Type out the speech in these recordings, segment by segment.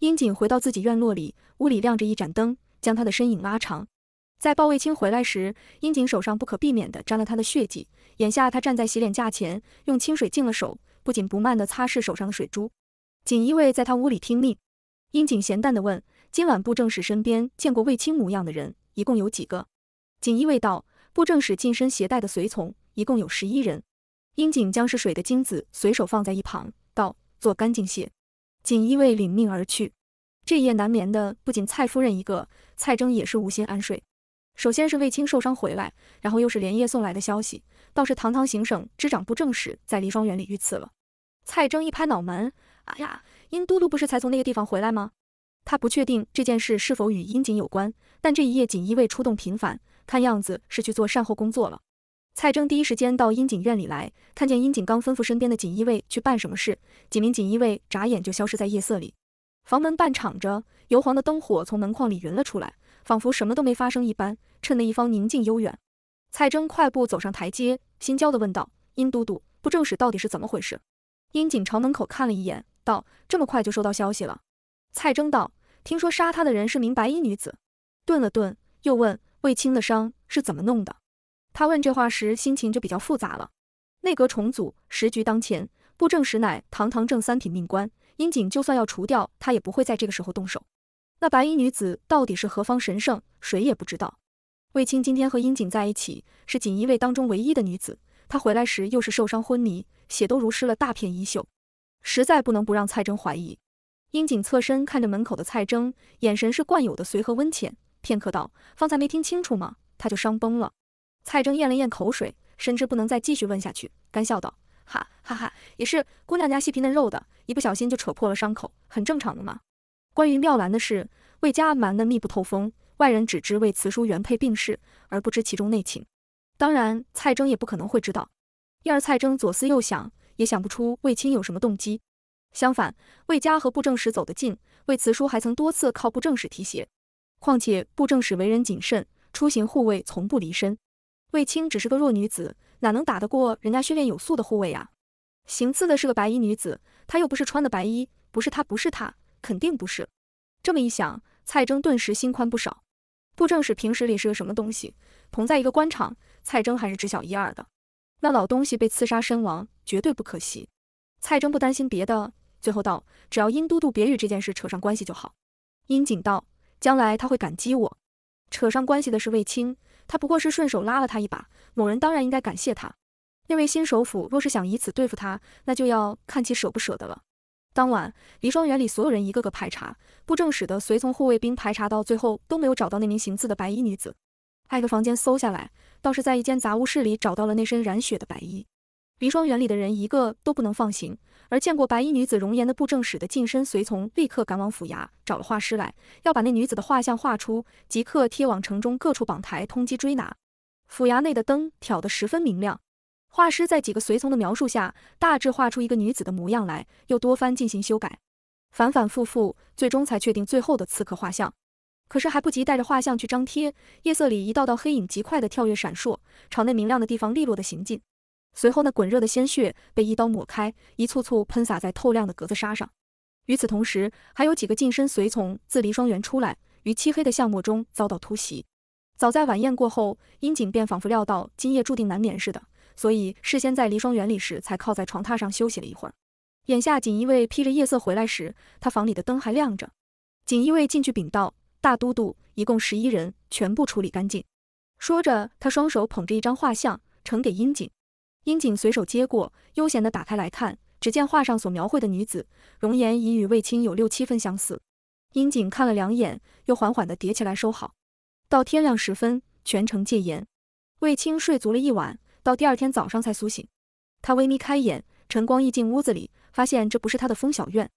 樱锦回到自己院落里，屋里亮着一盏灯，将他的身影拉长。在鲍卫青回来时，樱锦手上不可避免地沾了他的血迹。眼下他站在洗脸架前，用清水净了手，不紧不慢地擦拭手上的水珠。锦衣卫在他屋里听命。樱锦闲淡地问：“今晚布政使身边见过卫青模样的人，一共有几个？”锦衣卫道：“布政使近身携带的随从，一共有十一人。”樱锦将试水的金子随手放在一旁，道：“做干净些。”锦衣卫领命而去，这夜难眠的不仅蔡夫人一个，蔡征也是无心安睡。首先是卫青受伤回来，然后又是连夜送来的消息，倒是堂堂行省知长不正使在梨双园里遇刺了。蔡征一拍脑门，哎呀，殷都督不是才从那个地方回来吗？他不确定这件事是否与殷景有关，但这一夜锦衣卫出动频繁，看样子是去做善后工作了。蔡征第一时间到殷景院里来，看见殷景刚吩咐身边的锦衣卫去办什么事，几名锦衣卫眨眼就消失在夜色里。房门半敞着，油黄的灯火从门框里匀了出来，仿佛什么都没发生一般，衬得一方宁静悠远。蔡征快步走上台阶，心焦地问道：“殷都督，布政使到底是怎么回事？”殷景朝门口看了一眼，道：“这么快就收到消息了？”蔡征道：“听说杀他的人是名白衣女子。”顿了顿，又问：“卫青的伤是怎么弄的？”他问这话时，心情就比较复杂了。内阁重组，时局当前，布政使乃堂堂正三品命官，樱井就算要除掉他，也不会在这个时候动手。那白衣女子到底是何方神圣？谁也不知道。卫青今天和樱井在一起，是锦衣卫当中唯一的女子。她回来时又是受伤昏迷，血都濡湿了大片衣袖，实在不能不让蔡征怀疑。樱井侧身看着门口的蔡征，眼神是惯有的随和温浅，片刻道：“方才没听清楚吗？他就伤崩了。”蔡征咽了咽口水，深知不能再继续问下去，干笑道：“哈哈哈，也是，姑娘家细皮嫩肉的，一不小心就扯破了伤口，很正常的嘛。”关于妙兰的事，魏家瞒得密不透风，外人只知魏慈叔原配病逝，而不知其中内情。当然，蔡征也不可能会知道。因而，蔡征左思右想，也想不出魏青有什么动机。相反，魏家和布政使走得近，魏慈叔还曾多次靠布政使提携。况且，布政使为人谨慎，出行护卫从不离身。卫青只是个弱女子，哪能打得过人家训练有素的护卫呀？行刺的是个白衣女子，她又不是穿的白衣，不是她，不是她，肯定不是。这么一想，蔡征顿时心宽不少。布政使平时里是个什么东西？同在一个官场，蔡征还是知晓一二的。那老东西被刺杀身亡，绝对不可惜。蔡征不担心别的，最后道：“只要殷都督别与这件事扯上关系就好。”殷景道：“将来他会感激我。扯上关系的是卫青。”他不过是顺手拉了他一把，某人当然应该感谢他。那位新首府若是想以此对付他，那就要看其舍不舍得了。当晚，离霜园里所有人一个个排查，布政使的随从护卫兵排查到最后都没有找到那名行刺的白衣女子，挨个房间搜下来，倒是在一间杂物室里找到了那身染血的白衣。梨霜园里的人一个都不能放行，而见过白衣女子容颜的布政使的近身随从立刻赶往府衙，找了画师来，要把那女子的画像画出，即刻贴往城中各处榜台通缉追拿。府衙内的灯挑得十分明亮，画师在几个随从的描述下，大致画出一个女子的模样来，又多番进行修改，反反复复，最终才确定最后的刺客画像。可是还不及带着画像去张贴，夜色里一道道黑影极快的跳跃闪烁，朝那明亮的地方利落的行进。随后，那滚热的鲜血被一刀抹开，一簇簇喷洒在透亮的格子纱上。与此同时，还有几个近身随从自离霜园出来，于漆黑的巷陌中遭到突袭。早在晚宴过后，殷景便仿佛料到今夜注定难眠似的，所以事先在离霜园里时才靠在床榻上休息了一会儿。眼下锦衣卫披着夜色回来时，他房里的灯还亮着。锦衣卫进去禀道：“大都督，一共十一人，全部处理干净。”说着，他双手捧着一张画像呈给殷景。阴景随手接过，悠闲地打开来看，只见画上所描绘的女子容颜已与卫青有六七分相似。阴景看了两眼，又缓缓地叠起来收好。到天亮时分，全城戒严。卫青睡足了一晚，到第二天早上才苏醒。他微眯开眼，晨光一进屋子里，发现这不是他的风小院。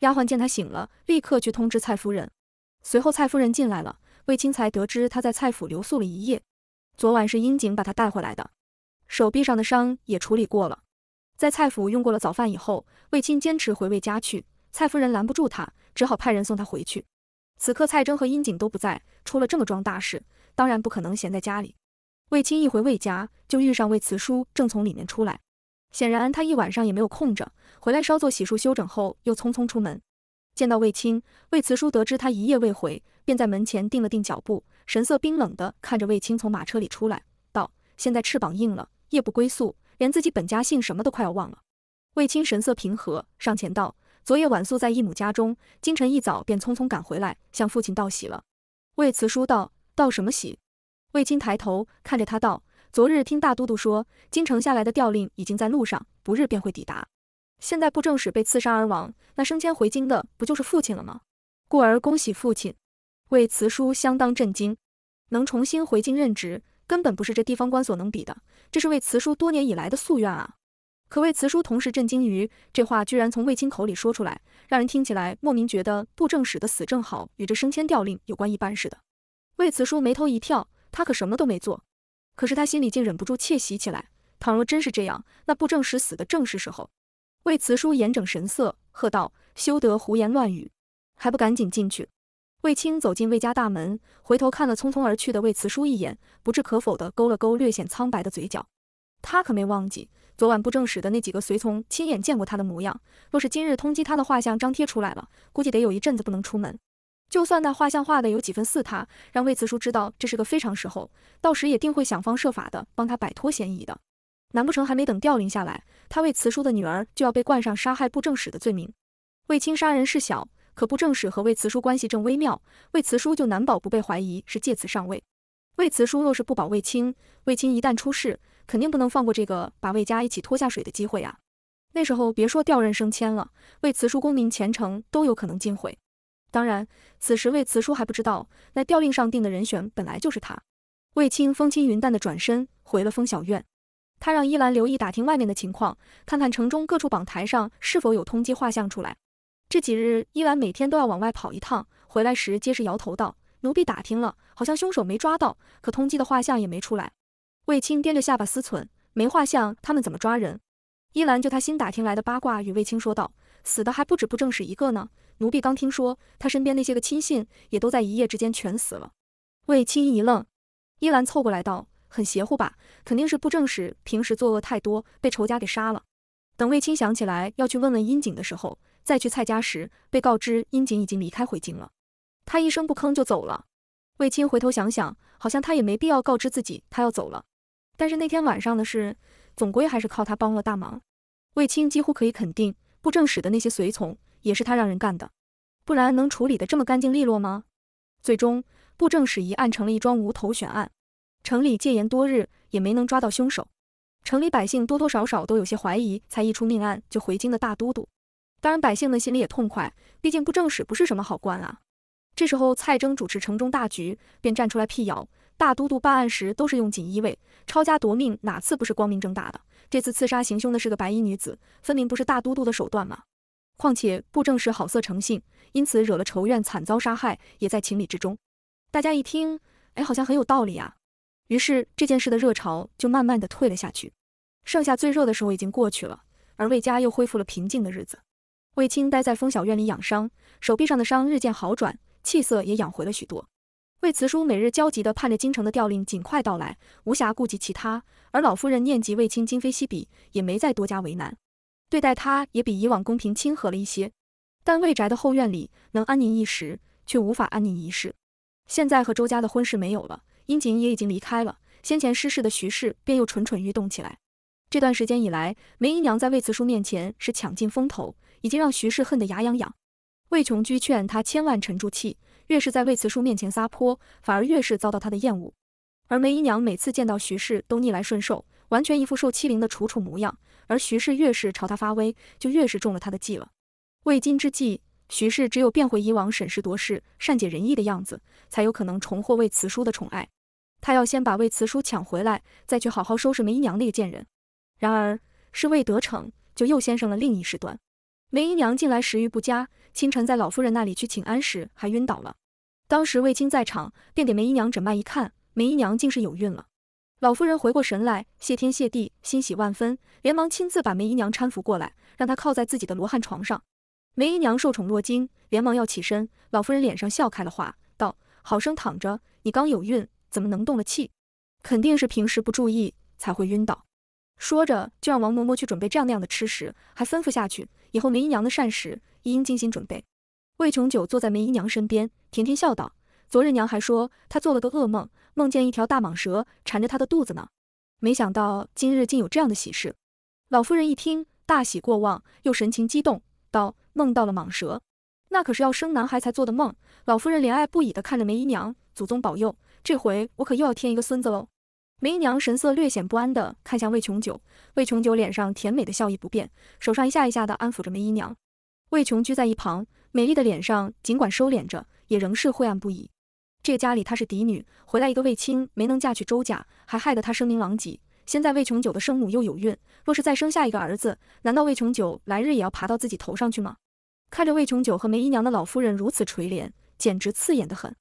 丫鬟见他醒了，立刻去通知蔡夫人。随后蔡夫人进来了，卫青才得知他在蔡府留宿了一夜，昨晚是阴景把他带回来的。手臂上的伤也处理过了，在蔡府用过了早饭以后，卫青坚持回卫家去。蔡夫人拦不住他，只好派人送他回去。此刻蔡征和殷景都不在，出了这么桩大事，当然不可能闲在家里。卫青一回魏家，就遇上魏慈叔正从里面出来，显然他一晚上也没有空着，回来稍作洗漱休整后，又匆匆出门。见到卫青，魏慈叔得知他一夜未回，便在门前定了定脚步，神色冰冷地看着卫青从马车里出来，道：“现在翅膀硬了。”夜不归宿，连自己本家姓什么都快要忘了。卫青神色平和，上前道：“昨夜晚宿在义母家中，今晨一早便匆匆赶回来，向父亲道喜了。”卫慈叔道：“道什么喜？”卫青抬头看着他道：“昨日听大都督说，京城下来的调令已经在路上，不日便会抵达。现在布政使被刺杀而亡，那升迁回京的不就是父亲了吗？故而恭喜父亲。”卫慈叔相当震惊，能重新回京任职。根本不是这地方官所能比的，这是魏慈叔多年以来的夙愿啊！可魏慈叔同时震惊于这话居然从卫青口里说出来，让人听起来莫名觉得布政使的死正好与这升迁调令有关一般似的。魏慈叔眉头一跳，他可什么都没做，可是他心里竟忍不住窃喜起来。倘若真是这样，那布政使死的正是时候。魏慈叔严整神色，喝道：“休得胡言乱语，还不赶紧进去！”卫青走进卫家大门，回头看了匆匆而去的卫慈叔一眼，不置可否地勾了勾略显苍白的嘴角。他可没忘记昨晚布政使的那几个随从亲眼见过他的模样。若是今日通缉他的画像张贴出来了，估计得有一阵子不能出门。就算那画像画的有几分似他，让卫慈叔知道这是个非常时候，到时也定会想方设法的帮他摆脱嫌疑的。难不成还没等调令下来，他卫慈叔的女儿就要被冠上杀害布政使的罪名？卫青杀人事小。可不正史和魏慈叔关系正微妙，魏慈叔就难保不被怀疑是借此上位。魏慈叔若是不保魏青，魏青一旦出事，肯定不能放过这个把魏家一起拖下水的机会啊！那时候别说调任升迁了，魏慈叔功名前程都有可能尽毁。当然，此时魏慈叔还不知道那调令上定的人选本来就是他。魏青风轻云淡的转身回了风小院，他让依兰留意打听外面的情况，看看城中各处榜台上是否有通缉画像出来。这几日，依兰每天都要往外跑一趟，回来时皆是摇头道：“奴婢打听了，好像凶手没抓到，可通缉的画像也没出来。”卫青掂着下巴思忖，没画像，他们怎么抓人？依兰就他新打听来的八卦与卫青说道：“死的还不止不正史一个呢，奴婢刚听说，他身边那些个亲信也都在一夜之间全死了。”卫青一愣，依兰凑过来道：“很邪乎吧？肯定是不正史平时作恶太多，被仇家给杀了。”等卫青想起来要去问问殷景的时候，再去蔡家时，被告知殷景已经离开回京了。他一声不吭就走了。卫青回头想想，好像他也没必要告知自己他要走了。但是那天晚上的事，总归还是靠他帮了大忙。卫青几乎可以肯定，布政使的那些随从也是他让人干的，不然能处理的这么干净利落吗？最终，布政使一案成了一桩无头悬案，城里戒严多日，也没能抓到凶手。城里百姓多多少少都有些怀疑，才一出命案就回京的大都督。当然，百姓们心里也痛快，毕竟布政使不是什么好官啊。这时候，蔡征主持城中大局，便站出来辟谣：大都督办案时都是用锦衣卫抄家夺命，哪次不是光明正大的？这次刺杀行凶的是个白衣女子，分明不是大都督的手段嘛。况且布政使好色成性，因此惹了仇怨，惨遭杀害也在情理之中。大家一听，哎，好像很有道理啊。于是这件事的热潮就慢慢的退了下去，剩下最热的时候已经过去了，而魏家又恢复了平静的日子。卫青待在风小院里养伤，手臂上的伤日渐好转，气色也养回了许多。魏慈叔每日焦急的盼着京城的调令尽快到来，无暇顾及其他。而老夫人念及卫青今非昔比，也没再多加为难，对待他也比以往公平亲和了一些。但魏宅的后院里能安宁一时，却无法安宁一世。现在和周家的婚事没有了。殷锦也已经离开了，先前失势的徐氏便又蠢蠢欲动起来。这段时间以来，梅姨娘在魏慈叔面前是抢尽风头，已经让徐氏恨得牙痒痒。魏琼居劝她千万沉住气，越是在魏慈叔面前撒泼，反而越是遭到他的厌恶。而梅姨娘每次见到徐氏都逆来顺受，完全一副受欺凌的楚楚模样，而徐氏越是朝她发威，就越是中了他的计了。为今之计，徐氏只有变回以往审时度势、善解人意的样子，才有可能重获魏慈叔的宠爱。他要先把魏慈叔抢回来，再去好好收拾梅姨娘那个贱人。然而是未得逞，就又先生了另一事端。梅姨娘近来食欲不佳，清晨在老夫人那里去请安时还晕倒了。当时卫青在场，便给梅姨娘诊脉一看，梅姨娘竟是有孕了。老夫人回过神来，谢天谢地，欣喜万分，连忙亲自把梅姨娘搀扶过来，让她靠在自己的罗汉床上。梅姨娘受宠若惊，连忙要起身，老夫人脸上笑开了花，道：“好生躺着，你刚有孕。”怎么能动了气？肯定是平时不注意才会晕倒。说着就让王嬷嬷去准备这样那样的吃食，还吩咐下去，以后梅姨娘的膳食一应精心准备。魏琼九坐在梅姨娘身边，甜甜笑道：“昨日娘还说她做了个噩梦，梦见一条大蟒蛇缠着她的肚子呢。没想到今日竟有这样的喜事。”老夫人一听，大喜过望，又神情激动道：“梦到了蟒蛇，那可是要生男孩才做的梦。”老夫人怜爱不已的看着梅姨娘，祖宗保佑。这回我可又要添一个孙子喽！梅姨娘神色略显不安的看向魏琼九，魏琼九脸上甜美的笑意不变，手上一下一下的安抚着梅姨娘。魏琼居在一旁，美丽的脸上尽管收敛着，也仍是晦暗不已。这个家里她是嫡女，回来一个魏青没能嫁去周家，还害得她声名狼藉。现在魏琼九的生母又有孕，若是再生下一个儿子，难道魏琼九来日也要爬到自己头上去吗？看着魏琼九和梅姨娘的老夫人如此垂怜，简直刺眼的很。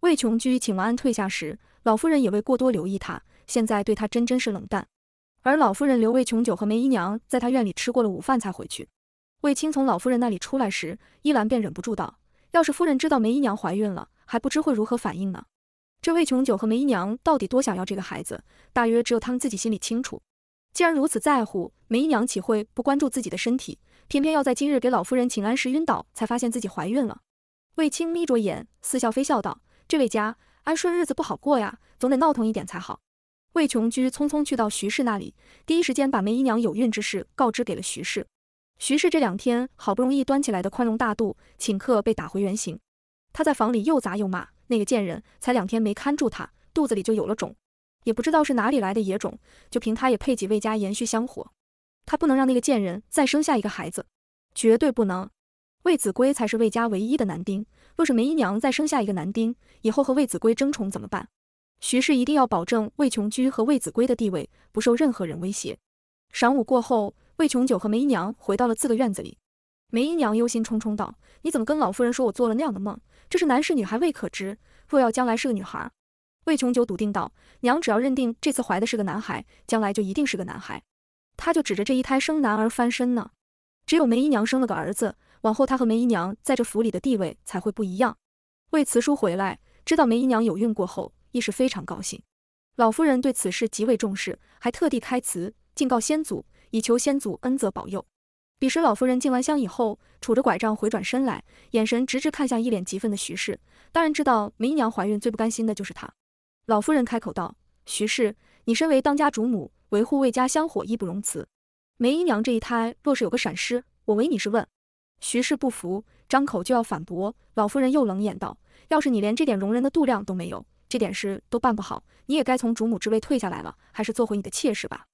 魏琼居请王安退下时，老夫人也未过多留意他。现在对他真真是冷淡。而老夫人留魏琼九和梅姨娘在她院里吃过了午饭才回去。魏青从老夫人那里出来时，依兰便忍不住道：“要是夫人知道梅姨娘怀孕了，还不知会如何反应呢？”这魏琼九和梅姨娘到底多想要这个孩子，大约只有他们自己心里清楚。既然如此在乎，梅姨娘岂会不关注自己的身体？偏偏要在今日给老夫人请安时晕倒，才发现自己怀孕了。魏青眯着眼，似笑非笑道。这位家安顺日子不好过呀，总得闹腾一点才好。魏琼居匆匆去到徐氏那里，第一时间把梅姨娘有孕之事告知给了徐氏。徐氏这两天好不容易端起来的宽容大度，顷刻被打回原形。他在房里又砸又骂，那个贱人，才两天没看住他，肚子里就有了种，也不知道是哪里来的野种，就凭他也配给魏家延续香火？他不能让那个贱人再生下一个孩子，绝对不能。魏子规才是魏家唯一的男丁。若是梅姨娘再生下一个男丁，以后和魏子规争宠怎么办？徐氏一定要保证魏琼居和魏子规的地位不受任何人威胁。晌午过后，魏琼九和梅姨娘回到了自个院子里。梅姨娘忧心忡忡道：“你怎么跟老夫人说我做了那样的梦？这是男是女还未可知。若要将来是个女孩，魏琼九笃定道：‘娘只要认定这次怀的是个男孩，将来就一定是个男孩。’他就指着这一胎生男儿翻身呢。只有梅姨娘生了个儿子。”往后她和梅姨娘在这府里的地位才会不一样。魏慈叔回来，知道梅姨娘有孕过后，亦是非常高兴。老夫人对此事极为重视，还特地开祠敬告先祖，以求先祖恩泽保佑。彼时老夫人敬完香以后，杵着拐杖回转身来，眼神直直看向一脸急愤的徐氏，当然知道梅姨娘怀孕最不甘心的就是她。老夫人开口道：“徐氏，你身为当家主母，维护魏家香火义不容辞。梅姨娘这一胎若是有个闪失，我唯你是问。”徐氏不服，张口就要反驳。老夫人又冷眼道：“要是你连这点容人的度量都没有，这点事都办不好，你也该从主母之位退下来了，还是做回你的妾室吧。”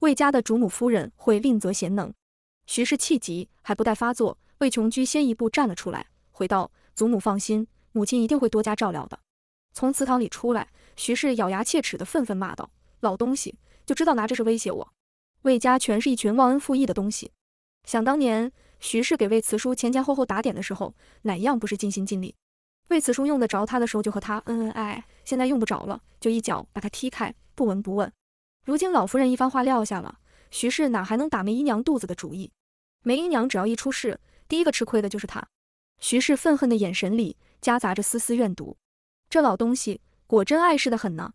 魏家的主母夫人会另择贤能。徐氏气急，还不待发作，魏琼居先一步站了出来，回道：“祖母放心，母亲一定会多加照料的。”从祠堂里出来，徐氏咬牙切齿的愤愤骂道：“老东西，就知道拿这事威胁我！魏家全是一群忘恩负义的东西！想当年……”徐氏给魏慈叔前前后后打点的时候，哪样不是尽心尽力？魏慈叔用得着他的时候就和他恩恩爱，爱，现在用不着了，就一脚把他踢开，不闻不问。如今老夫人一番话撂下了，徐氏哪还能打梅姨娘肚子的主意？梅姨娘只要一出事，第一个吃亏的就是她。徐氏愤恨的眼神里夹杂着丝丝怨毒，这老东西果真爱事的很呢。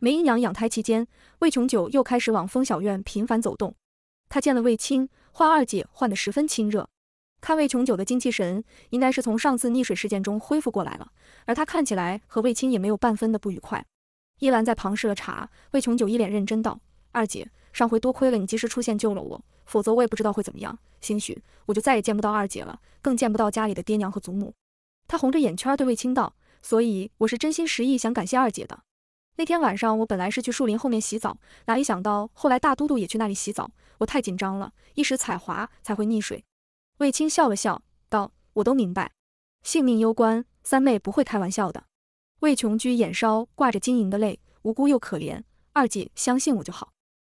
梅姨娘养胎期间，魏琼九又开始往风小院频繁走动，他见了魏青。换二姐换得十分亲热，看魏琼九的精气神，应该是从上次溺水事件中恢复过来了，而他看起来和魏青也没有半分的不愉快。依兰在旁试了茶，魏琼九一脸认真道：“二姐，上回多亏了你及时出现救了我，否则我也不知道会怎么样，兴许我就再也见不到二姐了，更见不到家里的爹娘和祖母。”他红着眼圈对魏青道：“所以我是真心实意想感谢二姐的。”那天晚上，我本来是去树林后面洗澡，哪里想到后来大都督也去那里洗澡，我太紧张了，一时踩滑才会溺水。魏青笑了笑，道：“我都明白，性命攸关，三妹不会开玩笑的。”魏琼居眼梢挂着晶莹的泪，无辜又可怜。二姐相信我就好。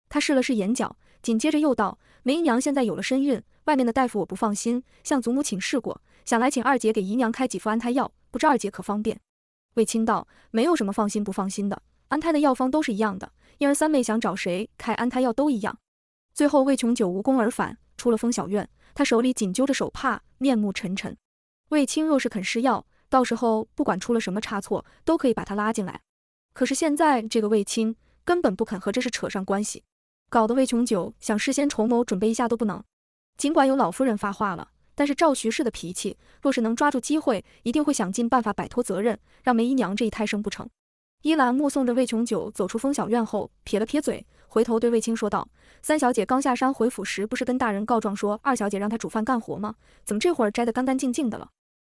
她试了试眼角，紧接着又道：“梅姨娘现在有了身孕，外面的大夫我不放心，向祖母请示过，想来请二姐给姨娘开几副安胎药，不知二姐可方便？”卫青道：“没有什么放心不放心的，安胎的药方都是一样的，燕儿三妹想找谁开安胎药都一样。”最后魏琼九无功而返，出了封小院，他手里紧揪着手帕，面目沉沉。卫青若是肯施药，到时候不管出了什么差错，都可以把他拉进来。可是现在这个卫青根本不肯和这事扯上关系，搞得魏琼九想事先筹谋准备一下都不能。尽管有老夫人发话了。但是赵徐氏的脾气，若是能抓住机会，一定会想尽办法摆脱责任，让梅姨娘这一胎生不成。依兰目送着魏琼九走出风小院后，撇了撇嘴，回头对魏青说道：“三小姐刚下山回府时，不是跟大人告状说二小姐让她煮饭干活吗？怎么这会儿摘得干干净净的了？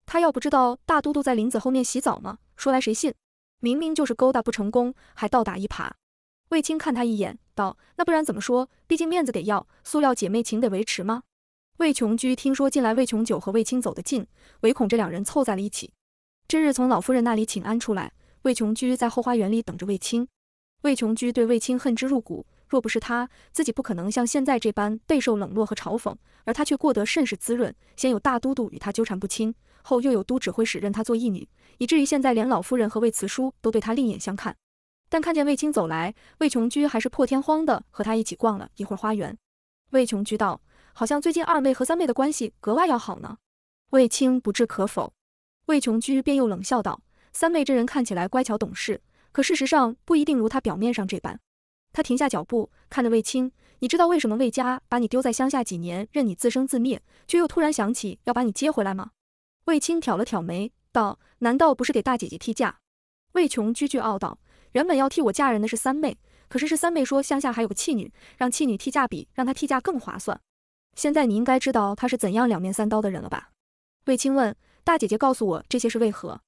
她要不知道大都督在林子后面洗澡吗？说来谁信？明明就是勾搭不成功，还倒打一耙。”魏青看他一眼，道：“那不然怎么说？毕竟面子得要，塑料姐妹情得维持吗？”魏琼居听说近来魏琼九和魏青走得近，唯恐这两人凑在了一起。这日从老夫人那里请安出来，魏琼居在后花园里等着魏青。魏琼居对魏青恨之入骨，若不是他自己，不可能像现在这般备受冷落和嘲讽，而他却过得甚是滋润。先有大都督与他纠缠不清，后又有都指挥使认他做义女，以至于现在连老夫人和魏慈叔都对他另眼相看。但看见魏青走来，魏琼居还是破天荒的和他一起逛了一会儿花园。魏琼居道。好像最近二妹和三妹的关系格外要好呢。卫青不置可否，魏琼居便又冷笑道：“三妹这人看起来乖巧懂事，可事实上不一定如她表面上这般。”他停下脚步，看着卫青：“你知道为什么魏家把你丢在乡下几年，任你自生自灭，却又突然想起要把你接回来吗？”卫青挑了挑眉，道：“难道不是给大姐姐替嫁？”魏琼居居傲道：“原本要替我嫁人的是三妹，可是是三妹说乡下还有个弃女，让弃女替嫁比让她替嫁更划算。”现在你应该知道他是怎样两面三刀的人了吧？卫青问大姐姐，告诉我这些是为何？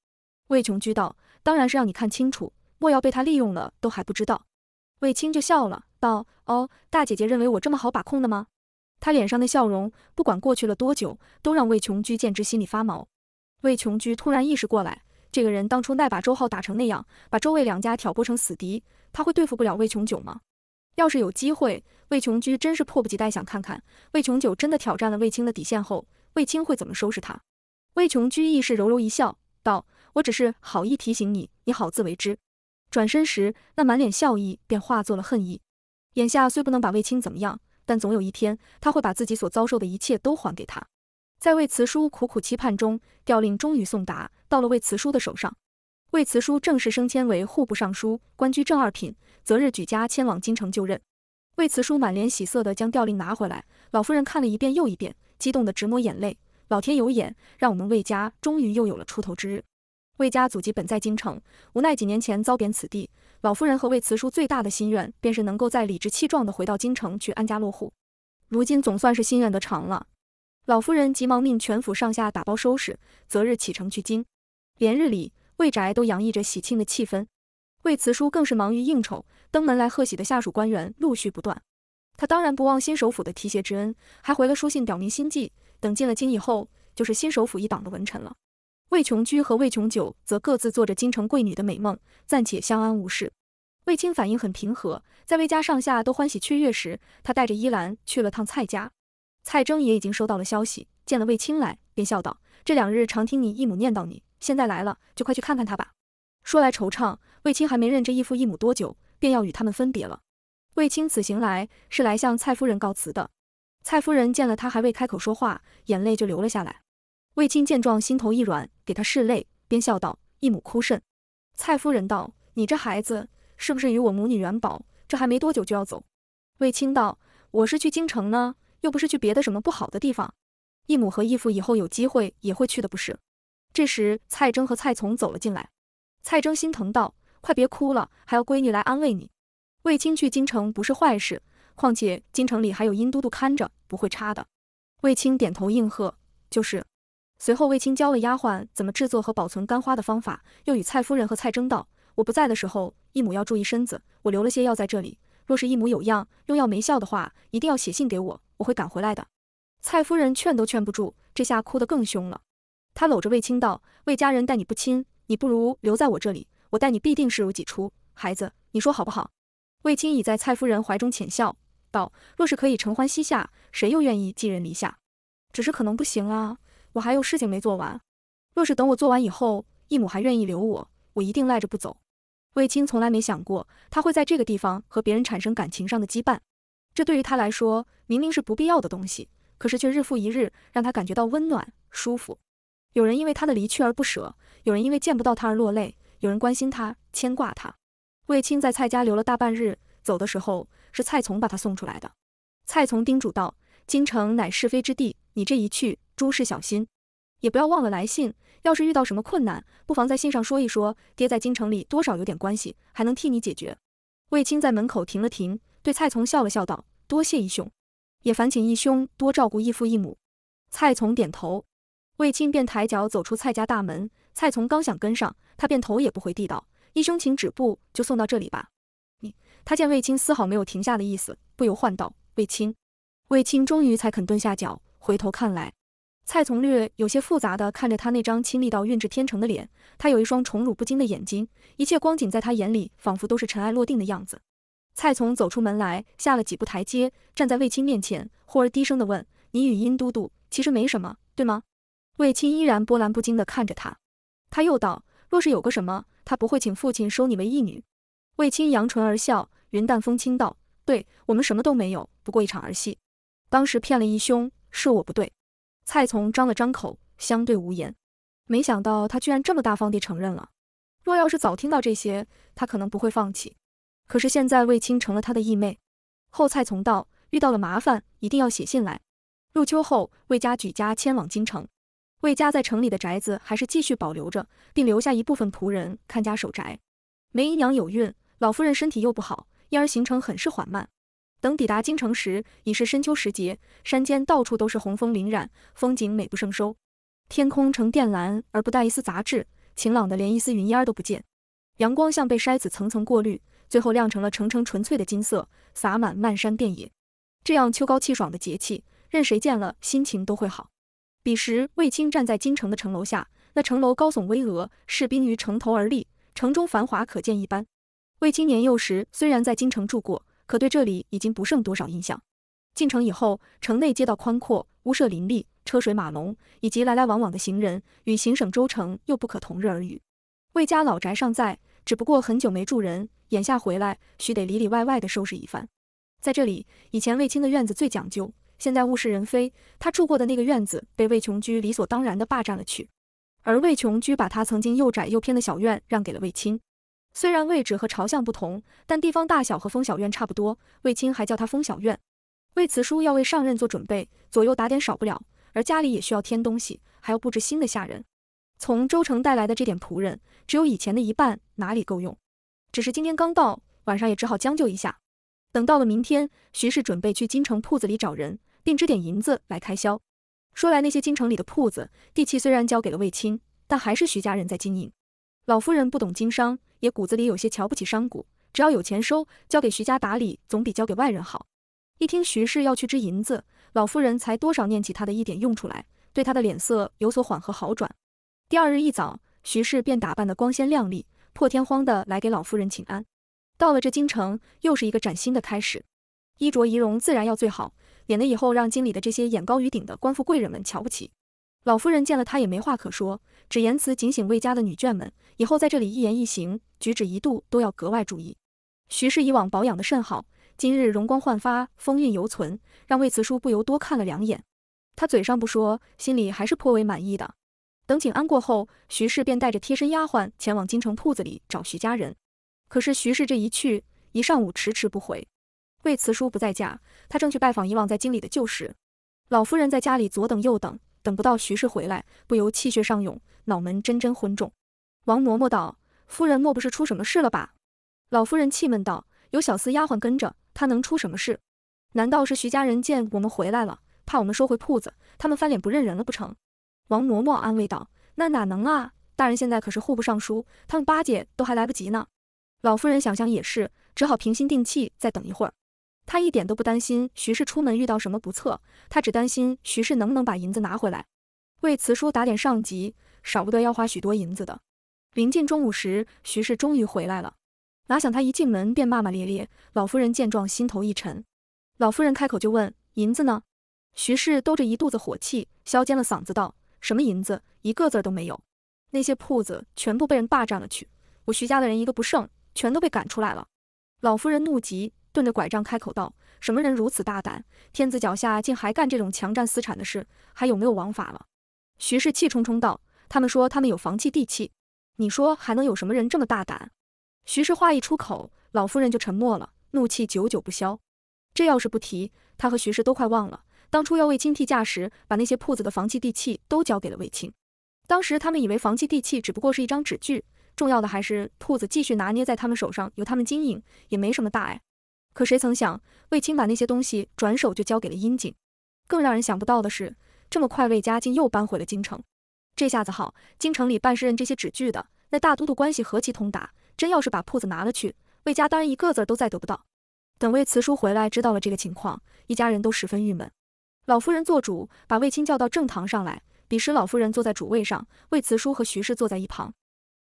魏琼居道，当然是让你看清楚，莫要被他利用了都还不知道。卫青就笑了，道，哦，大姐姐认为我这么好把控的吗？他脸上的笑容，不管过去了多久，都让魏琼居见之心里发毛。魏琼居突然意识过来，这个人当初奈把周浩打成那样，把周魏两家挑拨成死敌，他会对付不了魏琼九吗？要是有机会，魏琼居真是迫不及待想看看魏琼九真的挑战了魏青的底线后，魏青会怎么收拾他。魏琼居亦是柔柔一笑，道：“我只是好意提醒你，你好自为之。”转身时，那满脸笑意便化作了恨意。眼下虽不能把魏青怎么样，但总有一天，他会把自己所遭受的一切都还给他。在魏慈叔苦苦期盼中，调令终于送达到了魏慈叔的手上。魏慈叔正式升迁为户部尚书，官居正二品，择日举家迁往京城就任。魏慈叔满脸喜色地将调令拿回来，老夫人看了一遍又一遍，激动得直抹眼泪。老天有眼，让我们魏家终于又有了出头之日。魏家祖籍本在京城，无奈几年前遭贬此地。老夫人和魏慈叔最大的心愿便是能够在理直气壮地回到京城去安家落户，如今总算是心愿得偿了。老夫人急忙命全府上下打包收拾，择日启程去京。连日里。魏宅都洋溢着喜庆的气氛，魏慈叔更是忙于应酬，登门来贺喜的下属官员陆续不断。他当然不忘新首府的提携之恩，还回了书信表明心迹。等进了京以后，就是新首府一党的文臣了。魏琼居和魏琼九则各自做着京城贵女的美梦，暂且相安无事。魏青反应很平和，在魏家上下都欢喜雀跃时，他带着依兰去了趟蔡家。蔡征也已经收到了消息，见了魏青来，便笑道：“这两日常听你义母念叨你。”现在来了，就快去看看他吧。说来惆怅，卫青还没认这义父义母多久，便要与他们分别了。卫青此行来是来向蔡夫人告辞的。蔡夫人见了他还未开口说话，眼泪就流了下来。卫青见状，心头一软，给他拭泪，边笑道：“义母哭甚？”蔡夫人道：“你这孩子，是不是与我母女元宝，这还没多久就要走？”卫青道：“我是去京城呢，又不是去别的什么不好的地方。义母和义父以后有机会也会去的，不是？”这时，蔡征和蔡从走了进来。蔡征心疼道：“快别哭了，还要闺女来安慰你。”卫青去京城不是坏事，况且京城里还有殷都督看着，不会差的。卫青点头应和：“就是。”随后，卫青教了丫鬟怎么制作和保存干花的方法，又与蔡夫人和蔡征道：“我不在的时候，义母要注意身子，我留了些药在这里。若是义母有恙，用药没效的话，一定要写信给我，我会赶回来的。”蔡夫人劝都劝不住，这下哭得更凶了。他搂着卫青道：“卫家人待你不亲，你不如留在我这里，我待你必定视如己出。孩子，你说好不好？”卫青已在蔡夫人怀中浅笑道：“若是可以承欢膝下，谁又愿意寄人篱下？只是可能不行啊，我还有事情没做完。若是等我做完以后，义母还愿意留我，我一定赖着不走。”卫青从来没想过他会在这个地方和别人产生感情上的羁绊，这对于他来说，明明是不必要的东西，可是却日复一日让他感觉到温暖、舒服。有人因为他的离去而不舍，有人因为见不到他而落泪，有人关心他，牵挂他。卫青在蔡家留了大半日，走的时候是蔡从把他送出来的。蔡从叮嘱道：“京城乃是非之地，你这一去，诸事小心，也不要忘了来信。要是遇到什么困难，不妨在信上说一说。爹在京城里多少有点关系，还能替你解决。”卫青在门口停了停，对蔡从笑了笑道：“多谢义兄，也烦请义兄多照顾义父义母。”蔡从点头。卫青便抬脚走出蔡家大门，蔡从刚想跟上，他便头也不回地道：“一兄，请止步，就送到这里吧。”你他见卫青丝毫没有停下的意思，不由唤道：“卫青！”卫青终于才肯蹲下脚，回头看来。蔡从略有些复杂的看着他那张清丽到运至天成的脸，他有一双宠辱不惊的眼睛，一切光景在他眼里仿佛都是尘埃落定的样子。蔡从走出门来，下了几步台阶，站在卫青面前，忽而低声的问：“你与殷都督其实没什么，对吗？”卫青依然波澜不惊地看着他，他又道：“若是有个什么，他不会请父亲收你为义女。”卫青扬唇而笑，云淡风轻道：“对我们什么都没有，不过一场儿戏。当时骗了义兄，是我不对。”蔡从张了张口，相对无言。没想到他居然这么大方地承认了。若要是早听到这些，他可能不会放弃。可是现在卫青成了他的义妹。后蔡从道：“遇到了麻烦，一定要写信来。”入秋后，卫家举家迁往京城。魏家在城里的宅子还是继续保留着，并留下一部分仆人看家守宅。梅姨娘有孕，老夫人身体又不好，因而行程很是缓慢。等抵达京城时，已是深秋时节，山间到处都是红枫林染，风景美不胜收。天空呈靛蓝而不带一丝杂质，晴朗的连一丝云烟都不见。阳光像被筛子层层过滤，最后亮成了澄澄纯粹的金色，洒满漫山遍野。这样秋高气爽的节气，任谁见了心情都会好。彼时，卫青站在京城的城楼下，那城楼高耸巍峨，士兵于城头而立，城中繁华可见一斑。卫青年幼时虽然在京城住过，可对这里已经不剩多少印象。进城以后，城内街道宽阔，屋舍林立，车水马龙，以及来来往往的行人，与行省州城又不可同日而语。卫家老宅尚在，只不过很久没住人，眼下回来，须得里里外外的收拾一番。在这里，以前卫青的院子最讲究。现在物是人非，他住过的那个院子被魏琼居理所当然地霸占了去，而魏琼居把他曾经又窄又偏的小院让给了魏青。虽然位置和朝向不同，但地方大小和封小院差不多。魏青还叫他封小院。魏慈书要为上任做准备，左右打点少不了，而家里也需要添东西，还要布置新的下人。从周城带来的这点仆人只有以前的一半，哪里够用？只是今天刚到，晚上也只好将就一下。等到了明天，徐氏准备去京城铺子里找人。并支点银子来开销。说来那些京城里的铺子地契虽然交给了卫青，但还是徐家人在经营。老夫人不懂经商，也骨子里有些瞧不起商贾。只要有钱收，交给徐家打理总比交给外人好。一听徐氏要去支银子，老夫人才多少念起他的一点用处来，对他的脸色有所缓和好转。第二日一早，徐氏便打扮得光鲜亮丽，破天荒的来给老夫人请安。到了这京城，又是一个崭新的开始，衣着仪容自然要最好。免得以后让京里的这些眼高于顶的官富贵人们瞧不起。老夫人见了她也没话可说，只言辞警醒魏家的女眷们，以后在这里一言一行、举止一度都要格外注意。徐氏以往保养的甚好，今日容光焕发，风韵犹存，让魏慈叔不由多看了两眼。她嘴上不说，心里还是颇为满意的。等请安过后，徐氏便带着贴身丫鬟前往京城铺子里找徐家人。可是徐氏这一去，一上午迟迟不回。魏慈叔不在家，他正去拜访以往在京里的旧事。老夫人在家里左等右等，等不到徐氏回来，不由气血上涌，脑门阵阵昏重。王嬷嬷道：“夫人，莫不是出什么事了吧？”老夫人气闷道：“有小厮丫鬟跟着，她能出什么事？难道是徐家人见我们回来了，怕我们收回铺子，他们翻脸不认人了不成？”王嬷嬷安慰道：“那哪能啊！大人现在可是户部尚书，他们巴结都还来不及呢。”老夫人想想也是，只好平心定气，再等一会儿。他一点都不担心徐氏出门遇到什么不测，他只担心徐氏能不能把银子拿回来。为慈叔打点上级，少不得要花许多银子的。临近中午时，徐氏终于回来了，哪想他一进门便骂骂咧咧。老夫人见状，心头一沉。老夫人开口就问：“银子呢？”徐氏兜着一肚子火气，削尖了嗓子道：“什么银子，一个字都没有。那些铺子全部被人霸占了去，我徐家的人一个不剩，全都被赶出来了。”老夫人怒极。顿着拐杖开口道：“什么人如此大胆？天子脚下竟还干这种强占私产的事，还有没有王法了？”徐氏气冲冲道：“他们说他们有房契地契，你说还能有什么人这么大胆？”徐氏话一出口，老夫人就沉默了，怒气久久不消。这要是不提，她和徐氏都快忘了当初要卫青替嫁时，把那些铺子的房契地契都交给了卫青。当时他们以为房契地契只不过是一张纸具，重要的还是铺子继续拿捏在他们手上，由他们经营，也没什么大碍。可谁曾想，卫青把那些东西转手就交给了殷景。更让人想不到的是，这么快卫家竟又搬回了京城。这下子好，京城里办事任这些纸具的那大都督关系何其通达，真要是把铺子拿了去，卫家当然一个字都再得不到。等卫慈叔回来知道了这个情况，一家人都十分郁闷。老夫人做主，把卫青叫到正堂上来。彼时老夫人坐在主位上，卫慈叔和徐氏坐在一旁。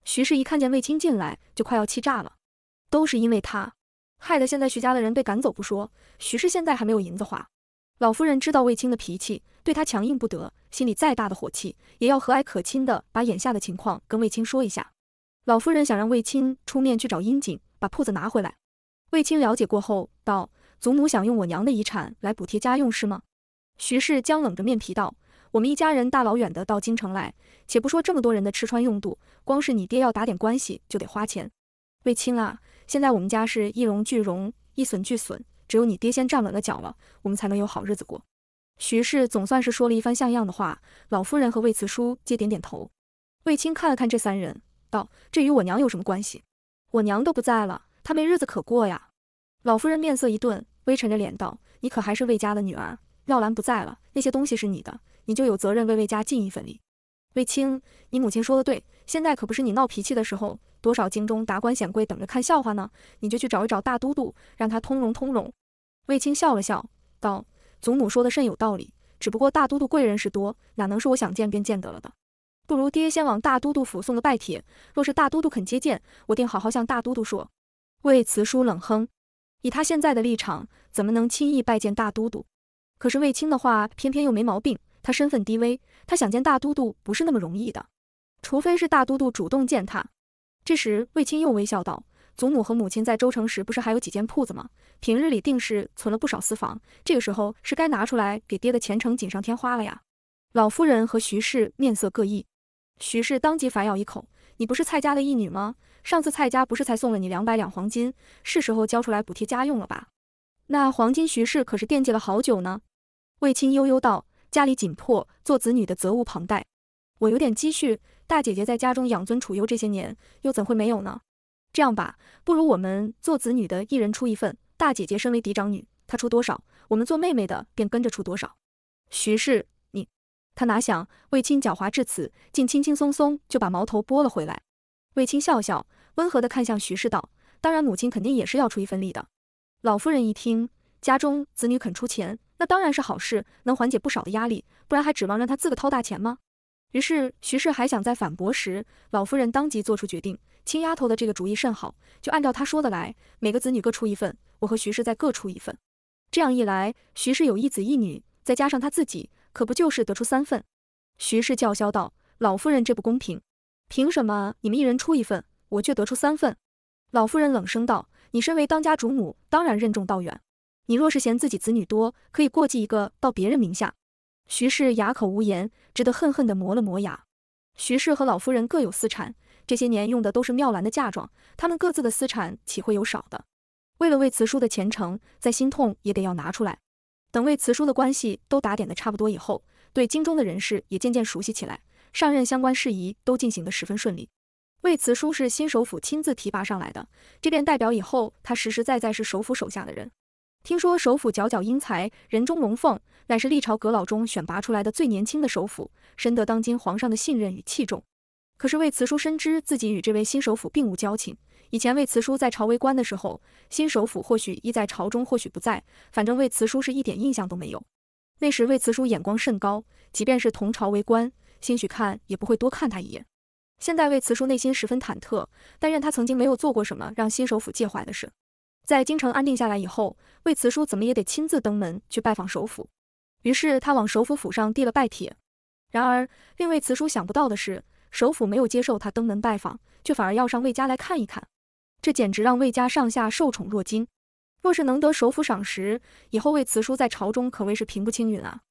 徐氏一看见卫青进来，就快要气炸了，都是因为他。害得现在徐家的人被赶走不说，徐氏现在还没有银子花。老夫人知道卫青的脾气，对他强硬不得，心里再大的火气，也要和蔼可亲的把眼下的情况跟卫青说一下。老夫人想让卫青出面去找殷景，把铺子拿回来。卫青了解过后，道：“祖母想用我娘的遗产来补贴家用，是吗？”徐氏僵冷着面皮道：“我们一家人大老远的到京城来，且不说这么多人的吃穿用度，光是你爹要打点关系就得花钱，卫青啊。”现在我们家是一荣俱荣，一损俱损，只有你爹先站稳了脚了，我们才能有好日子过。徐氏总算是说了一番像样的话，老夫人和魏慈叔皆点点头。卫青看了看这三人，道：“这与我娘有什么关系？我娘都不在了，她没日子可过呀。”老夫人面色一顿，微沉着脸道：“你可还是魏家的女儿，廖兰不在了，那些东西是你的，你就有责任为魏家尽一份力。”卫青，你母亲说的对，现在可不是你闹脾气的时候。多少京中达官显贵等着看笑话呢？你就去找一找大都督，让他通融通融。卫青笑了笑，道：“祖母说的甚有道理，只不过大都督贵人是多，哪能是我想见便见得了的？不如爹先往大都督府送个拜帖，若是大都督肯接见，我定好好向大都督说。”魏辞书冷哼，以他现在的立场，怎么能轻易拜见大都督？可是卫青的话偏偏又没毛病。他身份低微，他想见大都督不是那么容易的，除非是大都督主动见他。这时，卫青又微笑道：“祖母和母亲在州城时，不是还有几间铺子吗？平日里定是存了不少私房，这个时候是该拿出来给爹的前程锦上添花了呀。”老夫人和徐氏面色各异，徐氏当即反咬一口：“你不是蔡家的义女吗？上次蔡家不是才送了你两百两黄金，是时候交出来补贴家用了吧？”那黄金，徐氏可是惦记了好久呢。卫青悠悠道：“家里紧迫，做子女的责无旁贷。我有点积蓄。”大姐姐在家中养尊处优，这些年又怎会没有呢？这样吧，不如我们做子女的一人出一份。大姐姐身为嫡长女，她出多少，我们做妹妹的便跟着出多少。徐氏，你，他哪想卫青狡猾至此，竟轻轻松松就把矛头拨了回来。卫青笑笑，温和的看向徐氏道：“当然，母亲肯定也是要出一份力的。”老夫人一听，家中子女肯出钱，那当然是好事，能缓解不少的压力，不然还指望让他自个掏大钱吗？于是徐氏还想再反驳时，老夫人当即做出决定：青丫头的这个主意甚好，就按照她说的来。每个子女各出一份，我和徐氏再各出一份。这样一来，徐氏有一子一女，再加上她自己，可不就是得出三份？徐氏叫嚣道：“老夫人这不公平，凭什么你们一人出一份，我却得出三份？”老夫人冷声道：“你身为当家主母，当然任重道远。你若是嫌自己子女多，可以过继一个到别人名下。”徐氏哑口无言，只得恨恨地磨了磨牙。徐氏和老夫人各有私产，这些年用的都是妙兰的嫁妆，他们各自的私产岂会有少的？为了魏慈叔的前程，再心痛也得要拿出来。等魏慈叔的关系都打点的差不多以后，对京中的人事也渐渐熟悉起来，上任相关事宜都进行的十分顺利。魏慈叔是新首府亲自提拔上来的，这便代表以后他实实在在是首府手下的人。听说首辅皎皎英才，人中龙凤，乃是历朝阁老中选拔出来的最年轻的首辅，深得当今皇上的信任与器重。可是魏慈叔深知自己与这位新首辅并无交情。以前魏慈叔在朝为官的时候，新首辅或许亦在朝中，或许不在，反正魏慈叔是一点印象都没有。那时魏慈叔眼光甚高，即便是同朝为官，兴许看也不会多看他一眼。现在魏慈叔内心十分忐忑，但愿他曾经没有做过什么让新首辅介怀的事。在京城安定下来以后，魏慈叔怎么也得亲自登门去拜访首府。于是他往首府府上递了拜帖。然而令魏慈叔想不到的是，首府没有接受他登门拜访，却反而要上魏家来看一看。这简直让魏家上下受宠若惊。若是能得首府赏识，以后魏慈叔在朝中可谓是平步青云啊。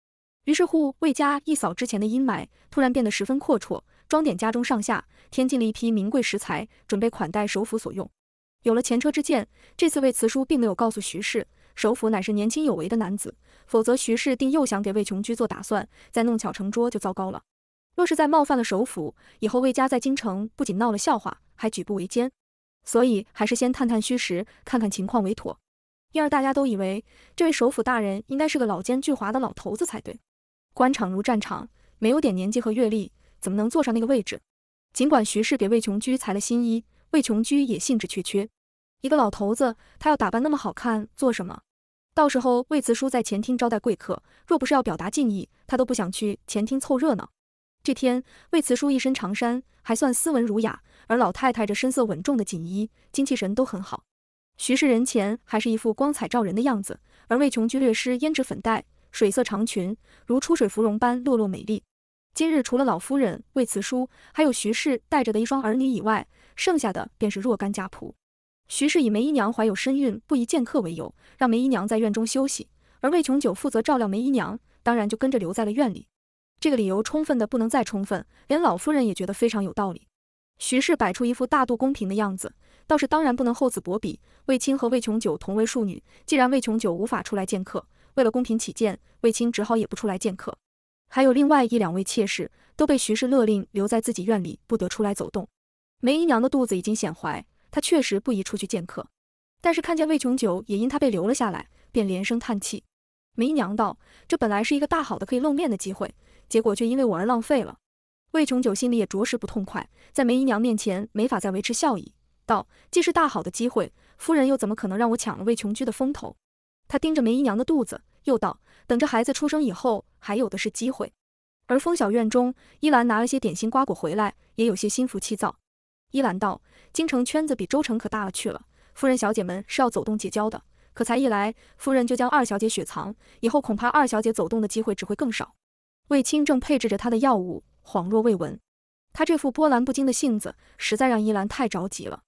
于是乎，魏家一扫之前的阴霾，突然变得十分阔绰，装点家中上下，添进了一批名贵食材，准备款待首府所用。有了前车之鉴，这次魏慈叔并没有告诉徐氏，首府乃是年轻有为的男子，否则徐氏定又想给魏琼居做打算，再弄巧成拙就糟糕了。若是再冒犯了首府，以后魏家在京城不仅闹了笑话，还举步维艰。所以还是先探探虚实，看看情况为妥。因而大家都以为这位首府大人应该是个老奸巨猾的老头子才对。官场如战场，没有点年纪和阅历，怎么能坐上那个位置？尽管徐氏给魏琼居裁了新衣，魏琼居也兴致缺缺。一个老头子，他要打扮那么好看做什么？到时候魏慈叔在前厅招待贵客，若不是要表达敬意，他都不想去前厅凑热闹。这天，魏慈叔一身长衫，还算斯文儒雅；而老太太这身色稳重的锦衣，精气神都很好。徐氏人前还是一副光彩照人的样子，而魏琼居略施胭脂粉黛，水色长裙如出水芙蓉般落落美丽。今日除了老夫人魏慈叔，还有徐氏带着的一双儿女以外，剩下的便是若干家仆。徐氏以梅姨娘怀有身孕，不宜见客为由，让梅姨娘在院中休息，而魏琼九负责照料梅姨娘，当然就跟着留在了院里。这个理由充分的不能再充分，连老夫人也觉得非常有道理。徐氏摆出一副大度公平的样子，倒是当然不能厚此薄彼。魏青和魏琼九同为庶女，既然魏琼九无法出来见客，为了公平起见，魏青只好也不出来见客。还有另外一两位妾室，都被徐氏勒令留在自己院里，不得出来走动。梅姨娘的肚子已经显怀。他确实不宜出去见客，但是看见魏琼九也因他被留了下来，便连声叹气。梅姨娘道：“这本来是一个大好的可以露面的机会，结果却因为我而浪费了。”魏琼九心里也着实不痛快，在梅姨娘面前没法再维持笑意，道：“既是大好的机会，夫人又怎么可能让我抢了魏琼居的风头？”他盯着梅姨娘的肚子，又道：“等这孩子出生以后，还有的是机会。”而风小院中，依兰拿了些点心瓜果回来，也有些心浮气躁。依兰道：“京城圈子比周城可大了去了，夫人、小姐们是要走动结交的。可才一来，夫人就将二小姐雪藏，以后恐怕二小姐走动的机会只会更少。”卫青正配置着他的药物，恍若未闻。他这副波澜不惊的性子，实在让依兰太着急了。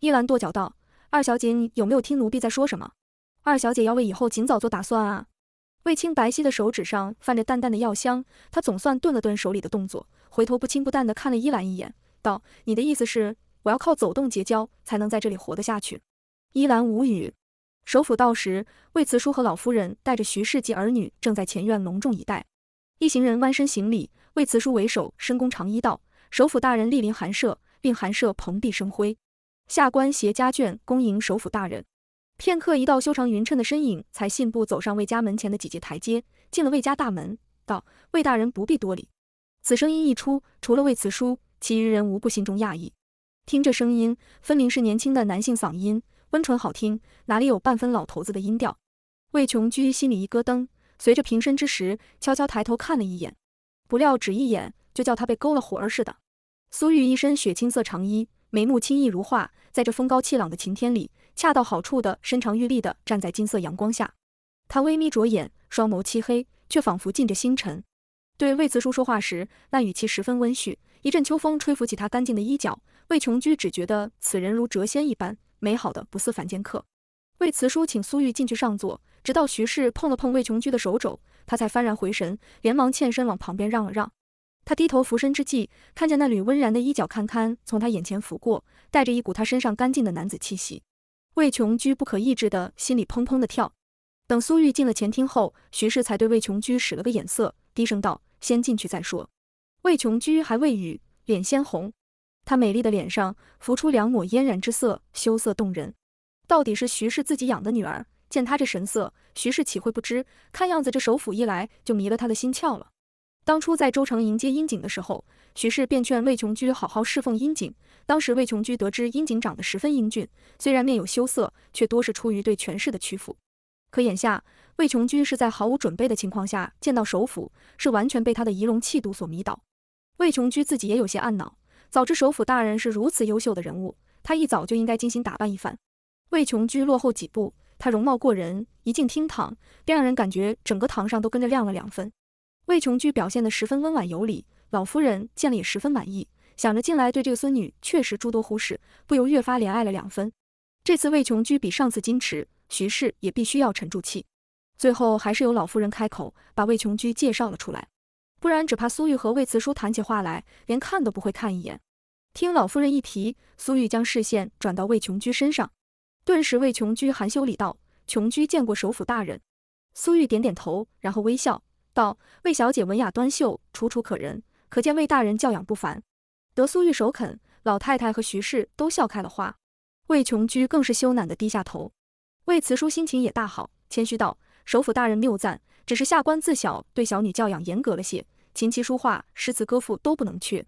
依兰跺脚道：“二小姐，你有没有听奴婢在说什么？二小姐要为以后尽早做打算啊！”卫青白皙的手指上泛着淡淡的药香，他总算顿了顿手里的动作，回头不轻不淡的看了依兰一眼。道：“你的意思是，我要靠走动结交，才能在这里活得下去？”依兰无语。首府到时，魏慈叔和老夫人带着徐氏及儿女正在前院隆重以待。一行人弯身行礼，魏慈叔为首，深弓长衣道：“首府大人莅临寒舍，令寒舍蓬荜生辉。下官携家眷恭迎首府大人。”片刻，一道修长匀称的身影才信步走上魏家门前的几级台阶，进了魏家大门，道：“魏大人不必多礼。”此声音一出，除了魏慈叔。其余人无不心中讶异，听这声音，分明是年轻的男性嗓音，温醇好听，哪里有半分老头子的音调？魏琼居心里一咯噔，随着平身之时，悄悄抬头看了一眼，不料只一眼，就叫他被勾了魂儿似的。苏玉一身雪青色长衣，眉目清逸如画，在这风高气朗的晴天里，恰到好处的身长玉立的站在金色阳光下。他微眯着眼，双眸漆黑，却仿佛浸着星辰。对魏慈叔说话时，那语气十分温煦。一阵秋风吹拂起他干净的衣角，魏琼居只觉得此人如谪仙一般，美好的不似凡间客。魏慈叔请苏玉进去上座，直到徐氏碰了碰魏琼居的手肘，他才幡然回神，连忙欠身往旁边让了让。他低头俯身之际，看见那缕温然的衣角堪堪从他眼前拂过，带着一股他身上干净的男子气息。魏琼居不可抑制的心里砰砰的跳。等苏玉进了前厅后，徐氏才对魏琼居使了个眼色，低声道：“先进去再说。”魏琼居还未语，脸先红。她美丽的脸上浮出两抹嫣然之色，羞涩动人。到底是徐氏自己养的女儿，见她这神色，徐氏岂会不知？看样子这首府一来就迷了她的心窍了。当初在州城迎接殷景的时候，徐氏便劝魏琼居好好侍奉殷景。当时魏琼居得知殷景长得十分英俊，虽然面有羞涩，却多是出于对权势的屈服。可眼下魏琼居是在毫无准备的情况下见到首府，是完全被他的仪容气度所迷倒。魏琼居自己也有些暗恼，早知首府大人是如此优秀的人物，他一早就应该精心打扮一番。魏琼居落后几步，他容貌过人，一进厅堂便让人感觉整个堂上都跟着亮了两分。魏琼居表现得十分温婉有礼，老夫人见了也十分满意，想着近来对这个孙女确实诸多忽视，不由越发怜爱了两分。这次魏琼居比上次矜持，徐氏也必须要沉住气。最后还是由老夫人开口，把魏琼居介绍了出来。不然，只怕苏玉和魏慈叔谈起话来，连看都不会看一眼。听老夫人一提，苏玉将视线转到魏琼居身上，顿时魏琼居含羞礼道：“琼居见过首府大人。”苏玉点点头，然后微笑道：“魏小姐文雅端秀，楚楚可人，可见魏大人教养不凡。”得苏玉首肯，老太太和徐氏都笑开了花，魏琼居更是羞赧地低下头。魏慈叔心情也大好，谦虚道：“首府大人谬赞，只是下官自小对小女教养严格了些。”琴棋书画、诗词歌赋都不能缺，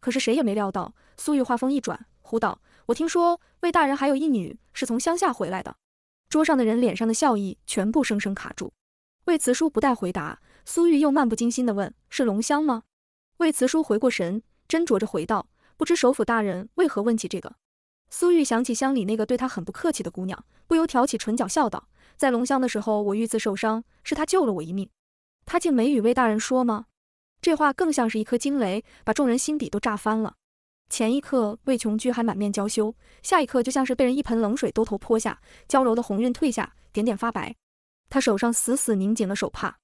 可是谁也没料到，苏玉话锋一转，呼道：“我听说魏大人还有一女是从乡下回来的。”桌上的人脸上的笑意全部生生卡住。魏慈书不待回答，苏玉又漫不经心地问：“是龙香吗？”魏慈书回过神，斟酌着回道：“不知首府大人为何问起这个？”苏玉想起乡里那个对他很不客气的姑娘，不由挑起唇角笑道：“在龙乡的时候，我遇刺受伤，是她救了我一命。她竟没与魏大人说吗？”这话更像是一颗惊雷，把众人心底都炸翻了。前一刻魏琼居还满面娇羞，下一刻就像是被人一盆冷水兜头泼下，娇柔的红晕褪下，点点发白。他手上死死拧紧了手帕。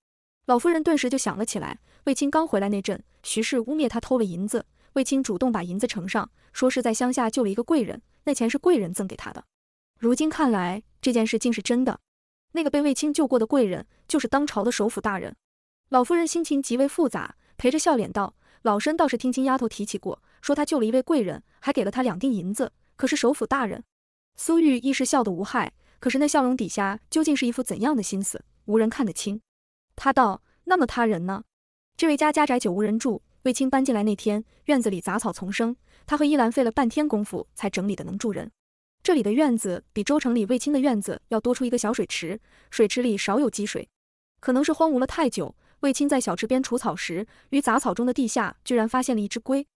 老夫人顿时就想了起来：魏青刚回来那阵，徐氏污蔑他偷了银子，魏青主动把银子呈上，说是在乡下救了一个贵人，那钱是贵人赠给他的。如今看来，这件事竟是真的。那个被魏青救过的贵人，就是当朝的首府大人。老夫人心情极为复杂。陪着笑脸道：“老身倒是听青丫头提起过，说她救了一位贵人，还给了他两锭银子。可是首府大人，苏玉亦是笑得无害，可是那笑容底下究竟是一副怎样的心思，无人看得清。”他道：“那么他人呢？这位家家宅久无人住，卫青搬进来那天，院子里杂草丛生，他和依兰费了半天功夫才整理的能住人。这里的院子比州城里卫青的院子要多出一个小水池，水池里少有积水，可能是荒芜了太久。”卫青在小池边除草时，于杂草中的地下居然发现了一只龟。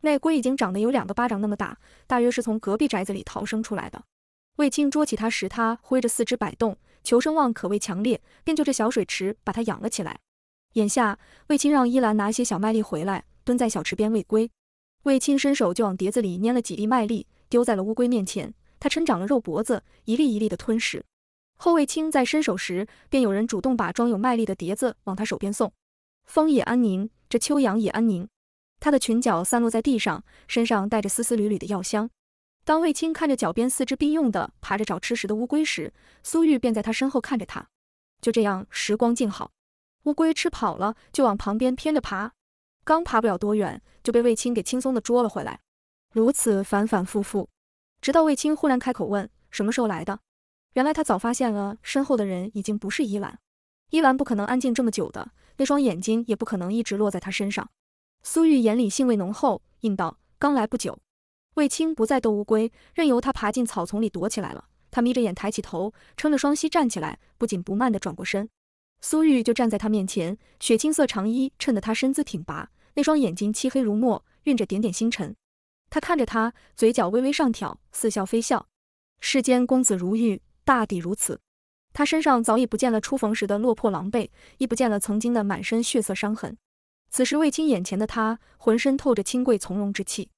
那龟已经长得有两个巴掌那么大，大约是从隔壁宅子里逃生出来的。卫青捉起它时，它挥着四肢摆动，求生望可谓强烈，便就这小水池把它养了起来。眼下，卫青让依兰拿些小麦粒回来，蹲在小池边喂龟。卫青伸手就往碟子里拈了几粒麦粒，丢在了乌龟面前。它撑长了肉脖子，一粒一粒的吞食。后卫青在伸手时，便有人主动把装有麦粒的碟子往他手边送。风也安宁，这秋阳也安宁。他的裙角散落在地上，身上带着丝丝缕缕的药香。当卫青看着脚边四肢并用的爬着找吃食的乌龟时，苏玉便在他身后看着他。就这样，时光静好。乌龟吃跑了，就往旁边偏着爬。刚爬不了多远，就被卫青给轻松的捉了回来。如此反反复复，直到卫青忽然开口问：“什么时候来的？”原来他早发现了身后的人已经不是伊兰，伊兰不可能安静这么久的，那双眼睛也不可能一直落在他身上。苏玉眼里兴味浓厚，应道：“刚来不久。”卫青不再斗乌龟，任由他爬进草丛里躲起来了。他眯着眼，抬起头，撑着双膝站起来，不紧不慢地转过身。苏玉就站在他面前，雪青色长衣衬得他身姿挺拔，那双眼睛漆黑如墨，蕴着点点星辰。他看着他，嘴角微微上挑，似笑非笑。世间公子如玉。大抵如此，他身上早已不见了初逢时的落魄狼狈，亦不见了曾经的满身血色伤痕。此时卫青眼前的他，浑身透着清贵从容之气。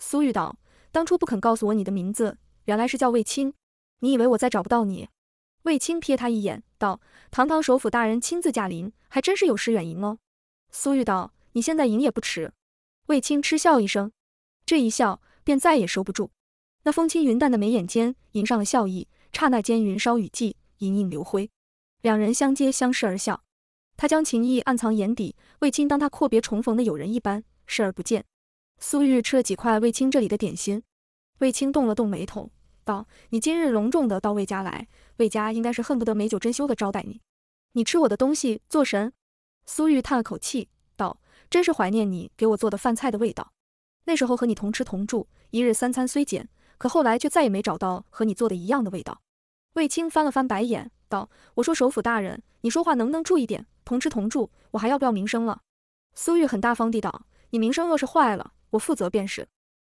苏玉道，当初不肯告诉我你的名字，原来是叫卫青。你以为我再找不到你？卫青瞥他一眼，道：堂堂首府大人亲自驾临，还真是有失远迎哦。苏玉道，你现在迎也不迟。卫青嗤笑一声，这一笑便再也收不住，那风轻云淡的眉眼间，迎上了笑意。刹那间，云烧雨霁，隐隐流辉。两人相接，相视而笑。他将情意暗藏眼底，卫青当他阔别重逢的友人一般，视而不见。苏玉吃了几块卫青这里的点心，卫青动了动眉头，道：“你今日隆重的到魏家来，魏家应该是恨不得美酒珍馐的招待你。你吃我的东西，做神。”苏玉叹了口气，道：“真是怀念你给我做的饭菜的味道。那时候和你同吃同住，一日三餐虽简，可后来却再也没找到和你做的一样的味道。”卫青翻了翻白眼，道：“我说首府大人，你说话能不能注意点？同吃同住，我还要不要名声了？”苏玉很大方地道：“你名声若是坏了，我负责便是。”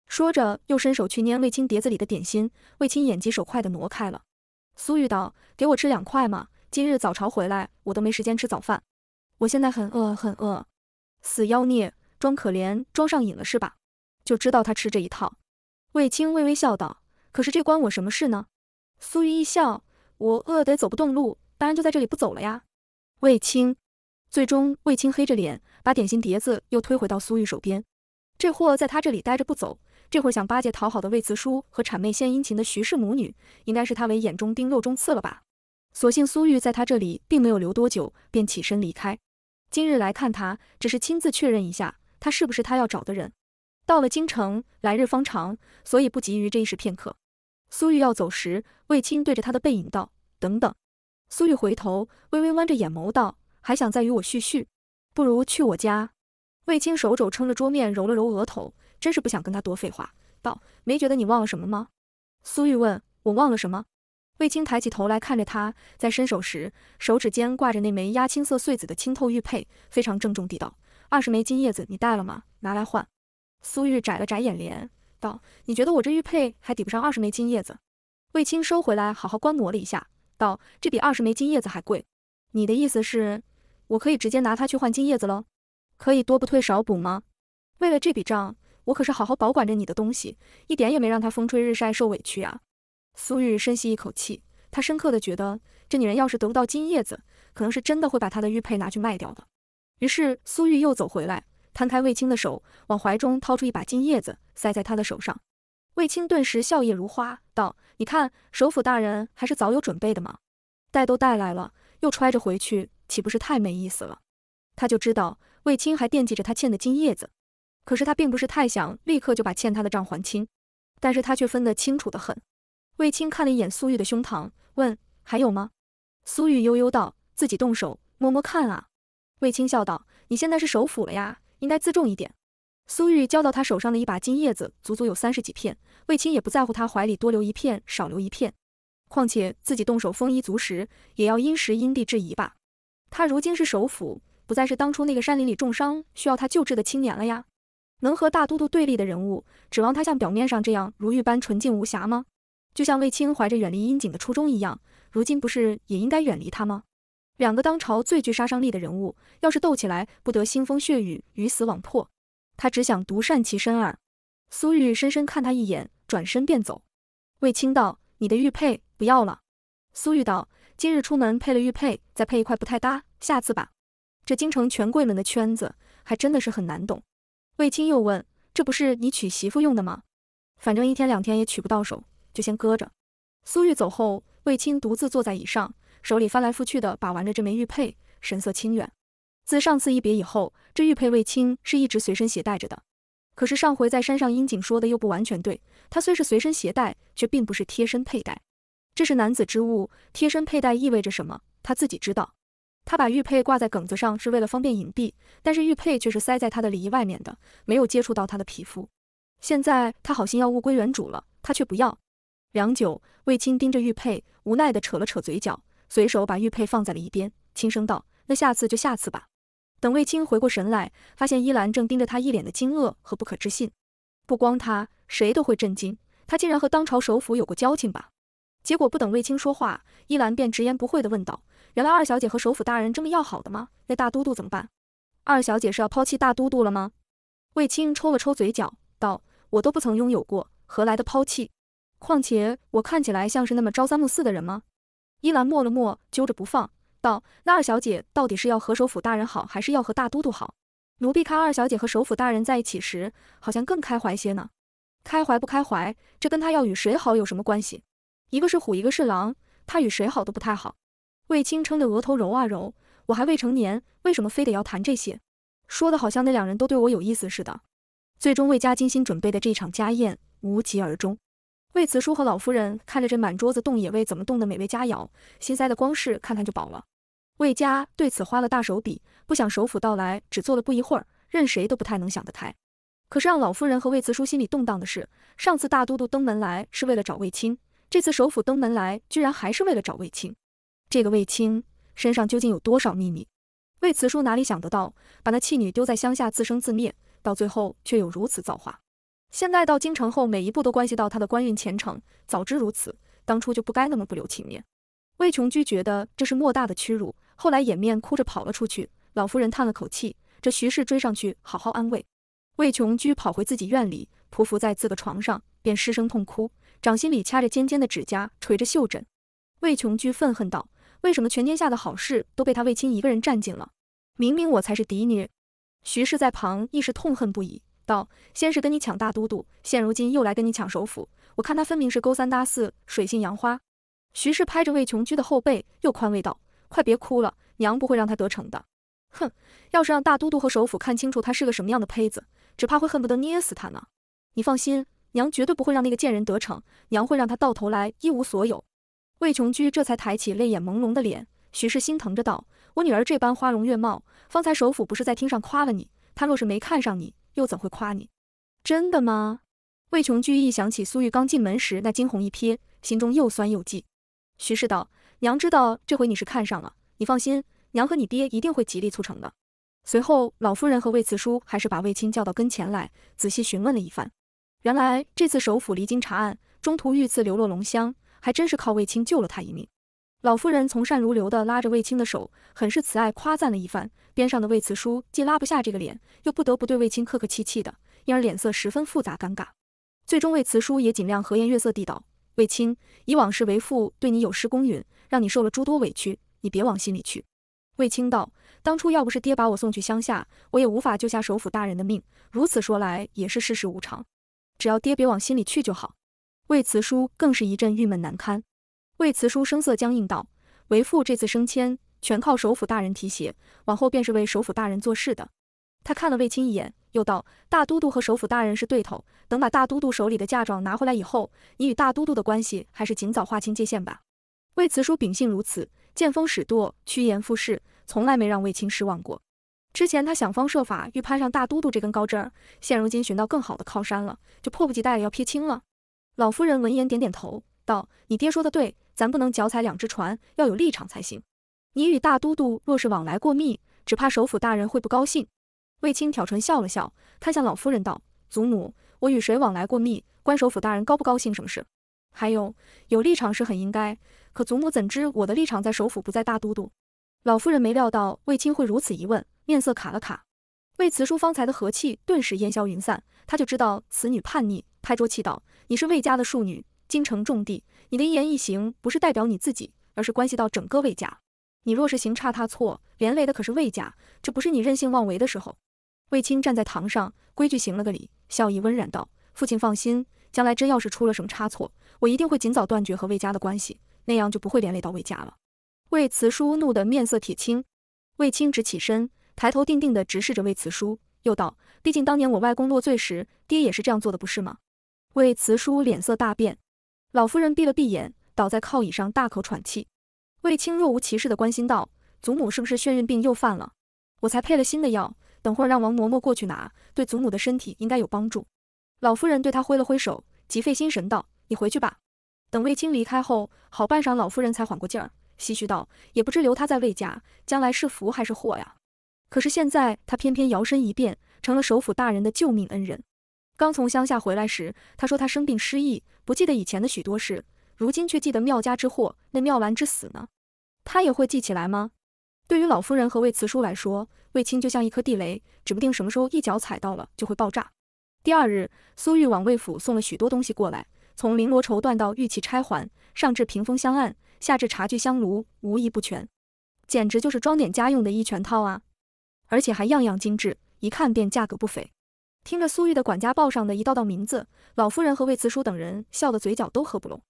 说着又伸手去捏卫青碟子里的点心，卫青眼疾手快地挪开了。苏玉道：“给我吃两块嘛，今日早朝回来我都没时间吃早饭，我现在很饿，很饿。”死妖孽，装可怜，装上瘾了是吧？就知道他吃这一套。卫青微微笑道：“可是这关我什么事呢？”苏玉一笑，我饿得走不动路，当然就在这里不走了呀。卫青，最终卫青黑着脸把点心碟子又推回到苏玉手边。这货在他这里待着不走，这会想巴结讨好的魏慈叔和谄媚献殷勤的徐氏母女，应该是他为眼中钉肉中刺了吧？所幸苏玉在他这里并没有留多久，便起身离开。今日来看他，只是亲自确认一下他是不是他要找的人。到了京城，来日方长，所以不急于这一时片刻。苏玉要走时，卫青对着他的背影道：“等等。”苏玉回头，微微弯着眼眸道：“还想再与我叙叙，不如去我家。”卫青手肘撑着桌面，揉了揉额头，真是不想跟他多废话，道：“没觉得你忘了什么吗？”苏玉问：“我忘了什么？”卫青抬起头来看着他，在伸手时，手指间挂着那枚压青色穗子的清透玉佩，非常郑重地道：“二十枚金叶子，你带了吗？拿来换。”苏玉眨了眨眼帘。道，你觉得我这玉佩还抵不上二十枚金叶子？卫青收回来，好好观摩了一下，道，这比二十枚金叶子还贵。你的意思是，我可以直接拿它去换金叶子喽？可以多不退少补吗？为了这笔账，我可是好好保管着你的东西，一点也没让它风吹日晒受委屈啊。苏玉深吸一口气，她深刻的觉得，这女人要是得不到金叶子，可能是真的会把她的玉佩拿去卖掉的。于是苏玉又走回来，摊开卫青的手，往怀中掏出一把金叶子。塞在他的手上，卫青顿时笑靥如花，道：“你看，首府大人还是早有准备的嘛，带都带来了，又揣着回去，岂不是太没意思了？”他就知道卫青还惦记着他欠的金叶子，可是他并不是太想立刻就把欠他的账还清，但是他却分得清楚的很。卫青看了一眼苏玉的胸膛，问：“还有吗？”苏玉悠悠道：“自己动手，摸摸看啊。”卫青笑道：“你现在是首府了呀，应该自重一点。”苏玉交到他手上的一把金叶子，足足有三十几片。卫青也不在乎他怀里多留一片，少留一片。况且自己动手丰衣足食，也要因时因地制宜吧。他如今是首辅，不再是当初那个山林里重伤需要他救治的青年了呀。能和大都督对立的人物，指望他像表面上这样如玉般纯净无瑕吗？就像卫青怀着远离阴井的初衷一样，如今不是也应该远离他吗？两个当朝最具杀伤力的人物，要是斗起来，不得腥风血雨，鱼死网破？他只想独善其身耳。苏玉深深看他一眼，转身便走。卫青道：“你的玉佩不要了？”苏玉道：“今日出门配了玉佩，再配一块不太搭，下次吧。”这京城权贵们的圈子，还真的是很难懂。卫青又问：“这不是你娶媳妇用的吗？反正一天两天也娶不到手，就先搁着。”苏玉走后，卫青独自坐在椅上，手里翻来覆去的把玩着这枚玉佩，神色清远。自上次一别以后，这玉佩卫青是一直随身携带着的。可是上回在山上，樱井说的又不完全对。他虽是随身携带，却并不是贴身佩戴。这是男子之物，贴身佩戴意味着什么，他自己知道。他把玉佩挂在梗子上是为了方便隐蔽，但是玉佩却是塞在他的里衣外面的，没有接触到他的皮肤。现在他好心要物归原主了，他却不要。良久，卫青盯着玉佩，无奈的扯了扯嘴角，随手把玉佩放在了一边，轻声道：“那下次就下次吧。”等卫青回过神来，发现依兰正盯着他，一脸的惊愕和不可置信。不光他，谁都会震惊。他竟然和当朝首府有过交情吧？结果不等卫青说话，依兰便直言不讳地问道：“原来二小姐和首府大人这么要好的吗？那大都督怎么办？二小姐是要抛弃大都督了吗？”卫青抽了抽嘴角，道：“我都不曾拥有过，何来的抛弃？况且我看起来像是那么朝三暮四的人吗？”依兰默了默，揪着不放。道：“那二小姐到底是要和首府大人好，还是要和大都督好？奴婢看二小姐和首府大人在一起时，好像更开怀些呢。开怀不开怀，这跟她要与谁好有什么关系？一个是虎，一个是狼，她与谁好都不太好。”卫青撑着额头揉啊揉，我还未成年，为什么非得要谈这些？说的好像那两人都对我有意思似的。最终，魏家精心准备的这场家宴无疾而终。魏慈叔和老夫人看着这满桌子动野味怎么动的美味佳肴，心塞的光是看看就饱了。魏家对此花了大手笔，不想首府到来，只做了不一会儿，任谁都不太能想得开。可是让老夫人和魏慈叔心里动荡的是，上次大都督登门来是为了找卫青，这次首府登门来居然还是为了找卫青。这个卫青身上究竟有多少秘密？魏慈叔哪里想得到，把那弃女丢在乡下自生自灭，到最后却有如此造化。现在到京城后，每一步都关系到他的官运前程。早知如此，当初就不该那么不留情面。魏琼居觉得这是莫大的屈辱，后来掩面哭着跑了出去。老夫人叹了口气，这徐氏追上去好好安慰。魏琼居跑回自己院里，匍匐在自个床上，便失声痛哭，掌心里掐着尖尖的指甲，捶着袖枕。魏琼居愤恨道：“为什么全天下的好事都被他魏青一个人占尽了？明明我才是嫡女！”徐氏在旁亦是痛恨不已，道：“先是跟你抢大都督，现如今又来跟你抢首府，我看他分明是勾三搭四，水性杨花。”徐氏拍着魏琼居的后背，又宽慰道：“快别哭了，娘不会让他得逞的。”哼，要是让大都督和首府看清楚他是个什么样的胚子，只怕会恨不得捏死他呢。你放心，娘绝对不会让那个贱人得逞，娘会让他到头来一无所有。魏琼居这才抬起泪眼朦胧的脸，徐氏心疼着道：“我女儿这般花容月貌，方才首府不是在厅上夸了你？他若是没看上你，又怎会夸你？”真的吗？魏琼居一想起苏玉刚进门时那惊鸿一瞥，心中又酸又悸。徐氏道：“娘知道这回你是看上了，你放心，娘和你爹一定会极力促成的。”随后，老夫人和魏慈叔还是把卫青叫到跟前来，仔细询问了一番。原来这次首府离京查案，中途遇刺流落龙乡，还真是靠卫青救了他一命。老夫人从善如流的拉着卫青的手，很是慈爱夸赞了一番。边上的魏慈叔既拉不下这个脸，又不得不对卫青客客气气的，因而脸色十分复杂尴尬。最终，魏慈叔也尽量和颜悦色地道。卫青，以往是为父对你有失公允，让你受了诸多委屈，你别往心里去。卫青道，当初要不是爹把我送去乡下，我也无法救下首府大人的命。如此说来，也是世事无常，只要爹别往心里去就好。卫慈叔更是一阵郁闷难堪。卫慈叔声色僵硬道，为父这次升迁，全靠首府大人提携，往后便是为首府大人做事的。他看了卫青一眼，又道：“大都督和首府大人是对头，等把大都督手里的嫁妆拿回来以后，你与大都督的关系还是尽早划清界限吧。”卫辞叔秉性如此，见风使舵，趋炎附势，从来没让卫青失望过。之前他想方设法欲攀上大都督这根高枝，现如今寻到更好的靠山了，就迫不及待要撇清了。老夫人闻言点点头，道：“你爹说的对，咱不能脚踩两只船，要有立场才行。你与大都督若是往来过密，只怕首府大人会不高兴。”卫青挑唇笑了笑，看向老夫人道：“祖母，我与谁往来过密？关首府大人高不高兴？什么事？还有，有立场是很应该，可祖母怎知我的立场在首府不在大都督？”老夫人没料到卫青会如此一问，面色卡了卡。卫辞叔方才的和气顿时烟消云散，他就知道此女叛逆，拍桌气道：“你是魏家的庶女，京城重地，你的一言一行不是代表你自己，而是关系到整个魏家。你若是行差踏错，连累的可是魏家，这不是你任性妄为的时候。”卫青站在堂上，规矩行了个礼，笑意温然道：“父亲放心，将来真要是出了什么差错，我一定会尽早断绝和魏家的关系，那样就不会连累到魏家了。”魏慈叔怒得面色铁青。卫青直起身，抬头定定地直视着魏慈叔，又道：“毕竟当年我外公落罪时，爹也是这样做的，不是吗？”魏慈叔脸色大变，老夫人闭了闭眼，倒在靠椅上大口喘气。卫青若无其事地关心道：“祖母是不是眩晕病又犯了？我才配了新的药。”等会儿让王嬷嬷过去拿，对祖母的身体应该有帮助。老夫人对她挥了挥手，极费心神道：“你回去吧。”等卫青离开后，好半晌老夫人才缓过劲儿，唏嘘道：“也不知留他在卫家，将来是福还是祸呀。”可是现在他偏偏摇身一变，成了首府大人的救命恩人。刚从乡下回来时，他说他生病失忆，不记得以前的许多事。如今却记得妙家之祸，那妙兰之死呢？他也会记起来吗？对于老夫人和魏慈叔来说。卫青就像一颗地雷，指不定什么时候一脚踩到了就会爆炸。第二日，苏玉往卫府送了许多东西过来，从绫罗绸缎到玉器钗环，上至屏风香案，下至茶具香炉，无一不全，简直就是装点家用的一全套啊！而且还样样精致，一看便价格不菲。听着苏玉的管家报上的一道道名字，老夫人和卫慈叔等人笑得嘴角都合不拢。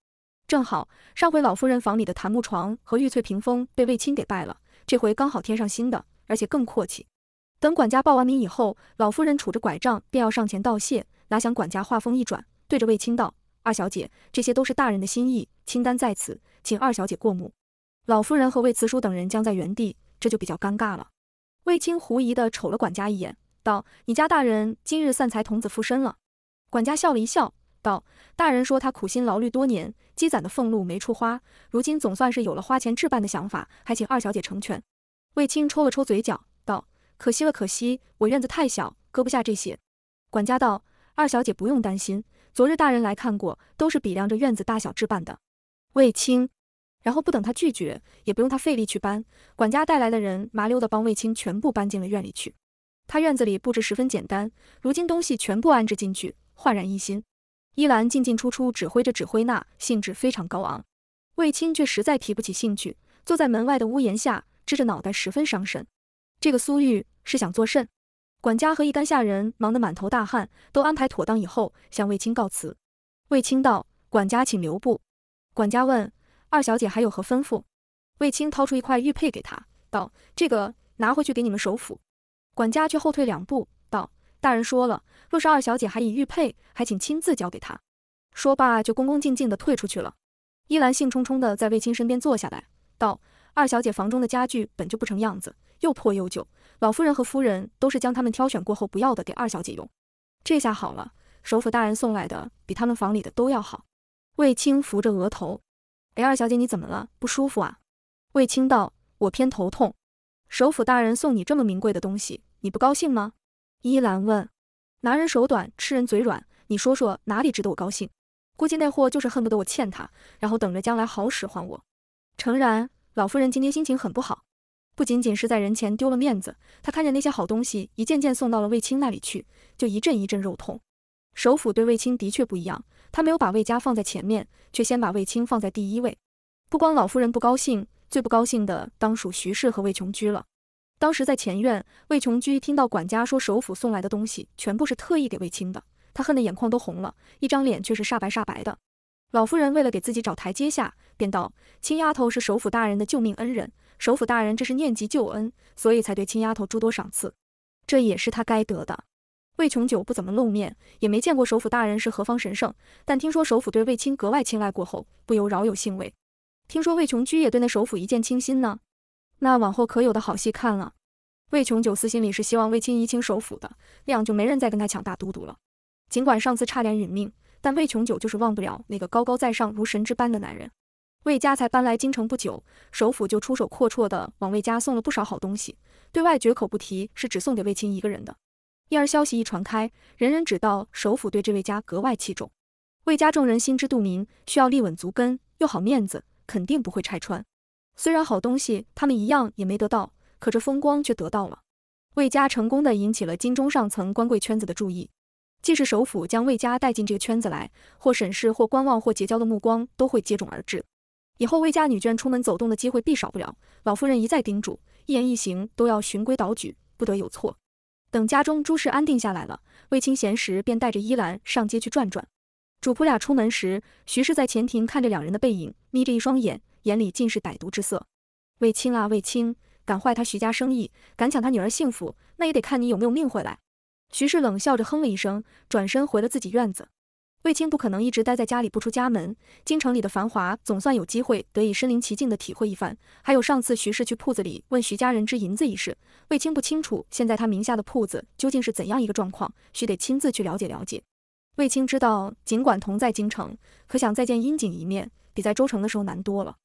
正好上回老夫人房里的檀木床和玉翠屏风被卫青给败了，这回刚好添上新的。而且更阔气。等管家报完名以后，老夫人杵着拐杖便要上前道谢，哪想管家话锋一转，对着卫青道：“二小姐，这些都是大人的心意，清单在此，请二小姐过目。”老夫人和卫慈叔等人僵在原地，这就比较尴尬了。卫青狐疑的瞅了管家一眼，道：“你家大人今日散财童子附身了？”管家笑了一笑，道：“大人说他苦心劳虑多年，积攒的俸禄没处花，如今总算是有了花钱置办的想法，还请二小姐成全。”卫青抽了抽嘴角，道：“可惜了，可惜，我院子太小，搁不下这些。”管家道：“二小姐不用担心，昨日大人来看过，都是比量着院子大小置办的。”卫青，然后不等他拒绝，也不用他费力去搬，管家带来的人麻溜的帮卫青全部搬进了院里去。他院子里布置十分简单，如今东西全部安置进去，焕然一新。依兰进进出出，指挥着指挥那，兴致非常高昂。卫青却实在提不起兴趣，坐在门外的屋檐下。支着脑袋，十分伤神。这个苏玉是想做甚？管家和一干下人忙得满头大汗，都安排妥当以后，向卫青告辞。卫青道：“管家请留步。”管家问：“二小姐还有何吩咐？”卫青掏出一块玉佩给他，道：“这个拿回去给你们首府。”管家却后退两步，道：“大人说了，若是二小姐还以玉佩，还请亲自交给他。”说罢就恭恭敬敬地退出去了。依兰兴冲冲地在卫青身边坐下来，道。二小姐房中的家具本就不成样子，又破又旧。老夫人和夫人都是将他们挑选过后不要的给二小姐用。这下好了，首府大人送来的比他们房里的都要好。卫青扶着额头，哎，二小姐你怎么了？不舒服啊？卫青道：我偏头痛。首府大人送你这么名贵的东西，你不高兴吗？依兰问。拿人手短，吃人嘴软。你说说哪里值得我高兴？估计那货就是恨不得我欠他，然后等着将来好使唤我。诚然。老夫人今天心情很不好，不仅仅是在人前丢了面子，她看见那些好东西一件件送到了卫青那里去，就一阵一阵肉痛。首府对卫青的确不一样，他没有把卫家放在前面，却先把卫青放在第一位。不光老夫人不高兴，最不高兴的当属徐氏和魏琼居了。当时在前院，魏琼居听到管家说首府送来的东西全部是特意给卫青的，他恨得眼眶都红了，一张脸却是煞白煞白的。老夫人为了给自己找台阶下。便道：“青丫头是首府大人的救命恩人，首府大人这是念及旧恩，所以才对青丫头诸多赏赐，这也是他该得的。”魏琼九不怎么露面，也没见过首府大人是何方神圣，但听说首府对魏青格外青睐，过后不由饶有兴味。听说魏琼居也对那首府一见倾心呢，那往后可有的好戏看了。魏琼九私心里是希望魏青移亲首府的，那样就没人再跟他抢大都督了。尽管上次差点殒命，但魏琼九就是忘不了那个高高在上如神之般的男人。魏家才搬来京城不久，首府就出手阔绰的往魏家送了不少好东西，对外绝口不提是只送给魏青一个人的。因而消息一传开，人人只道首府对这位家格外器重。魏家众人心知肚明，需要立稳足根又好面子，肯定不会拆穿。虽然好东西他们一样也没得到，可这风光却得到了。魏家成功的引起了京中上层官贵圈子的注意，既是首府将魏家带进这个圈子来，或审视、或观望、或结交的目光都会接踵而至。以后魏家女眷出门走动的机会必少不了，老夫人一再叮嘱，一言一行都要循规蹈矩，不得有错。等家中诸事安定下来了，魏清闲时便带着依兰上街去转转。主仆俩出门时，徐氏在前庭看着两人的背影，眯着一双眼，眼里尽是歹毒之色。魏清啊魏清，敢坏他徐家生意，敢抢他女儿幸福，那也得看你有没有命回来。徐氏冷笑着哼了一声，转身回了自己院子。卫青不可能一直待在家里不出家门，京城里的繁华总算有机会得以身临其境的体会一番。还有上次徐氏去铺子里问徐家人支银子一事，卫青不清楚现在他名下的铺子究竟是怎样一个状况，需得亲自去了解了解。卫青知道，尽管同在京城，可想再见阴景一面，比在州城的时候难多了。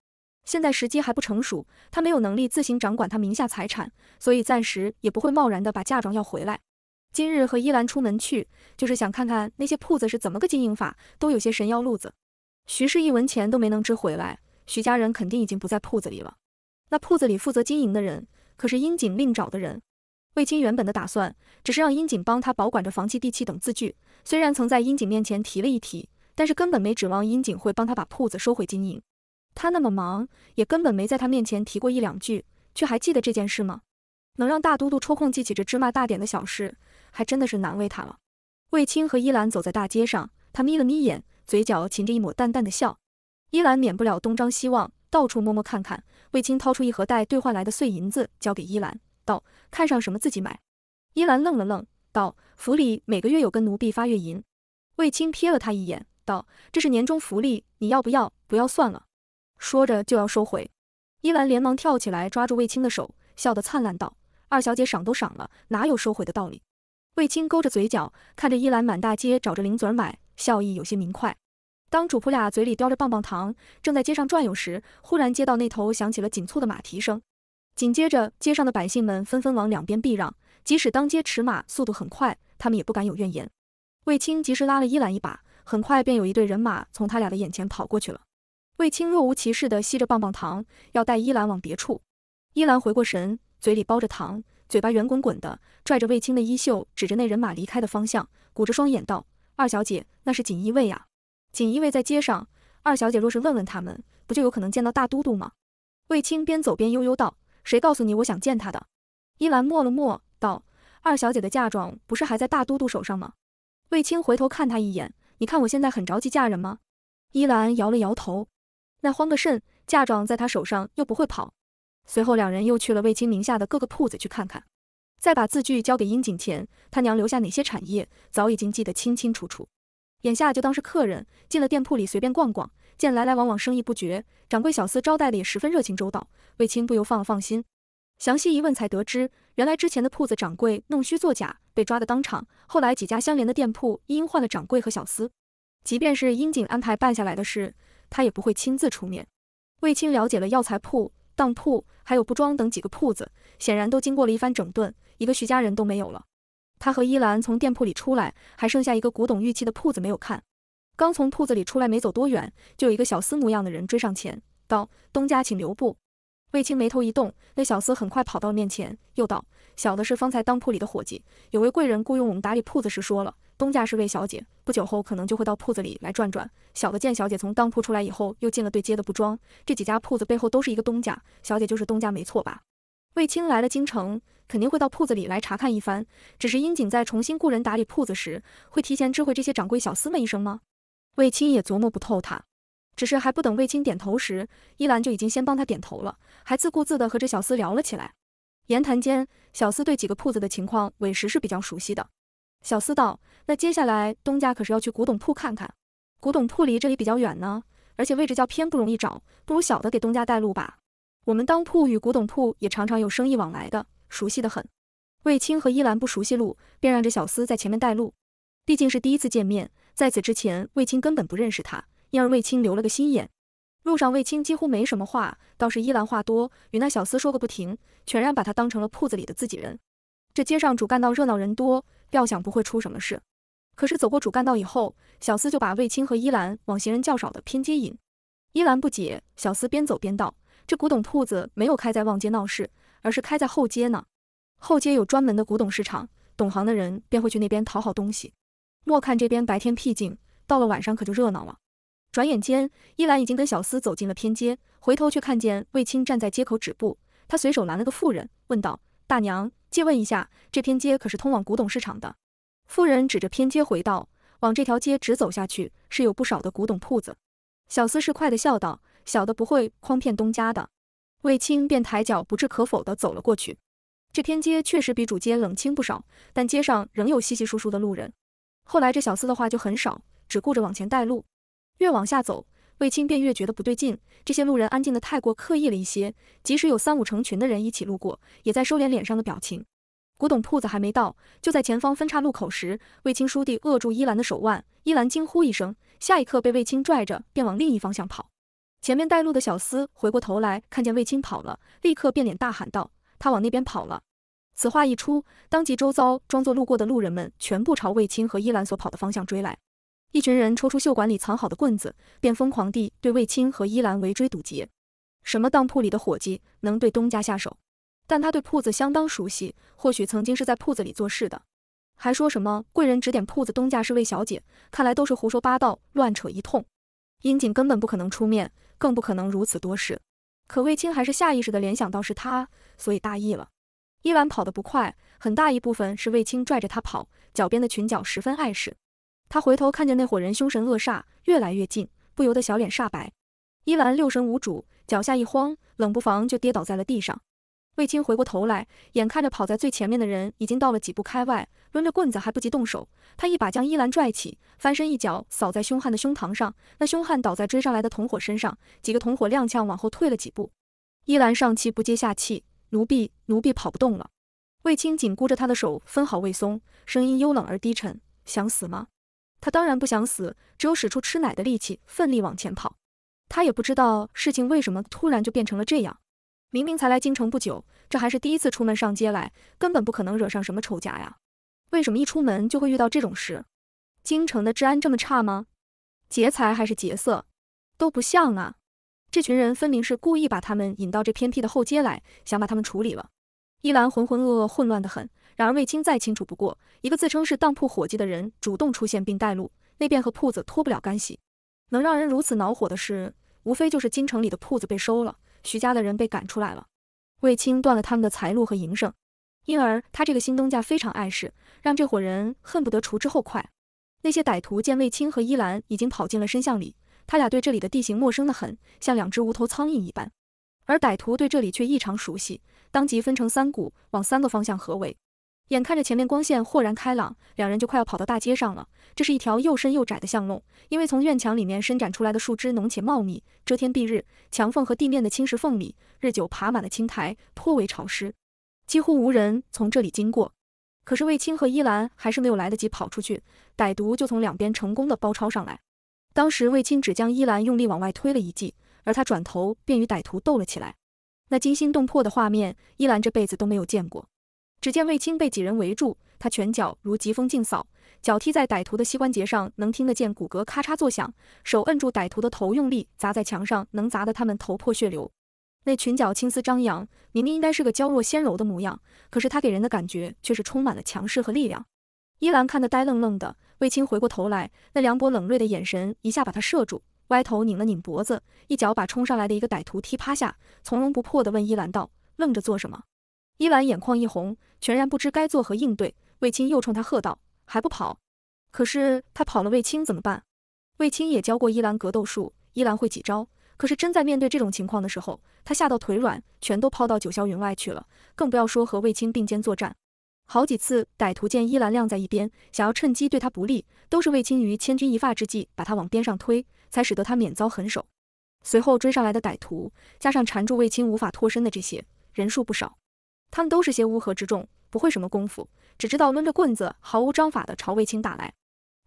现在时机还不成熟，他没有能力自行掌管他名下财产，所以暂时也不会贸然的把嫁妆要回来。今日和依兰出门去，就是想看看那些铺子是怎么个经营法，都有些神妖路子。徐氏一文钱都没能支回来，徐家人肯定已经不在铺子里了。那铺子里负责经营的人，可是殷景另找的人。卫青原本的打算，只是让殷景帮他保管着房契、地契等字据。虽然曾在殷景面前提了一提，但是根本没指望殷景会帮他把铺子收回经营。他那么忙，也根本没在他面前提过一两句，却还记得这件事吗？能让大都督抽空记起这芝麻大点的小事？还真的是难为他了。卫青和依兰走在大街上，他眯了眯眼，嘴角噙着一抹淡淡的笑。依兰免不了东张西望，到处摸摸看看。卫青掏出一盒带兑换来的碎银子，交给依兰，道：“看上什么自己买。”依兰愣了愣，道：“府里每个月有跟奴婢发月银。”卫青瞥了他一眼，道：“这是年终福利，你要不要？不要算了。”说着就要收回。依兰连忙跳起来抓住卫青的手，笑得灿烂道：“二小姐赏都赏了，哪有收回的道理？”卫青勾着嘴角，看着依兰满大街找着零嘴买，笑意有些明快。当主仆俩嘴里叼着棒棒糖，正在街上转悠时，忽然街道那头响起了紧促的马蹄声，紧接着街上的百姓们纷纷往两边避让。即使当街驰马，速度很快，他们也不敢有怨言。卫青及时拉了依兰一把，很快便有一队人马从他俩的眼前跑过去了。卫青若无其事地吸着棒棒糖，要带依兰往别处。依兰回过神，嘴里包着糖。嘴巴圆滚滚的，拽着卫青的衣袖，指着那人马离开的方向，鼓着双眼道：“二小姐，那是锦衣卫啊！锦衣卫在街上，二小姐若是问问他们，不就有可能见到大都督吗？”卫青边走边悠悠道：“谁告诉你我想见他的？”依兰默了默，道：“二小姐的嫁妆不是还在大都督手上吗？”卫青回头看他一眼，你看我现在很着急嫁人吗？依兰摇了摇头，那慌个甚？嫁妆在他手上又不会跑。随后，两人又去了卫青名下的各个铺子去看看，再把字据交给殷景前。他娘留下哪些产业，早已经记得清清楚楚。眼下就当是客人，进了店铺里随便逛逛，见来来往往，生意不绝，掌柜小厮招待的也十分热情周到。卫青不由放了放心。详细一问，才得知，原来之前的铺子掌柜弄虚作假，被抓的当场。后来几家相连的店铺因换了掌柜和小厮，即便是殷景安排办下来的事，他也不会亲自出面。卫青了解了药材铺。当铺还有布庄等几个铺子，显然都经过了一番整顿，一个徐家人都没有了。他和依兰从店铺里出来，还剩下一个古董玉器的铺子没有看。刚从铺子里出来，没走多远，就有一个小厮模样的人追上前，道：“东家，请留步。”卫青眉头一动，那小厮很快跑到面前，又道。小的是方才当铺里的伙计，有位贵人雇佣我们打理铺子时说了，东家是魏小姐，不久后可能就会到铺子里来转转。小的见小姐从当铺出来以后，又进了对接的布庄，这几家铺子背后都是一个东家，小姐就是东家没错吧？魏青来了京城，肯定会到铺子里来查看一番。只是樱井在重新雇人打理铺子时，会提前知会这些掌柜小厮们一声吗？魏青也琢磨不透他，只是还不等魏青点头时，依兰就已经先帮他点头了，还自顾自地和这小厮聊了起来。言谈间，小厮对几个铺子的情况委实是比较熟悉的。小厮道：“那接下来东家可是要去古董铺看看？古董铺离这里比较远呢，而且位置较偏，不容易找，不如小的给东家带路吧。我们当铺与古董铺也常常有生意往来的，熟悉的很。”卫青和依兰不熟悉路，便让这小厮在前面带路。毕竟是第一次见面，在此之前，卫青根本不认识他，因而卫青留了个心眼。路上卫青几乎没什么话，倒是依兰话多，与那小厮说个不停，全然把他当成了铺子里的自己人。这街上主干道热闹人多，料想不会出什么事。可是走过主干道以后，小厮就把卫青和依兰往行人较少的偏街引。依兰不解，小厮边走边道：“这古董铺子没有开在旺街闹市，而是开在后街呢。后街有专门的古董市场，懂行的人便会去那边讨好东西。莫看这边白天僻静，到了晚上可就热闹了。”转眼间，依兰已经跟小厮走进了偏街，回头却看见卫青站在街口止步。他随手拦了个妇人，问道：“大娘，借问一下，这偏街可是通往古董市场的？”妇人指着偏街回道：“往这条街直走下去，是有不少的古董铺子。”小厮是快的笑道：“小的不会诓骗东家的。”卫青便抬脚，不置可否的走了过去。这偏街确实比主街冷清不少，但街上仍有稀稀疏疏的路人。后来这小厮的话就很少，只顾着往前带路。越往下走，卫青便越觉得不对劲。这些路人安静的太过刻意了一些，即使有三五成群的人一起路过，也在收敛脸上的表情。古董铺子还没到，就在前方分叉路口时，卫青倏地扼住依兰的手腕，依兰惊呼一声，下一刻被卫青拽着便往另一方向跑。前面带路的小厮回过头来看见卫青跑了，立刻变脸大喊道：“他往那边跑了！”此话一出，当即周遭装作路过的路人们全部朝卫青和依兰所跑的方向追来。一群人抽出袖管里藏好的棍子，便疯狂地对卫青和依兰围追堵截。什么当铺里的伙计能对东家下手？但他对铺子相当熟悉，或许曾经是在铺子里做事的。还说什么贵人指点铺子东家是魏小姐，看来都是胡说八道，乱扯一通。殷锦根本不可能出面，更不可能如此多事。可卫青还是下意识地联想到是他，所以大意了。依兰跑得不快，很大一部分是卫青拽着她跑，脚边的裙角十分碍事。他回头看见那伙人凶神恶煞，越来越近，不由得小脸煞白。伊兰六神无主，脚下一慌，冷不防就跌倒在了地上。卫青回过头来，眼看着跑在最前面的人已经到了几步开外，抡着棍子还不及动手，他一把将伊兰拽起，翻身一脚扫在凶悍的胸膛上，那凶悍倒在追上来的同伙身上，几个同伙踉跄往后退了几步。伊兰上气不接下气：“奴婢，奴婢跑不动了。”卫青紧箍着他的手，分毫未松，声音幽冷而低沉：“想死吗？”他当然不想死，只有使出吃奶的力气，奋力往前跑。他也不知道事情为什么突然就变成了这样。明明才来京城不久，这还是第一次出门上街来，根本不可能惹上什么仇家呀。为什么一出门就会遇到这种事？京城的治安这么差吗？劫财还是劫色，都不像啊。这群人分明是故意把他们引到这偏僻的后街来，想把他们处理了。依兰浑浑噩噩，混乱得很。然而卫青再清楚不过，一个自称是当铺伙计的人主动出现并带路，那便和铺子脱不了干系。能让人如此恼火的事，无非就是京城里的铺子被收了，徐家的人被赶出来了，卫青断了他们的财路和营生，因而他这个新东家非常碍事，让这伙人恨不得除之后快。那些歹徒见卫青和依兰已经跑进了深巷里，他俩对这里的地形陌生的很，像两只无头苍蝇一般，而歹徒对这里却异常熟悉，当即分成三股，往三个方向合围。眼看着前面光线豁然开朗，两人就快要跑到大街上了。这是一条又深又窄的巷弄，因为从院墙里面伸展出来的树枝浓且茂密，遮天蔽日。墙缝和地面的青石缝里，日久爬满了青苔，颇为潮湿，几乎无人从这里经过。可是卫青和依兰还是没有来得及跑出去，歹徒就从两边成功的包抄上来。当时卫青只将依兰用力往外推了一记，而他转头便与歹徒斗了起来。那惊心动魄的画面，依兰这辈子都没有见过。只见卫青被几人围住，他拳脚如疾风劲扫，脚踢在歹徒的膝关节上，能听得见骨骼咔嚓作响；手摁住歹徒的头，用力砸在墙上，能砸得他们头破血流。那裙角青丝张扬，明明应该是个娇弱纤柔的模样，可是他给人的感觉却是充满了强势和力量。依兰看得呆愣愣的，卫青回过头来，那凉薄冷锐的眼神一下把他射住，歪头拧了拧脖子，一脚把冲上来的一个歹徒踢趴下，从容不迫地问依兰道：“愣着做什么？”伊兰眼眶一红，全然不知该作何应对。卫青又冲他喝道：“还不跑！”可是他跑了，卫青怎么办？卫青也教过伊兰格斗术，伊兰会几招。可是真在面对这种情况的时候，他吓到腿软，全都抛到九霄云外去了。更不要说和卫青并肩作战。好几次歹徒见伊兰晾在一边，想要趁机对他不利，都是卫青于千钧一发之际把他往边上推，才使得他免遭狠手。随后追上来的歹徒，加上缠住卫青无法脱身的这些，人数不少。他们都是些乌合之众，不会什么功夫，只知道抡着棍子，毫无章法的朝卫青打来。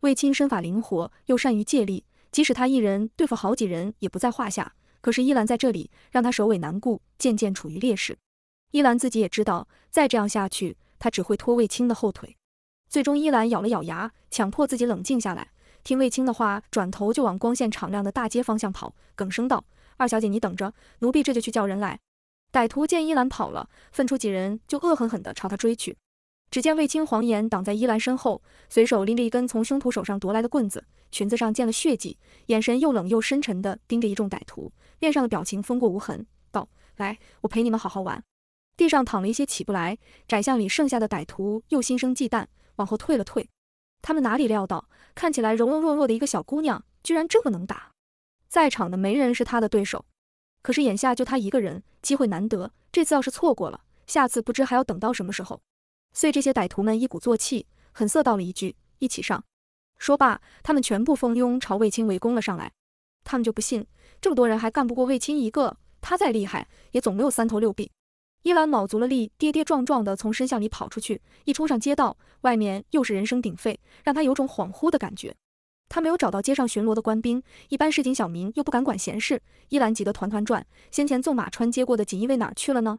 卫青身法灵活，又善于借力，即使他一人对付好几人也不在话下。可是依兰在这里，让他首尾难顾，渐渐处于劣势。依兰自己也知道，再这样下去，他只会拖卫青的后腿。最终，依兰咬了咬牙，强迫自己冷静下来，听卫青的话，转头就往光线敞亮的大街方向跑，哽声道：“二小姐，你等着，奴婢这就去叫人来。”歹徒见依兰跑了，分出几人就恶狠狠地朝他追去。只见卫青黄颜挡在依兰身后，随手拎着一根从凶徒手上夺来的棍子，裙子上溅了血迹，眼神又冷又深沉地盯着一众歹徒，面上的表情风过无痕，道：“来，我陪你们好好玩。”地上躺了一些起不来，窄巷里剩下的歹徒又心生忌惮，往后退了退。他们哪里料到，看起来柔柔弱弱的一个小姑娘，居然这么能打，在场的没人是她的对手。可是眼下就他一个人，机会难得。这次要是错过了，下次不知还要等到什么时候。遂这些歹徒们一鼓作气，狠色道了一句：“一起上！”说罢，他们全部蜂拥朝卫青围攻了上来。他们就不信这么多人还干不过卫青一个，他再厉害也总没有三头六臂。伊兰卯足了力，跌跌撞撞地从深巷里跑出去，一冲上街道，外面又是人声鼎沸，让他有种恍惚的感觉。他没有找到街上巡逻的官兵，一般市井小民又不敢管闲事。依兰急得团团转，先前纵马穿街过的锦衣卫哪去了呢？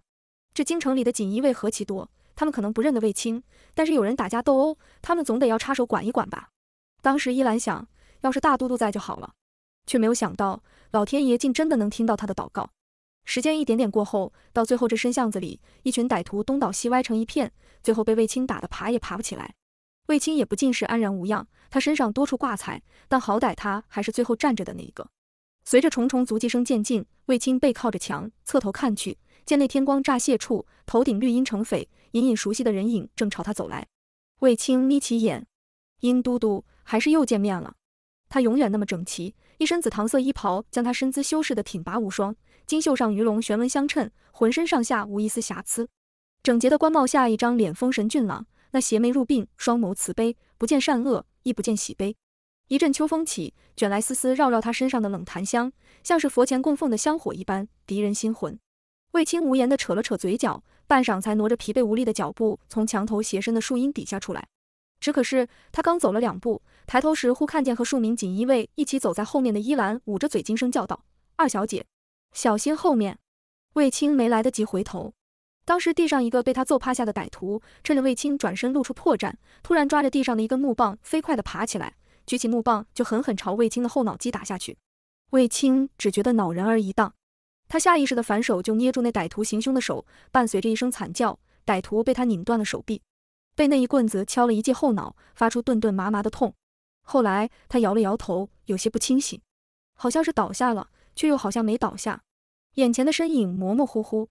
这京城里的锦衣卫何其多，他们可能不认得卫青，但是有人打架斗殴，他们总得要插手管一管吧？当时依兰想，要是大都督在就好了，却没有想到老天爷竟真的能听到他的祷告。时间一点点过后，到最后这深巷子里，一群歹徒东倒西歪成一片，最后被卫青打得爬也爬不起来。卫青也不尽是安然无恙，他身上多处挂彩，但好歹他还是最后站着的那一个。随着重重足迹声渐近，卫青背靠着墙，侧头看去，见那天光乍泄处，头顶绿荫成匪，隐隐熟悉的人影正朝他走来。卫青眯起眼，殷都督，还是又见面了。他永远那么整齐，一身紫糖色衣袍将他身姿修饰的挺拔无双，金袖上鱼龙旋纹相衬，浑身上下无一丝瑕疵。整洁的官帽下一张脸丰神俊朗。那邪眉入鬓，双眸慈悲，不见善恶，亦不见喜悲。一阵秋风起，卷来丝丝绕绕他身上的冷檀香，像是佛前供奉的香火一般，涤人心魂。卫青无言地扯了扯嘴角，半晌才挪着疲惫无力的脚步从墙头斜身的树荫底下出来。只可是他刚走了两步，抬头时忽看见和数名锦衣卫一起走在后面的依兰捂着嘴惊声叫道：“二小姐，小心后面！”卫青没来得及回头。当时地上一个被他揍趴下的歹徒，趁着卫青转身露出破绽，突然抓着地上的一根木棒，飞快地爬起来，举起木棒就狠狠朝卫青的后脑击打下去。卫青只觉得脑仁儿一荡，他下意识的反手就捏住那歹徒行凶的手，伴随着一声惨叫，歹徒被他拧断了手臂。被那一棍子敲了一记后脑，发出顿顿麻麻的痛。后来他摇了摇头，有些不清醒，好像是倒下了，却又好像没倒下，眼前的身影模模糊糊。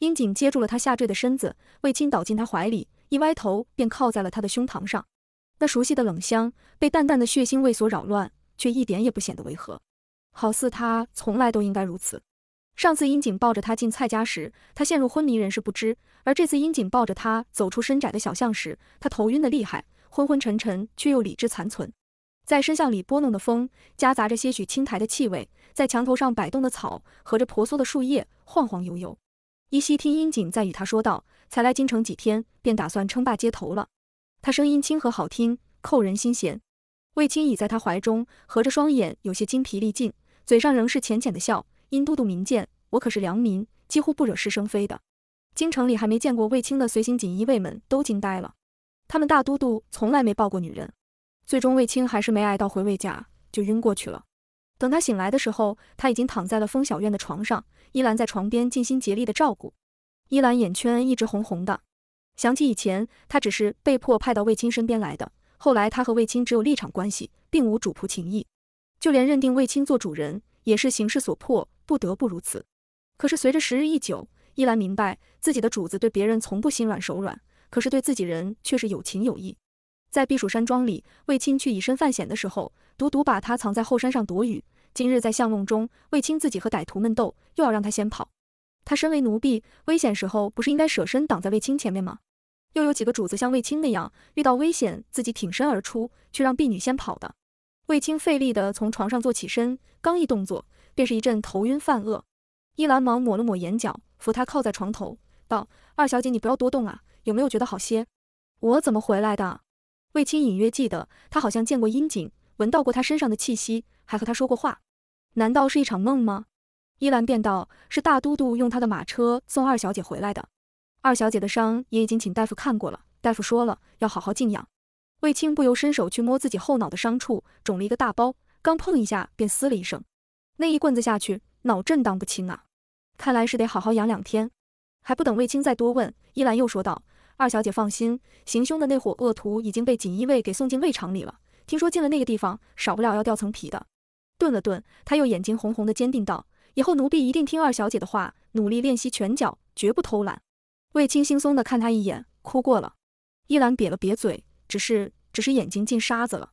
樱井接住了他下坠的身子，卫青倒进他怀里，一歪头便靠在了他的胸膛上。那熟悉的冷香被淡淡的血腥味所扰乱，却一点也不显得违和，好似他从来都应该如此。上次樱井抱着他进蔡家时，他陷入昏迷，人事不知；而这次樱井抱着他走出深窄的小巷时，他头晕的厉害，昏昏沉沉却又理智残存。在深巷里拨弄的风，夹杂着些许青苔的气味；在墙头上摆动的草，和着婆娑的树叶，晃晃悠悠。依稀听殷景在与他说道，才来京城几天，便打算称霸街头了。他声音亲和好听，扣人心弦。卫青倚在他怀中，合着双眼，有些精疲力尽，嘴上仍是浅浅的笑。殷都督明鉴，我可是良民，几乎不惹是生非的。京城里还没见过卫青的随行锦衣卫们都惊呆了，他们大都督从来没抱过女人。最终卫青还是没挨到回卫家，就晕过去了。等他醒来的时候，他已经躺在了风小院的床上，依兰在床边尽心竭力的照顾。依兰眼圈一直红红的，想起以前，他只是被迫派到卫青身边来的，后来他和卫青只有立场关系，并无主仆情谊，就连认定卫青做主人，也是形势所迫，不得不如此。可是随着时日一久，依兰明白自己的主子对别人从不心软手软，可是对自己人却是有情有义。在避暑山庄里，卫青去以身犯险的时候。独独把他藏在后山上躲雨。今日在巷弄中，卫青自己和歹徒们斗，又要让他先跑。他身为奴婢，危险时候不是应该舍身挡在卫青前面吗？又有几个主子像卫青那样，遇到危险自己挺身而出，却让婢女先跑的？卫青费力地从床上坐起身，刚一动作，便是一阵头晕犯恶。伊兰忙抹了抹眼角，扶他靠在床头，道：“二小姐，你不要多动啊。有没有觉得好些？我怎么回来的？”卫青隐约记得，他好像见过阴井。闻到过他身上的气息，还和他说过话，难道是一场梦吗？伊兰便道，是大都督用他的马车送二小姐回来的，二小姐的伤也已经请大夫看过了，大夫说了要好好静养。卫青不由伸手去摸自己后脑的伤处，肿了一个大包，刚碰一下便嘶了一声，那一棍子下去，脑震荡不轻啊，看来是得好好养两天。还不等卫青再多问，伊兰又说道，二小姐放心，行凶的那伙恶徒已经被锦衣卫给送进卫场里了。听说进了那个地方，少不了要掉层皮的。顿了顿，他又眼睛红红的，坚定道：“以后奴婢一定听二小姐的话，努力练习拳脚，绝不偷懒。”卫青轻松的看他一眼，哭过了。依兰瘪了瘪嘴，只是只是眼睛进沙子了。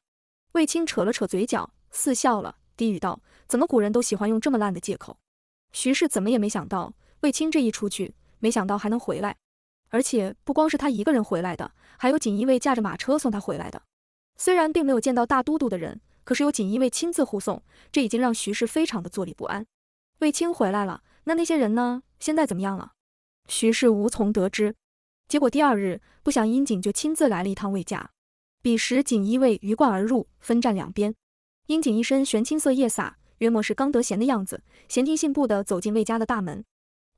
卫青扯了扯嘴角，似笑了，低语道：“怎么古人都喜欢用这么烂的借口？”徐氏怎么也没想到，卫青这一出去，没想到还能回来，而且不光是他一个人回来的，还有锦衣卫驾着马车送他回来的。虽然并没有见到大都督的人，可是有锦衣卫亲自护送，这已经让徐氏非常的坐立不安。卫青回来了，那那些人呢？现在怎么样了？徐氏无从得知。结果第二日，不想殷景就亲自来了一趟魏家。彼时锦衣卫鱼贯而入，分站两边。殷景一身玄青色夜洒，约莫是刚得闲的样子，闲庭信步的走进魏家的大门。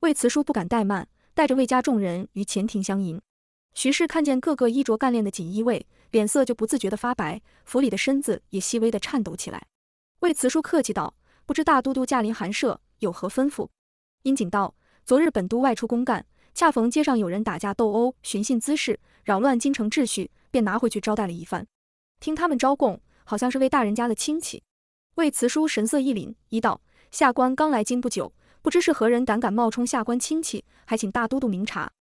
魏慈叔不敢怠慢，带着魏家众人于前庭相迎。徐氏看见各个衣着干练的锦衣卫。脸色就不自觉地发白，府里的身子也细微地颤抖起来。魏慈叔客气道：“不知大都督驾临寒舍，有何吩咐？”殷景道：“昨日本都外出公干，恰逢街上有人打架斗殴，寻衅滋事，扰乱京城秩序，便拿回去招待了一番。听他们招供，好像是魏大人家的亲戚。”魏慈叔神色一凛，一，道：“下官刚来京不久，不知是何人胆敢冒充下官亲戚，还请大都督明察。”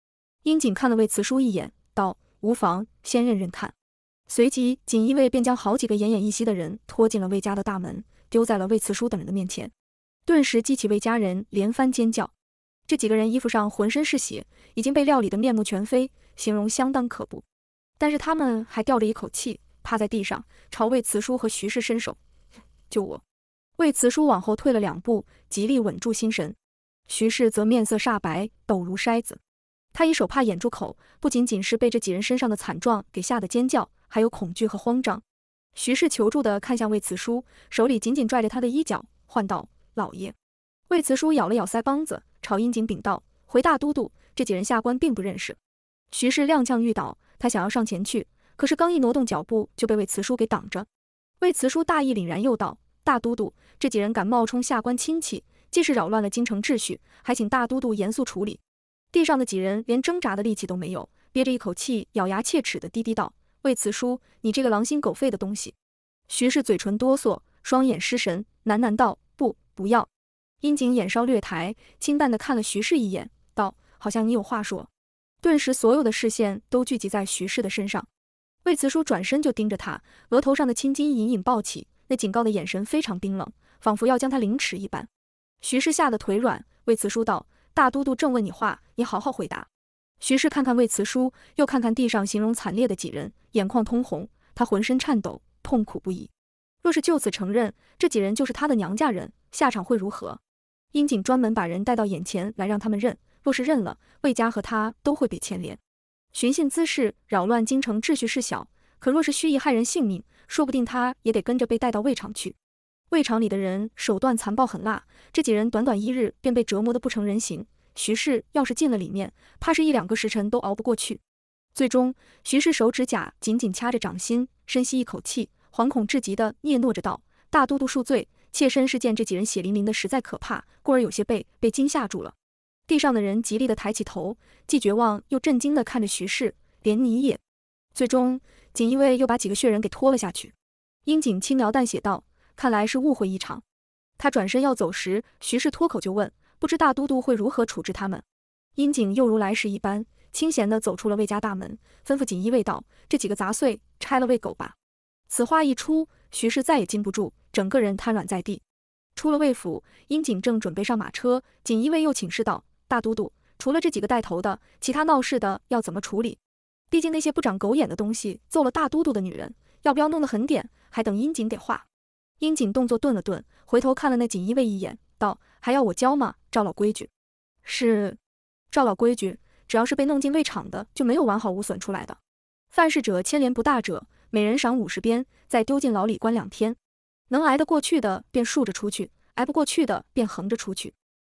殷景看了魏慈叔一眼，道：“无妨，先认认看。”随即，锦衣卫便将好几个奄奄一息的人拖进了魏家的大门，丢在了魏慈叔等人的面前，顿时激起魏家人连番尖叫。这几个人衣服上浑身是血，已经被料理的面目全非，形容相当可怖。但是他们还吊着一口气，趴在地上，朝魏慈叔和徐氏伸手：“救我！”魏慈叔往后退了两步，极力稳住心神。徐氏则面色煞白，抖如筛子，他以手帕掩住口，不仅仅是被这几人身上的惨状给吓得尖叫。还有恐惧和慌张，徐氏求助的看向魏慈叔，手里紧紧拽着他的衣角，唤道：“老爷。”魏慈叔咬了咬腮帮子，朝殷景禀道：“回大都督，这几人下官并不认识。”徐氏踉跄欲倒，他想要上前去，可是刚一挪动脚步就被魏慈叔给挡着。魏慈叔大义凛然，又道：“大都督，这几人敢冒充下官亲戚，既是扰乱了京城秩序，还请大都督严肃处理。”地上的几人连挣扎的力气都没有，憋着一口气，咬牙切齿的低低道。魏慈叔，你这个狼心狗肺的东西！徐氏嘴唇哆嗦，双眼失神，喃喃道：“不，不要。”殷景眼梢略抬，清淡的看了徐氏一眼，道：“好像你有话说。”顿时，所有的视线都聚集在徐氏的身上。魏慈叔转身就盯着他，额头上的青筋隐隐暴起，那警告的眼神非常冰冷，仿佛要将他凌迟一般。徐氏吓得腿软。魏慈叔道：“大都督正问你话，你好好回答。”徐氏看看魏辞书，又看看地上形容惨烈的几人，眼眶通红，他浑身颤抖，痛苦不已。若是就此承认，这几人就是他的娘家人，下场会如何？英景专门把人带到眼前来让他们认，若是认了，魏家和他都会被牵连。寻衅滋事，扰乱京城秩序事小，可若是蓄意害人性命，说不定他也得跟着被带到魏场去。魏场里的人手段残暴狠辣，这几人短短一日便被折磨得不成人形。徐氏要是进了里面，怕是一两个时辰都熬不过去。最终，徐氏手指甲紧紧掐着掌心，深吸一口气，惶恐至极的嗫嚅着道：“大都督恕罪，妾身是见这几人血淋淋的，实在可怕，故而有些被被惊吓住了。”地上的人极力的抬起头，既绝望又震惊的看着徐氏，连你也……最终，锦衣卫又把几个血人给拖了下去。樱井轻描淡写道：“看来是误会一场。”他转身要走时，徐氏脱口就问。不知大都督会如何处置他们？殷景又如来时一般清闲地走出了魏家大门，吩咐锦衣卫道：“这几个杂碎，拆了喂狗吧。”此话一出，徐氏再也禁不住，整个人瘫软在地。出了魏府，殷景正准备上马车，锦衣卫又请示道：“大都督，除了这几个带头的，其他闹事的要怎么处理？毕竟那些不长狗眼的东西揍了大都督的女人，要不要弄得很点？还等殷景给话？”殷景动作顿了顿，回头看了那锦衣卫一眼，道：“还要我教吗？”照老规矩，是照老规矩，只要是被弄进卫厂的，就没有完好无损出来的。犯事者牵连不大者，每人赏五十鞭，再丢进牢里关两天。能挨得过去的便竖着出去，挨不过去的便横着出去。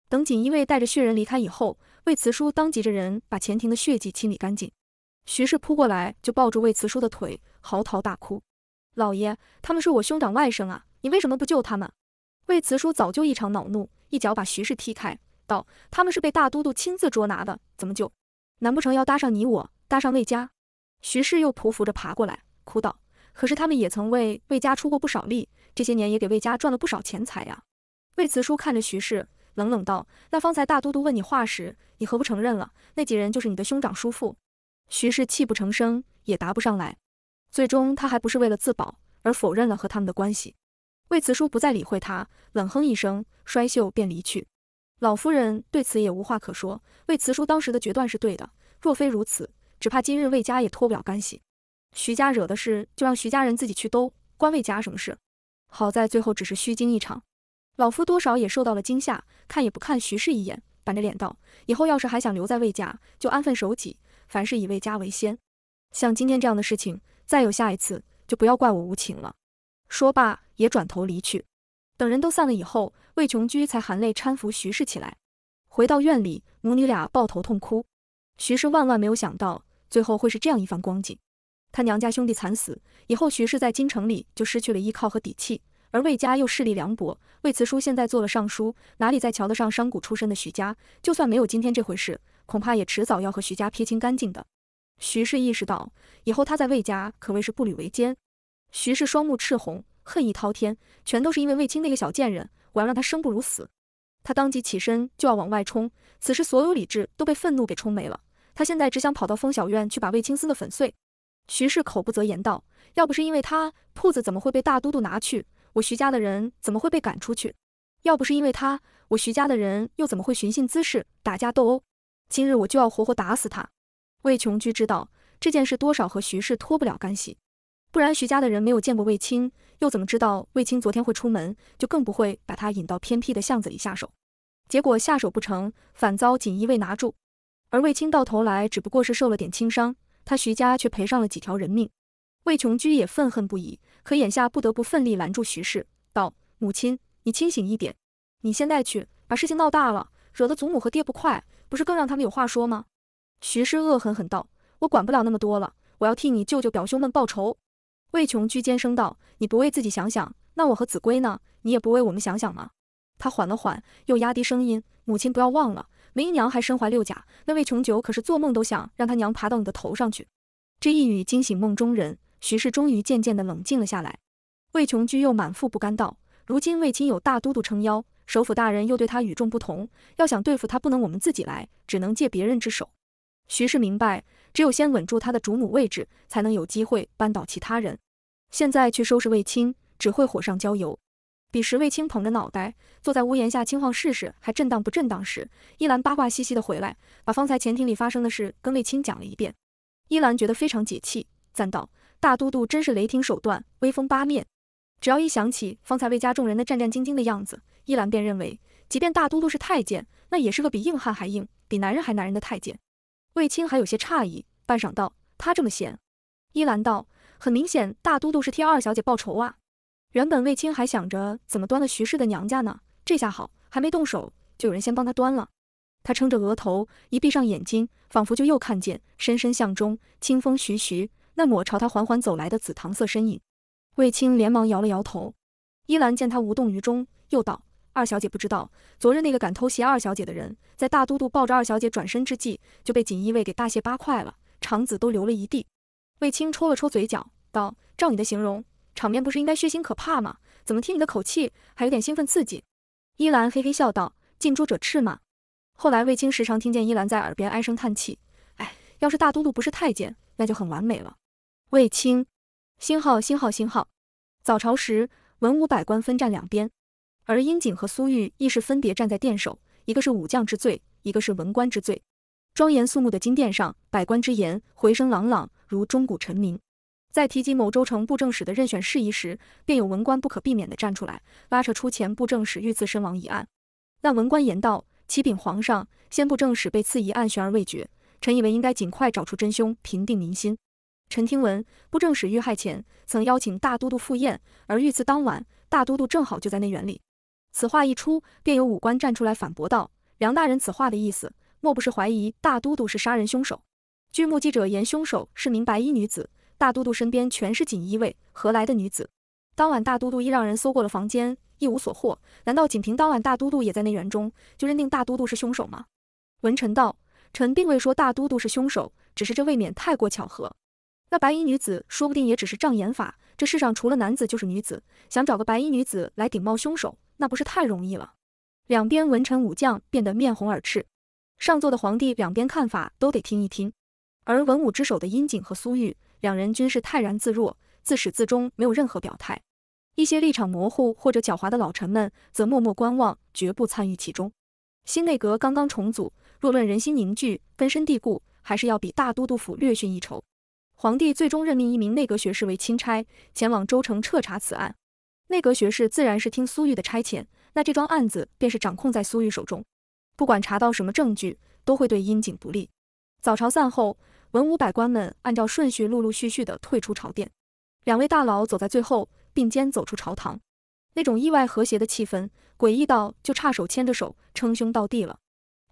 等锦衣卫带着血人离开以后，魏慈叔当即着人把前庭的血迹清理干净。徐氏扑过来就抱住魏慈叔的腿，嚎啕大哭：“老爷，他们是我兄长外甥啊，你为什么不救他们？”魏慈叔早就异常恼怒。一脚把徐氏踢开，道：“他们是被大都督亲自捉拿的，怎么救？难不成要搭上你我？搭上魏家？”徐氏又匍匐着爬过来，哭道：“可是他们也曾为魏家出过不少力，这些年也给魏家赚了不少钱财呀。”魏慈叔看着徐氏，冷冷道：“那方才大都督问你话时，你何不承认了？那几人就是你的兄长叔父？”徐氏泣不成声，也答不上来。最终，他还不是为了自保而否认了和他们的关系。魏慈叔不再理会他，冷哼一声，摔袖便离去。老夫人对此也无话可说。魏慈叔当时的决断是对的，若非如此，只怕今日魏家也脱不了干系。徐家惹的事，就让徐家人自己去兜，关魏家什么事？好在最后只是虚惊一场，老夫多少也受到了惊吓，看也不看徐氏一眼，板着脸道：“以后要是还想留在魏家，就安分守己，凡事以魏家为先。像今天这样的事情，再有下一次，就不要怪我无情了。”说罢。也转头离去。等人都散了以后，魏琼居才含泪搀扶徐氏起来。回到院里，母女俩抱头痛哭。徐氏万万没有想到，最后会是这样一番光景。他娘家兄弟惨死以后，徐氏在京城里就失去了依靠和底气。而魏家又势力凉薄，魏慈叔现在做了尚书，哪里再瞧得上商贾出身的徐家？就算没有今天这回事，恐怕也迟早要和徐家撇清干净的。徐氏意识到，以后他在魏家可谓是步履维艰。徐氏双目赤红。恨意滔天，全都是因为卫青那个小贱人！我要让他生不如死！他当即起身就要往外冲，此时所有理智都被愤怒给冲没了。他现在只想跑到风小院去把卫青撕得粉碎。徐氏口不择言道：“要不是因为他，铺子怎么会被大都督拿去？我徐家的人怎么会被赶出去？要不是因为他，我徐家的人又怎么会寻衅滋事、打架斗殴？今日我就要活活打死他！”魏琼居知道这件事多少和徐氏脱不了干系，不然徐家的人没有见过卫青。又怎么知道卫青昨天会出门，就更不会把他引到偏僻的巷子里下手。结果下手不成，反遭锦衣卫拿住。而卫青到头来只不过是受了点轻伤，他徐家却赔上了几条人命。魏琼居也愤恨不已，可眼下不得不奋力拦住徐氏，道：“母亲，你清醒一点。你现在去，把事情闹大了，惹得祖母和爹不快，不是更让他们有话说吗？”徐氏恶狠狠道：“我管不了那么多了，我要替你舅舅表兄们报仇。”魏琼居尖声道：“你不为自己想想，那我和子规呢？你也不为我们想想吗？”他缓了缓，又压低声音：“母亲不要忘了，梅姨娘还身怀六甲。那魏琼九可是做梦都想让他娘爬到你的头上去。”这一语惊醒梦中人，徐氏终于渐渐的冷静了下来。魏琼居又满腹不甘道：“如今魏亲有大都督撑腰，首府大人又对他与众不同，要想对付他，不能我们自己来，只能借别人之手。”徐氏明白，只有先稳住他的主母位置，才能有机会扳倒其他人。现在去收拾卫青，只会火上浇油。彼时卫青捧着脑袋坐在屋檐下，轻晃试试还震荡不震荡时，依兰八卦兮兮的回来，把方才前厅里发生的事跟卫青讲了一遍。依兰觉得非常解气，赞道：“大都督真是雷霆手段，威风八面。”只要一想起方才魏家众人的战战兢兢的样子，依兰便认为，即便大都督是太监，那也是个比硬汉还硬、比男人还男人的太监。卫青还有些诧异，半晌道：“他这么闲？”依兰道：“很明显，大都督是替二小姐报仇啊。”原本卫青还想着怎么端了徐氏的娘家呢，这下好，还没动手就有人先帮他端了。他撑着额头，一闭上眼睛，仿佛就又看见深深巷中，清风徐徐，那抹朝他缓缓走来的紫糖色身影。卫青连忙摇了摇头。依兰见他无动于衷，又道。二小姐不知道，昨日那个敢偷袭二小姐的人，在大都督抱着二小姐转身之际，就被锦衣卫给大卸八块了，肠子都流了一地。卫青抽了抽嘴角，道：“照你的形容，场面不是应该血腥可怕吗？怎么听你的口气，还有点兴奋刺激？”依兰嘿嘿笑道：“近朱者赤嘛。”后来卫青时常听见依兰在耳边唉声叹气：“哎，要是大都督不是太监，那就很完美了。”卫青。星号星号星号。早朝时，文武百官分站两边。而英景和苏玉亦是分别站在殿首，一个是武将之罪，一个是文官之罪。庄严肃穆的金殿上，百官之言回声朗朗，如钟鼓晨鸣。在提及某州城布政使的任选事宜时，便有文官不可避免地站出来，拉扯出前布政使遇刺身亡一案。那文官言道：“启禀皇上，先布政使被刺一案悬而未决，臣以为应该尽快找出真凶，平定民心。臣听闻布政使遇害前曾邀请大都督赴宴，而遇刺当晚，大都督正好就在内园里。”此话一出，便有武官站出来反驳道：“梁大人，此话的意思，莫不是怀疑大都督是杀人凶手？据目击者言，凶手是名白衣女子，大都督身边全是锦衣卫，何来的女子？当晚大都督亦让人搜过了房间，一无所获。难道仅凭当晚大都督也在内园中，就认定大都督是凶手吗？”文臣道：“臣并未说大都督是凶手，只是这未免太过巧合。那白衣女子说不定也只是障眼法。这世上除了男子就是女子，想找个白衣女子来顶冒凶手？”那不是太容易了，两边文臣武将变得面红耳赤，上座的皇帝两边看法都得听一听，而文武之首的殷景和苏玉两人均是泰然自若，自始自终没有任何表态。一些立场模糊或者狡猾的老臣们则默默观望，绝不参与其中。新内阁刚刚重组，若论人心凝聚、根深蒂固，还是要比大都督府略逊一筹。皇帝最终任命一名内阁学士为钦差，前往州城彻查此案。内阁学士自然是听苏玉的差遣，那这桩案子便是掌控在苏玉手中。不管查到什么证据，都会对阴景不利。早朝散后，文武百官们按照顺序陆陆续续的退出朝殿，两位大佬走在最后，并肩走出朝堂，那种意外和谐的气氛，诡异到就差手牵着手称兄道弟了。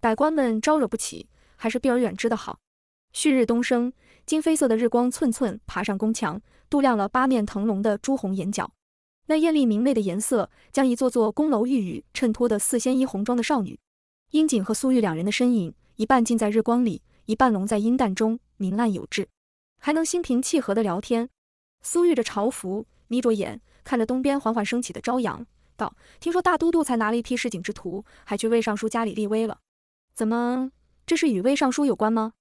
百官们招惹不起，还是避而远之的好。旭日东升，金绯色的日光寸寸爬上宫墙，镀亮了八面腾龙的朱红眼角。那艳丽明媚的颜色，将一座座宫楼玉宇衬托的似仙衣红妆的少女。樱井和苏玉两人的身影，一半浸在日光里，一半笼在阴淡中，明暗有致，还能心平气和的聊天。苏玉着朝服，眯着眼看着东边缓缓升起的朝阳，道：“听说大都督才拿了一批市井之徒，还去魏尚书家里立威了。怎么，这是与魏尚书有关吗？”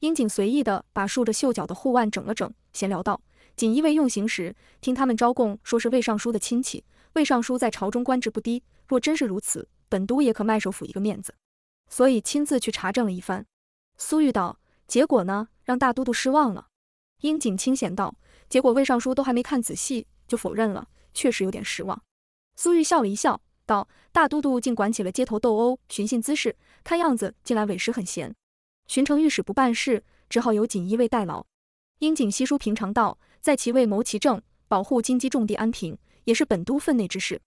樱井随意的把竖着袖角的护腕整了整，闲聊道。锦衣卫用刑时，听他们招供，说是魏尚书的亲戚。魏尚书在朝中官职不低，若真是如此，本都也可卖首府一个面子，所以亲自去查证了一番。苏御道，结果呢？让大都督失望了。英景清闲道，结果魏尚书都还没看仔细，就否认了，确实有点失望。苏御笑了一笑，道：“大都督竟管起了街头斗殴、寻衅滋事，看样子近来委实很闲。巡城御史不办事，只好由锦衣卫代劳。”英景稀疏平常道。在其位谋其政，保护金鸡重地安平，也是本都分内之事。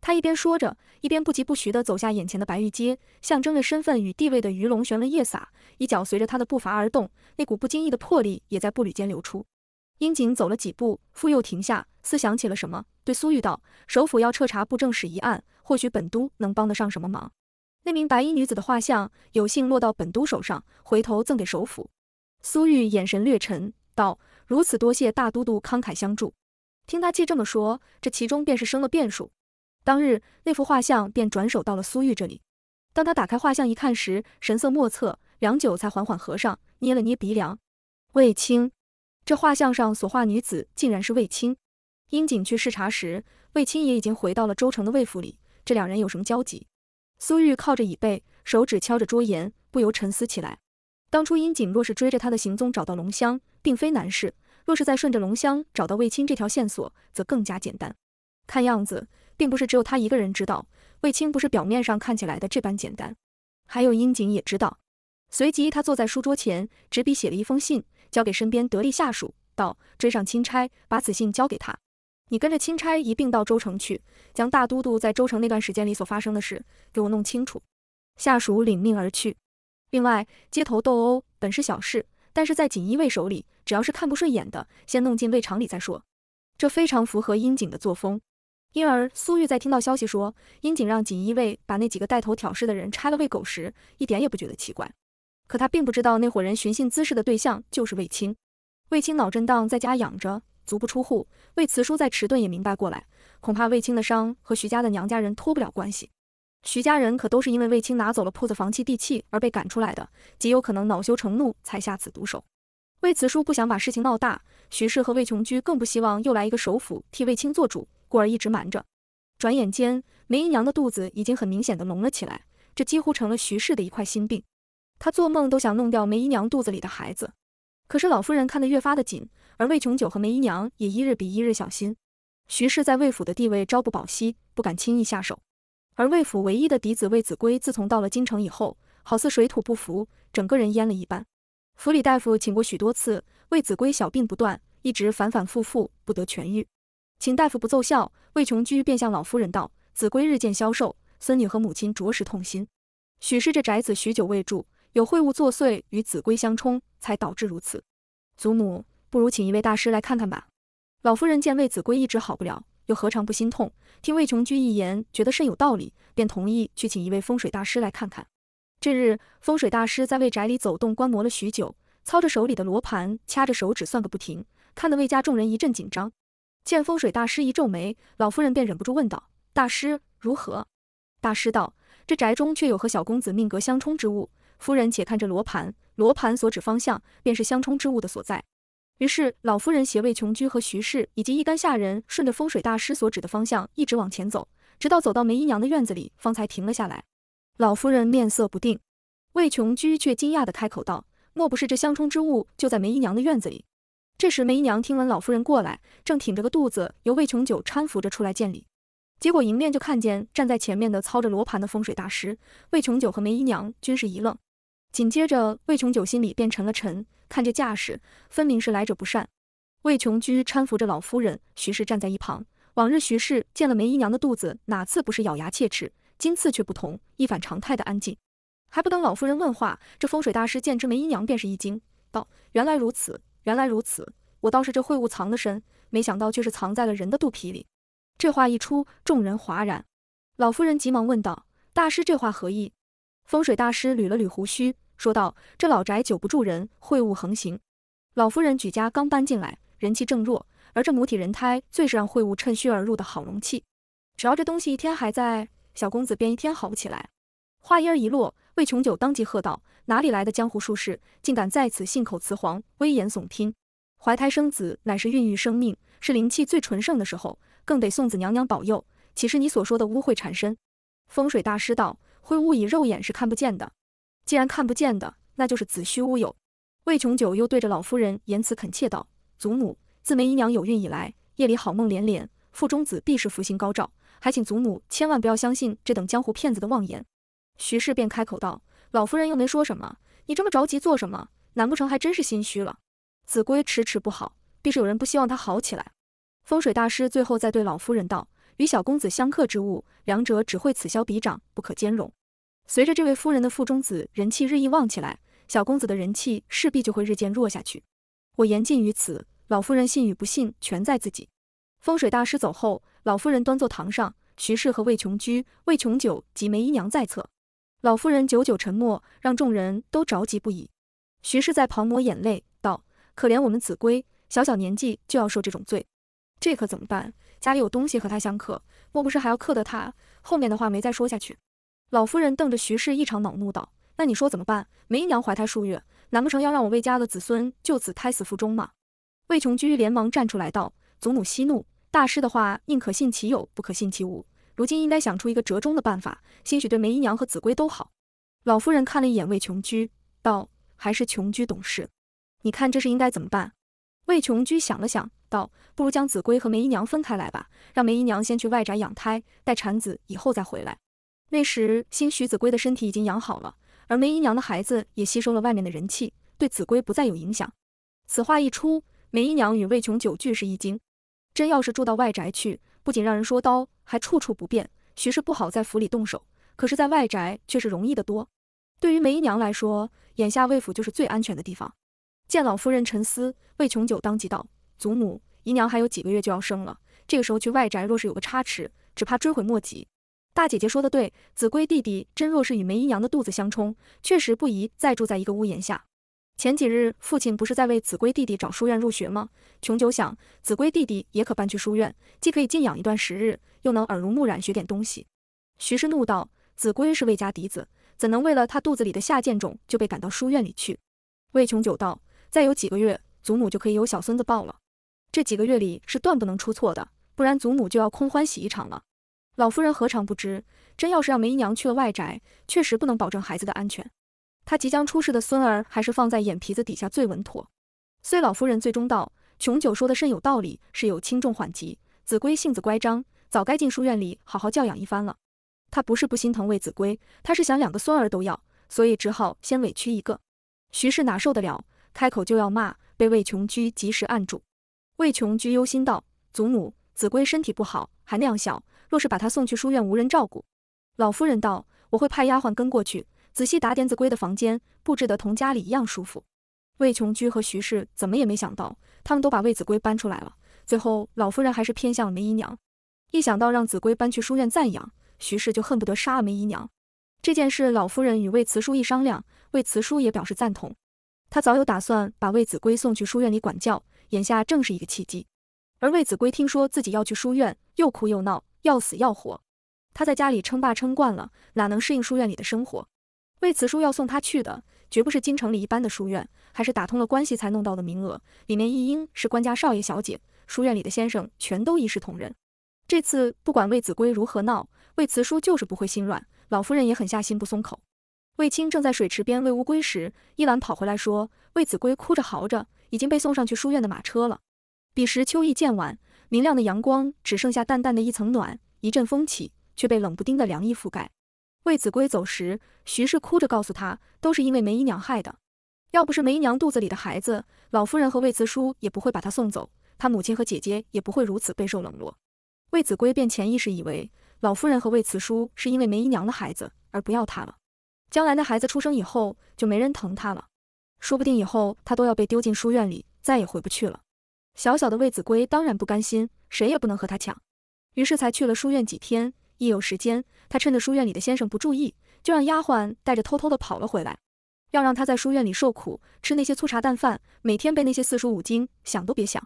他一边说着，一边不疾不徐地走下眼前的白玉阶，象征着身份与地位的鱼龙悬纹夜洒，一脚随着他的步伐而动，那股不经意的魄力也在步履间流出。英井走了几步，复又停下，似想起了什么，对苏玉道：“首府要彻查布政使一案，或许本都能帮得上什么忙。那名白衣女子的画像有幸落到本都手上，回头赠给首府。”苏玉眼神略沉，道。如此多谢大都督慷慨相助。听他既这么说，这其中便是生了变数。当日那幅画像便转手到了苏玉这里。当他打开画像一看时，神色莫测，良久才缓缓合上，捏了捏鼻梁。卫青，这画像上所画女子竟然是卫青。殷景去视察时，卫青也已经回到了周城的卫府里。这两人有什么交集？苏玉靠着椅背，手指敲着桌沿，不由沉思起来。当初殷景若是追着他的行踪找到龙香，并非难事。若是再顺着龙香找到卫青这条线索，则更加简单。看样子，并不是只有他一个人知道卫青，不是表面上看起来的这般简单。还有殷景也知道。随即，他坐在书桌前，执笔写了一封信，交给身边得力下属，道：“追上钦差，把此信交给他。你跟着钦差一并到州城去，将大都督在州城那段时间里所发生的事给我弄清楚。”下属领命而去。另外，街头斗殴本是小事。但是在锦衣卫手里，只要是看不顺眼的，先弄进卫场里再说，这非常符合殷景的作风。因而苏玉在听到消息说殷景让锦衣卫把那几个带头挑事的人拆了喂狗时，一点也不觉得奇怪。可他并不知道那伙人寻衅滋事的对象就是卫青。卫青脑震荡，在家养着，足不出户。卫慈叔再迟钝也明白过来，恐怕卫青的伤和徐家的娘家人脱不了关系。徐家人可都是因为卫青拿走了铺子、房契、地契而被赶出来的，极有可能恼羞成怒才下此毒手。卫慈叔不想把事情闹大，徐氏和卫琼居更不希望又来一个首府替卫青做主，故而一直瞒着。转眼间，梅姨娘的肚子已经很明显的隆了起来，这几乎成了徐氏的一块心病。她做梦都想弄掉梅姨娘肚子里的孩子，可是老夫人看得越发的紧，而卫琼九和梅姨娘也一日比一日小心。徐氏在卫府的地位朝不保夕，不敢轻易下手。而魏府唯一的嫡子魏子规，自从到了京城以后，好似水土不服，整个人蔫了一般。府里大夫请过许多次，魏子规小病不断，一直反反复复不得痊愈。请大夫不奏效，魏琼居便向老夫人道：“子规日渐消瘦，孙女和母亲着实痛心。许是这宅子许久未住，有秽物作祟与子规相冲，才导致如此。祖母，不如请一位大师来看看吧。”老夫人见魏子规一直好不了。又何尝不心痛？听魏琼居一言，觉得甚有道理，便同意去请一位风水大师来看看。这日，风水大师在魏宅里走动观摩了许久，操着手里的罗盘，掐着手指算个不停，看得魏家众人一阵紧张。见风水大师一皱眉，老夫人便忍不住问道：“大师如何？”大师道：“这宅中却有和小公子命格相冲之物，夫人且看这罗盘，罗盘所指方向便是相冲之物的所在。”于是，老夫人携魏琼居和徐氏以及一干下人，顺着风水大师所指的方向一直往前走，直到走到梅姨娘的院子里，方才停了下来。老夫人面色不定，魏琼居却惊讶地开口道：“莫不是这相冲之物就在梅姨娘的院子里？”这时，梅姨娘听闻老夫人过来，正挺着个肚子由魏琼九搀扶着出来见礼，结果迎面就看见站在前面的操着罗盘的风水大师，魏琼九和梅姨娘均是一愣，紧接着魏琼九心里便沉了沉。看这架势，分明是来者不善。魏琼居搀扶着老夫人，徐氏站在一旁。往日徐氏见了梅姨娘的肚子，哪次不是咬牙切齿？今次却不同，一反常态的安静。还不等老夫人问话，这风水大师见之梅姨娘便是一惊，道：“原来如此，原来如此，我倒是这秽物藏得深，没想到却是藏在了人的肚皮里。”这话一出，众人哗然。老夫人急忙问道：“大师这话何意？”风水大师捋了捋胡须。说道：“这老宅久不住人，秽物横行。老夫人举家刚搬进来，人气正弱，而这母体人胎，最是让秽物趁虚而入的好容器。只要这东西一天还在，小公子便一天好不起来。”话音一落，魏琼九当即喝道：“哪里来的江湖术士，竟敢在此信口雌黄、危言耸听？怀胎生子乃是孕育生命，是灵气最纯盛的时候，更得送子娘娘保佑。岂是你所说的污秽缠身？”风水大师道：“秽物以肉眼是看不见的。”既然看不见的，那就是子虚乌有。魏琼九又对着老夫人言辞恳切道：“祖母，自梅姨娘有孕以来，夜里好梦连连，腹中子必是福星高照。还请祖母千万不要相信这等江湖骗子的妄言。”徐氏便开口道：“老夫人又没说什么，你这么着急做什么？难不成还真是心虚了？子规迟迟不好，必是有人不希望他好起来。”风水大师最后再对老夫人道：“与小公子相克之物，两者只会此消彼长，不可兼容。”随着这位夫人的腹中子人气日益旺起来，小公子的人气势必就会日渐弱下去。我言尽于此，老夫人信与不信全在自己。风水大师走后，老夫人端坐堂上，徐氏和魏琼居、魏琼九及梅姨娘在侧。老夫人久久沉默，让众人都着急不已。徐氏在旁抹眼泪，道：“可怜我们子规，小小年纪就要受这种罪，这可怎么办？家里有东西和他相克，莫不是还要克得他？”后面的话没再说下去。老夫人瞪着徐氏，异常恼怒道：“那你说怎么办？梅姨娘怀胎数月，难不成要让我魏家的子孙就此胎死腹中吗？”魏琼居连忙站出来道：“祖母息怒，大师的话宁可信其有，不可信其无。如今应该想出一个折中的办法，兴许对梅姨娘和子规都好。”老夫人看了一眼魏琼居，道：“还是琼居懂事，你看这是应该怎么办？”魏琼居想了想，道：“不如将子规和梅姨娘分开来吧，让梅姨娘先去外宅养胎，待产子以后再回来。”那时，新徐子规的身体已经养好了，而梅姨娘的孩子也吸收了外面的人气，对子规不再有影响。此话一出，梅姨娘与魏琼九俱是一惊。真要是住到外宅去，不仅让人说刀，还处处不便，徐氏不好在府里动手，可是在外宅却是容易得多。对于梅姨娘来说，眼下魏府就是最安全的地方。见老夫人沉思，魏琼九当即道：“祖母，姨娘还有几个月就要生了，这个时候去外宅，若是有个差池，只怕追悔莫及。”大姐姐说的对，子规弟弟真若是与梅姨娘的肚子相冲，确实不宜再住在一个屋檐下。前几日父亲不是在为子规弟弟找书院入学吗？琼九想，子规弟弟也可搬去书院，既可以静养一段时日，又能耳濡目染学点东西。徐氏怒道：“子规是魏家嫡子，怎能为了他肚子里的下贱种就被赶到书院里去？”魏琼九道：“再有几个月，祖母就可以有小孙子抱了。这几个月里是断不能出错的，不然祖母就要空欢喜一场了。”老夫人何尝不知，真要是让梅姨娘去了外宅，确实不能保证孩子的安全。她即将出世的孙儿，还是放在眼皮子底下最稳妥。虽老夫人最终道，琼九说的甚有道理，是有轻重缓急。子规性子乖张，早该进书院里好好教养一番了。她不是不心疼魏子规，她是想两个孙儿都要，所以只好先委屈一个。徐氏哪受得了，开口就要骂，被魏琼居及时按住。魏琼居忧心道，祖母，子规身体不好，还那样小。若是把他送去书院，无人照顾。老夫人道：“我会派丫鬟跟过去，仔细打点子规的房间，布置得同家里一样舒服。”魏琼居和徐氏怎么也没想到，他们都把魏子规搬出来了。最后，老夫人还是偏向了梅姨娘。一想到让子规搬去书院暂养，徐氏就恨不得杀了梅姨娘。这件事，老夫人与魏慈叔一商量，魏慈叔也表示赞同。他早有打算把魏子规送去书院里管教，眼下正是一个契机。而魏子规听说自己要去书院，又哭又闹。要死要活，他在家里称霸称惯了，哪能适应书院里的生活？魏慈叔要送他去的，绝不是京城里一般的书院，还是打通了关系才弄到的名额。里面一应是官家少爷小姐，书院里的先生全都一视同仁。这次不管魏子规如何闹，魏慈叔就是不会心软，老夫人也狠下心不松口。魏青正在水池边喂乌龟时，一兰跑回来说，魏子规哭着嚎着，已经被送上去书院的马车了。彼时秋意渐晚。明亮的阳光只剩下淡淡的一层暖，一阵风起，却被冷不丁的凉意覆盖。魏子规走时，徐氏哭着告诉他，都是因为梅姨娘害的。要不是梅姨娘肚子里的孩子，老夫人和魏慈叔也不会把她送走，她母亲和姐姐也不会如此备受冷落。魏子规便潜意识以为，老夫人和魏慈叔是因为梅姨娘的孩子而不要她了，将来那孩子出生以后，就没人疼她了，说不定以后她都要被丢进书院里，再也回不去了。小小的魏子规当然不甘心，谁也不能和他抢，于是才去了书院几天。一有时间，他趁着书院里的先生不注意，就让丫鬟带着偷偷的跑了回来，要让他在书院里受苦，吃那些粗茶淡饭，每天背那些四书五经想都别想。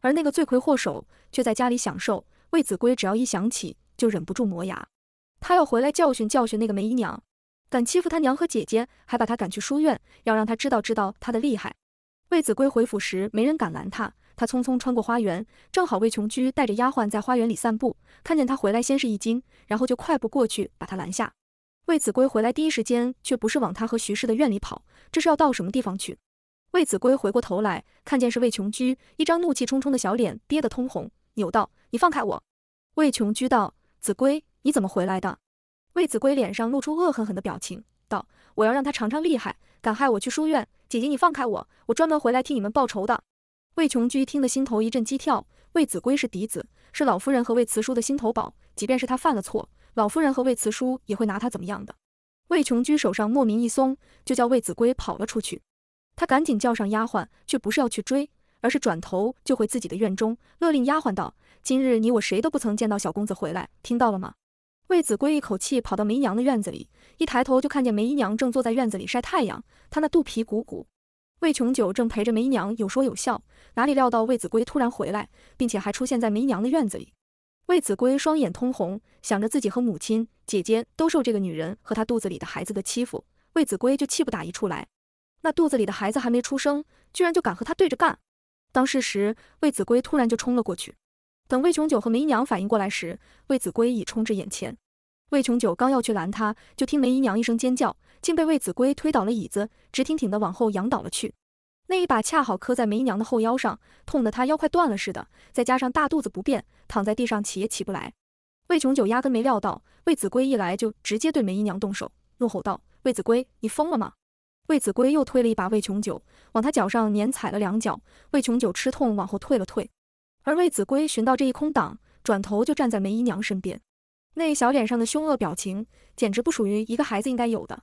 而那个罪魁祸首却在家里享受。魏子规只要一想起就忍不住磨牙，他要回来教训教训那个梅姨娘，敢欺负他娘和姐姐，还把他赶去书院，要让他知道知道他的厉害。魏子规回府时，没人敢拦他。他匆匆穿过花园，正好魏琼居带着丫鬟在花园里散步，看见他回来，先是一惊，然后就快步过去把他拦下。魏子规回来第一时间却不是往他和徐氏的院里跑，这是要到什么地方去？魏子规回过头来，看见是魏琼居，一张怒气冲冲的小脸憋得通红，扭道：“你放开我！”魏琼居道：“子规，你怎么回来的？”魏子规脸上露出恶狠狠的表情，道：“我要让他尝尝厉害，敢害我去书院，姐姐你放开我，我专门回来替你们报仇的。”魏琼居听得心头一阵激跳，魏子规是嫡子，是老夫人和魏慈叔的心头宝，即便是他犯了错，老夫人和魏慈叔也会拿他怎么样的。魏琼居手上莫名一松，就叫魏子规跑了出去。他赶紧叫上丫鬟，却不是要去追，而是转头就回自己的院中，勒令丫鬟道：“今日你我谁都不曾见到小公子回来，听到了吗？”魏子规一口气跑到梅姨娘的院子里，一抬头就看见梅姨娘正坐在院子里晒太阳，她那肚皮鼓鼓。魏琼九正陪着梅姨娘有说有笑，哪里料到魏子规突然回来，并且还出现在梅姨娘的院子里。魏子规双眼通红，想着自己和母亲、姐姐都受这个女人和她肚子里的孩子的欺负，魏子规就气不打一处来。那肚子里的孩子还没出生，居然就敢和他对着干。当事时，魏子规突然就冲了过去。等魏琼九和梅姨娘反应过来时，魏子规已冲至眼前。魏琼九刚要去拦他，就听梅姨娘一声尖叫。竟被魏子规推倒了椅子，直挺挺的往后仰倒了去，那一把恰好磕在梅姨娘的后腰上，痛得她腰快断了似的。再加上大肚子不便，躺在地上起也起不来。魏琼九压根没料到魏子规一来就直接对梅姨娘动手，怒吼道：“魏子规，你疯了吗？”魏子规又推了一把魏琼九，往他脚上碾踩了两脚。魏琼九吃痛往后退了退，而魏子规寻到这一空档，转头就站在梅姨娘身边，那小脸上的凶恶表情，简直不属于一个孩子应该有的。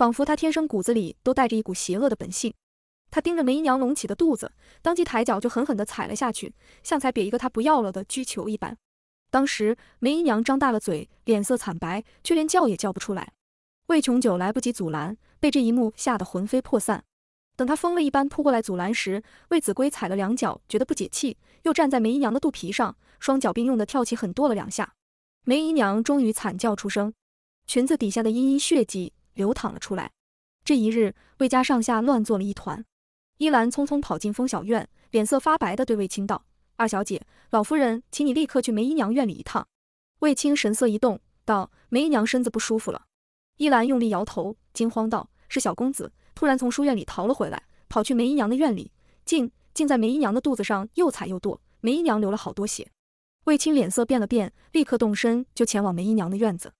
仿佛他天生骨子里都带着一股邪恶的本性，他盯着梅姨娘隆起的肚子，当即抬脚就狠狠地踩了下去，像踩瘪一个他不要了的蛆球一般。当时梅姨娘张大了嘴，脸色惨白，却连叫也叫不出来。魏琼九来不及阻拦，被这一幕吓得魂飞魄散。等他疯了一般扑过来阻拦时，魏子规踩了两脚，觉得不解气，又站在梅姨娘的肚皮上，双脚并用的跳起狠跺了两下。梅姨娘终于惨叫出声，裙子底下的殷殷血迹。流淌了出来。这一日，魏家上下乱作了一团。依兰匆匆跑进封小院，脸色发白的对魏青道：“二小姐，老夫人，请你立刻去梅姨娘院里一趟。”魏青神色一动，道：“梅姨娘身子不舒服了。”依兰用力摇头，惊慌道：“是小公子突然从书院里逃了回来，跑去梅姨娘的院里，竟竟在梅姨娘的肚子上又踩又跺，梅姨娘流了好多血。”魏青脸色变了变，立刻动身就前往梅姨娘的院子。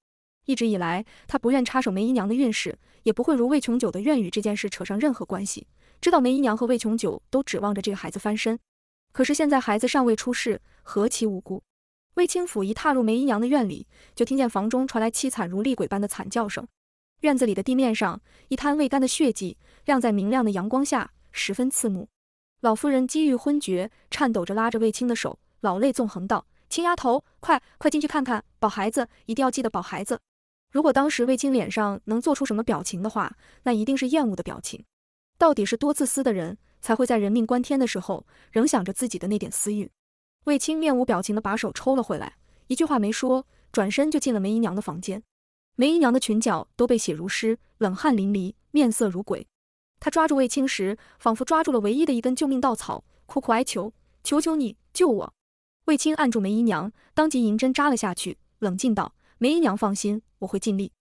一直以来，他不愿插手梅姨娘的运势，也不会如魏琼九的愿与这件事扯上任何关系。知道梅姨娘和魏琼九都指望着这个孩子翻身，可是现在孩子尚未出世，何其无辜！魏清府一踏入梅姨娘的院里，就听见房中传来凄惨如厉鬼般的惨叫声。院子里的地面上一滩未干的血迹，晾在明亮的阳光下，十分刺目。老夫人几欲昏厥，颤抖着拉着魏清的手，老泪纵横道：“青丫头，快快进去看看，保孩子，一定要记得保孩子。”如果当时卫青脸上能做出什么表情的话，那一定是厌恶的表情。到底是多自私的人才会在人命关天的时候，仍想着自己的那点私欲？卫青面无表情的把手抽了回来，一句话没说，转身就进了梅姨娘的房间。梅姨娘的裙角都被血濡湿，冷汗淋漓，面色如鬼。她抓住卫青时，仿佛抓住了唯一的一根救命稻草，苦苦哀求：“求求你救我！”卫青按住梅姨娘，当即银针扎了下去，冷静道。梅姨娘放心，我会尽力。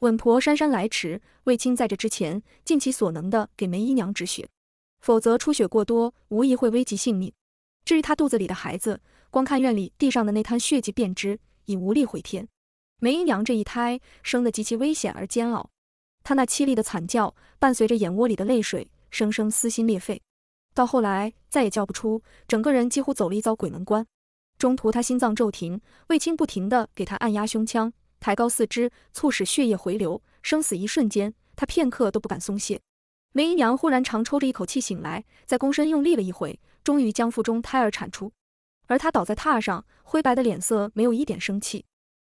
稳婆姗姗来迟，卫青在这之前尽其所能的给梅姨娘止血，否则出血过多，无疑会危及性命。至于她肚子里的孩子，光看院里地上的那滩血迹便知，已无力回天。梅姨娘这一胎生的极其危险而煎熬，她那凄厉的惨叫伴随着眼窝里的泪水，声声撕心裂肺，到后来再也叫不出，整个人几乎走了一遭鬼门关。中途，他心脏骤停，卫青不停地给他按压胸腔，抬高四肢，促使血液回流。生死一瞬间，他片刻都不敢松懈。梅姨娘忽然长抽着一口气醒来，在躬身用力了一回，终于将腹中胎儿产出。而她倒在榻上，灰白的脸色没有一点生气。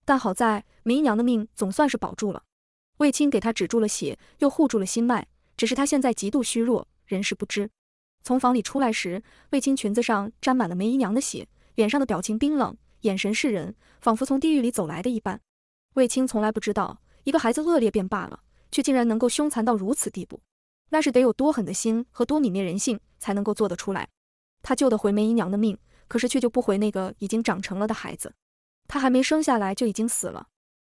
但好在梅姨娘的命总算是保住了，卫青给她止住了血，又护住了心脉。只是她现在极度虚弱，人事不知。从房里出来时，卫青裙子上沾满了梅姨娘的血。脸上的表情冰冷，眼神释人，仿佛从地狱里走来的一般。卫青从来不知道，一个孩子恶劣便罢了，却竟然能够凶残到如此地步，那是得有多狠的心和多泯灭人性才能够做得出来。他救得回梅姨娘的命，可是却救不回那个已经长成了的孩子。他还没生下来就已经死了，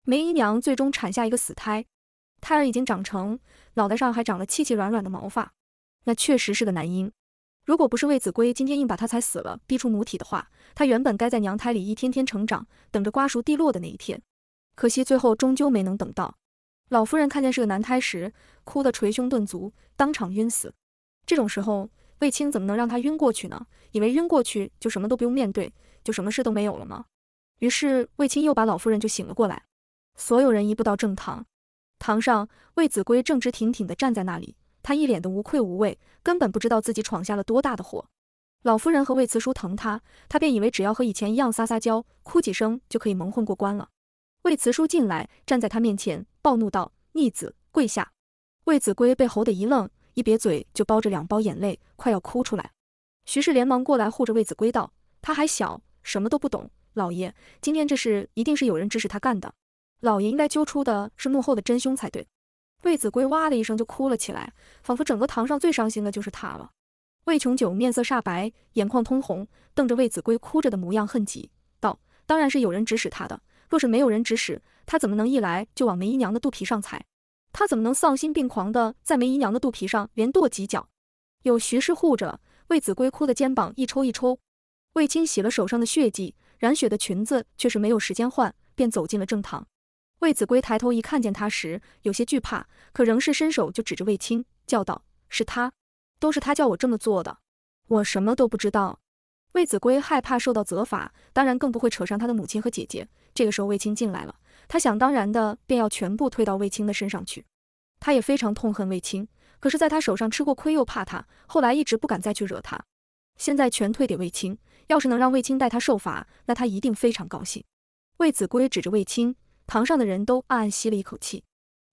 梅姨娘最终产下一个死胎，胎儿已经长成，脑袋上还长了气气软软的毛发，那确实是个男婴。如果不是卫子规今天硬把他踩死了，逼出母体的话，他原本该在娘胎里一天天成长，等着瓜熟蒂落的那一天。可惜最后终究没能等到。老夫人看见是个男胎时，哭得捶胸顿足，当场晕死。这种时候，卫青怎么能让他晕过去呢？以为晕过去就什么都不用面对，就什么事都没有了吗？于是卫青又把老夫人就醒了过来。所有人一步到正堂，堂上卫子规正直挺挺地站在那里。他一脸的无愧无畏，根本不知道自己闯下了多大的祸。老夫人和魏慈叔疼他，他便以为只要和以前一样撒撒娇、哭几声，就可以蒙混过关了。魏慈叔进来，站在他面前，暴怒道：“逆子，跪下！”魏子规被吼得一愣，一瘪嘴就包着两包眼泪，快要哭出来。徐氏连忙过来护着魏子规道：“他还小，什么都不懂。老爷，今天这事一定是有人指使他干的，老爷应该揪出的是幕后的真凶才对。”魏子规哇的一声就哭了起来，仿佛整个堂上最伤心的就是他了。魏琼九面色煞白，眼眶通红，瞪着魏子规哭着的模样，恨极道：“当然是有人指使他的。若是没有人指使，他怎么能一来就往梅姨娘的肚皮上踩？他怎么能丧心病狂的在梅姨娘的肚皮上连跺几脚？”有徐氏护着，魏子规，哭的肩膀一抽一抽。魏清洗了手上的血迹，染血的裙子却是没有时间换，便走进了正堂。魏子规抬头一看见他时，有些惧怕，可仍是伸手就指着卫青，叫道：“是他，都是他叫我这么做的，我什么都不知道。”魏子规害怕受到责罚，当然更不会扯上他的母亲和姐姐。这个时候卫青进来了，他想当然的便要全部推到卫青的身上去。他也非常痛恨卫青，可是在他手上吃过亏又怕他，后来一直不敢再去惹他。现在全推给卫青，要是能让卫青代他受罚，那他一定非常高兴。卫子规指着卫青。堂上的人都暗暗吸了一口气。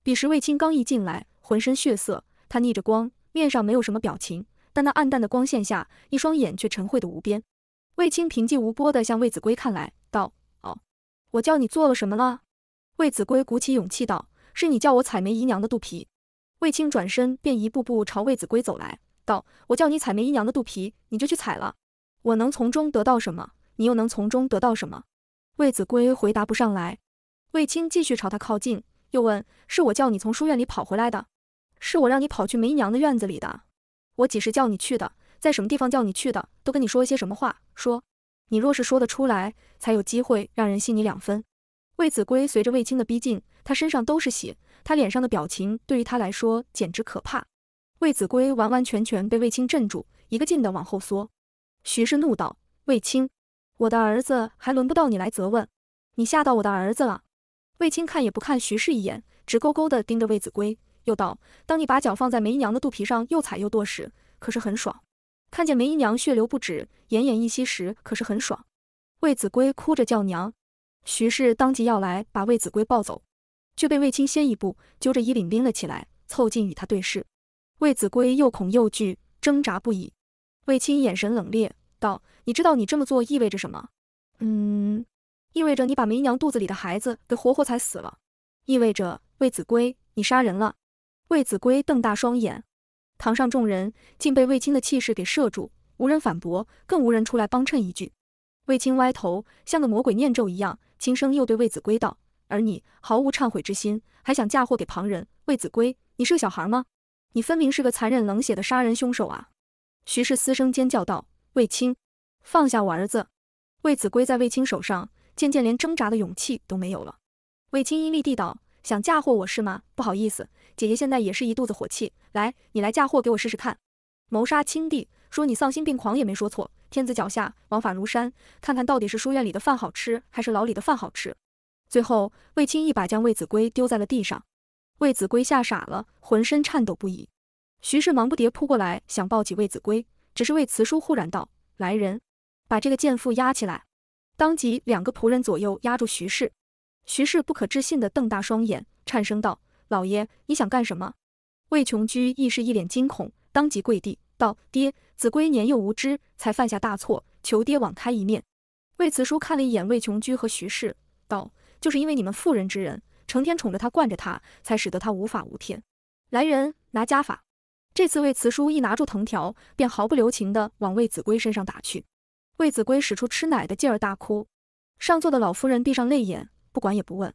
彼时卫青刚一进来，浑身血色，他逆着光，面上没有什么表情，但那暗淡的光线下，一双眼却沉晦的无边。卫青平静无波的向卫子规看来，道：“哦，我叫你做了什么了？”卫子规鼓起勇气道：“是你叫我踩梅姨娘的肚皮。”卫青转身便一步步朝卫子规走来，道：“我叫你踩梅姨娘的肚皮，你就去踩了。我能从中得到什么？你又能从中得到什么？”卫子规回答不上来。卫青继续朝他靠近，又问：“是我叫你从书院里跑回来的？是我让你跑去梅娘的院子里的？我几时叫你去的？在什么地方叫你去的？都跟你说一些什么话？说，你若是说得出来，才有机会让人信你两分。”卫子规随着卫青的逼近，他身上都是血，他脸上的表情对于他来说简直可怕。卫子规完完全全被卫青镇住，一个劲的往后缩。徐氏怒道：“卫青，我的儿子还轮不到你来责问，你吓到我的儿子了！”卫青看也不看徐氏一眼，直勾勾地盯着卫子规，又道：“当你把脚放在梅姨娘的肚皮上，又踩又跺时，可是很爽；看见梅姨娘血流不止，奄奄一息时，可是很爽。”卫子规哭着叫娘，徐氏当即要来把卫子规抱走，却被卫青先一步揪着衣领拎了起来，凑近与他对视。卫子规又恐又惧，挣扎不已。卫青眼神冷冽，道：“你知道你这么做意味着什么？”嗯。意味着你把梅姨娘肚子里的孩子给活活踩死了，意味着魏子规，你杀人了！魏子规瞪大双眼，堂上众人竟被卫青的气势给射住，无人反驳，更无人出来帮衬一句。卫青歪头，像个魔鬼念咒一样，轻声又对卫子规道：“而你毫无忏悔之心，还想嫁祸给旁人？卫子规，你是个小孩吗？你分明是个残忍冷血的杀人凶手啊！”徐氏嘶声尖叫道：“卫青，放下我儿子！”卫子规在卫青手上。渐渐连挣扎的勇气都没有了。卫青阴厉地道：“想嫁祸我是吗？不好意思，姐姐现在也是一肚子火气。来，你来嫁祸给我试试看。谋杀亲弟，说你丧心病狂也没说错。天子脚下，王法如山。看看到底是书院里的饭好吃，还是牢里的饭好吃？”最后，卫青一把将卫子规丢在了地上。卫子规吓傻了，浑身颤抖不已。徐氏忙不迭扑过来想抱起卫子规，只是卫慈叔忽然道：“来人，把这个贱妇押起来。”当即，两个仆人左右压住徐氏。徐氏不可置信地瞪大双眼，颤声道：“老爷，你想干什么？”魏琼居亦是一脸惊恐，当即跪地道：“爹，子规年幼无知，才犯下大错，求爹网开一面。”魏慈叔看了一眼魏琼居和徐氏，道：“就是因为你们妇人之人，成天宠着他、惯着他，才使得他无法无天。”来人，拿家法！这次魏慈叔一拿住藤条，便毫不留情地往魏子规身上打去。魏子规使出吃奶的劲儿大哭，上座的老夫人闭上泪眼，不管也不问。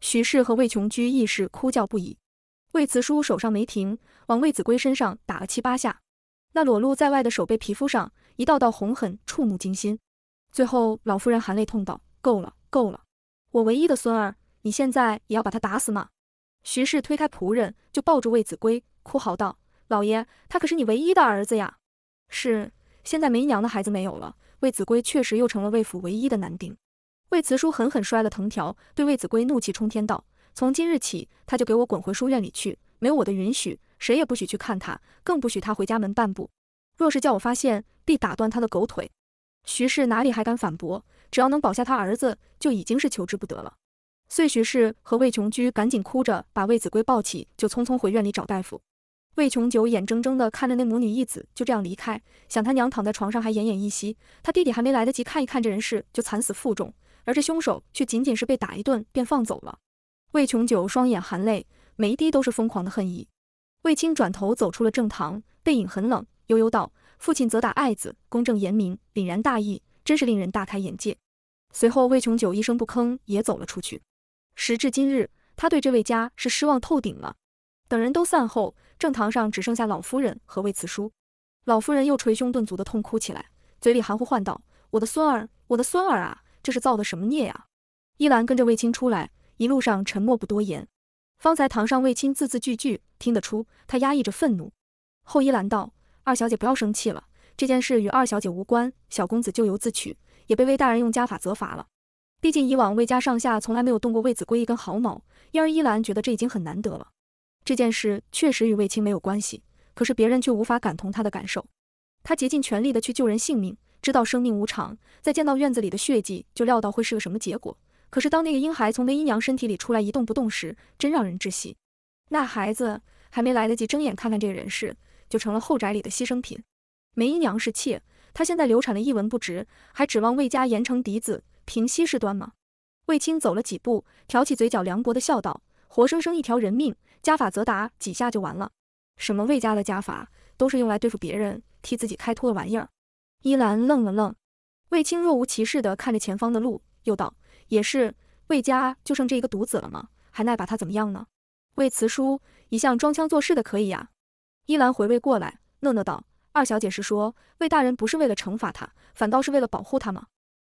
徐氏和魏琼居亦是哭叫不已。魏慈叔手上没停，往魏子规身上打了七八下，那裸露在外的手背皮肤上一道道红痕触目惊心。最后老夫人含泪痛道：“够了，够了！我唯一的孙儿，你现在也要把他打死吗？”徐氏推开仆人，就抱住魏子规，哭嚎道：“老爷，他可是你唯一的儿子呀！是，现在没娘的孩子没有了。”魏子规确实又成了魏府唯一的男丁，魏慈叔狠狠摔了藤条，对魏子规怒气冲天道：“从今日起，他就给我滚回书院里去，没有我的允许，谁也不许去看他，更不许他回家门半步。若是叫我发现，必打断他的狗腿。”徐氏哪里还敢反驳？只要能保下他儿子，就已经是求之不得了。遂徐氏和魏琼居赶紧哭着把魏子规抱起，就匆匆回院里找大夫。魏琼九眼睁睁地看着那母女一子就这样离开，想他娘躺在床上还奄奄一息，他弟弟还没来得及看一看这人世就惨死负重，而这凶手却仅仅是被打一顿便放走了。魏琼九双眼含泪，每一滴都是疯狂的恨意。魏青转头走出了正堂，背影很冷，悠悠道：“父亲责打爱子，公正严明，凛然大义，真是令人大开眼界。”随后，魏琼九一声不吭也走了出去。时至今日，他对这位家是失望透顶了。等人都散后。正堂上只剩下老夫人和魏慈叔，老夫人又捶胸顿足的痛哭起来，嘴里含糊唤道：“我的孙儿，我的孙儿啊，这是造的什么孽啊！”依兰跟着卫青出来，一路上沉默不多言。方才堂上卫青字字句句，听得出他压抑着愤怒。后依兰道：“二小姐不要生气了，这件事与二小姐无关，小公子咎由自取，也被魏大人用家法责罚了。毕竟以往魏家上下从来没有动过魏子规一根毫毛，因而依兰觉得这已经很难得了。”这件事确实与卫青没有关系，可是别人却无法感同他的感受。他竭尽全力的去救人性命，知道生命无常，在见到院子里的血迹就料到会是个什么结果。可是当那个婴孩从梅姨娘身体里出来一动不动时，真让人窒息。那孩子还没来得及睁眼看看这个人世，就成了后宅里的牺牲品。梅姨娘是妾，她现在流产了一文不值，还指望卫家严惩嫡子，平息事端吗？卫青走了几步，挑起嘴角，凉薄的笑道：“活生生一条人命。”加法则打几下就完了，什么魏家的家法，都是用来对付别人、替自己开脱的玩意儿。依兰愣了愣，卫青若无其事地看着前方的路，又道：“也是，魏家就剩这一个独子了吗？还奈把他怎么样呢？”魏慈叔一向装腔作势的，可以呀。依兰回味过来，讷讷道：“二小姐是说，魏大人不是为了惩罚他，反倒是为了保护他吗？”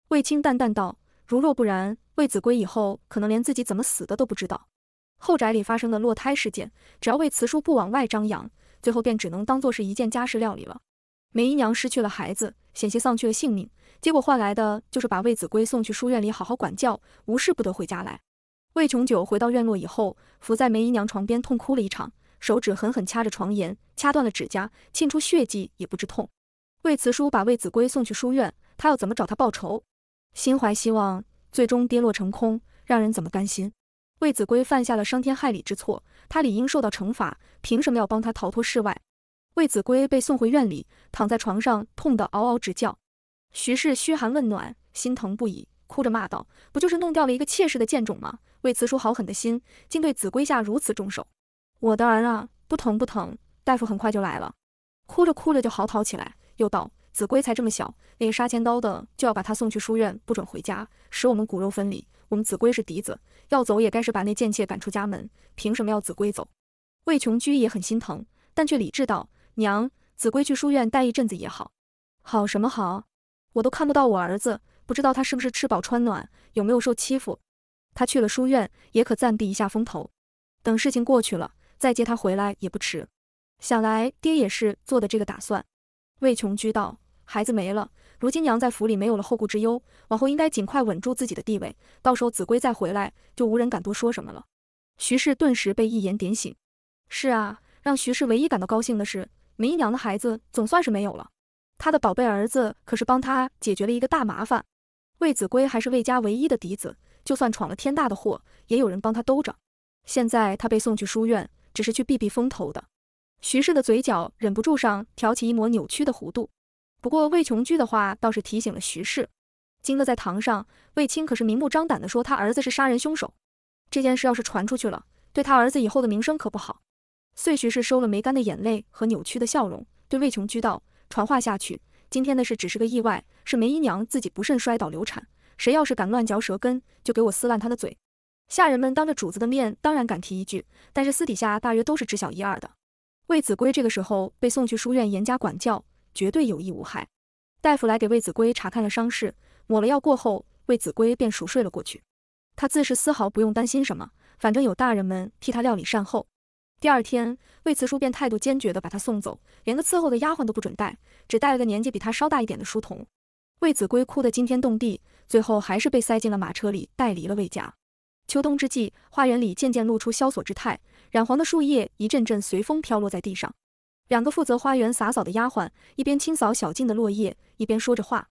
魏青淡淡道：“如若不然，魏子规以后可能连自己怎么死的都不知道。”后宅里发生的落胎事件，只要魏慈叔不往外张扬，最后便只能当做是一件家事料理了。梅姨娘失去了孩子，险些丧去了性命，结果换来的就是把魏子规送去书院里好好管教，无事不得回家来。魏琼九回到院落以后，伏在梅姨娘床边痛哭了一场，手指狠狠掐着床沿，掐断了指甲，沁出血迹也不知痛。魏慈叔把魏子规送去书院，他要怎么找他报仇？心怀希望，最终跌落成空，让人怎么甘心？魏子规犯下了伤天害理之错，他理应受到惩罚，凭什么要帮他逃脱世外？魏子规被送回院里，躺在床上痛得嗷嗷直叫。徐氏嘘寒问暖，心疼不已，哭着骂道：“不就是弄掉了一个妾室的贱种吗？魏慈叔好狠的心，竟对子规下如此重手！我的儿啊，不疼不疼！”大夫很快就来了，哭着哭着就嚎啕起来，又道：“子规才这么小，那个杀千刀的就要把他送去书院，不准回家，使我们骨肉分离。”我们子规是嫡子，要走也该是把那贱妾赶出家门，凭什么要子规走？魏琼居也很心疼，但却理智道：“娘，子规去书院待一阵子也好。好什么好？我都看不到我儿子，不知道他是不是吃饱穿暖，有没有受欺负。他去了书院，也可暂避一下风头，等事情过去了，再接他回来也不迟。想来爹也是做的这个打算。”魏琼居道：“孩子没了。”如今娘在府里没有了后顾之忧，往后应该尽快稳住自己的地位，到时候子规再回来，就无人敢多说什么了。徐氏顿时被一言点醒。是啊，让徐氏唯一感到高兴的是，梅姨娘的孩子总算是没有了。他的宝贝儿子可是帮他解决了一个大麻烦。魏子规还是魏家唯一的嫡子，就算闯了天大的祸，也有人帮他兜着。现在他被送去书院，只是去避避风头的。徐氏的嘴角忍不住上挑起一抹扭曲的弧度。不过魏琼居的话倒是提醒了徐氏，金乐在堂上，魏青可是明目张胆的说他儿子是杀人凶手，这件事要是传出去了，对他儿子以后的名声可不好。遂徐氏收了梅干的眼泪和扭曲的笑容，对魏琼居道：“传话下去，今天的事只是个意外，是梅姨娘自己不慎摔倒流产。谁要是敢乱嚼舌根，就给我撕烂他的嘴。”下人们当着主子的面当然敢提一句，但是私底下大约都是知晓一二的。魏子规这个时候被送去书院严加管教。绝对有益无害。大夫来给魏子规查看了伤势，抹了药过后，魏子规便熟睡了过去。他自是丝毫不用担心什么，反正有大人们替他料理善后。第二天，魏慈叔便态度坚决的把他送走，连个伺候的丫鬟都不准带，只带了个年纪比他稍大一点的书童。魏子规哭得惊天动地，最后还是被塞进了马车里，带离了魏家。秋冬之际，花园里渐渐露出萧索之态，染黄的树叶一阵阵随风飘落在地上。两个负责花园洒扫的丫鬟一边清扫小径的落叶，一边说着话。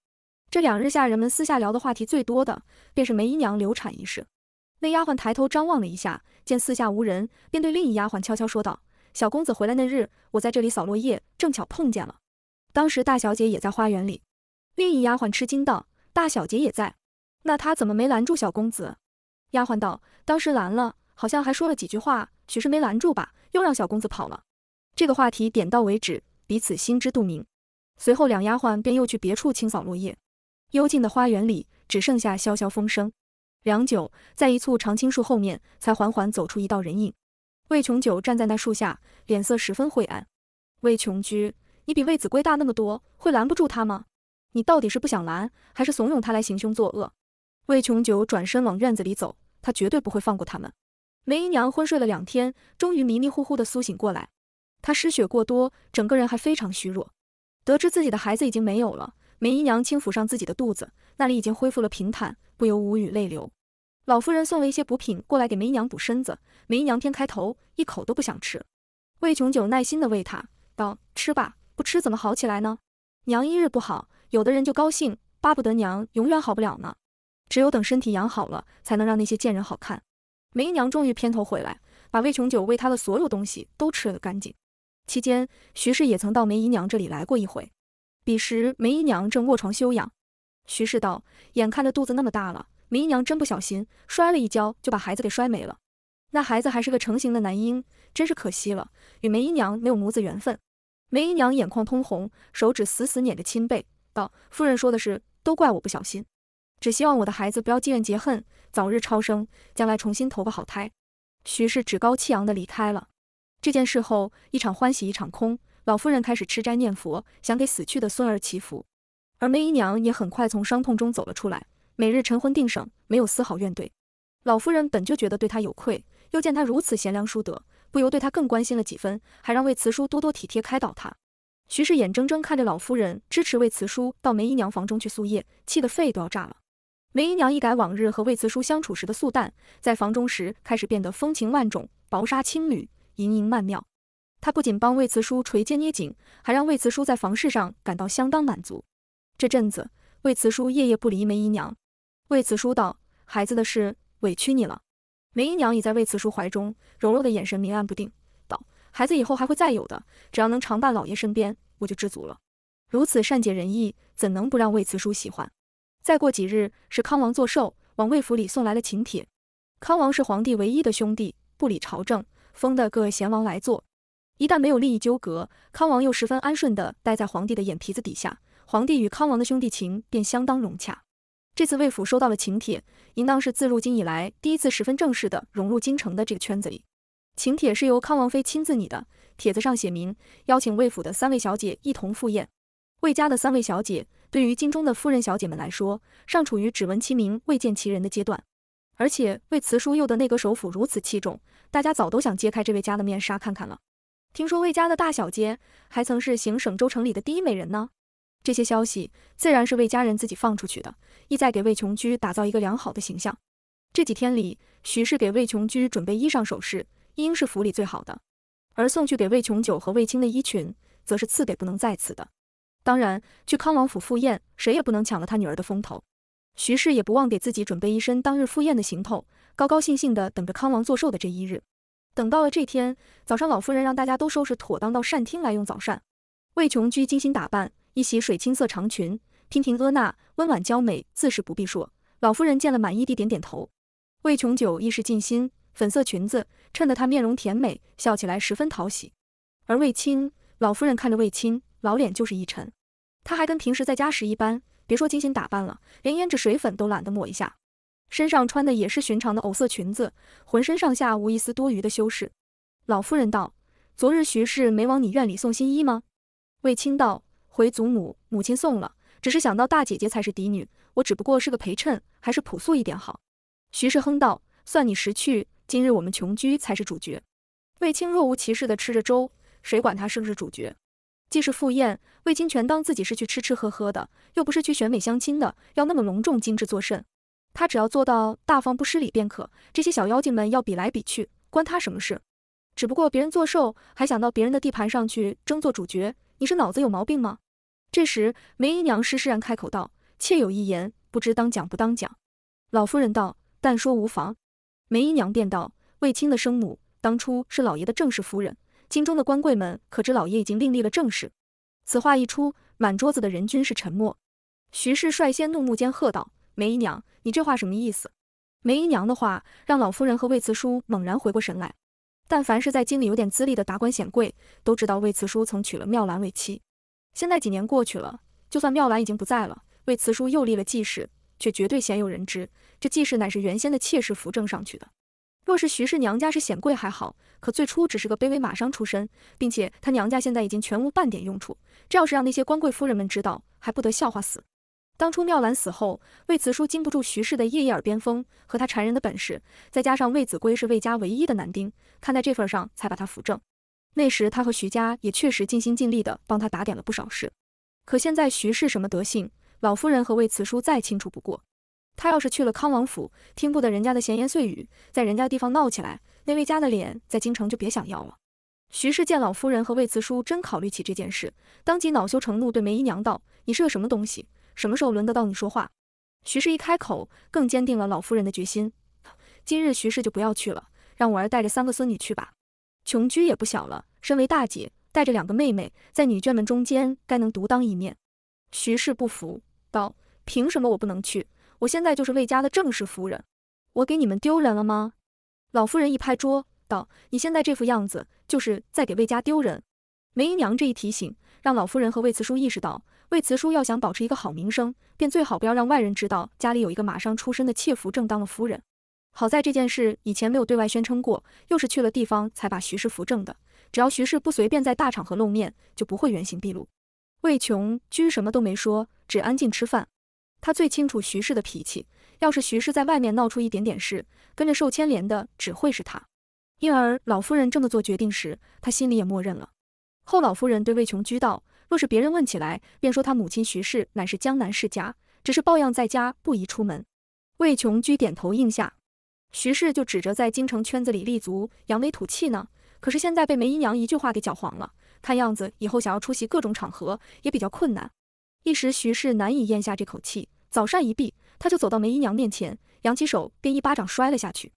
这两日下人们私下聊的话题最多的，便是梅姨娘流产一事。那丫鬟抬头张望了一下，见四下无人，便对另一丫鬟悄悄说道：“小公子回来那日，我在这里扫落叶，正巧碰见了。当时大小姐也在花园里。”另一丫鬟吃惊道：“大小姐也在？那她怎么没拦住小公子？”丫鬟道：“当时拦了，好像还说了几句话，许是没拦住吧，又让小公子跑了。”这个话题点到为止，彼此心知肚明。随后两丫鬟便又去别处清扫落叶，幽静的花园里只剩下萧萧风声。良久，在一簇常青树后面，才缓缓走出一道人影。魏琼九站在那树下，脸色十分晦暗。魏琼居，你比魏子规大那么多，会拦不住他吗？你到底是不想拦，还是怂恿他来行凶作恶？魏琼九转身往院子里走，他绝对不会放过他们。梅姨娘昏睡了两天，终于迷迷糊糊的苏醒过来。她失血过多，整个人还非常虚弱。得知自己的孩子已经没有了，梅姨娘轻抚上自己的肚子，那里已经恢复了平坦，不由无语泪流。老夫人送了一些补品过来给梅姨娘补身子，梅姨娘偏开头，一口都不想吃。魏琼九耐心地喂她道：“吃吧，不吃怎么好起来呢？娘一日不好，有的人就高兴，巴不得娘永远好不了呢。只有等身体养好了，才能让那些贱人好看。”梅姨娘终于偏头回来，把魏琼九喂她的所有东西都吃了干净。期间，徐氏也曾到梅姨娘这里来过一回，彼时梅姨娘正卧床休养。徐氏道：“眼看着肚子那么大了，梅姨娘真不小心摔了一跤，就把孩子给摔没了。那孩子还是个成型的男婴，真是可惜了，与梅姨娘没有母子缘分。”梅姨娘眼眶通红，手指死死捻着亲背，道：“夫人说的是，都怪我不小心，只希望我的孩子不要积怨结恨，早日超生，将来重新投个好胎。”徐氏趾高气扬地离开了。这件事后，一场欢喜一场空。老夫人开始吃斋念佛，想给死去的孙儿祈福。而梅姨娘也很快从伤痛中走了出来，每日晨昏定省，没有丝毫怨怼。老夫人本就觉得对她有愧，又见她如此贤良淑德，不由对她更关心了几分，还让魏慈叔多多体贴开导她。徐氏眼睁睁看着老夫人支持魏慈叔到梅姨娘房中去宿夜，气得肺都要炸了。梅姨娘一改往日和魏慈叔相处时的素淡，在房中时开始变得风情万种，薄纱轻缕。盈盈曼妙，他不仅帮魏慈叔捶肩捏颈，还让魏慈叔在房事上感到相当满足。这阵子，魏慈叔夜夜不理梅姨娘。魏慈叔道：“孩子的事委屈你了。”梅姨娘已在魏慈叔怀中，柔柔的眼神明暗不定，道：“孩子以后还会再有的，只要能常伴老爷身边，我就知足了。”如此善解人意，怎能不让魏慈叔喜欢？再过几日是康王做寿，往魏府里送来了请帖。康王是皇帝唯一的兄弟，不理朝政。封的各位贤王来做。一旦没有利益纠葛，康王又十分安顺的待在皇帝的眼皮子底下，皇帝与康王的兄弟情便相当融洽。这次魏府收到了请帖，应当是自入京以来第一次十分正式的融入京城的这个圈子里。请帖是由康王妃亲自拟的，帖子上写明邀请魏府的三位小姐一同赴宴。魏家的三位小姐对于京中的夫人小姐们来说，尚处于只闻其名未见其人的阶段。而且魏慈叔又的内阁首辅如此器重，大家早都想揭开这位家的面纱看看了。听说魏家的大小姐还曾是行省州城里的第一美人呢。这些消息自然是魏家人自己放出去的，意在给魏琼居打造一个良好的形象。这几天里，徐氏给魏琼居准备衣裳首饰，应是府里最好的；而送去给魏琼九和魏青的衣裙，则是赐给不能再此的。当然，去康王府赴宴，谁也不能抢了他女儿的风头。徐氏也不忘给自己准备一身当日赴宴的行头，高高兴兴地等着康王做寿的这一日。等到了这天早上，老夫人让大家都收拾妥当，到膳厅来用早膳。魏琼居精心打扮，一袭水青色长裙，娉婷婀娜，温婉娇美，自是不必说。老夫人见了满意地点点头。魏琼九亦是尽心，粉色裙子衬得她面容甜美，笑起来十分讨喜。而魏青，老夫人看着魏青，老脸就是一沉。他还跟平时在家时一般。别说精心打扮了，连胭脂水粉都懒得抹一下，身上穿的也是寻常的藕色裙子，浑身上下无一丝多余的修饰。老夫人道：“昨日徐氏没往你院里送新衣吗？”卫青道：“回祖母，母亲送了，只是想到大姐姐才是嫡女，我只不过是个陪衬，还是朴素一点好。”徐氏哼道：“算你识趣，今日我们穷居才是主角。”卫青若无其事的吃着粥，谁管他是不是主角？既是赴宴，卫青全当自己是去吃吃喝喝的，又不是去选美相亲的，要那么隆重精致作甚？他只要做到大方不失礼便可。这些小妖精们要比来比去，关他什么事？只不过别人作寿，还想到别人的地盘上去争做主角，你是脑子有毛病吗？这时，梅姨娘施施然开口道：“妾有一言，不知当讲不当讲。”老夫人道：“但说无妨。”梅姨娘便道：“卫青的生母，当初是老爷的正室夫人。”京中的官贵们可知，老爷已经另立了正室。此话一出，满桌子的人均是沉默。徐氏率先怒目间喝道：“梅姨娘，你这话什么意思？”梅姨娘的话让老夫人和魏慈叔猛然回过神来。但凡是在京里有点资历的达官显贵，都知道魏慈叔曾娶了妙兰为妻。现在几年过去了，就算妙兰已经不在了，魏慈叔又立了继室，却绝对鲜有人知。这继室乃是原先的妾室扶正上去的。若是徐氏娘家是显贵还好，可最初只是个卑微马商出身，并且她娘家现在已经全无半点用处，这要是让那些官贵夫人们知道，还不得笑话死？当初妙兰死后，魏慈叔经不住徐氏的夜夜耳边风和他缠人的本事，再加上魏子规是魏家唯一的男丁，看在这份上才把她扶正。那时他和徐家也确实尽心尽力地帮她打点了不少事，可现在徐氏什么德性，老夫人和魏慈叔再清楚不过。他要是去了康王府，听不得人家的闲言碎语，在人家地方闹起来，那位家的脸在京城就别想要了。徐氏见老夫人和魏慈叔真考虑起这件事，当即恼羞成怒，对梅姨娘道：“你是个什么东西？什么时候轮得到你说话？”徐氏一开口，更坚定了老夫人的决心。今日徐氏就不要去了，让我儿带着三个孙女去吧。琼居也不小了，身为大姐，带着两个妹妹，在女眷们中间该能独当一面。徐氏不服道：“凭什么我不能去？”我现在就是魏家的正式夫人，我给你们丢人了吗？老夫人一拍桌道：“你现在这副样子，就是在给魏家丢人。”梅姨娘这一提醒，让老夫人和魏慈叔意识到，魏慈叔要想保持一个好名声，便最好不要让外人知道家里有一个马上出身的妾扶正当了夫人。好在这件事以前没有对外宣称过，又是去了地方才把徐氏扶正的，只要徐氏不随便在大场合露面，就不会原形毕露。魏琼居什么都没说，只安静吃饭。他最清楚徐氏的脾气，要是徐氏在外面闹出一点点事，跟着受牵连的只会是他。因而老夫人这么做决定时，他心里也默认了。后老夫人对魏琼居道：“若是别人问起来，便说他母亲徐氏乃是江南世家，只是抱恙在家，不宜出门。”魏琼居点头应下。徐氏就指着在京城圈子里立足、扬眉吐气呢，可是现在被梅姨娘一句话给搅黄了。看样子以后想要出席各种场合也比较困难。一时徐氏难以咽下这口气。早膳一毕，他就走到梅姨娘面前，扬起手便一巴掌摔了下去。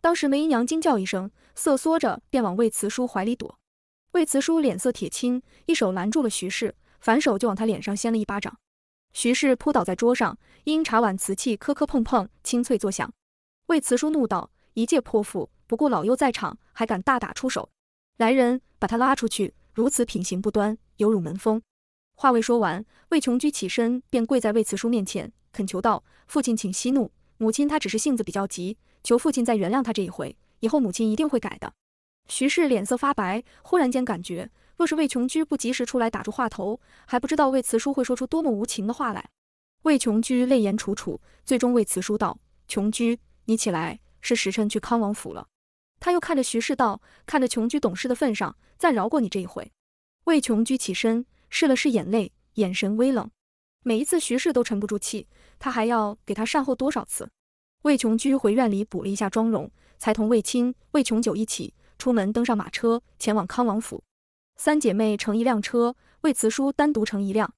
当时梅姨娘惊叫一声，瑟缩着便往魏慈叔怀里躲。魏慈叔脸色铁青，一手拦住了徐氏，反手就往他脸上掀了一巴掌。徐氏扑倒在桌上，因茶碗瓷器磕磕碰碰，清脆作响。魏慈叔怒道：“一介泼妇，不顾老幼在场，还敢大打出手！来人，把他拉出去，如此品行不端，有辱门风。”话未说完，魏琼居起身便跪在魏慈叔面前，恳求道：“父亲，请息怒，母亲她只是性子比较急，求父亲再原谅她这一回，以后母亲一定会改的。”徐氏脸色发白，忽然间感觉，若是魏琼居不及时出来打住话头，还不知道魏慈叔会说出多么无情的话来。魏琼居泪眼楚楚，最终魏慈叔道：“琼居，你起来，是时辰去康王府了。”他又看着徐氏道：“看着琼居懂事的份上，再饶过你这一回。”魏琼居起身。试了试眼泪，眼神微冷。每一次徐氏都沉不住气，他还要给他善后多少次？魏琼居回院里补了一下妆容，才同魏青、魏琼九一起出门登上马车，前往康王府。三姐妹乘一辆车，魏慈书单独乘一辆。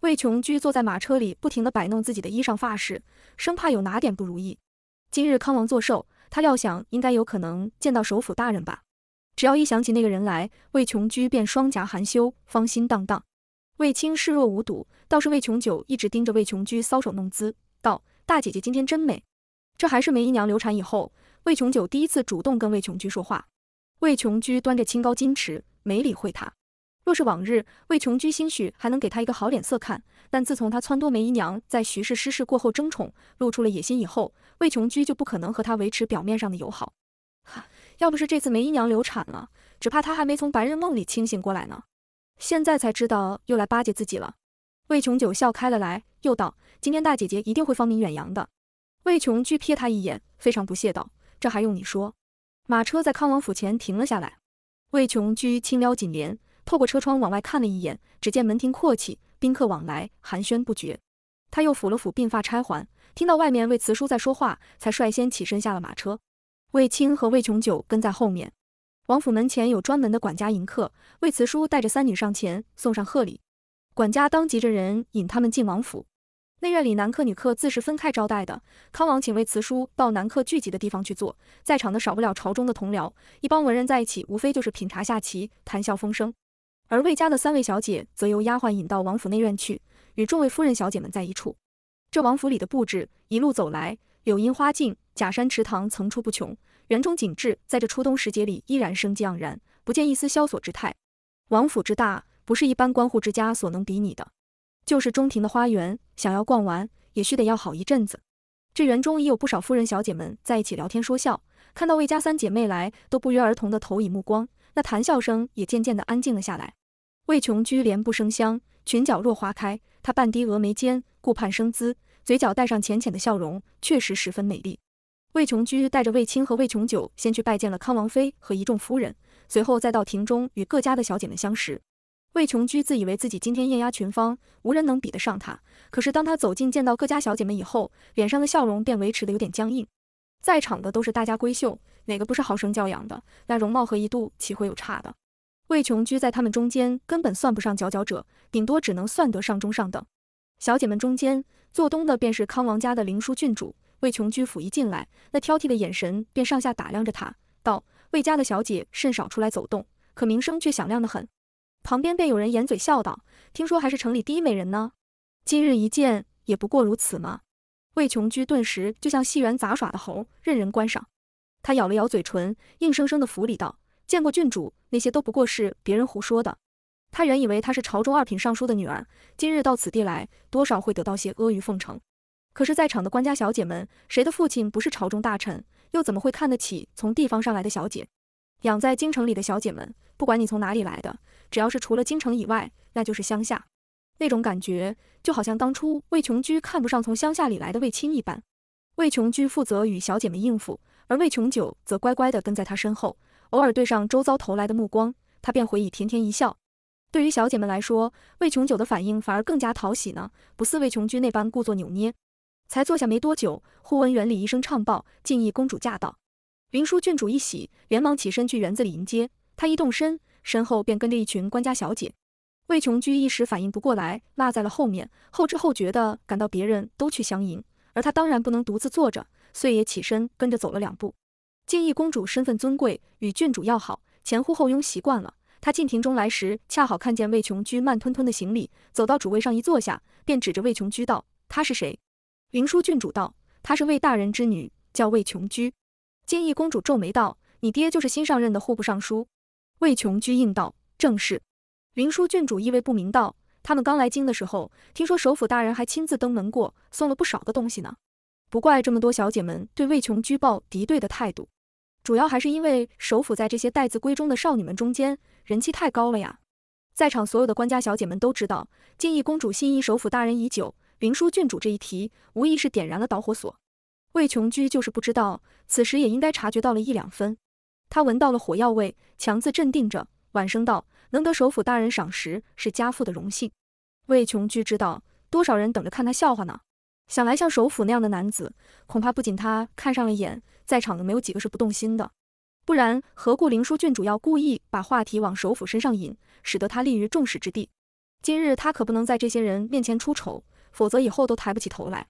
魏琼居坐在马车里，不停地摆弄自己的衣裳发饰，生怕有哪点不如意。今日康王做寿，他料想应该有可能见到首府大人吧。只要一想起那个人来，魏琼居便双颊含羞，芳心荡荡。卫青视若无睹，倒是魏琼九一直盯着魏琼居搔首弄姿，道：“大姐姐今天真美。”这还是梅姨娘流产以后，魏琼九第一次主动跟魏琼居说话。魏琼居端着清高矜持，没理会他。若是往日，魏琼居兴许还能给他一个好脸色看，但自从他撺掇梅姨娘在徐氏失势过后争宠，露出了野心以后，魏琼居就不可能和他维持表面上的友好。哈，要不是这次梅姨娘流产了，只怕他还没从白日梦里清醒过来呢。现在才知道又来巴结自己了，魏琼九笑开了来，又道：“今天大姐姐一定会芳名远扬的。”魏琼居瞥他一眼，非常不屑道：“这还用你说？”马车在康王府前停了下来，魏琼居轻撩锦帘，透过车窗往外看了一眼，只见门庭阔气，宾客往来，寒暄不绝。他又抚了抚鬓发钗环，听到外面魏慈叔在说话，才率先起身下了马车，魏青和魏琼九跟在后面。王府门前有专门的管家迎客，魏慈叔带着三女上前送上贺礼，管家当即着人引他们进王府。内院里男客女客自是分开招待的。康王请魏慈叔到男客聚集的地方去坐，在场的少不了朝中的同僚，一帮文人在一起，无非就是品茶下棋，谈笑风生。而魏家的三位小姐则由丫鬟引到王府内院去，与众位夫人小姐们在一处。这王府里的布置，一路走来，柳荫花径、假山池塘层出不穷。园中景致，在这初冬时节里依然生机盎然，不见一丝萧索之态。王府之大，不是一般官户之家所能比拟的。就是中庭的花园，想要逛完，也需得要好一阵子。这园中已有不少夫人小姐们在一起聊天说笑，看到魏家三姐妹来，都不约而同的投以目光。那谈笑声也渐渐的安静了下来。魏琼居连不生香，裙角若花开，她半低峨眉间，顾盼生姿，嘴角带上浅浅的笑容，确实十分美丽。魏琼居带着魏青和魏琼九先去拜见了康王妃和一众夫人，随后再到庭中与各家的小姐们相识。魏琼居自以为自己今天艳压群芳，无人能比得上他。可是当他走近见到各家小姐们以后，脸上的笑容便维持的有点僵硬。在场的都是大家闺秀，哪个不是好生教养的？那容貌和一度岂会有差的？魏琼居在他们中间根本算不上佼佼者，顶多只能算得上中上等。小姐们中间坐东的便是康王家的灵枢郡主。魏琼居甫一进来，那挑剔的眼神便上下打量着她，道：“魏家的小姐甚少出来走动，可名声却响亮的很。”旁边便有人掩嘴笑道：“听说还是城里第一美人呢，今日一见，也不过如此嘛。”魏琼居顿时就像戏园杂耍的猴，任人观赏。他咬了咬嘴唇，硬生生的府礼道：“见过郡主，那些都不过是别人胡说的。”他原以为她是朝中二品尚书的女儿，今日到此地来，多少会得到些阿谀奉承。可是，在场的官家小姐们，谁的父亲不是朝中大臣，又怎么会看得起从地方上来的小姐？养在京城里的小姐们，不管你从哪里来的，只要是除了京城以外，那就是乡下。那种感觉，就好像当初魏琼居看不上从乡下里来的魏青一般。魏琼居负责与小姐们应付，而魏琼九则乖乖地跟在他身后，偶尔对上周遭投来的目光，他便回以甜甜一笑。对于小姐们来说，魏琼九的反应反而更加讨喜呢，不似魏琼居那般故作扭捏。才坐下没多久，忽闻园里一声唱报：“晋逸公主驾到。”云舒郡主一喜，连忙起身去园子里迎接。她一动身，身后便跟着一群官家小姐。魏琼居一时反应不过来，落在了后面。后知后觉的感到别人都去相迎，而他当然不能独自坐着，遂也起身跟着走了两步。晋逸公主身份尊贵，与郡主要好，前呼后拥习惯了。她进亭中来时，恰好看见魏琼居慢吞吞的行礼，走到主位上一坐下，便指着魏琼居道：“他是谁？”灵书郡主道：“她是魏大人之女，叫魏琼居。”敬义公主皱眉道：“你爹就是新上任的户部尚书。”魏琼居应道：“正是。”灵书郡主意味不明道：“他们刚来京的时候，听说首府大人还亲自登门过，送了不少的东西呢。不怪这么多小姐们对魏琼居抱敌对的态度，主要还是因为首府在这些待字闺中的少女们中间人气太高了呀。在场所有的官家小姐们都知道，敬义公主心仪首府大人已久。”灵书郡主这一提，无疑是点燃了导火索。魏琼居就是不知道，此时也应该察觉到了一两分。他闻到了火药味，强自镇定着，晚声道：“能得首府大人赏识，是家父的荣幸。”魏琼居知道，多少人等着看他笑话呢？想来像首府那样的男子，恐怕不仅他看上了眼，在场的没有几个是不动心的。不然，何故灵书郡主要故意把话题往首府身上引，使得他立于众矢之的？今日他可不能在这些人面前出丑。否则以后都抬不起头来。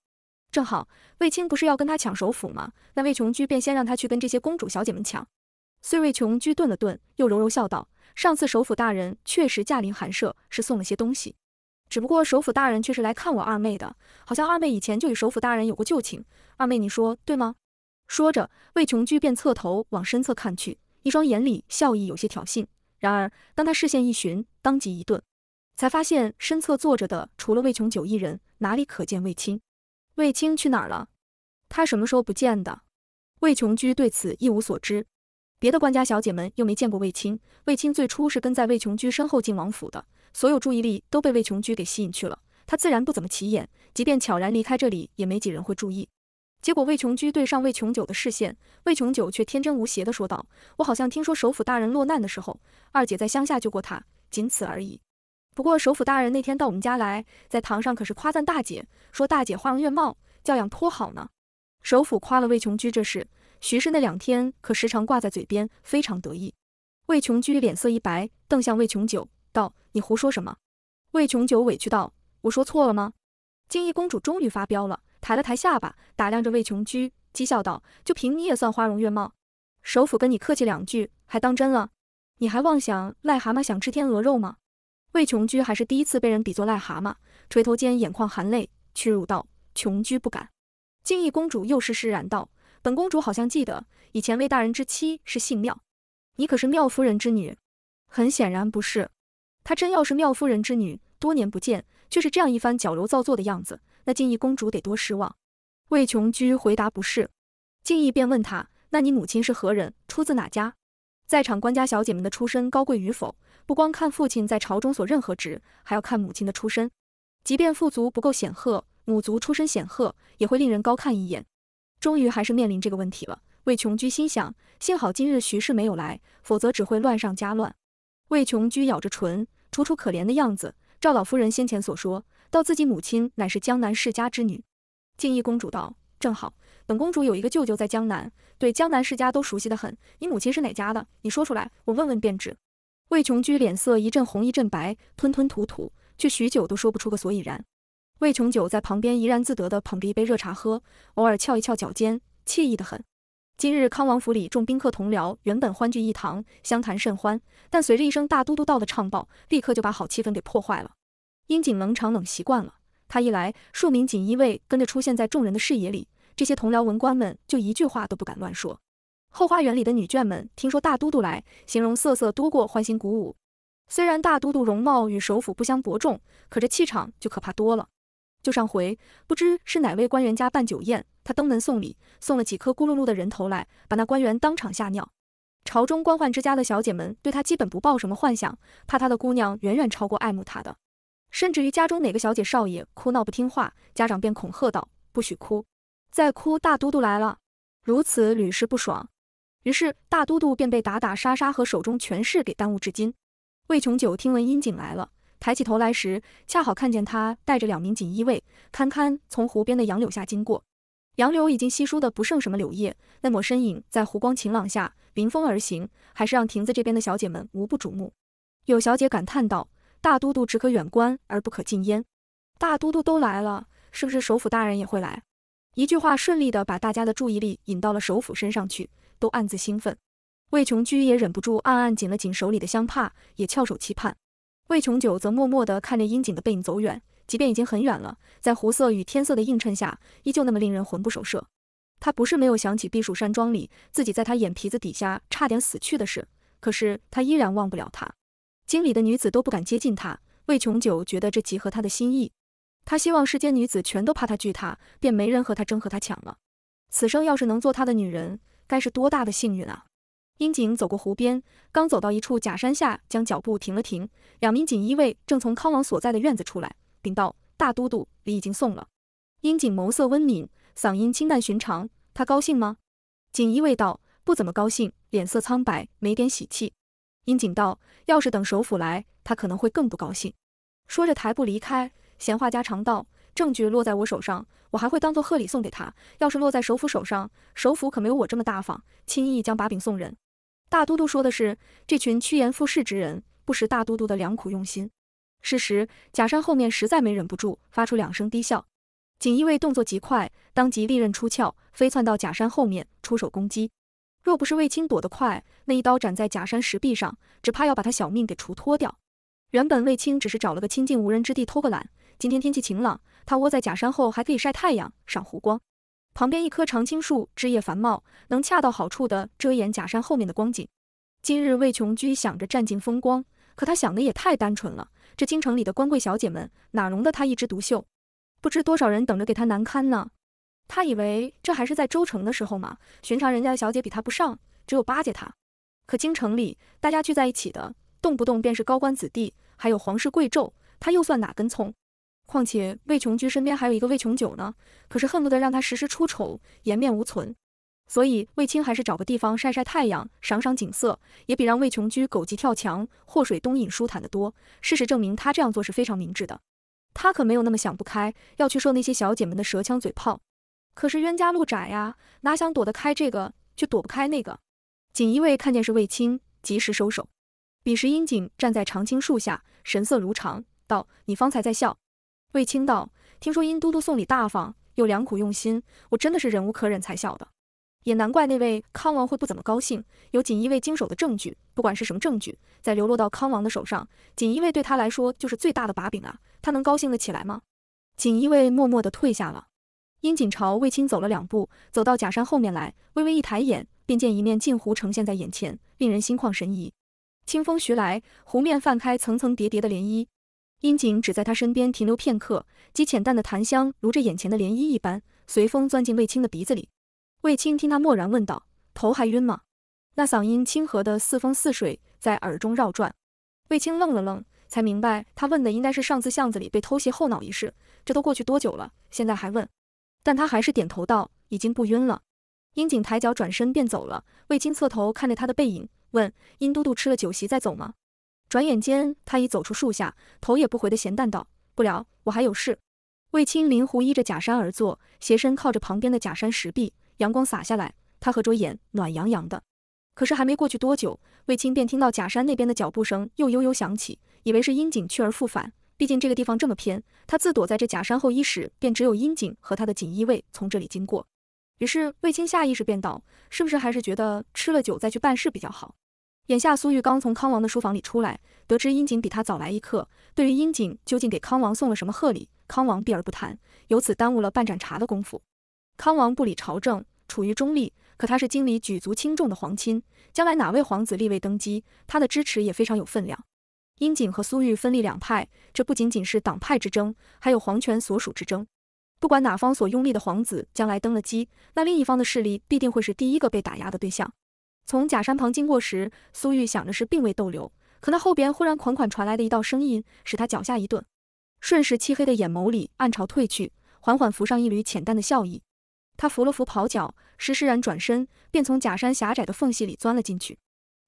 正好卫青不是要跟他抢首府吗？那魏琼居便先让他去跟这些公主小姐们抢。虽魏琼居顿了顿，又柔柔笑道：“上次首府大人确实驾临寒舍，是送了些东西。只不过首府大人却是来看我二妹的，好像二妹以前就与首府大人有过旧情。二妹，你说对吗？”说着，魏琼居便侧头往身侧看去，一双眼里笑意有些挑衅。然而当他视线一寻，当即一顿。才发现身侧坐着的除了魏琼九一人，哪里可见魏青？魏青去哪儿了？他什么时候不见的？魏琼居对此一无所知，别的官家小姐们又没见过魏青。魏青最初是跟在魏琼居身后进王府的，所有注意力都被魏琼居给吸引去了，他自然不怎么起眼。即便悄然离开这里，也没几人会注意。结果魏琼居对上魏琼九的视线，魏琼九却天真无邪的说道：“我好像听说首府大人落难的时候，二姐在乡下救过他，仅此而已。”不过首府大人那天到我们家来，在堂上可是夸赞大姐，说大姐花容月貌，教养颇好呢。首府夸了魏琼居这事，徐氏那两天可时常挂在嘴边，非常得意。魏琼居脸色一白，瞪向魏琼九，道：“你胡说什么？”魏琼九委屈道：“我说错了吗？”静怡公主终于发飙了，抬了抬下巴，打量着魏琼居，讥笑道：“就凭你也算花容月貌？首府跟你客气两句，还当真了？你还妄想癞蛤蟆想吃天鹅肉吗？”魏琼居还是第一次被人比作癞蛤蟆，垂头间眼眶含泪，屈辱道：“琼居不敢。”静义公主又施施然道：“本公主好像记得，以前魏大人之妻是姓廖，你可是廖夫人之女？”很显然不是。她真要是廖夫人之女，多年不见，却是这样一番矫揉造作的样子，那静义公主得多失望。魏琼居回答：“不是。”敬义便问他：“那你母亲是何人？出自哪家？在场官家小姐们的出身高贵与否？”不光看父亲在朝中所任何职，还要看母亲的出身。即便父族不够显赫，母族出身显赫，也会令人高看一眼。终于还是面临这个问题了。魏琼居心想，幸好今日徐氏没有来，否则只会乱上加乱。魏琼居咬着唇，楚楚可怜的样子。赵老夫人先前所说到自己母亲乃是江南世家之女。静怡公主道：“正好，本公主有一个舅舅在江南，对江南世家都熟悉的很。你母亲是哪家的？你说出来，我问问便知。”魏琼居脸色一阵红一阵白，吞吞吐吐，却许久都说不出个所以然。魏琼九在旁边怡然自得地捧着一杯热茶喝，偶尔翘一翘脚尖，惬意得很。今日康王府里众宾客同僚原本欢聚一堂，相谈甚欢，但随着一声大都督道的唱报，立刻就把好气氛给破坏了。英锦冷场冷习惯了，他一来，数名锦衣卫跟着出现在众人的视野里，这些同僚文官们就一句话都不敢乱说。后花园里的女眷们听说大都督来，形容瑟瑟多过欢欣鼓舞。虽然大都督容貌与首府不相伯仲，可这气场就可怕多了。就上回，不知是哪位官员家办酒宴，他登门送礼，送了几颗咕噜噜的人头来，把那官员当场吓尿。朝中官宦之家的小姐们对他基本不抱什么幻想，怕他的姑娘远远超过爱慕他的。甚至于家中哪个小姐少爷哭闹不听话，家长便恐吓道：“不许哭，再哭大都督来了。”如此屡试不爽。于是大都督便被打打杀杀和手中权势给耽误至今。魏琼九听闻阴景来了，抬起头来时恰好看见他带着两名锦衣卫堪堪从湖边的杨柳下经过，杨柳已经稀疏的不剩什么柳叶，那抹身影在湖光晴朗下临风而行，还是让亭子这边的小姐们无不瞩目。有小姐感叹道：“大都督只可远观而不可近焉，大都督都来了，是不是首府大人也会来？”一句话顺利的把大家的注意力引到了首府身上去。都暗自兴奋，魏琼居也忍不住暗暗紧了紧手里的香帕，也翘首期盼。魏琼九则默默地看着殷景的背影走远，即便已经很远了，在湖色与天色的映衬下，依旧那么令人魂不守舍。他不是没有想起避暑山庄里自己在他眼皮子底下差点死去的事，可是他依然忘不了他。经里的女子都不敢接近他，魏琼九觉得这极合他的心意。他希望世间女子全都怕他惧他，便没人和他争和他抢了。此生要是能做他的女人。该是多大的幸运啊！英井走过湖边，刚走到一处假山下，将脚步停了停。两名锦衣卫正从康王所在的院子出来，禀道：“大都督礼已经送了。”英井眸色温敏，嗓音清淡寻常。他高兴吗？锦衣卫道：“不怎么高兴，脸色苍白，没点喜气。”英井道：“要是等首府来，他可能会更不高兴。”说着抬步离开。闲话家常道。证据落在我手上，我还会当做贺礼送给他。要是落在首府手上，首府可没有我这么大方，轻易将把柄送人。大都督说的是这群趋炎附势之人，不识大都督的良苦用心。事实，假山后面实在没忍不住，发出两声低笑。锦衣卫动作极快，当即利刃出鞘，飞窜到假山后面出手攻击。若不是卫青躲得快，那一刀斩在假山石壁上，只怕要把他小命给除脱掉。原本卫青只是找了个清静无人之地偷个懒，今天天气晴朗。他窝在假山后还可以晒太阳、赏湖光，旁边一棵常青树枝叶繁茂，能恰到好处的遮掩假山后面的光景。今日魏琼居想着占尽风光，可他想的也太单纯了。这京城里的官贵小姐们哪容得他一枝独秀？不知多少人等着给他难堪呢。他以为这还是在州城的时候嘛，寻常人家的小姐比他不上，只有巴结他。可京城里大家聚在一起的，动不动便是高官子弟，还有皇室贵胄，他又算哪根葱？况且魏琼居身边还有一个魏琼九呢，可是恨不得让他时时出丑，颜面无存。所以魏青还是找个地方晒晒太阳，赏赏景色，也比让魏琼居狗急跳墙，祸水东引舒坦得多。事实证明他这样做是非常明智的。他可没有那么想不开，要去受那些小姐们的舌枪嘴炮。可是冤家路窄呀，哪想躲得开这个，却躲不开那个。锦衣卫看见是卫青，及时收手。彼时殷景站在长青树下，神色如常，道：“你方才在笑？”卫青道：“听说殷都督送礼大方，又良苦用心，我真的是忍无可忍才笑的。也难怪那位康王会不怎么高兴。有锦衣卫经手的证据，不管是什么证据，在流落到康王的手上，锦衣卫对他来说就是最大的把柄啊！他能高兴得起来吗？”锦衣卫默默地退下了。殷锦朝卫青走了两步，走到假山后面来，微微一抬眼，便见一面镜湖呈现在眼前，令人心旷神怡。清风徐来，湖面泛开层层叠叠的涟漪。殷景只在他身边停留片刻，极浅淡的檀香如这眼前的涟漪一般，随风钻进卫青的鼻子里。卫青听他默然问道：“头还晕吗？”那嗓音清和的似风似水，在耳中绕转。卫青愣了愣，才明白他问的应该是上次巷子里被偷袭后脑一事。这都过去多久了，现在还问？但他还是点头道：“已经不晕了。”殷景抬脚转身便走了。卫青侧头看着他的背影，问：“殷都督吃了酒席再走吗？”转眼间，他已走出树下，头也不回的闲淡道：“不聊，我还有事。”卫青临湖依着假山而坐，斜身靠着旁边的假山石壁，阳光洒下来，他合着眼，暖洋洋的。可是还没过去多久，卫青便听到假山那边的脚步声又悠悠响起，以为是阴景去而复返，毕竟这个地方这么偏，他自躲在这假山后衣时，便只有阴景和他的锦衣卫从这里经过。于是卫青下意识便道：“是不是还是觉得吃了酒再去办事比较好？”眼下苏玉刚从康王的书房里出来，得知殷景比他早来一刻。对于殷景究竟给康王送了什么贺礼，康王避而不谈，由此耽误了半盏茶的功夫。康王不理朝政，处于中立，可他是京里举足轻重的皇亲，将来哪位皇子立位登基，他的支持也非常有分量。殷景和苏玉分立两派，这不仅仅是党派之争，还有皇权所属之争。不管哪方所拥立的皇子将来登了基，那另一方的势力必定会是第一个被打压的对象。从假山旁经过时，苏玉想着是并未逗留，可那后边忽然款款传来的一道声音，使他脚下一顿，瞬时漆黑的眼眸里暗潮退去，缓缓浮上一缕浅淡的笑意。他扶了扶袍角，施施然转身，便从假山狭窄的缝隙里钻了进去。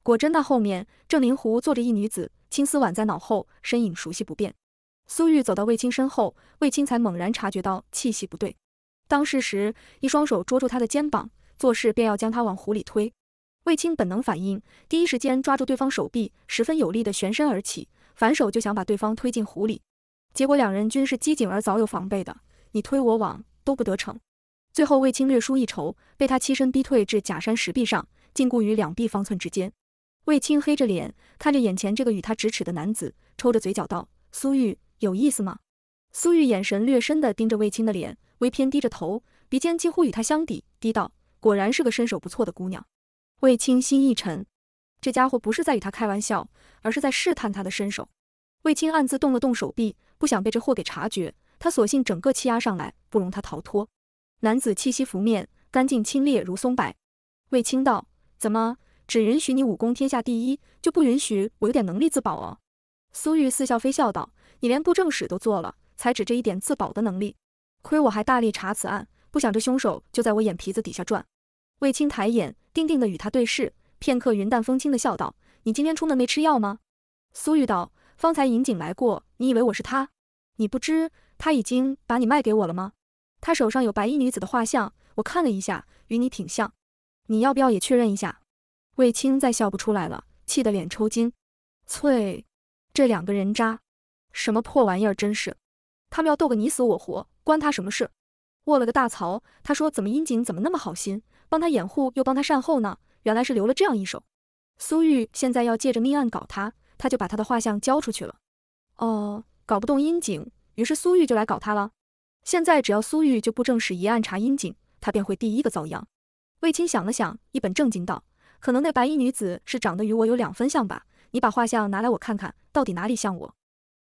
果真，那后面正灵湖坐着一女子，青丝挽在脑后，身影熟悉不变。苏玉走到卫青身后，卫青才猛然察觉到气息不对，当事时，一双手捉住他的肩膀，作势便要将他往湖里推。卫青本能反应，第一时间抓住对方手臂，十分有力的旋身而起，反手就想把对方推进湖里。结果两人均是机警而早有防备的，你推我往都不得逞。最后卫青略输一筹，被他欺身逼退至假山石壁上，禁锢于两臂方寸之间。卫青黑着脸看着眼前这个与他咫尺的男子，抽着嘴角道：“苏玉有意思吗？”苏玉眼神略深的盯着卫青的脸，微偏低着头，鼻尖几乎与他相抵，低道：“果然是个身手不错的姑娘。”卫青心一沉，这家伙不是在与他开玩笑，而是在试探他的身手。卫青暗自动了动手臂，不想被这货给察觉。他索性整个气压上来，不容他逃脱。男子气息拂面，干净清冽如松柏。卫青道：“怎么，只允许你武功天下第一，就不允许我有点能力自保哦？”苏玉似笑非笑道：“你连布政使都做了，才只这一点自保的能力？亏我还大力查此案，不想这凶手就在我眼皮子底下转。”卫青抬眼，定定地与他对视片刻，云淡风轻地笑道：“你今天出门没吃药吗？”苏玉道：“方才尹景来过，你以为我是他？你不知他已经把你卖给我了吗？他手上有白衣女子的画像，我看了一下，与你挺像。你要不要也确认一下？”卫青再笑不出来了，气得脸抽筋。翠，这两个人渣，什么破玩意儿！真是，他们要斗个你死我活，关他什么事？卧了个大槽！他说怎么尹景怎么那么好心？帮他掩护，又帮他善后呢？原来是留了这样一手。苏玉现在要借着命案搞他，他就把他的画像交出去了。哦，搞不动阴井，于是苏玉就来搞他了。现在只要苏玉就布政使一案查阴井，他便会第一个遭殃。卫青想了想，一本正经道：“可能那白衣女子是长得与我有两分像吧？你把画像拿来我看看到底哪里像我。”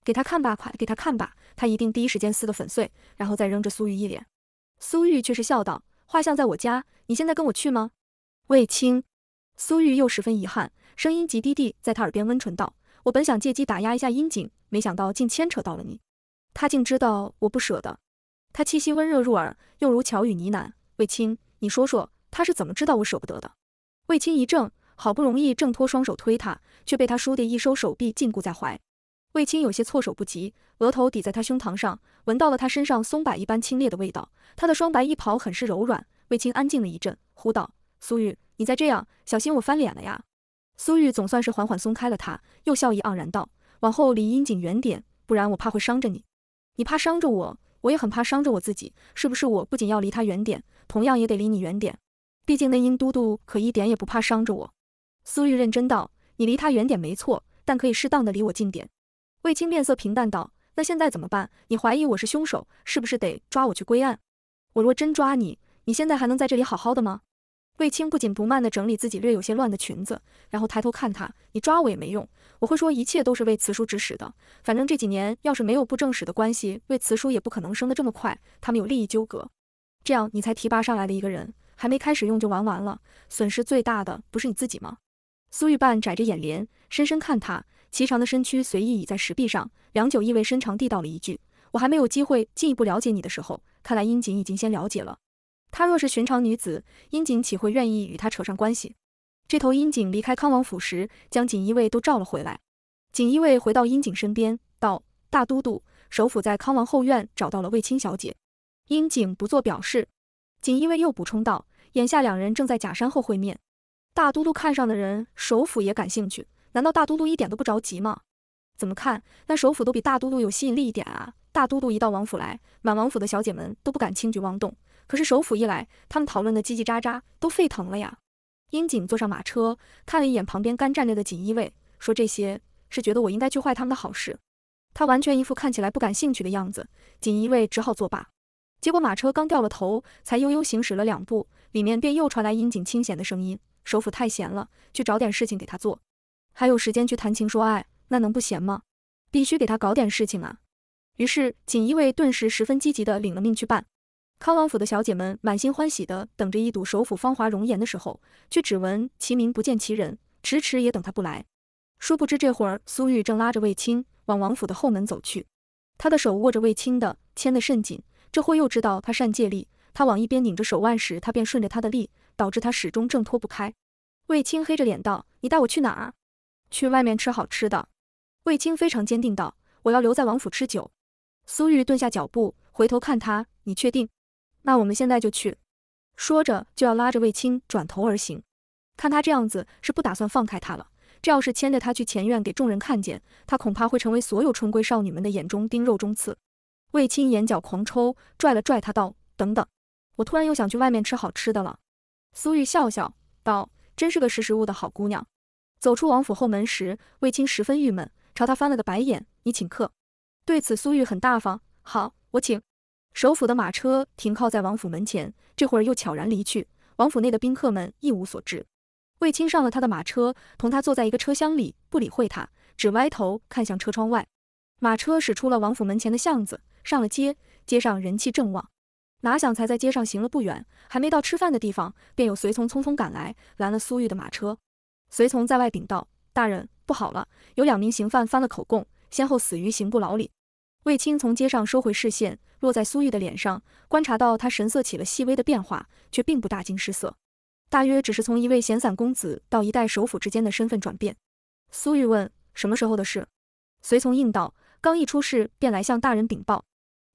给他看吧，快给他看吧，他一定第一时间撕得粉碎，然后再扔着苏玉一脸。苏玉却是笑道。画像在我家，你现在跟我去吗？卫青，苏玉又十分遗憾，声音极低地在他耳边温存道：“我本想借机打压一下殷景，没想到竟牵扯到了你。他竟知道我不舍得。”他气息温热入耳，又如巧语呢喃：“卫青，你说说，他是怎么知道我舍不得的？”卫青一怔，好不容易挣脱，双手推他，却被他倏地一收手臂，禁锢在怀。卫青有些措手不及，额头抵在他胸膛上，闻到了他身上松柏一般清冽的味道。他的双白衣袍很是柔软。卫青安静了一阵，呼道：“苏玉，你再这样，小心我翻脸了呀！”苏玉总算是缓缓松开了他，又笑意盎然道：“往后离殷景远点，不然我怕会伤着你。你怕伤着我，我也很怕伤着我自己，是不是？我不仅要离他远点，同样也得离你远点。毕竟那殷都督可一点也不怕伤着我。”苏玉认真道：“你离他远点没错，但可以适当的离我近点。”卫青面色平淡道：“那现在怎么办？你怀疑我是凶手，是不是得抓我去归案？我若真抓你，你现在还能在这里好好的吗？”卫青不紧不慢地整理自己略有些乱的裙子，然后抬头看他：“你抓我也没用，我会说一切都是魏慈叔指使的。反正这几年要是没有不正使的关系，魏慈叔也不可能升得这么快。他们有利益纠葛，这样你才提拔上来的一个人，还没开始用就玩完了，损失最大的不是你自己吗？”苏玉半窄着眼帘，深深看他。颀长的身躯随意倚在石壁上，良久意味深长地道了一句：“我还没有机会进一步了解你的时候，看来殷锦已经先了解了。她若是寻常女子，殷锦岂会愿意与她扯上关系？”这头殷锦离开康王府时，将锦衣卫都召了回来。锦衣卫回到殷锦身边，道：“大都督，首府在康王后院找到了卫青小姐。”殷锦不做表示。锦衣卫又补充道：“眼下两人正在假山后会面。大都督看上的人，首府也感兴趣。”难道大都督一点都不着急吗？怎么看那首府都比大都督有吸引力一点啊！大都督一到王府来，满王府的小姐们都不敢轻举妄动。可是首府一来，他们讨论的叽叽喳喳，都沸腾了呀！英井坐上马车，看了一眼旁边干站着的锦衣卫，说：“这些是觉得我应该去坏他们的好事。”他完全一副看起来不感兴趣的样子，锦衣卫只好作罢。结果马车刚掉了头，才悠悠行驶了两步，里面便又传来英井清闲的声音：“首府太闲了，去找点事情给他做。”还有时间去谈情说爱，那能不闲吗？必须给他搞点事情啊！于是锦衣卫顿时十分积极的领了命去办。康王府的小姐们满心欢喜的等着一睹首府芳华容颜的时候，却只闻其名不见其人，迟迟也等他不来。殊不知这会儿苏玉正拉着卫青往王府的后门走去，他的手握着卫青的，牵得甚紧。这货又知道他善借力，他往一边拧着手腕时，他便顺着他的力，导致他始终挣脱不开。卫青黑着脸道：“你带我去哪儿？”去外面吃好吃的，卫青非常坚定道：“我要留在王府吃酒。”苏玉顿下脚步，回头看他：“你确定？”“那我们现在就去。”说着就要拉着卫青转头而行。看他这样子，是不打算放开他了。这要是牵着他去前院给众人看见，他恐怕会成为所有春闺少女们的眼中钉、肉中刺。卫青眼角狂抽，拽了拽他道：“等等，我突然又想去外面吃好吃的了。”苏玉笑笑道：“真是个识时务的好姑娘。”走出王府后门时，卫青十分郁闷，朝他翻了个白眼：“你请客。”对此，苏玉很大方：“好，我请。”首府的马车停靠在王府门前，这会儿又悄然离去，王府内的宾客们一无所知。卫青上了他的马车，同他坐在一个车厢里，不理会他，只歪头看向车窗外。马车驶出了王府门前的巷子，上了街，街上人气正旺。哪想才在街上行了不远，还没到吃饭的地方，便有随从匆匆赶来，拦了苏玉的马车。随从在外禀道：“大人不好了，有两名刑犯翻了口供，先后死于刑部牢里。”卫青从街上收回视线，落在苏玉的脸上，观察到他神色起了细微的变化，却并不大惊失色。大约只是从一位闲散公子到一代首府之间的身份转变。苏玉问：“什么时候的事？”随从应道：“刚一出事便来向大人禀报。”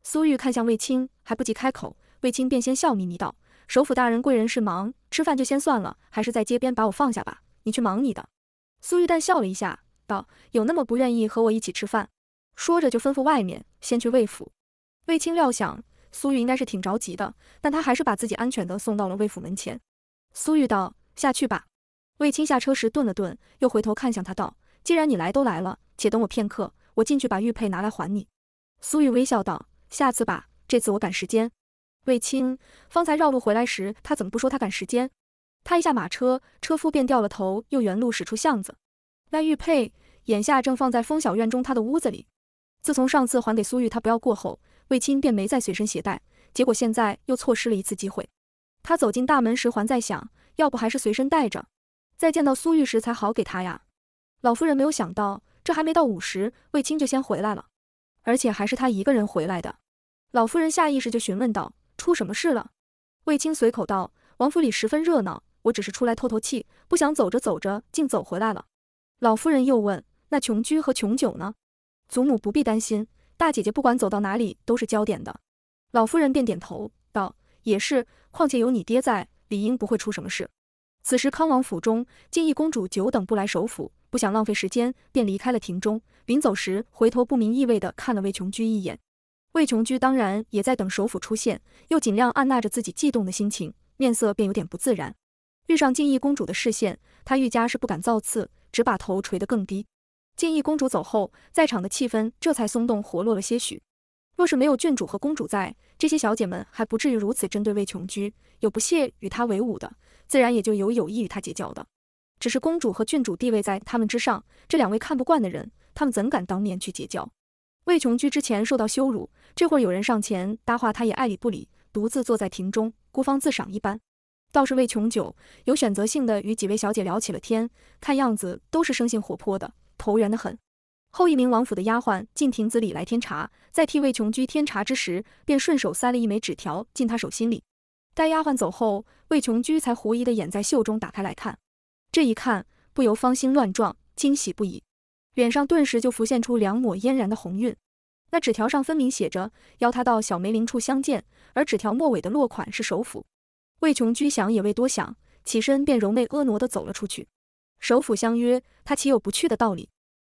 苏玉看向卫青，还不及开口，卫青便先笑眯眯道：“首府大人，贵人是忙，吃饭就先算了，还是在街边把我放下吧。”你去忙你的。苏玉淡笑了一下，道：“有那么不愿意和我一起吃饭？”说着就吩咐外面先去魏府。卫青料想苏玉应该是挺着急的，但他还是把自己安全的送到了魏府门前。苏玉道：“下去吧。”卫青下车时顿了顿，又回头看向他，道：“既然你来都来了，且等我片刻，我进去把玉佩拿来还你。”苏玉微笑道：“下次吧，这次我赶时间。”卫青方才绕路回来时，他怎么不说他赶时间？他一下马车，车夫便掉了头，又原路驶出巷子。那玉佩眼下正放在风小院中他的屋子里。自从上次还给苏玉，他不要过后，卫青便没再随身携带。结果现在又错失了一次机会。他走进大门时，还在想，要不还是随身带着，再见到苏玉时才好给他呀。老夫人没有想到，这还没到午时，卫青就先回来了，而且还是他一个人回来的。老夫人下意识就询问道：“出什么事了？”卫青随口道：“王府里十分热闹。”我只是出来透透气，不想走着走着竟走回来了。老夫人又问：“那琼居和琼九呢？”祖母不必担心，大姐姐不管走到哪里都是焦点的。老夫人便点头道：“也是，况且有你爹在，理应不会出什么事。”此时康王府中，静逸公主久等不来首府，不想浪费时间，便离开了庭中。临走时，回头不明意味地看了魏琼居一眼。魏琼居当然也在等首府出现，又尽量按捺着自己悸动的心情，面色便有点不自然。遇上静逸公主的视线，她愈加是不敢造次，只把头垂得更低。静逸公主走后，在场的气氛这才松动活络了些许。若是没有郡主和公主在，这些小姐们还不至于如此针对魏琼居，有不屑与她为伍的，自然也就有有意与她结交的。只是公主和郡主地位在他们之上，这两位看不惯的人，他们怎敢当面去结交？魏琼居之前受到羞辱，这会儿有人上前搭话，他也爱理不理，独自坐在亭中，孤芳自赏一般。倒是魏琼九有选择性的与几位小姐聊起了天，看样子都是生性活泼的，投缘的很。后一名王府的丫鬟进亭子里来添茶，在替魏琼居添茶之时，便顺手塞了一枚纸条进他手心里。待丫鬟走后，魏琼居才狐疑的掩在袖中打开来看，这一看不由芳心乱撞，惊喜不已，脸上顿时就浮现出两抹嫣然的红晕。那纸条上分明写着邀他到小梅林处相见，而纸条末尾的落款是首府。魏琼居想也未多想，起身便柔媚婀娜的走了出去。首府相约，他岂有不去的道理？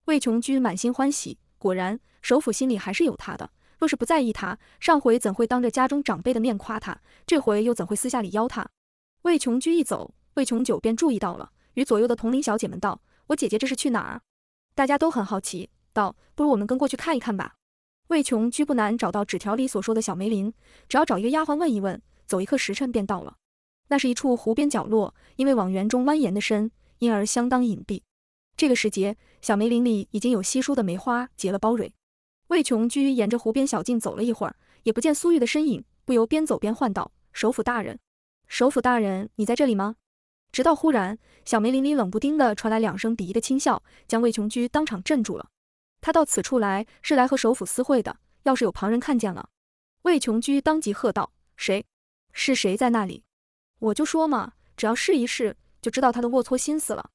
魏琼居满心欢喜，果然首府心里还是有他的。若是不在意他，上回怎会当着家中长辈的面夸他？这回又怎会私下里邀他？魏琼居一走，魏琼九便注意到了，与左右的同龄小姐们道：“我姐姐这是去哪儿？”大家都很好奇，道：“不如我们跟过去看一看吧。”魏琼居不难找到纸条里所说的小梅林，只要找一个丫鬟问一问。走一刻时辰便到了，那是一处湖边角落，因为往园中蜿蜒的深，因而相当隐蔽。这个时节，小梅林里已经有稀疏的梅花结了苞蕊。魏琼居沿着湖边小径走了一会儿，也不见苏玉的身影，不由边走边唤道：“首府大人，首府大人，你在这里吗？”直到忽然，小梅林里冷不丁的传来两声鄙夷的轻笑，将魏琼居当场震住了。他到此处来是来和首府私会的，要是有旁人看见了，魏琼居当即喝道：“谁？”是谁在那里？我就说嘛，只要试一试，就知道他的龌龊心思了。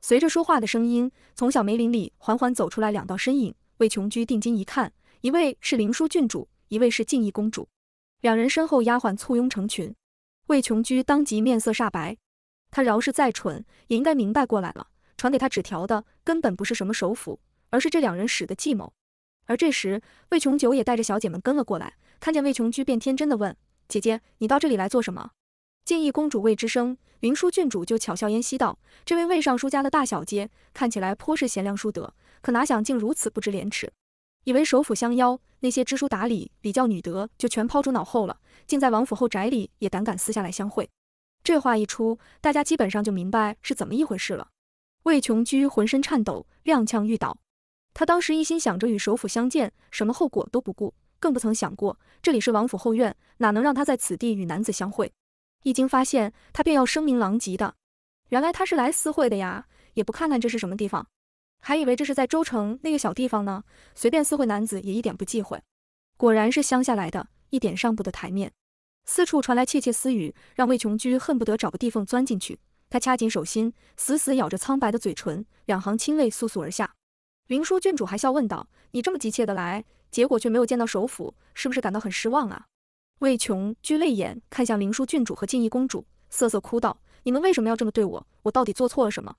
随着说话的声音，从小梅林里缓缓走出来两道身影。魏琼居定睛一看，一位是灵书郡主，一位是静逸公主。两人身后丫鬟簇拥成群。魏琼居当即面色煞白，他饶是再蠢，也应该明白过来了，传给他纸条的根本不是什么首府，而是这两人使的计谋。而这时，魏琼九也带着小姐们跟了过来，看见魏琼居便天真的问。姐姐，你到这里来做什么？见义公主未吱声，云舒郡主就巧笑嫣兮道：“这位魏尚书家的大小姐，看起来颇是贤良淑德，可哪想竟如此不知廉耻，以为首府相邀，那些知书达理、礼教女德就全抛诸脑后了，竟在王府后宅里也胆敢私下来相会。”这话一出，大家基本上就明白是怎么一回事了。魏琼居浑身颤抖，踉跄欲倒，他当时一心想着与首府相见，什么后果都不顾。更不曾想过这里是王府后院，哪能让他在此地与男子相会？一经发现，他便要声名狼藉的。原来他是来私会的呀！也不看看这是什么地方，还以为这是在州城那个小地方呢，随便私会男子也一点不忌讳。果然是乡下来的，一点上不得台面。四处传来窃窃私语，让魏琼居恨不得找个地缝钻进去。他掐紧手心，死死咬着苍白的嘴唇，两行清泪簌簌而下。灵书郡主还笑问道：“你这么急切的来？”结果却没有见到首府，是不是感到很失望啊？魏琼惧泪眼看向灵书郡主和静逸公主，瑟瑟哭道：“你们为什么要这么对我？我到底做错了什么？”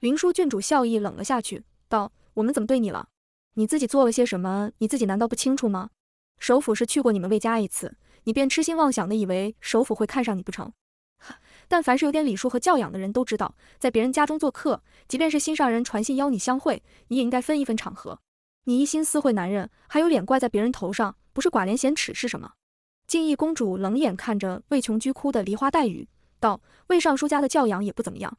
灵书郡主笑意冷了下去，道：“我们怎么对你了？你自己做了些什么？你自己难道不清楚吗？首府是去过你们魏家一次，你便痴心妄想的以为首府会看上你不成？但凡是有点礼数和教养的人都知道，在别人家中做客，即便是心上人传信邀你相会，你也应该分一分场合。”你一心私会男人，还有脸怪在别人头上，不是寡廉鲜耻是什么？静逸公主冷眼看着魏琼居哭的梨花带雨，道：“魏尚书家的教养也不怎么样。”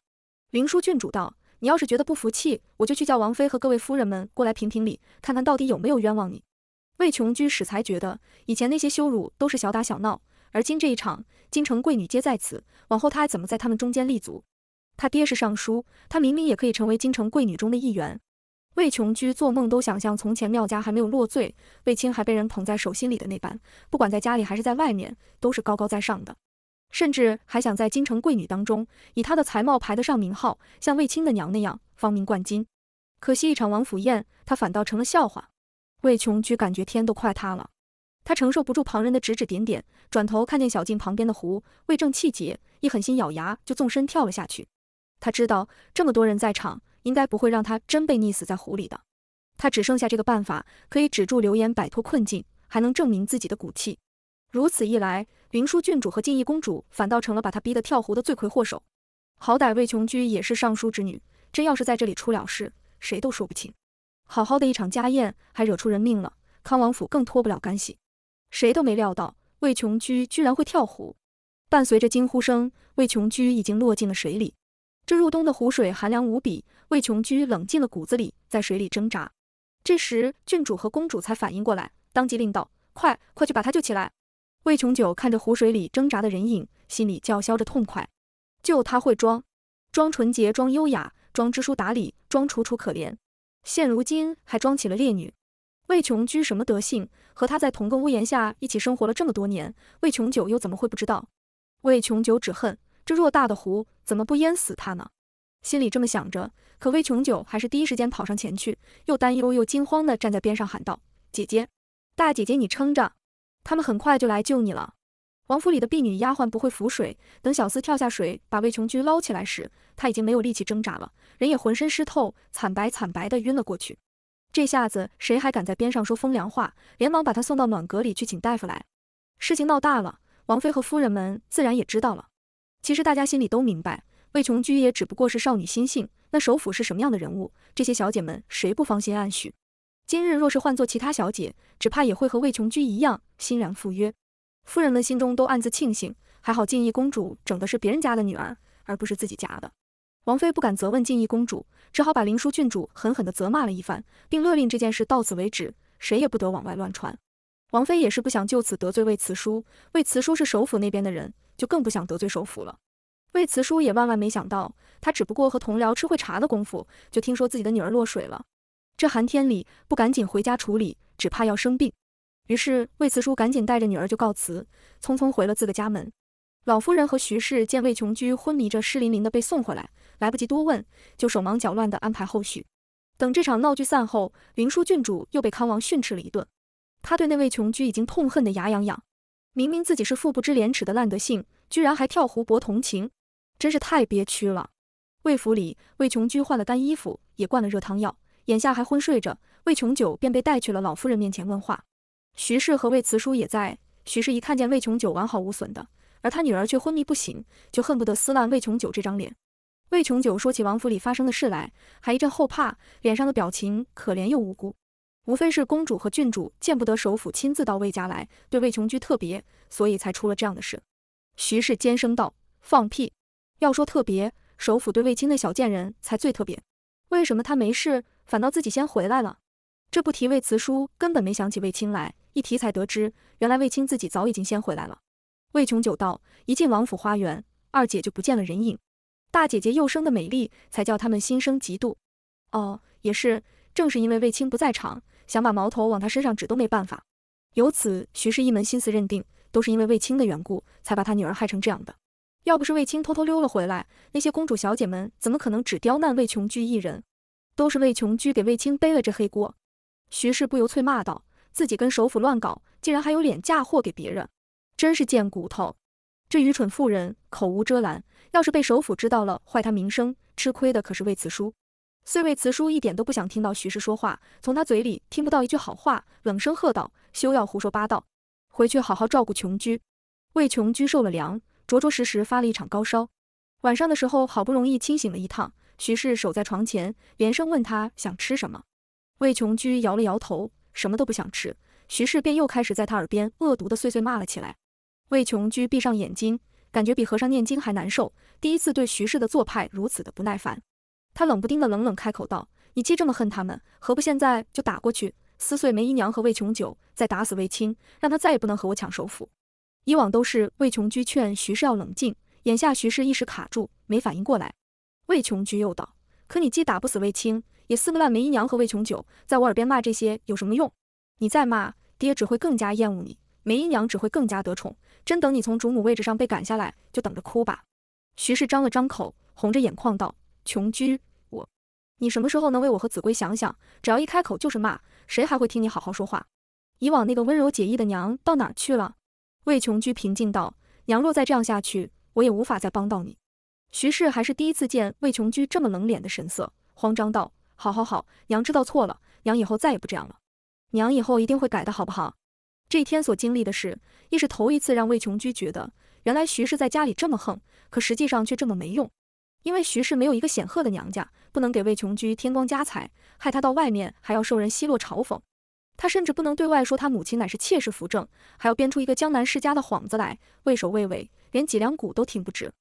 灵书郡主道：“你要是觉得不服气，我就去叫王妃和各位夫人们过来评评理，看看到底有没有冤枉你。”魏琼居始才觉得以前那些羞辱都是小打小闹，而今这一场，京城贵女皆在此，往后他还怎么在他们中间立足？他爹是尚书，他明明也可以成为京城贵女中的一员。魏琼居做梦都想像从前妙家还没有落罪，魏青还被人捧在手心里的那般，不管在家里还是在外面，都是高高在上的，甚至还想在京城贵女当中以她的才貌排得上名号，像魏青的娘那样芳名冠金。可惜一场王府宴，她反倒成了笑话。魏琼居感觉天都快塌了，她承受不住旁人的指指点点，转头看见小径旁边的湖，魏正气结，一狠心咬牙就纵身跳了下去。他知道这么多人在场。应该不会让他真被溺死在湖里的，他只剩下这个办法可以止住流言，摆脱困境，还能证明自己的骨气。如此一来，云舒郡主和静逸公主反倒成了把他逼得跳湖的罪魁祸首。好歹魏琼居也是尚书之女，真要是在这里出了事，谁都说不清。好好的一场家宴，还惹出人命了，康王府更脱不了干系。谁都没料到魏琼居居然会跳湖，伴随着惊呼声，魏琼居已经落进了水里。这入冬的湖水寒凉无比，魏琼居冷进了骨子里，在水里挣扎。这时，郡主和公主才反应过来，当即令道：“快，快去把她救起来！”魏琼九看着湖水里挣扎的人影，心里叫嚣着痛快，就她会装，装纯洁，装优雅，装知书达理，装楚楚可怜，现如今还装起了烈女。魏琼居什么德性？和她在同个屋檐下一起生活了这么多年，魏琼九又怎么会不知道？魏琼九只恨。这偌大的湖，怎么不淹死他呢？心里这么想着，可魏琼九还是第一时间跑上前去，又担忧又惊慌地站在边上喊道：“姐姐，大姐姐，你撑着，他们很快就来救你了。”王府里的婢女丫鬟不会浮水，等小厮跳下水把魏琼居捞起来时，他已经没有力气挣扎了，人也浑身湿透，惨白惨白的晕了过去。这下子谁还敢在边上说风凉话？连忙把他送到暖阁里去请大夫来。事情闹大了，王妃和夫人们自然也知道了。其实大家心里都明白，魏琼居也只不过是少女心性。那首府是什么样的人物？这些小姐们谁不芳心暗许？今日若是换做其他小姐，只怕也会和魏琼居一样欣然赴约。夫人们心中都暗自庆幸，还好静逸公主整的是别人家的女儿，而不是自己家的。王妃不敢责问静逸公主，只好把林殊郡主狠狠地责骂了一番，并勒令这件事到此为止，谁也不得往外乱传。王妃也是不想就此得罪魏慈叔，魏慈叔是首府那边的人，就更不想得罪首府了。魏慈叔也万万没想到，他只不过和同僚吃会茶的功夫，就听说自己的女儿落水了。这寒天里不赶紧回家处理，只怕要生病。于是魏慈叔赶紧带着女儿就告辞，匆匆回了自个家门。老夫人和徐氏见魏琼居昏迷着、湿淋淋的被送回来，来不及多问，就手忙脚乱地安排后续。等这场闹剧散后，云舒郡主又被康王训斥了一顿。他对那位琼居已经痛恨的牙痒痒，明明自己是富不知廉耻的烂德性，居然还跳湖博同情，真是太憋屈了。魏府里，魏琼居换了干衣服，也灌了热汤药，眼下还昏睡着。魏琼九便被带去了老夫人面前问话。徐氏和魏慈叔也在。徐氏一看见魏琼九完好无损的，而他女儿却昏迷不醒，就恨不得撕烂魏琼九这张脸。魏琼九说起王府里发生的事来，还一阵后怕，脸上的表情可怜又无辜。无非是公主和郡主见不得首府亲自到魏家来，对魏琼居特别，所以才出了这样的事。徐氏尖声道：“放屁！要说特别，首府对魏青那小贱人才最特别。为什么他没事，反倒自己先回来了？这不提魏慈叔，根本没想起魏青来。一提才得知，原来魏青自己早已经先回来了。”魏琼九道：“一进王府花园，二姐就不见了人影。大姐姐又生的美丽，才叫他们心生嫉妒。哦，也是，正是因为魏青不在场。”想把矛头往他身上指都没办法，由此徐氏一门心思认定都是因为卫青的缘故，才把他女儿害成这样的。要不是卫青偷偷溜了回来，那些公主小姐们怎么可能只刁难卫琼居一人？都是卫琼居给卫青背了这黑锅。徐氏不由啐骂道：“自己跟首府乱搞，竟然还有脸嫁祸给别人，真是贱骨头！这愚蠢妇人口无遮拦，要是被首府知道了，坏她名声，吃亏的可是魏慈书。”虽为慈叔一点都不想听到徐氏说话，从他嘴里听不到一句好话，冷声喝道：“休要胡说八道，回去好好照顾琼居。”魏琼居受了凉，着着实实发了一场高烧。晚上的时候好不容易清醒了一趟，徐氏守在床前，连声问他想吃什么。魏琼居摇了摇头，什么都不想吃。徐氏便又开始在他耳边恶毒的碎碎骂了起来。魏琼居闭上眼睛，感觉比和尚念经还难受。第一次对徐氏的做派如此的不耐烦。他冷不丁的冷冷开口道：“你既这么恨他们，何不现在就打过去，撕碎梅姨娘和魏琼九，再打死魏青，让他再也不能和我抢首府？以往都是魏琼居劝徐氏要冷静，眼下徐氏一时卡住，没反应过来。魏琼居又道：‘可你既打不死魏青，也撕不烂梅姨娘和魏琼九，在我耳边骂这些有什么用？你再骂，爹只会更加厌恶你，梅姨娘只会更加得宠。真等你从主母位置上被赶下来，就等着哭吧。’徐氏张了张口，红着眼眶道。”琼居，我，你什么时候能为我和子规想想？只要一开口就是骂，谁还会听你好好说话？以往那个温柔解意的娘到哪儿去了？魏琼居平静道：“娘若再这样下去，我也无法再帮到你。”徐氏还是第一次见魏琼居这么冷脸的神色，慌张道：“好好好，娘知道错了，娘以后再也不这样了，娘以后一定会改的，好不好？”这一天所经历的事，亦是头一次让魏琼居觉得，原来徐氏在家里这么横，可实际上却这么没用。因为徐氏没有一个显赫的娘家，不能给魏琼居添光加彩，害她到外面还要受人奚落嘲讽。她甚至不能对外说她母亲乃是妾室扶正，还要编出一个江南世家的幌子来，畏首畏尾，连脊梁骨都挺不直。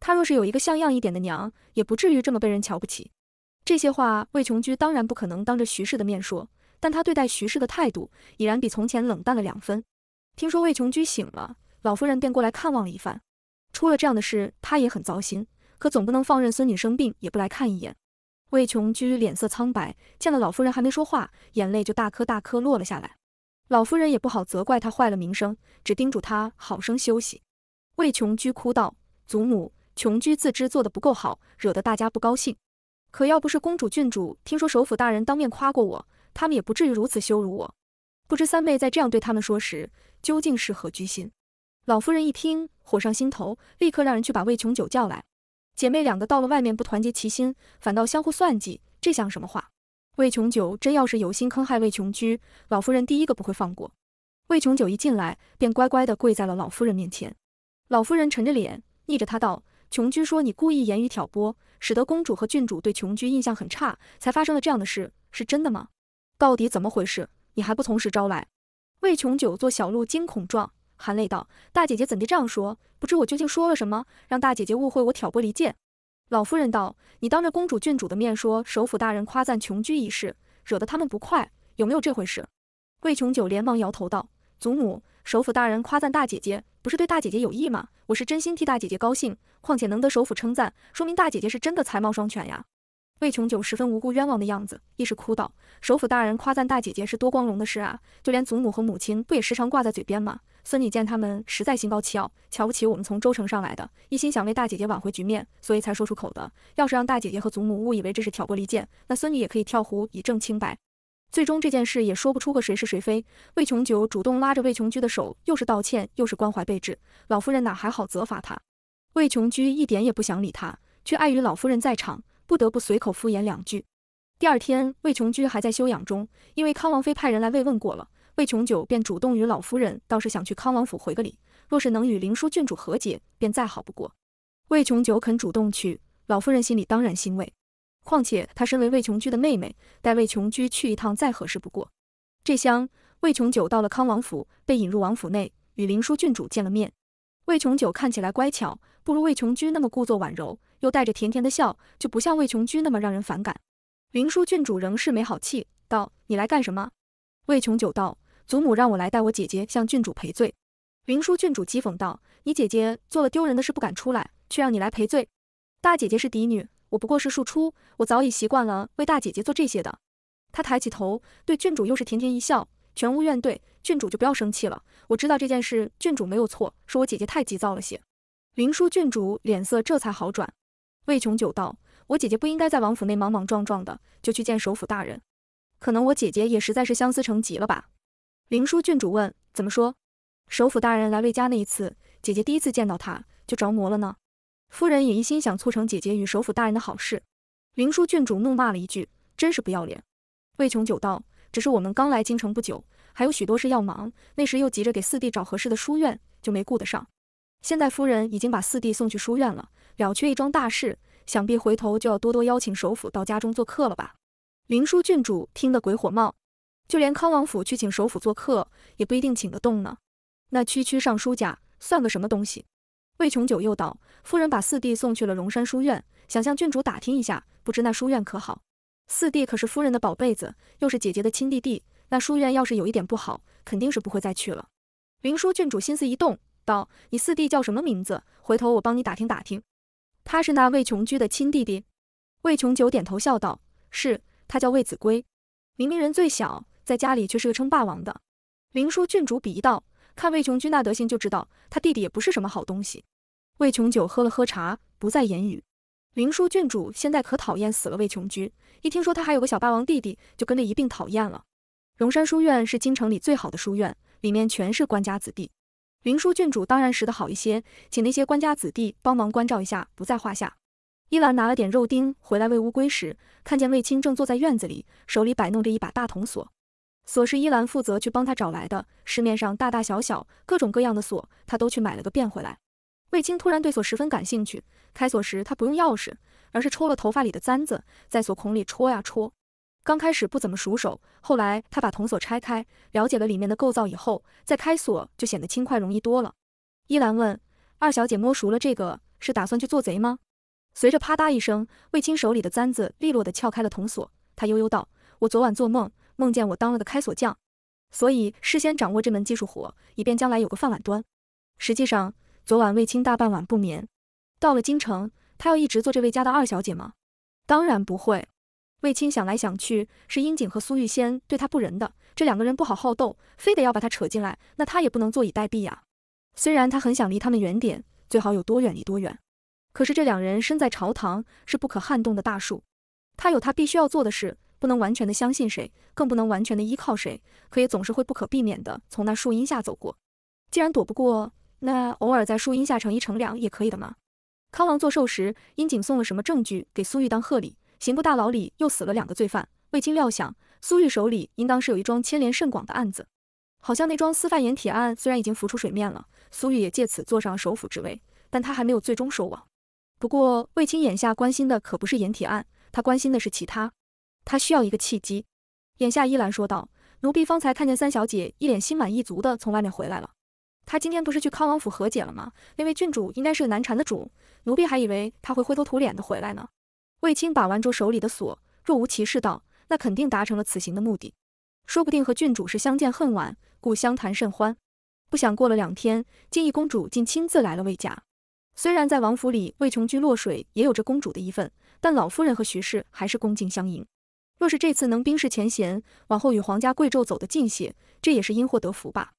她若是有一个像样一点的娘，也不至于这么被人瞧不起。这些话魏琼居当然不可能当着徐氏的面说，但她对待徐氏的态度已然比从前冷淡了两分。听说魏琼居醒了，老夫人便过来看望了一番。出了这样的事，她也很糟心。可总不能放任孙女生病也不来看一眼。魏琼居脸色苍白，见了老夫人还没说话，眼泪就大颗大颗落了下来。老夫人也不好责怪她坏了名声，只叮嘱她好生休息。魏琼居哭道：“祖母，琼居自知做的不够好，惹得大家不高兴。可要不是公主郡主听说首府大人当面夸过我，他们也不至于如此羞辱我。不知三妹在这样对他们说时，究竟是何居心？”老夫人一听，火上心头，立刻让人去把魏琼酒叫来。姐妹两个到了外面不团结齐心，反倒相互算计，这像什么话？魏琼九真要是有心坑害魏琼居，老夫人第一个不会放过。魏琼九一进来，便乖乖地跪在了老夫人面前。老夫人沉着脸，逆着他道：“琼居说你故意言语挑拨，使得公主和郡主对琼居印象很差，才发生了这样的事，是真的吗？到底怎么回事？你还不从实招来？”魏琼九做小鹿惊恐状。含泪道：“大姐姐怎地这样说？不知我究竟说了什么，让大姐姐误会我挑拨离间。”老夫人道：“你当着公主、郡主的面说，首府大人夸赞琼居一事，惹得他们不快，有没有这回事？”魏琼九连忙摇头道：“祖母，首府大人夸赞大姐姐，不是对大姐姐有益吗？我是真心替大姐姐高兴。况且能得首府称赞，说明大姐姐是真的才貌双全呀。”魏琼九十分无辜冤枉的样子，一时哭道：“首府大人夸赞大姐姐是多光荣的事啊！就连祖母和母亲，不也时常挂在嘴边吗？”孙女见他们实在心高气傲，瞧不起我们从州城上来的，一心想为大姐姐挽回局面，所以才说出口的。要是让大姐姐和祖母误以为这是挑拨离间，那孙女也可以跳湖以证清白。最终这件事也说不出个谁是谁非。魏琼九主动拉着魏琼居的手，又是道歉又是关怀备至，老夫人哪还好责罚他？魏琼居一点也不想理他，却碍于老夫人在场，不得不随口敷衍两句。第二天，魏琼居还在休养中，因为康王妃派人来慰问过了。魏琼九便主动与老夫人，倒是想去康王府回个礼，若是能与灵书郡主和解，便再好不过。魏琼九肯主动去，老夫人心里当然欣慰。况且她身为魏琼居的妹妹，带魏琼居去一趟再合适不过。这厢魏琼九到了康王府，被引入王府内，与灵书郡主见了面。魏琼九看起来乖巧，不如魏琼居那么故作婉柔，又带着甜甜的笑，就不像魏琼居那么让人反感。灵书郡主仍是没好气道：“你来干什么？”魏琼九道。祖母让我来带我姐姐向郡主赔罪，云舒郡主讥讽道：“你姐姐做了丢人的事不敢出来，却让你来赔罪。大姐姐是嫡女，我不过是庶出，我早已习惯了为大姐姐做这些的。”她抬起头，对郡主又是甜甜一笑，全无怨怼。郡主就不要生气了，我知道这件事，郡主没有错，是我姐姐太急躁了些。云舒郡主脸色这才好转。魏琼九道：“我姐姐不应该在王府内莽莽撞撞的，就去见首府大人。可能我姐姐也实在是相思成疾了吧。”灵书郡主问：“怎么说？首府大人来魏家那一次，姐姐第一次见到他就着魔了呢。夫人也一心想促成姐姐与首府大人的好事。”灵书郡主怒骂了一句：“真是不要脸！”魏琼九道：“只是我们刚来京城不久，还有许多事要忙，那时又急着给四弟找合适的书院，就没顾得上。现在夫人已经把四弟送去书院了，了却一桩大事，想必回头就要多多邀请首府到家中做客了吧？”灵书郡主听得鬼火冒。就连康王府去请首府做客，也不一定请得动呢。那区区尚书家算个什么东西？魏琼九又道：“夫人把四弟送去了龙山书院，想向郡主打听一下，不知那书院可好？四弟可是夫人的宝贝子，又是姐姐的亲弟弟，那书院要是有一点不好，肯定是不会再去了。”林书郡主心思一动，道：“你四弟叫什么名字？回头我帮你打听打听。”他是那魏琼居的亲弟弟。魏琼九点头笑道：“是他叫魏子规，明明人最小。”在家里却是个称霸王的，林叔郡主鄙夷道：“看魏琼君那德行就知道，他弟弟也不是什么好东西。”魏琼九喝了喝茶，不再言语。林叔郡主现在可讨厌死了魏琼君，一听说他还有个小霸王弟弟，就跟着一并讨厌了。荣山书院是京城里最好的书院，里面全是官家子弟，林叔郡主当然识得好一些，请那些官家子弟帮忙关照一下，不在话下。依兰拿了点肉丁回来喂乌龟时，看见魏青正坐在院子里，手里摆弄着一把大铜锁。锁是依兰负责去帮她找来的，市面上大大小小各种各样的锁，她都去买了个遍回来。卫青突然对锁十分感兴趣，开锁时他不用钥匙，而是抽了头发里的簪子，在锁孔里戳呀戳。刚开始不怎么熟手，后来他把铜锁拆开，了解了里面的构造以后，再开锁就显得轻快容易多了。依兰问二小姐：“摸熟了这个，是打算去做贼吗？”随着啪嗒一声，卫青手里的簪子利落地撬开了铜锁，他悠悠道：“我昨晚做梦。”梦见我当了个开锁匠，所以事先掌握这门技术活，以便将来有个饭碗端。实际上，昨晚卫青大半晚不眠。到了京城，他要一直做这位家的二小姐吗？当然不会。卫青想来想去，是英景和苏玉仙对他不仁的。这两个人不好好斗，非得要把他扯进来，那他也不能坐以待毙呀。虽然他很想离他们远点，最好有多远离多远，可是这两人身在朝堂，是不可撼动的大树。他有他必须要做的事。不能完全的相信谁，更不能完全的依靠谁，可也总是会不可避免的从那树荫下走过。既然躲不过，那偶尔在树荫下乘一乘凉也可以的嘛。康王做寿时，殷景送了什么证据给苏玉当贺礼？刑部大牢里又死了两个罪犯，卫青料想苏玉手里应当是有一桩牵连甚广的案子。好像那桩私贩盐铁案虽然已经浮出水面了，苏玉也借此坐上首辅之位，但他还没有最终收网。不过卫青眼下关心的可不是盐铁案，他关心的是其他。她需要一个契机。眼下，依兰说道：“奴婢方才看见三小姐一脸心满意足的从外面回来了。她今天不是去康王府和解了吗？那位郡主应该是个难缠的主，奴婢还以为她会灰头土脸的回来呢。”卫青把玩着手里的锁，若无其事道：“那肯定达成了此行的目的。说不定和郡主是相见恨晚，故相谈甚欢。不想过了两天，静逸公主竟亲自来了魏家。虽然在王府里，魏琼居落水也有着公主的一份，但老夫人和徐氏还是恭敬相迎。”若是这次能冰释前嫌，往后与皇家贵胄走得近些，这也是因祸得福吧。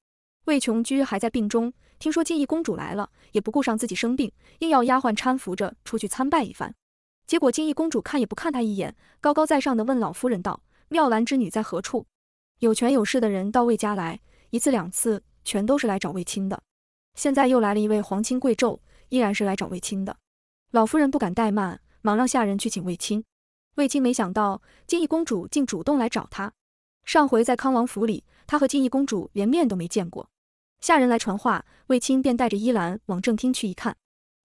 魏琼居还在病中，听说敬义公主来了，也不顾上自己生病，硬要丫鬟搀扶着出去参拜一番。结果敬义公主看也不看她一眼，高高在上的问老夫人道：“妙兰之女在何处？”有权有势的人到魏家来一次两次，全都是来找魏青的。现在又来了一位皇亲贵胄，依然是来找魏青的。老夫人不敢怠慢，忙让下人去请魏青。卫青没想到，金义公主竟主动来找他。上回在康王府里，他和金义公主连面都没见过。下人来传话，卫青便带着依兰往正厅去。一看，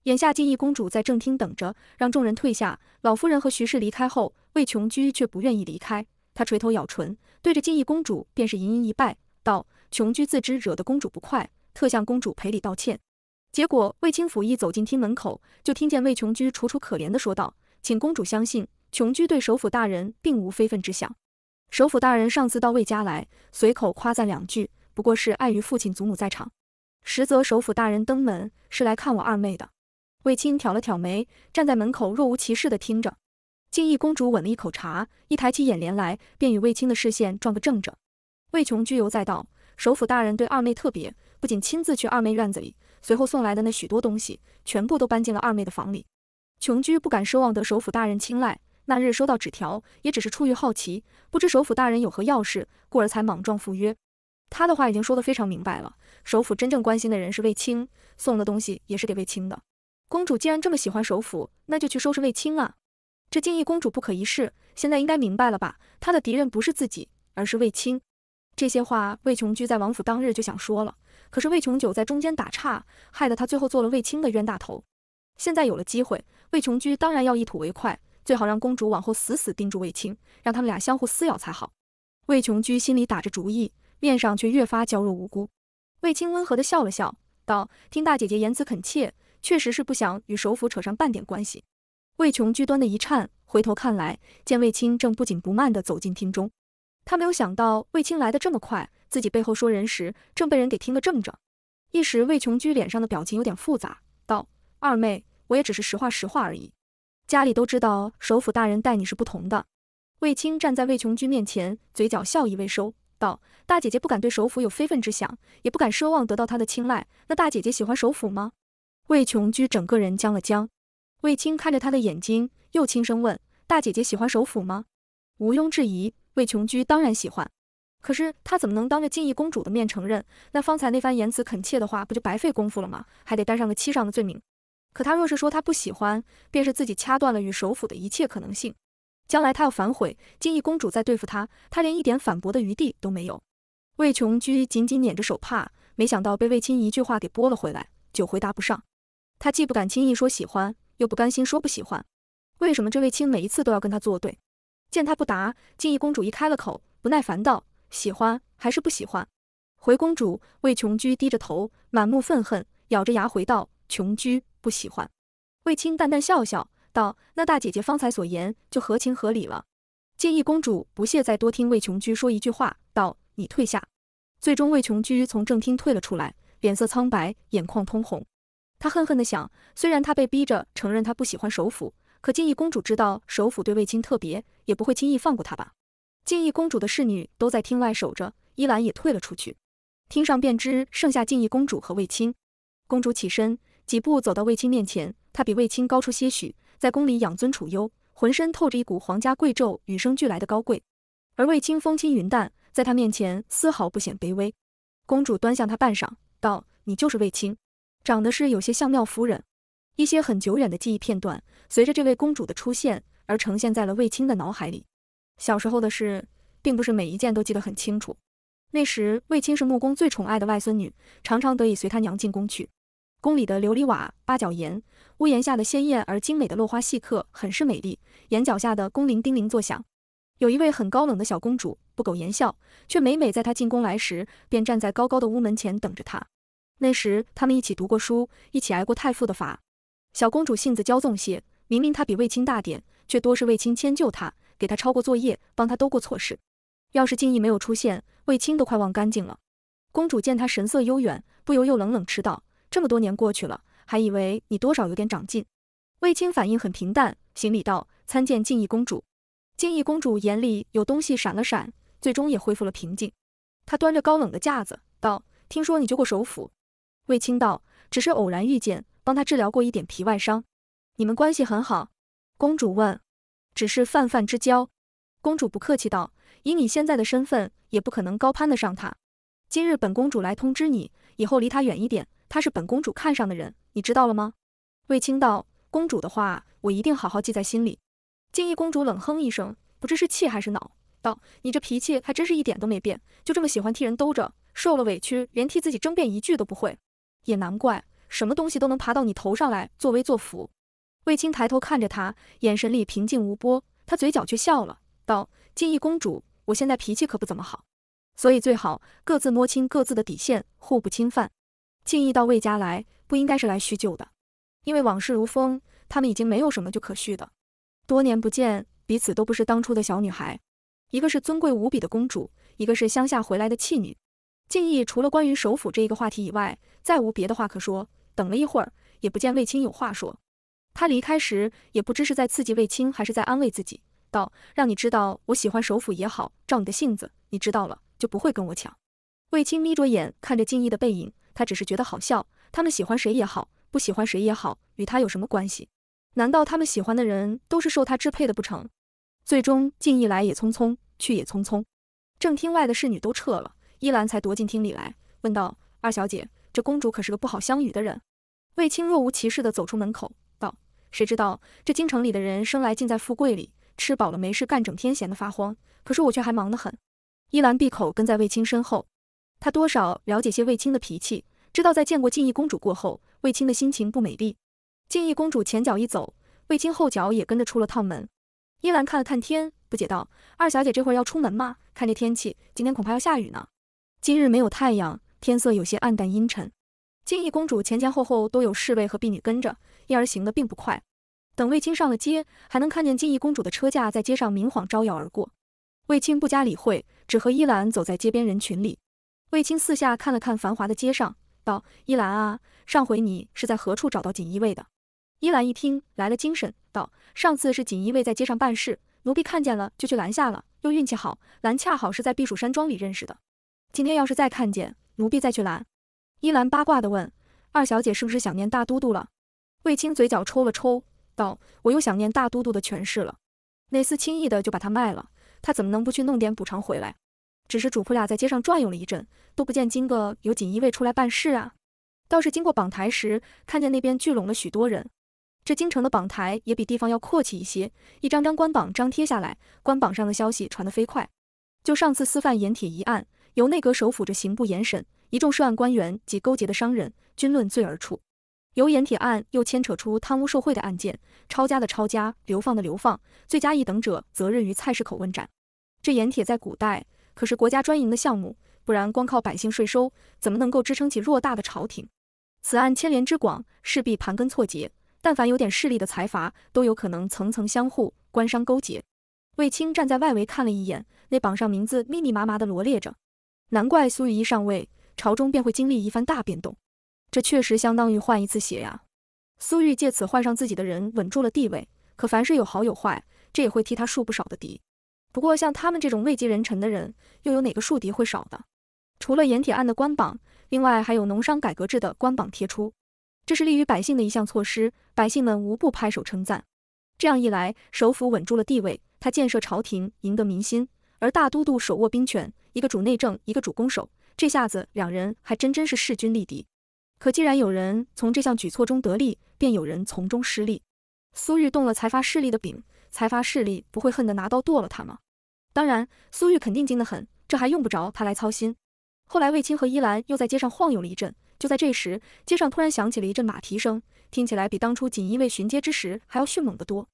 眼下金义公主在正厅等着，让众人退下。老夫人和徐氏离开后，卫琼居却不愿意离开。他垂头咬唇，对着金义公主便是盈盈一拜，道：“琼居自知惹得公主不快，特向公主赔礼道歉。”结果，卫青甫一走进厅门口，就听见卫琼居楚楚可怜的说道：“请公主相信。”琼居对首府大人并无非分之想，首府大人上次到魏家来，随口夸赞两句，不过是碍于父亲祖母在场，实则首府大人登门是来看我二妹的。魏青挑了挑眉，站在门口若无其事的听着。静逸公主吻了一口茶，一抬起眼帘来，便与魏青的视线撞个正着。魏琼居犹在道，首府大人对二妹特别，不仅亲自去二妹院子里，随后送来的那许多东西，全部都搬进了二妹的房里。琼居不敢奢望得首府大人青睐。那日收到纸条，也只是出于好奇，不知首府大人有何要事，故而才莽撞赴约。他的话已经说得非常明白了，首府真正关心的人是卫青，送的东西也是给卫青的。公主既然这么喜欢首府，那就去收拾卫青啊！这敬意公主不可一世，现在应该明白了吧？她的敌人不是自己，而是卫青。这些话魏琼居在王府当日就想说了，可是魏琼九在中间打岔，害得他最后做了卫青的冤大头。现在有了机会，魏琼居当然要一吐为快。最好让公主往后死死盯住卫青，让他们俩相互撕咬才好。卫琼居心里打着主意，面上却越发娇弱无辜。卫青温和地笑了笑，道：“听大姐姐言辞恳切，确实是不想与首府扯上半点关系。”卫琼居端的一颤，回头看来，见卫青正不紧不慢地走进厅中，他没有想到卫青来得这么快，自己背后说人时，正被人给听得正着。一时，卫琼居脸上的表情有点复杂，道：“二妹，我也只是实话实话而已。”家里都知道，首府大人待你是不同的。卫青站在卫琼居面前，嘴角笑意未收，道：“大姐姐不敢对首府有非分之想，也不敢奢望得到他的青睐。那大姐姐喜欢首府吗？”卫琼居整个人僵了僵，卫青看着他的眼睛，又轻声问：“大姐姐喜欢首府吗？”毋庸置疑，卫琼居当然喜欢。可是他怎么能当着敬意公主的面承认？那方才那番言辞恳切的话，不就白费功夫了吗？还得担上个欺上的罪名。可他若是说他不喜欢，便是自己掐断了与首府的一切可能性。将来他要反悔，敬义公主再对付他，他连一点反驳的余地都没有。魏琼居紧紧捻着手帕，没想到被魏青一句话给拨了回来，酒回答不上。他既不敢轻易说喜欢，又不甘心说不喜欢。为什么这魏青每一次都要跟他作对？见他不答，敬义公主一开了口，不耐烦道：“喜欢还是不喜欢？”回公主，魏琼居低着头，满目愤恨，咬着牙回道：“琼居。”不喜欢，卫青淡淡笑笑道：“那大姐姐方才所言就合情合理了。”静意公主不屑再多听魏琼居说一句话，道：“你退下。”最终，魏琼居从正厅退了出来，脸色苍白，眼眶通红。他恨恨地想：虽然他被逼着承认他不喜欢首府，可静意公主知道首府对卫青特别，也不会轻易放过他吧？静意公主的侍女都在厅外守着，依兰也退了出去。厅上便只剩下静意公主和卫青。公主起身。几步走到卫青面前，他比卫青高出些许，在宫里养尊处优，浑身透着一股皇家贵胄与生俱来的高贵。而卫青风轻云淡，在他面前丝毫不显卑微。公主端向他半晌，道：“你就是卫青，长得是有些像妙夫人。”一些很久远的记忆片段，随着这位公主的出现而呈现在了卫青的脑海里。小时候的事，并不是每一件都记得很清楚。那时卫青是穆公最宠爱的外孙女，常常得以随他娘进宫去。宫里的琉璃瓦、八角檐，屋檐下的鲜艳而精美的落花细刻很是美丽。檐角下的宫铃叮铃作响。有一位很高冷的小公主，不苟言笑，却每每在她进宫来时，便站在高高的屋门前等着她。那时他们一起读过书，一起挨过太傅的罚。小公主性子骄纵些，明明她比卫青大点，却多是卫青迁就她，给她抄过作业，帮她兜过错事。要是静意没有出现，卫青都快忘干净了。公主见他神色悠远，不由又冷冷吃道。这么多年过去了，还以为你多少有点长进。卫青反应很平淡，行礼道：“参见静逸公主。”静逸公主眼里有东西闪了闪，最终也恢复了平静。她端着高冷的架子道：“听说你救过首辅。”卫青道：“只是偶然遇见，帮他治疗过一点皮外伤。你们关系很好？”公主问：“只是泛泛之交。”公主不客气道：“以你现在的身份，也不可能高攀得上他。今日本公主来通知你，以后离他远一点。”她是本公主看上的人，你知道了吗？卫青道，公主的话我一定好好记在心里。静逸公主冷哼一声，不知是气还是恼，道：你这脾气还真是一点都没变，就这么喜欢替人兜着，受了委屈连替自己争辩一句都不会。也难怪，什么东西都能爬到你头上来作威作福。卫青抬头看着她，眼神里平静无波，他嘴角却笑了，道：静逸公主，我现在脾气可不怎么好，所以最好各自摸清各自的底线，互不侵犯。敬意到魏家来，不应该是来叙旧的，因为往事如风，他们已经没有什么就可叙的。多年不见，彼此都不是当初的小女孩，一个是尊贵无比的公主，一个是乡下回来的弃女。敬意除了关于首府这一个话题以外，再无别的话可说。等了一会儿，也不见卫青有话说。他离开时，也不知是在刺激卫青，还是在安慰自己，道：“让你知道我喜欢首府也好，照你的性子，你知道了就不会跟我抢。”卫青眯着眼看着敬意的背影。他只是觉得好笑，他们喜欢谁也好，不喜欢谁也好，与他有什么关系？难道他们喜欢的人都是受他支配的不成？最终，静一来也匆匆，去也匆匆。正厅外的侍女都撤了，依兰才躲进厅里来，问道：“二小姐，这公主可是个不好相与的人？”卫青若无其事地走出门口，道：“谁知道这京城里的人生来尽在富贵里，吃饱了没事干，整天闲得发慌。可是我却还忙得很。”依兰闭口跟在卫青身后。他多少了解些卫青的脾气，知道在见过静逸公主过后，卫青的心情不美丽。静逸公主前脚一走，卫青后脚也跟着出了趟门。依兰看了看天，不解道：“二小姐这会儿要出门吗？看这天气，今天恐怕要下雨呢。”今日没有太阳，天色有些暗淡阴沉。静逸公主前前后后都有侍卫和婢女跟着，因而行得并不快。等卫青上了街，还能看见静逸公主的车架在街上明晃招摇而过。卫青不加理会，只和依兰走在街边人群里。卫青四下看了看繁华的街上，道：“依兰啊，上回你是在何处找到锦衣卫的？”依兰一听来了精神，道：“上次是锦衣卫在街上办事，奴婢看见了就去拦下了，又运气好，拦恰好是在避暑山庄里认识的。今天要是再看见，奴婢再去拦。”依兰八卦的问：“二小姐是不是想念大都督了？”卫青嘴角抽了抽，道：“我又想念大都督的权势了。那厮轻易的就把他卖了，他怎么能不去弄点补偿回来？”只是主仆俩在街上转悠了一阵，都不见今个有锦衣卫出来办事啊。倒是经过榜台时，看见那边聚拢了许多人。这京城的榜台也比地方要阔气一些，一张张官榜张贴下来，官榜上的消息传得飞快。就上次私贩盐铁一案，由内阁首辅着刑部严审，一众涉案官员及勾结的商人均论罪而处。由盐铁案又牵扯出贪污受贿的案件，抄家的抄家，流放的流放，罪加一等者责任于菜市口问斩。这盐铁在古代。可是国家专营的项目，不然光靠百姓税收，怎么能够支撑起偌大的朝廷？此案牵连之广，势必盘根错节，但凡有点势力的财阀，都有可能层层相互、官商勾结。卫青站在外围看了一眼，那榜上名字密密麻麻的罗列着，难怪苏玉一上位，朝中便会经历一番大变动。这确实相当于换一次血呀。苏玉借此换上自己的人，稳住了地位，可凡是有好有坏，这也会替他树不少的敌。不过，像他们这种位极人臣的人，又有哪个树敌会少的？除了盐铁案的官榜，另外还有农商改革制的官榜贴出，这是利于百姓的一项措施，百姓们无不拍手称赞。这样一来，首府稳住了地位，他建设朝廷，赢得民心；而大都督手握兵权，一个主内政，一个主攻守，这下子两人还真真是势均力敌。可既然有人从这项举措中得利，便有人从中失利。苏玉动了财阀势力的饼。财阀势力不会恨得拿刀剁了他吗？当然，苏玉肯定惊得很，这还用不着他来操心。后来，卫青和依兰又在街上晃悠了一阵。就在这时，街上突然响起了一阵马蹄声，听起来比当初锦衣卫巡街之时还要迅猛得多。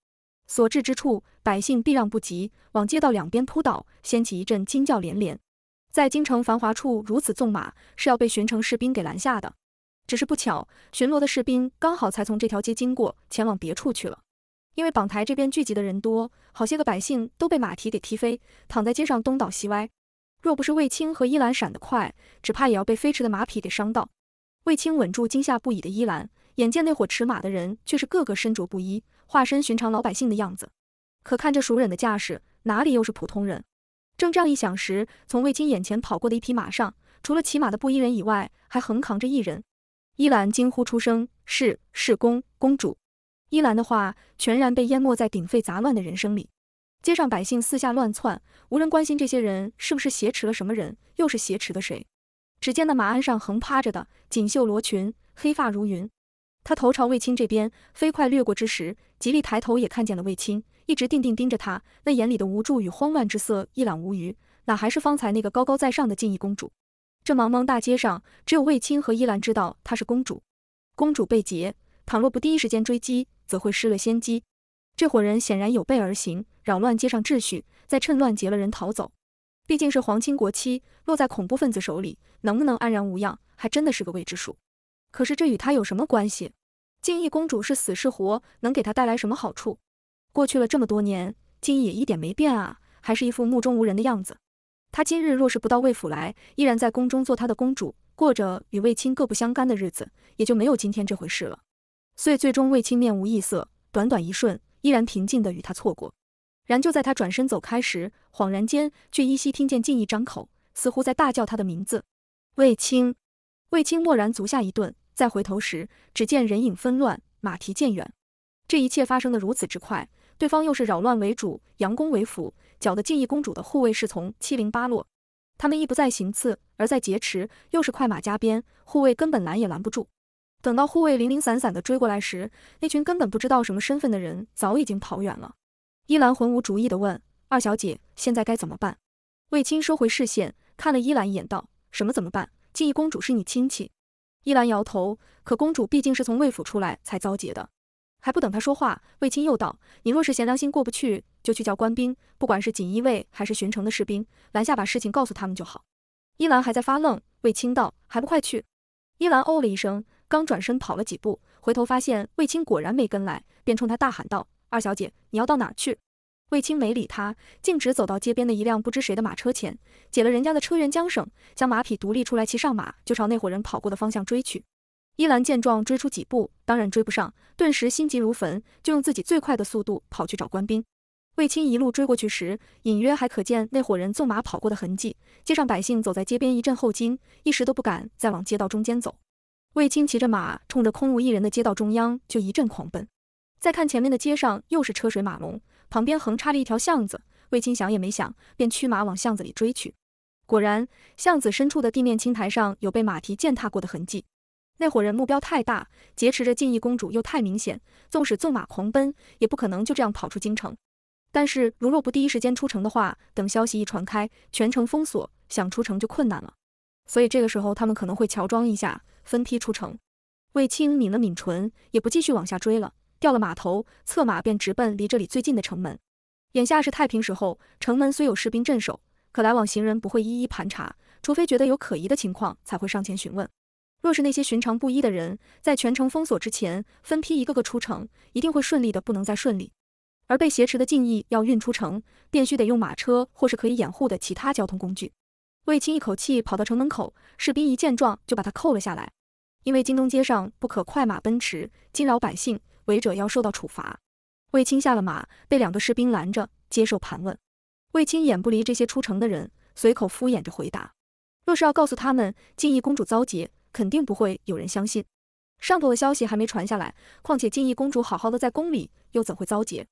所至之处，百姓避让不及，往街道两边扑倒，掀起一阵惊叫连连。在京城繁华处如此纵马，是要被巡城士兵给拦下的。只是不巧，巡逻的士兵刚好才从这条街经过，前往别处去了。因为绑台这边聚集的人多，好些个百姓都被马蹄给踢飞，躺在街上东倒西歪。若不是卫青和依兰闪得快，只怕也要被飞驰的马匹给伤到。卫青稳住惊吓不已的依兰，眼见那伙持马的人却是个个身着布衣，化身寻常老百姓的样子。可看这熟人的架势，哪里又是普通人？正这样一想时，从卫青眼前跑过的一匹马上，除了骑马的布衣人以外，还横扛着一人。依兰惊呼出声：“是是公公主。”依兰的话全然被淹没在鼎沸杂乱的人声里。街上百姓四下乱窜，无人关心这些人是不是挟持了什么人，又是挟持的谁。只见那马鞍上横趴着的锦绣罗裙，黑发如云。他头朝卫青这边飞快掠过之时，极力抬头也看见了卫青一直定定盯着他，那眼里的无助与慌乱之色一览无余。哪还是方才那个高高在上的静义公主？这茫茫大街上，只有卫青和依兰知道她是公主。公主被劫，倘若不第一时间追击。则会失了先机。这伙人显然有备而行，扰乱街上秩序，再趁乱劫了人逃走。毕竟是皇亲国戚，落在恐怖分子手里，能不能安然无恙，还真的是个未知数。可是这与他有什么关系？静义公主是死是活，能给他带来什么好处？过去了这么多年，静义也一点没变啊，还是一副目中无人的样子。他今日若是不到魏府来，依然在宫中做他的公主，过着与魏青各不相干的日子，也就没有今天这回事了。遂最终卫青面无异色，短短一瞬，依然平静的与他错过。然就在他转身走开时，恍然间却依稀听见静逸张口，似乎在大叫他的名字。卫青，卫青蓦然足下一顿，再回头时，只见人影纷乱，马蹄渐远。这一切发生的如此之快，对方又是扰乱为主，佯攻为辅，搅得静逸公主的护卫侍从七零八落。他们亦不再行刺，而在劫持，又是快马加鞭，护卫根本拦也拦不住。等到护卫零零散散的追过来时，那群根本不知道什么身份的人早已经跑远了。依兰魂无主意的问：“二小姐，现在该怎么办？”卫青收回视线，看了依兰一眼，道：“什么怎么办？静怡公主是你亲戚。”依兰摇头，可公主毕竟是从魏府出来才遭劫的。还不等她说话，卫青又道：“你若是嫌良心过不去，就去叫官兵，不管是锦衣卫还是巡城的士兵，拦下把事情告诉他们就好。”依兰还在发愣，卫青道：“还不快去！”依兰哦了一声。刚转身跑了几步，回头发现卫青果然没跟来，便冲他大喊道：“二小姐，你要到哪儿去？”卫青没理他，径直走到街边的一辆不知谁的马车前，解了人家的车辕缰绳，将马匹独立出来骑上马，就朝那伙人跑过的方向追去。依兰见状，追出几步，当然追不上，顿时心急如焚，就用自己最快的速度跑去找官兵。卫青一路追过去时，隐约还可见那伙人纵马跑过的痕迹。街上百姓走在街边一阵后惊，一时都不敢再往街道中间走。卫青骑着马，冲着空无一人的街道中央就一阵狂奔。再看前面的街上又是车水马龙，旁边横插着一条巷子。卫青想也没想，便驱马往巷子里追去。果然，巷子深处的地面青苔上有被马蹄践踏过的痕迹。那伙人目标太大，劫持着敬义公主又太明显，纵使纵马狂奔，也不可能就这样跑出京城。但是，如若不第一时间出城的话，等消息一传开，全城封锁，想出城就困难了。所以，这个时候他们可能会乔装一下。分批出城，卫青抿了抿唇，也不继续往下追了，掉了马头，策马便直奔离这里最近的城门。眼下是太平时候，城门虽有士兵镇守，可来往行人不会一一盘查，除非觉得有可疑的情况才会上前询问。若是那些寻常布衣的人，在全城封锁之前分批一个个出城，一定会顺利的不能再顺利。而被挟持的禁义要运出城，便须得用马车或是可以掩护的其他交通工具。卫青一口气跑到城门口，士兵一见状就把他扣了下来。因为京东街上不可快马奔驰，惊扰百姓，违者要受到处罚。卫青下了马，被两个士兵拦着，接受盘问。卫青眼不离这些出城的人，随口敷衍着回答。若是要告诉他们静怡公主遭劫，肯定不会有人相信。上头的消息还没传下来，况且静怡公主好好的在宫里，又怎会遭劫？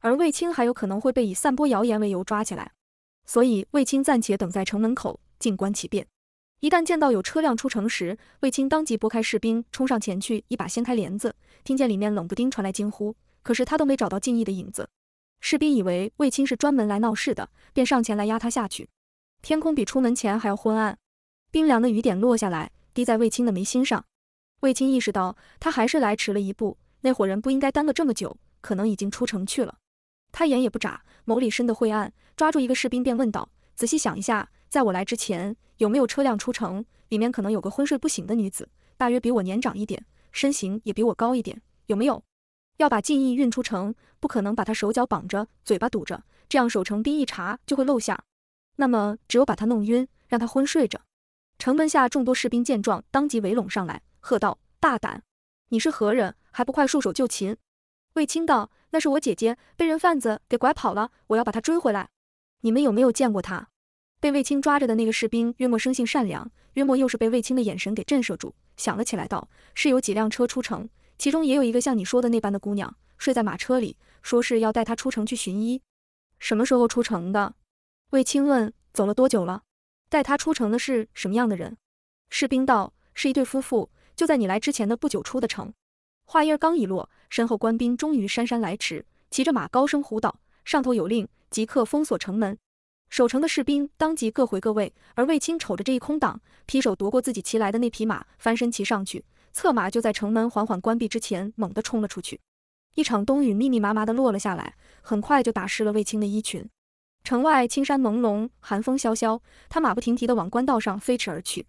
而卫青还有可能会被以散播谣言为由抓起来，所以卫青暂且等在城门口，静观其变。一旦见到有车辆出城时，卫青当即拨开士兵，冲上前去，一把掀开帘子，听见里面冷不丁传来惊呼，可是他都没找到敬意的影子。士兵以为卫青是专门来闹事的，便上前来压他下去。天空比出门前还要昏暗，冰凉的雨点落下来，滴在卫青的眉心上。卫青意识到他还是来迟了一步，那伙人不应该耽搁这么久，可能已经出城去了。他眼也不眨，眸里深的晦暗，抓住一个士兵便问道：“仔细想一下，在我来之前。”有没有车辆出城？里面可能有个昏睡不醒的女子，大约比我年长一点，身形也比我高一点。有没有？要把晋义运出城，不可能把她手脚绑着，嘴巴堵着，这样守城兵一查就会露馅。那么只有把她弄晕，让她昏睡着。城门下众多士兵见状，当即围拢上来，喝道：“大胆！你是何人？还不快束手就擒！”卫青道：“那是我姐姐，被人贩子给拐跑了，我要把她追回来。你们有没有见过她？”被卫青抓着的那个士兵约莫生性善良，约莫又是被卫青的眼神给震慑住，想了起来道：“是有几辆车出城，其中也有一个像你说的那般的姑娘，睡在马车里，说是要带她出城去寻医。什么时候出城的？”卫青问：“走了多久了？带她出城的是什么样的人？”士兵道：“是一对夫妇，就在你来之前的不久出的城。”话音刚一落，身后官兵终于姗姗来迟，骑着马高声呼道：“上头有令，即刻封锁城门。”守城的士兵当即各回各位，而卫青瞅着这一空档，劈手夺过自己骑来的那匹马，翻身骑上去，策马就在城门缓缓关闭之前，猛地冲了出去。一场冬雨密密麻麻的落了下来，很快就打湿了卫青的衣裙。城外青山朦胧，寒风萧萧，他马不停蹄的往官道上飞驰而去。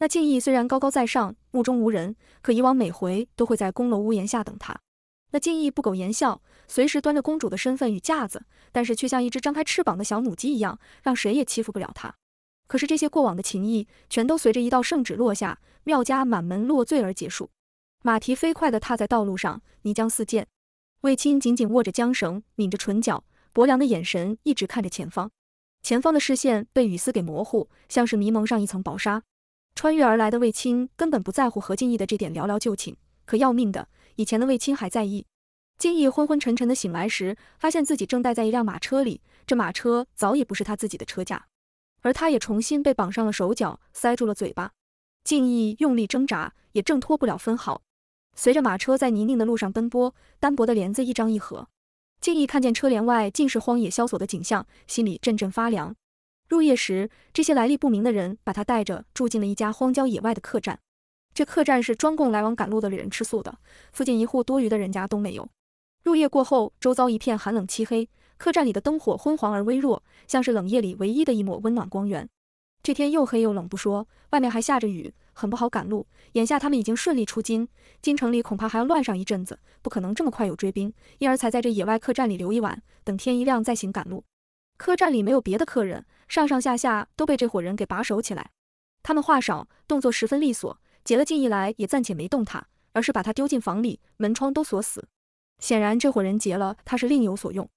那敬意虽然高高在上，目中无人，可以往每回都会在宫楼屋檐下等他。那敬意不苟言笑，随时端着公主的身份与架子，但是却像一只张开翅膀的小母鸡一样，让谁也欺负不了她。可是这些过往的情谊，全都随着一道圣旨落下，缪家满门落罪而结束。马蹄飞快地踏在道路上，泥浆四溅。卫青紧紧握着缰绳，抿着唇角，薄凉的眼神一直看着前方。前方的视线被雨丝给模糊，像是迷蒙上一层薄纱。穿越而来的卫青根本不在乎何静怡的这点寥寥旧情，可要命的。以前的卫青还在意，敬意昏昏沉沉的醒来时，发现自己正待在一辆马车里，这马车早已不是他自己的车架，而他也重新被绑上了手脚，塞住了嘴巴。静意用力挣扎，也挣脱不了分毫。随着马车在泥泞的路上奔波，单薄的帘子一张一合，静意看见车帘外尽是荒野萧索的景象，心里阵阵发凉。入夜时，这些来历不明的人把他带着住进了一家荒郊野外的客栈。这客栈是专供来往赶路的旅人吃素的，附近一户多余的人家都没有。入夜过后，周遭一片寒冷漆黑，客栈里的灯火昏黄而微弱，像是冷夜里唯一的一抹温暖光源。这天又黑又冷不说，外面还下着雨，很不好赶路。眼下他们已经顺利出京，京城里恐怕还要乱上一阵子，不可能这么快有追兵，因而才在这野外客栈里留一晚，等天一亮再行赶路。客栈里没有别的客人，上上下下都被这伙人给把守起来。他们话少，动作十分利索。劫了禁一来也暂且没动他，而是把他丢进房里，门窗都锁死。显然这伙人劫了他，是另有所用。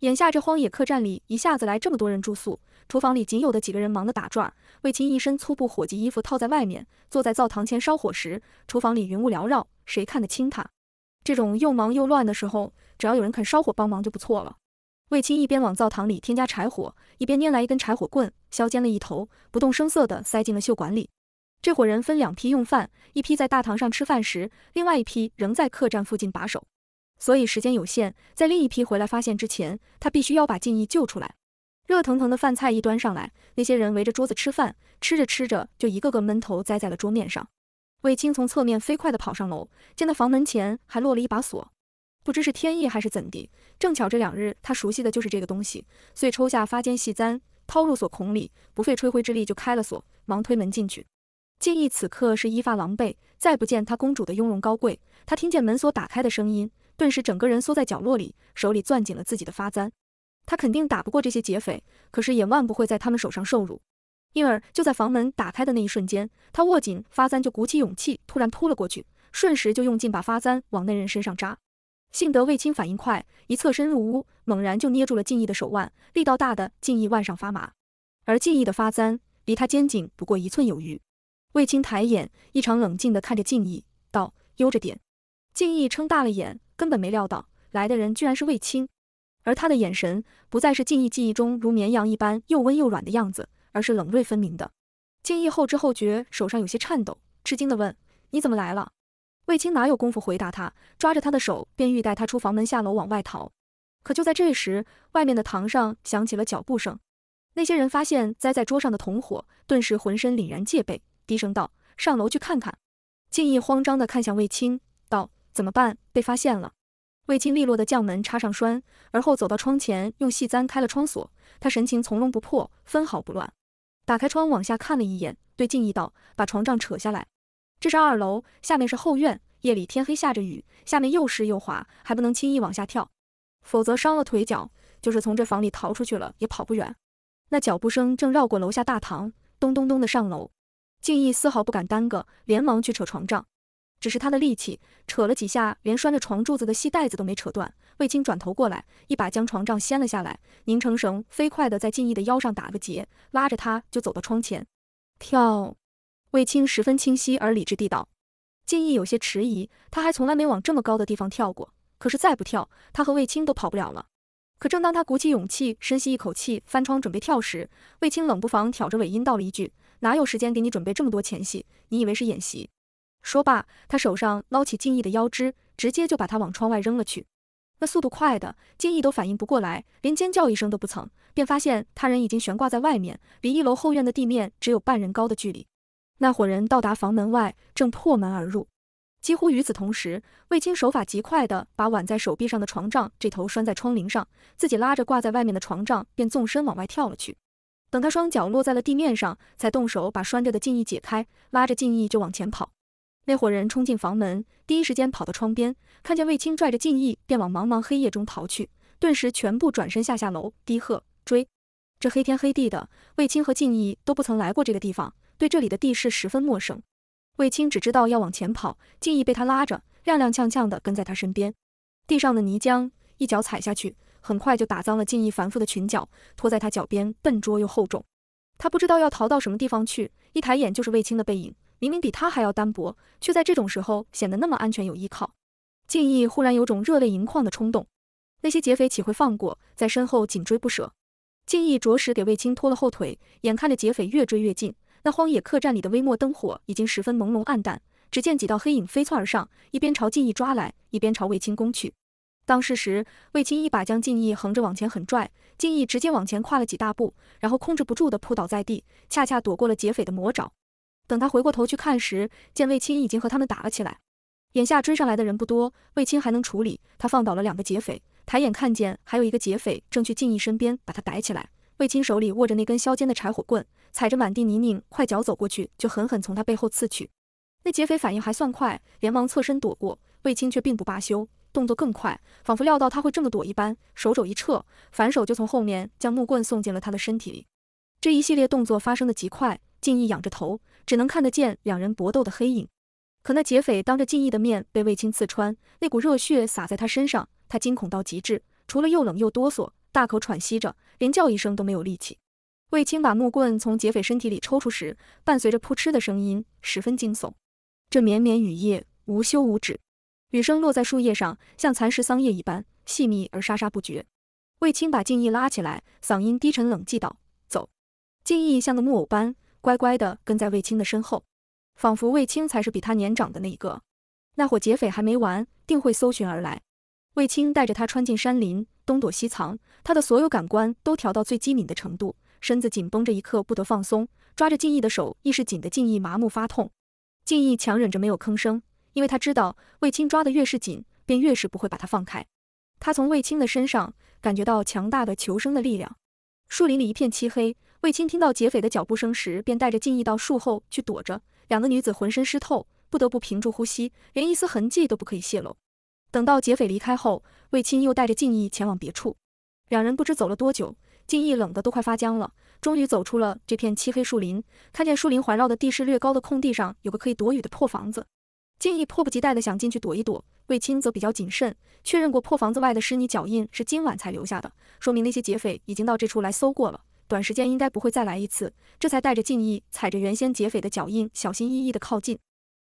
眼下这荒野客栈里一下子来这么多人住宿，厨房里仅有的几个人忙得打转儿。卫青一身粗布伙计衣服套在外面，坐在灶堂前烧火时，厨房里云雾缭绕，谁看得清他？这种又忙又乱的时候，只要有人肯烧火帮忙就不错了。卫青一边往灶堂里添加柴火，一边拈来一根柴火棍，削尖了一头，不动声色地塞进了袖管里。这伙人分两批用饭，一批在大堂上吃饭时，另外一批仍在客栈附近把守，所以时间有限，在另一批回来发现之前，他必须要把静义救出来。热腾腾的饭菜一端上来，那些人围着桌子吃饭，吃着吃着就一个个闷头栽在了桌面上。卫青从侧面飞快地跑上楼，见到房门前还落了一把锁，不知是天意还是怎地，正巧这两日他熟悉的就是这个东西，遂抽下发间细簪，掏入锁孔里，不费吹灰之力就开了锁，忙推门进去。静意此刻是衣发狼狈，再不见她公主的雍容高贵。她听见门锁打开的声音，顿时整个人缩在角落里，手里攥紧了自己的发簪。她肯定打不过这些劫匪，可是也万不会在他们手上受辱。因而就在房门打开的那一瞬间，她握紧发簪就鼓起勇气，突然扑了过去，瞬时就用劲把发簪往那人身上扎。幸得卫青反应快，一侧身入屋，猛然就捏住了静意的手腕，力道大的静意腕上发麻，而静意的发簪离他肩颈不过一寸有余。卫青抬眼，异常冷静地看着敬意，道：“悠着点。”敬意撑大了眼，根本没料到来的人居然是卫青，而他的眼神不再是敬意记忆中如绵羊一般又温又软的样子，而是冷锐分明的。敬意后知后觉，手上有些颤抖，吃惊地问：“你怎么来了？”卫青哪有功夫回答他，抓着他的手便欲带他出房门下楼往外逃。可就在这时，外面的堂上响起了脚步声，那些人发现栽在桌上的同伙，顿时浑身凛然戒备。低声道：“上楼去看看。”静义慌张地看向卫青，道：“怎么办？被发现了？”卫青利落地将门插上栓，而后走到窗前，用细簪开了窗锁。他神情从容不迫，分毫不乱。打开窗，往下看了一眼，对静义道：“把床帐扯下来。这是二楼，下面是后院。夜里天黑，下着雨，下面又湿又滑，还不能轻易往下跳，否则伤了腿脚，就是从这房里逃出去了，也跑不远。”那脚步声正绕过楼下大堂，咚咚咚的上楼。静逸丝毫不敢耽搁，连忙去扯床帐，只是他的力气扯了几下，连拴着床柱子的细带子都没扯断。卫青转头过来，一把将床帐掀了下来，拧成绳，飞快地在静逸的腰上打个结，拉着他就走到窗前，跳。卫青十分清晰而理智地道。静逸有些迟疑，他还从来没往这么高的地方跳过，可是再不跳，他和卫青都跑不了了。可正当他鼓起勇气，深吸一口气，翻窗准备跳时，卫青冷不防挑着尾音道了一句。哪有时间给你准备这么多前戏？你以为是演习？说罢，他手上捞起静意的腰肢，直接就把他往窗外扔了去。那速度快的，静意都反应不过来，连尖叫一声都不曾，便发现他人已经悬挂在外面，离一楼后院的地面只有半人高的距离。那伙人到达房门外，正破门而入。几乎与此同时，卫青手法极快的把挽在手臂上的床帐这头拴在窗棂上，自己拉着挂在外面的床帐便纵身往外跳了去。等他双脚落在了地面上，才动手把拴着的敬意解开，拉着敬意就往前跑。那伙人冲进房门，第一时间跑到窗边，看见卫青拽着敬意，便往茫茫黑夜中逃去。顿时，全部转身下下楼，低喝追。这黑天黑地的，卫青和敬意都不曾来过这个地方，对这里的地势十分陌生。卫青只知道要往前跑，敬意被他拉着，踉踉跄跄的跟在他身边。地上的泥浆，一脚踩下去。很快就打脏了敬意繁复的裙角，拖在他脚边，笨拙又厚重。他不知道要逃到什么地方去，一抬眼就是卫青的背影，明明比他还要单薄，却在这种时候显得那么安全有依靠。静逸忽然有种热泪盈眶的冲动。那些劫匪岂会放过，在身后紧追不舍。静逸着实给卫青拖了后腿，眼看着劫匪越追越近，那荒野客栈里的微末灯火已经十分朦胧暗淡，只见几道黑影飞窜而上，一边朝静逸抓来，一边朝卫青攻去。当时，卫青一把将静逸横着往前狠拽，静逸直接往前跨了几大步，然后控制不住的扑倒在地，恰恰躲过了劫匪的魔爪。等他回过头去看时，见卫青已经和他们打了起来。眼下追上来的人不多，卫青还能处理。他放倒了两个劫匪，抬眼看见还有一个劫匪正去静逸身边把他逮起来。卫青手里握着那根削尖的柴火棍，踩着满地泥泞，快脚走过去，就狠狠从他背后刺去。那劫匪反应还算快，连忙侧身躲过，卫青却并不罢休。动作更快，仿佛料到他会这么躲一般，手肘一撤，反手就从后面将木棍送进了他的身体里。这一系列动作发生的极快，敬逸仰着头，只能看得见两人搏斗的黑影。可那劫匪当着敬逸的面被卫青刺穿，那股热血洒在他身上，他惊恐到极致，除了又冷又哆嗦，大口喘息着，连叫一声都没有力气。卫青把木棍从劫匪身体里抽出时，伴随着扑哧的声音，十分惊悚。这绵绵雨夜，无休无止。雨声落在树叶上，像蚕食桑叶一般细密而沙沙不绝。卫青把静逸拉起来，嗓音低沉冷寂道：“走。”静逸像个木偶般乖乖地跟在卫青的身后，仿佛卫青才是比他年长的那一个。那伙劫匪还没完，定会搜寻而来。卫青带着他穿进山林，东躲西藏，他的所有感官都调到最机敏的程度，身子紧绷着，一刻不得放松，抓着静逸的手亦是紧的，静逸麻木发痛。静逸强忍着没有吭声。因为他知道卫青抓的越是紧，便越是不会把他放开。他从卫青的身上感觉到强大的求生的力量。树林里一片漆黑，卫青听到劫匪的脚步声时，便带着敬意到树后去躲着。两个女子浑身湿透，不得不屏住呼吸，连一丝痕迹都不可以泄露。等到劫匪离开后，卫青又带着敬意前往别处。两人不知走了多久，敬意冷得都快发僵了。终于走出了这片漆黑树林，看见树林环绕的地势略高的空地上有个可以躲雨的破房子。静逸迫不及待地想进去躲一躲，卫青则比较谨慎，确认过破房子外的湿泥脚印是今晚才留下的，说明那些劫匪已经到这处来搜过了，短时间应该不会再来一次，这才带着静逸踩着原先劫匪的脚印，小心翼翼地靠近。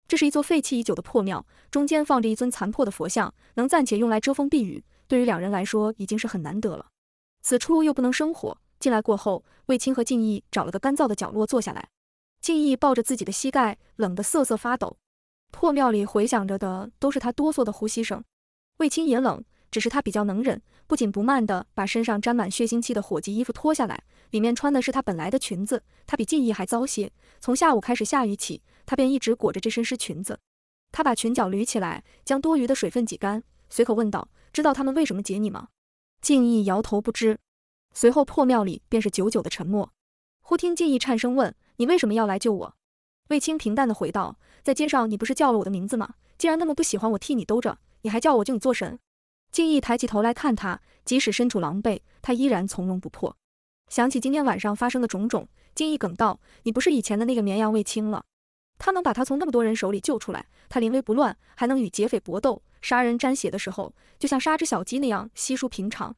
这是一座废弃已久的破庙，中间放着一尊残破的佛像，能暂且用来遮风避雨，对于两人来说已经是很难得了。此处又不能生火，进来过后，卫青和静逸找了个干燥的角落坐下来，静逸抱着自己的膝盖，冷得瑟瑟发抖。破庙里回响着的都是他哆嗦的呼吸声，卫青也冷，只是他比较能忍，不紧不慢地把身上沾满血腥气的伙计衣服脱下来，里面穿的是他本来的裙子。他比静逸还糟些，从下午开始下雨起，他便一直裹着这身湿裙子。他把裙角捋起来，将多余的水分挤干，随口问道：“知道他们为什么劫你吗？”静逸摇头不知。随后破庙里便是久久的沉默。忽听静逸颤声问：“你为什么要来救我？”卫青平淡的回道。在街上，你不是叫了我的名字吗？既然那么不喜欢我替你兜着，你还叫我救你做神？静义抬起头来看他，即使身处狼狈，他依然从容不迫。想起今天晚上发生的种种，静义梗道：“你不是以前的那个绵羊卫青了。”他能把他从那么多人手里救出来，他临危不乱，还能与劫匪搏斗，杀人沾血的时候，就像杀只小鸡那样稀疏平常。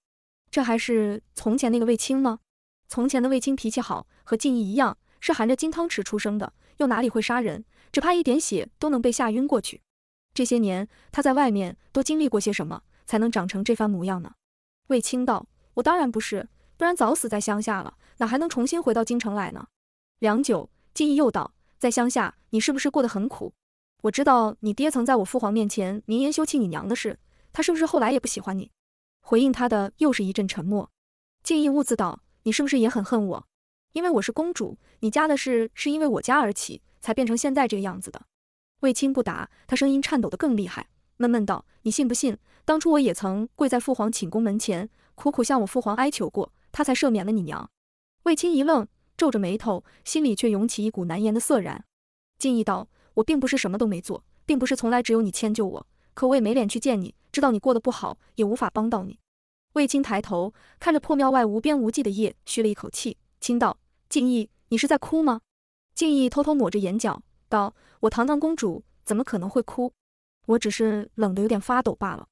这还是从前那个卫青吗？从前的卫青脾气好，和静义一样，是含着金汤匙出生的。又哪里会杀人？只怕一点血都能被吓晕过去。这些年他在外面都经历过些什么，才能长成这番模样呢？卫青道：“我当然不是，不然早死在乡下了，哪还能重新回到京城来呢？”良久，记忆又道：“在乡下，你是不是过得很苦？我知道你爹曾在我父皇面前明言休弃你娘的事，他是不是后来也不喜欢你？”回应他的又是一阵沉默。敬意兀自道：“你是不是也很恨我？”因为我是公主，你家的事是因为我家而起，才变成现在这个样子的。卫青不答，他声音颤抖得更厉害，闷闷道：“你信不信？当初我也曾跪在父皇寝宫门前，苦苦向我父皇哀求过，他才赦免了你娘。”卫青一愣，皱着眉头，心里却涌起一股难言的涩然。敬意道：“我并不是什么都没做，并不是从来只有你迁就我，可我也没脸去见你，知道你过得不好，也无法帮到你。”卫青抬头看着破庙外无边无际的夜，吁了一口气，轻道。静意，你是在哭吗？静意偷偷抹着眼角，道：“我堂堂公主怎么可能会哭？我只是冷得有点发抖罢了。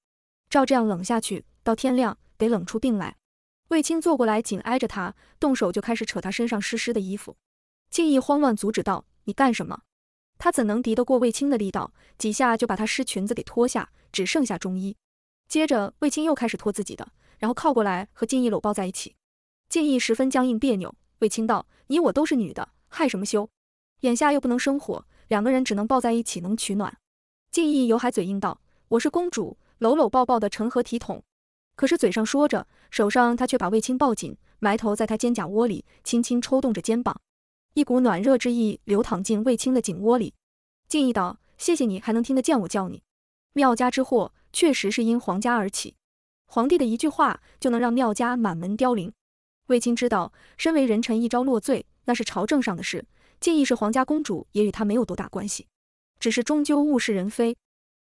照这样冷下去，到天亮得冷出病来。”卫青坐过来，紧挨着她，动手就开始扯她身上湿湿的衣服。静意慌乱阻止道：“你干什么？”她怎能敌得过卫青的力道？几下就把她湿裙子给脱下，只剩下中衣。接着卫青又开始脱自己的，然后靠过来和静意搂抱在一起。静意十分僵硬别扭。卫青道：“你我都是女的，害什么羞？眼下又不能生火，两个人只能抱在一起能取暖。”敬意有海嘴硬道：“我是公主，搂搂抱抱的成何体统？”可是嘴上说着，手上他却把卫青抱紧，埋头在他肩胛窝里，轻轻抽动着肩膀，一股暖热之意流淌进卫青的颈窝里。敬意道：“谢谢你，还能听得见我叫你。”妙家之祸确实是因皇家而起，皇帝的一句话就能让妙家满门凋零。卫青知道，身为人臣一朝落罪，那是朝政上的事；静意是皇家公主，也与他没有多大关系。只是终究物是人非，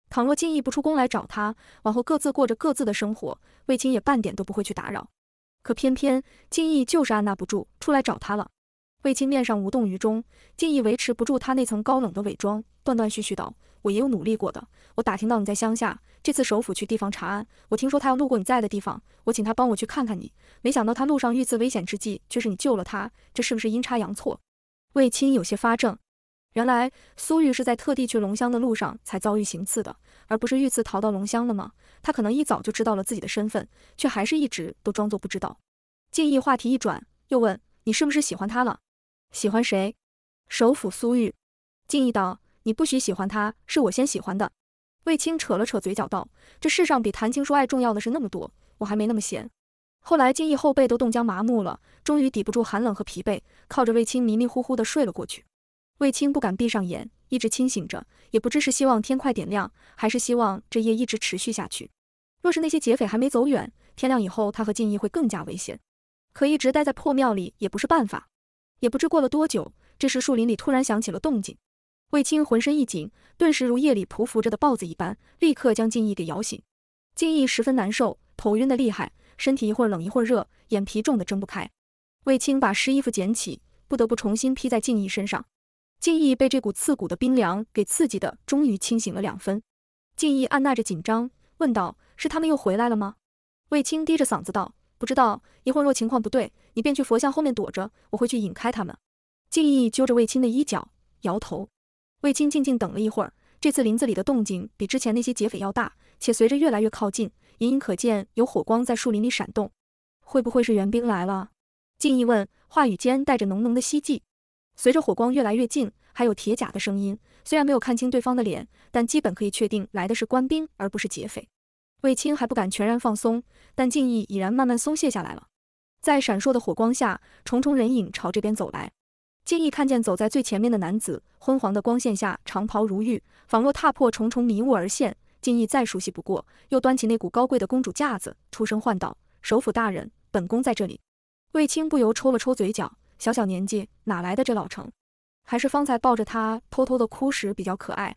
倘若静意不出宫来找他，往后各自过着各自的生活，卫青也半点都不会去打扰。可偏偏静意就是按捺不住，出来找他了。卫青面上无动于衷，静意维持不住他那层高冷的伪装，断断续续道。我也有努力过的。我打听到你在乡下，这次首府去地方查案，我听说他要路过你在的地方，我请他帮我去看看你。没想到他路上遇刺危险之际，却是你救了他，这是不是阴差阳错？卫青有些发怔。原来苏玉是在特地去龙乡的路上才遭遇行刺的，而不是遇刺逃到龙乡的吗？他可能一早就知道了自己的身份，却还是一直都装作不知道。静意话题一转，又问你是不是喜欢他了？喜欢谁？首府苏玉。静意道。你不许喜欢他，是我先喜欢的。卫青扯了扯嘴角道：“这世上比谈情说爱重要的事那么多，我还没那么闲。”后来敬义后背都冻僵麻木了，终于抵不住寒冷和疲惫，靠着卫青迷迷糊糊的睡了过去。卫青不敢闭上眼，一直清醒着，也不知是希望天快点亮，还是希望这夜一直持续下去。若是那些劫匪还没走远，天亮以后他和敬义会更加危险。可一直待在破庙里也不是办法。也不知过了多久，这时树林里突然响起了动静。卫青浑身一紧，顿时如夜里匍匐着的豹子一般，立刻将静逸给摇醒。静逸十分难受，头晕的厉害，身体一会儿冷一会儿热，眼皮重的睁不开。卫青把湿衣服捡起，不得不重新披在静逸身上。静逸被这股刺骨的冰凉给刺激的，终于清醒了两分。静逸按捺着紧张，问道：“是他们又回来了吗？”卫青低着嗓子道：“不知道，一会儿若情况不对，你便去佛像后面躲着，我会去引开他们。”静逸揪着卫青的衣角，摇头。卫青静静等了一会儿，这次林子里的动静比之前那些劫匪要大，且随着越来越靠近，隐隐可见有火光在树林里闪动。会不会是援兵来了？敬意问，话语间带着浓浓的希冀。随着火光越来越近，还有铁甲的声音，虽然没有看清对方的脸，但基本可以确定来的是官兵，而不是劫匪。卫青还不敢全然放松，但敬意已然慢慢松懈下来了。在闪烁的火光下，重重人影朝这边走来。静意看见走在最前面的男子，昏黄的光线下，长袍如玉，仿若踏破重重迷雾而现。静意再熟悉不过，又端起那股高贵的公主架子，出声唤道：“首府大人，本宫在这里。”卫青不由抽了抽嘴角，小小年纪哪来的这老成？还是方才抱着他偷偷的哭时比较可爱。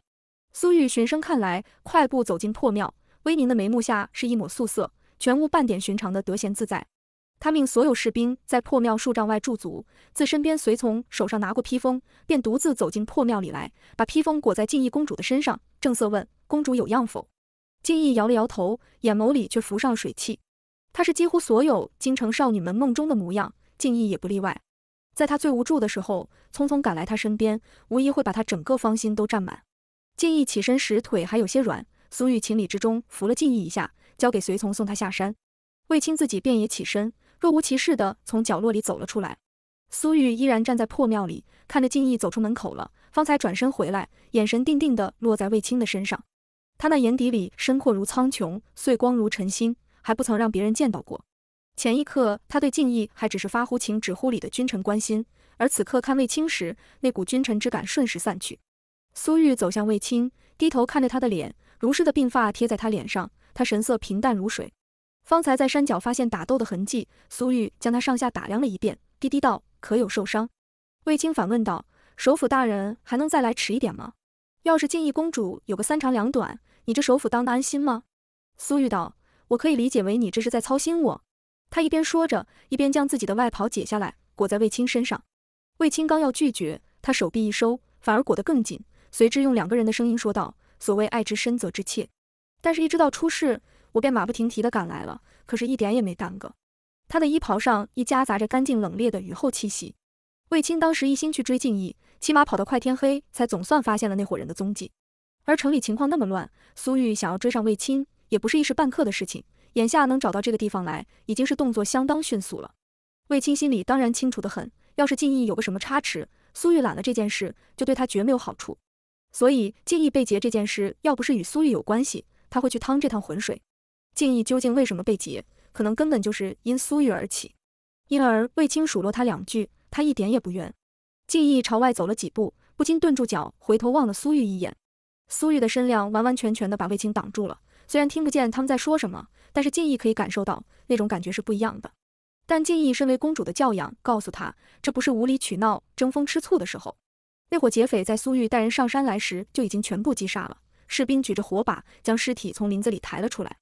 苏玉循声看来，快步走进破庙，威宁的眉目下是一抹素色，全无半点寻常的得闲自在。他命所有士兵在破庙数丈外驻足，自身边随从手上拿过披风，便独自走进破庙里来，把披风裹在静逸公主的身上，正色问：“公主有恙否？”静逸摇了摇头，眼眸里却浮上水汽。她是几乎所有京城少女们梦中的模样，静逸也不例外。在她最无助的时候，匆匆赶来她身边，无疑会把她整个芳心都占满。静逸起身时腿还有些软，苏玉情理之中扶了静逸一下，交给随从送她下山。卫青自己便也起身。若无其事地从角落里走了出来，苏玉依然站在破庙里，看着敬逸走出门口了，方才转身回来，眼神定定地落在卫青的身上。他那眼底里深阔如苍穹，碎光如晨星，还不曾让别人见到过。前一刻他对敬逸还只是发乎情止乎礼的君臣关心，而此刻看卫青时，那股君臣之感瞬时散去。苏玉走向卫青，低头看着他的脸，如诗的鬓发贴在他脸上，他神色平淡如水。方才在山脚发现打斗的痕迹，苏玉将他上下打量了一遍，低低道：“可有受伤？”卫青反问道：“首府大人还能再来迟一点吗？要是静逸公主有个三长两短，你这首府当得安心吗？”苏玉道：“我可以理解为你这是在操心我。”他一边说着，一边将自己的外袍解下来，裹在卫青身上。卫青刚要拒绝，他手臂一收，反而裹得更紧，随之用两个人的声音说道：“所谓爱之深，则之切。”但是，一知道出事。我便马不停蹄地赶来了，可是一点也没耽搁。他的衣袍上亦夹杂着干净冷冽的雨后气息。卫青当时一心去追敬义，起码跑得快，天黑才总算发现了那伙人的踪迹。而城里情况那么乱，苏玉想要追上卫青也不是一时半刻的事情。眼下能找到这个地方来，已经是动作相当迅速了。卫青心里当然清楚得很，要是敬义有个什么差池，苏玉揽了这件事，就对他绝没有好处。所以敬义被劫这件事，要不是与苏玉有关系，他会去趟这趟浑水。敬意究竟为什么被劫？可能根本就是因苏玉而起，因而卫青数落他两句，他一点也不冤。敬意朝外走了几步，不禁顿住脚，回头望了苏玉一眼。苏玉的身量完完全全的把卫青挡住了，虽然听不见他们在说什么，但是敬意可以感受到那种感觉是不一样的。但敬意身为公主的教养告诉他，这不是无理取闹、争风吃醋的时候。那伙劫匪在苏玉带人上山来时就已经全部击杀了，士兵举着火把将尸体从林子里抬了出来。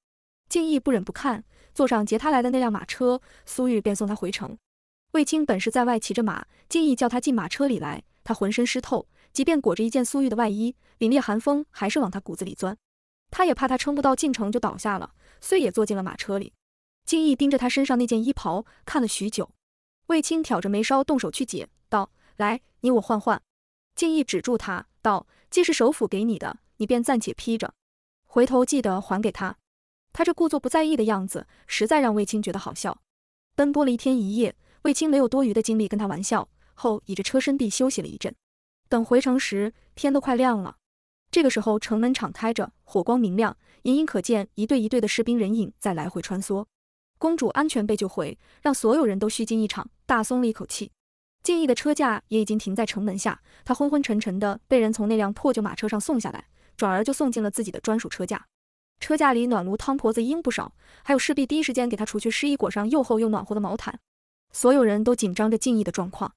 敬意不忍不看，坐上接他来的那辆马车，苏玉便送他回城。卫青本是在外骑着马，敬意叫他进马车里来。他浑身湿透，即便裹着一件苏玉的外衣，凛冽寒风还是往他骨子里钻。他也怕他撑不到进城就倒下了，遂也坐进了马车里。敬意盯着他身上那件衣袍看了许久，卫青挑着眉梢动手去解，道：“来，你我换换。”敬意止住他，道：“既是首府给你的，你便暂且披着，回头记得还给他。”他这故作不在意的样子，实在让卫青觉得好笑。奔波了一天一夜，卫青没有多余的精力跟他玩笑，后倚着车身壁休息了一阵。等回城时，天都快亮了。这个时候，城门敞开着，火光明亮，隐隐可见一队一队的士兵人影在来回穿梭。公主安全被救回，让所有人都虚惊一场，大松了一口气。敬意的车架也已经停在城门下，他昏昏沉沉的被人从那辆破旧马车上送下来，转而就送进了自己的专属车架。车架里暖炉汤婆子应不少，还有侍婢第一时间给她除去湿衣，裹上又厚又暖和的毛毯。所有人都紧张着静逸的状况。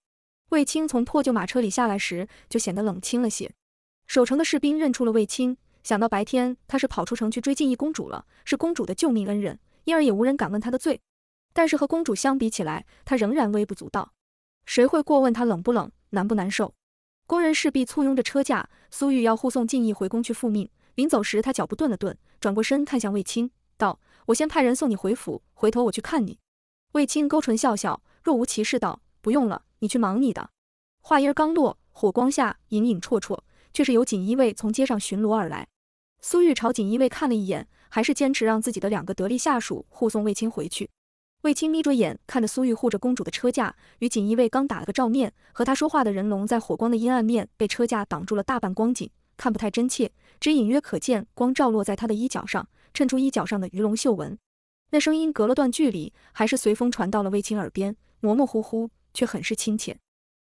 卫青从破旧马车里下来时，就显得冷清了些。守城的士兵认出了卫青，想到白天他是跑出城去追静逸公主了，是公主的救命恩人，因而也无人敢问他的罪。但是和公主相比起来，他仍然微不足道，谁会过问他冷不冷，难不难受？工人侍婢簇拥着车架，苏玉要护送静逸回宫去复命。临走时，他脚步顿了顿，转过身看向卫青，道：“我先派人送你回府，回头我去看你。”卫青勾唇笑笑，若无其事道：“不用了，你去忙你的。”话音刚落，火光下隐隐绰绰，却是有锦衣卫从街上巡逻而来。苏玉朝锦衣卫看了一眼，还是坚持让自己的两个得力下属护送卫青回去。卫青眯着眼看着苏玉护着公主的车架，与锦衣卫刚打了个照面，和他说话的人龙在火光的阴暗面被车架挡住了大半光景。看不太真切，只隐约可见光照落在他的衣角上，衬出衣角上的鱼龙绣纹。那声音隔了段距离，还是随风传到了卫青耳边，模模糊糊，却很是亲切。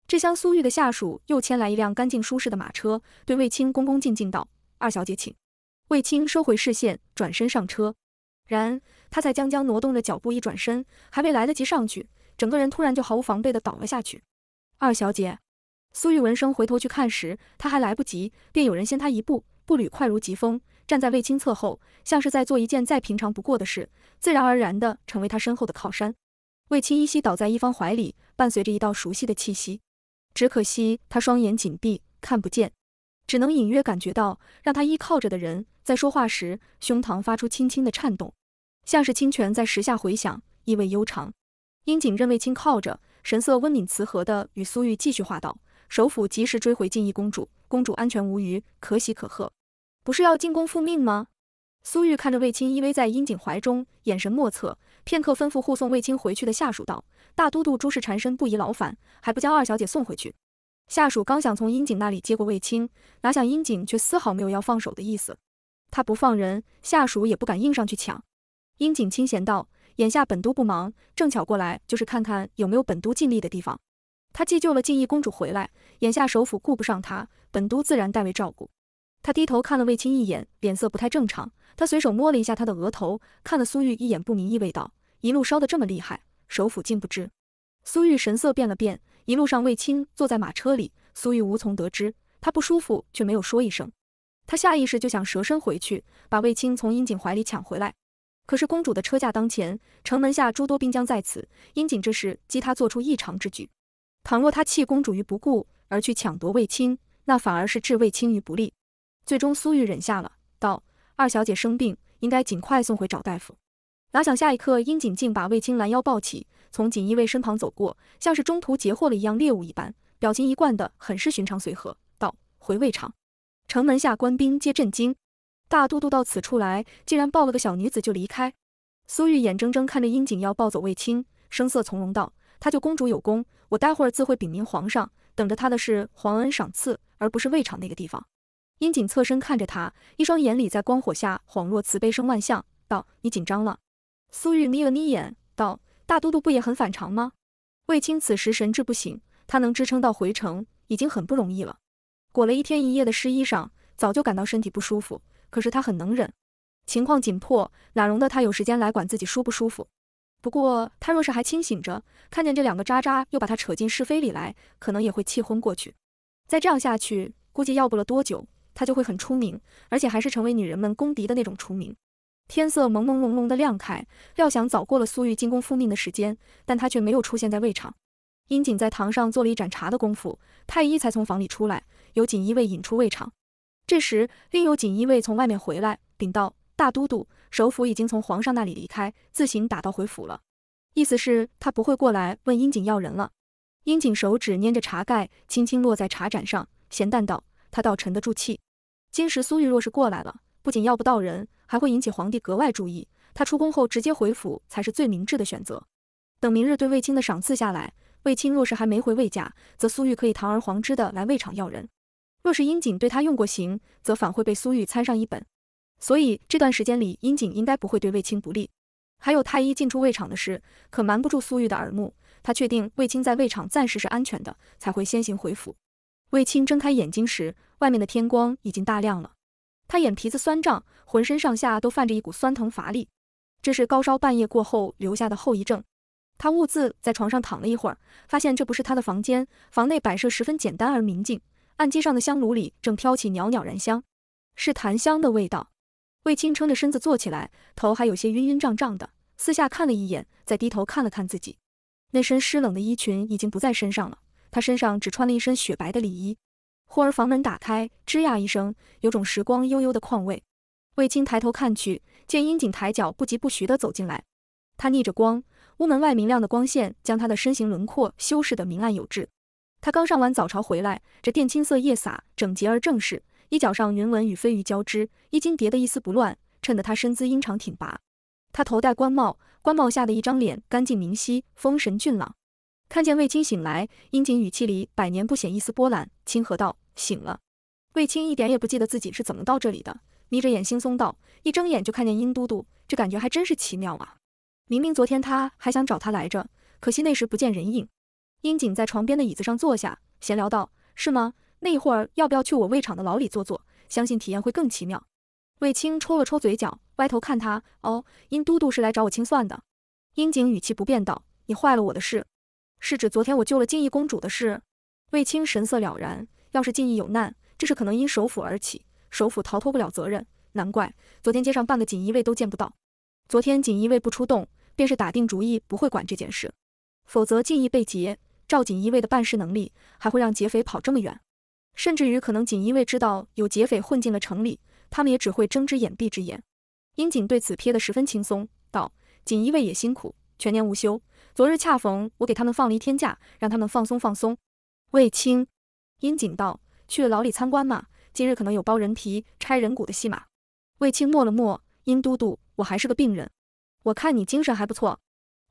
这厢苏玉的下属又牵来一辆干净舒适的马车，对卫青恭恭敬敬道：“二小姐请。”卫青收回视线，转身上车。然他才将将挪动着脚步一转身，还未来得及上去，整个人突然就毫无防备地倒了下去。二小姐。苏玉闻声回头去看时，他还来不及，便有人先他一步，步履快如疾风，站在卫青侧后，像是在做一件再平常不过的事，自然而然的成为他身后的靠山。卫青依稀倒在一方怀里，伴随着一道熟悉的气息，只可惜他双眼紧闭，看不见，只能隐约感觉到让他依靠着的人在说话时，胸膛发出轻轻的颤动，像是清泉在石下回响，意味悠长。樱景任卫青靠着，神色温敏慈和的与苏玉继续话道。首府及时追回晋义公主，公主安全无虞，可喜可贺。不是要进宫复命吗？苏玉看着卫青依偎在殷景怀中，眼神莫测。片刻，吩咐护送卫青回去的下属道：“大都督诸事缠身，不宜劳烦，还不将二小姐送回去？”下属刚想从殷景那里接过卫青，哪想殷景却丝毫没有要放手的意思。他不放人，下属也不敢硬上去抢。殷景清闲道：“眼下本都不忙，正巧过来就是看看有没有本都尽力的地方。”他既救了静逸公主回来，眼下首府顾不上他，本都自然代为照顾。他低头看了卫青一眼，脸色不太正常。他随手摸了一下他的额头，看了苏玉一眼，不明意味道：“一路烧得这么厉害，首府竟不知。”苏玉神色变了变。一路上卫青坐在马车里，苏玉无从得知他不舒服，却没有说一声。他下意识就想折身回去，把卫青从殷景怀里抢回来。可是公主的车驾当前，城门下诸多兵将在此，殷景之事激他做出异常之举。倘若他弃公主于不顾而去抢夺卫青，那反而是置卫青于不利。最终，苏玉忍下了，道：“二小姐生病，应该尽快送回找大夫。”哪想下一刻，殷景竟把卫青拦腰抱起，从锦衣卫身旁走过，像是中途截获了一样猎物一般，表情一贯的很是寻常随和，道：“回卫场。”城门下官兵皆震惊，大都督到此处来，竟然抱了个小女子就离开。苏玉眼睁睁看着殷景要抱走卫青，声色从容道：“她救公主有功。”我待会儿自会禀明皇上，等着他的是皇恩赏赐，而不是魏长那个地方。殷锦侧身看着他，一双眼里在光火下恍若慈悲生万象，道：“你紧张了。”苏玉眯了眯眼，道：“大都督不也很反常吗？”卫青此时神志不醒，他能支撑到回城已经很不容易了。裹了一天一夜的湿衣裳，早就感到身体不舒服，可是他很能忍。情况紧迫，哪容得他有时间来管自己舒不舒服？不过他若是还清醒着，看见这两个渣渣又把他扯进是非里来，可能也会气昏过去。再这样下去，估计要不了多久，他就会很出名，而且还是成为女人们公敌的那种出名。天色朦朦胧胧的亮开，料想早过了苏玉进宫复命的时间，但他却没有出现在魏场。英景在堂上坐了一盏茶的功夫，太医才从房里出来，由锦衣卫引出魏场。这时，另有锦衣卫从外面回来，禀道：“大都督。”首辅已经从皇上那里离开，自行打道回府了，意思是他不会过来问英井要人了。英井手指捏着茶盖，轻轻落在茶盏上，咸淡道：“他倒沉得住气。今时苏玉若是过来了，不仅要不到人，还会引起皇帝格外注意。他出宫后直接回府才是最明智的选择。等明日对卫青的赏赐下来，卫青若是还没回卫家，则苏玉可以堂而皇之的来卫场要人。若是英井对他用过刑，则反会被苏玉参上一本。”所以这段时间里，殷景应该不会对卫青不利。还有太医进出卫场的事，可瞒不住苏玉的耳目。他确定卫青在卫场暂时是安全的，才会先行回府。卫青睁开眼睛时，外面的天光已经大亮了。他眼皮子酸胀，浑身上下都泛着一股酸疼乏力，这是高烧半夜过后留下的后遗症。他兀自在床上躺了一会儿，发现这不是他的房间，房内摆设十分简单而明净，案几上的香炉里正飘起袅袅燃香，是檀香的味道。魏青撑着身子坐起来，头还有些晕晕胀胀的，四下看了一眼，再低头看了看自己，那身湿冷的衣裙已经不在身上了，他身上只穿了一身雪白的里衣。忽而房门打开，吱呀一声，有种时光悠悠的况味。魏青抬头看去，见阴景抬脚不疾不徐的走进来，他逆着光，屋门外明亮的光线将他的身形轮廓修饰得明暗有致。他刚上完早朝回来，这靛青色夜洒整洁而正式。衣角上云纹与飞鱼交织，衣襟叠得一丝不乱，衬得他身姿英长挺拔。他头戴官帽，官帽下的一张脸干净明晰，丰神俊朗。看见卫青醒来，殷景语气里百年不显一丝波澜，轻和道：“醒了。”卫青一点也不记得自己是怎么到这里的，眯着眼惺忪道：“一睁眼就看见殷都督，这感觉还真是奇妙啊！明明昨天他还想找他来着，可惜那时不见人影。”殷景在床边的椅子上坐下，闲聊道：“是吗？”那一会儿要不要去我卫厂的老里坐坐？相信体验会更奇妙。卫青抽了抽嘴角，歪头看他。哦，殷都督是来找我清算的。殷景语气不变道：“你坏了我的事，是指昨天我救了静逸公主的事？”卫青神色了然。要是静逸有难，这事可能因首府而起，首府逃脱不了责任。难怪昨天街上半个锦衣卫都见不到。昨天锦衣卫不出动，便是打定主意不会管这件事。否则静逸被劫，照锦衣卫的办事能力，还会让劫匪跑这么远？甚至于可能锦衣卫知道有劫匪混进了城里，他们也只会睁只眼闭只眼。殷景对此瞥得十分轻松，道：“锦衣卫也辛苦，全年无休。昨日恰逢我给他们放了一天假，让他们放松放松。”卫青，殷景道：“去牢里参观嘛，今日可能有剥人皮、拆人骨的戏码。”卫青默了默，殷都督，我还是个病人。我看你精神还不错。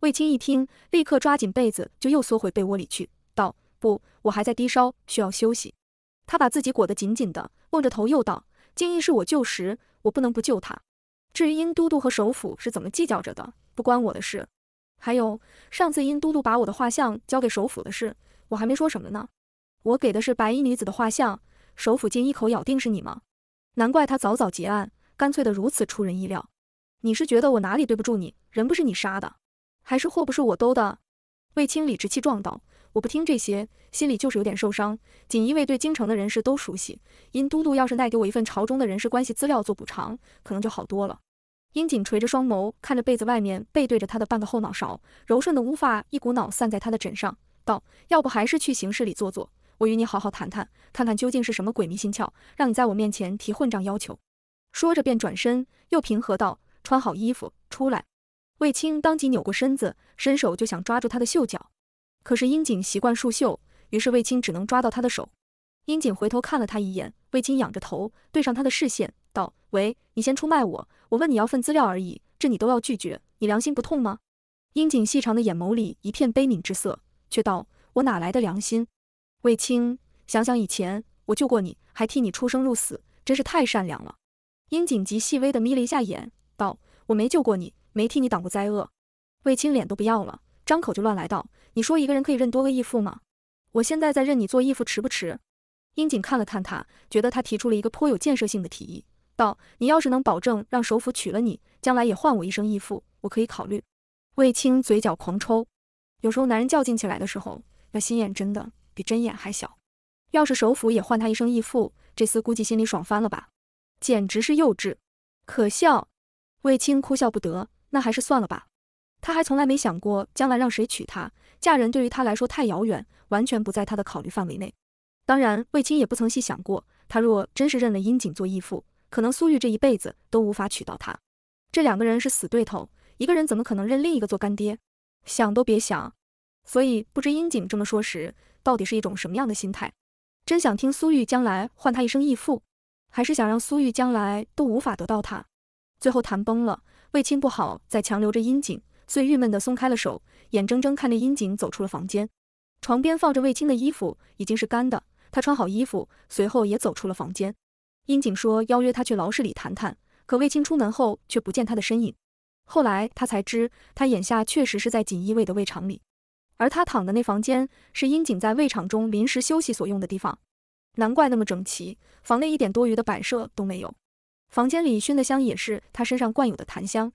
卫青一听，立刻抓紧被子，就又缩回被窝里去，道：“不，我还在低烧，需要休息。”他把自己裹得紧紧的，望着头又道：“金意是我救时，我不能不救他。至于殷都督和首府是怎么计较着的，不关我的事。还有上次殷都督把我的画像交给首府的事，我还没说什么呢。我给的是白衣女子的画像，首府竟一口咬定是你吗？难怪他早早结案，干脆得如此出人意料。你是觉得我哪里对不住你？人不是你杀的，还是货不是我兜的？”卫青理直气壮道。我不听这些，心里就是有点受伤。锦衣卫对京城的人事都熟悉，殷都督要是再给我一份朝中的人事关系资料做补偿，可能就好多了。殷锦垂着双眸，看着被子外面背对着他的半个后脑勺，柔顺的乌发一股脑散在他的枕上，道：“要不还是去行室里坐坐，我与你好好谈谈，看看究竟是什么鬼迷心窍，让你在我面前提混账要求。”说着便转身，又平和道：“穿好衣服出来。”卫青当即扭过身子，伸手就想抓住他的袖角。可是樱井习惯束袖，于是卫青只能抓到他的手。樱井回头看了他一眼，卫青仰着头对上他的视线，道：“喂，你先出卖我，我问你要份资料而已，这你都要拒绝，你良心不痛吗？”樱井细长的眼眸里一片悲悯之色，却道：“我哪来的良心？”卫青想想以前，我救过你，还替你出生入死，真是太善良了。樱井极细微地眯了一下眼，道：“我没救过你，没替你挡过灾厄。”卫青脸都不要了，张口就乱来道。你说一个人可以认多个义父吗？我现在在认你做义父迟不迟？英井看了看他，觉得他提出了一个颇有建设性的提议，道：“你要是能保证让首府娶了你，将来也唤我一声义父，我可以考虑。”卫青嘴角狂抽，有时候男人较劲起来的时候，那心眼真的比针眼还小。要是首府也唤他一声义父，这厮估计心里爽翻了吧，简直是幼稚，可笑。卫青哭笑不得，那还是算了吧，他还从来没想过将来让谁娶他。嫁人对于他来说太遥远，完全不在他的考虑范围内。当然，卫青也不曾细想过，他若真是认了殷景做义父，可能苏玉这一辈子都无法娶到他。这两个人是死对头，一个人怎么可能认另一个做干爹？想都别想。所以不知殷景这么说时，到底是一种什么样的心态？真想听苏玉将来唤他一声义父，还是想让苏玉将来都无法得到他？最后谈崩了，卫青不好再强留着殷景，遂郁闷地松开了手。眼睁睁看着殷景走出了房间，床边放着卫青的衣服，已经是干的。他穿好衣服，随后也走出了房间。殷景说邀约他去牢室里谈谈，可卫青出门后却不见他的身影。后来他才知，他眼下确实是在锦衣卫的卫场里，而他躺的那房间是殷景在卫场中临时休息所用的地方，难怪那么整齐，房内一点多余的摆设都没有。房间里熏的香也是他身上惯有的檀香。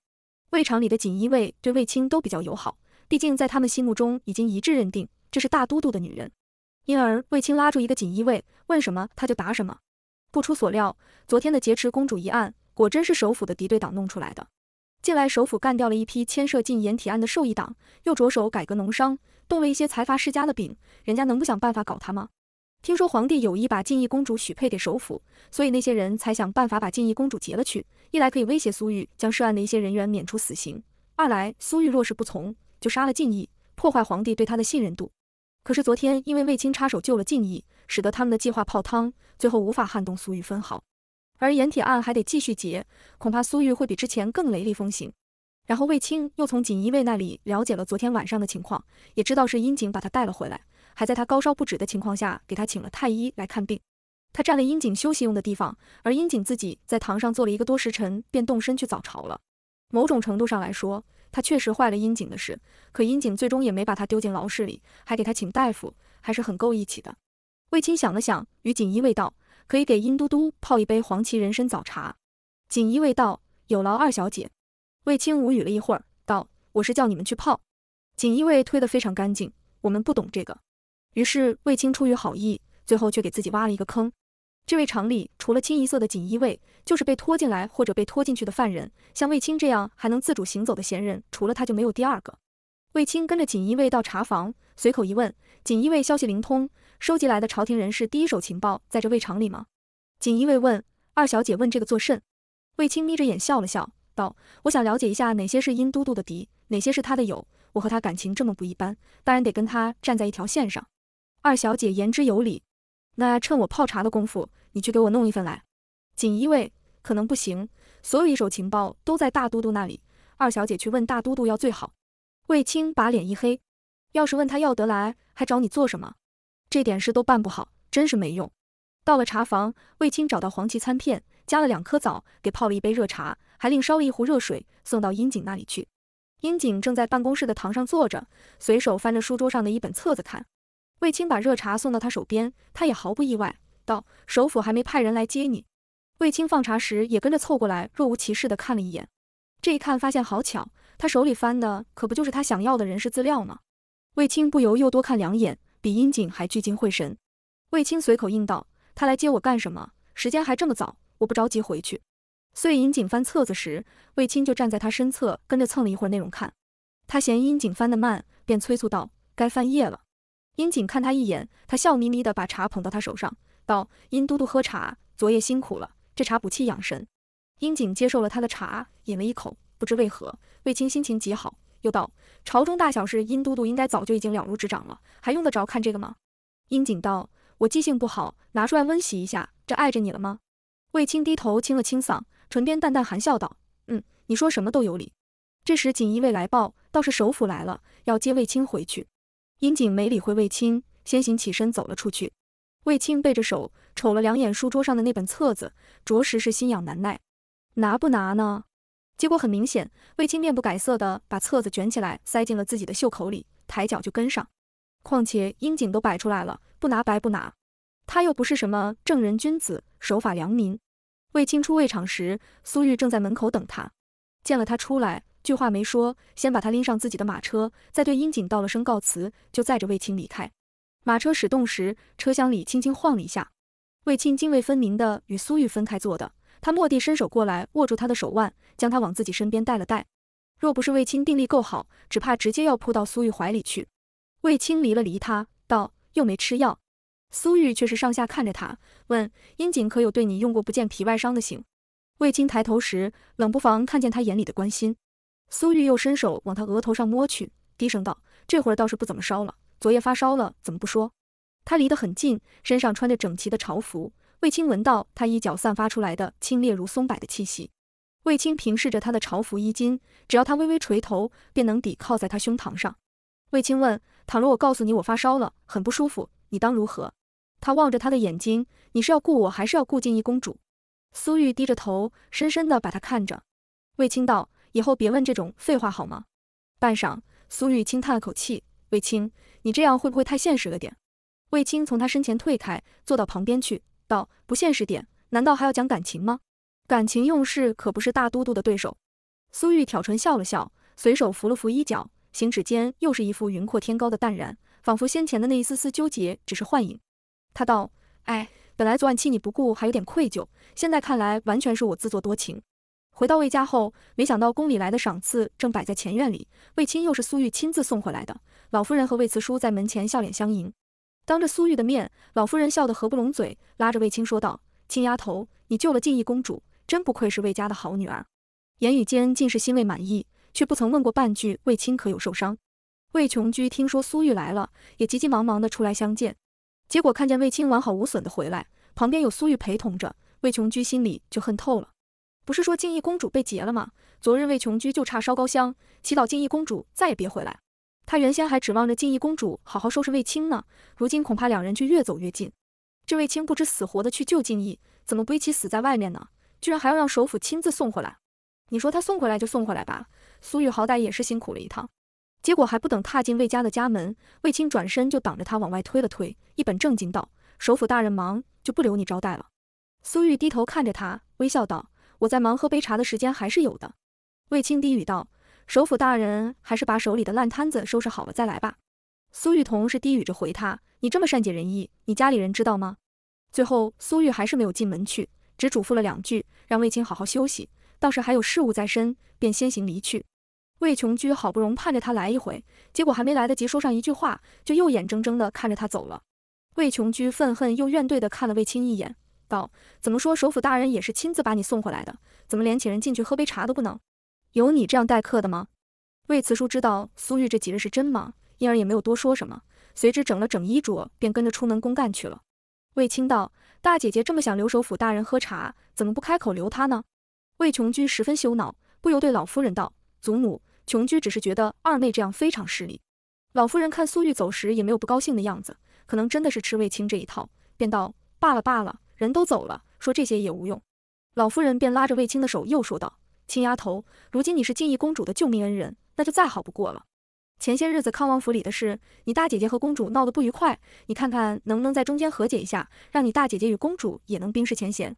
卫场里的锦衣卫对卫青都比较友好。毕竟在他们心目中已经一致认定这是大都督的女人，因而卫青拉住一个锦衣卫，问什么他就答什么。不出所料，昨天的劫持公主一案，果真是首府的敌对党弄出来的。近来首府干掉了一批牵涉进掩体案的受益党，又着手改革农商，动了一些财阀世家的饼，人家能不想办法搞他吗？听说皇帝有意把静义公主许配给首府，所以那些人才想办法把静义公主劫了去。一来可以威胁苏玉将涉案的一些人员免除死刑，二来苏玉若是不从。就杀了敬义，破坏皇帝对他的信任度。可是昨天因为卫青插手救了敬义，使得他们的计划泡汤，最后无法撼动苏玉分毫。而盐铁案还得继续结，恐怕苏玉会比之前更雷厉风行。然后卫青又从锦衣卫那里了解了昨天晚上的情况，也知道是阴景把他带了回来，还在他高烧不止的情况下给他请了太医来看病。他占了阴景休息用的地方，而阴景自己在堂上坐了一个多时辰，便动身去早朝了。某种程度上来说，他确实坏了殷景的事，可殷景最终也没把他丢进牢室里，还给他请大夫，还是很够义气的。卫青想了想，与锦衣卫道：“可以给殷都督泡一杯黄芪人参早茶。”锦衣卫道：“有劳二小姐。”卫青无语了一会儿，道：“我是叫你们去泡。”锦衣卫推得非常干净，我们不懂这个。于是卫青出于好意，最后却给自己挖了一个坑。这位厂里除了清一色的锦衣卫，就是被拖进来或者被拖进去的犯人。像卫青这样还能自主行走的闲人，除了他就没有第二个。卫青跟着锦衣卫到茶房，随口一问，锦衣卫消息灵通，收集来的朝廷人士第一手情报在这卫厂里吗？锦衣卫问二小姐问这个作甚？卫青眯着眼笑了笑道：“我想了解一下哪些是殷都督的敌，哪些是他的友。我和他感情这么不一般，当然得跟他站在一条线上。”二小姐言之有理。那趁我泡茶的功夫，你去给我弄一份来。锦衣卫可能不行，所有一手情报都在大都督那里。二小姐去问大都督要最好。卫青把脸一黑，要是问他要得来，还找你做什么？这点事都办不好，真是没用。到了茶房，卫青找到黄芪参片，加了两颗枣，给泡了一杯热茶，还另烧了一壶热水送到阴井那里去。阴井正在办公室的堂上坐着，随手翻着书桌上的一本册子看。卫青把热茶送到他手边，他也毫不意外，道：“首府还没派人来接你。”卫青放茶时也跟着凑过来，若无其事的看了一眼。这一看发现好巧，他手里翻的可不就是他想要的人事资料吗？卫青不由又多看两眼，比殷景还聚精会神。卫青随口应道：“他来接我干什么？时间还这么早，我不着急回去。”以殷景翻册子时，卫青就站在他身侧，跟着蹭了一会儿内容看。他嫌殷景翻的慢，便催促道：“该翻页了。”殷景看他一眼，他笑眯眯地把茶捧到他手上，道：“殷都督喝茶，昨夜辛苦了，这茶补气养神。”殷景接受了他的茶，饮了一口，不知为何，卫青心情极好，又道：“朝中大小事，殷都督应该早就已经了如指掌了，还用得着看这个吗？”殷景道：“我记性不好，拿出来温习一下，这碍着你了吗？”卫青低头清了清嗓，唇边淡淡含笑道：“嗯，你说什么都有理。”这时锦衣卫来报，倒是首府来了，要接卫青回去。殷景没理会卫青，先行起身走了出去。卫青背着手，瞅了两眼书桌上的那本册子，着实是心痒难耐，拿不拿呢？结果很明显，卫青面不改色的把册子卷起来，塞进了自己的袖口里，抬脚就跟上。况且阴景都摆出来了，不拿白不拿，他又不是什么正人君子、守法良民。卫青出卫场时，苏玉正在门口等他，见了他出来。句话没说，先把他拎上自己的马车，再对殷锦道了声告辞，就载着卫青离开。马车驶动时，车厢里轻轻晃了一下。卫青泾渭分明的与苏玉分开坐的，他蓦地伸手过来握住他的手腕，将他往自己身边带了带。若不是卫青定力够好，只怕直接要扑到苏玉怀里去。卫青离了离他，道：“又没吃药。”苏玉却是上下看着他，问：“殷锦可有对你用过不见皮外伤的刑？”卫青抬头时，冷不防看见他眼里的关心。苏玉又伸手往他额头上摸去，低声道：“这会儿倒是不怎么烧了。昨夜发烧了，怎么不说？”他离得很近，身上穿着整齐的朝服。卫青闻到他衣角散发出来的清冽如松柏的气息。卫青平视着他的朝服衣襟，只要他微微垂头，便能抵靠在他胸膛上。卫青问：“倘若我告诉你我发烧了，很不舒服，你当如何？”他望着他的眼睛：“你是要顾我，还是要顾静怡公主？”苏玉低着头，深深的把他看着。卫青道。以后别问这种废话好吗？半晌，苏玉轻叹了口气，卫青，你这样会不会太现实了点？卫青从他身前退开，坐到旁边去，道：不现实点，难道还要讲感情吗？感情用事可不是大都督的对手。苏玉挑唇笑了笑，随手拂了拂衣角，行指间又是一副云阔天高的淡然，仿佛先前的那一丝丝纠结只是幻影。他道：哎，本来昨晚弃你不顾还有点愧疚，现在看来完全是我自作多情。回到魏家后，没想到宫里来的赏赐正摆在前院里。魏青又是苏玉亲自送回来的。老夫人和魏慈叔在门前笑脸相迎。当着苏玉的面，老夫人笑得合不拢嘴，拉着魏青说道：“青丫头，你救了静怡公主，真不愧是魏家的好女儿。”言语间尽是欣慰满意，却不曾问过半句魏青可有受伤。魏琼居听说苏玉来了，也急急忙忙的出来相见。结果看见魏青完好无损的回来，旁边有苏玉陪同着，魏琼居心里就恨透了。不是说静逸公主被劫了吗？昨日魏琼居就差烧高香，祈祷静逸公主再也别回来。他原先还指望着静逸公主好好收拾魏青呢，如今恐怕两人却越走越近。这魏青不知死活的去救静逸，怎么不一起死在外面呢？居然还要让首府亲自送回来？你说他送回来就送回来吧，苏玉好歹也是辛苦了一趟。结果还不等踏进魏家的家门，魏青转身就挡着他往外推了推，一本正经道：“首府大人忙，就不留你招待了。”苏玉低头看着他，微笑道。我在忙喝杯茶的时间还是有的，卫青低语道：“首府大人还是把手里的烂摊子收拾好了再来吧。”苏玉彤是低语着回他：“你这么善解人意，你家里人知道吗？”最后苏玉还是没有进门去，只嘱咐了两句，让卫青好好休息，倒是还有事务在身，便先行离去。卫琼居好不容易盼着他来一回，结果还没来得及说上一句话，就又眼睁睁的看着他走了。卫琼居愤恨又怨怼的看了卫青一眼。道：“怎么说，首府大人也是亲自把你送回来的，怎么连请人进去喝杯茶都不能？有你这样待客的吗？”魏慈叔知道苏玉这几日是真忙，因而也没有多说什么，随之整了整衣着，便跟着出门公干去了。卫青道：“大姐姐这么想留首府大人喝茶，怎么不开口留他呢？”魏琼居十分羞恼，不由对老夫人道：“祖母，琼居只是觉得二妹这样非常失礼。”老夫人看苏玉走时也没有不高兴的样子，可能真的是吃卫青这一套，便道：“罢了罢了。”人都走了，说这些也无用。老夫人便拉着卫青的手，又说道：“青丫头，如今你是静怡公主的救命恩人，那就再好不过了。前些日子康王府里的事，你大姐姐和公主闹得不愉快，你看看能不能在中间和解一下，让你大姐姐与公主也能冰释前嫌。”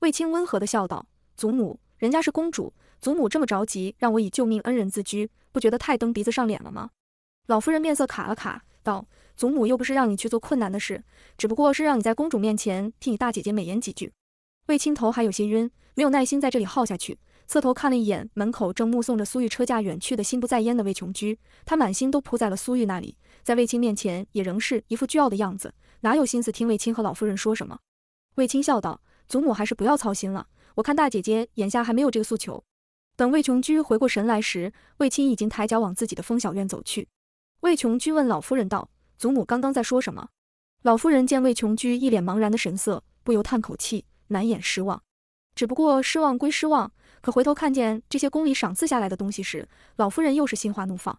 卫青温和地笑道：“祖母，人家是公主，祖母这么着急让我以救命恩人自居，不觉得太蹬鼻子上脸了吗？”老夫人面色卡了卡，道。祖母又不是让你去做困难的事，只不过是让你在公主面前替你大姐姐美言几句。卫青头还有些晕，没有耐心在这里耗下去，侧头看了一眼门口正目送着苏玉车驾远去的心不在焉的魏琼居，他满心都扑在了苏玉那里，在卫青面前也仍是一副倨傲的样子，哪有心思听卫青和老夫人说什么？卫青笑道：“祖母还是不要操心了，我看大姐姐眼下还没有这个诉求。”等魏琼居回过神来时，卫青已经抬脚往自己的风小院走去。魏琼居问老夫人道。祖母刚刚在说什么？老夫人见魏琼居一脸茫然的神色，不由叹口气，难掩失望。只不过失望归失望，可回头看见这些宫里赏赐下来的东西时，老夫人又是心花怒放。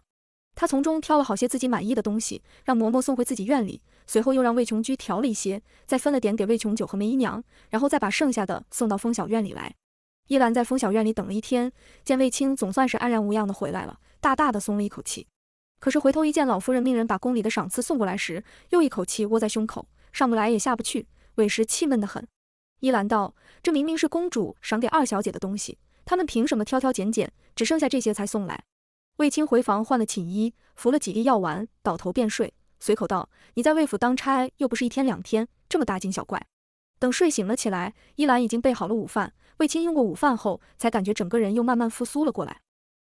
她从中挑了好些自己满意的东西，让嬷嬷送回自己院里，随后又让魏琼居调了一些，再分了点给魏琼九和梅姨娘，然后再把剩下的送到风小院里来。依兰在风小院里等了一天，见魏青总算是安然无恙的回来了，大大的松了一口气。可是回头一见老夫人命人把宫里的赏赐送过来时，又一口气窝在胸口，上不来也下不去，委实气闷得很。依兰道：“这明明是公主赏给二小姐的东西，他们凭什么挑挑拣拣，只剩下这些才送来？”卫青回房换了寝衣，服了几粒药丸，倒头便睡，随口道：“你在卫府当差又不是一天两天，这么大惊小怪。”等睡醒了起来，依兰已经备好了午饭。卫青用过午饭后，才感觉整个人又慢慢复苏了过来。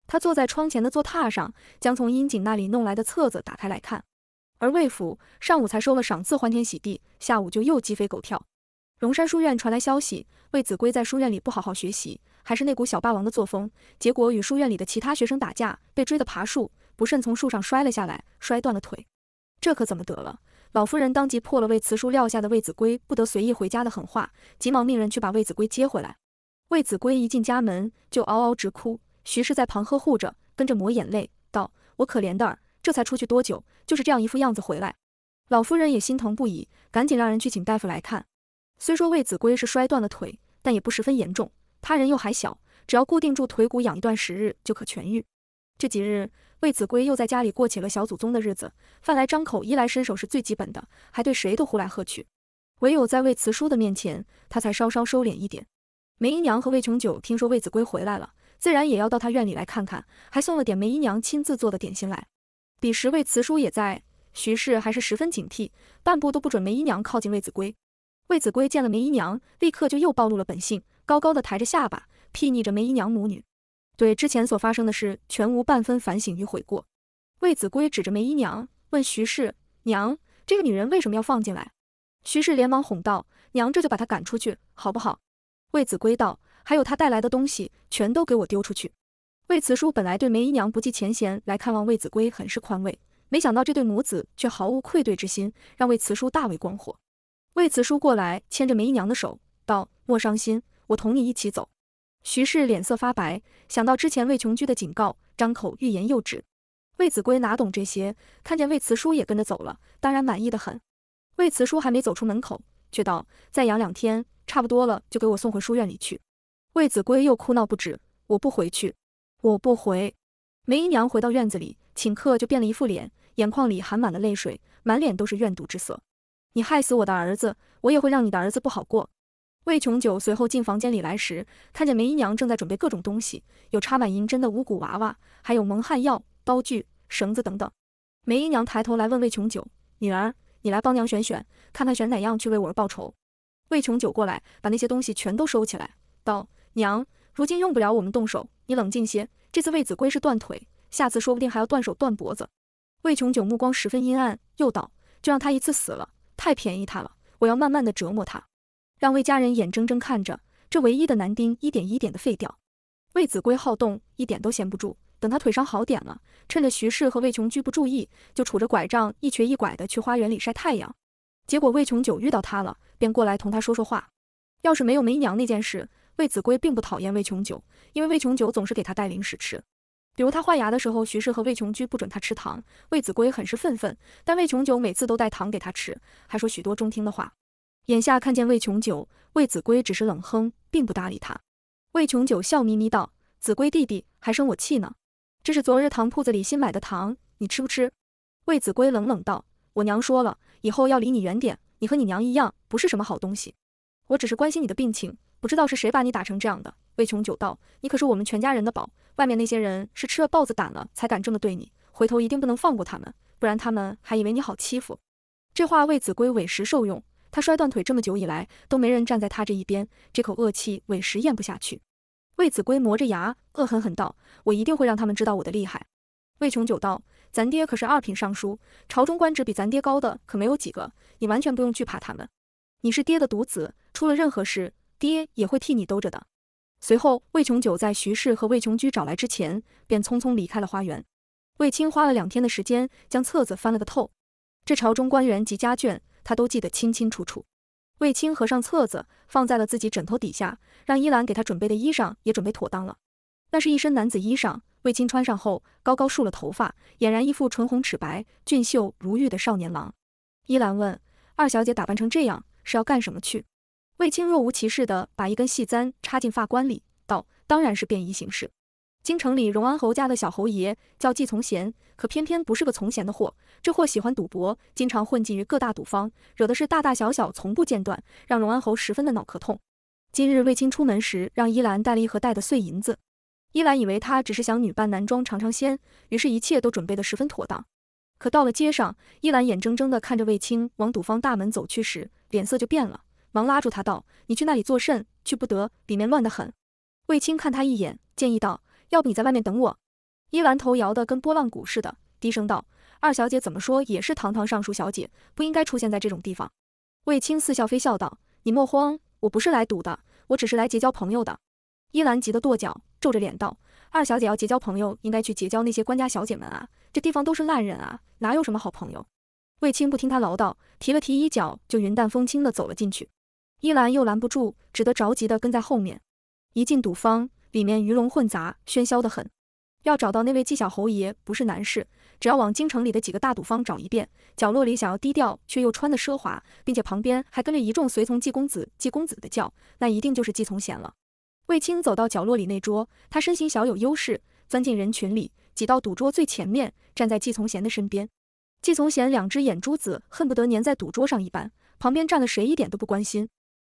他坐在窗前的坐榻上，将从殷景那里弄来的册子打开来看。而魏府上午才收了赏赐，欢天喜地，下午就又鸡飞狗跳。龙山书院传来消息，魏子规在书院里不好好学习，还是那股小霸王的作风，结果与书院里的其他学生打架，被追得爬树，不慎从树上摔了下来，摔断了腿。这可怎么得了？老夫人当即破了魏慈书撂下的魏子规不得随意回家的狠话，急忙命人去把魏子规接回来。魏子规一进家门就嗷嗷直哭。徐氏在旁呵护着，跟着抹眼泪，道：“我可怜的儿，这才出去多久，就是这样一副样子回来。”老夫人也心疼不已，赶紧让人去请大夫来看。虽说魏子规是摔断了腿，但也不十分严重，他人又还小，只要固定住腿骨，养一段时日就可痊愈。这几日，魏子规又在家里过起了小祖宗的日子，饭来张口，衣来伸手是最基本的，还对谁都呼来喝去。唯有在魏慈叔的面前，他才稍稍收敛一点。梅姨娘和魏琼九听说魏子规回来了。自然也要到他院里来看看，还送了点梅姨娘亲自做的点心来。彼时魏慈叔也在，徐氏还是十分警惕，半步都不准梅姨娘靠近魏子规。魏子规见了梅姨娘，立刻就又暴露了本性，高高的抬着下巴，睥睨着梅姨娘母女，对之前所发生的事全无半分反省与悔过。魏子规指着梅姨娘问徐氏：“娘，这个女人为什么要放进来？”徐氏连忙哄道：“娘，这就把她赶出去，好不好？”魏子规道。还有他带来的东西，全都给我丢出去。魏慈叔本来对梅姨娘不计前嫌来看望魏子规很是宽慰，没想到这对母子却毫无愧对之心，让魏慈叔大为光火。魏慈叔过来牵着梅姨娘的手，道：“莫伤心，我同你一起走。”徐氏脸色发白，想到之前魏琼居的警告，张口欲言又止。魏子规哪懂这些，看见魏慈叔也跟着走了，当然满意的很。魏慈叔还没走出门口，却道：“再养两天，差不多了，就给我送回书院里去。”魏子规又哭闹不止，我不回去，我不回。梅姨娘回到院子里，顷刻就变了一副脸，眼眶里含满了泪水，满脸都是怨毒之色。你害死我的儿子，我也会让你的儿子不好过。魏琼九随后进房间里来时，看见梅姨娘正在准备各种东西，有插满银针的五谷娃娃，还有蒙汗药、刀具、绳子等等。梅姨娘抬头来问魏琼九：“女儿，你来帮娘选选，看看选哪样去为我儿报仇？”魏琼九过来把那些东西全都收起来，道。娘，如今用不了我们动手，你冷静些。这次魏子归是断腿，下次说不定还要断手断脖子。魏琼九目光十分阴暗，又道：“就让他一次死了，太便宜他了。我要慢慢的折磨他，让魏家人眼睁睁看着这唯一的男丁一点一点的废掉。”魏子归好动，一点都闲不住。等他腿伤好点了，趁着徐氏和魏琼居不注意，就杵着拐杖一瘸一拐的去花园里晒太阳。结果魏琼九遇到他了，便过来同他说说话。要是没有梅娘那件事。魏子规并不讨厌魏琼九，因为魏琼九总是给他带零食吃。比如他换牙的时候，徐氏和魏琼居不准他吃糖，魏子规很是愤愤。但魏琼九每次都带糖给他吃，还说许多中听的话。眼下看见魏琼九，魏子规只是冷哼，并不搭理他。魏琼九笑眯眯道：“子规弟弟还生我气呢？这是昨日糖铺子里新买的糖，你吃不吃？”魏子规冷冷道：“我娘说了，以后要离你远点。你和你娘一样，不是什么好东西。我只是关心你的病情。”不知道是谁把你打成这样的？魏琼九道：“你可是我们全家人的宝，外面那些人是吃了豹子胆了，才敢这么对你。回头一定不能放过他们，不然他们还以为你好欺负。”这话魏子规委实受用。他摔断腿这么久以来，都没人站在他这一边，这口恶气委实咽不下去。魏子规磨着牙，恶狠狠道：“我一定会让他们知道我的厉害。”魏琼九道：“咱爹可是二品尚书，朝中官职比咱爹高的可没有几个，你完全不用惧怕他们。你是爹的独子，出了任何事。”爹也会替你兜着的。随后，魏琼九在徐氏和魏琼居找来之前，便匆匆离开了花园。魏青花了两天的时间，将册子翻了个透，这朝中官员及家眷，他都记得清清楚楚。魏青合上册子，放在了自己枕头底下，让依兰给他准备的衣裳也准备妥当了。那是一身男子衣裳，魏青穿上后，高高束了头发，俨然一副唇红齿白、俊秀如玉的少年郎。依兰问，二小姐打扮成这样，是要干什么去？卫青若无其事地把一根细簪插进发冠里，道：“当然是便衣行事。京城里荣安侯家的小侯爷叫季从贤，可偏偏不是个从贤的货。这货喜欢赌博，经常混迹于各大赌坊，惹的是大大小小，从不间断，让荣安侯十分的脑壳痛。今日卫青出门时，让依兰带了一盒带的碎银子。依兰以为他只是想女扮男装尝尝鲜，于是一切都准备的十分妥当。可到了街上，依兰眼睁睁的看着卫青往赌坊大门走去时，脸色就变了。”忙拉住他道：“你去那里作甚？去不得，里面乱得很。”卫青看他一眼，建议道：“要不你在外面等我？”伊兰头摇得跟拨浪鼓似的，低声道：“二小姐怎么说也是堂堂尚书小姐，不应该出现在这种地方。”卫青似笑非笑道：“你莫慌，我不是来赌的，我只是来结交朋友的。”伊兰急得跺脚，皱着脸道：“二小姐要结交朋友，应该去结交那些官家小姐们啊，这地方都是烂人啊，哪有什么好朋友？”卫青不听他唠叨，提了提衣角，就云淡风轻地走了进去。一拦又拦不住，只得着急的跟在后面。一进赌坊，里面鱼龙混杂，喧嚣的很。要找到那位纪小侯爷不是难事，只要往京城里的几个大赌坊找一遍，角落里想要低调却又穿的奢华，并且旁边还跟着一众随从，纪公子、纪公子的叫，那一定就是纪从贤了。卫青走到角落里那桌，他身形小有优势，钻进人群里，挤到赌桌最前面，站在纪从贤的身边。纪从贤两只眼珠子恨不得粘在赌桌上一般，旁边站了谁一点都不关心。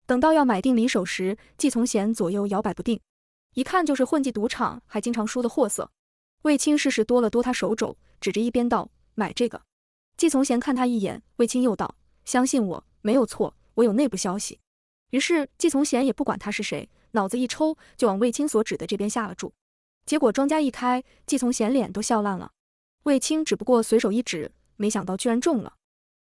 等到要买定离手时，季从贤左右摇摆不定，一看就是混迹赌场还经常输的货色。卫青试试，多了多他手肘，指着一边道：“买这个。”季从贤看他一眼，卫青又道：“相信我，没有错，我有内部消息。”于是季从贤也不管他是谁，脑子一抽就往卫青所指的这边下了注。结果庄家一开，季从贤脸都笑烂了。卫青只不过随手一指，没想到居然中了。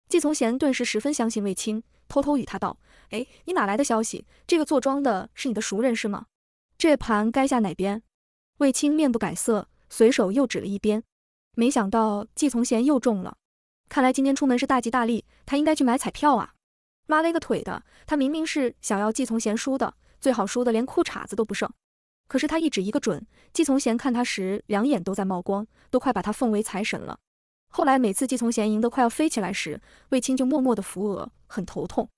季从贤顿时十分相信卫青。偷偷与他道：“哎，你哪来的消息？这个坐庄的是你的熟人是吗？这盘该下哪边？”卫青面不改色，随手又指了一边。没想到季从贤又中了，看来今天出门是大吉大利，他应该去买彩票啊！妈了个腿的，他明明是想要季从贤输的，最好输的连裤衩子都不剩。可是他一指一个准，季从贤看他时两眼都在冒光，都快把他奉为财神了。后来每次纪从贤赢得快要飞起来时，卫青就默默地扶额，很头痛。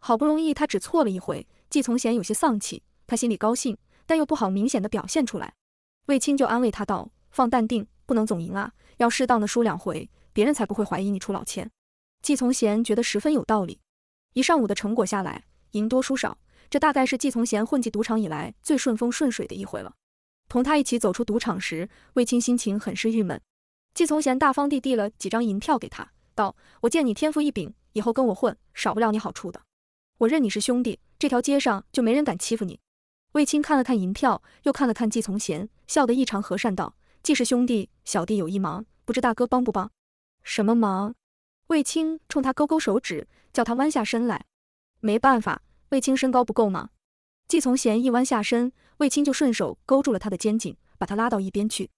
好不容易他只错了一回，纪从贤有些丧气。他心里高兴，但又不好明显的表现出来。卫青就安慰他道：“放淡定，不能总赢啊，要适当的输两回，别人才不会怀疑你出老千。”纪从贤觉得十分有道理。一上午的成果下来，赢多输少，这大概是纪从贤混迹赌场以来最顺风顺水的一回了。同他一起走出赌场时，卫青心情很是郁闷。季从贤大方地递了几张银票给他，道：“我见你天赋异禀，以后跟我混，少不了你好处的。我认你是兄弟，这条街上就没人敢欺负你。”卫青看了看银票，又看了看季从贤，笑得异常和善，道：“既是兄弟，小弟有一忙，不知大哥帮不帮？什么忙？”卫青冲他勾勾手指，叫他弯下身来。没办法，卫青身高不够嘛。季从贤一弯下身，卫青就顺手勾住了他的肩颈，把他拉到一边去。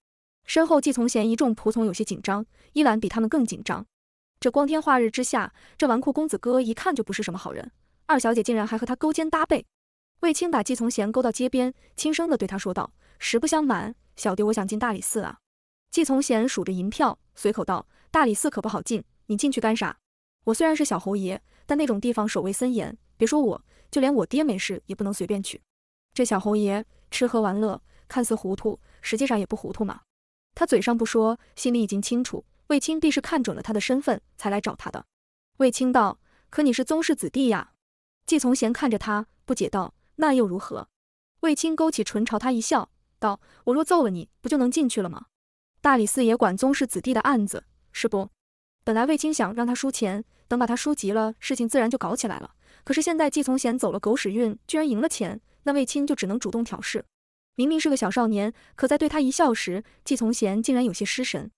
身后，纪从贤一众仆从有些紧张，依兰比他们更紧张。这光天化日之下，这纨绔公子哥一看就不是什么好人，二小姐竟然还和他勾肩搭背。卫青把纪从贤勾到街边，轻声的对他说道：“实不相瞒，小弟我想进大理寺啊。”纪从贤数着银票，随口道：“大理寺可不好进，你进去干啥？我虽然是小侯爷，但那种地方守卫森严，别说我，就连我爹没事也不能随便去。这小侯爷吃喝玩乐，看似糊涂，实际上也不糊涂嘛。”他嘴上不说，心里已经清楚，卫青必是看准了他的身份才来找他的。卫青道：“可你是宗室子弟呀。”季从贤看着他，不解道：“那又如何？”卫青勾起唇，朝他一笑，道：“我若揍了你，不就能进去了吗？大理寺也管宗室子弟的案子，是不？”本来卫青想让他输钱，等把他输急了，事情自然就搞起来了。可是现在季从贤走了狗屎运，居然赢了钱，那卫青就只能主动挑事。明明是个小少年，可在对他一笑时，纪从贤竟然有些失神。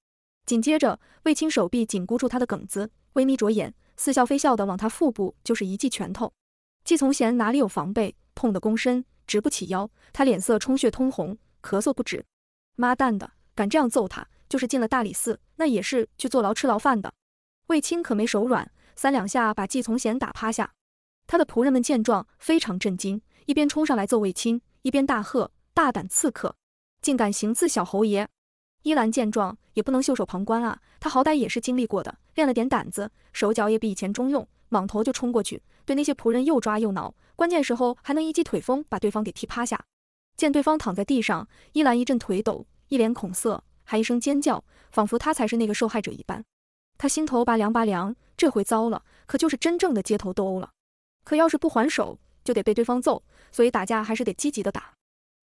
紧接着，卫青手臂紧箍住他的梗子，微眯着眼，似笑非笑的往他腹部就是一记拳头。纪从贤哪里有防备，痛得躬身，直不起腰。他脸色充血通红，咳嗽不止。妈蛋的，敢这样揍他，就是进了大理寺，那也是去坐牢吃牢饭的。卫青可没手软，三两下把纪从贤打趴下。他的仆人们见状，非常震惊，一边冲上来揍卫青，一边大喝。大胆刺客，竟敢行刺小侯爷！依兰见状，也不能袖手旁观啊。他好歹也是经历过的，练了点胆子，手脚也比以前中用。莽头就冲过去，对那些仆人又抓又挠。关键时候还能一记腿风把对方给踢趴下。见对方躺在地上，依兰一阵腿抖，一脸恐色，还一声尖叫，仿佛他才是那个受害者一般。他心头拔凉拔凉，这回糟了，可就是真正的街头斗殴了。可要是不还手，就得被对方揍，所以打架还是得积极的打。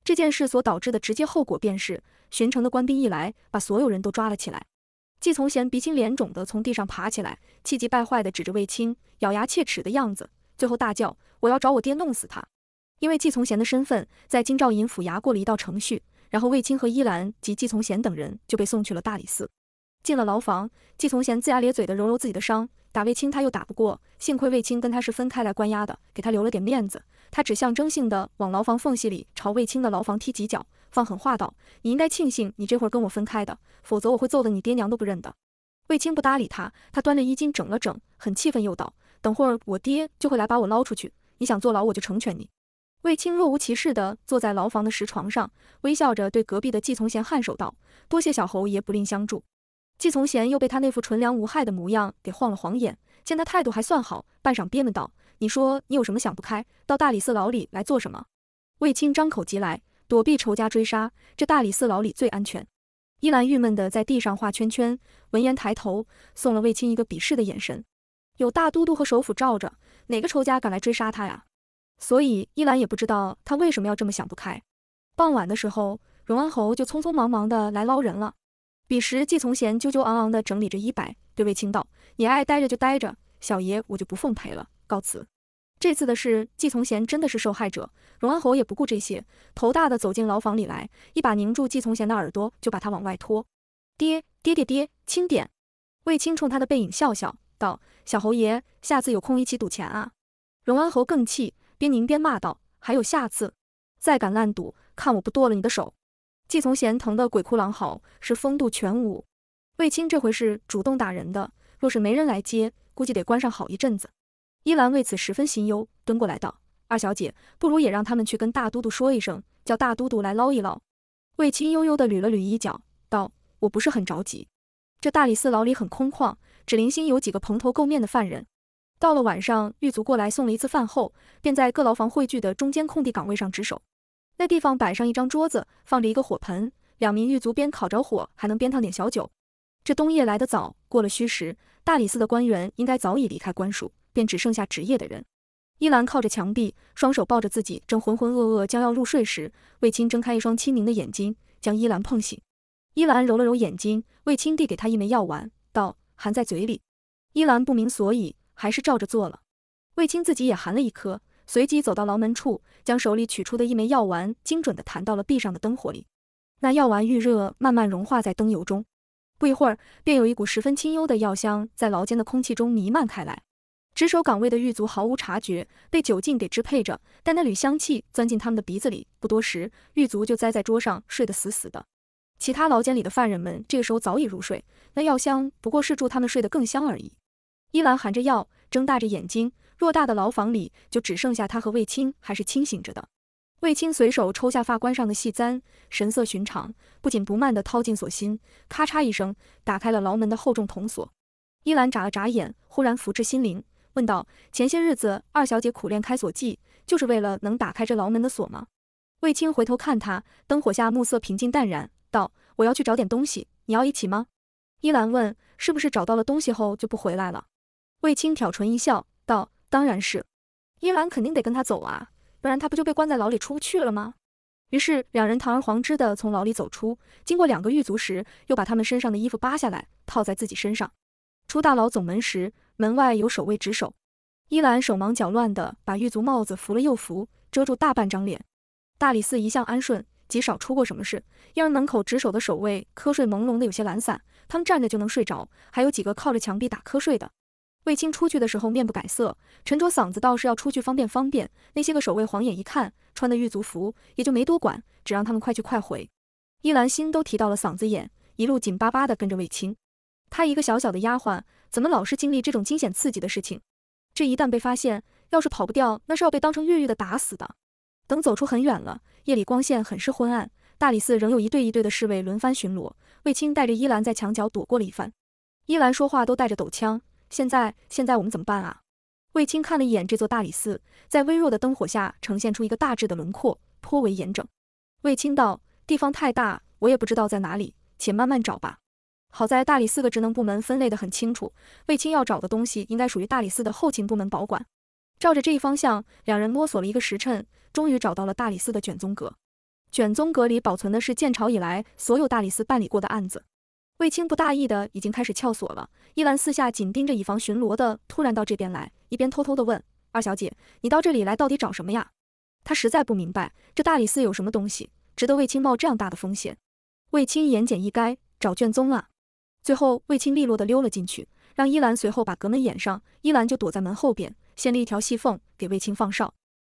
这件事所导致的直接后果便是，巡城的官兵一来，把所有人都抓了起来。纪从贤鼻青脸肿的从地上爬起来，气急败坏的指着卫青，咬牙切齿的样子，最后大叫：“我要找我爹弄死他！”因为纪从贤的身份，在京兆尹府衙过了一道程序，然后卫青和依兰及纪从贤等人就被送去了大理寺，进了牢房。纪从贤龇牙咧嘴的揉揉自己的伤，打卫青他又打不过，幸亏卫青跟他是分开来关押的，给他留了点面子。他只象征性的往牢房缝隙里朝卫青的牢房踢几脚，放狠话道：“你应该庆幸你这会儿跟我分开的，否则我会揍得你爹娘都不认得。”卫青不搭理他，他端着衣襟整了整，很气愤又道：“等会儿我爹就会来把我捞出去，你想坐牢我就成全你。”卫青若无其事的坐在牢房的石床上，微笑着对隔壁的季从贤颔首道：“多谢小侯爷不吝相助。”季从贤又被他那副纯良无害的模样给晃了晃眼，见他态度还算好，半晌憋闷道。你说你有什么想不开，到大理寺牢里来做什么？卫青张口即来，躲避仇家追杀，这大理寺牢里最安全。依兰郁闷的在地上画圈圈，闻言抬头，送了卫青一个鄙视的眼神。有大都督和首府罩着，哪个仇家敢来追杀他呀？所以依兰也不知道他为什么要这么想不开。傍晚的时候，荣安侯就匆匆忙忙的来捞人了。彼时季从贤纠纠昂昂的整理着衣摆，对卫青道：“你爱待着就待着，小爷我就不奉陪了。”告辞。这次的事，纪从贤真的是受害者。荣安侯也不顾这些，头大的走进牢房里来，一把拧住纪从贤的耳朵，就把他往外拖。爹爹爹爹，轻点！卫青冲他的背影笑笑道：“小侯爷，下次有空一起赌钱啊。”荣安侯更气，边拧边骂道：“还有下次？再敢乱赌，看我不剁了你的手！”纪从贤疼得鬼哭狼嚎，是风度全无。卫青这回是主动打人的，若是没人来接，估计得关上好一阵子。依兰为此十分心忧，蹲过来道：“二小姐，不如也让他们去跟大都督说一声，叫大都督来捞一捞。”卫青悠悠地捋了捋衣角，道：“我不是很着急。这大理寺牢里很空旷，只零星有几个蓬头垢面的犯人。到了晚上，狱卒过来送了一次饭后，便在各牢房汇聚的中间空地岗位上值守。那地方摆上一张桌子，放着一个火盆，两名狱卒边烤着火，还能边烫点小酒。这冬夜来得早，过了戌时，大理寺的官员应该早已离开官署。”便只剩下职业的人。依兰靠着墙壁，双手抱着自己，正浑浑噩噩将要入睡时，卫青睁开一双清明的眼睛，将依兰碰醒。依兰揉了揉眼睛，卫青递给她一枚药丸，道：“含在嘴里。”依兰不明所以，还是照着做了。卫青自己也含了一颗，随即走到牢门处，将手里取出的一枚药丸精准的弹到了壁上的灯火里。那药丸遇热慢慢融化在灯油中，不一会儿便有一股十分清幽的药香在牢间的空气中弥漫开来。值守岗位的狱卒毫无察觉，被酒劲给支配着，但那缕香气钻进他们的鼻子里，不多时，狱卒就栽在桌上，睡得死死的。其他牢间里的犯人们这个时候早已入睡，那药香不过是助他们睡得更香而已。依兰含着药，睁大着眼睛。偌大的牢房里就只剩下他和卫青还是清醒着的。卫青随手抽下发冠上的细簪，神色寻常，不紧不慢地掏进锁心，咔嚓一声，打开了牢门的厚重铜锁。依兰眨了眨眼，忽然福至心灵。问道：“前些日子二小姐苦练开锁技，就是为了能打开这牢门的锁吗？”卫青回头看他，灯火下暮色平静淡然，道：“我要去找点东西，你要一起吗？”依兰问：“是不是找到了东西后就不回来了？”卫青挑唇一笑，道：“当然是。”依兰肯定得跟他走啊，不然他不就被关在牢里出不去了吗？于是两人堂而皇之地从牢里走出，经过两个狱卒时，又把他们身上的衣服扒下来套在自己身上。出大牢总门时，门外有守卫值守。依兰手忙脚乱地把狱卒帽子扶了又扶，遮住大半张脸。大理寺一向安顺，极少出过什么事。然而门口值守的守卫瞌睡朦胧的，有些懒散，他们站着就能睡着，还有几个靠着墙壁打瞌睡的。卫青出去的时候面不改色，沉着嗓子，倒是要出去方便方便。那些个守卫晃眼一看，穿的狱卒服，也就没多管，只让他们快去快回。依兰心都提到了嗓子眼，一路紧巴巴地跟着卫青。她一个小小的丫鬟，怎么老是经历这种惊险刺激的事情？这一旦被发现，要是跑不掉，那是要被当成越狱的打死的。等走出很远了，夜里光线很是昏暗，大理寺仍有一队一队的侍卫轮番巡逻。卫青带着依兰在墙角躲过了一番，依兰说话都带着抖腔。现在，现在我们怎么办啊？卫青看了一眼这座大理寺，在微弱的灯火下呈现出一个大致的轮廓，颇为严整。卫青道：地方太大，我也不知道在哪里，且慢慢找吧。好在大理寺的职能部门分类得很清楚，卫青要找的东西应该属于大理寺的后勤部门保管。照着这一方向，两人摸索了一个时辰，终于找到了大理寺的卷宗阁。卷宗阁里保存的是建朝以来所有大理寺办理过的案子。卫青不大意的已经开始撬锁了，依兰四下紧盯着以防巡逻的突然到这边来，一边偷偷的问二小姐：“你到这里来到底找什么呀？”她实在不明白这大理寺有什么东西值得卫青冒这样大的风险。卫青言简意赅：“找卷宗啊。”最后，卫青利落的溜了进去，让伊兰随后把隔门掩上。伊兰就躲在门后边，掀了一条细缝给卫青放哨。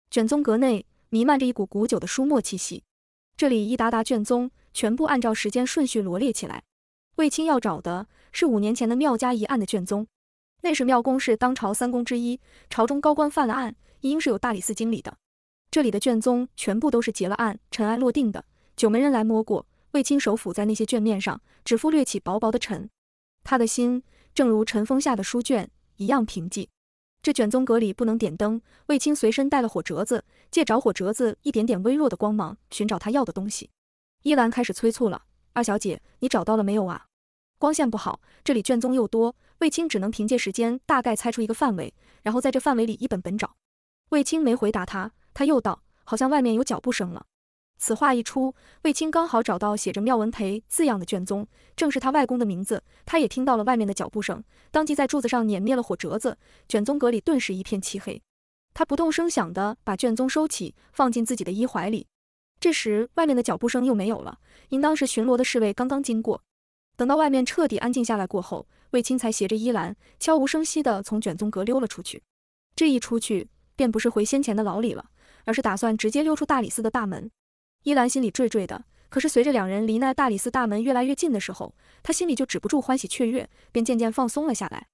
卷宗阁内弥漫着一股古酒的书墨气息，这里一沓沓卷宗全部按照时间顺序罗列起来。卫青要找的是五年前的妙家一案的卷宗。那时妙公是当朝三公之一，朝中高官犯了案，应是有大理寺经理的。这里的卷宗全部都是结了案，尘埃落定的，久没人来摸过。卫青手抚在那些卷面上，指腹掠起薄薄的尘。他的心，正如尘封下的书卷一样平静。这卷宗阁里不能点灯，卫青随身带了火折子，借着火折子一点点微弱的光芒寻找他要的东西。依兰开始催促了：“二小姐，你找到了没有啊？”光线不好，这里卷宗又多，卫青只能凭借时间大概猜出一个范围，然后在这范围里一本本找。卫青没回答他，他又道：“好像外面有脚步声了。”此话一出，卫青刚好找到写着“妙文培”字样的卷宗，正是他外公的名字。他也听到了外面的脚步声，当即在柱子上碾灭了火折子，卷宗阁里顿时一片漆黑。他不动声响地把卷宗收起，放进自己的衣怀里。这时外面的脚步声又没有了，应当是巡逻的侍卫刚刚经过。等到外面彻底安静下来过后，卫青才携着依兰，悄无声息地从卷宗阁溜了出去。这一出去，便不是回先前的牢里了，而是打算直接溜出大理寺的大门。依兰心里惴惴的，可是随着两人离那大理寺大门越来越近的时候，她心里就止不住欢喜雀跃，便渐渐放松了下来。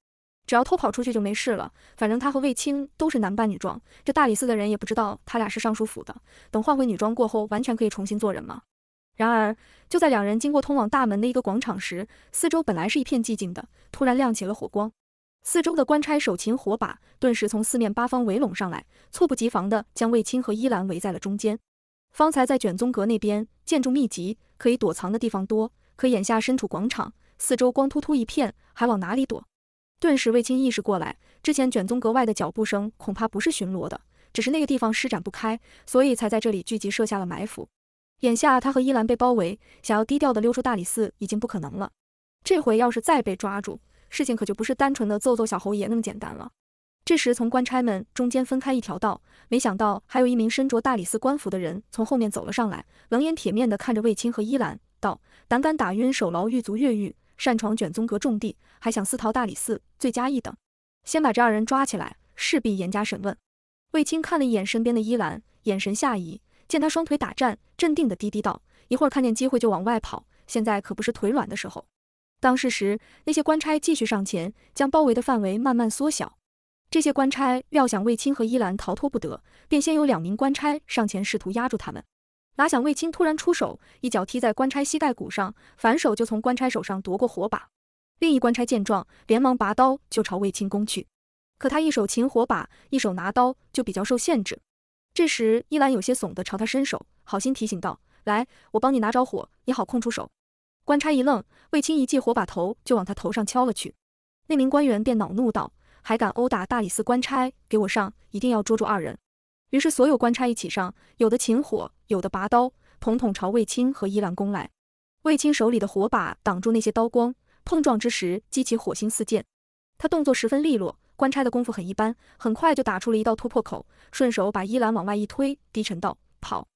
只要偷跑出去就没事了，反正她和卫青都是男扮女装，这大理寺的人也不知道他俩是尚书府的。等换回女装过后，完全可以重新做人嘛。然而就在两人经过通往大门的一个广场时，四周本来是一片寂静的，突然亮起了火光，四周的官差手擎火把，顿时从四面八方围拢上来，猝不及防的将卫青和依兰围在了中间。方才在卷宗阁那边建筑密集，可以躲藏的地方多。可眼下身处广场，四周光秃秃一片，还往哪里躲？顿时魏青意识过来，之前卷宗阁外的脚步声恐怕不是巡逻的，只是那个地方施展不开，所以才在这里聚集设下了埋伏。眼下他和依兰被包围，想要低调的溜出大理寺已经不可能了。这回要是再被抓住，事情可就不是单纯的揍揍小侯爷那么简单了。这时，从官差们中间分开一条道，没想到还有一名身着大理寺官服的人从后面走了上来，冷眼铁面地看着卫青和依兰，道：“胆敢打晕守牢狱卒越狱，擅闯卷宗阁重地，还想私逃大理寺，罪加一等。先把这二人抓起来，势必严加审问。”卫青看了一眼身边的依兰，眼神下移，见他双腿打颤，镇定的低低道：“一会儿看见机会就往外跑，现在可不是腿软的时候。”当是时，那些官差继续上前，将包围的范围慢慢缩小。这些官差料想卫青和依兰逃脱不得，便先有两名官差上前试图压住他们。哪想卫青突然出手，一脚踢在官差膝盖骨上，反手就从官差手上夺过火把。另一官差见状，连忙拔刀就朝卫青攻去。可他一手擒火把，一手拿刀，就比较受限制。这时依兰有些怂的朝他伸手，好心提醒道：“来，我帮你拿着火，你好空出手。”官差一愣，卫青一记火把头就往他头上敲了去。那名官员便恼怒道。还敢殴打大理寺官差？给我上！一定要捉住二人。于是所有官差一起上，有的擒火，有的拔刀，统统朝卫青和伊兰攻来。卫青手里的火把挡住那些刀光，碰撞之时激起火星四溅。他动作十分利落，官差的功夫很一般，很快就打出了一道突破口，顺手把伊兰往外一推，低沉道：“跑！”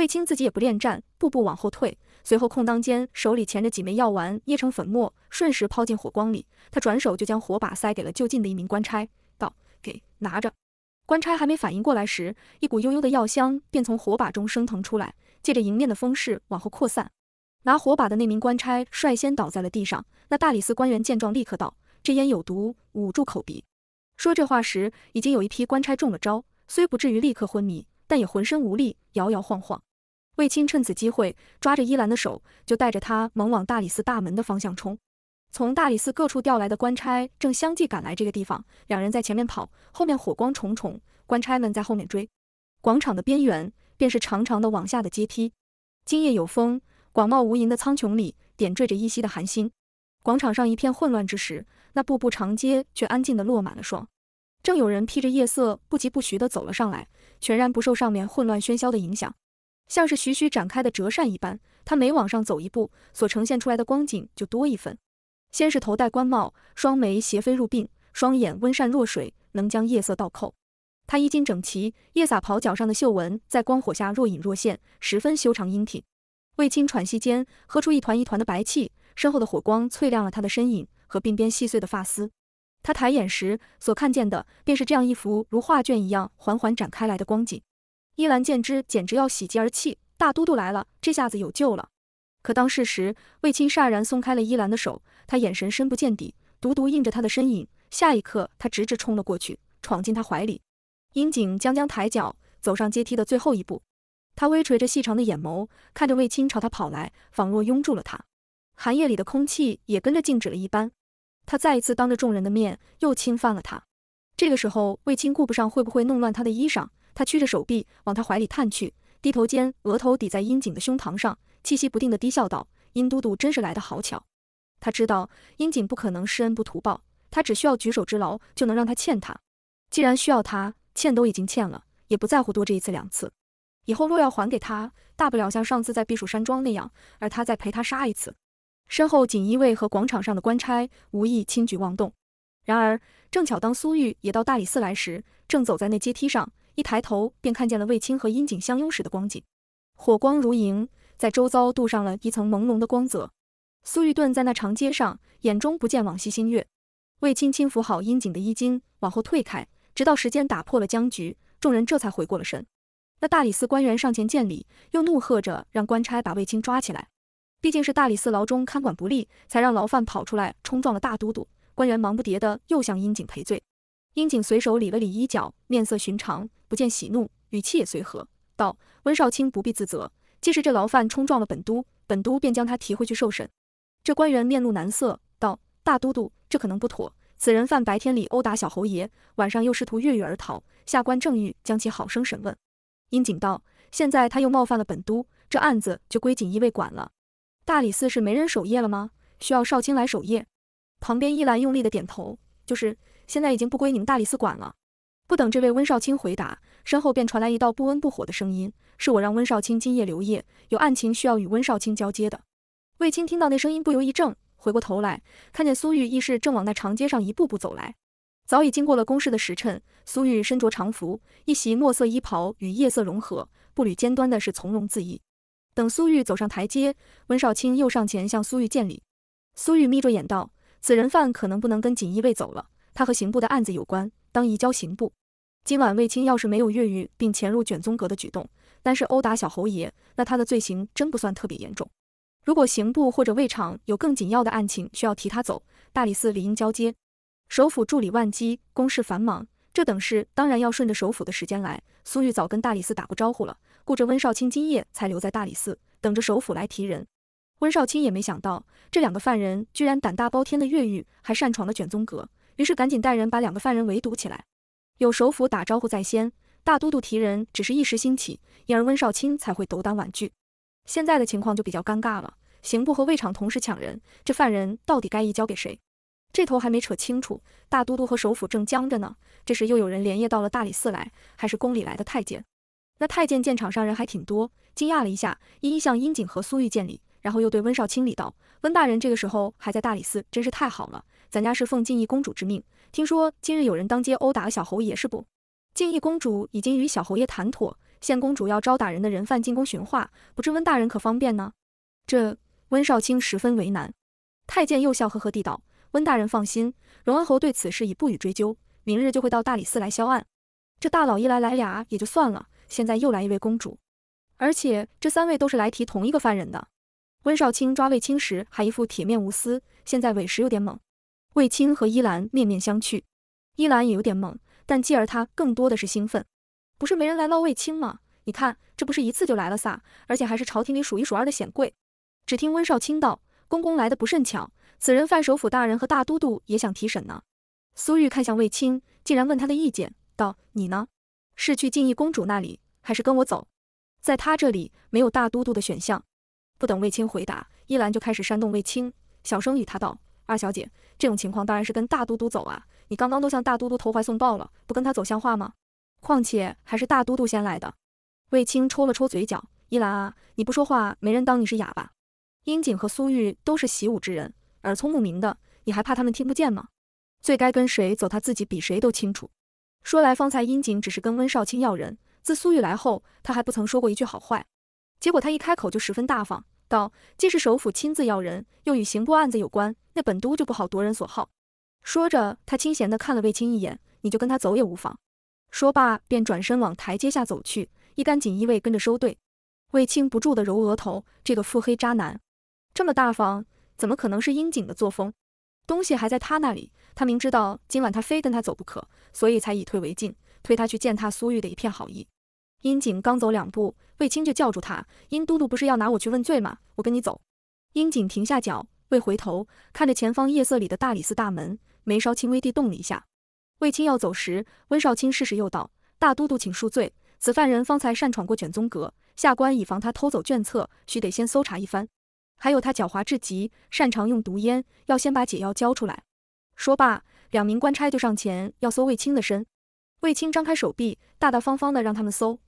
卫青自己也不恋战，步步往后退。随后空当间，手里钳着几枚药丸，捏成粉末，瞬时抛进火光里。他转手就将火把塞给了就近的一名官差，道：“给，拿着。”官差还没反应过来时，一股悠悠的药香便从火把中升腾出来，借着迎面的风势往后扩散。拿火把的那名官差率先倒在了地上。那大理寺官员见状，立刻道：“这烟有毒，捂住口鼻。”说这话时，已经有一批官差中了招，虽不至于立刻昏迷，但也浑身无力，摇摇晃晃。卫青趁此机会，抓着依兰的手，就带着他猛往大理寺大门的方向冲。从大理寺各处调来的官差正相继赶来这个地方，两人在前面跑，后面火光重重，官差们在后面追。广场的边缘便是长长的往下的阶梯。今夜有风，广袤无垠的苍穹里点缀着依稀的寒星。广场上一片混乱之时，那步步长街却安静的落满了霜。正有人披着夜色，不疾不徐的走了上来，全然不受上面混乱喧嚣的影响。像是徐徐展开的折扇一般，他每往上走一步，所呈现出来的光景就多一分。先是头戴冠帽，双眉斜飞入鬓，双眼温善若水，能将夜色倒扣。他衣襟整齐，夜洒袍角上的绣纹在光火下若隐若现，十分修长英挺。卫青喘息间，喝出一团一团的白气，身后的火光淬亮了他的身影和鬓边细碎的发丝。他抬眼时所看见的，便是这样一幅如画卷一样缓缓展开来的光景。伊兰见之，简直要喜极而泣。大都督来了，这下子有救了。可当事实，卫青霎然松开了伊兰的手，他眼神深不见底，独独映着她的身影。下一刻，他直直冲了过去，闯进他怀里。樱井将将抬脚走上阶梯的最后一步，他微垂着细长的眼眸，看着卫青朝他跑来，仿若拥住了他。寒夜里的空气也跟着静止了一般。他再一次当着众人的面又侵犯了他。这个时候，卫青顾不上会不会弄乱他的衣裳。他屈着手臂往他怀里探去，低头间额头抵在殷景的胸膛上，气息不定的低笑道：“殷都督真是来得好巧。”他知道殷景不可能施恩不图报，他只需要举手之劳就能让他欠他。既然需要他，欠都已经欠了，也不在乎多这一次两次。以后若要还给他，大不了像上次在避暑山庄那样，而他再陪他杀一次。身后锦衣卫和广场上的官差无意轻举妄动，然而正巧当苏玉也到大理寺来时，正走在那阶梯上。一抬头便看见了卫青和殷景相拥时的光景，火光如萤，在周遭镀上了一层朦胧的光泽。苏玉顿在那长街上，眼中不见往昔星月。卫青轻抚好殷景的衣襟，往后退开，直到时间打破了僵局，众人这才回过了神。那大理寺官员上前见礼，又怒喝着让官差把卫青抓起来。毕竟是大理寺牢中看管不力，才让牢犯跑出来冲撞了大都督。官员忙不迭的又向殷景赔罪。殷景随手理了理衣角，面色寻常。不见喜怒，语气也随和，道：“温少卿不必自责，既是这牢犯冲撞了本都，本都便将他提回去受审。”这官员面露难色，道：“大都督，这可能不妥。此人犯白天里殴打小侯爷，晚上又试图越狱而逃，下官正欲将其好生审问。”殷景道：“现在他又冒犯了本都，这案子就归锦衣卫管了。大理寺是没人守夜了吗？需要少卿来守夜？”旁边依兰用力的点头，就是，现在已经不归你们大理寺管了。不等这位温少卿回答，身后便传来一道不温不火的声音：“是我让温少卿今夜留夜，有案情需要与温少卿交接的。”卫青听到那声音，不由一怔，回过头来，看见苏玉亦是正往那长街上一步步走来。早已经过了公事的时辰，苏玉身着常服，一袭墨色衣袍与夜色融合，步履尖端的是从容自逸。等苏玉走上台阶，温少卿又上前向苏玉见礼。苏玉眯着眼道：“此人犯可能不能跟锦衣卫走了，他和刑部的案子有关，当移交刑部。”今晚卫青要是没有越狱并潜入卷宗阁的举动，但是殴打小侯爷，那他的罪行真不算特别严重。如果刑部或者卫厂有更紧要的案情需要提他走，大理寺理应交接。首府助理万机，公事繁忙，这等事当然要顺着首府的时间来。苏玉早跟大理寺打过招呼了，顾着温少卿今夜才留在大理寺，等着首府来提人。温少卿也没想到这两个犯人居然胆大包天的越狱，还擅闯了卷宗阁，于是赶紧带人把两个犯人围堵起来。有首府打招呼在先，大都督提人只是一时兴起，因而温少卿才会斗胆婉拒。现在的情况就比较尴尬了，刑部和卫厂同时抢人，这犯人到底该移交给谁？这头还没扯清楚，大都督和首府正僵着呢。这时又有人连夜到了大理寺来，还是宫里来的太监。那太监见场上人还挺多，惊讶了一下，一一向殷景和苏玉见礼，然后又对温少卿礼道：“温大人这个时候还在大理寺，真是太好了。咱家是奉静义公主之命。”听说今日有人当街殴打了小侯爷，是不？静义公主已经与小侯爷谈妥，现公主要招打人的人犯进宫寻话，不知温大人可方便呢？这温少卿十分为难。太监又笑呵呵地道：“温大人放心，荣安侯对此事已不予追究，明日就会到大理寺来销案。这大佬一来来俩也就算了，现在又来一位公主，而且这三位都是来提同一个犯人的。温少卿抓卫青时还一副铁面无私，现在委实有点猛。”卫青和依兰面面相觑，依兰也有点懵，但继而她更多的是兴奋。不是没人来捞卫青吗？你看，这不是一次就来了撒，而且还是朝廷里数一数二的显贵。只听温少卿道：“公公来的不甚巧，此人范首府大人和大都督也想提审呢。”苏玉看向卫青，竟然问他的意见，道：“你呢？是去敬义公主那里，还是跟我走？”在他这里没有大都督的选项。不等卫青回答，依兰就开始煽动卫青，小声与他道。二小姐，这种情况当然是跟大都督走啊！你刚刚都向大都督投怀送抱了，不跟他走像话吗？况且还是大都督先来的。卫青抽了抽嘴角，依兰啊，你不说话没人当你是哑巴。英景和苏玉都是习武之人，耳聪目明的，你还怕他们听不见吗？最该跟谁走，他自己比谁都清楚。说来方才英景只是跟温少卿要人，自苏玉来后，他还不曾说过一句好话，结果他一开口就十分大方。道，既是首府亲自要人，又与刑部案子有关，那本都就不好夺人所好。说着，他清闲地看了卫青一眼，你就跟他走也无妨。说罢，便转身往台阶下走去，一干锦衣卫跟着收队。卫青不住地揉额头，这个腹黑渣男，这么大方，怎么可能是樱井的作风？东西还在他那里，他明知道今晚他非跟他走不可，所以才以退为进，推他去践踏苏玉的一片好意。殷景刚走两步，卫青就叫住他：“殷都督不是要拿我去问罪吗？我跟你走。”殷景停下脚，未回头，看着前方夜色里的大理寺大门，眉梢轻微地动了一下。卫青要走时，温少卿适时又道：“大都督请恕罪，此犯人方才擅闯过卷宗阁，下官以防他偷走卷册，须得先搜查一番。还有他狡猾至极，擅长用毒烟，要先把解药交出来。”说罢，两名官差就上前要搜卫青的身。卫青张开手臂，大大方方的让他们搜。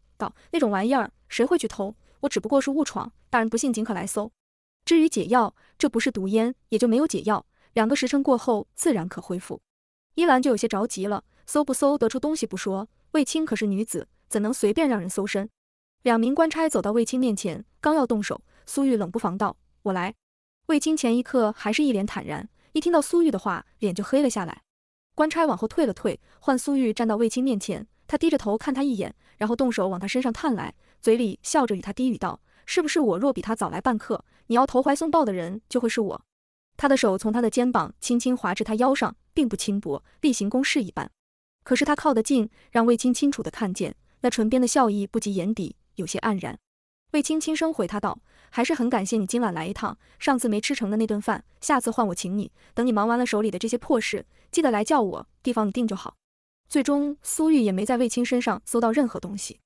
那种玩意儿，谁会去偷？我只不过是误闯，大人不信，尽可来搜。至于解药，这不是毒烟，也就没有解药。两个时辰过后，自然可恢复。依兰就有些着急了，搜不搜得出东西不说，卫青可是女子，怎能随便让人搜身？两名官差走到卫青面前，刚要动手，苏玉冷不防道：“我来。”卫青前一刻还是一脸坦然，一听到苏玉的话，脸就黑了下来。官差往后退了退，换苏玉站到卫青面前。他低着头看他一眼，然后动手往他身上探来，嘴里笑着与他低语道：“是不是我若比他早来半刻，你要投怀送抱的人就会是我？”他的手从他的肩膀轻轻划至他腰上，并不轻薄，例行公事一般。可是他靠得近，让卫青清楚的看见那唇边的笑意不及眼底，有些黯然。卫青轻声回他道：“还是很感谢你今晚来一趟，上次没吃成的那顿饭，下次换我请你。等你忙完了手里的这些破事，记得来叫我，地方你定就好。”最终，苏玉也没在卫青身上搜到任何东西。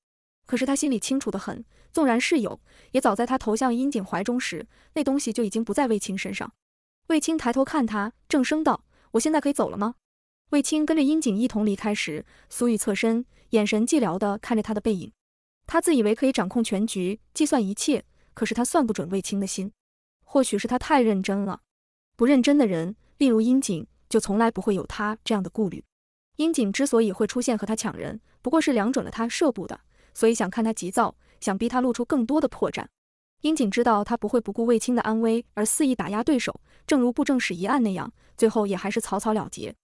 可是他心里清楚的很，纵然是有，也早在他投向殷景怀中时，那东西就已经不在卫青身上。卫青抬头看他，正声道：“我现在可以走了吗？”卫青跟着殷景一同离开时，苏玉侧身，眼神寂寥的看着他的背影。他自以为可以掌控全局，计算一切，可是他算不准卫青的心。或许是他太认真了，不认真的人，例如殷景，就从来不会有他这样的顾虑。樱井之所以会出现和他抢人，不过是量准了他射步的，所以想看他急躁，想逼他露出更多的破绽。樱井知道他不会不顾卫青的安危而肆意打压对手，正如布政使一案那样，最后也还是草草了结。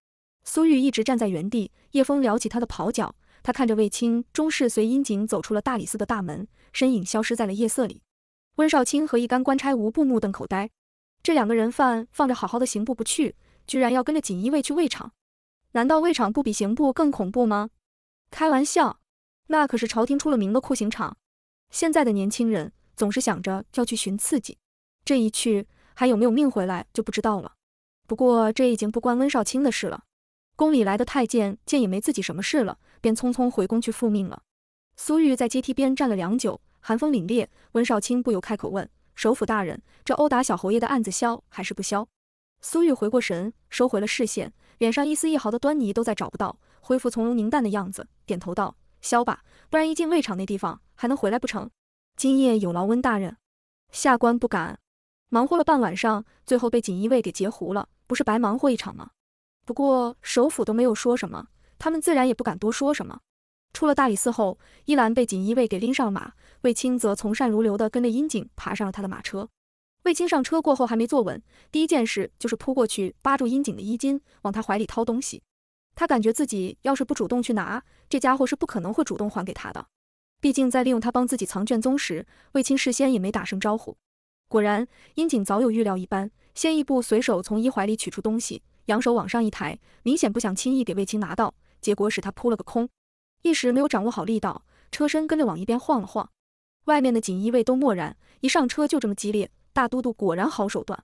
苏玉一直站在原地，叶枫撩起他的袍角，他看着卫青终是随樱井走出了大理寺的大门，身影消失在了夜色里。温少卿和一干官差无不目瞪口呆，这两个人犯放着好好的刑部不去，居然要跟着锦衣卫去卫场。难道卫场不比刑部更恐怖吗？开玩笑，那可是朝廷出了名的酷刑场。现在的年轻人总是想着要去寻刺激，这一去还有没有命回来就不知道了。不过这已经不关温少卿的事了。宫里来的太监见也没自己什么事了，便匆匆回宫去复命了。苏玉在阶梯边站了良久，寒风凛冽，温少卿不由开口问：“首府大人，这殴打小侯爷的案子消还是不消？”苏玉回过神，收回了视线。脸上一丝一毫的端倪都在找不到，恢复从容凝淡的样子，点头道：“消吧，不然一进卫场那地方还能回来不成？今夜有劳温大人，下官不敢。忙活了半晚上，最后被锦衣卫给截胡了，不是白忙活一场吗？不过首府都没有说什么，他们自然也不敢多说什么。出了大理寺后，依兰被锦衣卫给拎上马，卫青则从善如流的跟着阴警爬上了他的马车。”卫青上车过后还没坐稳，第一件事就是扑过去扒住殷景的衣襟，往他怀里掏东西。他感觉自己要是不主动去拿，这家伙是不可能会主动还给他的。毕竟在利用他帮自己藏卷宗时，卫青事先也没打声招呼。果然，殷景早有预料一般，先一步随手从衣怀里取出东西，扬手往上一抬，明显不想轻易给卫青拿到，结果使他扑了个空，一时没有掌握好力道，车身跟着往一边晃了晃。外面的锦衣卫都默然，一上车就这么激烈。大都督果然好手段。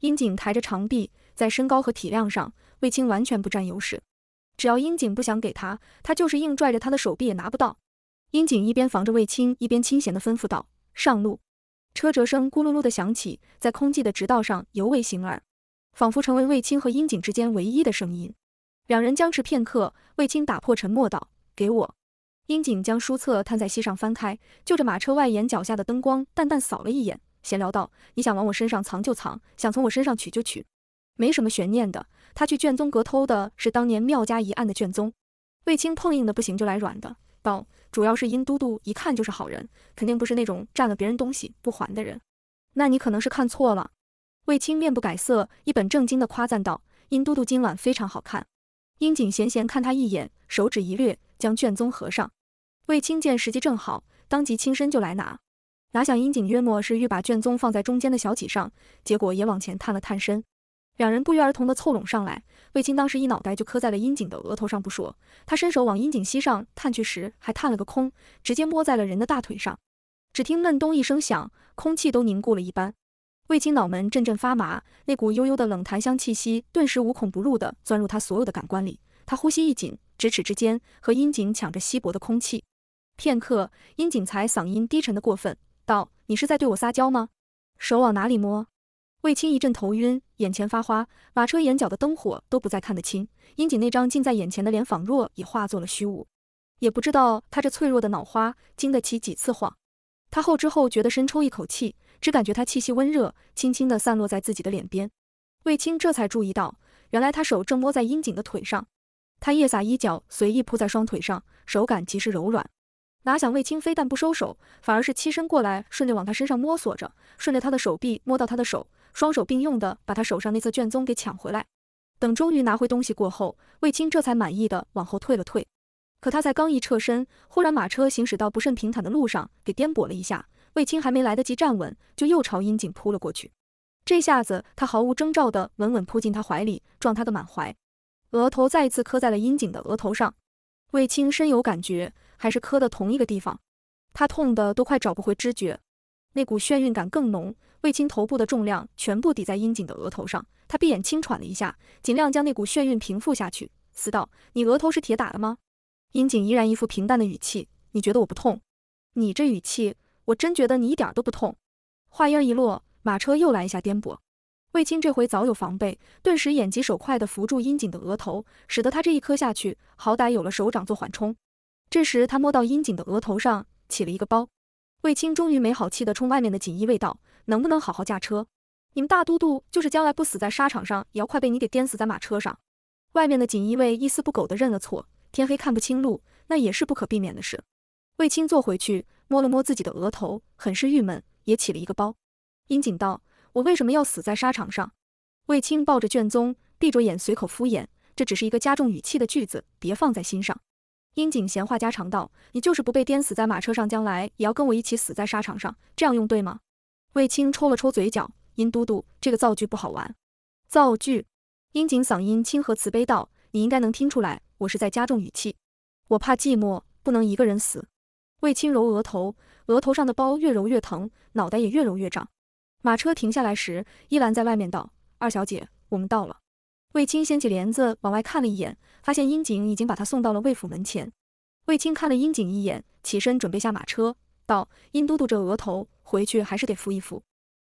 樱景抬着长臂，在身高和体量上，卫青完全不占优势。只要樱景不想给他，他就是硬拽着他的手臂也拿不到。樱景一边防着卫青，一边清闲地吩咐道：“上路。”车辙声咕噜噜地响起，在空寂的直道上尤为醒耳，仿佛成为卫青和樱景之间唯一的声音。两人僵持片刻，卫青打破沉默道：“给我。”樱景将书册摊在膝上翻开，就着马车外檐脚下的灯光淡淡扫了一眼。闲聊道：“你想往我身上藏就藏，想从我身上取就取，没什么悬念的。”他去卷宗阁偷的是当年缪家一案的卷宗。卫青碰硬的不行，就来软的，道：“主要是殷都督一看就是好人，肯定不是那种占了别人东西不还的人。”那你可能是看错了。卫青面不改色，一本正经的夸赞道：“殷都督今晚非常好看。”殷景闲闲看他一眼，手指一掠，将卷宗合上。卫青见时机正好，当即轻身就来拿。哪想殷景约莫是欲把卷宗放在中间的小几上，结果也往前探了探身，两人不约而同的凑拢上来。卫青当时一脑袋就磕在了殷景的额头上，不说，他伸手往殷景膝上探去时还探了个空，直接摸在了人的大腿上。只听闷咚一声响，空气都凝固了一般。卫青脑门阵阵发麻，那股幽幽的冷檀香气息顿时无孔不入的钻入他所有的感官里，他呼吸一紧，咫尺之间和殷景抢着稀薄的空气。片刻，殷景才嗓音低沉的过分。道，你是在对我撒娇吗？手往哪里摸？卫青一阵头晕，眼前发花，马车眼角的灯火都不再看得清，樱井那张近在眼前的脸仿若也化作了虚无，也不知道他这脆弱的脑花经得起几次晃。他后知后觉地深抽一口气，只感觉他气息温热，轻轻地散落在自己的脸边。卫青这才注意到，原来他手正摸在樱井的腿上，他夜撒衣角随意铺在双腿上，手感极是柔软。哪想卫青非但不收手，反而是栖身过来，顺着往他身上摸索着，顺着他的手臂摸到他的手，双手并用的把他手上那册卷宗给抢回来。等终于拿回东西过后，卫青这才满意的往后退了退。可他才刚一侧身，忽然马车行驶到不甚平坦的路上，给颠簸了一下。卫青还没来得及站稳，就又朝阴景扑了过去。这下子他毫无征兆的稳稳扑进他怀里，撞他的满怀，额头再一次磕在了阴景的额头上。卫青深有感觉。还是磕的同一个地方，他痛的都快找不回知觉，那股眩晕感更浓。卫青头部的重量全部抵在殷景的额头上，他闭眼轻喘了一下，尽量将那股眩晕平复下去，嘶道：“你额头是铁打的吗？”殷景依然一副平淡的语气：“你觉得我不痛？”你这语气，我真觉得你一点都不痛。话音一落，马车又来一下颠簸，卫青这回早有防备，顿时眼疾手快地扶住殷景的额头，使得他这一磕下去，好歹有了手掌做缓冲。这时，他摸到殷景的额头上起了一个包。卫青终于没好气的冲外面的锦衣卫道：“能不能好好驾车？你们大都督就是将来不死在沙场上，也要快被你给颠死在马车上。”外面的锦衣卫一丝不苟的认了错。天黑看不清路，那也是不可避免的事。卫青坐回去，摸了摸自己的额头，很是郁闷，也起了一个包。殷景道：“我为什么要死在沙场上？”卫青抱着卷宗，闭着眼，随口敷衍：“这只是一个加重语气的句子，别放在心上。”阴景闲话家常道：“你就是不被颠死在马车上，将来也要跟我一起死在沙场上，这样用对吗？”卫青抽了抽嘴角，阴都督这个造句不好玩。造句。阴景嗓音轻和慈悲道：“你应该能听出来，我是在加重语气。我怕寂寞，不能一个人死。”卫青揉额头，额头上的包越揉越疼，脑袋也越揉越胀。马车停下来时，依兰在外面道：“二小姐，我们到了。”卫青掀起帘子往外看了一眼，发现殷景已经把他送到了卫府门前。卫青看了殷景一眼，起身准备下马车，道：“阴都督这额头，回去还是得敷一敷。”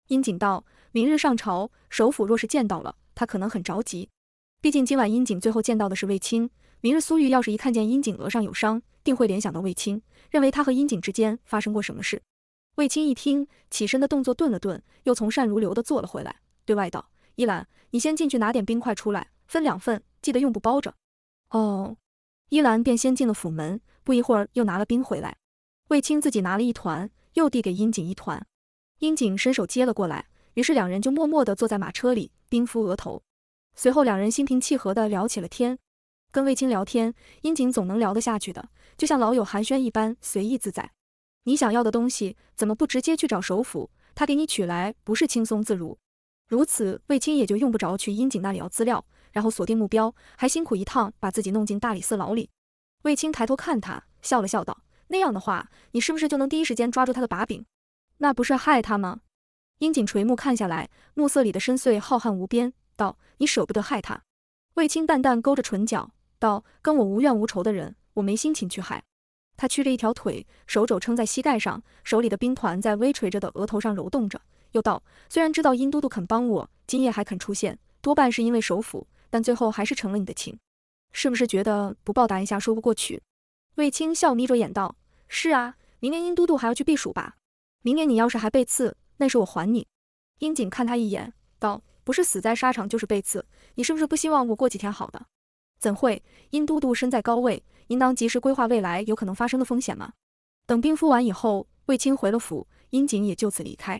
殷景道：“明日上朝，首府若是见到了，他可能很着急。毕竟今晚殷景最后见到的是卫青，明日苏玉要是一看见殷景额上有伤，定会联想到卫青，认为他和殷景之间发生过什么事。”卫青一听，起身的动作顿了顿，又从善如流的坐了回来，对外道。依兰，你先进去拿点冰块出来，分两份，记得用布包着。哦，依兰便先进了府门，不一会儿又拿了冰回来。卫青自己拿了一团，又递给殷锦一团，殷锦伸手接了过来。于是两人就默默的坐在马车里，冰敷额头。随后两人心平气和的聊起了天，跟卫青聊天，殷锦总能聊得下去的，就像老友寒暄一般随意自在。你想要的东西，怎么不直接去找首府，他给你取来不是轻松自如？如此，卫青也就用不着去阴景那里要资料，然后锁定目标，还辛苦一趟把自己弄进大理寺牢里。卫青抬头看他，笑了笑，道：“那样的话，你是不是就能第一时间抓住他的把柄？那不是害他吗？”阴景垂目看下来，暮色里的深邃浩瀚无边，道：“你舍不得害他？”卫青淡淡勾着唇角，道：“跟我无怨无仇的人，我没心情去害。”他屈着一条腿，手肘撑在膝盖上，手里的冰团在微垂着的额头上揉动着。又道，虽然知道殷都督肯帮我，今夜还肯出现，多半是因为首府，但最后还是成了你的情，是不是觉得不报答一下说不过去？卫青笑眯着眼道：“是啊，明年殷都督还要去避暑吧？明年你要是还被刺，那是我还你。”殷景看他一眼，道：“不是死在沙场，就是被刺，你是不是不希望我过几天好的？”怎会？殷都督身在高位，应当及时规划未来有可能发生的风险吗？等兵敷完以后，卫青回了府，殷景也就此离开。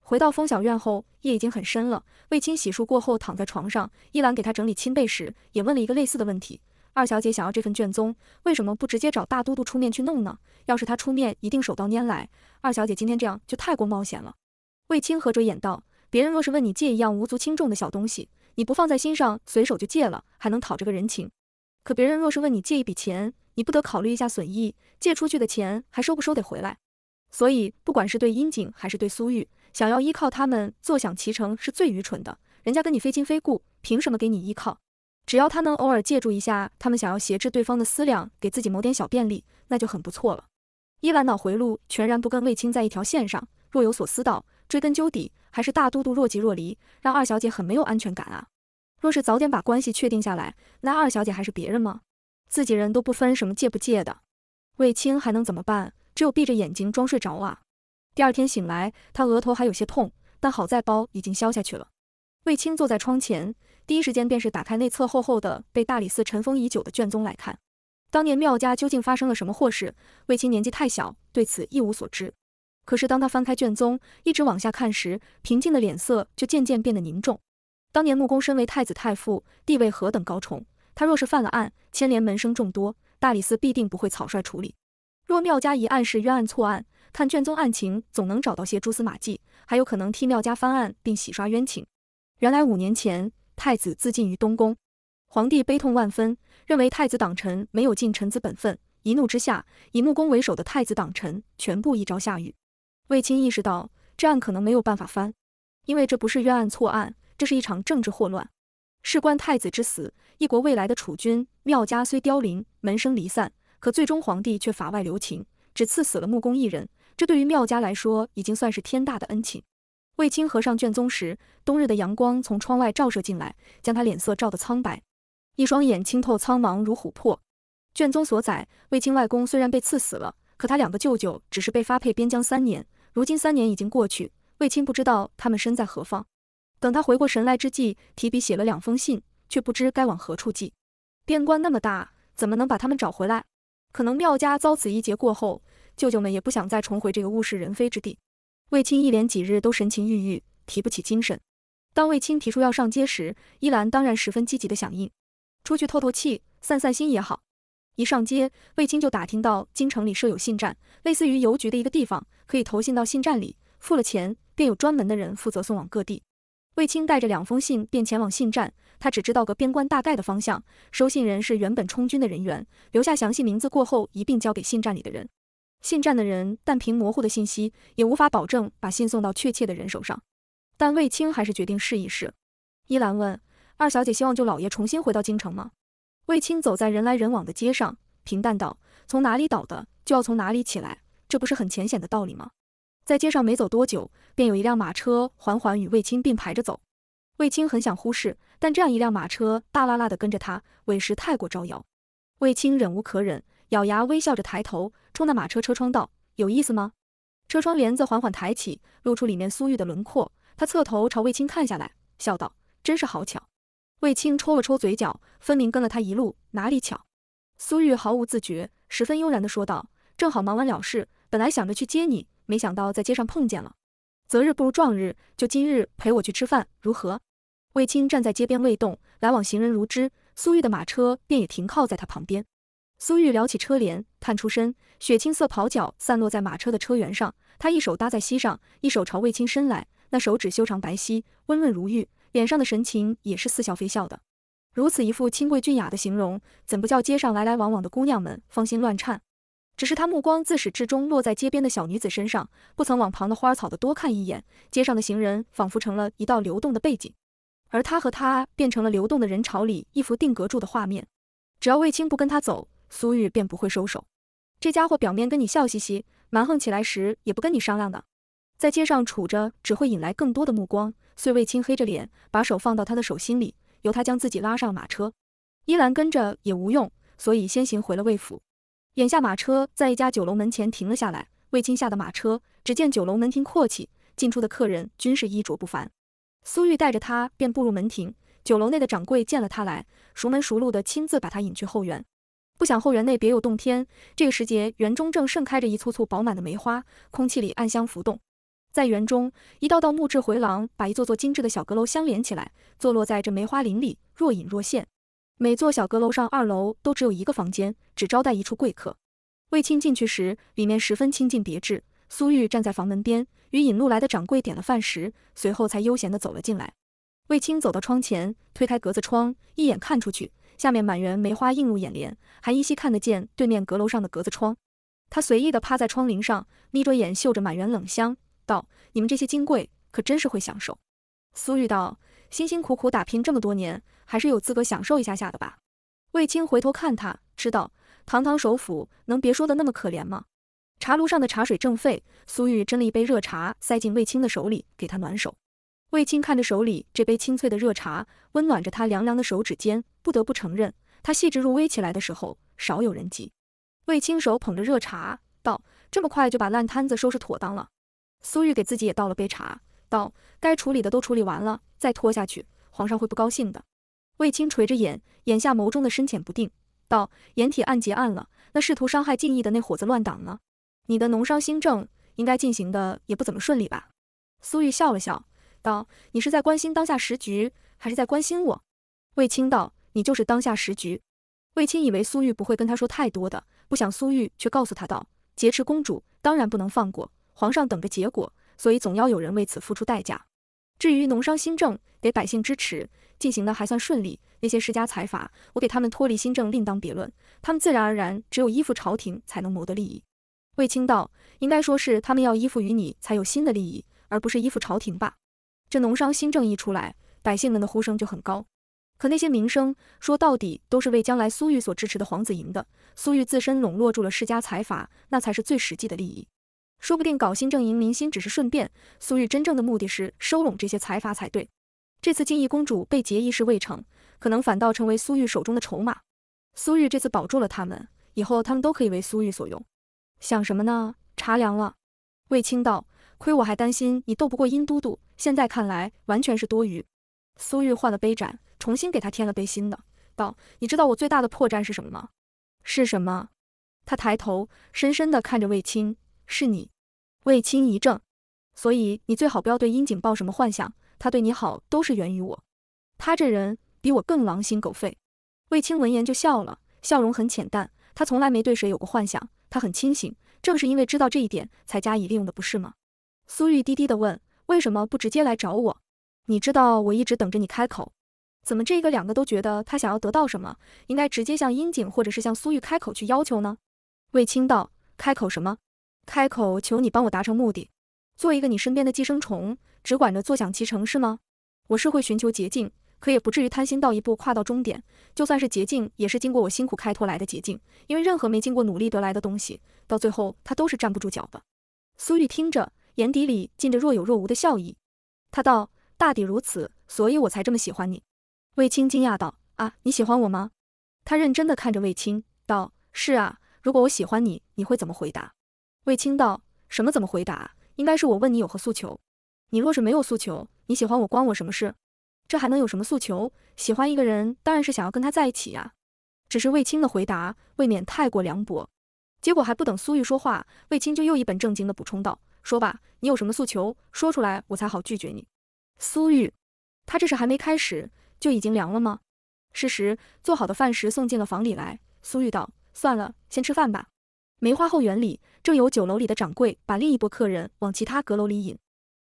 回到风小院后，夜已经很深了。卫青洗漱过后躺在床上，依兰给他整理亲被时，也问了一个类似的问题：二小姐想要这份卷宗，为什么不直接找大都督出面去弄呢？要是他出面，一定手到拈来。二小姐今天这样就太过冒险了。卫青合着眼道：别人若是问你借一样无足轻重的小东西，你不放在心上，随手就借了，还能讨这个人情；可别人若是问你借一笔钱，你不得考虑一下损益，借出去的钱还收不收得回来？所以不管是对殷景还是对苏玉。想要依靠他们坐享其成是最愚蠢的，人家跟你非亲非故，凭什么给你依靠？只要他能偶尔借助一下他们想要挟制对方的思量，给自己谋点小便利，那就很不错了。伊兰脑回路全然不跟卫青在一条线上，若有所思道：“追根究底，还是大都督若即若离，让二小姐很没有安全感啊。若是早点把关系确定下来，那二小姐还是别人吗？自己人都不分什么借不借的，卫青还能怎么办？只有闭着眼睛装睡着啊。”第二天醒来，他额头还有些痛，但好在包已经消下去了。卫青坐在窗前，第一时间便是打开内侧厚厚的被大理寺尘封已久的卷宗来看，当年妙家究竟发生了什么祸事。卫青年纪太小，对此一无所知。可是当他翻开卷宗，一直往下看时，平静的脸色就渐渐变得凝重。当年穆公身为太子太傅，地位何等高崇，他若是犯了案，牵连门生众多，大理寺必定不会草率处理。若妙家一案是冤案错案，看卷宗案情，总能找到些蛛丝马迹，还有可能替廖家翻案并洗刷冤情。原来五年前，太子自尽于东宫，皇帝悲痛万分，认为太子党臣没有尽臣子本分，一怒之下，以穆公为首的太子党臣全部一朝下狱。卫青意识到，这案可能没有办法翻，因为这不是冤案错案，这是一场政治祸乱。事关太子之死，一国未来的储君庙家虽凋零，门生离散，可最终皇帝却法外留情，只赐死了穆公一人。这对于妙家来说，已经算是天大的恩情。卫青合上卷宗时，冬日的阳光从窗外照射进来，将他脸色照得苍白，一双眼清透苍茫如琥珀。卷宗所载，卫青外公虽然被赐死了，可他两个舅舅只是被发配边疆三年。如今三年已经过去，卫青不知道他们身在何方。等他回过神来之际，提笔写了两封信，却不知该往何处寄。边关那么大，怎么能把他们找回来？可能妙家遭此一劫过后。舅舅们也不想再重回这个物是人非之地。卫青一连几日都神情郁郁，提不起精神。当卫青提出要上街时，依兰当然十分积极的响应，出去透透气、散散心也好。一上街，卫青就打听到京城里设有信站，类似于邮局的一个地方，可以投信到信站里，付了钱便有专门的人负责送往各地。卫青带着两封信便前往信站，他只知道个边关大概的方向，收信人是原本充军的人员，留下详细名字过后一并交给信站里的人。信站的人，但凭模糊的信息，也无法保证把信送到确切的人手上。但卫青还是决定试一试。依兰问二小姐，希望舅老爷重新回到京城吗？卫青走在人来人往的街上，平淡道：“从哪里倒的，就要从哪里起来，这不是很浅显的道理吗？”在街上没走多久，便有一辆马车缓缓与卫青并排着走。卫青很想忽视，但这样一辆马车大拉拉的跟着他，委实太过招摇。卫青忍无可忍。咬牙微笑着抬头，冲那马车车窗道：“有意思吗？”车窗帘子缓缓抬起，露出里面苏玉的轮廓。他侧头朝卫青看下来，笑道：“真是好巧。”卫青抽了抽嘴角，分明跟了他一路，哪里巧？苏玉毫无自觉，十分悠然地说道：“正好忙完了事，本来想着去接你，没想到在街上碰见了。择日不如撞日，就今日陪我去吃饭，如何？”卫青站在街边未动，来往行人如织，苏玉的马车便也停靠在他旁边。苏玉撩起车帘，探出身，雪青色袍角散落在马车的车辕上。他一手搭在膝上，一手朝卫青伸来，那手指修长白皙，温润如玉，脸上的神情也是似笑非笑的。如此一副清贵俊雅的形容，怎不叫街上来来往往的姑娘们芳心乱颤？只是他目光自始至终落在街边的小女子身上，不曾往旁的花草的多看一眼。街上的行人仿佛成了一道流动的背景，而他和她变成了流动的人潮里一幅定格住的画面。只要卫青不跟他走。苏玉便不会收手，这家伙表面跟你笑嘻嘻，蛮横起来时也不跟你商量的，在街上杵着只会引来更多的目光。遂卫青黑着脸，把手放到他的手心里，由他将自己拉上马车。依兰跟着也无用，所以先行回了卫府。眼下马车在一家酒楼门前停了下来，卫青下的马车，只见酒楼门庭阔气，进出的客人均是衣着不凡。苏玉带着他便步入门庭，酒楼内的掌柜见了他来，熟门熟路的亲自把他引去后院。不想后园内别有洞天，这个时节园中正盛开着一簇簇饱满的梅花，空气里暗香浮动。在园中，一道道木质回廊把一座座精致的小阁楼相连起来，坐落在这梅花林里，若隐若现。每座小阁楼上二楼都只有一个房间，只招待一处贵客。卫青进去时，里面十分清静别致。苏玉站在房门边，与引路来的掌柜点了饭食，随后才悠闲地走了进来。卫青走到窗前，推开格子窗，一眼看出去。下面满园梅花映入眼帘，还依稀看得见对面阁楼上的格子窗。他随意地趴在窗棂上，眯着眼嗅着满园冷香，道：“你们这些金贵，可真是会享受。”苏玉道：“辛辛苦苦打拼这么多年，还是有资格享受一下下的吧。”卫青回头看他，知道堂堂首府，能别说的那么可怜吗？茶炉上的茶水正沸，苏玉斟了一杯热茶，塞进卫青的手里，给他暖手。卫青看着手里这杯清脆的热茶，温暖着他凉凉的手指尖，不得不承认，他细致入微起来的时候，少有人及。卫青手捧着热茶，道：“这么快就把烂摊子收拾妥当了？”苏玉给自己也倒了杯茶，道：“该处理的都处理完了，再拖下去，皇上会不高兴的。”卫青垂着眼，眼下眸中的深浅不定，道：“掩体案结案了，那试图伤害敬意的那伙子乱党呢？你的农商新政应该进行的也不怎么顺利吧？”苏玉笑了笑。道：“你是在关心当下时局，还是在关心我？”卫青道：“你就是当下时局。”卫青以为苏玉不会跟他说太多的，不想苏玉却告诉他道：“劫持公主，当然不能放过。皇上等着结果，所以总要有人为此付出代价。至于农商新政，得百姓支持，进行的还算顺利。那些世家财阀，我给他们脱离新政另当别论，他们自然而然只有依附朝廷才能谋得利益。”卫青道：“应该说是他们要依附于你才有新的利益，而不是依附朝廷吧？”这农商新政一出来，百姓们的呼声就很高。可那些名声，说到底都是为将来苏玉所支持的皇子赢的。苏玉自身笼络住了世家财阀，那才是最实际的利益。说不定搞新政赢民心只是顺便，苏玉真正的目的是收拢这些财阀才对。这次敬怡公主被劫一事未成，可能反倒成为苏玉手中的筹码。苏玉这次保住了他们，以后他们都可以为苏玉所用。想什么呢？茶凉了。卫青道。亏我还担心你斗不过殷都督，现在看来完全是多余。苏玉换了杯盏，重新给他添了杯新的，道：“你知道我最大的破绽是什么吗？”“是什么？”他抬头，深深的看着卫青，“是你。”卫青一怔，“所以你最好不要对殷景抱什么幻想。他对你好，都是源于我。他这人比我更狼心狗肺。”卫青闻言就笑了，笑容很浅淡。他从来没对谁有过幻想，他很清醒，正是因为知道这一点，才加以利用的，不是吗？苏玉低低地问：“为什么不直接来找我？你知道我一直等着你开口。怎么这个两个都觉得他想要得到什么，应该直接向樱井或者是向苏玉开口去要求呢？”卫青道：“开口什么？开口求你帮我达成目的，做一个你身边的寄生虫，只管着坐享其成是吗？我是会寻求捷径，可也不至于贪心到一步跨到终点。就算是捷径，也是经过我辛苦开拓来的捷径。因为任何没经过努力得来的东西，到最后他都是站不住脚的。”苏玉听着。眼底里浸着若有若无的笑意，他道：“大抵如此，所以我才这么喜欢你。”卫青惊讶道：“啊，你喜欢我吗？”他认真的看着卫青，道：“是啊，如果我喜欢你，你会怎么回答？”卫青道：“什么怎么回答？应该是我问你有何诉求。你若是没有诉求，你喜欢我关我什么事？这还能有什么诉求？喜欢一个人当然是想要跟他在一起呀。”只是卫青的回答未免太过凉薄，结果还不等苏玉说话，卫青就又一本正经的补充道。说吧，你有什么诉求？说出来，我才好拒绝你。苏玉，他这是还没开始就已经凉了吗？事实，做好的饭食送进了房里来。苏玉道：“算了，先吃饭吧。”梅花后园里，正有酒楼里的掌柜把另一波客人往其他阁楼里引。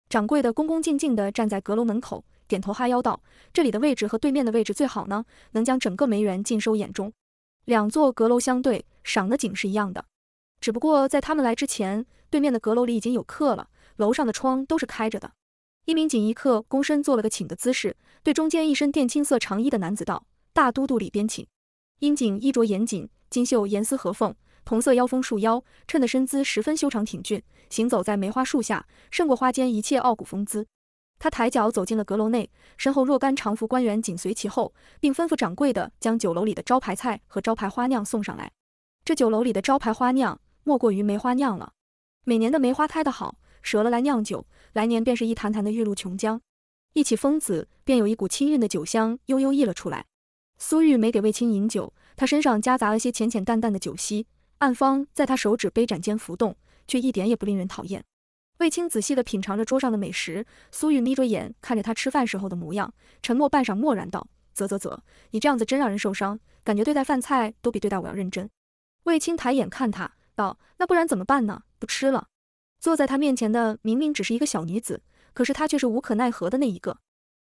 掌柜的恭恭敬敬地站在阁楼门口，点头哈腰道：“这里的位置和对面的位置最好呢，能将整个梅园尽收眼中。两座阁楼相对，赏的景是一样的。只不过在他们来之前。”对面的阁楼里已经有客了，楼上的窗都是开着的。一名锦衣客躬身做了个请的姿势，对中间一身靛青色长衣的男子道：“大都督里边请。”殷锦衣着严谨，金袖严丝合缝，铜色腰封束腰，衬得身姿十分修长挺俊。行走在梅花树下，胜过花间一切傲骨风姿。他抬脚走进了阁楼内，身后若干长服官员紧随其后，并吩咐掌柜的将酒楼里的招牌菜和招牌花酿送上来。这酒楼里的招牌花酿，莫过于梅花酿了。每年的梅花开得好，折了来酿酒，来年便是一坛坛的玉露琼浆。一起封子，便有一股清韵的酒香悠悠溢了出来。苏玉没给卫青饮酒，他身上夹杂了些浅浅淡淡的酒息，暗芳在他手指杯盏间浮动，却一点也不令人讨厌。卫青仔细的品尝着桌上的美食，苏玉眯着眼看着他吃饭时候的模样，沉默半晌，默然道：“啧啧啧，你这样子真让人受伤，感觉对待饭菜都比对待我要认真。”卫青抬眼看他，道：“那不然怎么办呢？”不吃了，坐在他面前的明明只是一个小女子，可是她却是无可奈何的那一个，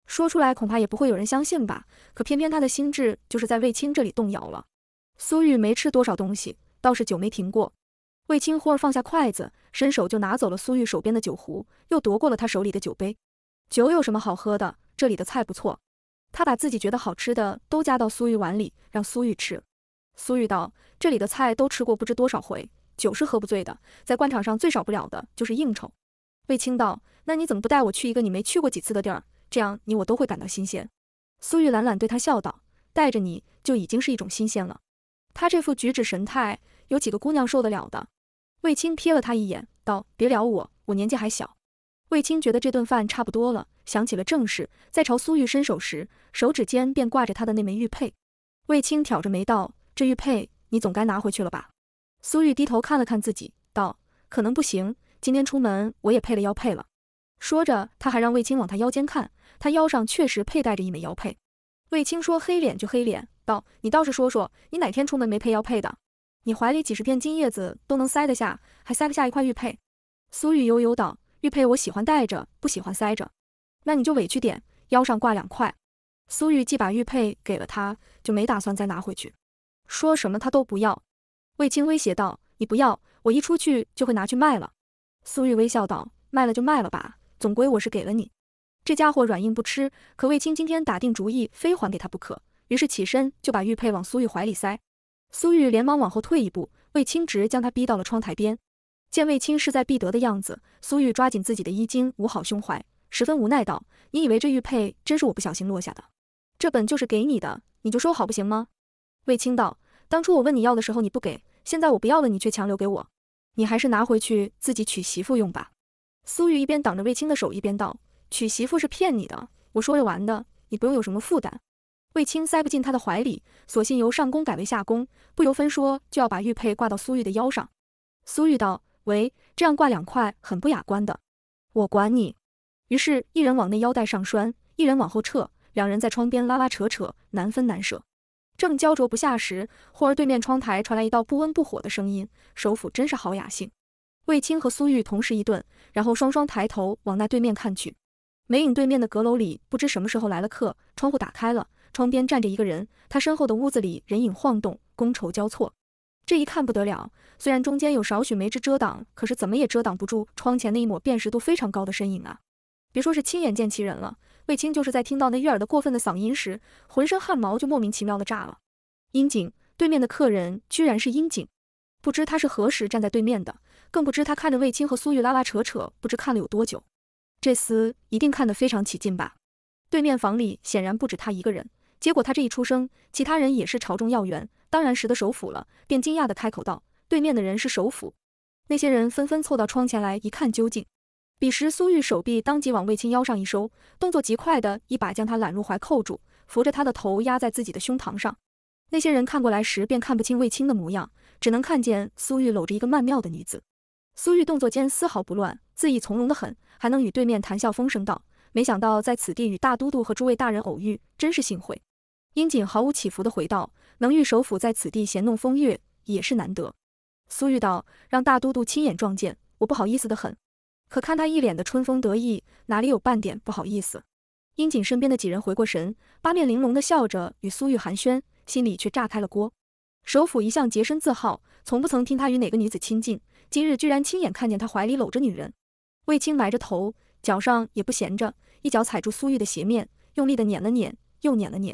说出来恐怕也不会有人相信吧。可偏偏他的心智就是在卫青这里动摇了。苏玉没吃多少东西，倒是酒没停过。卫青忽而放下筷子，伸手就拿走了苏玉手边的酒壶，又夺过了他手里的酒杯。酒有什么好喝的？这里的菜不错。他把自己觉得好吃的都夹到苏玉碗里，让苏玉吃。苏玉道：这里的菜都吃过不知多少回。酒是喝不醉的，在官场上最少不了的就是应酬。卫青道：“那你怎么不带我去一个你没去过几次的地儿？这样你我都会感到新鲜。”苏玉懒懒对他笑道：“带着你就已经是一种新鲜了。”他这副举止神态，有几个姑娘受得了的？卫青瞥了他一眼，道：“别撩我，我年纪还小。”卫青觉得这顿饭差不多了，想起了正事，在朝苏玉伸手时，手指间便挂着他的那枚玉佩。卫青挑着眉道：“这玉佩你总该拿回去了吧？”苏玉低头看了看自己，道：“可能不行。今天出门我也配了腰配了。”说着，他还让卫青往他腰间看，他腰上确实佩戴着一枚腰配。卫青说：“黑脸就黑脸，道你倒是说说，你哪天出门没配腰配的？你怀里几十片金叶子都能塞得下，还塞不下一块玉佩？”苏玉悠悠道：“玉佩我喜欢带着，不喜欢塞着。那你就委屈点，腰上挂两块。”苏玉既把玉佩给了他，就没打算再拿回去，说什么他都不要。卫青威胁道：“你不要，我一出去就会拿去卖了。”苏玉微笑道：“卖了就卖了吧，总归我是给了你。”这家伙软硬不吃，可卫青今天打定主意非还给他不可，于是起身就把玉佩往苏玉怀里塞。苏玉连忙往后退一步，卫青直将他逼到了窗台边。见卫青势在必得的样子，苏玉抓紧自己的衣襟，捂好胸怀，十分无奈道：“你以为这玉佩真是我不小心落下的？这本就是给你的，你就收好不行吗？”卫青道：“当初我问你要的时候你不给。”现在我不要了，你却强留给我，你还是拿回去自己娶媳妇用吧。苏玉一边挡着卫青的手，一边道：“娶媳妇是骗你的，我说着玩的，你不用有什么负担。”卫青塞不进他的怀里，索性由上宫改为下宫，不由分说就要把玉佩挂到苏玉的腰上。苏玉道：“喂，这样挂两块很不雅观的，我管你。”于是，一人往那腰带上拴，一人往后撤，两人在窗边拉拉扯扯，难分难舍。正焦灼不下时，忽而对面窗台传来一道不温不火的声音：“首辅真是好雅兴。”卫青和苏玉同时一顿，然后双双抬头往那对面看去。梅影对面的阁楼里，不知什么时候来了客，窗户打开了，窗边站着一个人，他身后的屋子里人影晃动，觥筹交错。这一看不得了，虽然中间有少许梅枝遮挡，可是怎么也遮挡不住窗前那一抹辨识度非常高的身影啊！别说是亲眼见其人了。卫青就是在听到那悦耳的过分的嗓音时，浑身汗毛就莫名其妙的炸了。阴井对面的客人居然是阴井，不知他是何时站在对面的，更不知他看着卫青和苏玉拉拉扯扯，不知看了有多久。这厮一定看得非常起劲吧？对面房里显然不止他一个人，结果他这一出声，其他人也是朝中要员，当然识得首府了，便惊讶的开口道：“对面的人是首府。”那些人纷纷凑到窗前来一看究竟。彼时，苏玉手臂当即往卫青腰上一收，动作极快的一把将他揽入怀，扣住，扶着他的头压在自己的胸膛上。那些人看过来时便看不清卫青的模样，只能看见苏玉搂着一个曼妙的女子。苏玉动作间丝毫不乱，恣意从容的很，还能与对面谈笑风生道：“没想到在此地与大都督和诸位大人偶遇，真是幸会。”英锦毫无起伏的回道：“能与首府在此地闲弄风月，也是难得。”苏玉道：“让大都督亲眼撞见，我不好意思的很。”可看他一脸的春风得意，哪里有半点不好意思？英锦身边的几人回过神，八面玲珑的笑着与苏玉寒暄，心里却炸开了锅。首府一向洁身自好，从不曾听他与哪个女子亲近，今日居然亲眼看见他怀里搂着女人。卫青埋着头，脚上也不闲着，一脚踩住苏玉的鞋面，用力的碾了碾，又碾了碾。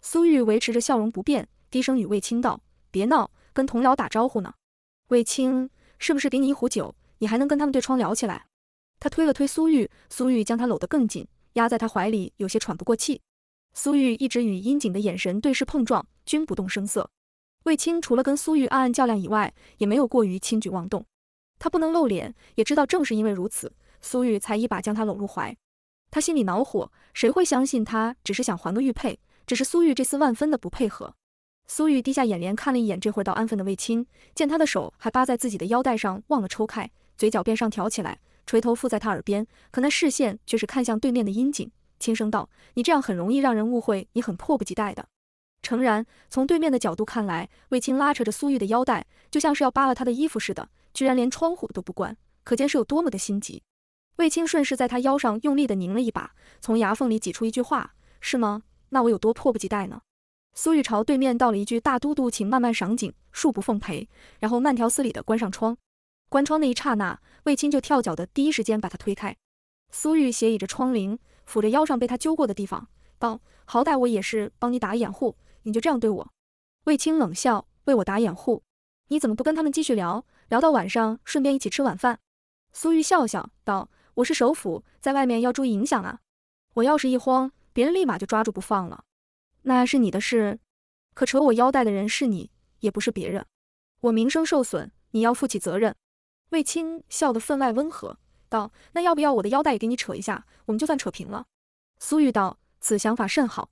苏玉维持着笑容不变，低声与卫青道：“别闹，跟同僚打招呼呢。”卫青，是不是给你一壶酒，你还能跟他们对窗聊起来？他推了推苏玉，苏玉将他搂得更紧，压在他怀里，有些喘不过气。苏玉一直与殷璟的眼神对视碰撞，均不动声色。卫青除了跟苏玉暗暗较量以外，也没有过于轻举妄动。他不能露脸，也知道正是因为如此，苏玉才一把将他搂入怀。他心里恼火，谁会相信他只是想还个玉佩？只是苏玉这次万分的不配合。苏玉低下眼帘看了一眼这会儿倒安分的卫青，见他的手还扒在自己的腰带上忘了抽开，嘴角便上挑起来。垂头附在他耳边，可那视线却是看向对面的阴景，轻声道：“你这样很容易让人误会，你很迫不及待的。”诚然，从对面的角度看来，卫青拉扯着苏玉的腰带，就像是要扒了他的衣服似的，居然连窗户都不关，可见是有多么的心急。卫青顺势在他腰上用力的拧了一把，从牙缝里挤出一句话：“是吗？那我有多迫不及待呢？”苏玉朝对面道了一句：“大都督，请慢慢赏景，恕不奉陪。”然后慢条斯理的关上窗。关窗那一刹那，卫青就跳脚的第一时间把他推开。苏玉斜倚着窗棂，抚着腰上被他揪过的地方，道：“好歹我也是帮你打掩护，你就这样对我？”卫青冷笑：“为我打掩护？你怎么不跟他们继续聊聊到晚上，顺便一起吃晚饭？”苏玉笑笑道：“我是首辅，在外面要注意影响啊。我要是一慌，别人立马就抓住不放了。那是你的事，可扯我腰带的人是你，也不是别人。我名声受损，你要负起责任。”卫青笑得分外温和，道：“那要不要我的腰带也给你扯一下？我们就算扯平了。”苏玉道：“此想法甚好。”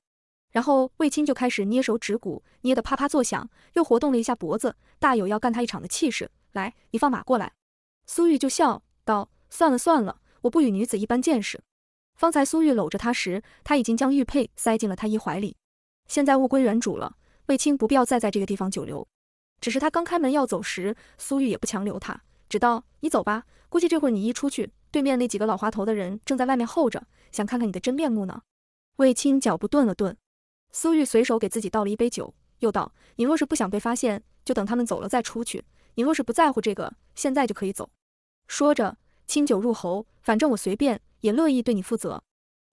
然后卫青就开始捏手指骨，捏得啪啪作响，又活动了一下脖子，大有要干他一场的气势。来，你放马过来。苏玉就笑道：“算了算了，我不与女子一般见识。”方才苏玉搂着他时，他已经将玉佩塞进了他衣怀里，现在物归原主了，卫青不必要再在这个地方久留。只是他刚开门要走时，苏玉也不强留他。只道你走吧，估计这会儿你一出去，对面那几个老滑头的人正在外面候着，想看看你的真面目呢。卫青脚步顿了顿，苏玉随手给自己倒了一杯酒，又道：“你若是不想被发现，就等他们走了再出去；你若是不在乎这个，现在就可以走。”说着，清酒入喉，反正我随便，也乐意对你负责。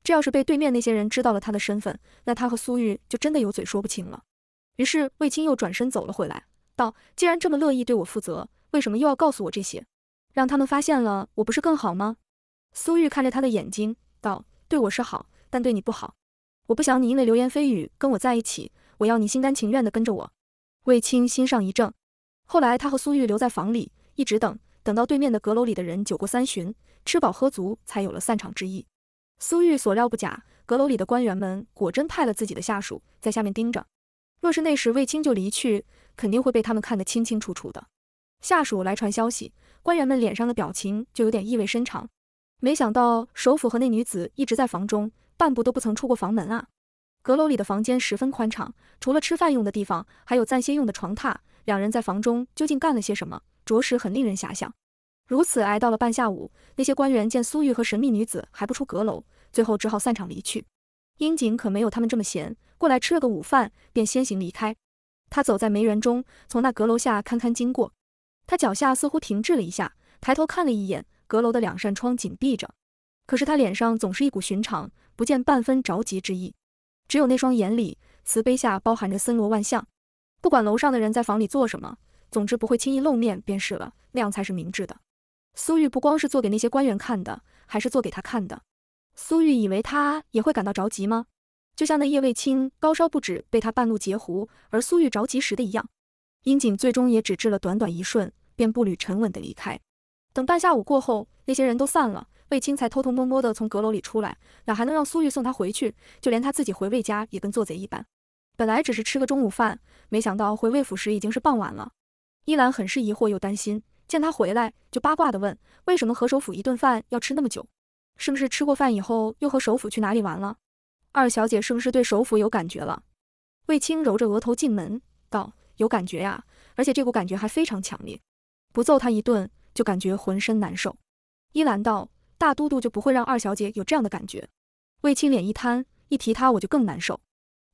这要是被对面那些人知道了他的身份，那他和苏玉就真的有嘴说不清了。于是卫青又转身走了回来。道：“既然这么乐意对我负责，为什么又要告诉我这些？让他们发现了，我不是更好吗？”苏玉看着他的眼睛，道：“对我是好，但对你不好。我不想你因为流言蜚语跟我在一起，我要你心甘情愿的跟着我。”卫青心上一怔。后来他和苏玉留在房里，一直等，等到对面的阁楼里的人酒过三巡，吃饱喝足，才有了散场之意。苏玉所料不假，阁楼里的官员们果真派了自己的下属在下面盯着。若是那时卫青就离去，肯定会被他们看得清清楚楚的。下属来传消息，官员们脸上的表情就有点意味深长。没想到首府和那女子一直在房中，半步都不曾出过房门啊！阁楼里的房间十分宽敞，除了吃饭用的地方，还有暂歇用的床榻。两人在房中究竟干了些什么，着实很令人遐想。如此挨到了半下午，那些官员见苏玉和神秘女子还不出阁楼，最后只好散场离去。樱井可没有他们这么闲，过来吃了个午饭，便先行离开。他走在梅园中，从那阁楼下堪堪经过，他脚下似乎停滞了一下，抬头看了一眼阁楼的两扇窗紧闭着，可是他脸上总是一股寻常，不见半分着急之意，只有那双眼里慈悲下包含着森罗万象。不管楼上的人在房里做什么，总之不会轻易露面便是了，那样才是明智的。苏玉不光是做给那些官员看的，还是做给他看的。苏玉以为他也会感到着急吗？就像那夜卫青高烧不止被他半路截胡，而苏玉着急时的一样，殷锦最终也只治了短短一瞬，便步履沉稳的离开。等半下午过后，那些人都散了，卫青才偷偷摸摸的从阁楼里出来，哪还能让苏玉送他回去？就连他自己回魏家也跟做贼一般。本来只是吃个中午饭，没想到回魏府时已经是傍晚了。依兰很是疑惑又担心，见他回来就八卦的问：为什么何首府一顿饭要吃那么久？是不是吃过饭以后又和首府去哪里玩了？二小姐是不是对首府有感觉了？卫青揉着额头进门道：“有感觉呀，而且这股感觉还非常强烈，不揍他一顿就感觉浑身难受。”依兰道：“大都督就不会让二小姐有这样的感觉。”卫青脸一瘫，一提他我就更难受，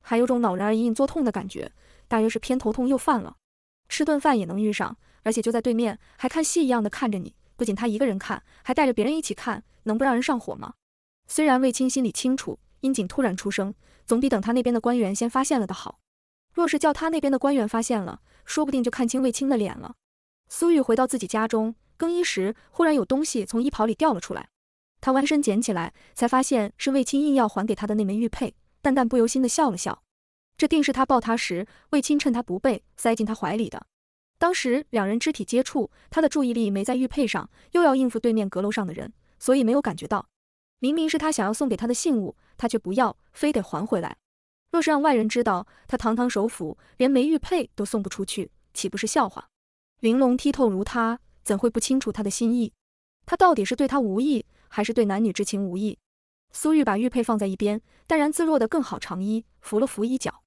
还有种恼仁而隐隐作痛的感觉，大约是偏头痛又犯了。吃顿饭也能遇上，而且就在对面，还看戏一样的看着你，不仅他一个人看，还带着别人一起看，能不让人上火吗？虽然卫青心里清楚。殷锦突然出声，总比等他那边的官员先发现了的好。若是叫他那边的官员发现了，说不定就看清卫青的脸了。苏玉回到自己家中更衣时，忽然有东西从衣袍里掉了出来，他弯身捡起来，才发现是卫青硬要还给他的那枚玉佩。淡淡不由心的笑了笑，这定是他抱他时，卫青趁他不备塞进他怀里的。当时两人肢体接触，他的注意力没在玉佩上，又要应付对面阁楼上的人，所以没有感觉到。明明是他想要送给他的信物。他却不要，非得还回来。若是让外人知道，他堂堂首府连枚玉佩都送不出去，岂不是笑话？玲珑剔透如他，怎会不清楚他的心意？他到底是对他无意，还是对男女之情无意？苏玉把玉佩放在一边，淡然自若的更好长衣，扶了扶衣角。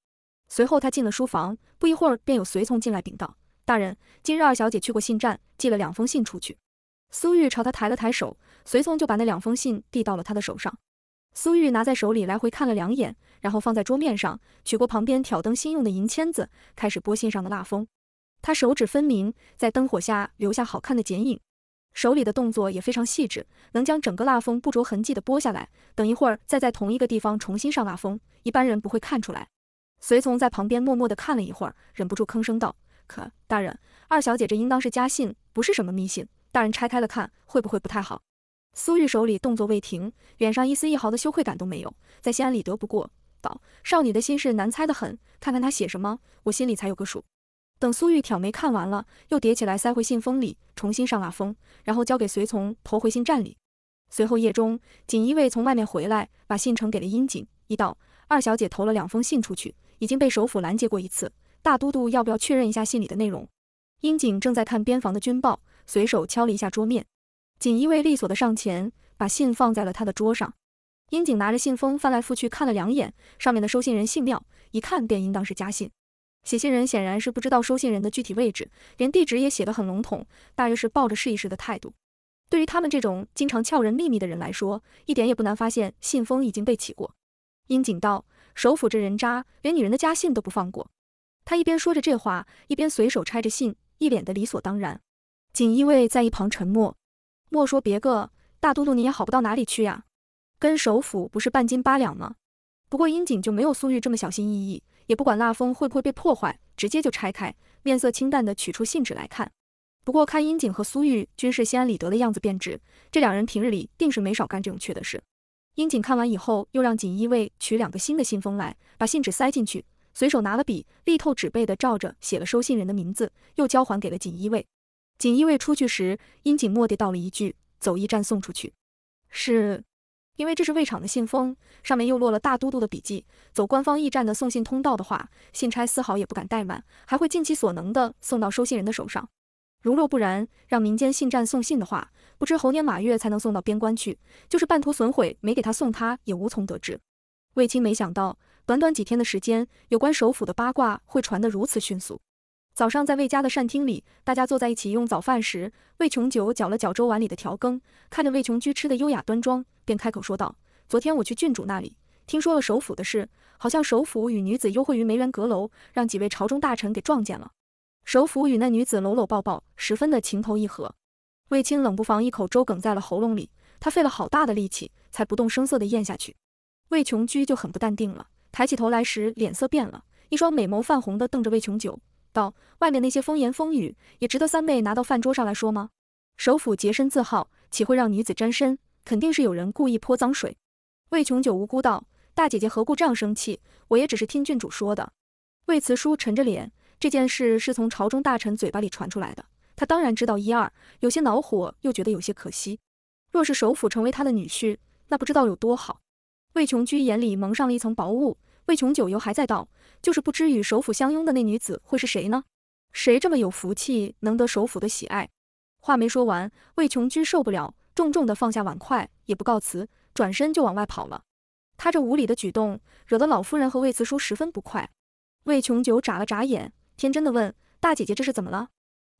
随后他进了书房，不一会儿便有随从进来禀道：“大人，今日二小姐去过信站，寄了两封信出去。”苏玉朝他抬了抬手，随从就把那两封信递到了他的手上。苏玉拿在手里来回看了两眼，然后放在桌面上，取过旁边挑灯新用的银签子，开始拨信上的蜡封。他手指分明，在灯火下留下好看的剪影，手里的动作也非常细致，能将整个蜡封不着痕迹的拨下来。等一会儿再在同一个地方重新上蜡封，一般人不会看出来。随从在旁边默默的看了一会儿，忍不住吭声道：“可大人，二小姐这应当是家信，不是什么密信。大人拆开了看，会不会不太好？”苏玉手里动作未停，脸上一丝一毫的羞愧感都没有，在心安理得。不过道，少女的心事难猜的很，看看她写什么，我心里才有个数。等苏玉挑眉看完了，又叠起来塞回信封里，重新上蜡封，然后交给随从投回信站里。随后夜中，锦衣卫从外面回来，把信呈给了殷景，一道二小姐投了两封信出去，已经被首府拦截过一次，大都督要不要确认一下信里的内容？殷景正在看边防的军报，随手敲了一下桌面。锦衣卫利索的上前，把信放在了他的桌上。樱井拿着信封，翻来覆去看了两眼，上面的收信人姓廖，一看便应当是家信。写信人显然是不知道收信人的具体位置，连地址也写得很笼统，大约是抱着试一试的态度。对于他们这种经常撬人秘密的人来说，一点也不难发现信封已经被起过。樱井道：“首府这人渣，连女人的家信都不放过。”他一边说着这话，一边随手拆着信，一脸的理所当然。锦衣卫在一旁沉默。莫说别个大都督，你也好不到哪里去呀，跟首府不是半斤八两吗？不过英景就没有苏玉这么小心翼翼，也不管蜡封会不会被破坏，直接就拆开，面色清淡的取出信纸来看。不过看英景和苏玉均是心安理得的样子，便知这两人平日里定是没少干这种缺德事。英景看完以后，又让锦衣卫取两个新的信封来，把信纸塞进去，随手拿了笔，力透纸背的照着写了收信人的名字，又交还给了锦衣卫。锦衣卫出去时，殷景墨地道了一句：“走驿站送出去。”是，因为这是魏厂的信封，上面又落了大都督的笔迹。走官方驿站的送信通道的话，信差丝毫也不敢怠慢，还会尽其所能的送到收信人的手上。如若不然，让民间信站送信的话，不知猴年马月才能送到边关去。就是半途损毁，没给他送，他也无从得知。魏青没想到，短短几天的时间，有关首府的八卦会传得如此迅速。早上在魏家的膳厅里，大家坐在一起用早饭时，魏琼酒搅了搅粥碗里的调羹，看着魏琼居吃的优雅端庄，便开口说道：“昨天我去郡主那里，听说了首府的事，好像首府与女子幽会于梅园阁楼，让几位朝中大臣给撞见了。首府与那女子搂搂抱抱，十分的情投意合。”魏青冷不防一口粥梗在了喉咙里，他费了好大的力气才不动声色地咽下去。魏琼居就很不淡定了，抬起头来时脸色变了，一双美眸泛红的瞪着魏琼酒。道：“外面那些风言风语，也值得三妹拿到饭桌上来说吗？首府洁身自好，岂会让女子沾身？肯定是有人故意泼脏水。”魏琼九无辜道：“大姐姐何故这样生气？我也只是听郡主说的。”魏慈叔沉着脸：“这件事是从朝中大臣嘴巴里传出来的，他当然知道一二。有些恼火，又觉得有些可惜。若是首府成为他的女婿，那不知道有多好。”魏琼居眼里蒙上了一层薄雾。魏琼九又还在道，就是不知与首府相拥的那女子会是谁呢？谁这么有福气，能得首府的喜爱？话没说完，魏琼居受不了，重重的放下碗筷，也不告辞，转身就往外跑了。他这无礼的举动，惹得老夫人和魏慈叔十分不快。魏琼九眨了眨眼，天真的问：“大姐姐，这是怎么了？”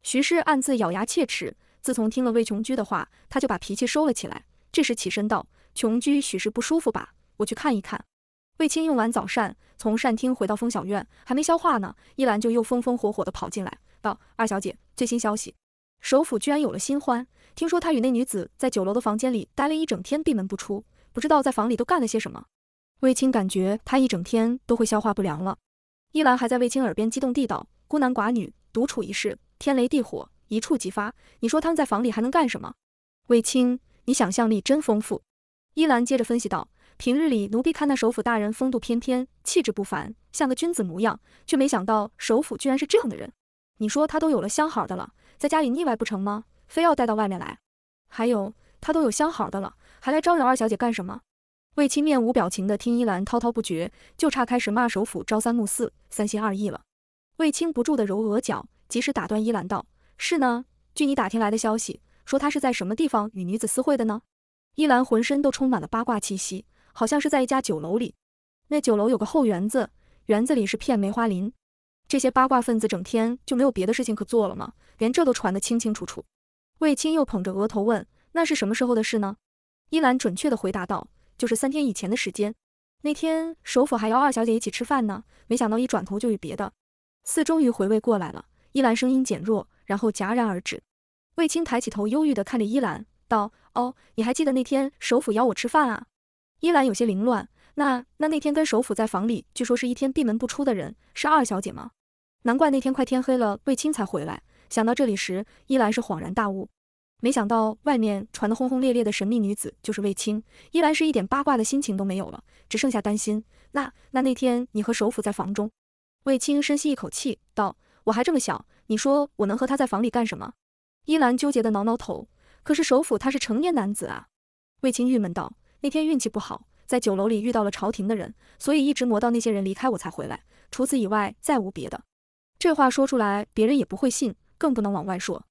徐氏暗自咬牙切齿，自从听了魏琼居的话，他就把脾气收了起来。这时起身道：“琼居许是不舒服吧？我去看一看。”卫青用完早膳，从膳厅回到风小院，还没消化呢，依兰就又风风火火地跑进来，道：“二小姐，最新消息，首府居然有了新欢。听说他与那女子在酒楼的房间里待了一整天，闭门不出，不知道在房里都干了些什么。”卫青感觉他一整天都会消化不良了。依兰还在卫青耳边激动地道：“孤男寡女，独处一室，天雷地火，一触即发。你说他们在房里还能干什么？”卫青，你想象力真丰富。依兰接着分析道。平日里，奴婢看那首府大人风度翩翩，气质不凡，像个君子模样，却没想到首府居然是这样的人。你说他都有了相好的了，在家里腻歪不成吗？非要带到外面来？还有，他都有相好的了，还来招惹二小姐干什么？卫青面无表情地听依兰滔滔不绝，就差开始骂首府朝三暮四，三心二意了。卫青不住地揉额角，及时打断依兰道：“是呢，据你打听来的消息，说他是在什么地方与女子私会的呢？”依兰浑身都充满了八卦气息。好像是在一家酒楼里，那酒楼有个后园子，园子里是片梅花林。这些八卦分子整天就没有别的事情可做了吗？连这都传得清清楚楚。卫青又捧着额头问：“那是什么时候的事呢？”依兰准确地回答道：“就是三天以前的时间。那天首府还邀二小姐一起吃饭呢，没想到一转头就与别的。”四终于回味过来了。依兰声音减弱，然后戛然而止。卫青抬起头，忧郁地看着依兰，道：“哦，你还记得那天首府邀我吃饭啊？”依兰有些凌乱，那那那天跟首辅在房里，据说是一天闭门不出的人，是二小姐吗？难怪那天快天黑了，卫青才回来。想到这里时，依兰是恍然大悟，没想到外面传的轰轰烈烈的神秘女子就是卫青。依兰是一点八卦的心情都没有了，只剩下担心。那那那天你和首辅在房中？卫青深吸一口气，道，我还这么小，你说我能和他在房里干什么？依兰纠结的挠挠头，可是首辅他是成年男子啊。卫青郁闷道。那天运气不好，在酒楼里遇到了朝廷的人，所以一直磨到那些人离开我才回来。除此以外，再无别的。这话说出来，别人也不会信，更不能往外说。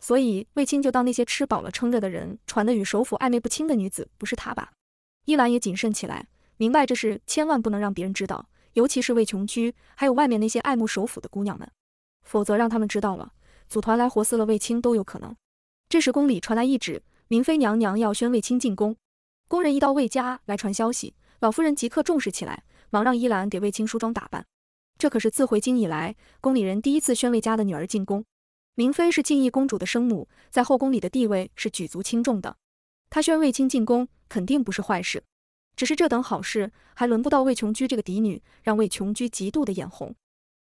所以卫青就当那些吃饱了撑着的人传的与首府暧昧不清的女子不是他吧？依兰也谨慎起来，明白这事千万不能让别人知道，尤其是卫琼居，还有外面那些爱慕首府的姑娘们，否则让他们知道了，组团来活撕了卫青都有可能。这时宫里传来一旨，明妃娘娘要宣卫青进宫。工人一到魏家来传消息，老夫人即刻重视起来，忙让依兰给魏青梳妆打扮。这可是自回京以来，宫里人第一次宣魏家的女儿进宫。明妃是晋逸公主的生母，在后宫里的地位是举足轻重的。她宣魏青进宫，肯定不是坏事。只是这等好事，还轮不到魏琼居这个嫡女，让魏琼居极度的眼红。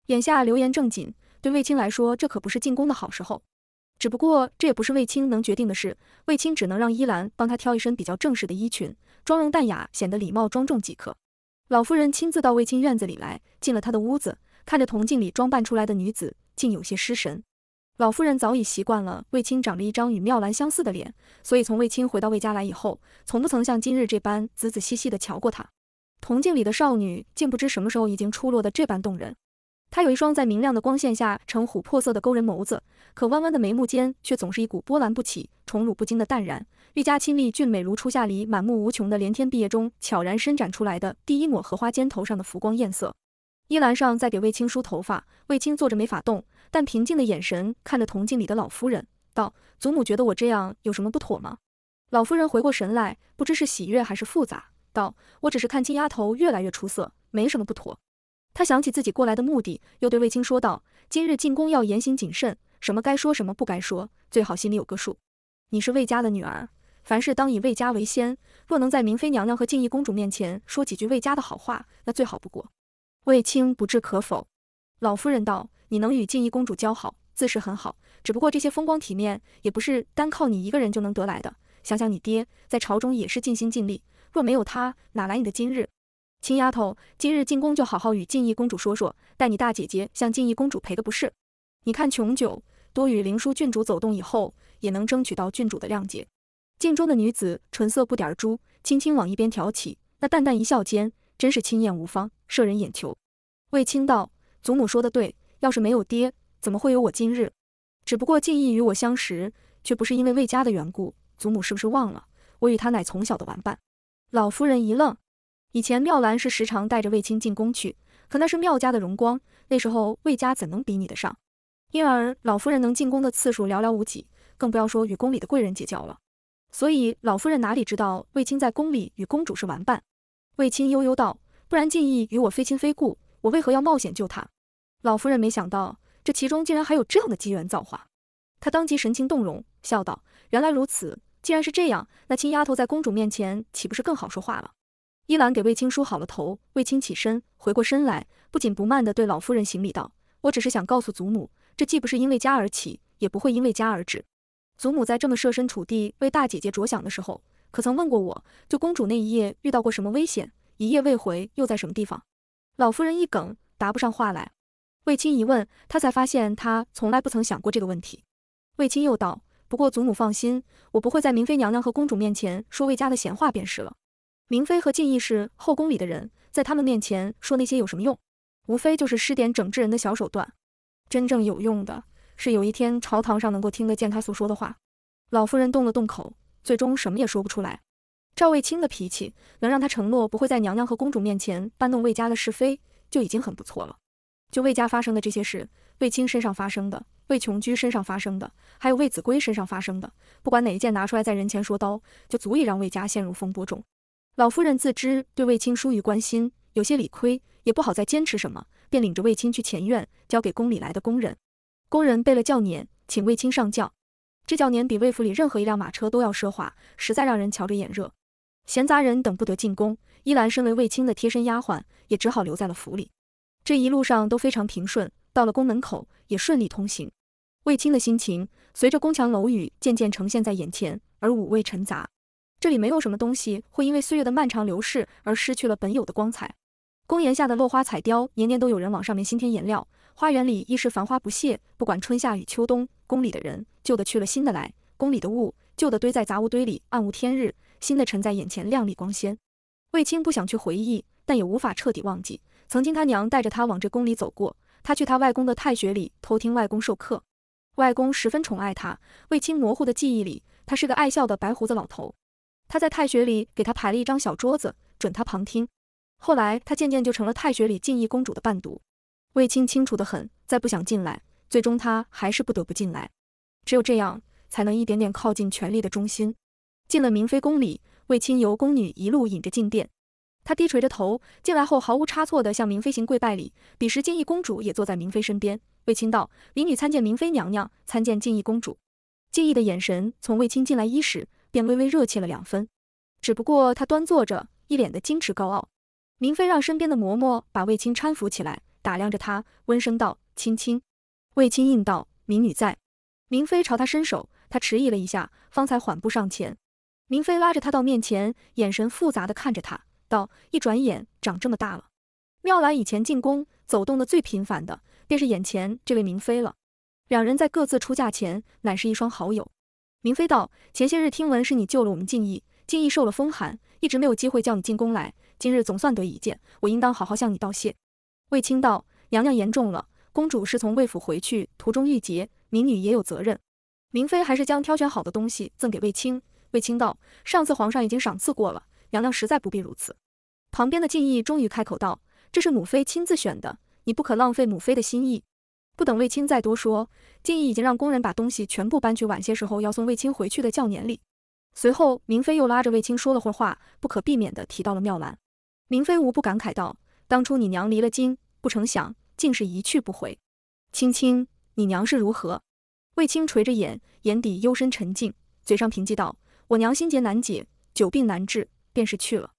眼下流言正紧，对魏青来说，这可不是进宫的好时候。只不过这也不是卫青能决定的事，卫青只能让依兰帮他挑一身比较正式的衣裙，妆容淡雅，显得礼貌庄重即可。老夫人亲自到卫青院子里来，进了他的屋子，看着铜镜里装扮出来的女子，竟有些失神。老夫人早已习惯了卫青长着一张与妙兰相似的脸，所以从卫青回到卫家来以后，从不曾像今日这般仔仔细细的瞧过他。铜镜里的少女，竟不知什么时候已经出落的这般动人。他有一双在明亮的光线下呈琥珀色的勾人眸子，可弯弯的眉目间却总是一股波澜不起、宠辱不惊的淡然，愈加清丽俊美如初夏里满目无穷的连天毕业中悄然伸展出来的第一抹荷花尖头上的浮光艳色。衣栏上在给卫青梳头发，卫青坐着没法动，但平静的眼神看着铜镜里的老夫人，道：“祖母觉得我这样有什么不妥吗？”老夫人回过神来，不知是喜悦还是复杂，道：“我只是看青丫头越来越出色，没什么不妥。”他想起自己过来的目的，又对卫青说道：“今日进宫要言行谨慎，什么该说，什么不该说，最好心里有个数。你是魏家的女儿，凡事当以魏家为先。若能在明妃娘娘和静怡公主面前说几句魏家的好话，那最好不过。”卫青不置可否。老夫人道：“你能与静怡公主交好，自是很好。只不过这些风光体面，也不是单靠你一个人就能得来的。想想你爹在朝中也是尽心尽力，若没有他，哪来你的今日？”青丫头，今日进宫就好好与静怡公主说说，带你大姐姐向静怡公主赔个不是。你看琼九多与灵书郡主走动，以后也能争取到郡主的谅解。镜中的女子唇色不点朱，轻轻往一边挑起，那淡淡一笑间，真是倾艳无方，摄人眼球。卫青道：“祖母说的对，要是没有爹，怎么会有我今日？只不过静怡与我相识，却不是因为卫家的缘故。祖母是不是忘了，我与她乃从小的玩伴？”老夫人一愣。以前妙兰是时常带着卫青进宫去，可那是妙家的荣光，那时候卫家怎能比拟得上？因而老夫人能进宫的次数寥寥无几，更不要说与宫里的贵人结交了。所以老夫人哪里知道卫青在宫里与公主是玩伴？卫青悠悠道：“不然，进意与我非亲非故，我为何要冒险救他？”老夫人没想到这其中竟然还有这样的机缘造化，她当即神情动容，笑道：“原来如此，既然是这样，那青丫头在公主面前岂不是更好说话了？”依兰给卫青梳好了头，卫青起身，回过身来，不紧不慢地对老夫人行礼道：“我只是想告诉祖母，这既不是因为家而起，也不会因为家而止。祖母在这么设身处地为大姐姐着想的时候，可曾问过我，就公主那一夜遇到过什么危险，一夜未回，又在什么地方？”老夫人一梗，答不上话来。卫青一问，他才发现他从来不曾想过这个问题。卫青又道：“不过祖母放心，我不会在明妃娘娘和公主面前说卫家的闲话便是了。”明妃和静怡是后宫里的人，在他们面前说那些有什么用？无非就是施点整治人的小手段。真正有用的，是有一天朝堂上能够听得见他所说的话。老夫人动了动口，最终什么也说不出来。赵卫青的脾气能让他承诺不会在娘娘和公主面前搬弄魏家的是非，就已经很不错了。就魏家发生的这些事，卫青身上发生的，魏琼居身上发生的，还有魏子规身上发生的，不管哪一件拿出来在人前说刀，就足以让魏家陷入风波中。老夫人自知对卫青疏于关心，有些理亏，也不好再坚持什么，便领着卫青去前院，交给宫里来的工人。工人备了轿辇，请卫青上轿。这轿辇比卫府里任何一辆马车都要奢华，实在让人瞧着眼热。闲杂人等不得进宫，依兰身为卫青的贴身丫鬟，也只好留在了府里。这一路上都非常平顺，到了宫门口也顺利通行。卫青的心情随着宫墙楼宇渐渐呈现在眼前，而五味陈杂。这里没有什么东西会因为岁月的漫长流逝而失去了本有的光彩。宫檐下的落花彩雕，年年都有人往上面新添颜料。花园里亦是繁花不谢，不管春夏与秋冬。宫里的人，旧的去了，新的来；宫里的物，旧的堆在杂物堆里暗无天日，新的沉在眼前亮丽光鲜。卫青不想去回忆，但也无法彻底忘记。曾经他娘带着他往这宫里走过，他去他外公的太学里偷听外公授课，外公十分宠爱他。卫青模糊的记忆里，他是个爱笑的白胡子老头。他在太学里给他排了一张小桌子，准他旁听。后来他渐渐就成了太学里静义公主的伴读。卫青清楚的很，再不想进来，最终他还是不得不进来。只有这样，才能一点点靠近权力的中心。进了明妃宫里，卫青由宫女一路引着进殿。他低垂着头，进来后毫无差错地向明妃行跪拜礼。彼时静义公主也坐在明妃身边。卫青道：“民女参见明妃娘娘，参见静义公主。”静义的眼神从卫青进来伊始。便微微热切了两分，只不过他端坐着，一脸的矜持高傲。明妃让身边的嬷嬷把卫青搀扶起来，打量着他，温声道：“青青。”卫青应道：“民女在。”明妃朝他伸手，他迟疑了一下，方才缓步上前。明妃拉着他到面前，眼神复杂的看着他，道：“一转眼长这么大了。”妙兰以前进宫走动的最频繁的便是眼前这位明妃了。两人在各自出嫁前，乃是一双好友。明妃道：“前些日听闻是你救了我们，敬义，敬义受了风寒，一直没有机会叫你进宫来。今日总算得一见，我应当好好向你道谢。”卫青道：“娘娘言重了，公主是从魏府回去途中遇劫，民女也有责任。”明妃还是将挑选好的东西赠给卫青。卫青道：“上次皇上已经赏赐过了，娘娘实在不必如此。”旁边的敬义终于开口道：“这是母妃亲自选的，你不可浪费母妃的心意。”不等卫青再多说，敬意已经让工人把东西全部搬去，晚些时候要送卫青回去的轿辇里。随后，明妃又拉着卫青说了会话，不可避免的提到了妙兰。明妃无不感慨道：“当初你娘离了京，不成想竟是一去不回。青青，你娘是如何？”卫青垂着眼，眼底幽深沉静，嘴上平静道：“我娘心结难解，久病难治，便是去了。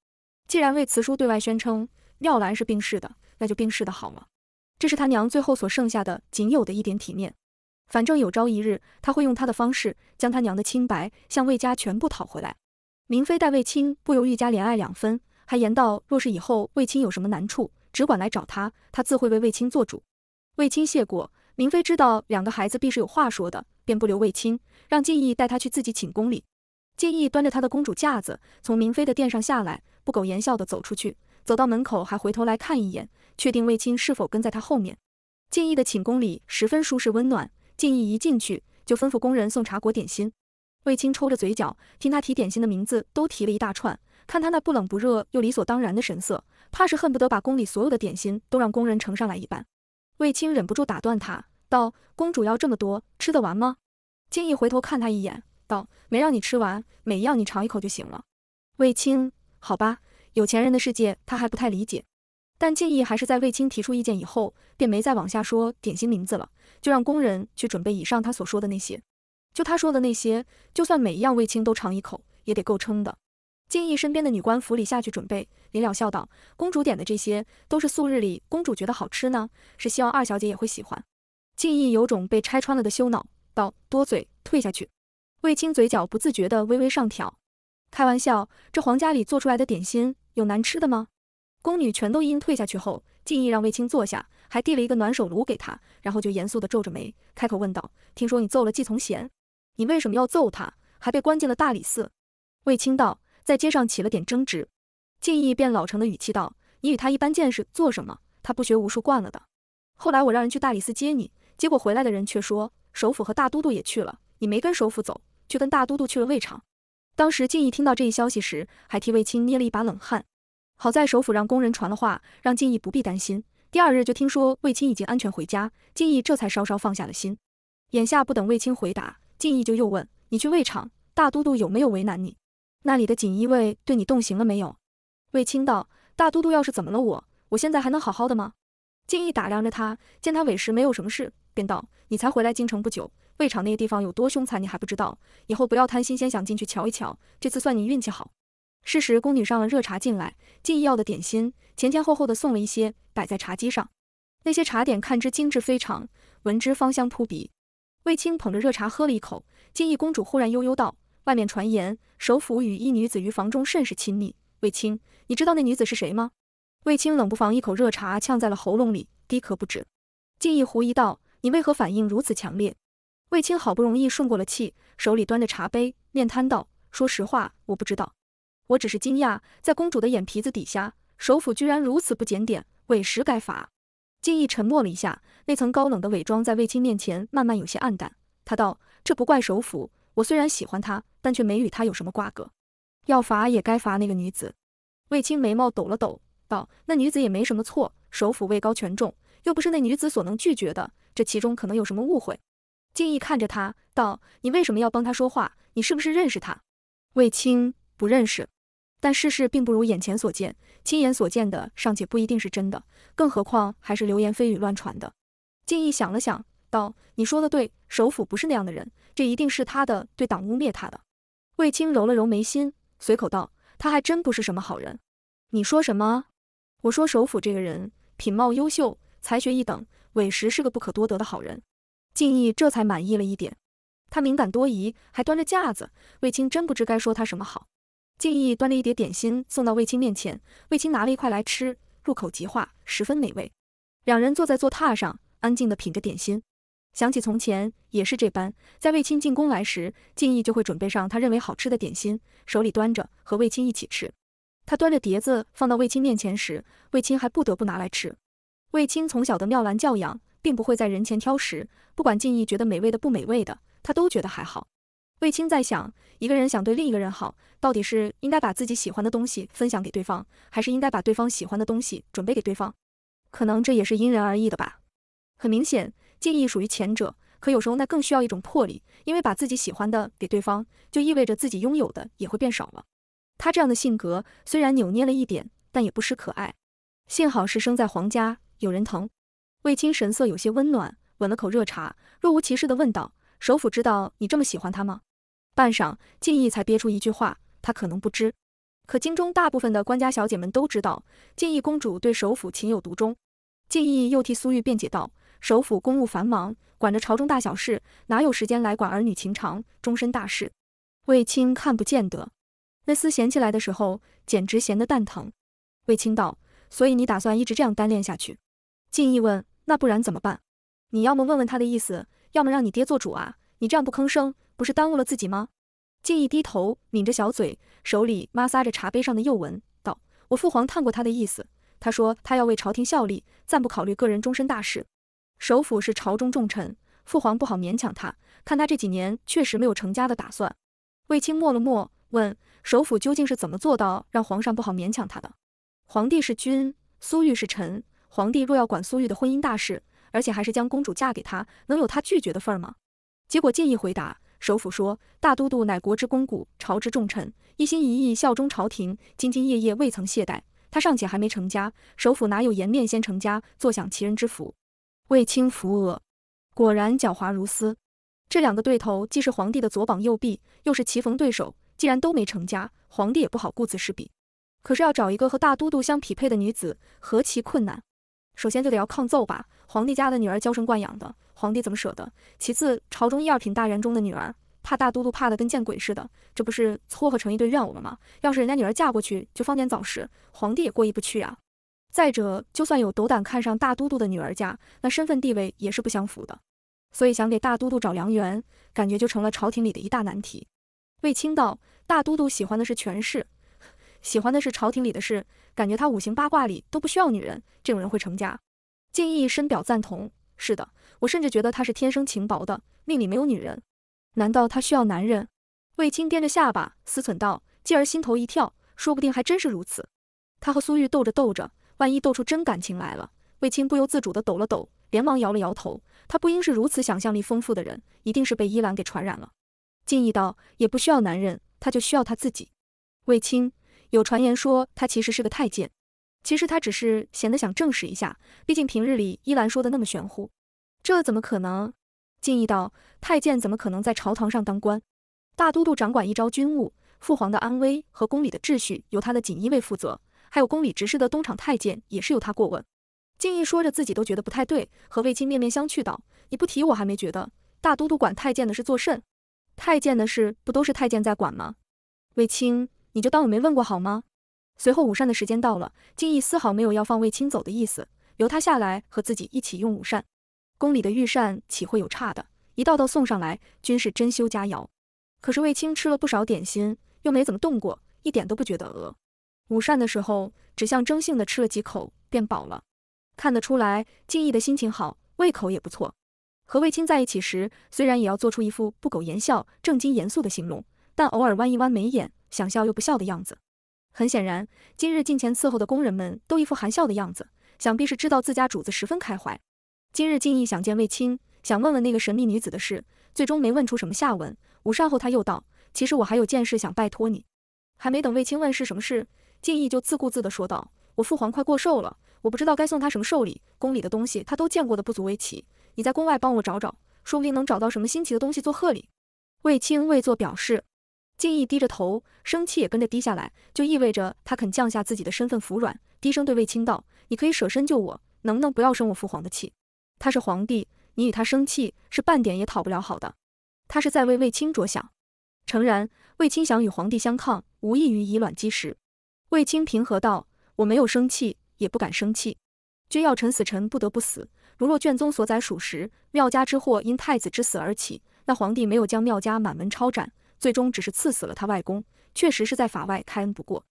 既然魏慈叔对外宣称妙兰是病逝的，那就病逝的好了。”这是他娘最后所剩下的仅有的一点体面，反正有朝一日他会用他的方式将他娘的清白向魏家全部讨回来。明妃待卫青不由愈加怜爱两分，还言道：若是以后卫青有什么难处，只管来找他，他自会为卫青做主。卫青谢过明妃，知道两个孩子必是有话说的，便不留卫青，让敬意带他去自己寝宫里。敬意端着他的公主架子从明妃的殿上下来，不苟言笑地走出去。走到门口，还回头来看一眼，确定卫青是否跟在他后面。敬意的寝宫里十分舒适温暖，敬意一进去就吩咐工人送茶果点心。卫青抽着嘴角，听他提点心的名字都提了一大串，看他那不冷不热又理所当然的神色，怕是恨不得把宫里所有的点心都让工人盛上来一般。卫青忍不住打断他道：“公主要这么多，吃得完吗？”敬意回头看他一眼，道：“没让你吃完，每样你尝一口就行了。”卫青，好吧。有钱人的世界，他还不太理解，但敬意还是在卫青提出意见以后，便没再往下说点心名字了，就让工人去准备以上他所说的那些。就他说的那些，就算每一样卫青都尝一口，也得够撑的。敬意身边的女官府里下去准备，临了笑道：“公主点的这些都是素日里公主觉得好吃呢，是希望二小姐也会喜欢。”敬意有种被拆穿了的羞恼，道：“多嘴，退下去。”卫青嘴角不自觉地微微上挑，开玩笑，这皇家里做出来的点心。有难吃的吗？宫女全都应退下去后，敬意让卫青坐下，还递了一个暖手炉给他，然后就严肃地皱着眉，开口问道：“听说你揍了季从贤，你为什么要揍他？还被关进了大理寺？”卫青道：“在街上起了点争执。”敬意便老成的语气道：“你与他一般见识做什么？他不学无术惯了的。后来我让人去大理寺接你，结果回来的人却说，首府和大都督也去了，你没跟首府走，却跟大都督去了卫场。”当时静怡听到这一消息时，还替卫青捏了一把冷汗。好在首府让工人传了话，让静怡不必担心。第二日就听说卫青已经安全回家，静怡这才稍稍放下了心。眼下不等卫青回答，静怡就又问：“你去卫厂，大都督有没有为难你？那里的锦衣卫对你动刑了没有？”卫青道：“大都督要是怎么了，我我现在还能好好的吗？”静怡打量着他，见他委实没有什么事，便道：“你才回来京城不久。”魏长那个地方有多凶残，你还不知道？以后不要贪新鲜想进去瞧一瞧，这次算你运气好。适时，宫女上了热茶进来，敬意要的点心，前前后后的送了一些，摆在茶几上。那些茶点看之精致非常，闻之芳香扑鼻。卫青捧着热茶喝了一口，敬意公主忽然悠悠道：“外面传言，首府与一女子于房中甚是亲密。卫青，你知道那女子是谁吗？”卫青冷不防一口热茶呛在了喉咙里，低咳不止。敬意狐疑道：“你为何反应如此强烈？”卫青好不容易顺过了气，手里端着茶杯，面瘫道：“说实话，我不知道，我只是惊讶，在公主的眼皮子底下，首辅居然如此不检点，委实该罚。”敬意沉默了一下，那层高冷的伪装在卫青面前慢慢有些黯淡。他道：“这不怪首辅，我虽然喜欢他，但却没与他有什么瓜葛。要罚也该罚那个女子。”卫青眉毛抖了抖，道：“那女子也没什么错，首辅位高权重，又不是那女子所能拒绝的，这其中可能有什么误会。”敬义看着他，道：“你为什么要帮他说话？你是不是认识他？”卫青不认识，但世事并不如眼前所见，亲眼所见的尚且不一定是真的，更何况还是流言蜚语乱传的。敬义想了想，道：“你说的对，首辅不是那样的人，这一定是他的对党污蔑他的。”卫青揉了揉眉心，随口道：“他还真不是什么好人。”你说什么？我说首辅这个人品貌优秀，才学一等，委实是个不可多得的好人。敬意这才满意了一点，他敏感多疑，还端着架子，卫青真不知该说他什么好。敬意端了一碟点心送到卫青面前，卫青拿了一块来吃，入口即化，十分美味。两人坐在坐榻上，安静地品着点心，想起从前也是这般，在卫青进宫来时，敬意就会准备上他认为好吃的点心，手里端着和卫青一起吃。他端着碟子放到卫青面前时，卫青还不得不拿来吃。卫青从小的妙兰教养。并不会在人前挑食，不管静意觉得美味的不美味的，他都觉得还好。卫青在想，一个人想对另一个人好，到底是应该把自己喜欢的东西分享给对方，还是应该把对方喜欢的东西准备给对方？可能这也是因人而异的吧。很明显，静意属于前者，可有时候那更需要一种魄力，因为把自己喜欢的给对方，就意味着自己拥有的也会变少了。他这样的性格虽然扭捏了一点，但也不失可爱。幸好是生在皇家，有人疼。卫青神色有些温暖，吻了口热茶，若无其事地问道：“首府知道你这么喜欢他吗？”半晌，敬意才憋出一句话：“他可能不知。”可京中大部分的官家小姐们都知道，敬意公主对首府情有独钟。敬意又替苏玉辩解道：“首府公务繁忙，管着朝中大小事，哪有时间来管儿女情长、终身大事？”卫青看不见得，那厮闲起来的时候，简直闲得蛋疼。卫青道：“所以你打算一直这样单恋下去？”敬意问。那不然怎么办？你要么问问他的意思，要么让你爹做主啊！你这样不吭声，不是耽误了自己吗？静逸低头抿着小嘴，手里摩挲着茶杯上的釉纹，道：“我父皇探过他的意思，他说他要为朝廷效力，暂不考虑个人终身大事。首辅是朝中重臣，父皇不好勉强他。看他这几年确实没有成家的打算。”卫青默了默，问：“首辅究竟是怎么做到让皇上不好勉强他的？”皇帝是君，苏玉是臣。皇帝若要管苏玉的婚姻大事，而且还是将公主嫁给他，能有他拒绝的份儿吗？结果建议回答，首辅说：“大都督乃国之公骨，朝之重臣，一心一意效忠朝廷，兢兢业业，未曾懈怠。他尚且还没成家，首辅哪有颜面先成家，坐享其人之福？”卫青扶额，果然狡猾如斯。这两个对头既是皇帝的左膀右臂，又是棋逢对手。既然都没成家，皇帝也不好顾此失彼。可是要找一个和大都督相匹配的女子，何其困难！首先就得要抗揍吧，皇帝家的女儿娇生惯养的，皇帝怎么舍得？其次，朝中一二品大员中的女儿，怕大都督怕的跟见鬼似的，这不是撮合成一对怨偶了吗？要是人家女儿嫁过去，就方便早逝，皇帝也过意不去啊。再者，就算有斗胆看上大都督的女儿家，那身份地位也是不相符的，所以想给大都督找良缘，感觉就成了朝廷里的一大难题。卫青道，大都督喜欢的是权势。喜欢的是朝廷里的事，感觉他五行八卦里都不需要女人，这种人会成家。敬意深表赞同。是的，我甚至觉得他是天生情薄的，命里没有女人。难道他需要男人？卫青掂着下巴思忖道，继而心头一跳，说不定还真是如此。他和苏玉斗着斗着，万一斗出真感情来了，卫青不由自主地抖了抖，连忙摇了摇头。他不应是如此想象力丰富的人，一定是被依兰给传染了。敬意道，也不需要男人，他就需要他自己。卫青。有传言说他其实是个太监，其实他只是闲得想证实一下，毕竟平日里依兰说的那么玄乎，这怎么可能？静逸道，太监怎么可能在朝堂上当官？大都督掌管一朝军务，父皇的安危和宫里的秩序由他的锦衣卫负责，还有宫里执事的东厂太监也是由他过问。静逸说着，自己都觉得不太对，和卫青面面相觑道：“你不提我还没觉得，大都督管太监的事做甚？太监的事不都是太监在管吗？”卫青。你就当我没问过好吗？随后午膳的时间到了，静逸丝毫没有要放卫青走的意思，留他下来和自己一起用午膳。宫里的御膳岂会有差的？一道道送上来，均是珍馐佳肴。可是卫青吃了不少点心，又没怎么动过，一点都不觉得饿。午膳的时候，只象征性的吃了几口便饱了。看得出来，静逸的心情好，胃口也不错。和卫青在一起时，虽然也要做出一副不苟言笑、正经严肃的形容，但偶尔弯一弯眉眼。想笑又不笑的样子，很显然，今日近前伺候的宫人们都一副含笑的样子，想必是知道自家主子十分开怀。今日近意想见卫青，想问问那个神秘女子的事，最终没问出什么下文。午膳后他又道，其实我还有件事想拜托你。还没等卫青问是什么事，近意就自顾自的说道，我父皇快过寿了，我不知道该送他什么寿礼，宫里的东西他都见过的不足为奇，你在宫外帮我找找，说不定能找到什么新奇的东西做贺礼。卫青未作表示。敬意低着头，生气也跟着低下来，就意味着他肯降下自己的身份服软。低声对卫青道：“你可以舍身救我，能不能不要生我父皇的气？他是皇帝，你与他生气是半点也讨不了好的。他是在为卫青着想。诚然，卫青想与皇帝相抗，无异于以卵击石。卫青平和道：我没有生气，也不敢生气。君要臣死，臣不得不死。如若卷宗所载属实，妙家之祸因太子之死而起，那皇帝没有将妙家满门抄斩。”最终只是赐死了他外公，确实是在法外开恩。不过，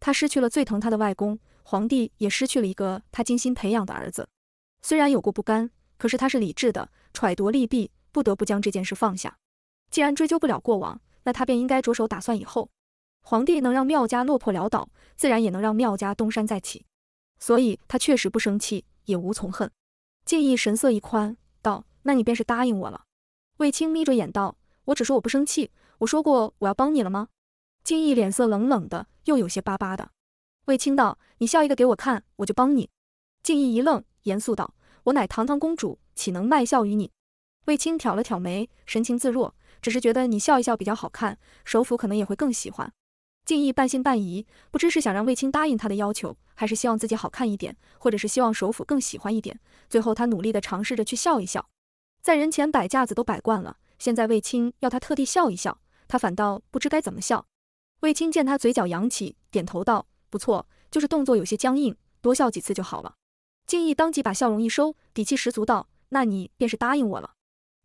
他失去了最疼他的外公，皇帝也失去了一个他精心培养的儿子。虽然有过不甘，可是他是理智的，揣度利弊，不得不将这件事放下。既然追究不了过往，那他便应该着手打算以后。皇帝能让缪家落魄潦倒，自然也能让缪家东山再起，所以他确实不生气，也无从恨。敬意神色一宽，道：“那你便是答应我了。”卫青眯着眼道：“我只说我不生气。”我说过我要帮你了吗？静逸脸色冷冷的，又有些巴巴的。卫青道：“你笑一个给我看，我就帮你。”静逸一愣，严肃道：“我乃堂堂公主，岂能卖笑于你？”卫青挑了挑眉，神情自若，只是觉得你笑一笑比较好看，首府可能也会更喜欢。静逸半信半疑，不知是想让卫青答应他的要求，还是希望自己好看一点，或者是希望首府更喜欢一点。最后，他努力的尝试着去笑一笑，在人前摆架子都摆惯了，现在卫青要他特地笑一笑。他反倒不知该怎么笑。卫青见他嘴角扬起，点头道：“不错，就是动作有些僵硬，多笑几次就好了。”敬意当即把笑容一收，底气十足道：“那你便是答应我了，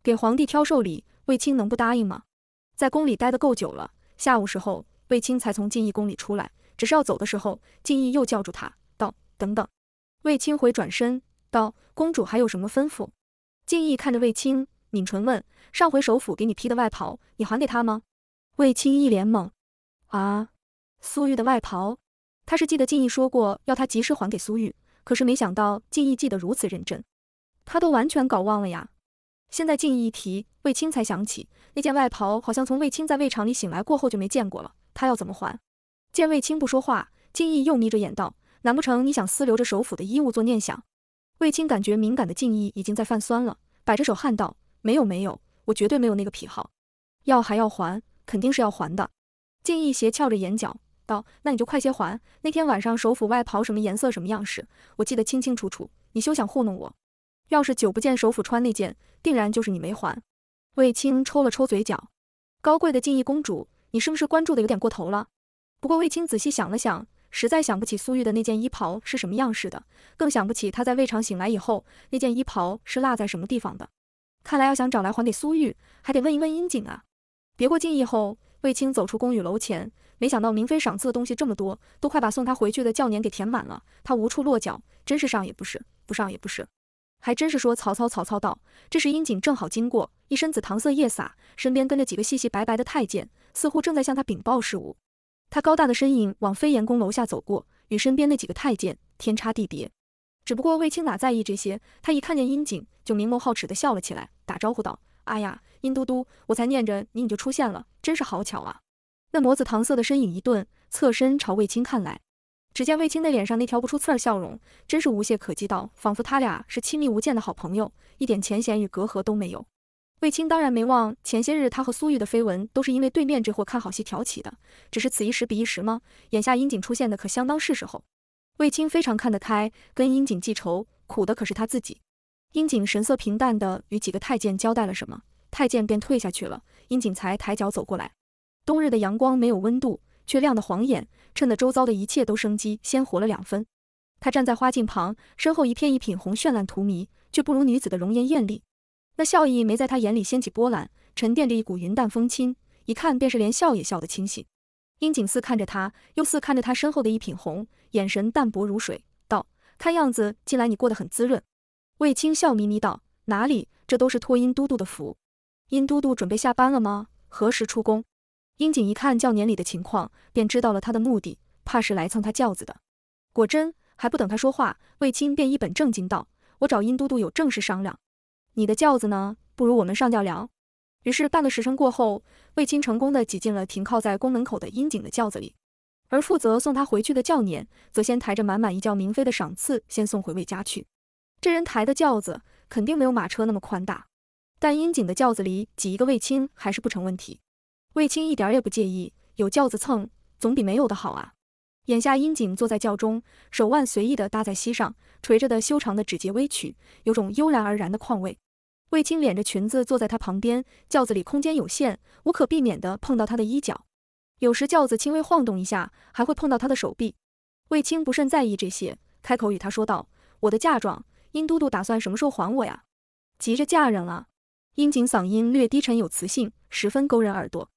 给皇帝挑寿礼，卫青能不答应吗？”在宫里待得够久了，下午时候，卫青才从敬义宫里出来。只是要走的时候，敬义又叫住他，道：“等等。”卫青回转身道：“公主还有什么吩咐？”敬义看着卫青，抿唇问：“上回首府给你披的外袍，你还给他吗？”卫青一脸懵，啊，苏玉的外袍，他是记得静义说过要他及时还给苏玉，可是没想到静义记得如此认真，他都完全搞忘了呀。现在静义一提，卫青才想起那件外袍，好像从卫青在胃肠里醒来过后就没见过了。他要怎么还？见卫青不说话，静义又眯着眼道，难不成你想私留着首府的衣物做念想？卫青感觉敏感的静义已经在犯酸了，摆着手汗道，没有没有，我绝对没有那个癖好，要还要还。肯定是要还的。敬意斜翘着眼角，道：“那你就快些还。那天晚上首府外袍什么颜色、什么样式，我记得清清楚楚。你休想糊弄我。要是久不见首府穿那件，定然就是你没还。”卫青抽了抽嘴角，高贵的敬意公主，你是不是关注的有点过头了？不过卫青仔细想了想，实在想不起苏玉的那件衣袍是什么样式的，更想不起他在魏长醒来以后那件衣袍是落在什么地方的。看来要想找来还给苏玉，还得问一问阴井啊。别过敬意后，卫青走出宫与楼前，没想到明妃赏赐的东西这么多，都快把送他回去的轿辇给填满了，他无处落脚，真是上也不是，不上也不是，还真是说曹操曹操到。这时殷景正好经过，一身紫糖色夜洒，身边跟着几个细细白白的太监，似乎正在向他禀报事务。他高大的身影往飞檐宫楼下走过，与身边那几个太监天差地别。只不过卫青哪在意这些，他一看见殷景，就明眸皓齿的笑了起来，打招呼道。哎呀，殷嘟嘟，我才念着你，你就出现了，真是好巧啊！那魔子搪塞的身影一顿，侧身朝卫青看来。只见卫青那脸上那条不出刺儿笑容，真是无懈可击到，仿佛他俩是亲密无间的好朋友，一点浅显与隔阂都没有。卫青当然没忘前些日他和苏玉的绯闻，都是因为对面这货看好戏挑起的。只是此一时彼一时吗？眼下殷锦出现的可相当是时候。卫青非常看得开，跟殷锦记仇，苦的可是他自己。英景神色平淡的与几个太监交代了什么，太监便退下去了。英景才抬脚走过来，冬日的阳光没有温度，却亮得晃眼，衬得周遭的一切都生机鲜活了两分。他站在花镜旁，身后一片一品红绚烂荼蘼，却不如女子的容颜艳丽。那笑意没在他眼里掀起波澜，沉淀着一股云淡风轻，一看便是连笑也笑得清醒。英景似看着他，又似看着他身后的一品红，眼神淡薄如水，道：“看样子，近来你过得很滋润。”卫青笑眯眯道：“哪里，这都是托殷都督的福。殷都督准备下班了吗？何时出宫？”樱井一看轿辇里的情况，便知道了他的目的，怕是来蹭他轿子的。果真，还不等他说话，卫青便一本正经道：“我找殷都督有正事商量。你的轿子呢？不如我们上轿聊。”于是半个时辰过后，卫青成功的挤进了停靠在宫门口的樱井的轿子里，而负责送他回去的轿辇则先抬着满满一轿明妃的赏赐先送回卫家去。这人抬的轿子肯定没有马车那么宽大，但殷景的轿子里挤一个卫青还是不成问题。卫青一点也不介意，有轿子蹭总比没有的好啊。眼下殷景坐在轿中，手腕随意的搭在膝上，垂着的修长的指节微曲，有种悠然而然的况味。卫青敛着裙子坐在他旁边，轿子里空间有限，无可避免的碰到他的衣角，有时轿子轻微晃动一下，还会碰到他的手臂。卫青不甚在意这些，开口与他说道：“我的嫁妆。”殷都督打算什么时候还我呀？急着嫁人了？殷景嗓音略低沉，有磁性，十分勾人耳朵。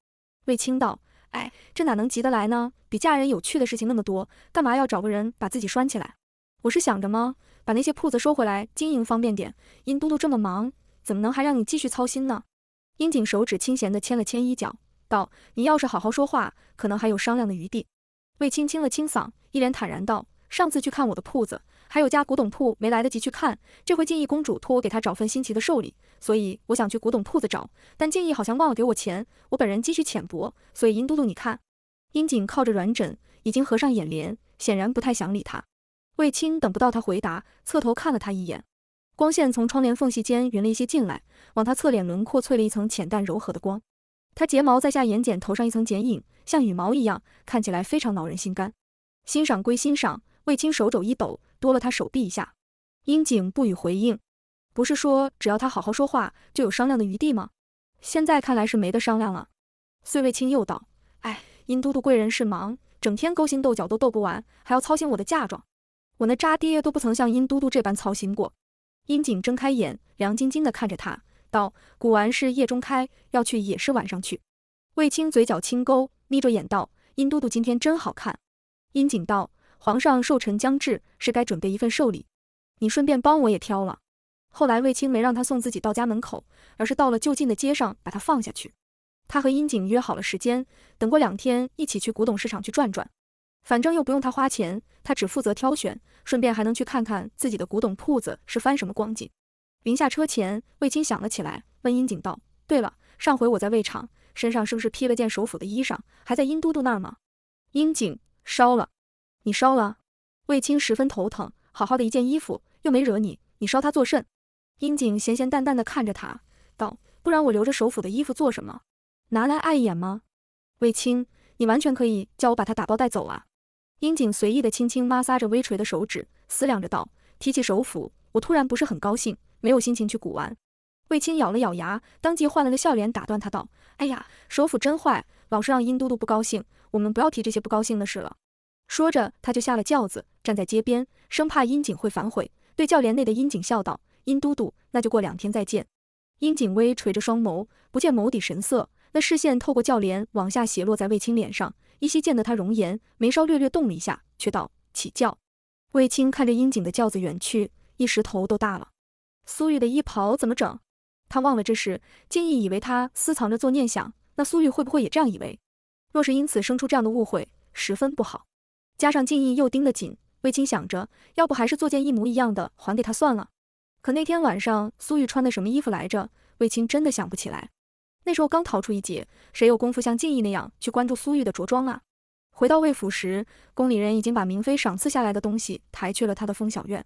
卫青道：“哎，这哪能急得来呢？比嫁人有趣的事情那么多，干嘛要找个人把自己拴起来？我是想着吗，把那些铺子收回来，经营方便点。殷都督这么忙，怎么能还让你继续操心呢？”殷景手指清闲的牵了牵衣角，道：“你要是好好说话，可能还有商量的余地。”卫青清了清嗓，一脸坦然道：“上次去看我的铺子。”还有家古董铺没来得及去看，这回静逸公主托我给她找份新奇的寿礼，所以我想去古董铺子找。但静逸好像忘了给我钱，我本人积蓄浅薄，所以银都督，你看。殷景靠着软枕，已经合上眼帘，显然不太想理他。卫青等不到他回答，侧头看了他一眼。光线从窗帘缝隙间匀了一些进来，往他侧脸轮廓淬了一层浅淡柔和的光。他睫毛在下眼睑头上一层剪影，像羽毛一样，看起来非常挠人心肝。欣赏归欣赏，卫青手肘一抖。多了他手臂一下，殷景不予回应。不是说只要他好好说话，就有商量的余地吗？现在看来是没得商量了。遂卫青又道：“哎，殷都督贵人是忙，整天勾心斗角都斗不完，还要操心我的嫁妆。我那渣爹都不曾像殷都督这般操心过。”殷景睁开眼，凉晶晶的看着他，道：“古玩是夜中开，要去也是晚上去。”卫青嘴角轻勾，眯着眼道：“殷都督今天真好看。”殷景道。皇上寿辰将至，是该准备一份寿礼。你顺便帮我也挑了。后来卫青没让他送自己到家门口，而是到了就近的街上把他放下去。他和殷景约好了时间，等过两天一起去古董市场去转转。反正又不用他花钱，他只负责挑选，顺便还能去看看自己的古董铺子是翻什么光景。临下车前，卫青想了起来，问殷景道：“对了，上回我在魏场身上是不是披了件首府的衣裳？还在殷都督那儿吗？”殷景烧了。你烧了？卫青十分头疼，好好的一件衣服，又没惹你，你烧它作甚？英景闲闲淡淡的看着他，道：“不然我留着首府的衣服做什么？拿来碍眼吗？”卫青，你完全可以叫我把他打包带走啊！英景随意的轻轻摩挲着微垂的手指，思量着道：“提起首府，我突然不是很高兴，没有心情去古玩。”卫青咬了咬牙，当即换了个笑脸打断他道：“哎呀，首府真坏，老是让殷都督不高兴。我们不要提这些不高兴的事了。”说着，他就下了轿子，站在街边，生怕殷景会反悔，对轿帘内的殷景笑道：“殷都督，那就过两天再见。”殷景微垂着双眸，不见眸底神色，那视线透过轿帘往下斜落在卫青脸上，依稀见得他容颜，眉梢略略动了一下，却道：“起轿。”卫青看着殷景的轿子远去，一时头都大了。苏玉的衣袍怎么整？他忘了这事，竟意以为他私藏着做念想，那苏玉会不会也这样以为？若是因此生出这样的误会，十分不好。加上敬意又盯得紧，卫青想着，要不还是做件一模一样的还给他算了。可那天晚上苏玉穿的什么衣服来着？卫青真的想不起来。那时候刚逃出一劫，谁有功夫像敬意那样去关注苏玉的着装啊？回到魏府时，宫里人已经把明妃赏赐下来的东西抬去了他的封小院。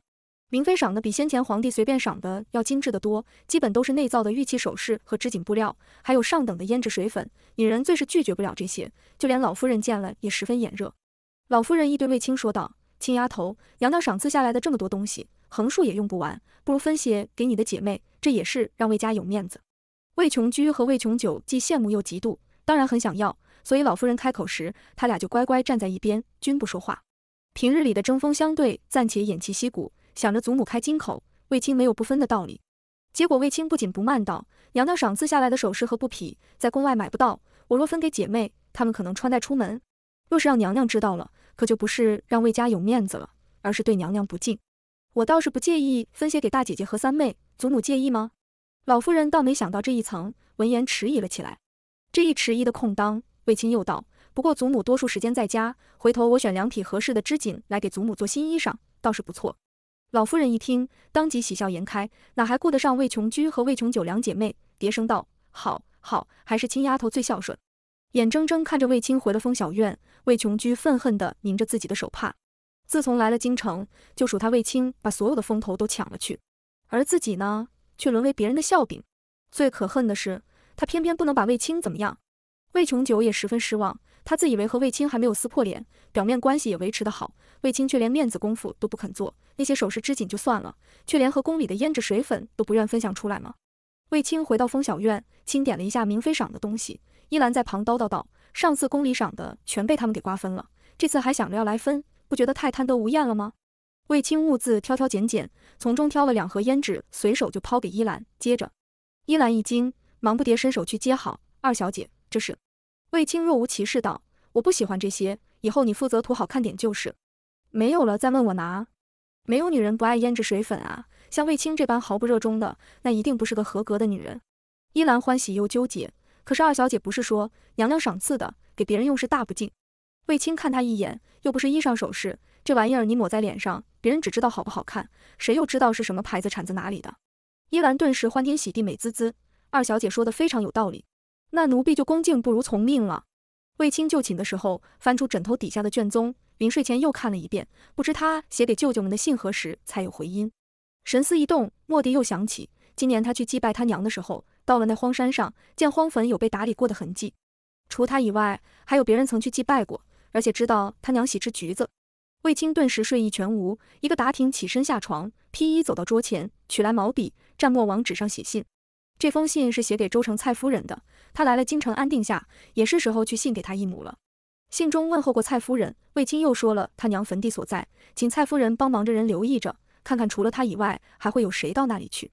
明妃赏的比先前皇帝随便赏的要精致得多，基本都是内造的玉器首饰和织锦布料，还有上等的胭脂水粉。女人最是拒绝不了这些，就连老夫人见了也十分眼热。老夫人一对卫青说道：“青丫头，娘娘赏赐下来的这么多东西，横竖也用不完，不如分些给你的姐妹，这也是让卫家有面子。”卫琼居和卫琼九既羡慕又嫉妒，当然很想要，所以老夫人开口时，他俩就乖乖站在一边，均不说话。平日里的争锋相对暂且偃旗息鼓，想着祖母开金口，卫青没有不分的道理。结果卫青不紧不慢道：“娘娘赏赐下来的首饰和布匹，在宫外买不到，我若分给姐妹，她们可能穿戴出门，若是让娘娘知道了。”可就不是让魏家有面子了，而是对娘娘不敬。我倒是不介意分些给大姐姐和三妹，祖母介意吗？老夫人倒没想到这一层，闻言迟疑了起来。这一迟疑的空当，魏青又道：“不过祖母多数时间在家，回头我选两匹合适的织锦来给祖母做新衣裳，倒是不错。”老夫人一听，当即喜笑颜开，哪还顾得上魏琼居和魏琼九两姐妹，叠声道：“好，好，还是亲丫头最孝顺。”眼睁睁看着魏青回了封小院。魏琼居愤恨地拧着自己的手帕，自从来了京城，就数他魏青把所有的风头都抢了去，而自己呢，却沦为别人的笑柄。最可恨的是，他偏偏不能把魏青怎么样。魏琼九也十分失望，他自以为和魏青还没有撕破脸，表面关系也维持得好，魏青却连面子功夫都不肯做，那些首饰织锦就算了，却连和宫里的胭脂水粉都不愿分享出来吗？魏青回到风小院，清点了一下明妃赏的东西，依兰在旁叨叨道。上次宫里赏的全被他们给瓜分了，这次还想着要来分，不觉得太贪得无厌了吗？卫青兀自挑挑拣拣，从中挑了两盒胭脂，随手就抛给依兰。接着，依兰一惊，忙不迭伸手去接。好，二小姐，这是。卫青若无其事道：“我不喜欢这些，以后你负责涂好看点就是，没有了再问我拿。没有女人不爱胭脂水粉啊，像卫青这般毫不热衷的，那一定不是个合格的女人。”依兰欢喜又纠结。可是二小姐不是说娘娘赏赐的给别人用是大不敬？卫青看她一眼，又不是衣裳首饰，这玩意儿你抹在脸上，别人只知道好不好看，谁又知道是什么牌子产自哪里的？伊兰顿时欢天喜地，美滋滋。二小姐说的非常有道理，那奴婢就恭敬不如从命了。卫青就寝的时候，翻出枕头底下的卷宗，临睡前又看了一遍，不知他写给舅舅们的信何时才有回音。神思一动，莫迪又想起今年他去祭拜他娘的时候。到了那荒山上，见荒坟有被打理过的痕迹，除他以外，还有别人曾去祭拜过，而且知道他娘喜吃橘子。卫青顿时睡意全无，一个打挺起身下床，披衣走到桌前，取来毛笔，蘸墨往纸上写信。这封信是写给周成蔡夫人的，他来了京城安定下，也是时候去信给他一母了。信中问候过蔡夫人，卫青又说了他娘坟地所在，请蔡夫人帮忙着人留意着，看看除了他以外，还会有谁到那里去。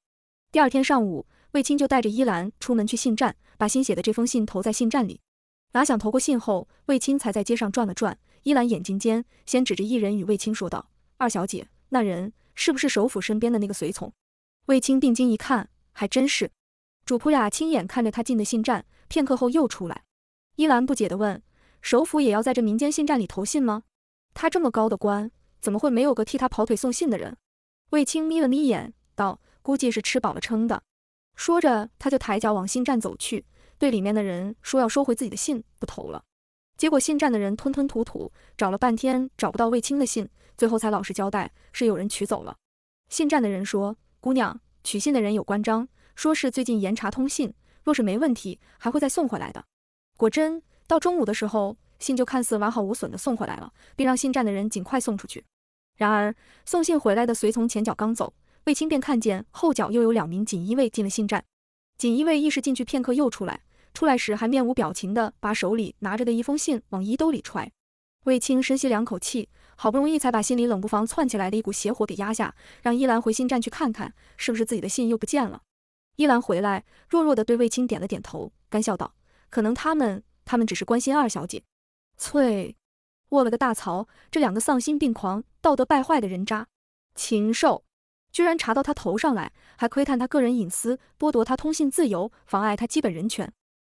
第二天上午。卫青就带着依兰出门去信站，把新写的这封信投在信站里。哪想投过信后，卫青才在街上转了转。依兰眼睛尖，先指着一人与卫青说道：“二小姐，那人是不是首府身边的那个随从？”卫青定睛一看，还真是。主仆俩亲眼看着他进的信站，片刻后又出来。依兰不解地问：“首府也要在这民间信站里投信吗？他这么高的官，怎么会没有个替他跑腿送信的人？”卫青眯了眯眼，道：“估计是吃饱了撑的。”说着，他就抬脚往信站走去，对里面的人说要收回自己的信，不投了。结果信站的人吞吞吐吐，找了半天找不到卫青的信，最后才老实交代是有人取走了。信站的人说：“姑娘，取信的人有关章，说是最近严查通信，若是没问题，还会再送回来的。”果真，到中午的时候，信就看似完好无损的送回来了，并让信站的人尽快送出去。然而，送信回来的随从前脚刚走。卫青便看见后脚又有两名锦衣卫进了信站，锦衣卫意识进去片刻又出来，出来时还面无表情的把手里拿着的一封信往衣兜里揣。卫青深吸两口气，好不容易才把心里冷不防窜起来的一股邪火给压下，让依兰回信站去看看是不是自己的信又不见了。依兰回来，弱弱的对卫青点了点头，干笑道：“可能他们，他们只是关心二小姐。”翠，卧了个大槽！这两个丧心病狂、道德败坏的人渣、禽兽！居然查到他头上来，还窥探他个人隐私，剥夺他通信自由，妨碍他基本人权。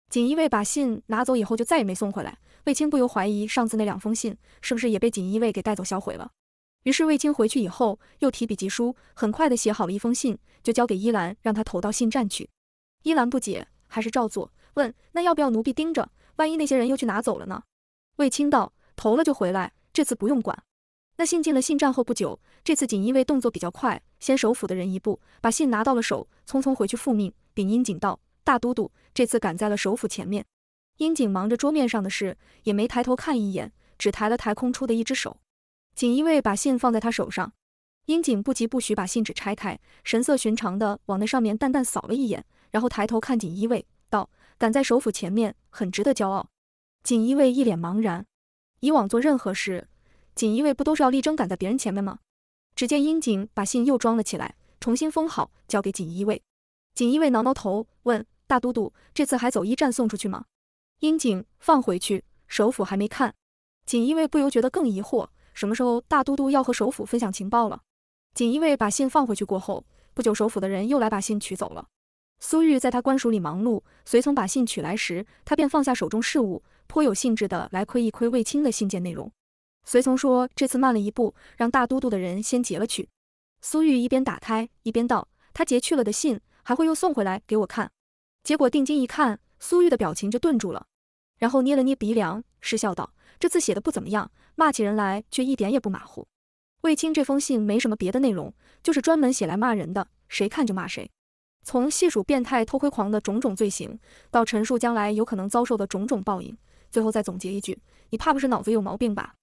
锦衣卫把信拿走以后，就再也没送回来。卫青不由怀疑，上次那两封信是不是也被锦衣卫给带走销毁了？于是卫青回去以后，又提笔疾书，很快的写好了一封信，就交给依兰，让他投到信站去。依兰不解，还是照做，问那要不要奴婢盯着？万一那些人又去拿走了呢？卫青道，投了就回来，这次不用管。那信进了信站后不久。这次锦衣卫动作比较快，先首府的人一步，把信拿到了手，匆匆回去复命。禀殷景道：“大都督这次赶在了首府前面。”殷景忙着桌面上的事，也没抬头看一眼，只抬了抬空出的一只手。锦衣卫把信放在他手上，殷景不疾不徐把信纸拆开，神色寻常的往那上面淡淡扫了一眼，然后抬头看锦衣卫道：“赶在首府前面，很值得骄傲。”锦衣卫一脸茫然。以往做任何事，锦衣卫不都是要力争赶在别人前面吗？只见殷景把信又装了起来，重新封好，交给锦衣卫。锦衣卫挠挠头，问大都督：“这次还走驿站送出去吗？”殷景放回去，首府还没看。锦衣卫不由觉得更疑惑，什么时候大都督要和首府分享情报了？锦衣卫把信放回去过后，不久首府的人又来把信取走了。苏玉在他官署里忙碌，随从把信取来时，他便放下手中事务，颇有兴致的来窥一窥卫青的信件内容。随从说这次慢了一步，让大都督的人先截了去。苏玉一边打开一边道：“他截去了的信还会又送回来给我看。”结果定睛一看，苏玉的表情就顿住了，然后捏了捏鼻梁，失笑道：“这字写的不怎么样，骂起人来却一点也不马虎。卫青这封信没什么别的内容，就是专门写来骂人的，谁看就骂谁。从细数变态偷窥狂的种种罪行，到陈述将来有可能遭受的种种报应，最后再总结一句：你怕不是脑子有毛病吧？”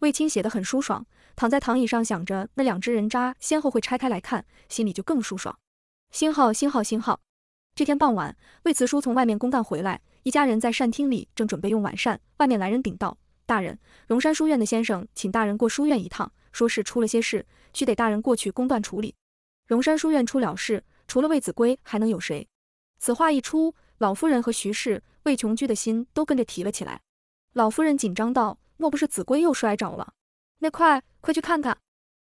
魏青写的很舒爽，躺在躺椅上想着那两只人渣先后会拆开来看，心里就更舒爽。星号星号星号。这天傍晚，魏慈叔从外面公干回来，一家人在膳厅里正准备用晚膳，外面来人禀道：“大人，荣山书院的先生请大人过书院一趟，说是出了些事，需得大人过去公断处理。”荣山书院出了事，除了魏子规还能有谁？此话一出，老夫人和徐氏、魏琼居的心都跟着提了起来。老夫人紧张道。莫不是子规又摔着了？那快快去看看！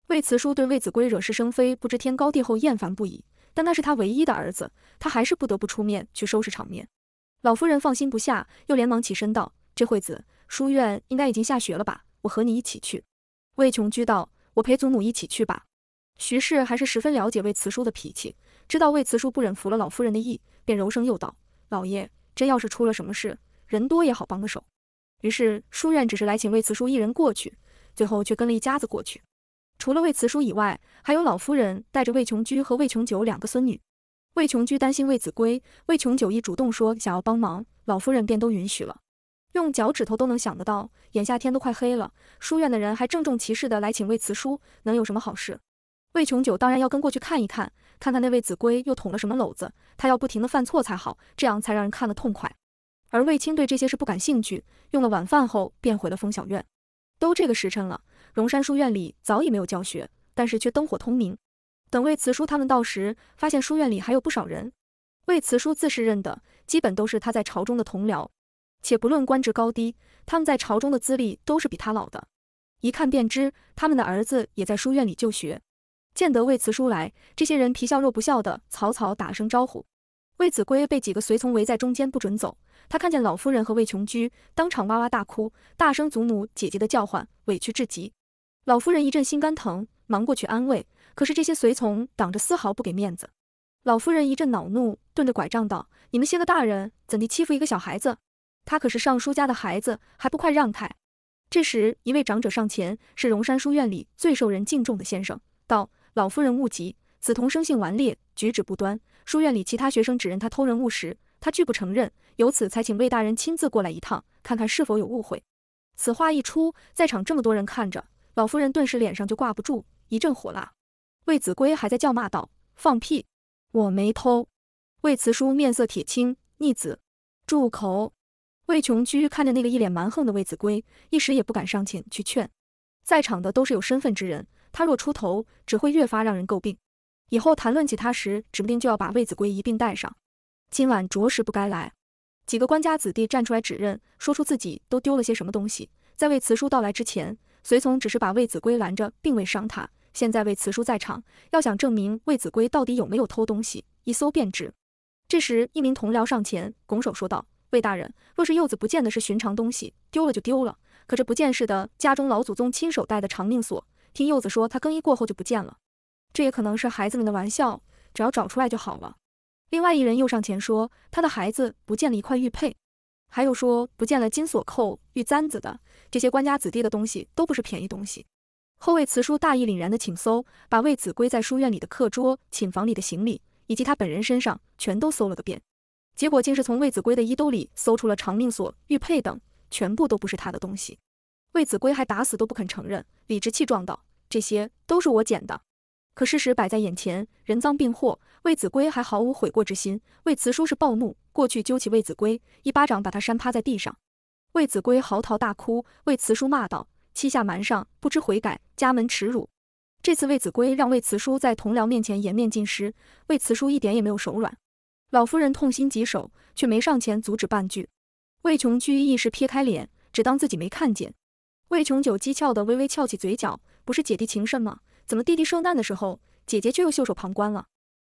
魏慈叔对魏子规惹是生非、不知天高地厚厌烦不已，但那是他唯一的儿子，他还是不得不出面去收拾场面。老夫人放心不下，又连忙起身道：“这会子书院应该已经下学了吧？我和你一起去。”魏琼居道：“我陪祖母一起去吧。”徐氏还是十分了解魏慈叔的脾气，知道魏慈叔不忍拂了老夫人的意，便柔声又道：“老爷，真要是出了什么事，人多也好帮个手。”于是书院只是来请魏慈叔一人过去，最后却跟了一家子过去。除了魏慈叔以外，还有老夫人带着魏琼居和魏琼九两个孙女。魏琼居担心魏子规，魏琼九一主动说想要帮忙，老夫人便都允许了。用脚趾头都能想得到，眼下天都快黑了，书院的人还郑重其事的来请魏慈叔，能有什么好事？魏琼九当然要跟过去看一看，看看那位子规又捅了什么篓子，他要不停的犯错才好，这样才让人看了痛快。而卫青对这些事不感兴趣，用了晚饭后便回了风小院。都这个时辰了，荣山书院里早已没有教学，但是却灯火通明。等魏慈叔他们到时，发现书院里还有不少人。魏慈叔自是认得，基本都是他在朝中的同僚，且不论官职高低，他们在朝中的资历都是比他老的。一看便知，他们的儿子也在书院里就学。见得魏慈叔来，这些人皮笑肉不笑的，草草打声招呼。魏子规被几个随从围在中间，不准走。他看见老夫人和魏琼居，当场哇哇大哭，大声祖母、姐姐的叫唤，委屈至极。老夫人一阵心肝疼，忙过去安慰。可是这些随从挡着，丝毫不给面子。老夫人一阵恼怒，顿着拐杖道：“你们些个大人，怎地欺负一个小孩子？他可是尚书家的孩子，还不快让开！”这时，一位长者上前，是荣山书院里最受人敬重的先生，道：“老夫人勿急，子童生性顽劣，举止不端。”书院里其他学生指认他偷人物时，他拒不承认，由此才请魏大人亲自过来一趟，看看是否有误会。此话一出，在场这么多人看着，老夫人顿时脸上就挂不住，一阵火辣。魏子规还在叫骂道：“放屁，我没偷！”魏子书面色铁青，逆子，住口！魏琼居看着那个一脸蛮横的魏子规，一时也不敢上前去劝。在场的都是有身份之人，他若出头，只会越发让人诟病。以后谈论起他时，指不定就要把魏子规一并带上。今晚着实不该来。几个官家子弟站出来指认，说出自己都丢了些什么东西。在魏慈叔到来之前，随从只是把魏子规拦着，并未伤他。现在魏慈叔在场，要想证明魏子规到底有没有偷东西，一搜便知。这时，一名同僚上前拱手说道：“魏大人，若是柚子不见的是寻常东西，丢了就丢了。可这不见是的，家中老祖宗亲手带的长命锁，听柚子说他更衣过后就不见了。”这也可能是孩子们的玩笑，只要找出来就好了。另外一人又上前说，他的孩子不见了一块玉佩，还有说不见了金锁扣、玉簪子的。这些官家子弟的东西都不是便宜东西。后魏辞书大义凛然的请搜，把魏子归在书院里的课桌、寝房里的行李，以及他本人身上全都搜了个遍。结果竟是从魏子归的衣兜里搜出了长命锁、玉佩等，全部都不是他的东西。魏子归还打死都不肯承认，理直气壮道：“这些都是我捡的。”可事实摆在眼前，人赃并获，魏子规还毫无悔过之心。魏慈叔是暴怒，过去揪起魏子规，一巴掌把他扇趴在地上。魏子规嚎啕大哭，魏慈叔骂道：“欺下瞒上，不知悔改，家门耻辱。”这次魏子规让魏慈叔在同僚面前颜面尽失，魏慈叔一点也没有手软。老夫人痛心疾首，却没上前阻止半句。魏琼居一时撇开脸，只当自己没看见。魏琼九讥诮的微微翘起嘴角：“不是姐弟情深吗？”怎么弟弟受难的时候，姐姐却又袖手旁观了？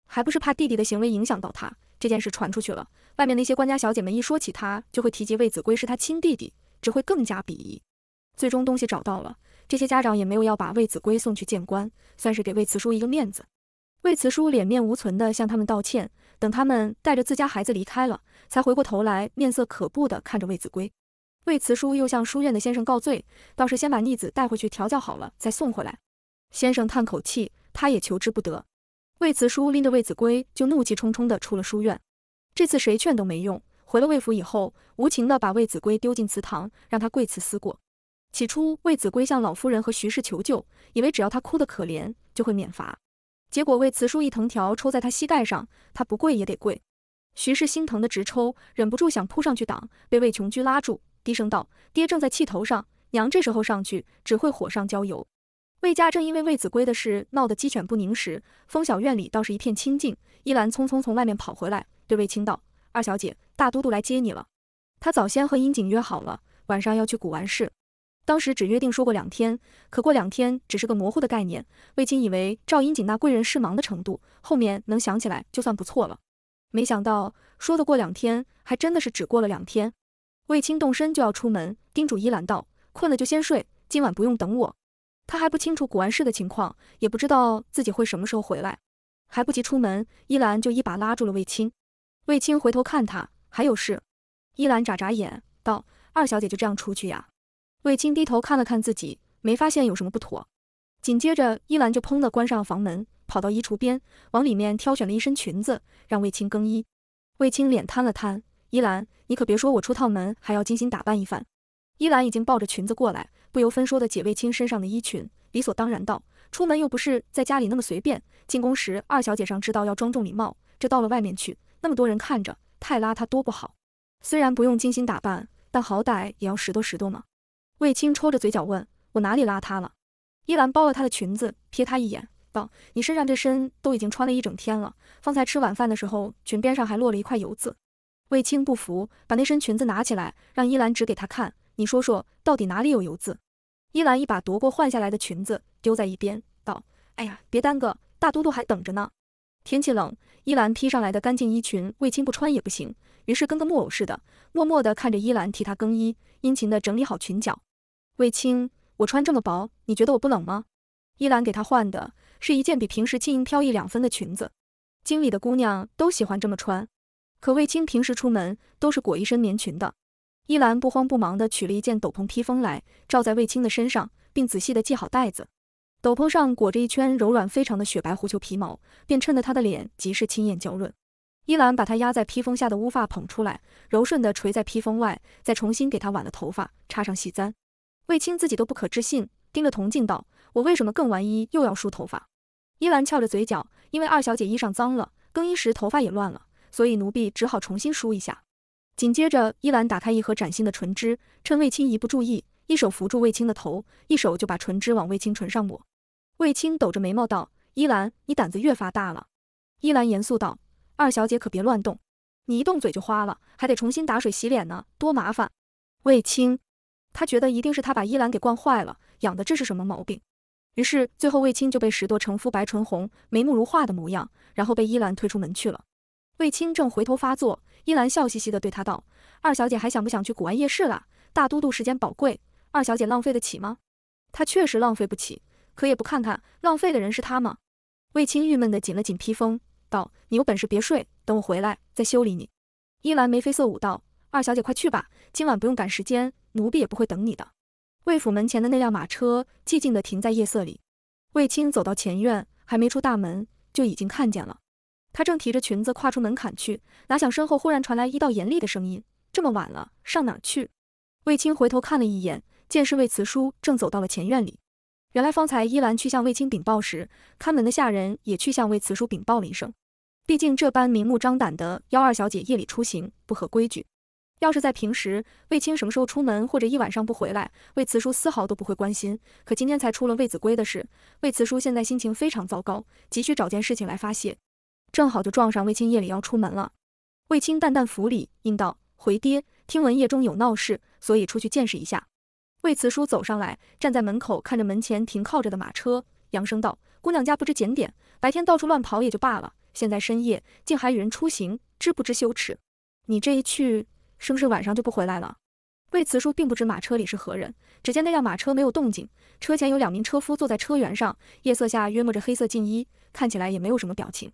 还不是怕弟弟的行为影响到她？这件事传出去了，外面那些官家小姐们一说起她，就会提及魏子规是她亲弟弟，只会更加鄙夷。最终东西找到了，这些家长也没有要把魏子规送去见官，算是给魏慈叔一个面子。魏慈叔脸面无存的向他们道歉，等他们带着自家孩子离开了，才回过头来，面色可怖的看着魏子规。魏慈叔又向书院的先生告罪，倒是先把逆子带回去调教好了，再送回来。先生叹口气，他也求之不得。魏慈叔拎着魏子规就怒气冲冲地出了书院。这次谁劝都没用。回了魏府以后，无情地把魏子规丢进祠堂，让他跪祠思过。起初，魏子规向老夫人和徐氏求救，以为只要他哭得可怜就会免罚。结果魏慈叔一藤条抽在他膝盖上，他不跪也得跪。徐氏心疼的直抽，忍不住想扑上去挡，被魏琼居拉住，低声道：“爹正在气头上，娘这时候上去只会火上浇油。”魏家正因为魏子规的事闹得鸡犬不宁时，风小院里倒是一片清静。依兰匆匆从外面跑回来，对魏青道：“二小姐，大都督来接你了。他早先和殷景约好了，晚上要去古玩市。当时只约定说过两天，可过两天只是个模糊的概念。魏青以为赵殷景那贵人是忙的程度，后面能想起来就算不错了。没想到说的过两天，还真的是只过了两天。魏青动身就要出门，叮嘱依兰道：困了就先睡，今晚不用等我。”他还不清楚古玩市的情况，也不知道自己会什么时候回来，还不及出门，依兰就一把拉住了卫青。卫青回头看他，还有事。依兰眨眨眼，道：“二小姐就这样出去呀？”卫青低头看了看自己，没发现有什么不妥。紧接着，依兰就砰的关上房门，跑到衣橱边，往里面挑选了一身裙子，让卫青更衣。卫青脸摊了摊，依兰，你可别说我出趟门还要精心打扮一番。依兰已经抱着裙子过来。不由分说的解卫青身上的衣裙，理所当然道：“出门又不是在家里那么随便。进宫时二小姐上知道要庄重礼貌，这到了外面去，那么多人看着，太邋遢多不好。虽然不用精心打扮，但好歹也要拾掇拾掇嘛。”卫青抽着嘴角问：“我哪里邋遢了？”依兰包了她的裙子，瞥她一眼道：“你身上这身都已经穿了一整天了，方才吃晚饭的时候，裙边上还落了一块油渍。”卫青不服，把那身裙子拿起来，让依兰指给他看：“你说说，到底哪里有油渍？”伊兰一把夺过换下来的裙子，丢在一边，道：“哎呀，别耽搁，大都督还等着呢。”天气冷，伊兰披上来的干净衣裙，卫青不穿也不行，于是跟个木偶似的，默默地看着伊兰替他更衣，殷勤地整理好裙角。卫青，我穿这么薄，你觉得我不冷吗？伊兰给他换的是一件比平时轻盈飘逸两分的裙子，京里的姑娘都喜欢这么穿，可卫青平时出门都是裹一身棉裙的。依兰不慌不忙地取了一件斗篷披风来，罩在卫青的身上，并仔细地系好带子。斗篷上裹着一圈柔软非常的雪白狐裘皮毛，便衬得她的脸极是清艳娇润。依兰把她压在披风下的乌发捧出来，柔顺地垂在披风外，再重新给她挽了头发，插上细簪。卫青自己都不可置信，盯着铜镜道：“我为什么更完衣又要梳头发？”依兰翘着嘴角，因为二小姐衣裳脏了，更衣时头发也乱了，所以奴婢只好重新梳一下。紧接着，依兰打开一盒崭新的唇脂，趁卫青一不注意，一手扶住卫青的头，一手就把唇脂往卫青唇上抹。卫青抖着眉毛道：“依兰，你胆子越发大了。”依兰严肃道：“二小姐可别乱动，你一动嘴就花了，还得重新打水洗脸呢，多麻烦。”卫青，他觉得一定是他把依兰给惯坏了，养的这是什么毛病？于是最后卫青就被拾掇成肤白唇红、眉目如画的模样，然后被依兰推出门去了。卫青正回头发作。依兰笑嘻嘻地对他道：“二小姐还想不想去古玩夜市了？大都督时间宝贵，二小姐浪费得起吗？她确实浪费不起，可也不看看浪费的人是他吗？”卫青郁闷地紧了紧披风，道：“你有本事别睡，等我回来再修理你。”依兰眉飞色舞道：“二小姐快去吧，今晚不用赶时间，奴婢也不会等你的。”卫府门前的那辆马车寂静地停在夜色里，卫青走到前院，还没出大门，就已经看见了。她正提着裙子跨出门槛去，哪想身后忽然传来一道严厉的声音：“这么晚了，上哪儿去？”卫青回头看了一眼，见是魏慈叔正走到了前院里。原来方才依兰去向卫青禀报时，看门的下人也去向魏慈叔禀报了一声。毕竟这般明目张胆的幺二小姐夜里出行不合规矩。要是在平时，卫青什么时候出门或者一晚上不回来，魏慈叔丝毫都不会关心。可今天才出了卫子规的事，魏慈叔现在心情非常糟糕，急需找件事情来发泄。正好就撞上卫青夜里要出门了，卫青淡淡福礼应道：“回爹，听闻夜中有闹事，所以出去见识一下。”魏慈叔走上来，站在门口看着门前停靠着的马车，扬声道：“姑娘家不知检点，白天到处乱跑也就罢了，现在深夜竟还与人出行，知不知羞耻？你这一去，是不是晚上就不回来了？”魏慈叔并不知马车里是何人，只见那辆马车没有动静，车前有两名车夫坐在车辕上，夜色下约摸着黑色劲衣，看起来也没有什么表情。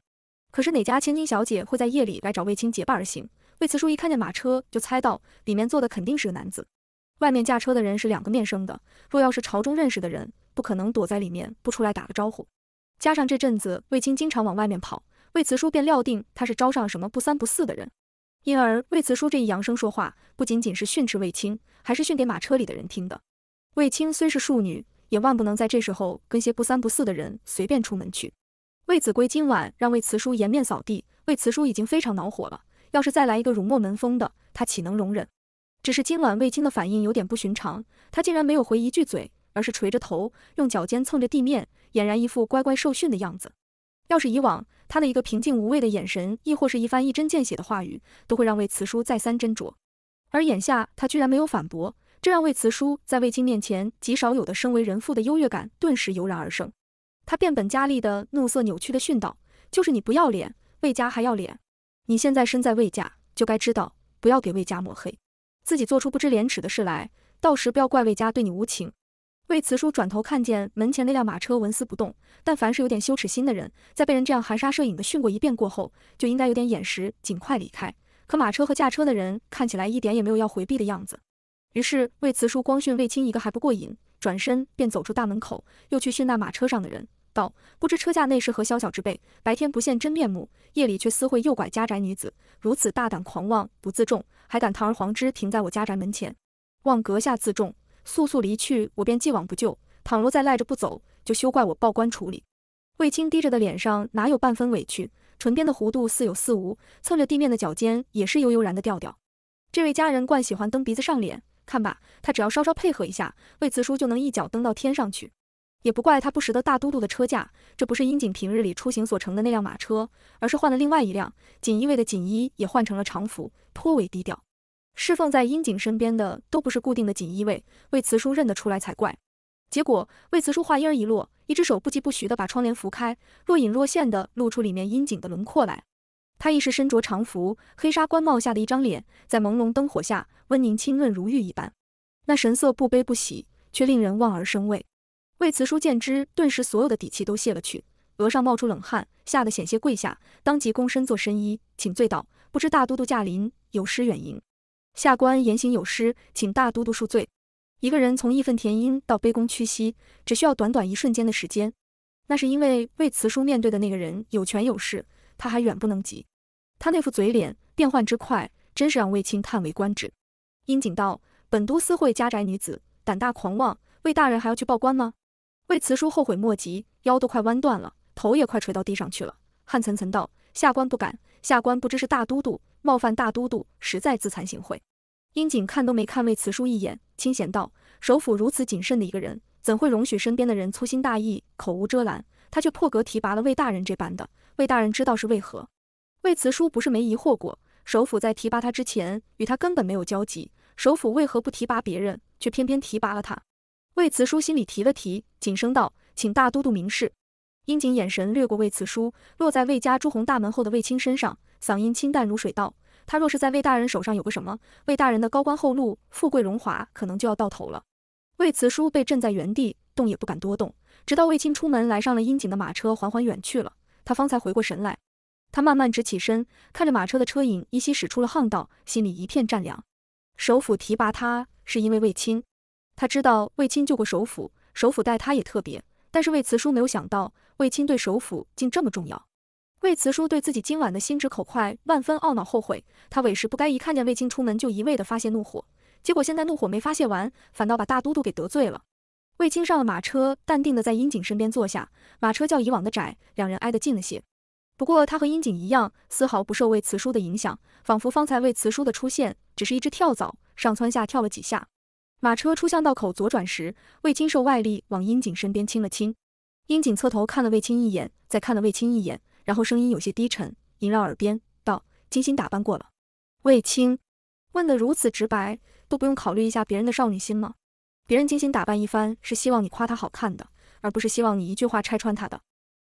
可是哪家千金小姐会在夜里来找卫青结伴而行？卫慈叔一看见马车，就猜到里面坐的肯定是个男子，外面驾车的人是两个面生的。若要是朝中认识的人，不可能躲在里面不出来打个招呼。加上这阵子卫青经常往外面跑，卫慈叔便料定他是招上什么不三不四的人。因而卫慈叔这一扬声说话，不仅仅是训斥卫青，还是训给马车里的人听的。卫青虽是庶女，也万不能在这时候跟些不三不四的人随便出门去。魏子规今晚让魏慈叔颜面扫地，魏慈叔已经非常恼火了。要是再来一个辱没门风的，他岂能容忍？只是今晚魏青的反应有点不寻常，他竟然没有回一句嘴，而是垂着头，用脚尖蹭着地面，俨然一副乖乖受训的样子。要是以往，他的一个平静无畏的眼神，亦或是一番一针见血的话语，都会让魏慈叔再三斟酌。而眼下，他居然没有反驳，这让魏慈叔在魏青面前极少有的身为人父的优越感顿时油然而生。他变本加厉的怒色扭曲的训道：“就是你不要脸，魏家还要脸？你现在身在魏家，就该知道不要给魏家抹黑，自己做出不知廉耻的事来，到时不要怪魏家对你无情。”魏慈叔转头看见门前那辆马车纹丝不动，但凡是有点羞耻心的人，在被人这样含沙射影的训过一遍过后，就应该有点眼识，尽快离开。可马车和驾车的人看起来一点也没有要回避的样子。于是魏慈叔光训魏青一个还不过瘾，转身便走出大门口，又去训那马车上的人。不知车驾内是何宵小之辈，白天不现真面目，夜里却私会诱拐家宅女子，如此大胆狂妄不自重，还敢堂而皇之停在我家宅门前，望阁下自重，速速离去，我便既往不咎。倘若再赖着不走，就休怪我报官处理。卫青低着的脸上哪有半分委屈，唇边的弧度似有似无，蹭着地面的脚尖也是悠悠然的调调。这位家人惯喜欢蹬鼻子上脸，看吧，他只要稍稍配合一下，卫辞叔就能一脚蹬到天上去。也不怪他不识得大都督的车驾，这不是殷景平日里出行所乘的那辆马车，而是换了另外一辆。锦衣卫的锦衣也换成了常服，颇为低调。侍奉在殷景身边的都不是固定的锦衣卫，魏慈叔认得出来才怪。结果魏慈叔话音一落，一只手不疾不徐地把窗帘扶开，若隐若现地露出里面殷景的轮廓来。他亦是身着常服，黑纱官帽下的一张脸，在朦胧灯火下温宁清润如玉一般，那神色不悲不喜，却令人望而生畏。魏慈叔见之，顿时所有的底气都泄了去，额上冒出冷汗，吓得险些跪下，当即躬身作深衣，请罪道：“不知大都督驾临，有失远迎，下官言行有失，请大都督恕罪。”一个人从义愤填膺到卑躬屈膝，只需要短短一瞬间的时间，那是因为魏慈叔面对的那个人有权有势，他还远不能及。他那副嘴脸变换之快，真是让卫青叹为观止。殷景道：“本都私会家宅女子，胆大狂妄，魏大人还要去报官吗？”魏慈叔后悔莫及，腰都快弯断了，头也快垂到地上去了，汗涔涔道：“下官不敢，下官不知是大都督冒犯大都督，实在自惭形秽。”英景看都没看魏慈叔一眼，清闲道：“首府如此谨慎的一个人，怎会容许身边的人粗心大意、口无遮拦？他却破格提拔了魏大人，这般的魏大人知道是为何？”魏慈叔不是没疑惑过，首府在提拔他之前，与他根本没有交集，首府为何不提拔别人，却偏偏提拔了他？魏慈叔心里提了提，紧声道：“请大都督明示。”樱井眼神掠过魏慈叔，落在魏家朱红大门后的魏青身上，嗓音清淡如水道：“他若是在魏大人手上有个什么，魏大人的高官厚禄、富贵荣华可能就要到头了。”魏慈叔被震在原地，动也不敢多动，直到魏青出门来上了樱井的马车，缓缓远去了，他方才回过神来。他慢慢直起身，看着马车的车影依稀驶出了巷道，心里一片战凉。首府提拔他，是因为魏青。他知道卫青救过首府，首府待他也特别，但是卫慈叔没有想到卫青对首府竟这么重要。卫慈叔对自己今晚的心直口快万分懊恼后悔，他委实不该一看见卫青出门就一味的发泄怒火，结果现在怒火没发泄完，反倒把大都督给得罪了。卫青上了马车，淡定的在殷景身边坐下。马车较以往的窄，两人挨得近了些。不过他和殷景一样，丝毫不受卫慈叔的影响，仿佛方才卫慈叔的出现只是一只跳蚤，上蹿下跳了几下。马车出巷道口左转时，卫青受外力往殷景身边亲了亲，殷景侧头看了卫青一眼，再看了卫青一眼，然后声音有些低沉，萦绕耳边道：“精心打扮过了。”卫青问得如此直白，都不用考虑一下别人的少女心吗？别人精心打扮一番是希望你夸她好看的，而不是希望你一句话拆穿她的。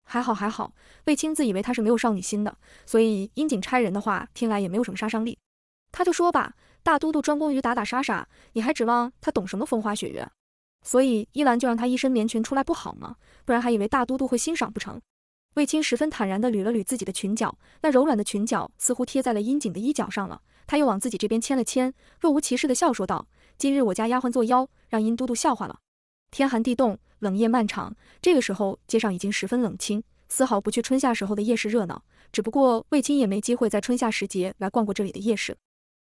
还好还好，卫青自以为他是没有少女心的，所以殷景拆人的话听来也没有什么杀伤力，他就说吧。大都督专攻于打打杀杀，你还指望他懂什么风花雪月？所以依兰就让他一身棉裙出来不好吗？不然还以为大都督会欣赏不成？卫青十分坦然地捋了捋自己的裙角，那柔软的裙角似乎贴在了殷景的衣角上了，他又往自己这边牵了牵，若无其事的笑说道：“今日我家丫鬟作妖，让殷都督笑话了。”天寒地冻，冷夜漫长，这个时候街上已经十分冷清，丝毫不去春夏时候的夜市热闹。只不过卫青也没机会在春夏时节来逛过这里的夜市。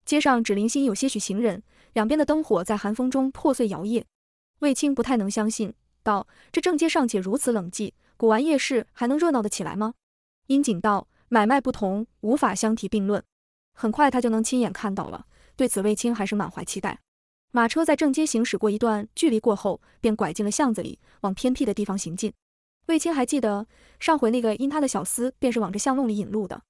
街上只零星有些许行人，两边的灯火在寒风中破碎摇曳。卫青不太能相信，道：“这正街尚且如此冷寂，古玩夜市还能热闹的起来吗？”殷景道：“买卖不同，无法相提并论。”很快他就能亲眼看到了，对此卫青还是满怀期待。马车在正街行驶过一段距离过后，便拐进了巷子里，往偏僻的地方行进。卫青还记得上回那个因他的小厮，便是往这巷弄里引路的。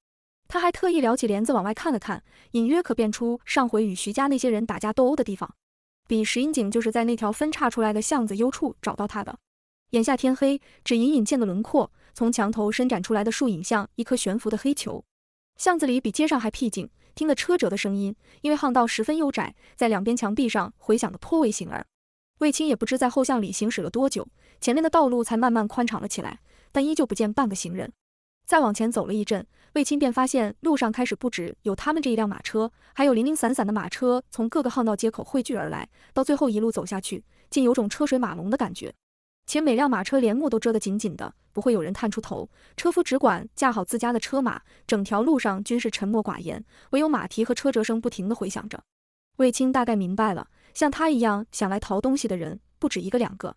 他还特意撩起帘子往外看了看，隐约可辨出上回与徐家那些人打架斗殴的地方。比石英井就是在那条分叉出来的巷子幽处找到他的。眼下天黑，只隐隐见个轮廓，从墙头伸展出来的树影像一颗悬浮的黑球。巷子里比街上还僻静，听得车辙的声音，因为巷道十分悠窄，在两边墙壁上回响的颇为醒耳。卫青也不知在后巷里行驶了多久，前面的道路才慢慢宽敞了起来，但依旧不见半个行人。再往前走了一阵，卫青便发现路上开始不止有他们这一辆马车，还有零零散散的马车从各个巷道街口汇聚而来。到最后一路走下去，竟有种车水马龙的感觉。且每辆马车帘幕都遮得紧紧的，不会有人探出头。车夫只管驾好自家的车马，整条路上均是沉默寡言，唯有马蹄和车辙声不停地回响着。卫青大概明白了，像他一样想来淘东西的人不止一个两个。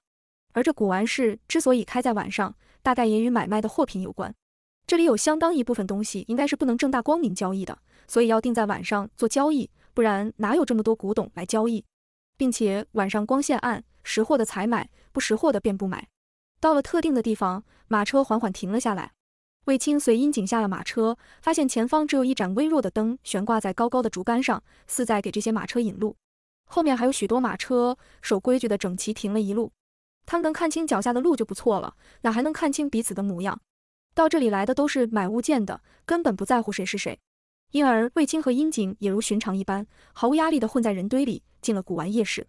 而这古玩市之所以开在晚上，大概也与买卖的货品有关。这里有相当一部分东西应该是不能正大光明交易的，所以要定在晚上做交易，不然哪有这么多古董来交易？并且晚上光线暗，识货的才买，不识货的便不买。到了特定的地方，马车缓缓停了下来。卫青随阴井下了马车，发现前方只有一盏微弱的灯悬挂在高高的竹竿上，似在给这些马车引路。后面还有许多马车，守规矩的整齐停了一路。他们能看清脚下的路就不错了，哪还能看清彼此的模样？到这里来的都是买物件的，根本不在乎谁是谁，因而卫青和阴井也如寻常一般，毫无压力的混在人堆里，进了古玩夜市。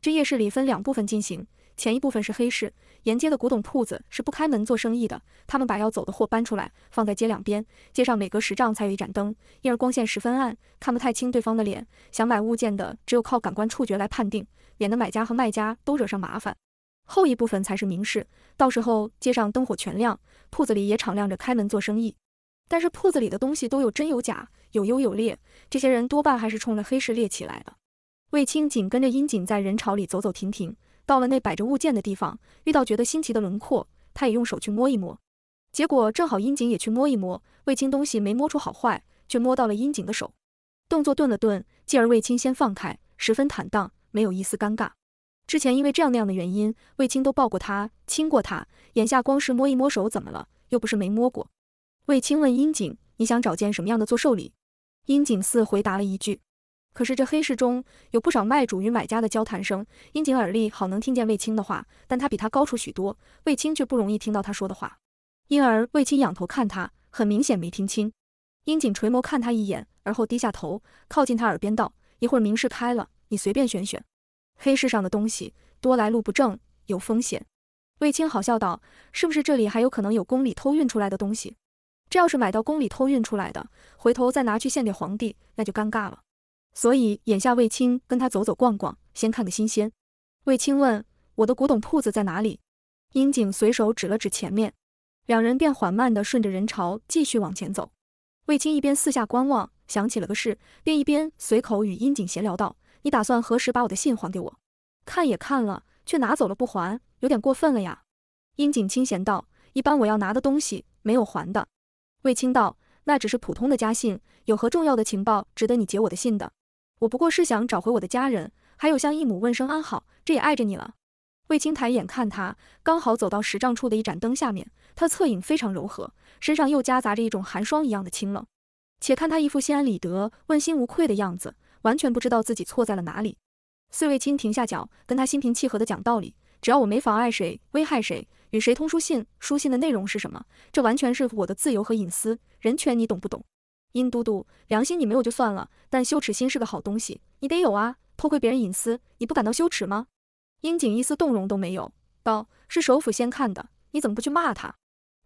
这夜市里分两部分进行，前一部分是黑市，沿街的古董铺子是不开门做生意的，他们把要走的货搬出来，放在街两边，街上每隔十丈才有一盏灯，因而光线十分暗，看不太清对方的脸。想买物件的只有靠感官触觉来判定，免得买家和卖家都惹上麻烦。后一部分才是明市，到时候街上灯火全亮。铺子里也敞亮着，开门做生意。但是铺子里的东西都有真有假，有优有劣。这些人多半还是冲着黑市猎奇来的。卫青紧跟着殷锦在人潮里走走停停，到了那摆着物件的地方，遇到觉得新奇的轮廓，他也用手去摸一摸。结果正好殷锦也去摸一摸，卫青东西没摸出好坏，却摸到了殷锦的手。动作顿了顿，继而卫青先放开，十分坦荡，没有一丝尴尬。之前因为这样那样的原因，卫青都抱过他，亲过他。眼下光是摸一摸手，怎么了？又不是没摸过。卫青问樱井：“你想找件什么样的做寿礼？”樱井似回答了一句。可是这黑市中有不少卖主与买家的交谈声，樱井耳力好，能听见卫青的话，但他比他高出许多，卫青却不容易听到他说的话。因而卫青仰头看他，很明显没听清。樱井垂眸看他一眼，而后低下头，靠近他耳边道：“一会儿明事开了，你随便选选。”黑市上的东西多来路不正，有风险。卫青好笑道：“是不是这里还有可能有宫里偷运出来的东西？这要是买到宫里偷运出来的，回头再拿去献给皇帝，那就尴尬了。”所以眼下卫青跟他走走逛逛，先看个新鲜。卫青问：“我的古董铺子在哪里？”樱景随手指了指前面，两人便缓慢地顺着人潮继续往前走。卫青一边四下观望，想起了个事，便一边随口与樱景闲聊道。你打算何时把我的信还给我？看也看了，却拿走了不还，有点过分了呀。樱井清闲道：“一般我要拿的东西，没有还的。”卫青道：“那只是普通的家信，有何重要的情报值得你截我的信的？我不过是想找回我的家人，还有向义母问声安好，这也碍着你了。”卫青抬眼看他，刚好走到十丈处的一盏灯下面，他的侧影非常柔和，身上又夹杂着一种寒霜一样的清冷，且看他一副心安理得、问心无愧的样子。完全不知道自己错在了哪里。四卫青停下脚，跟他心平气和地讲道理。只要我没妨碍谁，危害谁，与谁通书信，书信的内容是什么，这完全是我的自由和隐私，人权，你懂不懂？殷都督，良心你没有就算了，但羞耻心是个好东西，你得有啊！偷窥别人隐私，你不感到羞耻吗？殷景一丝动容都没有，道：是首府先看的，你怎么不去骂他？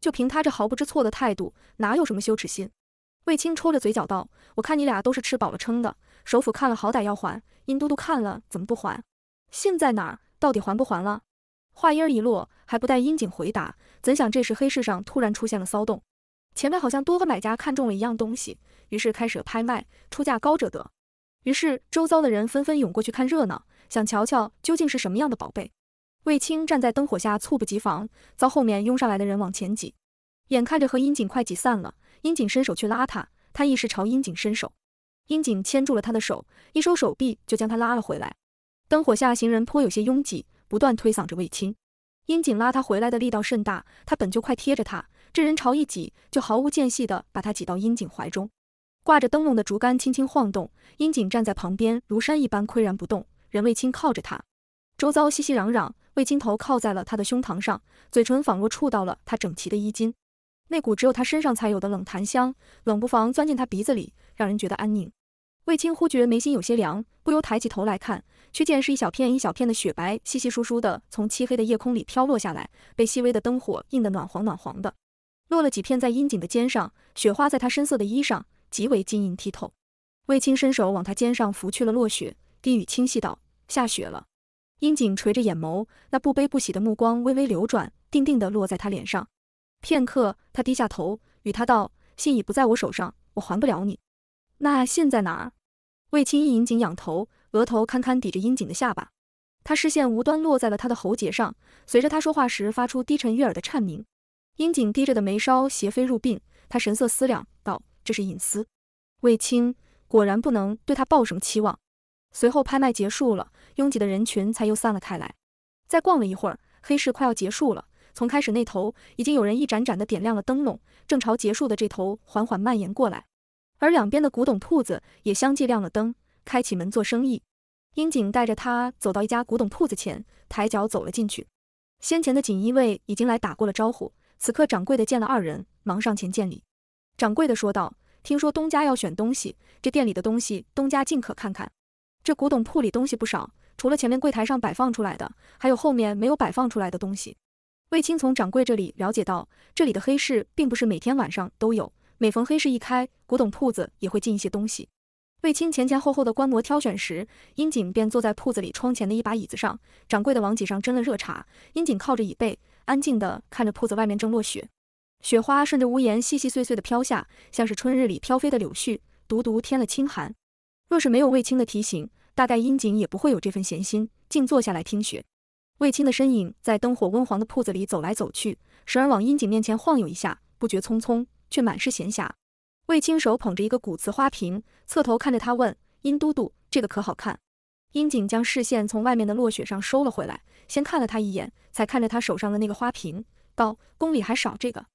就凭他这毫不知错的态度，哪有什么羞耻心？卫青抽着嘴角道：“我看你俩都是吃饱了撑的。首府看了好歹要还，殷都督看了怎么不还？信在哪儿？到底还不还了？”话音一落，还不待殷景回答，怎想这时黑市上突然出现了骚动，前面好像多个买家看中了一样东西，于是开始了拍卖，出价高者得。于是周遭的人纷纷涌过去看热闹，想瞧瞧究竟是什么样的宝贝。卫青站在灯火下，猝不及防，遭后面拥上来的人往前挤，眼看着和殷景快挤散了。樱锦伸手去拉他，他意识朝樱锦伸手，樱锦牵住了他的手，一收手臂就将他拉了回来。灯火下行人颇有些拥挤，不断推搡着卫青。樱锦拉他回来的力道甚大，他本就快贴着他，这人朝一挤，就毫无间隙的把他挤到樱锦怀中。挂着灯笼的竹竿轻轻晃动，樱锦站在旁边如山一般岿然不动。任卫青靠着他，周遭熙熙攘攘，卫青头靠在了他的胸膛上，嘴唇仿若触到了他整齐的衣襟。那股只有他身上才有的冷檀香，冷不防钻进他鼻子里，让人觉得安宁。卫青忽觉眉心有些凉，不由抬起头来看，却见是一小片一小片的雪白，稀稀疏疏的从漆黑的夜空里飘落下来，被细微的灯火映得暖黄暖黄的。落了几片在殷景的肩上，雪花在他深色的衣裳极为晶莹剔透。卫青伸手往他肩上拂去了落雪，低语清晰道：“下雪了。”殷景垂着眼眸，那不悲不喜的目光微微流转，定定的落在他脸上。片刻，他低下头，与他道：“信已不在我手上，我还不了你。那信在哪？”卫青引颈仰头，额头堪堪抵着殷璟的下巴，他视线无端落在了他的喉结上，随着他说话时发出低沉悦耳的颤鸣。殷景低着的眉梢斜飞入鬓，他神色思量道：“这是隐私。”卫青果然不能对他抱什么期望。随后拍卖结束了，拥挤的人群才又散了开来。再逛了一会儿，黑市快要结束了。从开始那头已经有人一盏盏的点亮了灯笼，正朝结束的这头缓缓蔓延过来，而两边的古董铺子也相继亮了灯，开启门做生意。英井带着他走到一家古董铺子前，抬脚走了进去。先前的锦衣卫已经来打过了招呼，此刻掌柜的见了二人，忙上前见礼。掌柜的说道：“听说东家要选东西，这店里的东西东家尽可看看。这古董铺里东西不少，除了前面柜台上摆放出来的，还有后面没有摆放出来的东西。”卫青从掌柜这里了解到，这里的黑市并不是每天晚上都有，每逢黑市一开，古董铺子也会进一些东西。卫青前前后后的观摩挑选时，殷锦便坐在铺子里窗前的一把椅子上，掌柜的往脊上斟了热茶，殷锦靠着椅背，安静地看着铺子外面正落雪，雪花顺着屋檐细细碎碎的飘下，像是春日里飘飞的柳絮，独独添了清寒。若是没有卫青的提醒，大概殷锦也不会有这份闲心，静坐下来听雪。卫青的身影在灯火温黄的铺子里走来走去，时而往樱景面前晃悠一下，不觉匆匆，却满是闲暇。卫青手捧着一个古瓷花瓶，侧头看着他问：“殷都督，这个可好看？”樱景将视线从外面的落雪上收了回来，先看了他一眼，才看着他手上的那个花瓶，道：“宫里还少这个。”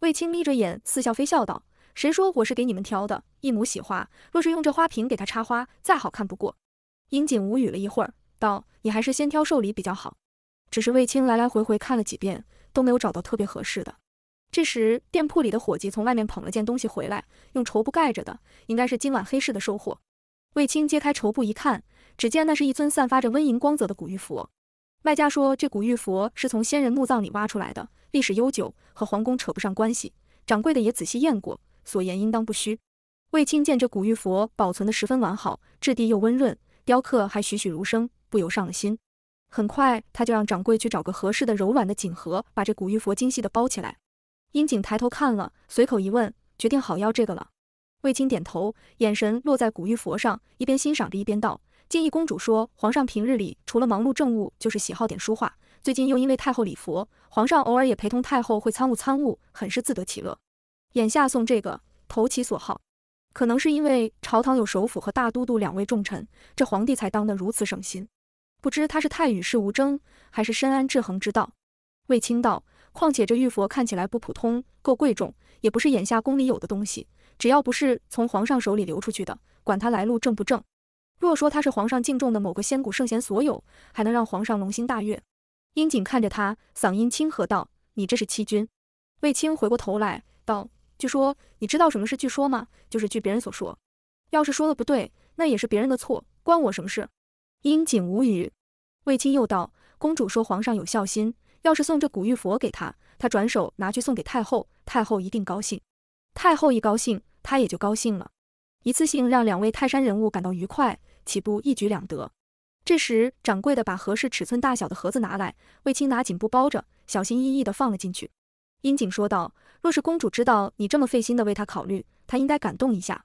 卫青眯着眼，似笑非笑道：“谁说我是给你们挑的？一母喜花，若是用这花瓶给她插花，再好看不过。”樱景无语了一会儿，道：“你还是先挑寿礼比较好。”只是卫青来来回回看了几遍，都没有找到特别合适的。这时，店铺里的伙计从外面捧了件东西回来，用绸布盖着的，应该是今晚黑市的收获。卫青揭开绸布一看，只见那是一尊散发着温银光泽的古玉佛。卖家说，这古玉佛是从先人墓葬里挖出来的，历史悠久，和皇宫扯不上关系。掌柜的也仔细验过，所言应当不虚。卫青见这古玉佛保存得十分完好，质地又温润，雕刻还栩栩如生，不由上了心。很快，他就让掌柜去找个合适的、柔软的锦盒，把这古玉佛精细的包起来。英景抬头看了，随口一问，决定好要这个了。卫青点头，眼神落在古玉佛上，一边欣赏着，一边道：“敬义公主说，皇上平日里除了忙碌政务，就是喜好点书画。最近又因为太后礼佛，皇上偶尔也陪同太后会参悟参悟，很是自得其乐。眼下送这个，投其所好，可能是因为朝堂有首辅和大都督两位重臣，这皇帝才当得如此省心。”不知他是太与世无争，还是深谙制衡之道。卫青道，况且这玉佛看起来不普通，够贵重，也不是眼下宫里有的东西。只要不是从皇上手里流出去的，管他来路正不正。若说他是皇上敬重的某个仙古圣贤所有，还能让皇上龙心大悦。英锦看着他，嗓音清和道：“你这是欺君。”卫青回过头来道：“据说你知道什么是据说吗？就是据别人所说。要是说的不对，那也是别人的错，关我什么事？”樱景无语，卫青又道：“公主说皇上有孝心，要是送这古玉佛给他，他转手拿去送给太后，太后一定高兴。太后一高兴，他也就高兴了。一次性让两位泰山人物感到愉快，岂不一举两得？”这时，掌柜的把合适尺寸大小的盒子拿来，卫青拿锦布包着，小心翼翼的放了进去。樱井说道：“若是公主知道你这么费心的为她考虑，她应该感动一下。”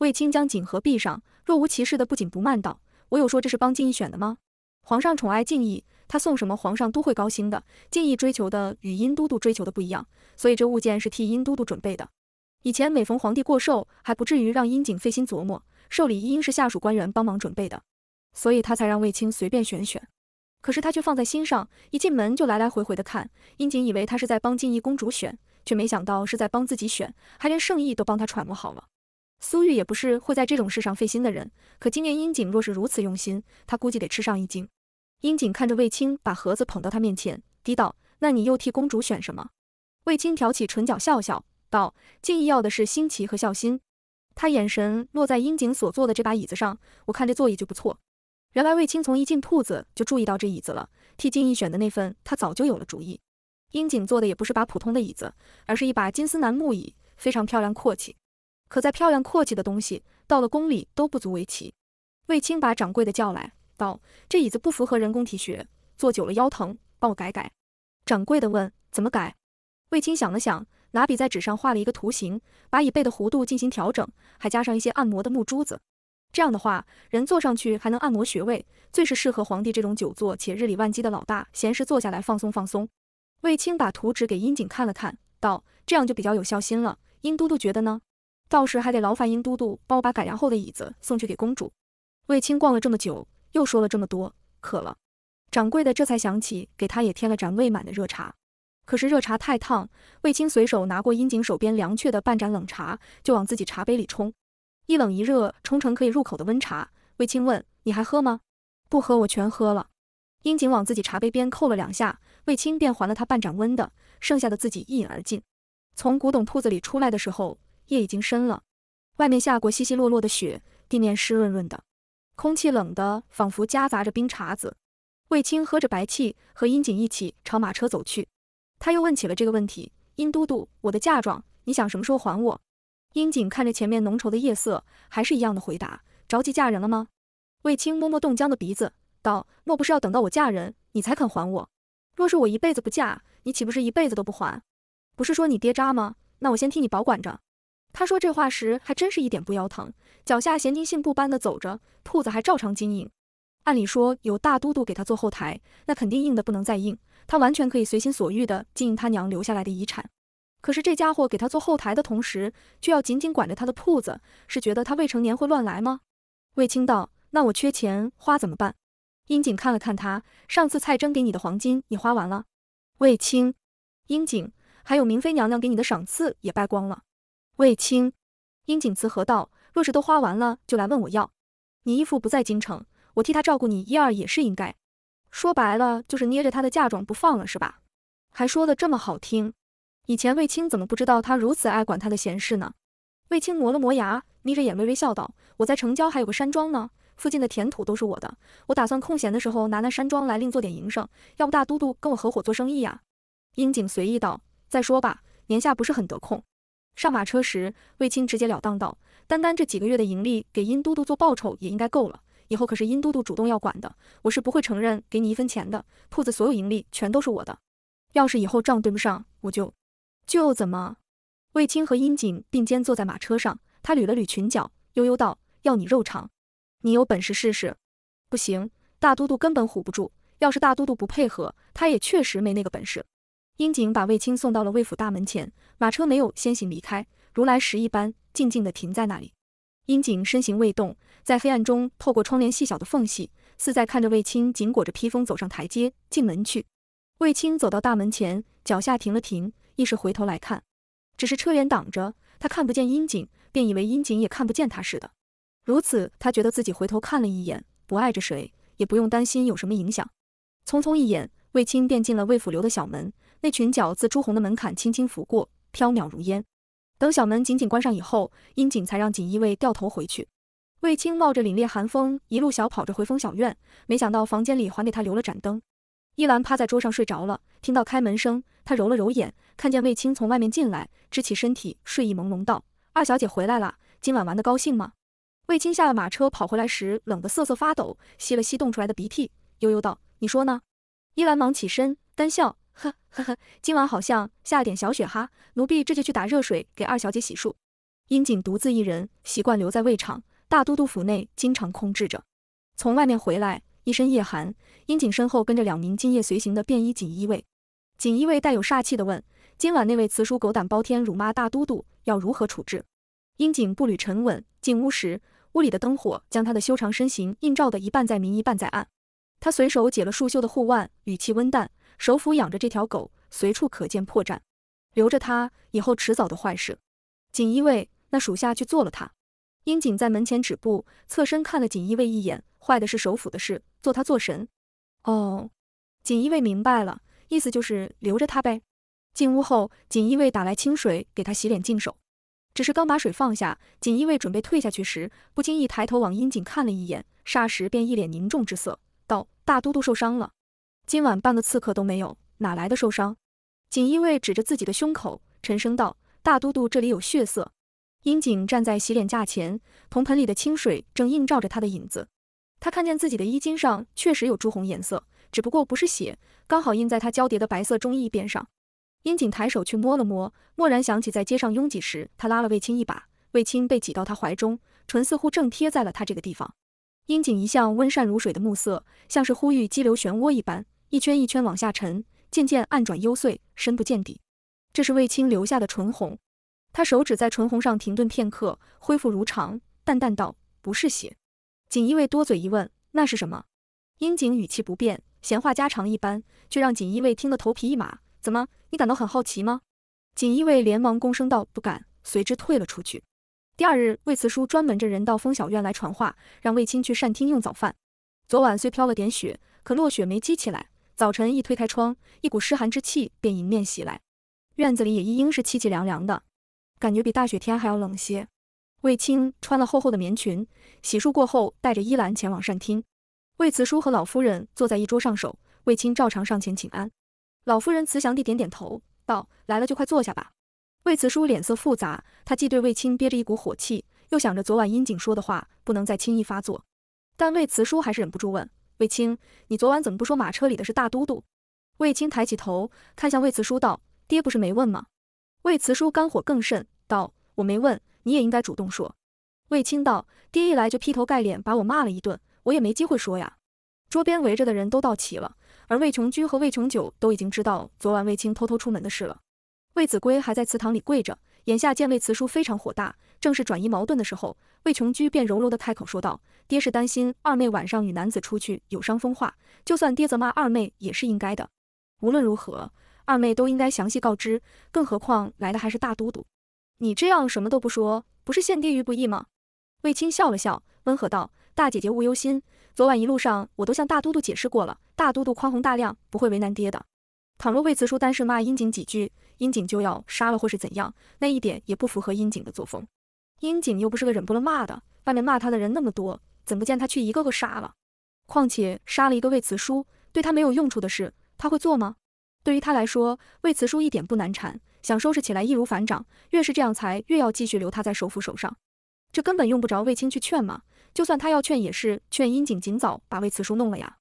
卫青将锦盒闭上，若无其事的不紧不慢道。我有说这是帮静义选的吗？皇上宠爱静义，他送什么皇上都会高兴的。静义追求的与殷都督追求的不一样，所以这物件是替殷都督准备的。以前每逢皇帝过寿，还不至于让殷景费心琢磨，寿礼应是下属官员帮忙准备的，所以他才让卫青随便选选。可是他却放在心上，一进门就来来回回的看。殷景以为他是在帮静义公主选，却没想到是在帮自己选，还连圣意都帮他揣摩好了。苏玉也不是会在这种事上费心的人，可今年英锦若是如此用心，他估计得吃上一惊。英锦看着卫青把盒子捧到他面前，低道：“那你又替公主选什么？”卫青挑起唇角，笑笑道：“敬义要的是新奇和孝心。”他眼神落在英景所坐的这把椅子上，我看这座椅就不错。原来卫青从一进铺子就注意到这椅子了，替敬义选的那份，他早就有了主意。英景坐的也不是把普通的椅子，而是一把金丝楠木椅，非常漂亮阔气。可在漂亮阔气的东西到了宫里都不足为奇。卫青把掌柜的叫来，道：“这椅子不符合人工体学，坐久了腰疼，帮我改改。”掌柜的问：“怎么改？”卫青想了想，拿笔在纸上画了一个图形，把椅背的弧度进行调整，还加上一些按摩的木珠子。这样的话，人坐上去还能按摩穴位，最是适合皇帝这种久坐且日理万机的老大，闲时坐下来放松放松。卫青把图纸给殷景看了，看道：“这样就比较有孝心了。”殷都督觉得呢？到时还得劳烦殷都督帮我把改良后的椅子送去给公主。卫青逛了这么久，又说了这么多，渴了。掌柜的这才想起给他也添了盏未满的热茶，可是热茶太烫。卫青随手拿过殷景手边凉却的半盏冷茶，就往自己茶杯里冲，一冷一热冲成可以入口的温茶。卫青问：“你还喝吗？”“不喝，我全喝了。”殷景往自己茶杯边扣了两下，卫青便还了他半盏温的，剩下的自己一饮而尽。从古董铺子里出来的时候。夜已经深了，外面下过稀稀落落的雪，地面湿润润的，空气冷的仿佛夹杂着冰碴子。卫青喝着白气，和殷景一起朝马车走去。他又问起了这个问题：殷都督，我的嫁妆，你想什么时候还我？殷景看着前面浓稠的夜色，还是一样的回答：着急嫁人了吗？卫青摸摸冻僵的鼻子，道：莫不是要等到我嫁人，你才肯还我？若是我一辈子不嫁，你岂不是一辈子都不还？不是说你爹渣吗？那我先替你保管着。他说这话时还真是一点不腰疼，脚下闲庭信步般的走着，铺子还照常经营。按理说有大都督给他做后台，那肯定硬的不能再硬，他完全可以随心所欲的经营他娘留下来的遗产。可是这家伙给他做后台的同时，却要紧紧管着他的铺子，是觉得他未成年会乱来吗？卫青道：“那我缺钱花怎么办？”樱景看了看他，上次蔡征给你的黄金你花完了，卫青，樱景，还有明妃娘娘给你的赏赐也败光了。卫青，殷景慈和道，若是都花完了，就来问我要。你义父不在京城，我替他照顾你一二也是应该。说白了就是捏着他的嫁妆不放了，是吧？还说的这么好听。以前卫青怎么不知道他如此爱管他的闲事呢？卫青磨了磨牙，眯着眼微微笑道：“我在城郊还有个山庄呢，附近的田土都是我的，我打算空闲的时候拿那山庄来另做点营生。要不大都督跟我合伙做生意呀？”殷景随意道：“再说吧，年下不是很得空。”上马车时，卫青直截了当道：“单单这几个月的盈利，给殷都督做报酬也应该够了。以后可是殷都督主动要管的，我是不会承认给你一分钱的。铺子所有盈利全都是我的。要是以后账对不上，我就……就怎么？”卫青和殷锦并肩坐在马车上，他捋了捋裙角，悠悠道：“要你肉偿，你有本事试试。不行，大都督根本唬不住。要是大都督不配合，他也确实没那个本事。”阴井把卫青送到了卫府大门前，马车没有先行离开，如来石一般静静地停在那里。阴井身形未动，在黑暗中透过窗帘细小的缝隙，似在看着卫青紧裹着披风走上台阶进门去。卫青走到大门前，脚下停了停，意识回头来看，只是车帘挡着，他看不见阴井，便以为阴井也看不见他似的。如此，他觉得自己回头看了一眼，不碍着谁，也不用担心有什么影响。匆匆一眼，卫青便进了卫府留的小门。那裙角自朱红的门槛轻轻拂过，飘渺如烟。等小门紧紧关上以后，殷景才让锦衣卫掉头回去。卫青冒着凛冽寒风，一路小跑着回风小院。没想到房间里还给他留了盏灯。依兰趴在桌上睡着了，听到开门声，他揉了揉眼，看见卫青从外面进来，支起身体，睡意朦胧道：“二小姐回来了，今晚玩的高兴吗？”卫青下了马车跑回来时，冷得瑟瑟发抖，吸了吸冻出来的鼻涕，悠悠道：“你说呢？”依兰忙起身，干笑。呵呵呵，今晚好像下了点小雪哈，奴婢这就去打热水给二小姐洗漱。殷锦独自一人，习惯留在卫场，大都督府内经常空置着。从外面回来，一身夜寒，殷锦身后跟着两名今夜随行的便衣锦衣卫。锦衣卫带有煞气的问，今晚那位慈叔狗胆包天，辱骂大都督，要如何处置？殷锦步履沉稳，进屋时，屋里的灯火将他的修长身形映照的一半在明一半在暗。他随手解了束袖的护腕，语气温淡。首府养着这条狗，随处可见破绽，留着他以后迟早的坏事。锦衣卫，那属下去做了他。樱井在门前止步，侧身看了锦衣卫一眼，坏的是首府的事，做他做神。哦，锦衣卫明白了，意思就是留着他呗。进屋后，锦衣卫打来清水给他洗脸净手，只是刚把水放下，锦衣卫准备退下去时，不经意抬头往樱井看了一眼，霎时便一脸凝重之色，道：大都督受伤了。今晚半个刺客都没有，哪来的受伤？锦衣卫指着自己的胸口，沉声道：“大都督，这里有血色。”樱井站在洗脸架前，铜盆里的清水正映照着他的影子。他看见自己的衣襟上确实有朱红颜色，只不过不是血，刚好印在他交叠的白色中衣边上。樱井抬手去摸了摸，蓦然想起在街上拥挤时，他拉了卫青一把，卫青被挤到他怀中，唇似乎正贴在了他这个地方。樱井一向温善如水的目色，像是呼吁激流漩涡一般。一圈一圈往下沉，渐渐暗转幽邃，深不见底。这是卫青留下的唇红。他手指在唇红上停顿片刻，恢复如常，淡淡道：“不是血。”锦衣卫多嘴一问：“那是什么？”樱井语气不变，闲话家常一般，却让锦衣卫听得头皮一麻。怎么，你感到很好奇吗？锦衣卫连忙躬声道：“不敢。”随之退了出去。第二日，魏慈叔专门着人到风小院来传话，让卫青去膳厅用早饭。昨晚虽飘了点雪，可落雪没积起来。早晨一推开窗，一股湿寒之气便迎面袭来，院子里也一应是凄凄凉凉的，感觉比大雪天还要冷些。卫青穿了厚厚的棉裙，洗漱过后，带着依兰前往膳厅。卫慈叔和老夫人坐在一桌上首，卫青照常上前请安。老夫人慈祥地点点头，道：“来了就快坐下吧。”卫慈叔脸色复杂，他既对卫青憋着一股火气，又想着昨晚殷井说的话，不能再轻易发作。但卫慈叔还是忍不住问。卫青，你昨晚怎么不说马车里的是大都督？卫青抬起头看向卫慈叔，道：“爹不是没问吗？”卫慈叔肝火更甚，道：“我没问，你也应该主动说。”卫青道：“爹一来就劈头盖脸把我骂了一顿，我也没机会说呀。”桌边围着的人都到齐了，而魏琼居和魏琼九都已经知道昨晚卫青偷偷出门的事了。卫子规还在祠堂里跪着。眼下见魏慈叔非常火大，正是转移矛盾的时候，魏琼居便柔柔的开口说道：“爹是担心二妹晚上与男子出去有伤风化，就算爹责骂二妹也是应该的。无论如何，二妹都应该详细告知，更何况来的还是大都督。你这样什么都不说，不是陷爹于不义吗？”魏青笑了笑，温和道：“大姐姐勿忧心，昨晚一路上我都向大都督解释过了，大都督宽宏大量，不会为难爹的。倘若魏慈叔单是骂殷景几句。”阴井就要杀了或是怎样，那一点也不符合阴井的作风。阴井又不是个忍不了骂的，外面骂他的人那么多，怎不见他去一个个杀了？况且杀了一个魏慈叔对他没有用处的事，他会做吗？对于他来说，魏慈叔一点不难缠，想收拾起来易如反掌。越是这样，才越要继续留他在首府手上。这根本用不着卫青去劝嘛，就算他要劝，也是劝阴井尽早把魏慈叔弄了呀。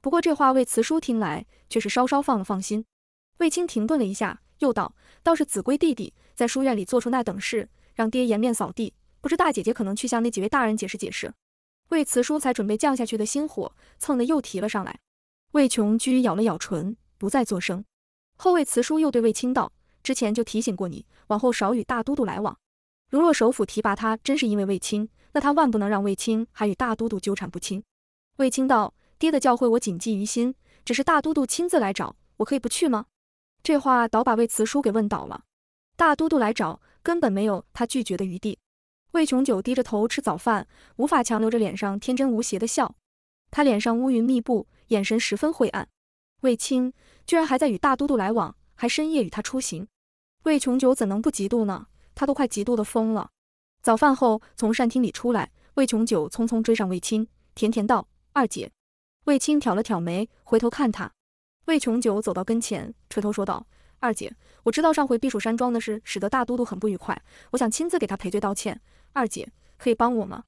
不过这话魏慈叔听来却是稍稍放了放心。卫青停顿了一下。又道：“倒是子规弟弟在书院里做出那等事，让爹颜面扫地。不知大姐姐可能去向那几位大人解释解释。”魏慈叔才准备降下去的心火，蹭的又提了上来。魏琼居咬了咬唇，不再作声。后魏慈叔又对魏青道：“之前就提醒过你，往后少与大都督来往。如若首府提拔他，真是因为魏青，那他万不能让魏青还与大都督纠缠不清。”魏青道：“爹的教诲我谨记于心，只是大都督亲自来找，我可以不去吗？”这话倒把魏慈叔给问倒了。大都督来找，根本没有他拒绝的余地。魏琼九低着头吃早饭，无法强留着脸上天真无邪的笑。他脸上乌云密布，眼神十分晦暗。魏青居然还在与大都督来往，还深夜与他出行。魏琼九怎能不嫉妒呢？他都快嫉妒的疯了。早饭后从膳厅里出来，魏琼九匆匆追上魏青，甜甜道：“二姐。”魏青挑了挑眉，回头看他。魏琼九走到跟前，垂头说道：“二姐，我知道上回避暑山庄的事，使得大都督很不愉快。我想亲自给他赔罪道歉，二姐可以帮我吗？”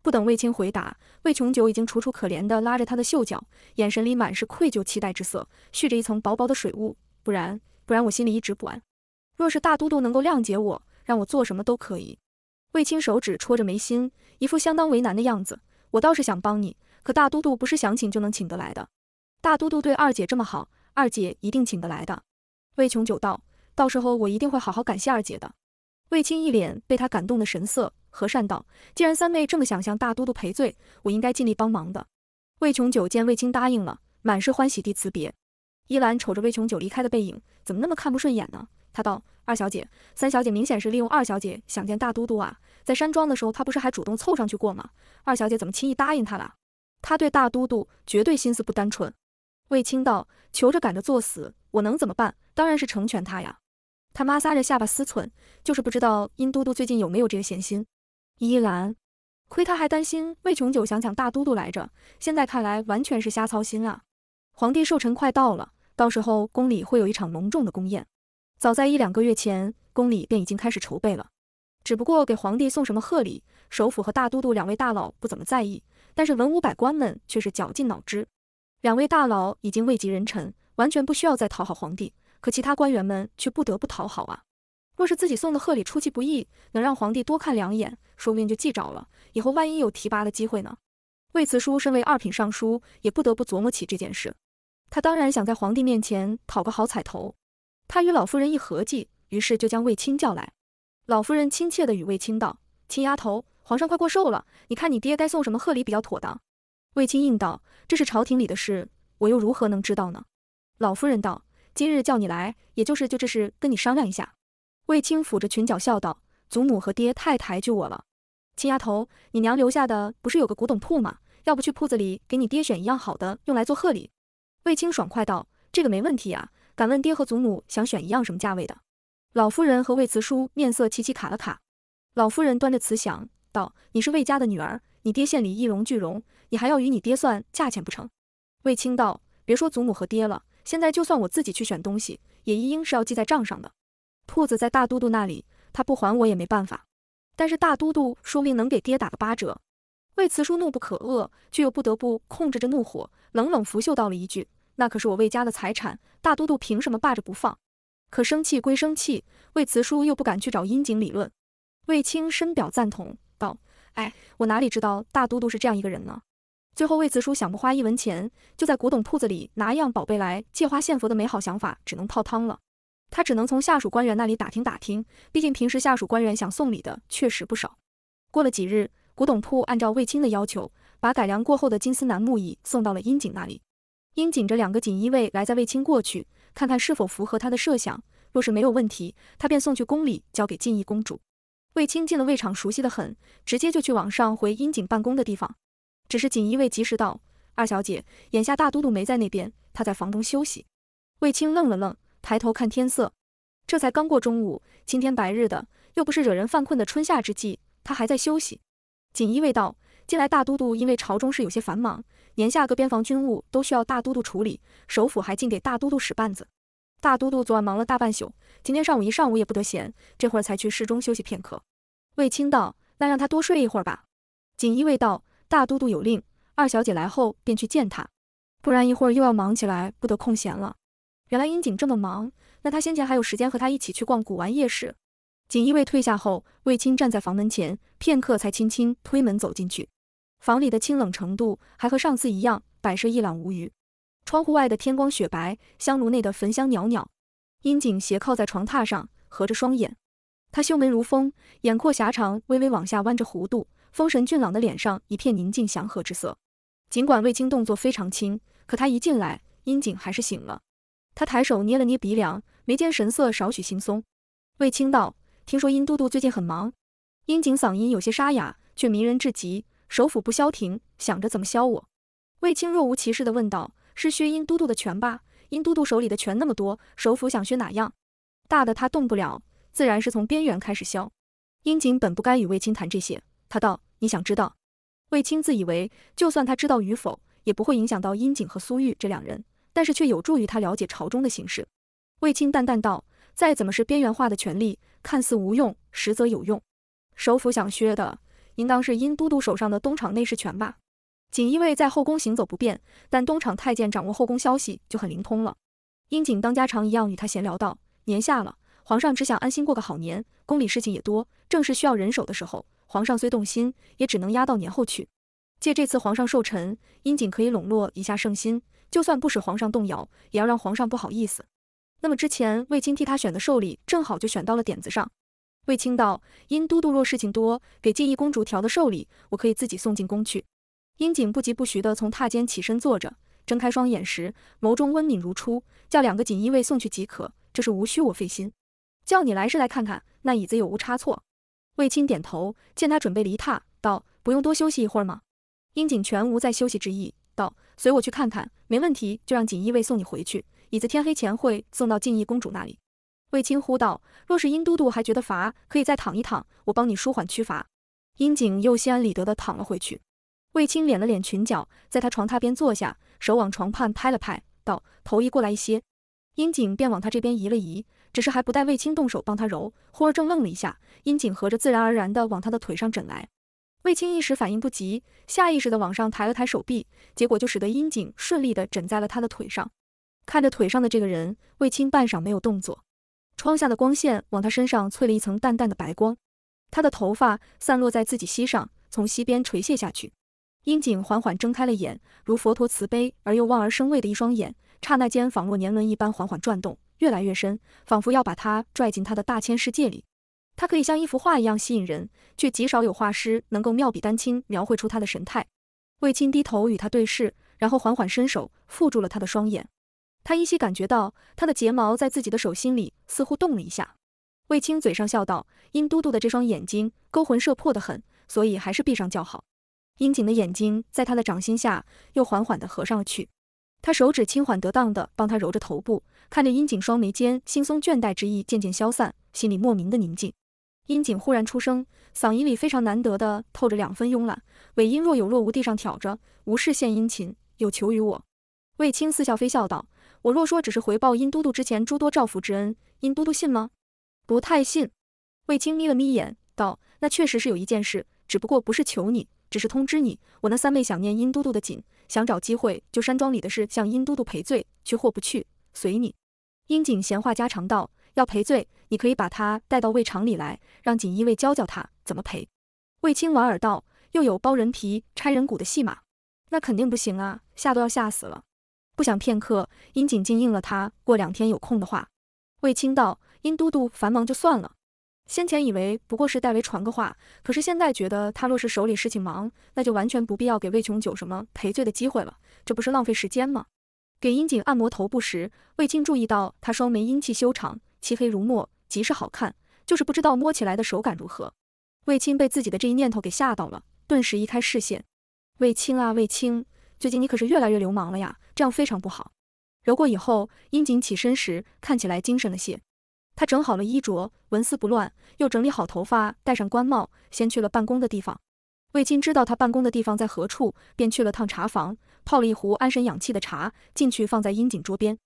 不等魏青回答，魏琼九已经楚楚可怜地拉着他的袖角，眼神里满是愧疚、期待之色，蓄着一层薄薄的水雾。不然，不然我心里一直不安。若是大都督能够谅解我，让我做什么都可以。魏青手指戳着眉心，一副相当为难的样子。我倒是想帮你，可大都督不是想请就能请得来的。大都督对二姐这么好，二姐一定请得来的。魏琼九道，到时候我一定会好好感谢二姐的。魏青一脸被他感动的神色，和善道，既然三妹这么想向大都督赔罪，我应该尽力帮忙的。魏琼九见魏青答应了，满是欢喜地辞别。依兰瞅着魏琼九离开的背影，怎么那么看不顺眼呢？她道，二小姐、三小姐明显是利用二小姐想见大都督啊，在山庄的时候，她不是还主动凑上去过吗？二小姐怎么轻易答应他了？他对大都督绝对心思不单纯。卫青道：“求着赶着作死，我能怎么办？当然是成全他呀。”他妈撒着下巴思忖，就是不知道殷都督最近有没有这个闲心。依兰，亏他还担心魏琼九想抢大都督来着，现在看来完全是瞎操心啊！皇帝寿辰快到了，到时候宫里会有一场隆重的宫宴。早在一两个月前，宫里便已经开始筹备了。只不过给皇帝送什么贺礼，首府和大都督两位大佬不怎么在意，但是文武百官们却是绞尽脑汁。两位大佬已经位极人臣，完全不需要再讨好皇帝，可其他官员们却不得不讨好啊。若是自己送的贺礼出其不意，能让皇帝多看两眼，说不定就记着了。以后万一有提拔的机会呢？魏慈叔身为二品尚书，也不得不琢磨起这件事。他当然想在皇帝面前讨个好彩头。他与老夫人一合计，于是就将卫青叫来。老夫人亲切地与卫青道：“青丫头，皇上快过寿了，你看你爹该送什么贺礼比较妥当？”卫青应道。这是朝廷里的事，我又如何能知道呢？老夫人道：“今日叫你来，也就是就这事跟你商量一下。”卫青抚着裙角笑道：“祖母和爹太抬举我了。”青丫头，你娘留下的不是有个古董铺吗？要不去铺子里给你爹选一样好的，用来做贺礼。卫青爽快道：“这个没问题啊，敢问爹和祖母想选一样什么价位的？”老夫人和卫慈叔面色齐齐卡了卡。老夫人端着慈祥道：“你是卫家的女儿，你爹县里一荣俱荣。”你还要与你爹算价钱不成？卫青道：“别说祖母和爹了，现在就算我自己去选东西，也一应是要记在账上的。铺子在大都督那里，他不还我也没办法。但是大都督说不定能给爹打个八折。”魏慈叔怒不可遏，却又不得不控制着怒火，冷冷拂袖道了一句：“那可是我魏家的财产，大都督凭什么霸着不放？”可生气归生气，魏慈叔又不敢去找阴井理论。卫青深表赞同，道：“哎，我哪里知道大都督是这样一个人呢？”最后，魏子书想不花一文钱就在古董铺子里拿一样宝贝来借花献佛的美好想法，只能泡汤了。他只能从下属官员那里打听打听，毕竟平时下属官员想送礼的确实不少。过了几日，古董铺按照卫青的要求，把改良过后的金丝楠木椅送到了阴景那里。阴景着两个锦衣卫来，在卫青过去看看是否符合他的设想。若是没有问题，他便送去宫里交给晋义公主。卫青进了卫场，熟悉的很，直接就去往上回阴景办公的地方。只是锦衣卫及时道：“二小姐，眼下大都督没在那边，他在房中休息。”卫青愣了愣，抬头看天色，这才刚过中午，青天白日的，又不是惹人犯困的春夏之际，他还在休息。锦衣卫道：“近来大都督因为朝中事有些繁忙，年下各边防军务都需要大都督处理，首府还尽给大都督使绊子。大都督昨晚忙了大半宿，今天上午一上午也不得闲，这会儿才去室中休息片刻。”卫青道：“那让他多睡一会儿吧。”锦衣卫道。大都督有令，二小姐来后便去见他，不然一会儿又要忙起来，不得空闲了。原来殷景这么忙，那他先前还有时间和他一起去逛古玩夜市。锦衣卫退下后，卫青站在房门前，片刻才轻轻推门走进去。房里的清冷程度还和上次一样，摆设一览无余。窗户外的天光雪白，香炉内的焚香袅袅。殷景斜靠在床榻上，合着双眼。他修眉如风，眼廓狭长，微微往下弯着弧度。风神俊朗的脸上一片宁静祥和之色，尽管卫青动作非常轻，可他一进来，殷景还是醒了。他抬手捏了捏鼻梁，眉间神色少许轻松。卫青道：“听说殷都督最近很忙。”殷景嗓音有些沙哑，却迷人至极。首府不消停，想着怎么削我。卫青若无其事地问道：“是削殷都督的权吧？殷都督手里的权那么多，首府想削哪样？大的他动不了，自然是从边缘开始削。”殷景本不该与卫青谈这些。他道：“你想知道？”卫青自以为，就算他知道与否，也不会影响到殷景和苏玉这两人，但是却有助于他了解朝中的形势。卫青淡淡道：“再怎么是边缘化的权力，看似无用，实则有用。首府想削的，应当是殷都督手上的东厂内侍权吧？锦衣卫在后宫行走不便，但东厂太监掌握后宫消息就很灵通了。”殷景当家常一样与他闲聊道：“年下了，皇上只想安心过个好年，宫里事情也多，正是需要人手的时候。”皇上虽动心，也只能压到年后去。借这次皇上寿辰，殷锦可以笼络一下圣心，就算不使皇上动摇，也要让皇上不好意思。那么之前卫青替他选的寿礼，正好就选到了点子上。卫青道：“殷都督若事情多，给静怡公主挑的寿礼，我可以自己送进宫去。”殷锦不疾不徐地从榻间起身坐着，睁开双眼时，眸中温敏如初，叫两个锦衣卫送去即可，这是无需我费心。叫你来是来看看那椅子有无差错。卫青点头，见他准备离榻，道：“不用多休息一会儿吗？”阴景全无在休息之意，道：“随我去看看，没问题就让锦衣卫送你回去，椅子天黑前会送到静逸公主那里。”卫青呼道：“若是殷都督还觉得乏，可以再躺一躺，我帮你舒缓驱乏。”阴景又心安理得地躺了回去。卫青敛了敛裙角，在他床榻边坐下，手往床畔拍了拍，道：“头移过来一些。”殷景便往他这边移了移，只是还不待卫青动手帮他揉，忽而正愣了一下，殷景合着自然而然的往他的腿上枕来。卫青一时反应不及，下意识的往上抬了抬手臂，结果就使得殷景顺利的枕在了他的腿上。看着腿上的这个人，卫青半晌没有动作。窗下的光线往他身上淬了一层淡淡的白光，他的头发散落在自己膝上，从膝边垂泻下去。殷景缓缓睁开了眼，如佛陀慈悲而又望而生畏的一双眼。刹那间，仿若年轮一般缓缓转动，越来越深，仿佛要把他拽进他的大千世界里。他可以像一幅画一样吸引人，却极少有画师能够妙笔丹青描绘出他的神态。卫青低头与他对视，然后缓缓伸手覆住了他的双眼。他依稀感觉到他的睫毛在自己的手心里似乎动了一下。卫青嘴上笑道：“殷都督的这双眼睛勾魂摄魄的很，所以还是闭上较好。”樱井的眼睛在他的掌心下又缓缓地合上了去。他手指轻缓得当的帮他揉着头部，看着殷景双眉间惺忪倦怠之意渐渐消散，心里莫名的宁静。殷景忽然出声，嗓音里非常难得的透着两分慵懒，尾音若有若无地上挑着，无事献殷勤，有求于我。卫青似笑非笑道，我若说只是回报殷都督之前诸多照拂之恩，殷都督信吗？不太信。卫青眯了眯眼，道，那确实是有一件事，只不过不是求你。只是通知你，我那三妹想念殷都督的紧，想找机会就山庄里的事向殷都督赔罪，却或不去，随你。殷锦闲话家常道，要赔罪，你可以把他带到卫场里来，让锦衣卫教教他怎么赔。卫青莞尔道，又有剥人皮、拆人骨的戏码，那肯定不行啊，吓都要吓死了。不想片刻，殷锦竟应了他，过两天有空的话。卫青道，殷都督繁忙就算了。先前以为不过是代为传个话，可是现在觉得他若是手里事情忙，那就完全不必要给魏琼九什么赔罪的机会了，这不是浪费时间吗？给阴井按摩头部时，魏青注意到他双眉阴气修长，漆黑如墨，极是好看，就是不知道摸起来的手感如何。魏青被自己的这一念头给吓到了，顿时移开视线。魏青啊魏青，最近你可是越来越流氓了呀，这样非常不好。揉过以后，阴井起身时看起来精神了些。他整好了衣着，纹丝不乱，又整理好头发，戴上官帽，先去了办公的地方。卫青知道他办公的地方在何处，便去了趟茶房，泡了一壶安神养气的茶，进去放在阴井桌边。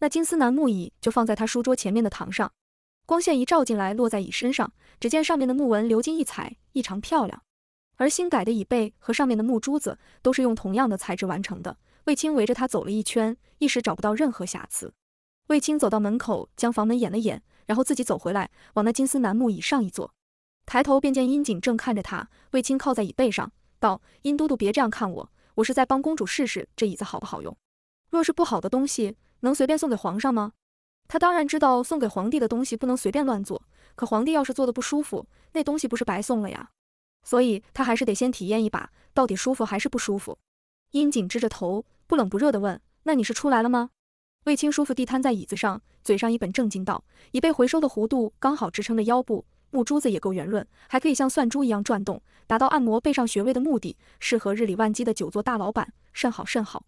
那金丝楠木椅就放在他书桌前面的堂上，光线一照进来，落在椅身上，只见上面的木纹鎏金溢彩，异常漂亮。而新改的椅背和上面的木珠子都是用同样的材质完成的。卫青围着他走了一圈，一时找不到任何瑕疵。卫青走到门口，将房门掩了掩。然后自己走回来，往那金丝楠木椅上一坐，抬头便见殷锦正看着他。卫青靠在椅背上，道：“殷都督别这样看我，我是在帮公主试试这椅子好不好用。若是不好的东西，能随便送给皇上吗？”他当然知道送给皇帝的东西不能随便乱坐，可皇帝要是坐的不舒服，那东西不是白送了呀？所以他还是得先体验一把，到底舒服还是不舒服。殷锦支着头，不冷不热的问：“那你是出来了吗？”卫青舒服地瘫在椅子上，嘴上一本正经道：“椅背回收的弧度刚好支撑着腰部，木珠子也够圆润，还可以像算珠一样转动，达到按摩背上穴位的目的，适合日理万机的久坐大老板，甚好甚好。”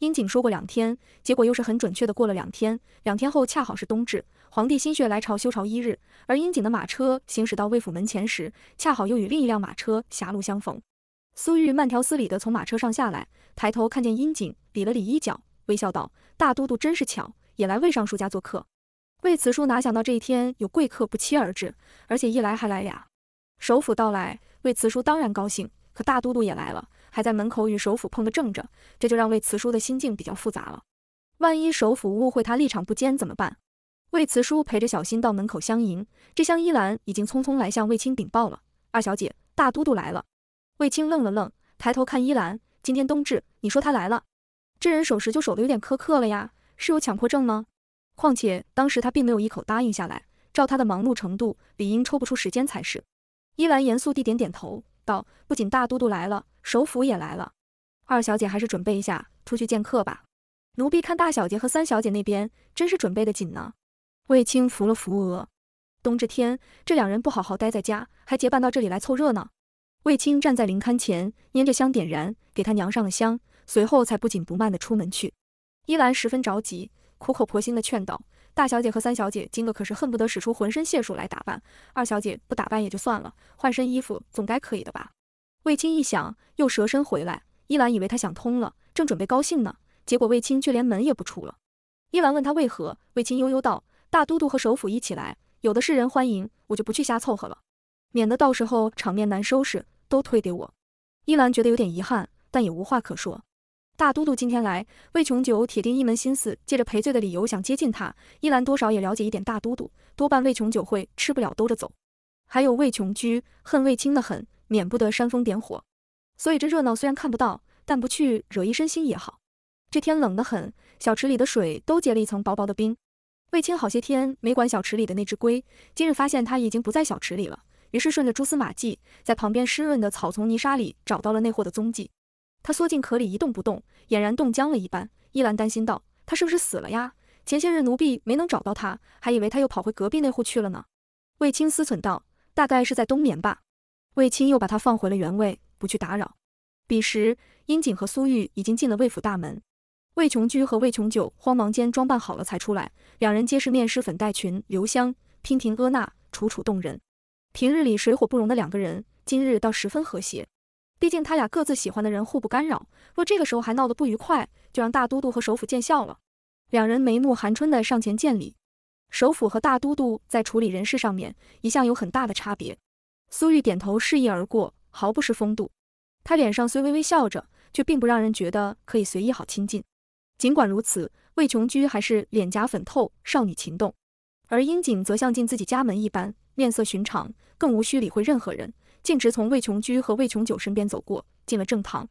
殷景说过两天，结果又是很准确的过了两天。两天后恰好是冬至，皇帝心血来潮修朝一日，而殷景的马车行驶到卫府门前时，恰好又与另一辆马车狭路相逢。苏玉慢条斯理地从马车上下来，抬头看见殷景，理了理衣角。微笑道：“大都督真是巧，也来魏尚书家做客。”魏慈叔哪想到这一天有贵客不期而至，而且一来还来俩。首府到来，魏慈叔当然高兴，可大都督也来了，还在门口与首府碰个正着，这就让魏慈叔的心境比较复杂了。万一首府误会他立场不坚怎么办？魏慈叔陪着小新到门口相迎，这厢依兰已经匆匆来向卫青禀报了：“二小姐，大都督来了。”卫青愣了愣，抬头看依兰：“今天冬至，你说他来了？”这人守时就守的有点苛刻了呀，是有强迫症吗？况且当时他并没有一口答应下来，照他的忙碌程度，理应抽不出时间才是。伊兰严肃地点点头，道：“不仅大都督来了，首府也来了，二小姐还是准备一下，出去见客吧。”奴婢看大小姐和三小姐那边，真是准备的紧呢。卫青扶了扶额，冬至天，这两人不好好待在家，还结伴到这里来凑热闹。卫青站在灵龛前，拈着香点燃，给他娘上了香。随后才不紧不慢的出门去，依兰十分着急，苦口婆心的劝道：“大小姐和三小姐今个可是恨不得使出浑身解数来打扮，二小姐不打扮也就算了，换身衣服总该可以的吧？”卫青一想，又折身回来。依兰以为他想通了，正准备高兴呢，结果卫青却连门也不出了。依兰问他为何，卫青悠悠道：“大都督和首府一起来，有的是人欢迎，我就不去瞎凑合了，免得到时候场面难收拾，都推给我。”依兰觉得有点遗憾，但也无话可说。大都督今天来，魏琼九铁定一门心思借着赔罪的理由想接近他。依兰多少也了解一点大都督，多半魏琼九会吃不了兜着走。还有魏琼居恨魏青的很，免不得煽风点火。所以这热闹虽然看不到，但不去惹一身腥也好。这天冷得很，小池里的水都结了一层薄薄的冰。魏青好些天没管小池里的那只龟，今日发现它已经不在小池里了，于是顺着蛛丝马迹，在旁边湿润的草丛泥沙里找到了那货的踪迹。他缩进壳里一动不动，俨然冻僵了一般。依兰担心道：“他是不是死了呀？前些日奴婢没能找到他，还以为他又跑回隔壁那户去了呢。”卫青思忖道：“大概是在冬眠吧。”卫青又把他放回了原位，不去打扰。彼时，殷景和苏玉已经进了卫府大门。卫琼居和卫琼九慌忙间装扮好了才出来，两人皆是面施粉黛，裙留香，娉婷婀娜，楚楚动人。平日里水火不容的两个人，今日倒十分和谐。毕竟他俩各自喜欢的人互不干扰，若这个时候还闹得不愉快，就让大都督和首府见笑了。两人眉目含春的上前见礼。首府和大都督在处理人事上面一向有很大的差别。苏玉点头示意而过，毫不失风度。他脸上虽微微笑着，却并不让人觉得可以随意好亲近。尽管如此，魏琼居还是脸颊粉透，少女情动；而樱井则像进自己家门一般，面色寻常，更无需理会任何人。径直从魏琼居和魏琼九身边走过，进了正堂。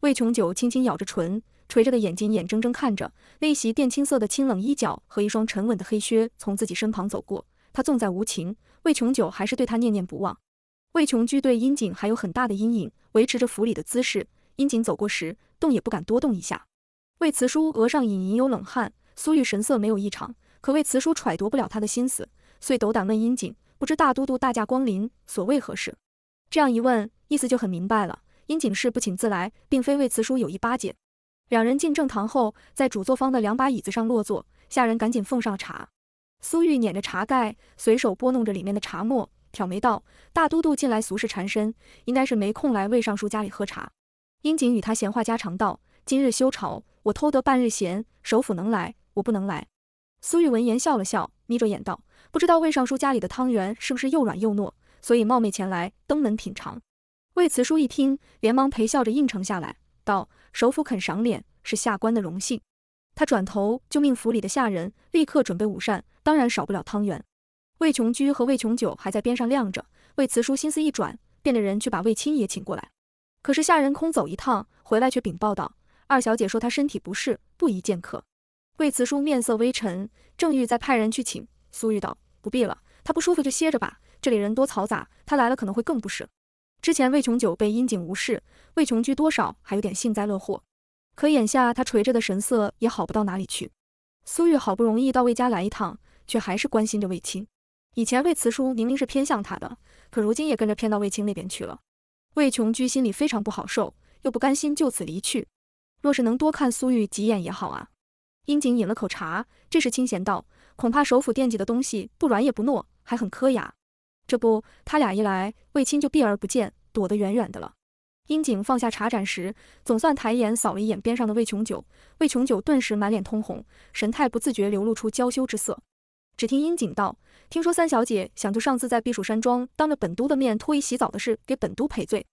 魏琼九轻轻咬着唇，垂着的眼睛，眼睁睁看着那一袭靛青色的清冷衣角和一双沉稳的黑靴从自己身旁走过。他纵在无情，魏琼九还是对他念念不忘。魏琼居对殷景还有很大的阴影，维持着府里的姿势。殷景走过时，动也不敢多动一下。魏慈叔额上隐隐有冷汗，苏玉神色没有异常，可魏慈叔揣度不了他的心思，遂斗胆问殷景：“不知大都督大驾光临，所谓何事？”这样一问，意思就很明白了。殷景氏不请自来，并非为此书有意巴结。两人进正堂后，在主座方的两把椅子上落座，下人赶紧奉上茶。苏玉捻着茶盖，随手拨弄着里面的茶沫，挑眉道：“大都督近来，俗事缠身，应该是没空来魏尚书家里喝茶。”殷景与他闲话家常道：“今日休朝，我偷得半日闲，首府能来，我不能来。”苏玉闻言笑了笑，眯着眼道：“不知道魏尚书家里的汤圆是不是又软又糯？”所以冒昧前来登门品尝。魏慈叔一听，连忙陪笑着应承下来，道：“首府肯赏脸，是下官的荣幸。”他转头就命府里的下人立刻准备午膳，当然少不了汤圆。魏琼居和魏琼九还在边上晾着。魏慈叔心思一转，便着人去把魏青也请过来。可是下人空走一趟，回来却禀报道：“二小姐说她身体不适，不宜见客。”魏慈叔面色微沉，正欲再派人去请，苏玉道：“不必了，她不舒服就歇着吧。”这里人多嘈杂，他来了可能会更不适。之前魏琼九被殷景无视，魏琼居多少还有点幸灾乐祸，可眼下他垂着的神色也好不到哪里去。苏玉好不容易到魏家来一趟，却还是关心着魏青。以前魏慈叔明明是偏向他的，可如今也跟着偏到魏青那边去了。魏琼居心里非常不好受，又不甘心就此离去，若是能多看苏玉几眼也好啊。殷景饮了口茶，这时清闲道：“恐怕首府惦记的东西不软也不糯，还很磕牙。”这不，他俩一来，卫青就避而不见，躲得远远的了。樱景放下茶盏时，总算抬眼扫了一眼边上的魏琼九。魏琼九顿时满脸通红，神态不自觉流露出娇羞之色。只听樱景道：“听说三小姐想就上次在避暑山庄当着本都的面脱衣洗澡的事给本都赔罪。”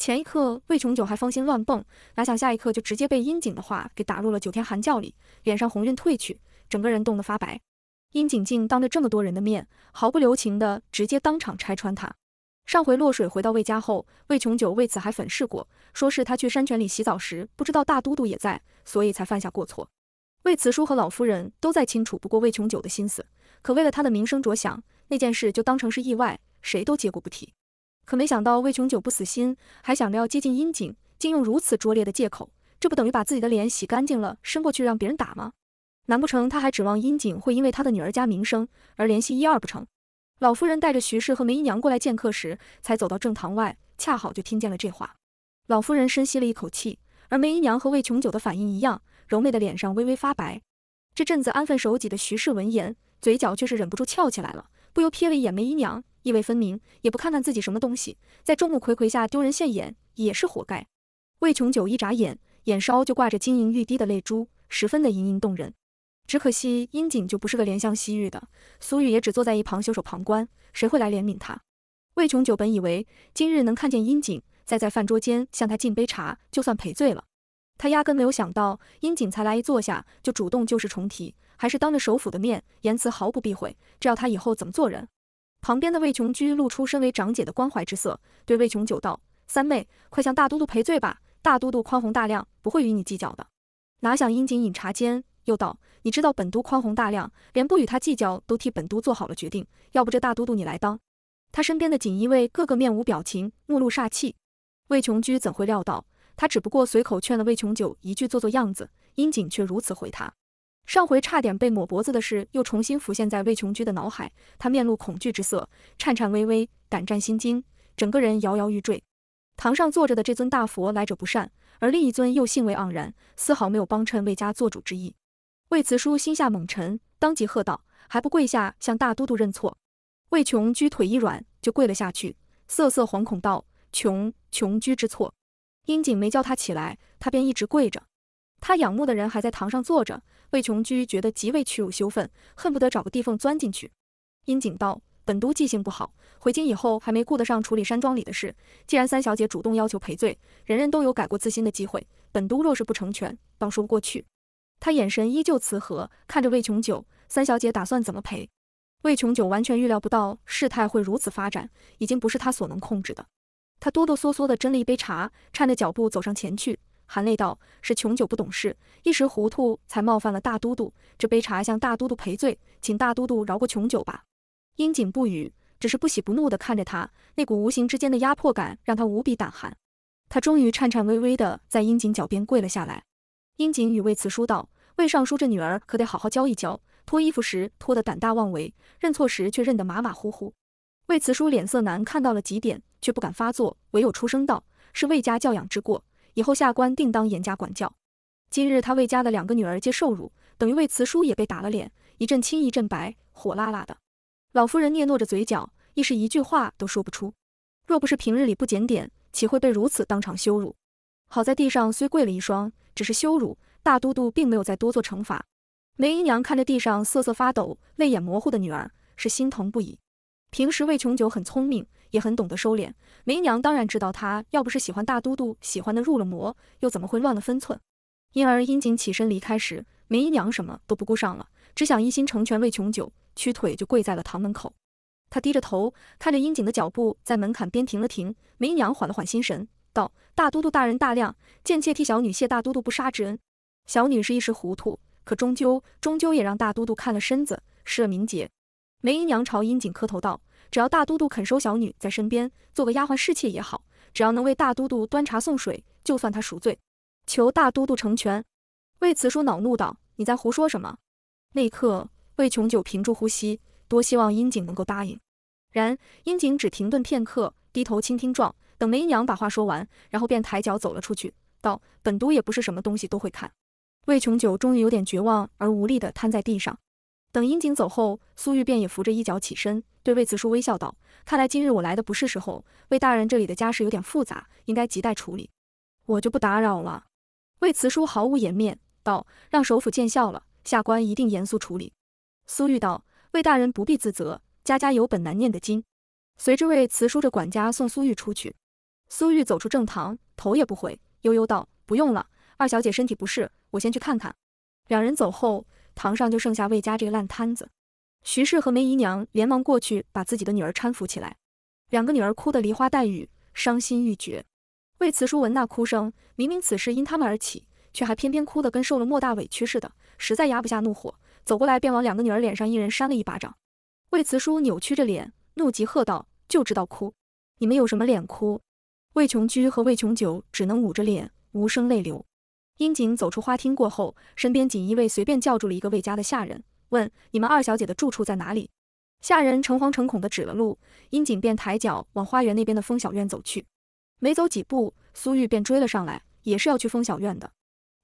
前一刻魏琼九还芳心乱蹦，哪想下一刻就直接被樱景的话给打入了九天寒窖里，脸上红晕褪去，整个人冻得发白。殷景静当着这么多人的面，毫不留情地直接当场拆穿他。上回落水回到魏家后，魏琼九为此还粉饰过，说是他去山泉里洗澡时，不知道大都督也在，所以才犯下过错。魏慈叔和老夫人都再清楚不过魏琼九的心思，可为了他的名声着想，那件事就当成是意外，谁都接过不提。可没想到魏琼九不死心，还想着要接近殷景，竟用如此拙劣的借口，这不等于把自己的脸洗干净了，伸过去让别人打吗？难不成他还指望殷井会因为他的女儿家名声而联系一二不成？老夫人带着徐氏和梅姨娘过来见客时，才走到正堂外，恰好就听见了这话。老夫人深吸了一口气，而梅姨娘和魏琼九的反应一样，柔媚的脸上微微发白。这阵子安分守己的徐氏闻言，嘴角却是忍不住翘起来了，不由瞥了一眼梅姨娘，意味分明，也不看看自己什么东西，在众目睽睽下丢人现眼，也是活该。魏琼九一眨眼，眼梢就挂着晶莹欲滴的泪珠，十分的盈盈动人。只可惜，殷锦就不是个怜香惜玉的，苏玉也只坐在一旁袖手旁观，谁会来怜悯他？魏琼九本以为今日能看见殷锦，再在饭桌间向他敬杯茶，就算赔罪了。他压根没有想到，殷锦才来一坐下，就主动旧事重提，还是当着首府的面，言辞毫不避讳，这要他以后怎么做人？旁边的魏琼居露出身为长姐的关怀之色，对魏琼九道：“三妹，快向大都督赔罪吧，大都督宽宏大量，不会与你计较的。”哪想殷锦饮茶间。又道：“你知道本都宽宏大量，连不与他计较都替本都做好了决定。要不这大都督你来当？”他身边的锦衣卫个个面无表情，目露煞气。魏琼居怎会料到，他只不过随口劝了魏琼九一句做做样子，殷景却如此回他。上回差点被抹脖子的事又重新浮现在魏琼居的脑海，他面露恐惧之色，颤颤巍巍，胆战心惊，整个人摇摇欲坠。堂上坐着的这尊大佛来者不善，而另一尊又兴味盎然，丝毫没有帮衬魏家做主之意。魏慈叔心下猛沉，当即喝道：“还不跪下，向大都督认错！”魏琼居腿一软，就跪了下去，瑟瑟惶恐道：“琼琼居之错。”殷景没叫他起来，他便一直跪着。他仰慕的人还在堂上坐着，魏琼居觉得极为屈辱羞愤，恨不得找个地缝钻进去。殷景道：“本都记性不好，回京以后还没顾得上处理山庄里的事。既然三小姐主动要求赔罪，人人都有改过自新的机会。本都若是不成全，倒说不过去。”他眼神依旧慈和，看着魏琼九，三小姐打算怎么赔？魏琼九完全预料不到事态会如此发展，已经不是他所能控制的。他哆哆嗦嗦地斟了一杯茶，颤着脚步走上前去，含泪道：“是琼九不懂事，一时糊涂才冒犯了大都督，这杯茶向大都督赔罪，请大都督饶过琼九吧。”樱井不语，只是不喜不怒地看着他，那股无形之间的压迫感让他无比胆寒。他终于颤颤巍巍地在樱井脚边跪了下来。英景与魏慈叔道：“魏尚书这女儿可得好好教一教。脱衣服时脱得胆大妄为，认错时却认得马马虎虎。”魏慈叔脸色难看到了极点，却不敢发作，唯有出声道：“是魏家教养之过，以后下官定当严加管教。”今日他魏家的两个女儿皆受辱，等于魏慈叔也被打了脸，一阵青一阵白，火辣辣的。老夫人嗫嚅着嘴角，亦是一句话都说不出。若不是平日里不检点，岂会被如此当场羞辱？好在地上虽跪了一双。只是羞辱大都督，并没有再多做惩罚。梅姨娘看着地上瑟瑟发抖、泪眼模糊的女儿，是心疼不已。平时魏琼九很聪明，也很懂得收敛。梅姨娘当然知道，他要不是喜欢大都督喜欢的入了魔，又怎么会乱了分寸？因而殷景起身离开时，梅姨娘什么都不顾上了，只想一心成全魏琼九，屈腿就跪在了堂门口，她低着头看着殷景的脚步，在门槛边停了停。梅姨娘缓了缓心神。道：“大都督大人大量，贱妾替小女谢大都督不杀之恩。小女是一时糊涂，可终究终究也让大都督看了身子，失了名节。”梅姨娘朝殷景磕头道：“只要大都督肯收小女在身边，做个丫鬟侍妾也好。只要能为大都督端茶送水，就算他赎罪，求大都督成全。”魏慈叔恼怒道：“你在胡说什么？”那一刻，魏琼玖屏住呼吸，多希望殷景能够答应。然殷景只停顿片刻，低头倾听状。等梅姨娘把话说完，然后便抬脚走了出去，道：“本督也不是什么东西都会看。”魏琼九终于有点绝望而无力的瘫在地上。等殷景走后，苏玉便也扶着衣角起身，对魏慈叔微笑道：“看来今日我来的不是时候，魏大人这里的家事有点复杂，应该亟待处理，我就不打扰了。”魏慈叔毫无颜面道：“让首府见笑了，下官一定严肃处理。”苏玉道：“魏大人不必自责，家家有本难念的经。”随之，魏慈叔这管家送苏玉出去。苏玉走出正堂，头也不回，悠悠道：“不用了，二小姐身体不适，我先去看看。”两人走后，堂上就剩下魏家这个烂摊子。徐氏和梅姨娘连忙过去，把自己的女儿搀扶起来。两个女儿哭得梨花带雨，伤心欲绝。魏慈淑闻那哭声，明明此事因他们而起，却还偏偏哭得跟受了莫大委屈似的，实在压不下怒火，走过来便往两个女儿脸上一人扇了一巴掌。魏慈淑扭曲着脸，怒极喝道：“就知道哭，你们有什么脸哭？”魏琼居和魏琼九只能捂着脸，无声泪流。樱井走出花厅过后，身边锦衣卫随便叫住了一个魏家的下人，问：“你们二小姐的住处在哪里？”下人诚惶诚恐地指了路，樱井便抬脚往花园那边的风小院走去。没走几步，苏玉便追了上来，也是要去风小院的。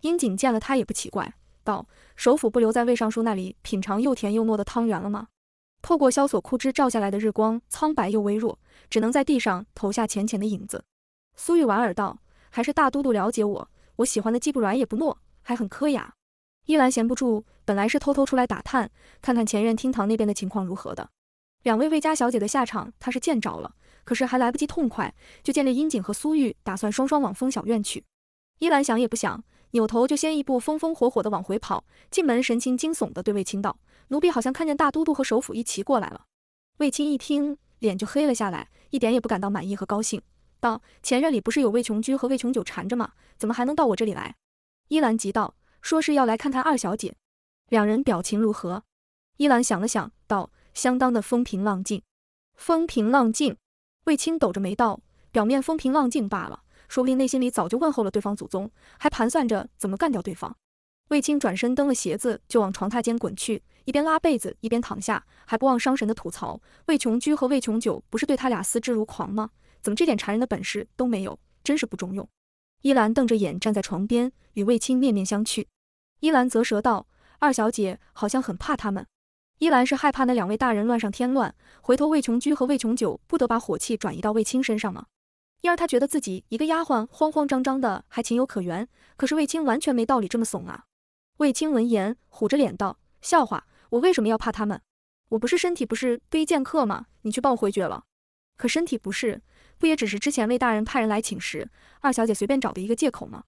樱井见了他也不奇怪，道：“首府不留在魏尚书那里品尝又甜又糯的汤圆了吗？”透过萧索枯枝照下来的日光苍白又微弱，只能在地上投下浅浅的影子。苏玉莞尔道：“还是大都督了解我，我喜欢的既不软也不糯，还很磕牙。”依兰闲不住，本来是偷偷出来打探，看看前院厅堂那边的情况如何的。两位魏家小姐的下场，她是见着了，可是还来不及痛快，就见着殷景和苏玉打算双双往风小院去。依兰想也不想，扭头就先一步风风火火的往回跑。进门，神情惊悚的对魏青道：“奴婢好像看见大都督和首府一齐过来了。”魏青一听，脸就黑了下来，一点也不感到满意和高兴。道：“前院里不是有魏琼居和魏琼九缠着吗？怎么还能到我这里来？”依兰急道：“说是要来看看二小姐。”两人表情如何？依兰想了想，道：“相当的风平浪静。”风平浪静。卫青抖着眉道：“表面风平浪静罢了，说不定内心里早就问候了对方祖宗，还盘算着怎么干掉对方。”卫青转身蹬了鞋子，就往床榻间滚去，一边拉被子，一边躺下，还不忘伤神的吐槽：“魏琼居和魏琼九不是对他俩思之如狂吗？”怎么这点缠人的本事都没有，真是不中用！依兰瞪着眼站在床边，与卫青面面相觑。依兰啧舌道：“二小姐好像很怕他们。”依兰是害怕那两位大人乱上添乱，回头魏琼居和魏琼九不得把火气转移到卫青身上吗？儿她觉得自己一个丫鬟慌慌张张的还情有可原，可是卫青完全没道理这么怂啊！卫青闻言，虎着脸道：“笑话，我为什么要怕他们？我不是身体不是不宜见客吗？你去抱回绝了。可身体不适。”不也只是之前魏大人派人来请时，二小姐随便找的一个借口吗？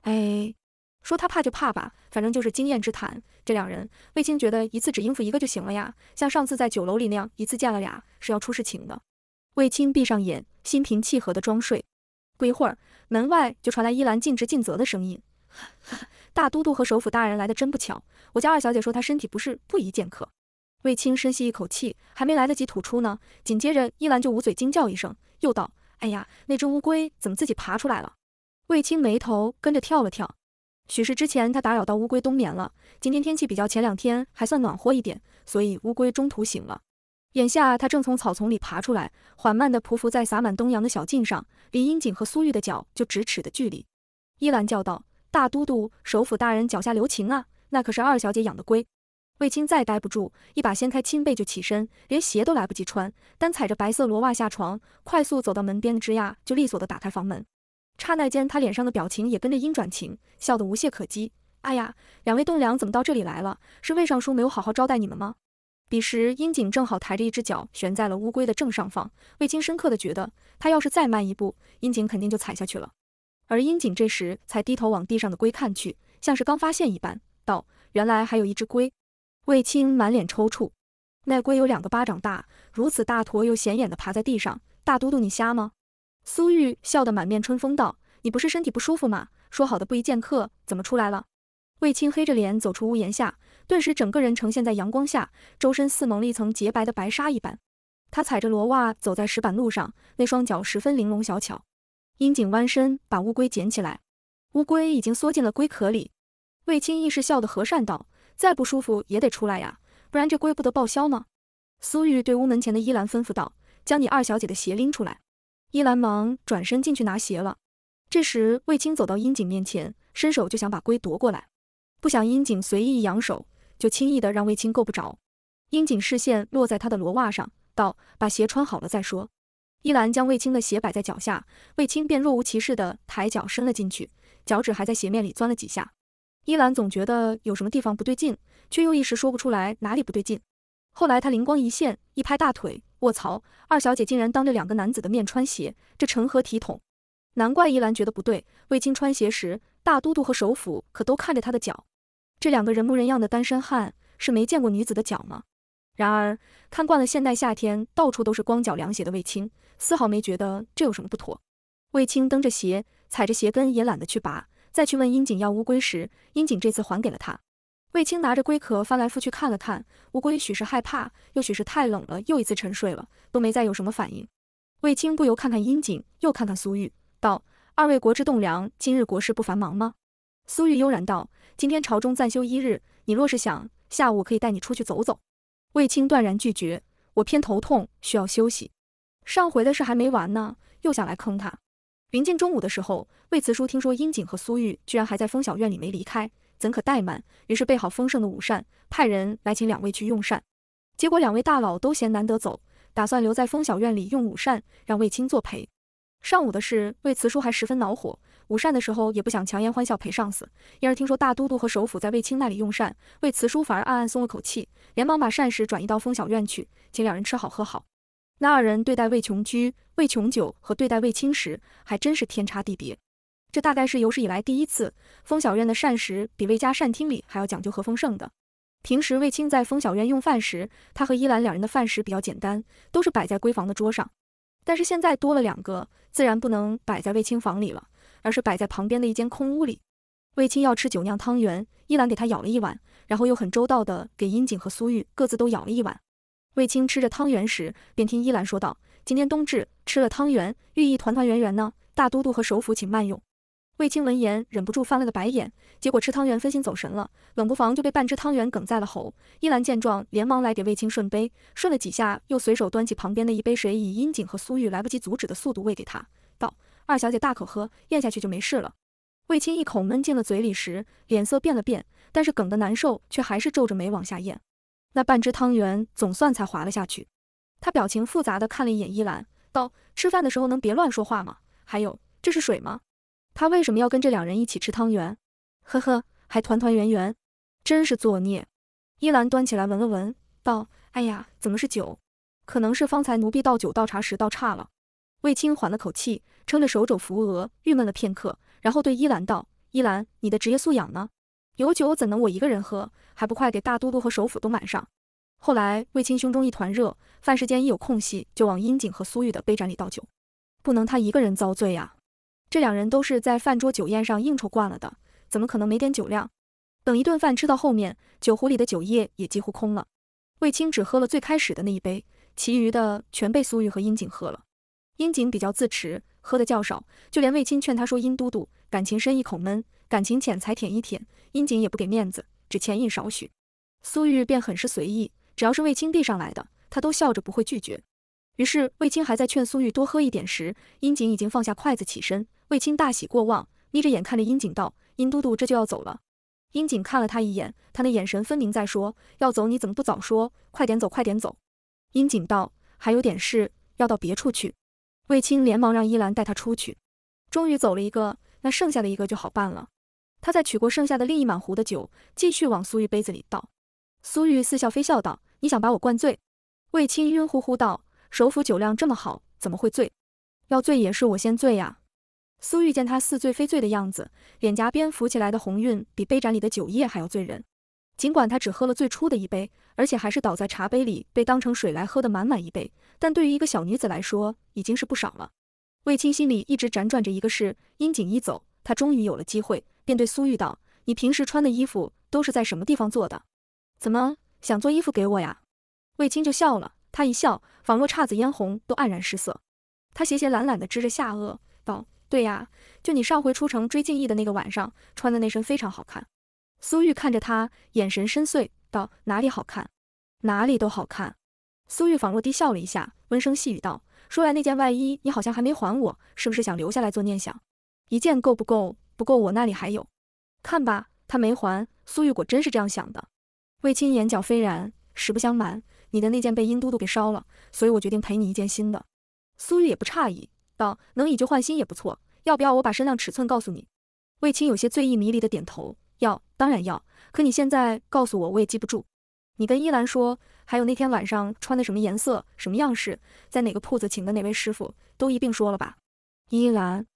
哎，说他怕就怕吧，反正就是经验之谈。这两人，卫青觉得一次只应付一个就行了呀，像上次在酒楼里那样一次见了俩，是要出事情的。卫青闭上眼，心平气和的装睡。不一会儿，门外就传来依兰尽职尽责的声音：“ 大都督和首府大人来的真不巧，我家二小姐说她身体不适，不宜见客。”卫青深吸一口气，还没来得及吐出呢，紧接着依兰就捂嘴惊叫一声，又道：“哎呀，那只乌龟怎么自己爬出来了？”卫青眉头跟着跳了跳，许是之前他打扰到乌龟冬眠了，今天天气比较，前两天还算暖和一点，所以乌龟中途醒了。眼下他正从草丛里爬出来，缓慢地匍匐在洒满东阳的小径上，离英锦和苏玉的脚就咫尺的距离。依兰叫道：“大都督、首府大人，脚下留情啊！那可是二小姐养的龟。”卫青再待不住，一把掀开青被就起身，连鞋都来不及穿，单踩着白色罗袜下床，快速走到门边的枝桠，就利索的打开房门。刹那间，他脸上的表情也跟着阴转晴，笑得无懈可击。哎呀，两位栋梁怎么到这里来了？是魏尚书没有好好招待你们吗？彼时，殷景正好抬着一只脚悬在了乌龟的正上方，卫青深刻的觉得，他要是再慢一步，殷景肯定就踩下去了。而殷景这时才低头往地上的龟看去，像是刚发现一般，道：“原来还有一只龟。”卫青满脸抽搐，那龟有两个巴掌大，如此大坨又显眼的爬在地上，大都督你瞎吗？苏玉笑得满面春风道：“你不是身体不舒服吗？说好的不宜见客，怎么出来了？”卫青黑着脸走出屋檐下，顿时整个人呈现在阳光下，周身似蒙了一层洁白的白纱一般。他踩着罗袜走在石板路上，那双脚十分玲珑小巧。樱井弯身把乌龟捡起来，乌龟已经缩进了龟壳里。卫青亦是笑得和善道。再不舒服也得出来呀，不然这龟不得报销吗？苏玉对屋门前的依兰吩咐道：“将你二小姐的鞋拎出来。”依兰忙转身进去拿鞋了。这时卫青走到阴井面前，伸手就想把龟夺过来，不想阴井随意一扬手，就轻易的让卫青够不着。阴井视线落在他的罗袜上，道：“把鞋穿好了再说。”依兰将卫青的鞋摆在脚下，卫青便若无其事的抬脚伸了进去，脚趾还在鞋面里钻了几下。伊兰总觉得有什么地方不对劲，却又一时说不出来哪里不对劲。后来他灵光一现，一拍大腿，卧槽，二小姐竟然当着两个男子的面穿鞋，这成何体统？难怪伊兰觉得不对。卫青穿鞋时，大都督和首府可都看着他的脚，这两个人模人样的单身汉是没见过女子的脚吗？然而看惯了现代夏天到处都是光脚凉鞋的卫青，丝毫没觉得这有什么不妥。卫青蹬着鞋，踩着鞋跟，也懒得去拔。再去问阴井要乌龟时，阴井这次还给了他。卫青拿着龟壳翻来覆去看了看，乌龟许是害怕，又许是太冷了，又一次沉睡了，都没再有什么反应。卫青不由看看阴井，又看看苏御，道：“二位国之栋梁，今日国事不繁忙吗？”苏御悠然道：“今天朝中暂休一日，你若是想，下午可以带你出去走走。”卫青断然拒绝：“我偏头痛，需要休息。上回的事还没完呢，又想来坑他。”临近中午的时候，魏慈叔听说阴景和苏玉居然还在风小院里没离开，怎可怠慢？于是备好丰盛的午膳，派人来请两位去用膳。结果两位大佬都嫌难得走，打算留在风小院里用午膳，让卫青作陪。上午的事，魏慈叔还十分恼火，午膳的时候也不想强颜欢笑陪上司。因而听说大都督和首府在卫青那里用膳，魏慈叔反而暗暗松了口气，连忙把膳食转移到风小院去，请两人吃好喝好。那二人对待魏琼居、魏琼九和对待魏青时还真是天差地别。这大概是有史以来第一次，封小院的膳食比魏家膳厅里还要讲究和丰盛的。平时魏青在封小院用饭时，他和依兰两人的饭食比较简单，都是摆在闺房的桌上。但是现在多了两个，自然不能摆在魏青房里了，而是摆在旁边的一间空屋里。魏青要吃酒酿汤圆，依兰给他舀了一碗，然后又很周到的给殷景和苏玉各自都舀了一碗。卫青吃着汤圆时，便听依兰说道：“今天冬至吃了汤圆，寓意团团圆圆呢。大都督和首府请慢用。”卫青闻言忍不住翻了个白眼，结果吃汤圆分心走神了，冷不防就被半只汤圆哽在了喉。依兰见状，连忙来给卫青顺杯，顺了几下，又随手端起旁边的一杯水，以殷景和苏玉来不及阻止的速度喂给他，道：“二小姐大口喝，咽下去就没事了。”卫青一口闷进了嘴里时，脸色变了变，但是哽得难受，却还是皱着眉往下咽。那半只汤圆总算才滑了下去，他表情复杂的看了一眼依兰，道：“吃饭的时候能别乱说话吗？还有，这是水吗？他为什么要跟这两人一起吃汤圆？呵呵，还团团圆圆，真是作孽。”依兰端起来闻了闻，道：“哎呀，怎么是酒？可能是方才奴婢倒酒倒茶时倒差了。”卫青缓了口气，撑着手肘扶额，郁闷了片刻，然后对依兰道：“依兰，你的职业素养呢？”有酒怎能我一个人喝？还不快给大都督和首府都满上！后来卫青胸中一团热，饭时间一有空隙就往阴景和苏玉的杯盏里倒酒，不能他一个人遭罪呀。这两人都是在饭桌酒宴上应酬惯了的，怎么可能没点酒量？等一顿饭吃到后面，酒壶里的酒液也几乎空了。卫青只喝了最开始的那一杯，其余的全被苏玉和阴景喝了。阴景比较自持，喝的较少，就连卫青劝他说：“殷都督感情深，一口闷。”感情浅才舔一舔，殷景也不给面子，只浅饮少许。苏玉便很是随意，只要是卫青递上来的，他都笑着不会拒绝。于是卫青还在劝苏玉多喝一点时，殷景已经放下筷子起身。卫青大喜过望，眯着眼看着殷景道：“殷都督这就要走了？”殷景看了他一眼，他那眼神分明在说，要走你怎么不早说？快点走，快点走。殷景道：“还有点事，要到别处去。”卫青连忙让依兰带他出去。终于走了一个，那剩下的一个就好办了。他再取过剩下的另一满壶的酒，继续往苏玉杯子里倒。苏玉似笑非笑道：“你想把我灌醉？”卫青晕乎乎道：“首府酒量这么好，怎么会醉？要醉也是我先醉呀。”苏玉见他似醉非醉的样子，脸颊边浮起来的红晕比杯盏里的酒液还要醉人。尽管他只喝了最初的一杯，而且还是倒在茶杯里被当成水来喝的满满一杯，但对于一个小女子来说，已经是不少了。卫青心里一直辗转着一个事，殷景一走，他终于有了机会。便对苏玉道：“你平时穿的衣服都是在什么地方做的？怎么想做衣服给我呀？”卫青就笑了，他一笑，仿若姹紫嫣红都黯然失色。他斜斜懒懒地支着下颚，道：“对呀，就你上回出城追静逸的那个晚上穿的那身非常好看。”苏玉看着他，眼神深邃，道：“哪里好看？哪里都好看。”苏玉仿若低笑了一下，温声细语道：“说来那件外衣你好像还没还我，是不是想留下来做念想？一件够不够？”不过我那里还有，看吧，他没还。苏玉果真是这样想的。卫青眼角飞然，实不相瞒，你的那件被殷都督给烧了，所以我决定赔你一件新的。苏玉也不诧异，道：“能以旧换新也不错，要不要我把身量尺寸告诉你？”卫青有些醉意迷离的点头，要，当然要。可你现在告诉我，我也记不住。你跟依兰说，还有那天晚上穿的什么颜色、什么样式，在哪个铺子请的哪位师傅，都一并说了吧。依兰。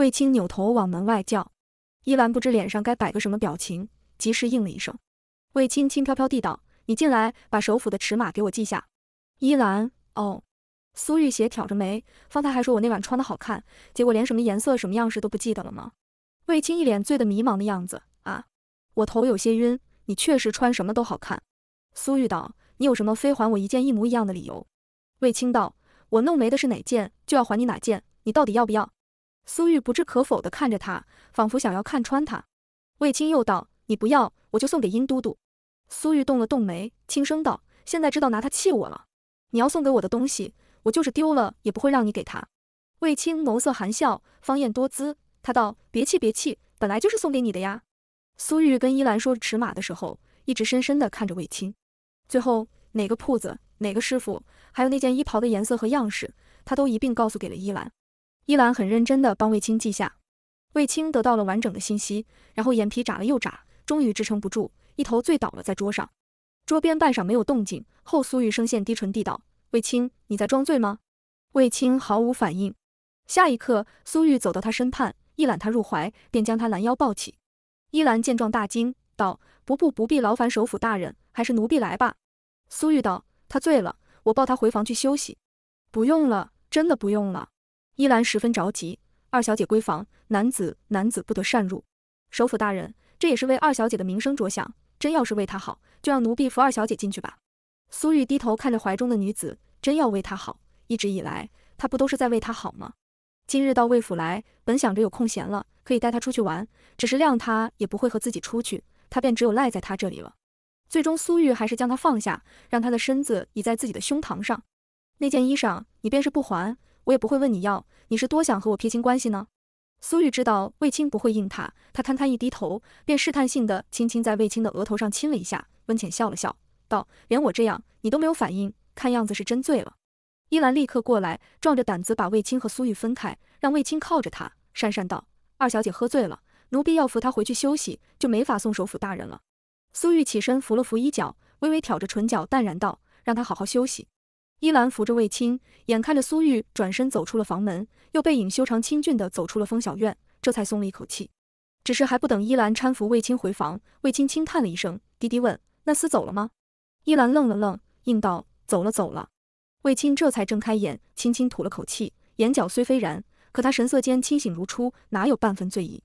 卫青扭头往门外叫，依兰不知脸上该摆个什么表情，及时应了一声。卫青轻飘飘地道：“你进来，把首府的尺码给我记下。”依兰，哦。苏玉邪挑着眉，方才还说我那晚穿的好看，结果连什么颜色、什么样式都不记得了吗？卫青一脸醉的迷茫的样子啊，我头有些晕。你确实穿什么都好看。苏玉道：“你有什么非还我一件一模一样的理由？”卫青道：“我弄没的是哪件，就要还你哪件。你到底要不要？”苏玉不置可否地看着他，仿佛想要看穿他。卫青又道：“你不要，我就送给殷都督。”苏玉动了动眉，轻声道：“现在知道拿他气我了？你要送给我的东西，我就是丢了也不会让你给他。”卫青眸色含笑，方艳多姿，他道：“别气，别气，本来就是送给你的呀。”苏玉跟依兰说尺码的时候，一直深深的看着卫青。最后，哪个铺子，哪个师傅，还有那件衣袍的颜色和样式，他都一并告诉给了依兰。依兰很认真地帮卫青记下，卫青得到了完整的信息，然后眼皮眨了又眨，终于支撑不住，一头醉倒了在桌上。桌边半晌没有动静，后苏玉声线低沉地道：“卫青，你在装醉吗？”卫青毫无反应。下一刻，苏玉走到他身畔，一揽他入怀，便将他拦腰抱起。依兰见状大惊，道：“不不不必劳烦首府大人，还是奴婢来吧。”苏玉道：“他醉了，我抱他回房去休息。”“不用了，真的不用了。”依兰十分着急，二小姐闺房，男子男子不得擅入。首府大人，这也是为二小姐的名声着想，真要是为她好，就让奴婢扶二小姐进去吧。苏玉低头看着怀中的女子，真要为她好，一直以来她不都是在为她好吗？今日到魏府来，本想着有空闲了可以带她出去玩，只是谅她也不会和自己出去，她便只有赖在她这里了。最终，苏玉还是将她放下，让她的身子倚在自己的胸膛上。那件衣裳，你便是不还。我也不会问你要，你是多想和我撇清关系呢？苏玉知道卫青不会应他，他堪堪一低头，便试探性的轻轻在卫青的额头上亲了一下。温浅笑了笑道，连我这样你都没有反应，看样子是真醉了。依兰立刻过来，壮着胆子把卫青和苏玉分开，让卫青靠着他，讪讪道，二小姐喝醉了，奴婢要扶她回去休息，就没法送首府大人了。苏玉起身扶了扶衣角，微微挑着唇角，淡然道，让她好好休息。依兰扶着卫青，眼看着苏玉转身走出了房门，又背影修长清俊地走出了风小院，这才松了一口气。只是还不等依兰搀扶卫青回房，卫青轻叹了一声，低低问：“那厮走了吗？”依兰愣了愣，应道：“走了，走了。”卫青这才睁开眼，轻轻吐了口气，眼角虽非然，可他神色间清醒如初，哪有半分醉意？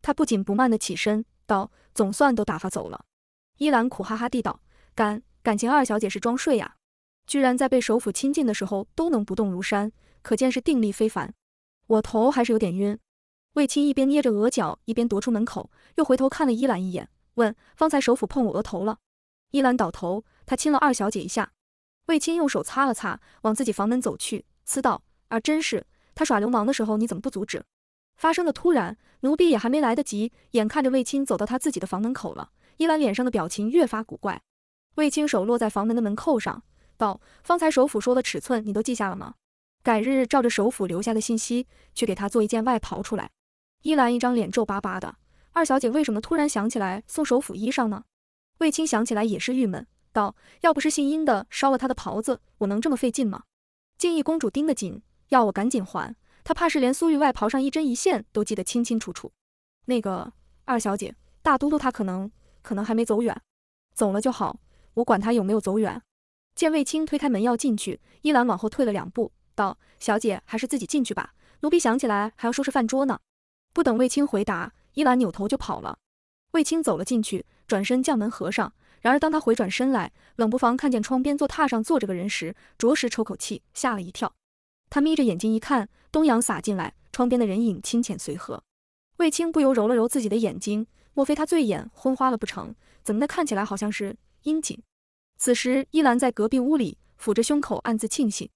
他不紧不慢地起身道：“总算都打发走了。”依兰苦哈哈地道：“敢，感情二小姐是装睡呀。”居然在被首辅亲近的时候都能不动如山，可见是定力非凡。我头还是有点晕。卫青一边捏着额角，一边夺出门口，又回头看了依兰一眼，问：“方才首辅碰我额头了？”依兰倒头，他亲了二小姐一下。卫青用手擦了擦，往自己房门走去，呲道：“啊，真是！他耍流氓的时候你怎么不阻止？”发生的突然，奴婢也还没来得及，眼看着卫青走到他自己的房门口了，依兰脸上的表情越发古怪。卫青手落在房门的门扣上。道方才首府说的尺寸，你都记下了吗？改日照着首府留下的信息，去给他做一件外袍出来。依兰一张脸皱巴巴的，二小姐为什么突然想起来送首府衣裳呢？卫青想起来也是郁闷，道：要不是姓殷的烧了他的袍子，我能这么费劲吗？静意公主盯得紧，要我赶紧还她怕是连苏御外袍上一针一线都记得清清楚楚。那个二小姐，大都督他可能可能还没走远，走了就好，我管他有没有走远。见卫青推开门要进去，依兰往后退了两步，道：“小姐还是自己进去吧，奴婢想起来还要收拾饭桌呢。”不等卫青回答，依兰扭头就跑了。卫青走了进去，转身将门合上。然而当他回转身来，冷不防看见窗边坐榻上坐着个人时，着实抽口气，吓了一跳。他眯着眼睛一看，东阳洒进来，窗边的人影清浅随和。卫青不由揉了揉自己的眼睛，莫非他醉眼昏花了不成？怎么那看起来好像是阴景？此时，依兰在隔壁屋里抚着胸口，暗自庆幸，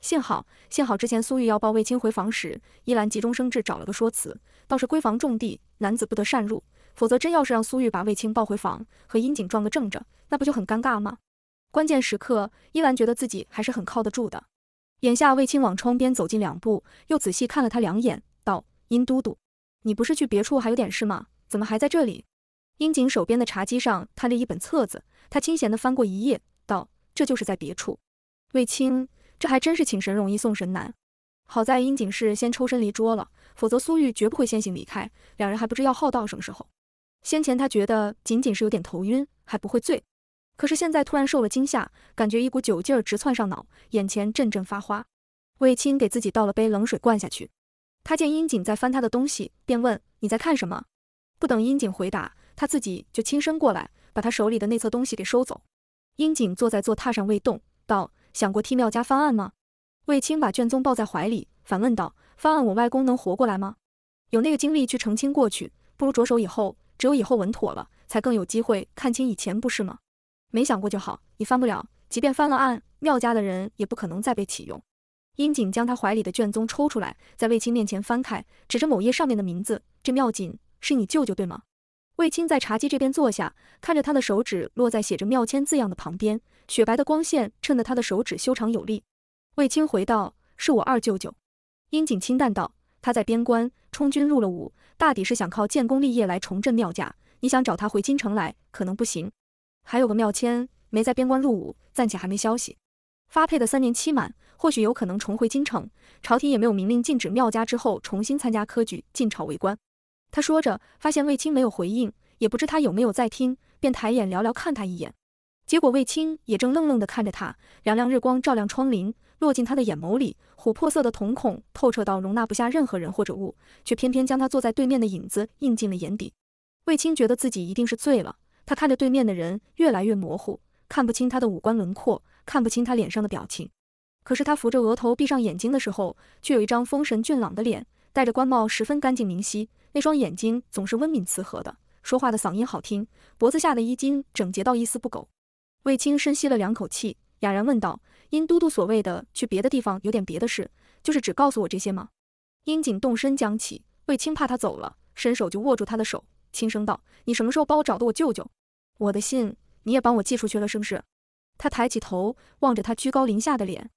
幸好，幸好之前苏玉要抱卫青回房时，依兰急中生智找了个说辞，倒是闺房重地，男子不得擅入，否则真要是让苏玉把卫青抱回房和殷景撞个正着，那不就很尴尬吗？关键时刻，依兰觉得自己还是很靠得住的。眼下，卫青往窗边走近两步，又仔细看了他两眼，道：“殷都督，你不是去别处还有点事吗？怎么还在这里？”英锦手边的茶几上摊着一本册子，他清闲地翻过一页，道：“这就是在别处。”卫青，这还真是请神容易送神难。好在英锦是先抽身离桌了，否则苏玉绝不会先行离开，两人还不知要耗到什么时候。先前他觉得仅仅是有点头晕，还不会醉，可是现在突然受了惊吓，感觉一股酒劲儿直窜上脑，眼前阵阵发花。卫青给自己倒了杯冷水灌下去，他见英锦在翻他的东西，便问：“你在看什么？”不等英锦回答。他自己就亲身过来，把他手里的那册东西给收走。英井坐在坐榻上未动，道：“想过替妙家翻案吗？”卫青把卷宗抱在怀里，反问道：“翻案，我外公能活过来吗？有那个精力去澄清过去，不如着手以后，只有以后稳妥了，才更有机会看清以前，不是吗？”没想过就好，你翻不了，即便翻了案，妙家的人也不可能再被启用。英景将他怀里的卷宗抽出来，在卫青面前翻开，指着某页上面的名字：“这妙锦是你舅舅对吗？”卫青在茶几这边坐下，看着他的手指落在写着“妙签”字样的旁边，雪白的光线衬得他的手指修长有力。卫青回道：“是我二舅舅。”殷景清淡道：“他在边关充军入了伍，大抵是想靠建功立业来重振庙家。你想找他回京城来，可能不行。还有个妙千没在边关入伍，暂且还没消息。发配的三年期满，或许有可能重回京城。朝廷也没有明令禁止庙家之后重新参加科举进朝为官。”他说着，发现卫青没有回应，也不知他有没有在听，便抬眼寥寥看他一眼。结果卫青也正愣愣地看着他，凉凉日光照亮窗棂，落进他的眼眸里，琥珀色的瞳孔透彻到容纳不下任何人或者物，却偏偏将他坐在对面的影子映进了眼底。卫青觉得自己一定是醉了，他看着对面的人越来越模糊，看不清他的五官轮廓，看不清他脸上的表情。可是他扶着额头闭上眼睛的时候，却有一张丰神俊朗的脸。戴着官帽，十分干净明晰，那双眼睛总是温敏慈和的，说话的嗓音好听，脖子下的衣襟整洁到一丝不苟。卫青深吸了两口气，哑然问道：“殷都督所谓的去别的地方有点别的事，就是只告诉我这些吗？”殷景动身将起，卫青怕他走了，伸手就握住他的手，轻声道：“你什么时候帮我找的我舅舅？我的信你也帮我寄出去了，是不是？”他抬起头，望着他居高临下的脸，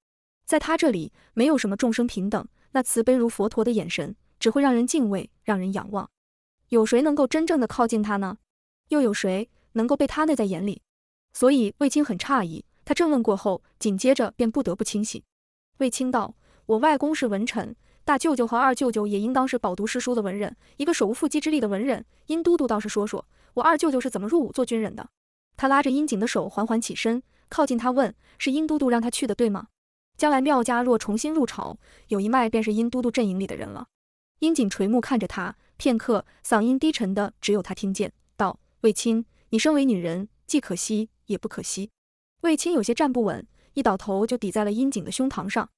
在他这里没有什么众生平等。那慈悲如佛陀的眼神，只会让人敬畏，让人仰望。有谁能够真正的靠近他呢？又有谁能够被他内在眼里？所以卫青很诧异。他正问过后，紧接着便不得不清醒。卫青道：“我外公是文臣，大舅舅和二舅舅也应当是饱读诗书的文人。一个手无缚鸡之力的文人，殷都督倒是说说，我二舅舅是怎么入伍做军人的？”他拉着殷景的手，缓缓起身，靠近他问：“是殷都督让他去的，对吗？”将来缪家若重新入朝，有一脉便是殷都督阵营里的人了。殷景垂目看着他片刻，嗓音低沉的只有他听见，道：“卫青，你身为女人，既可惜也不可惜。”卫青有些站不稳，一倒头就抵在了殷景的胸膛上。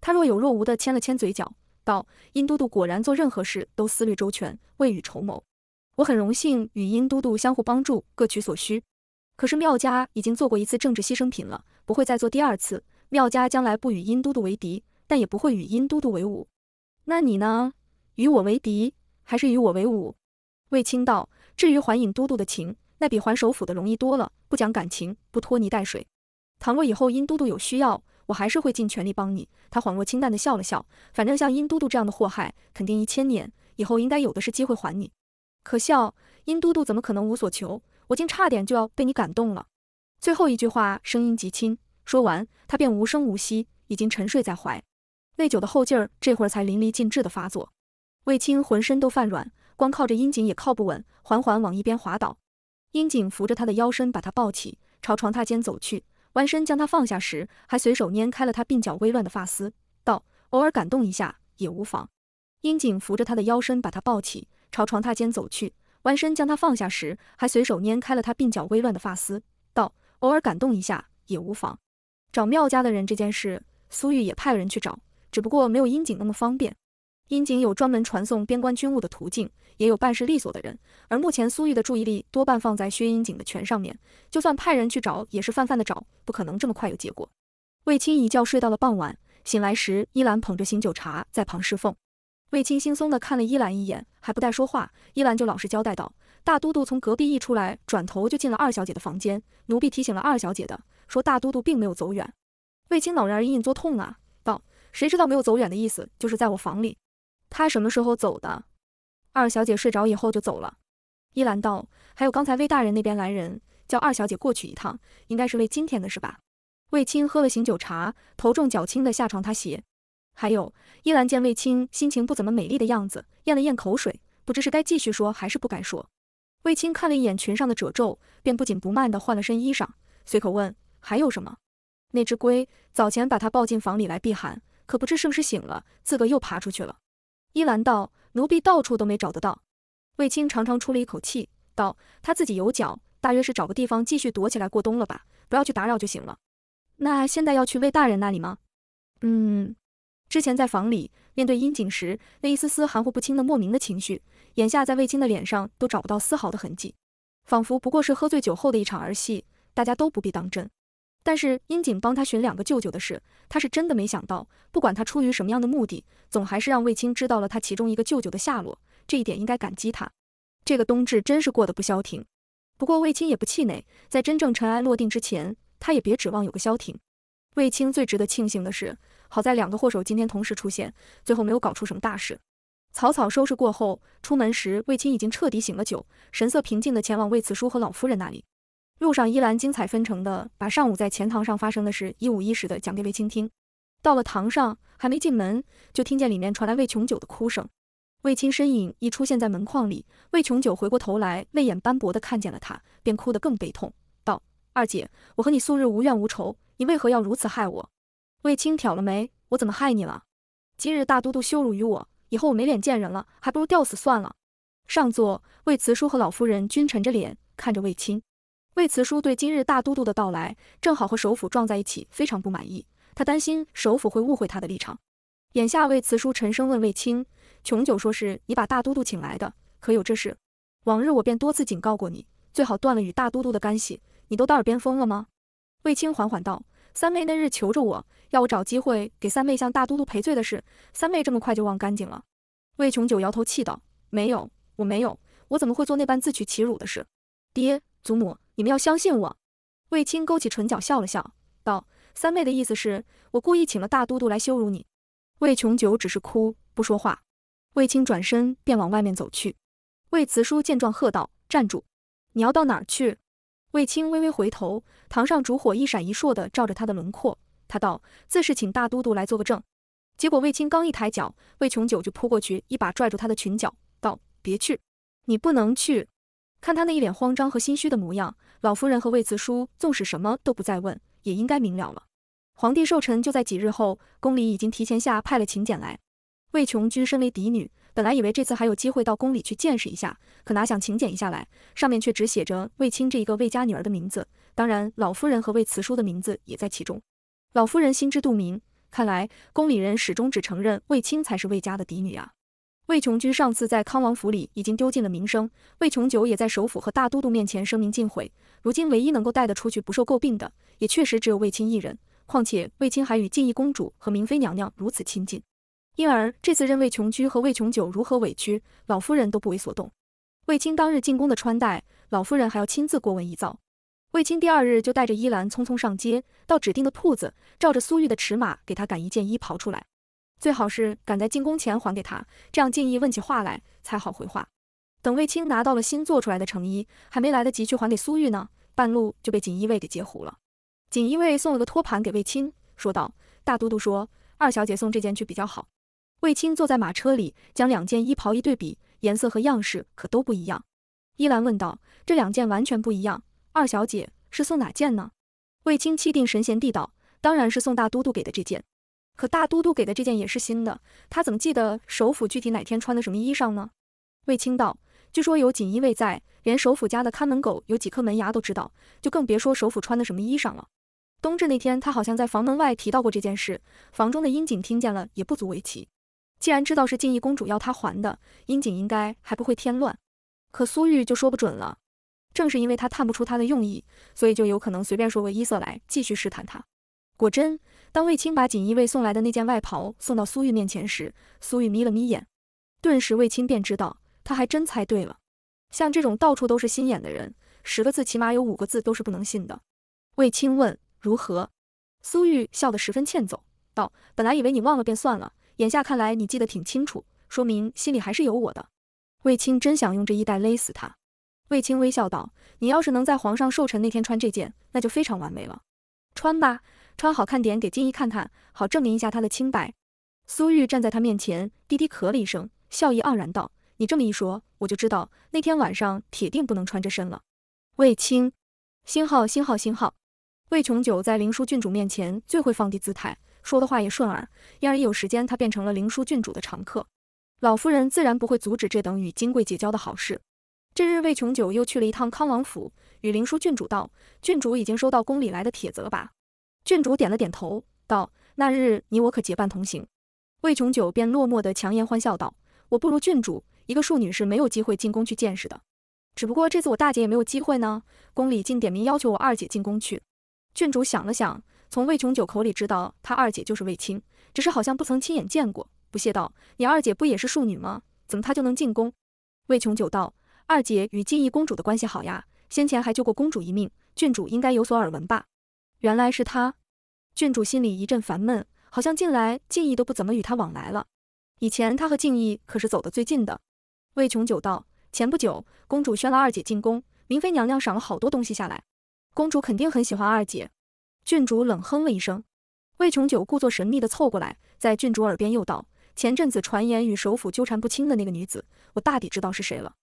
他若有若无的牵了牵嘴角，道：“殷都督果然做任何事都思虑周全，未雨绸缪。我很荣幸与殷都督相互帮助，各取所需。可是缪家已经做过一次政治牺牲品了，不会再做第二次。”缪家将来不与殷都督为敌，但也不会与殷都督为伍。那你呢？与我为敌，还是与我为伍？卫青道：“至于还尹都督的情，那比还首府的容易多了，不讲感情，不拖泥带水。倘若以后殷都督有需要，我还是会尽全力帮你。”他恍若清淡的笑了笑，反正像殷都督这样的祸害，肯定一千年以后应该有的是机会还你。可笑，殷都督怎么可能无所求？我竟差点就要被你感动了。最后一句话，声音极轻。说完，他便无声无息，已经沉睡在怀。内疚的后劲儿这会儿才淋漓尽致的发作，卫青浑身都犯软，光靠着樱井也靠不稳，缓缓往一边滑倒。樱井扶着他的腰身，把他抱起，朝床榻间走去，弯身将他放下时，还随手拈开了他鬓角微乱的发丝，道：“偶尔感动一下也无妨。”樱井扶着他的腰身，把他抱起，朝床榻间走去，弯身将他放下时，还随手拈开了他鬓角微乱的发丝，道：“偶尔感动一下也无妨。”找妙家的人这件事，苏玉也派人去找，只不过没有阴井那么方便。阴井有专门传送边关军务的途径，也有办事利索的人。而目前苏玉的注意力多半放在薛阴井的权上面，就算派人去找，也是泛泛的找，不可能这么快有结果。卫青一觉睡到了傍晚，醒来时，依兰捧着醒酒茶在旁侍奉。卫青轻松地看了依兰一眼，还不带说话，依兰就老实交代道：“大都督从隔壁一出来，转头就进了二小姐的房间，奴婢提醒了二小姐的。”说大都督并没有走远，卫青然而隐隐作痛啊，道：“谁知道没有走远的意思就是在我房里。”他什么时候走的？二小姐睡着以后就走了。依兰道：“还有刚才魏大人那边来人叫二小姐过去一趟，应该是为今天的事吧。”卫青喝了醒酒茶，头重脚轻的下床，他鞋。还有依兰见卫青心情不怎么美丽的样子，咽了咽口水，不知是该继续说还是不该说。卫青看了一眼裙上的褶皱，便不紧不慢的换了身衣裳，随口问。还有什么？那只龟早前把他抱进房里来避寒，可不知是不是醒了，自个又爬出去了。依兰道：“奴婢到处都没找得到。”卫青长长出了一口气，道：“他自己有脚，大约是找个地方继续躲起来过冬了吧，不要去打扰就行了。”那现在要去魏大人那里吗？嗯。之前在房里面对阴景时那一丝丝含糊不清的莫名的情绪，眼下在卫青的脸上都找不到丝毫的痕迹，仿佛不过是喝醉酒后的一场儿戏，大家都不必当真。但是，阴景帮他寻两个舅舅的事，他是真的没想到。不管他出于什么样的目的，总还是让卫青知道了他其中一个舅舅的下落。这一点应该感激他。这个冬至真是过得不消停。不过卫青也不气馁，在真正尘埃落定之前，他也别指望有个消停。卫青最值得庆幸的是，好在两个祸首今天同时出现，最后没有搞出什么大事。草草收拾过后，出门时卫青已经彻底醒了酒，神色平静地前往卫慈叔和老夫人那里。路上，依兰精彩纷呈的把上午在钱塘上发生的事一五一十的讲给卫青听。到了堂上，还没进门，就听见里面传来卫琼九的哭声。卫青身影一出现在门框里，卫琼九回过头来，泪眼斑驳的看见了他，便哭得更悲痛，道：“二姐，我和你素日无怨无仇，你为何要如此害我？”卫青挑了眉：“我怎么害你了？今日大都督羞辱于我，以后我没脸见人了，还不如吊死算了。”上座，卫慈叔和老夫人均沉着脸看着卫青。魏慈叔对今日大都督的到来正好和首府撞在一起，非常不满意。他担心首府会误会他的立场。眼下，魏慈叔沉声问魏青：“琼九，说是你把大都督请来的，可有这事？”往日我便多次警告过你，最好断了与大都督的干系。你都到耳边疯了吗？”魏青缓缓道：“三妹那日求着我，要我找机会给三妹向大都督赔罪的事，三妹这么快就忘干净了？”魏琼九摇头气道：“没有，我没有，我怎么会做那般自取其辱的事？”爹，祖母。你们要相信我。卫青勾起唇角，笑了笑道：“三妹的意思是我故意请了大都督来羞辱你。”魏琼九只是哭，不说话。卫青转身便往外面走去。魏辞叔见状，喝道：“站住！你要到哪儿去？”卫青微微回头，堂上烛火一闪一烁的照着他的轮廓。他道：“自是请大都督来做个证。”结果卫青刚一抬脚，魏琼九就扑过去，一把拽住他的裙角，道：“别去！你不能去。”看他那一脸慌张和心虚的模样，老夫人和魏慈叔纵使什么都不再问，也应该明了了。皇帝寿辰就在几日后，宫里已经提前下派了请柬来。魏琼居身为嫡女，本来以为这次还有机会到宫里去见识一下，可哪想请柬一下来，上面却只写着魏青这一个魏家女儿的名字，当然老夫人和魏慈叔的名字也在其中。老夫人心知肚明，看来宫里人始终只承认魏青才是魏家的嫡女啊。魏琼居上次在康王府里已经丢尽了名声，魏琼九也在首府和大都督面前声名尽毁。如今唯一能够带得出去不受诟病的，也确实只有魏青一人。况且魏青还与静怡公主和明妃娘娘如此亲近，因而这次任魏琼居和魏琼九如何委屈，老夫人都不为所动。魏青当日进宫的穿戴，老夫人还要亲自过问一遭。魏青第二日就带着依兰匆匆上街，到指定的铺子，照着苏玉的尺码给她赶一件衣袍出来。最好是赶在进宫前还给他，这样敬义问起话来才好回话。等卫青拿到了新做出来的成衣，还没来得及去还给苏玉呢，半路就被锦衣卫给截胡了。锦衣卫送了个托盘给卫青，说道：“大都督说，二小姐送这件去比较好。”卫青坐在马车里，将两件衣袍一对比，颜色和样式可都不一样。依兰问道：“这两件完全不一样，二小姐是送哪件呢？”卫青气定神闲地道：“当然是送大都督给的这件。”可大都督给的这件也是新的，他怎么记得首府具体哪天穿的什么衣裳呢？卫青道，据说有锦衣卫在，连首府家的看门狗有几颗门牙都知道，就更别说首府穿的什么衣裳了。冬至那天，他好像在房门外提到过这件事，房中的阴锦听见了也不足为奇。既然知道是静意公主要他还的，阴锦应该还不会添乱。可苏玉就说不准了。正是因为他探不出他的用意，所以就有可能随便说个伊瑟来继续试探他。果真。当卫青把锦衣卫送来的那件外袍送到苏玉面前时，苏玉眯了眯眼，顿时卫青便知道，他还真猜对了。像这种到处都是心眼的人，十个字起码有五个字都是不能信的。卫青问：“如何？”苏玉笑得十分欠揍，道：“本来以为你忘了便算了，眼下看来你记得挺清楚，说明心里还是有我的。”卫青真想用这衣带勒死他。卫青微笑道：“你要是能在皇上寿辰那天穿这件，那就非常完美了。穿吧。”穿好看点给金姨看看，好证明一下她的清白。苏玉站在他面前，低低咳了一声，笑意盎然道：“你这么一说，我就知道那天晚上铁定不能穿这身了。”魏青，星号星号星号。魏琼九在灵枢郡主面前最会放低姿态，说的话也顺耳，因而一有时间他便成了灵枢郡主的常客。老夫人自然不会阻止这等与金贵结交的好事。这日，魏琼九又去了一趟康王府，与灵枢郡主道：“郡主已经收到宫里来的帖子了吧？”郡主点了点头，道：“那日你我可结伴同行。”魏琼九便落寞的强颜欢笑道：“我不如郡主，一个庶女是没有机会进宫去见识的。只不过这次我大姐也没有机会呢，宫里竟点名要求我二姐进宫去。”郡主想了想，从魏琼九口里知道她二姐就是魏青，只是好像不曾亲眼见过，不屑道：“你二姐不也是庶女吗？怎么她就能进宫？”魏琼九道：“二姐与静逸公主的关系好呀，先前还救过公主一命，郡主应该有所耳闻吧。”原来是她，郡主心里一阵烦闷，好像近来静意都不怎么与她往来了。以前她和静意可是走得最近的。魏琼九道，前不久公主宣了二姐进宫，明妃娘娘赏了好多东西下来，公主肯定很喜欢二姐。郡主冷哼了一声，魏琼九故作神秘地凑过来，在郡主耳边又道，前阵子传言与首府纠缠不清的那个女子，我大抵知道是谁了。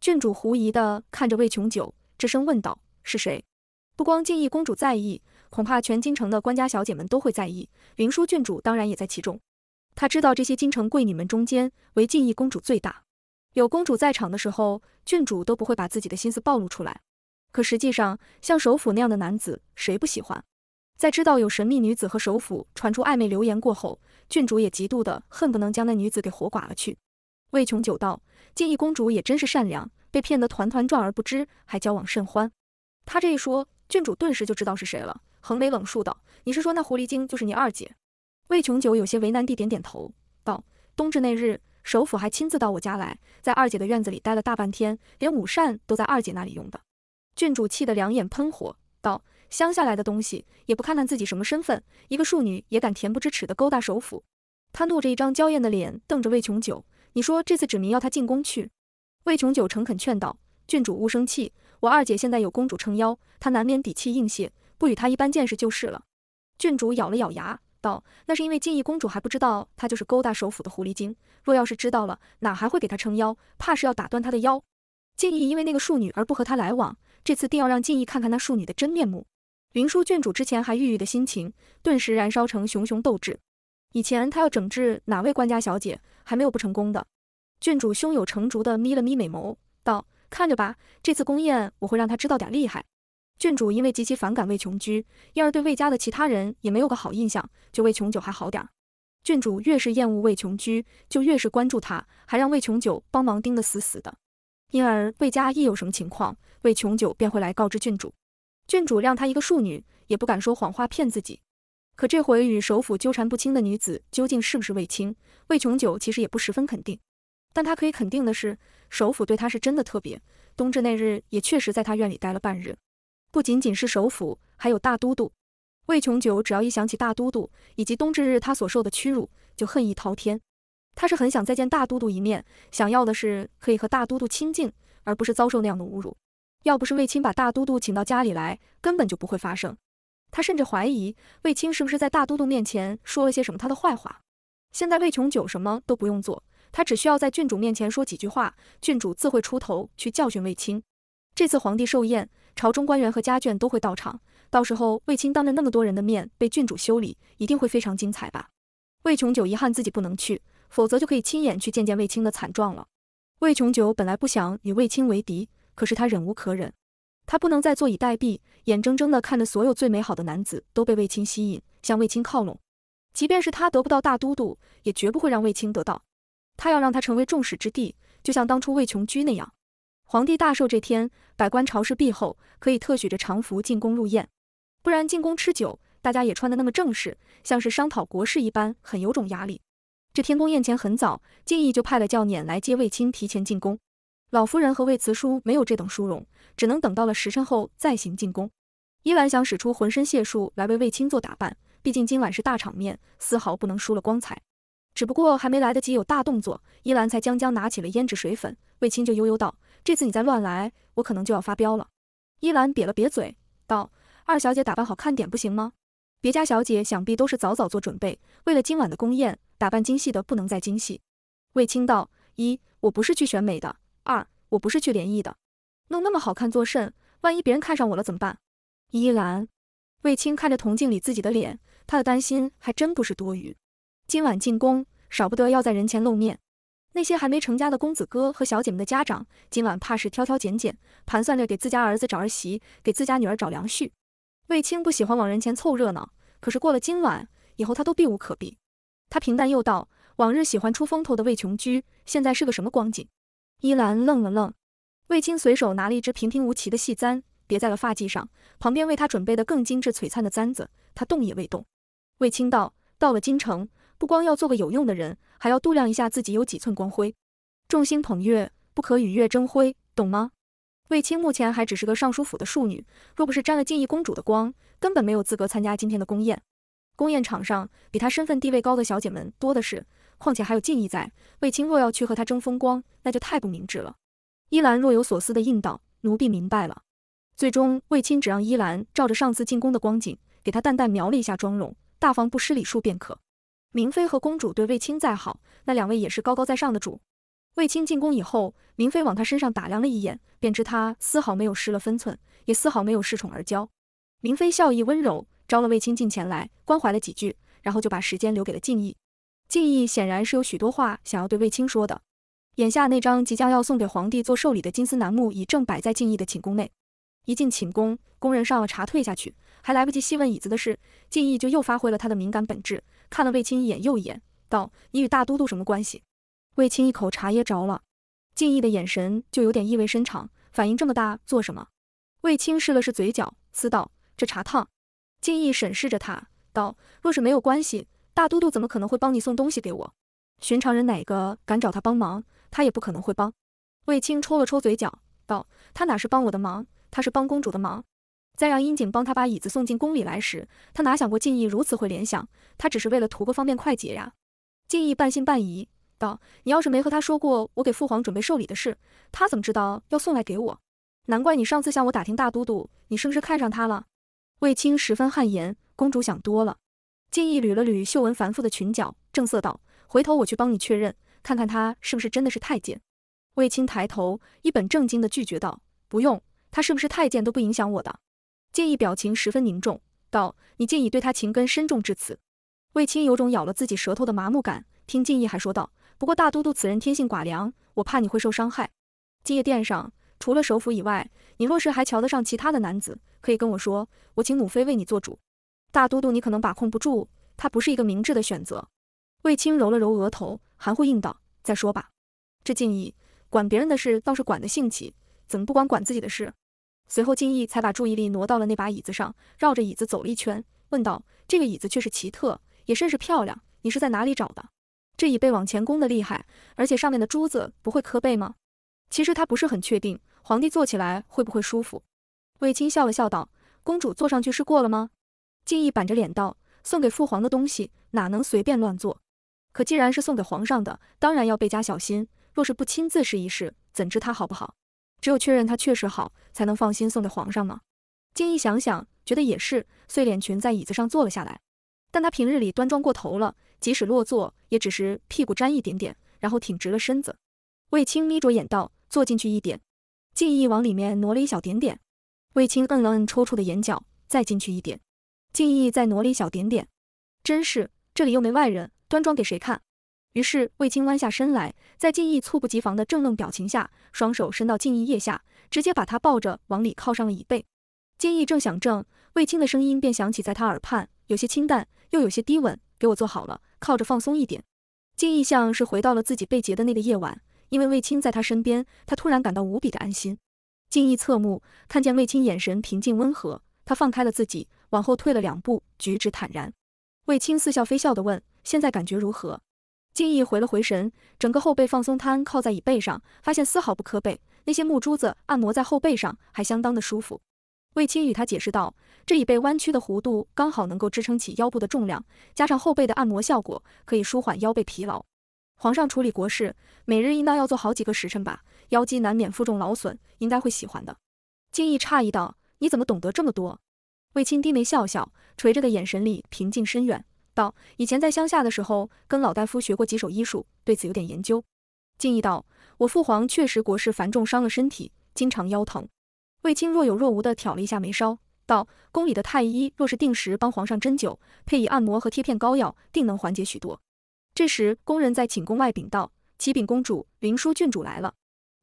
郡主狐疑地看着魏琼九，只声问道，是谁？不光静意公主在意。恐怕全京城的官家小姐们都会在意，灵舒郡主当然也在其中。她知道这些京城贵女们中间，唯静义公主最大。有公主在场的时候，郡主都不会把自己的心思暴露出来。可实际上，像首府那样的男子，谁不喜欢？在知道有神秘女子和首府传出暧昧流言过后，郡主也嫉妒的恨不能将那女子给活剐了去。魏琼九道：“静义公主也真是善良，被骗得团团转而不知，还交往甚欢。”他这一说，郡主顿时就知道是谁了。横眉冷竖道：“你是说那狐狸精就是你二姐？”魏琼九有些为难地点点头，道：“冬至那日，首府还亲自到我家来，在二姐的院子里待了大半天，连午膳都在二姐那里用的。”郡主气得两眼喷火，道：“乡下来的东西也不看看自己什么身份，一个庶女也敢恬不知耻地勾搭首府！”她怒着一张娇艳的脸，瞪着魏琼九：“你说这次指明要她进宫去？”魏琼九诚恳劝道：“郡主勿生气，我二姐现在有公主撑腰，她难免底气硬些。”不与她一般见识就是了。郡主咬了咬牙，道：“那是因为静怡公主还不知道她就是勾搭首府的狐狸精，若要是知道了，哪还会给她撑腰，怕是要打断她的腰。”静怡因为那个庶女而不和她来往，这次定要让静怡看看那庶女的真面目。云舒郡主之前还郁郁的心情，顿时燃烧成熊熊斗志。以前她要整治哪位官家小姐，还没有不成功的。郡主胸有成竹的眯了眯美眸，道：“看着吧，这次宫宴我会让她知道点厉害。”郡主因为极其反感魏琼居，因而对魏家的其他人也没有个好印象，就魏琼九还好点儿。郡主越是厌恶魏琼居，就越是关注他，还让魏琼九帮忙盯得死死的。因而魏家一有什么情况，魏琼九便会来告知郡主。郡主让她一个庶女也不敢说谎话骗自己。可这回与首府纠缠不清的女子究竟是不是魏青？魏琼九其实也不十分肯定，但他可以肯定的是，首府对他是真的特别。冬至那日也确实在他院里待了半日。不仅仅是首府，还有大都督魏琼九。只要一想起大都督以及冬至日他所受的屈辱，就恨意滔天。他是很想再见大都督一面，想要的是可以和大都督亲近，而不是遭受那样的侮辱。要不是卫青把大都督请到家里来，根本就不会发生。他甚至怀疑卫青是不是在大都督面前说了些什么他的坏话。现在魏琼九什么都不用做，他只需要在郡主面前说几句话，郡主自会出头去教训卫青。这次皇帝寿宴。朝中官员和家眷都会到场，到时候卫青当着那么多人的面被郡主修理，一定会非常精彩吧？魏琼九遗憾自己不能去，否则就可以亲眼去见见卫青的惨状了。魏琼九本来不想与卫青为敌，可是他忍无可忍，他不能再坐以待毙，眼睁睁的看着所有最美好的男子都被卫青吸引，向卫青靠拢。即便是他得不到大都督，也绝不会让卫青得到。他要让他成为众矢之的，就像当初魏琼居那样。皇帝大寿这天，百官朝事毕后，可以特许着常服进宫入宴，不然进宫吃酒，大家也穿的那么正式，像是商讨国事一般，很有种压力。这天宫宴前很早，敬意就派了教辇来接卫青提前进宫。老夫人和卫慈叔没有这等殊荣，只能等到了时辰后再行进宫。依兰想使出浑身解数来为卫青做打扮，毕竟今晚是大场面，丝毫不能输了光彩。只不过还没来得及有大动作，依兰才将将拿起了胭脂水粉，卫青就悠悠道。这次你再乱来，我可能就要发飙了。依兰瘪了瘪嘴，道：“二小姐打扮好看点不行吗？别家小姐想必都是早早做准备，为了今晚的宫宴，打扮精细的不能再精细。”卫青道：“一，我不是去选美的；二，我不是去联谊的。弄那么好看做甚？万一别人看上我了怎么办？”依兰，卫青看着铜镜里自己的脸，他的担心还真不是多余。今晚进宫，少不得要在人前露面。那些还没成家的公子哥和小姐们的家长，今晚怕是挑挑拣拣，盘算着给自家儿子找儿媳，给自家女儿找良婿。卫青不喜欢往人前凑热闹，可是过了今晚以后，他都避无可避。他平淡又道，往日喜欢出风头的卫琼居，现在是个什么光景？依兰愣了愣，卫青随手拿了一支平平无奇的细簪，别在了发髻上，旁边为他准备的更精致璀璨的簪子，他动也未动。卫青道，到了京城。不光要做个有用的人，还要度量一下自己有几寸光辉。众星捧月，不可与月争辉，懂吗？卫青目前还只是个尚书府的庶女，若不是沾了静义公主的光，根本没有资格参加今天的宫宴。宫宴场上，比她身份地位高的小姐们多的是，况且还有静义在。卫青若要去和她争风光，那就太不明智了。依兰若有所思的应道：“奴婢明白了。”最终，卫青只让依兰照着上次进宫的光景，给她淡淡描了一下妆容，大方不失礼数便可。明妃和公主对卫青再好，那两位也是高高在上的主。卫青进宫以后，明妃往他身上打量了一眼，便知他丝毫没有失了分寸，也丝毫没有恃宠而骄。明妃笑意温柔，招了卫青进前来，关怀了几句，然后就把时间留给了静逸。静逸显然是有许多话想要对卫青说的。眼下那张即将要送给皇帝做寿礼的金丝楠木椅正摆在静逸的寝宫内。一进寝宫，宫人上了茶退下去，还来不及细问椅子的事，静逸就又发挥了他的敏感本质。看了卫青一眼又一眼，道：“你与大都督什么关系？”卫青一口茶噎着了，敬意的眼神就有点意味深长。反应这么大做什么？卫青试了试嘴角，思道：“这茶烫。”敬意审视着他，道：“若是没有关系，大都督怎么可能会帮你送东西给我？寻常人哪个敢找他帮忙？他也不可能会帮。”卫青抽了抽嘴角，道：“他哪是帮我的忙，他是帮公主的忙。”在让殷景帮他把椅子送进宫里来时，他哪想过静意如此会联想？他只是为了图个方便快捷呀。静意半信半疑道：“你要是没和他说过我给父皇准备寿礼的事，他怎么知道要送来给我？难怪你上次向我打听大都督，你是不是看上他了？”卫青十分汗颜，公主想多了。静意捋了捋绣纹繁复的裙角，正色道：“回头我去帮你确认，看看他是不是真的是太监。”卫青抬头，一本正经地拒绝道：“不用，他是不是太监都不影响我的。”敬义表情十分凝重，道：“你竟已对他情根深重至此。”卫青有种咬了自己舌头的麻木感。听敬义还说道：“不过大都督此人天性寡凉，我怕你会受伤害。”今夜殿上除了首辅以外，你若是还瞧得上其他的男子，可以跟我说，我请母妃为你做主。大都督你可能把控不住，他不是一个明智的选择。卫青揉了揉额头，含糊应道：“再说吧。”这敬义管别人的事倒是管得兴起，怎么不管管自己的事？随后，静义才把注意力挪到了那把椅子上，绕着椅子走了一圈，问道：“这个椅子却是奇特，也甚是漂亮。你是在哪里找的？这椅背往前弓的厉害，而且上面的珠子不会磕背吗？”其实他不是很确定，皇帝坐起来会不会舒服。卫青笑了笑道：“公主坐上去试过了吗？”静义板着脸道：“送给父皇的东西，哪能随便乱坐？可既然是送给皇上的，当然要倍加小心。若是不亲自试一试，怎知它好不好？只有确认它确实好。”才能放心送给皇上呢？静意想想，觉得也是。碎脸裙在椅子上坐了下来，但他平日里端庄过头了，即使落座，也只是屁股沾一点点，然后挺直了身子。卫青眯着眼道：“坐进去一点。”静意往里面挪了一小点点。卫青摁了摁抽搐的眼角，再进去一点。静意再挪了一小点点。真是，这里又没外人，端庄给谁看？于是卫青弯下身来，在静逸猝不及防的怔愣表情下，双手伸到静逸腋下，直接把他抱着往里靠上了椅背。静逸正想正，卫青的声音便响起在他耳畔，有些清淡，又有些低稳。给我坐好了，靠着放松一点。静逸像是回到了自己被劫的那个夜晚，因为卫青在他身边，他突然感到无比的安心。静逸侧目，看见卫青眼神平静温和，他放开了自己，往后退了两步，举止坦然。卫青似笑非笑的问：现在感觉如何？敬意回了回神，整个后背放松瘫靠在椅背上，发现丝毫不磕背，那些木珠子按摩在后背上还相当的舒服。卫青与他解释道，这椅背弯曲的弧度刚好能够支撑起腰部的重量，加上后背的按摩效果，可以舒缓腰背疲劳。皇上处理国事，每日应当要做好几个时辰吧，腰肌难免负重劳损，应该会喜欢的。敬意诧异道，你怎么懂得这么多？卫青低眉笑笑，垂着的眼神里平静深远。道：以前在乡下的时候，跟老大夫学过几手医术，对此有点研究。敬意道：我父皇确实国事繁重，伤了身体，经常腰疼。卫青若有若无地挑了一下眉梢，道：宫里的太医若是定时帮皇上针灸，配以按摩和贴片膏药，定能缓解许多。这时，宫人在寝宫外禀道：启禀公主，灵书郡主来了。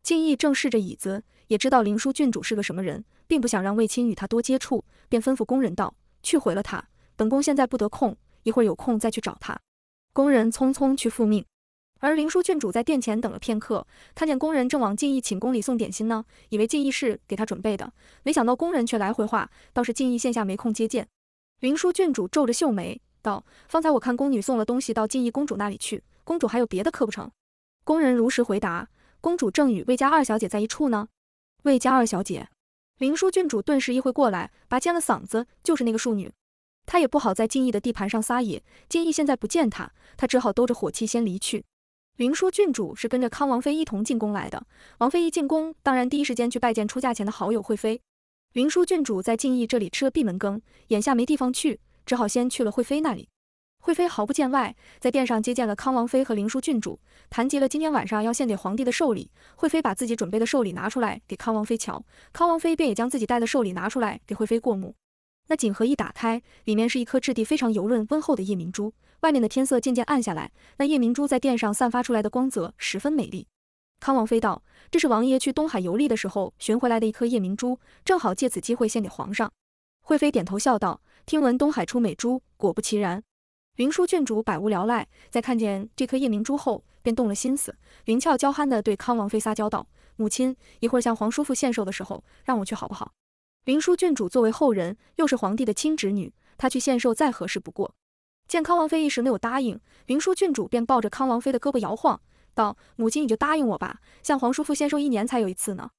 敬意正试着椅子，也知道灵书郡主是个什么人，并不想让卫青与她多接触，便吩咐宫人道：去回了她，本宫现在不得空。一会儿有空再去找他。工人匆匆去复命，而灵书郡主在殿前等了片刻，看见工人正往静逸寝宫里送点心呢，以为静逸是给他准备的，没想到工人却来回话，倒是静逸线下没空接见。灵书郡主皱着秀眉道：“方才我看宫女送了东西到静逸公主那里去，公主还有别的客不成？”工人如实回答：“公主正与魏家二小姐在一处呢。”魏家二小姐，灵书郡主顿时意会过来，拔尖了嗓子：“就是那个庶女。”他也不好在静逸的地盘上撒野，静逸现在不见他，他只好兜着火气先离去。林淑郡主是跟着康王妃一同进宫来的，王妃一进宫，当然第一时间去拜见出嫁前的好友惠妃。林淑郡主在静逸这里吃了闭门羹，眼下没地方去，只好先去了惠妃那里。惠妃毫不见外，在殿上接见了康王妃和林淑郡主，谈及了今天晚上要献给皇帝的寿礼。惠妃把自己准备的寿礼拿出来给康王妃瞧，康王妃便也将自己带的寿礼拿出来给惠妃过目。那锦盒一打开，里面是一颗质地非常油润温厚的夜明珠。外面的天色渐渐暗下来，那夜明珠在殿上散发出来的光泽十分美丽。康王妃道：“这是王爷去东海游历的时候寻回来的一颗夜明珠，正好借此机会献给皇上。”惠妃点头笑道：“听闻东海出美珠，果不其然。”云舒郡主百无聊赖，在看见这颗夜明珠后便动了心思，灵俏娇憨地对康王妃撒娇道：“母亲，一会儿向皇叔父献寿的时候，让我去好不好？”云舒郡主作为后人，又是皇帝的亲侄女，她去献寿再合适不过。见康王妃一时没有答应，云舒郡主便抱着康王妃的胳膊摇晃道：“母亲，你就答应我吧，向皇叔父献寿一年才有一次呢。”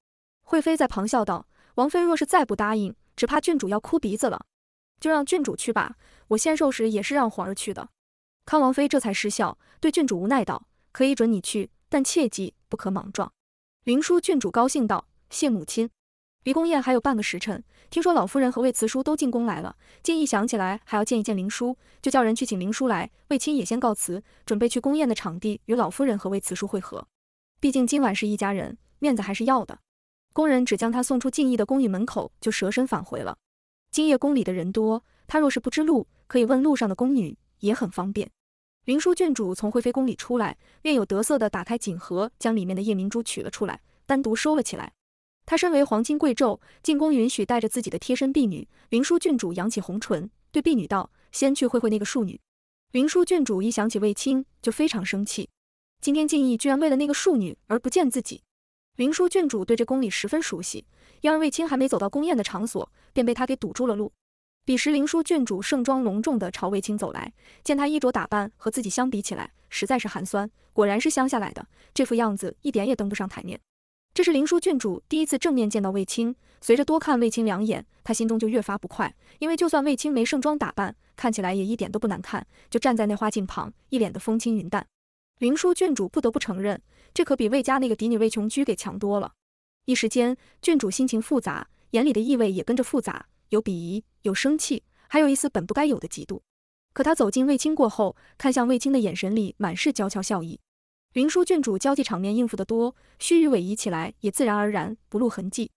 惠妃在旁笑道：“王妃若是再不答应，只怕郡主要哭鼻子了。就让郡主去吧，我献寿时也是让皇儿去的。”康王妃这才失笑，对郡主无奈道：“可以准你去，但切记不可莽撞。”云舒郡主高兴道：“谢母亲。”离宫宴还有半个时辰，听说老夫人和魏慈叔都进宫来了。静意想起来还要见一见林叔，就叫人去请林叔来。魏青也先告辞，准备去宫宴的场地与老夫人和魏慈叔会合。毕竟今晚是一家人，面子还是要的。工人只将他送出敬意的宫里门口，就折身返回了。今夜宫里的人多，他若是不知路，可以问路上的宫女，也很方便。林叔郡主从惠妃宫里出来，便有得瑟的打开锦盒，将里面的夜明珠取了出来，单独收了起来。他身为皇亲贵胄，进宫允许带着自己的贴身婢女。灵舒郡主扬起红唇，对婢女道：“先去会会那个庶女。”灵舒郡主一想起卫青，就非常生气。今天静逸居然为了那个庶女而不见自己。灵舒郡主对这宫里十分熟悉，因而卫青还没走到宫宴的场所，便被他给堵住了路。彼时灵舒郡主盛装隆重地朝卫青走来，见他衣着打扮和自己相比起来，实在是寒酸，果然是乡下来的，这副样子一点也登不上台面。这是灵书郡主第一次正面见到卫青，随着多看卫青两眼，她心中就越发不快。因为就算卫青没盛装打扮，看起来也一点都不难看，就站在那花镜旁，一脸的风轻云淡。灵书郡主不得不承认，这可比卫家那个嫡女卫琼居给强多了。一时间，郡主心情复杂，眼里的意味也跟着复杂，有鄙夷，有生气，还有一丝本不该有的嫉妒。可她走近卫青过后，看向卫青的眼神里满是娇俏笑意。灵书郡主交际场面应付的多，须臾委仪起来也自然而然，不露痕迹。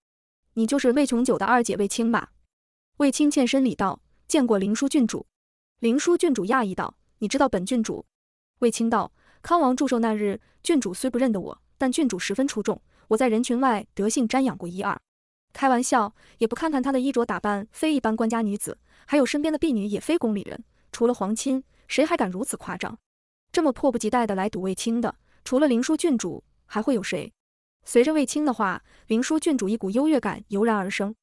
你就是魏琼九的二姐魏青吧？魏青欠身礼道：“见过灵书郡主。”灵书郡主讶异道：“你知道本郡主？”魏青道：“康王祝寿那日，郡主虽不认得我，但郡主十分出众，我在人群外得幸瞻仰过一二。开玩笑，也不看看她的衣着打扮，非一般官家女子，还有身边的婢女也非宫里人，除了皇亲，谁还敢如此夸张？这么迫不及待的来堵魏青的？”除了灵书郡主，还会有谁？随着卫青的话，灵书郡主一股优越感油然而生。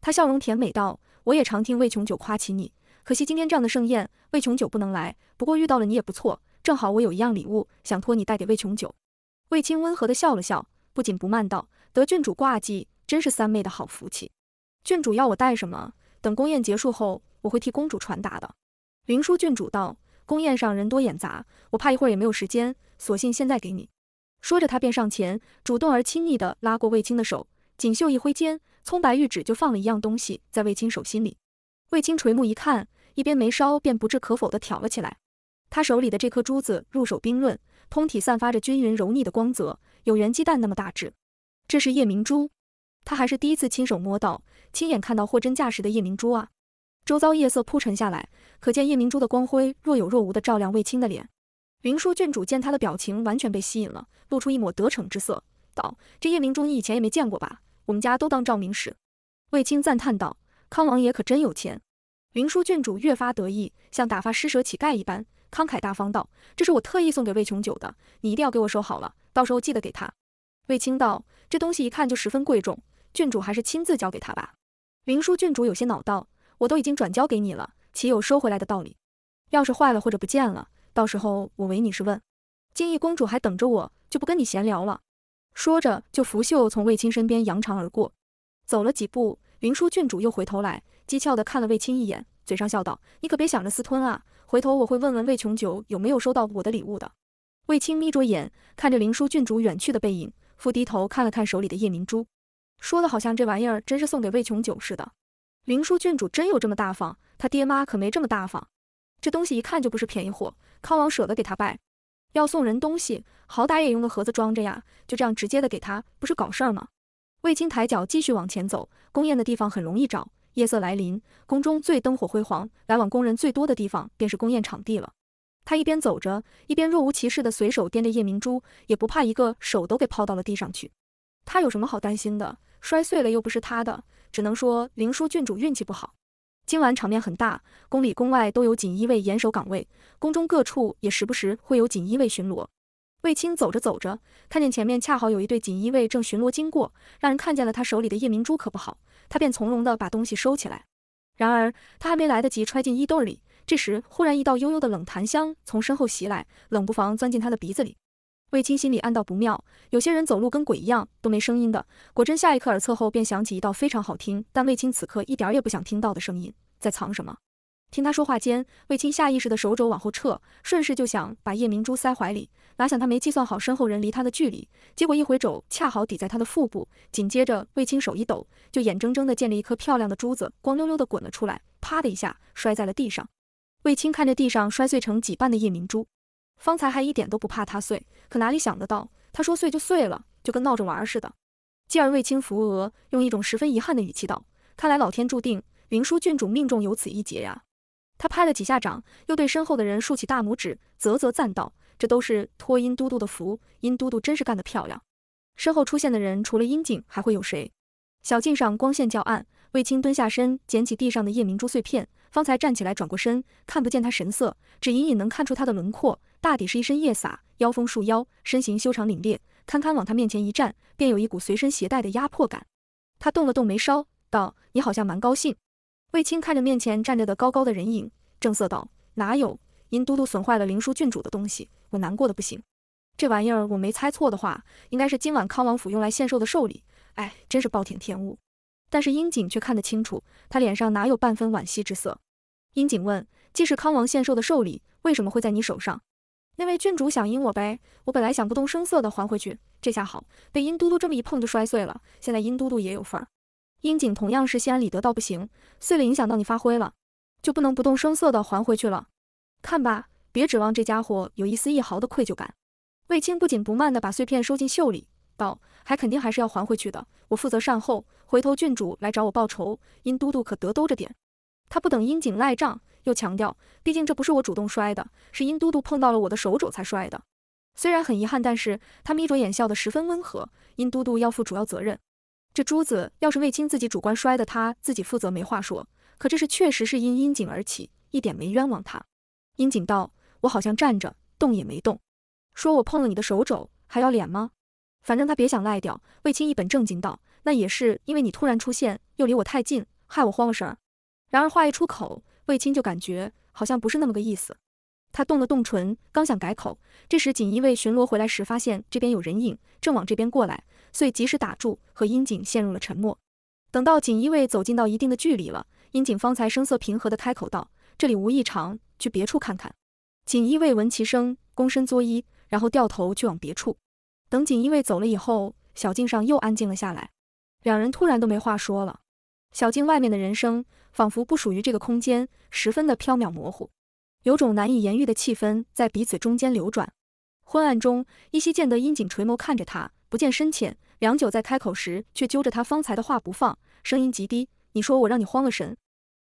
她笑容甜美道：“我也常听魏琼九夸起你，可惜今天这样的盛宴，魏琼九不能来。不过遇到了你也不错，正好我有一样礼物，想托你带给魏琼九。”卫青温和的笑了笑，不紧不慢道：“得郡主挂记，真是三妹的好福气。郡主要我带什么，等宫宴结束后，我会替公主传达的。”灵书郡主道：“宫宴上人多眼杂，我怕一会儿也没有时间。”索性现在给你，说着，他便上前，主动而亲昵地拉过卫青的手，锦绣一挥间，葱白玉指就放了一样东西在卫青手心里。卫青垂目一看，一边眉梢便不置可否的挑了起来。他手里的这颗珠子入手冰润，通体散发着均匀柔腻的光泽，有圆鸡蛋那么大只。这是夜明珠，他还是第一次亲手摸到，亲眼看到货真价实的夜明珠啊。周遭夜色铺陈下来，可见夜明珠的光辉若有若无的照亮卫青的脸。灵书郡主见他的表情完全被吸引了，露出一抹得逞之色，道：“这夜明珠你以前也没见过吧？我们家都当照明使。”卫青赞叹道：“康王爷可真有钱。”灵书郡主越发得意，像打发施舍乞丐一般慷慨大方道：“这是我特意送给魏琼九的，你一定要给我收好了，到时候记得给他。”卫青道：“这东西一看就十分贵重，郡主还是亲自交给他吧。”灵书郡主有些恼道：“我都已经转交给你了，岂有收回来的道理？要是坏了或者不见了……”到时候我唯你是问，金翼公主还等着我，就不跟你闲聊了。说着就拂袖从卫青身边扬长而过，走了几步，林淑郡主又回头来，讥诮地看了卫青一眼，嘴上笑道：“你可别想着私吞啊，回头我会问问魏琼九有没有收到我的礼物的。”卫青眯着眼看着林淑郡主远去的背影，复低头看了看手里的夜明珠，说的好像这玩意儿真是送给魏琼九似的。林淑郡主真有这么大方，他爹妈可没这么大方。这东西一看就不是便宜货。康王舍得给他拜，要送人东西，好歹也用个盒子装着呀，就这样直接的给他，不是搞事儿吗？卫青抬脚继续往前走，宫宴的地方很容易找。夜色来临，宫中最灯火辉煌，来往宫人最多的地方便是宫宴场地了。他一边走着，一边若无其事的随手掂着夜明珠，也不怕一个手都给抛到了地上去。他有什么好担心的？摔碎了又不是他的，只能说灵书郡主运气不好。今晚场面很大，宫里宫外都有锦衣卫严守岗位，宫中各处也时不时会有锦衣卫巡逻。卫青走着走着，看见前面恰好有一对锦衣卫正巡逻经过，让人看见了他手里的夜明珠可不好，他便从容的把东西收起来。然而他还没来得及揣进衣兜里，这时忽然一道悠悠的冷檀香从身后袭来，冷不防钻进他的鼻子里。卫青心里暗道不妙，有些人走路跟鬼一样，都没声音的。果真，下一刻耳侧后便响起一道非常好听，但卫青此刻一点也不想听到的声音。在藏什么？听他说话间，卫青下意识的手肘往后撤，顺势就想把夜明珠塞怀里，哪想他没计算好身后人离他的距离，结果一回肘恰好抵在他的腹部。紧接着，卫青手一抖，就眼睁睁的见着一颗漂亮的珠子光溜溜的滚了出来，啪的一下摔在了地上。卫青看着地上摔碎成几瓣的夜明珠。方才还一点都不怕他碎，可哪里想得到，他说碎就碎了，就跟闹着玩似的。继而卫青扶额，用一种十分遗憾的语气道：“看来老天注定，云舒郡主命中有此一劫呀。”他拍了几下掌，又对身后的人竖起大拇指，啧啧赞道：“这都是托殷都督的福，殷都督真是干得漂亮。”身后出现的人除了殷景，还会有谁？小径上光线较暗，卫青蹲下身捡起地上的夜明珠碎片。方才站起来，转过身，看不见他神色，只隐隐能看出他的轮廓，大抵是一身夜洒，腰封束腰，身形修长凛冽，堪堪往他面前一站，便有一股随身携带的压迫感。他动了动眉梢，道：“你好像蛮高兴。”卫青看着面前站着的高高的人影，正色道：“哪有？因都督损坏了灵书郡主的东西，我难过的不行。这玩意儿我没猜错的话，应该是今晚康王府用来献寿的寿礼。哎，真是暴殄天物。”但是英井却看得清楚，他脸上哪有半分惋惜之色？英井问：“既是康王献寿的寿礼，为什么会在你手上？”那位郡主想阴我呗。我本来想不动声色的还回去，这下好，被殷都督这么一碰就摔碎了。现在殷都督也有份儿。英景同样是心安理得到不行，碎了影响到你发挥了，就不能不动声色的还回去了。看吧，别指望这家伙有一丝一毫的愧疚感。卫青不紧不慢的把碎片收进袖里，道：“还肯定还是要还回去的，我负责善后。”回头郡主来找我报仇，殷都督可得兜着点。他不等殷景赖账，又强调，毕竟这不是我主动摔的，是殷都督碰到了我的手肘才摔的。虽然很遗憾，但是他眯着眼笑得十分温和。殷都督要负主要责任。这珠子要是卫青自己主观摔的，他自己负责没话说。可这是确实是因殷景而起，一点没冤枉他。殷景道：“我好像站着，动也没动。”说：“我碰了你的手肘，还要脸吗？”反正他别想赖掉。卫青一本正经道。那也是因为你突然出现，又离我太近，害我慌了神儿。然而话一出口，卫青就感觉好像不是那么个意思。他动了动唇，刚想改口，这时锦衣卫巡逻回来时，发现这边有人影正往这边过来，遂及时打住，和殷井陷入了沉默。等到锦衣卫走近到一定的距离了，殷井方才声色平和的开口道：“这里无异常，去别处看看。”锦衣卫闻其声，躬身作揖，然后掉头去往别处。等锦衣卫走了以后，小径上又安静了下来。两人突然都没话说了。小径外面的人声仿佛不属于这个空间，十分的飘渺模糊，有种难以言喻的气氛在彼此中间流转。昏暗中，依稀见得殷景垂眸看着他，不见深浅。良久，在开口时却揪着他方才的话不放，声音极低：“你说我让你慌了神。”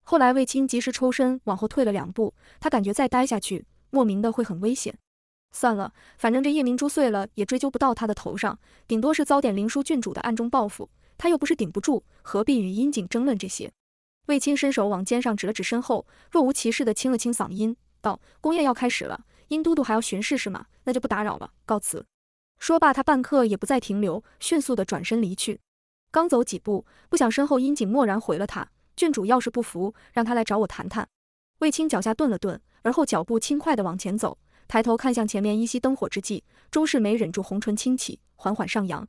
后来卫青及时抽身，往后退了两步，他感觉再待下去，莫名的会很危险。算了，反正这夜明珠碎了也追究不到他的头上，顶多是遭点灵书郡主的暗中报复。他又不是顶不住，何必与殷景争论这些？卫青伸手往肩上指了指身后，若无其事的清了清嗓音，道：“宫宴要开始了，殷都督还要巡视是吗？那就不打扰了，告辞。”说罢，他半刻也不再停留，迅速的转身离去。刚走几步，不想身后殷景蓦然回了他：“郡主要是不服，让他来找我谈谈。”卫青脚下顿了顿，而后脚步轻快的往前走，抬头看向前面依稀灯火之际，周世梅忍住红唇轻启，缓缓上扬。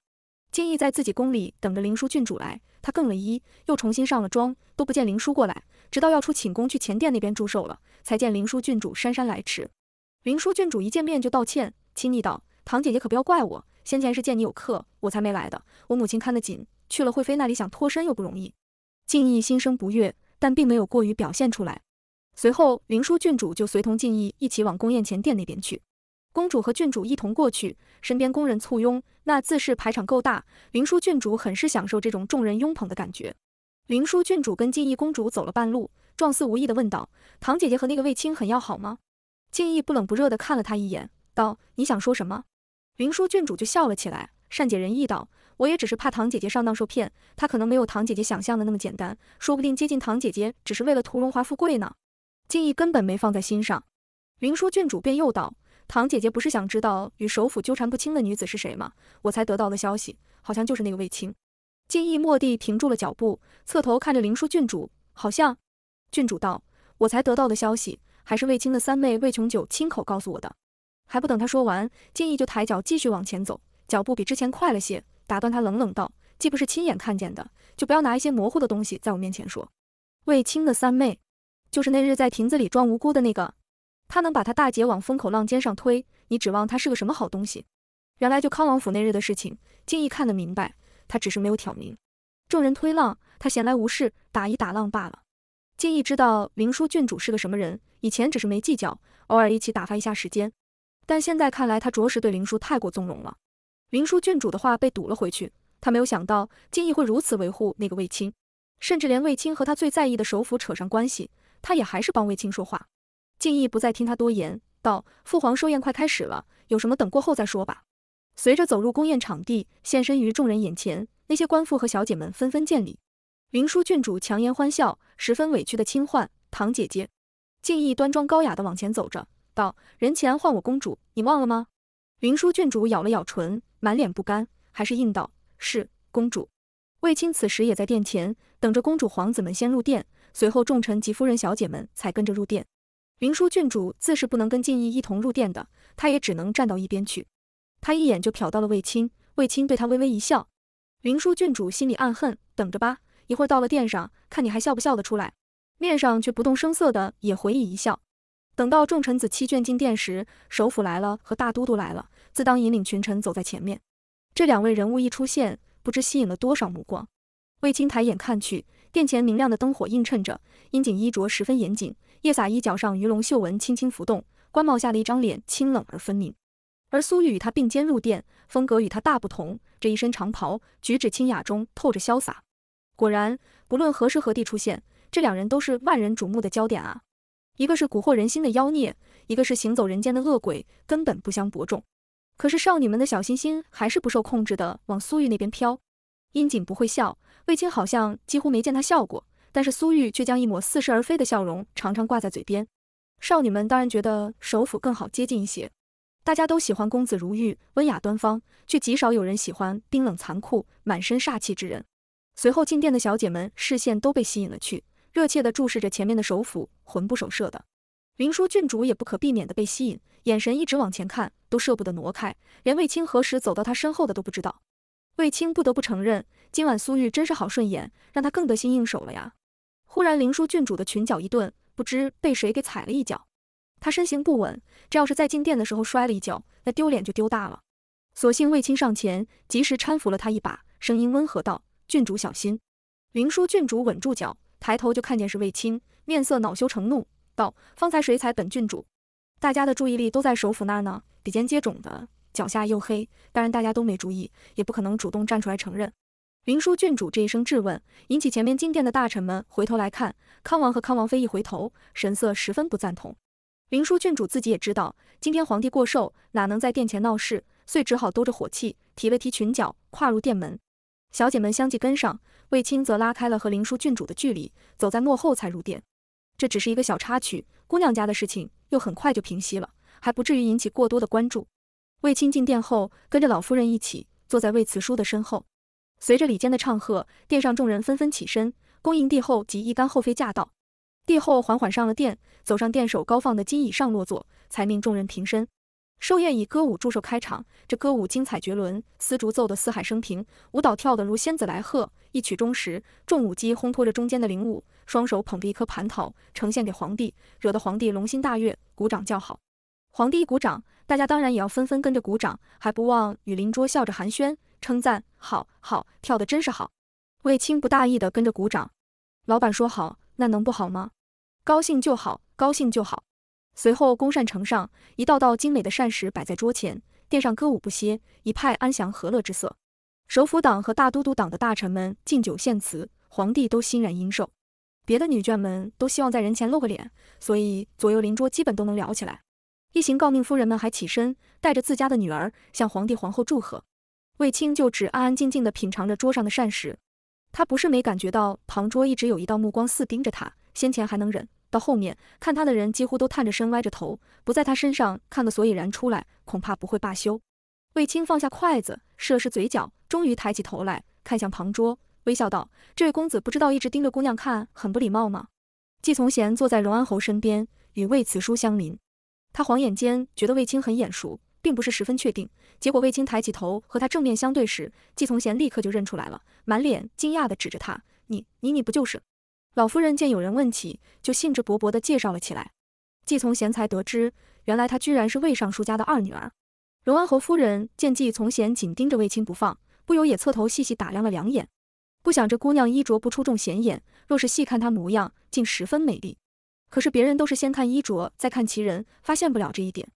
静意在自己宫里等着灵书郡主来，她更了衣，又重新上了妆，都不见灵书过来，直到要出寝宫去前殿那边祝寿了，才见灵书郡主姗姗来迟。灵书郡主一见面就道歉，亲昵道：“堂姐姐可不要怪我，先前是见你有客，我才没来的。我母亲看得紧，去了惠妃那里，想脱身又不容易。”静意心生不悦，但并没有过于表现出来。随后，灵书郡主就随同静意一起往宫宴前殿那边去。公主和郡主一同过去，身边宫人簇拥，那自是排场够大。灵书郡主很是享受这种众人拥捧的感觉。灵书郡主跟静逸公主走了半路，状似无意的问道：“唐姐姐和那个卫青很要好吗？”静逸不冷不热的看了她一眼，道：“你想说什么？”灵书郡主就笑了起来，善解人意道：“我也只是怕唐姐姐上当受骗，她可能没有唐姐姐想象的那么简单，说不定接近唐姐姐只是为了图荣华富贵呢。”静逸根本没放在心上，灵书郡主便又道。唐姐姐不是想知道与首府纠缠不清的女子是谁吗？我才得到的消息，好像就是那个卫青。敬意蓦地停住了脚步，侧头看着灵书郡主，好像郡主道：“我才得到的消息，还是卫青的三妹魏琼九亲口告诉我的。”还不等他说完，敬意就抬脚继续往前走，脚步比之前快了些，打断他冷冷道：“既不是亲眼看见的，就不要拿一些模糊的东西在我面前说。卫青的三妹，就是那日在亭子里装无辜的那个。”他能把他大姐往风口浪尖上推，你指望他是个什么好东西？原来就康王府那日的事情，静逸看得明白，他只是没有挑明。众人推浪，他闲来无事打一打浪罢了。静逸知道林叔郡主是个什么人，以前只是没计较，偶尔一起打发一下时间。但现在看来，他着实对林叔太过纵容了。林叔郡主的话被堵了回去，他没有想到静逸会如此维护那个卫青，甚至连卫青和他最在意的首府扯上关系，他也还是帮卫青说话。静意不再听他多言，道：“父皇寿宴快开始了，有什么等过后再说吧。”随着走入宫宴场地，现身于众人眼前，那些官妇和小姐们纷纷见礼。云舒郡主强颜欢笑，十分委屈的轻唤：“唐姐姐。”静意端庄高雅的往前走着，道：“人前唤我公主，你忘了吗？”云舒郡主咬了咬唇，满脸不甘，还是应道：“是公主。”卫青此时也在殿前等着，公主、皇子们先入殿，随后众臣及夫人、小姐们才跟着入殿。云舒郡主自是不能跟敬义一同入殿的，她也只能站到一边去。她一眼就瞟到了卫青，卫青对她微微一笑。云舒郡主心里暗恨，等着吧，一会儿到了殿上，看你还笑不笑得出来。面上却不动声色的也回以一笑。等到众臣子七卷进殿时，首辅来了和大都督来了，自当引领群臣走在前面。这两位人物一出现，不知吸引了多少目光。卫青抬眼看去，殿前明亮的灯火映衬着，英景衣着十分严谨。叶洒衣角上鱼龙绣纹轻轻浮动，官帽下的一张脸清冷而分明。而苏玉与他并肩入殿，风格与他大不同。这一身长袍，举止清雅中透着潇洒。果然，不论何时何地出现，这两人都是万人瞩目的焦点啊！一个是蛊惑人心的妖孽，一个是行走人间的恶鬼，根本不相伯仲。可是少女们的小心心还是不受控制的往苏玉那边飘。殷锦不会笑，卫青好像几乎没见他笑过。但是苏玉却将一抹似是而非的笑容常常挂在嘴边，少女们当然觉得首府更好接近一些。大家都喜欢公子如玉，温雅端方，却极少有人喜欢冰冷残酷、满身煞气之人。随后进店的小姐们视线都被吸引了去，热切的注视着前面的首府，魂不守舍的。云舒郡主也不可避免的被吸引，眼神一直往前看，都舍不得挪开，连卫青何时走到他身后的都不知道。卫青不得不承认，今晚苏玉真是好顺眼，让他更得心应手了呀。忽然，灵书郡主的裙角一顿，不知被谁给踩了一脚，她身形不稳，这要是在进殿的时候摔了一跤，那丢脸就丢大了。所幸卫青上前，及时搀扶了她一把，声音温和道：“郡主小心。”灵书郡主稳住脚，抬头就看见是卫青，面色恼羞成怒，道：“方才谁踩本郡主？”大家的注意力都在首府那儿呢，笔尖接踵的，脚下又黑，当然大家都没注意，也不可能主动站出来承认。林叔郡主这一声质问，引起前面进殿的大臣们回头来看。康王和康王妃一回头，神色十分不赞同。林叔郡主自己也知道，今天皇帝过寿，哪能在殿前闹事，遂只好兜着火气，提了提裙角，跨入殿门。小姐们相继跟上，卫青则拉开了和林叔郡主的距离，走在幕后才入殿。这只是一个小插曲，姑娘家的事情又很快就平息了，还不至于引起过多的关注。卫青进殿后，跟着老夫人一起，坐在魏慈叔的身后。随着李坚的唱和，殿上众人纷纷起身恭迎帝后及一干后妃驾到。帝后缓缓上了殿，走上殿首高放的金椅上落座，才命众人平身。寿宴以歌舞祝寿开场，这歌舞精彩绝伦，丝竹奏得四海升平，舞蹈跳得如仙子来贺。一曲终时，众舞姬烘托着中间的灵舞，双手捧着一颗蟠桃呈现给皇帝，惹得皇帝龙心大悦，鼓掌叫好。皇帝一鼓掌，大家当然也要纷纷跟着鼓掌，还不忘与邻桌笑着寒暄。称赞，好，好，跳的真是好。卫青不大意的跟着鼓掌。老板说好，那能不好吗？高兴就好，高兴就好。随后，公膳呈上一道道精美的膳食摆在桌前，殿上歌舞不歇，一派安详和乐之色。首辅党和大都督党的大臣们敬酒献词，皇帝都欣然应受。别的女眷们都希望在人前露个脸，所以左右邻桌基本都能聊起来。一行诰命夫人们还起身，带着自家的女儿向皇帝、皇后祝贺。卫青就只安安静静地品尝着桌上的膳食，他不是没感觉到旁桌一直有一道目光似盯着他，先前还能忍，到后面看他的人几乎都探着身歪着头，不在他身上看个所以然出来，恐怕不会罢休。卫青放下筷子，试了试嘴角，终于抬起头来看向旁桌，微笑道：“这位公子不知道一直盯着姑娘看，很不礼貌吗？”季从贤坐在荣安侯身边，与卫子书相邻，他晃眼间觉得卫青很眼熟。并不是十分确定。结果卫青抬起头和他正面相对时，季从贤立刻就认出来了，满脸惊讶地指着他：“你你你不就是？”老夫人见有人问起，就兴致勃勃地介绍了起来。季从贤才得知，原来她居然是魏尚书家的二女儿。荣安侯夫人见季从贤紧盯着卫青不放，不由也侧头细细打量了两眼。不想这姑娘衣着不出众显眼，若是细看她模样，竟十分美丽。可是别人都是先看衣着，再看其人，发现不了这一点。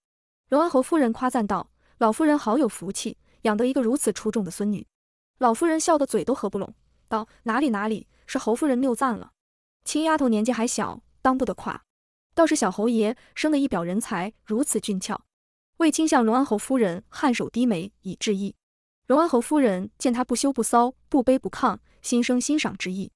荣安侯夫人夸赞道：“老夫人好有福气，养得一个如此出众的孙女。”老夫人笑得嘴都合不拢，道：“哪里哪里，是侯夫人谬赞了。青丫头年纪还小，当不得夸。倒是小侯爷生得一表人才，如此俊俏。”卫青向荣安侯夫人颔首低眉以致意。荣安侯夫人见他不羞不臊，不卑不亢，心生欣赏之意。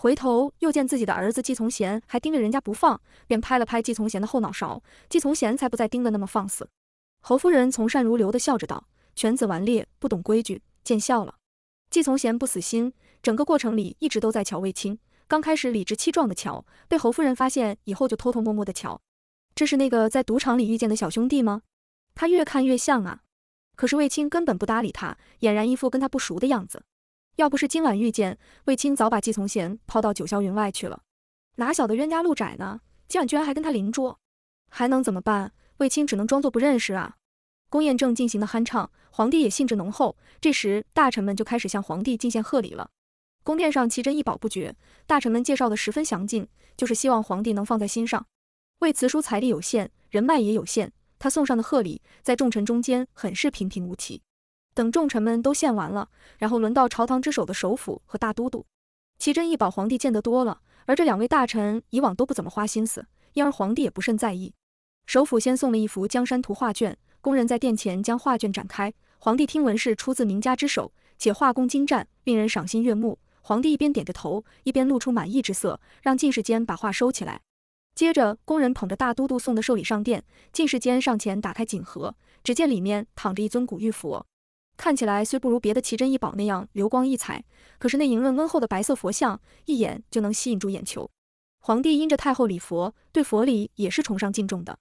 回头又见自己的儿子季从贤还盯着人家不放，便拍了拍季从贤的后脑勺，季从贤才不再盯得那么放肆。侯夫人从善如流的笑着道：“犬子顽劣，不懂规矩，见笑了。”季从贤不死心，整个过程里一直都在瞧卫青。刚开始理直气壮的瞧，被侯夫人发现以后就偷偷摸摸的瞧。这是那个在赌场里遇见的小兄弟吗？他越看越像啊！可是卫青根本不搭理他，俨然一副跟他不熟的样子。要不是今晚遇见卫青，早把季从贤抛到九霄云外去了。哪晓得冤家路窄呢？今晚居然还跟他邻桌，还能怎么办？卫青只能装作不认识啊。宫宴正进行的酣畅，皇帝也兴致浓厚。这时，大臣们就开始向皇帝进献贺礼了。宫殿上奇珍异宝不绝，大臣们介绍的十分详尽，就是希望皇帝能放在心上。卫慈叔财力有限，人脉也有限，他送上的贺礼在众臣中间很是平平无奇。等众臣们都献完了，然后轮到朝堂之首的首辅和大都督。奇珍异宝，皇帝见得多了，而这两位大臣以往都不怎么花心思，因而皇帝也不甚在意。首辅先送了一幅江山图画卷，工人在殿前将画卷展开，皇帝听闻是出自名家之手，且画工精湛，令人赏心悦目。皇帝一边点着头，一边露出满意之色，让进士间把画收起来。接着，工人捧着大都督送的寿礼上殿，进士间上前打开锦盒，只见里面躺着一尊古玉佛。看起来虽不如别的奇珍异宝那样流光溢彩，可是那莹润温厚的白色佛像，一眼就能吸引住眼球。皇帝因着太后礼佛，对佛礼也是崇尚敬重的。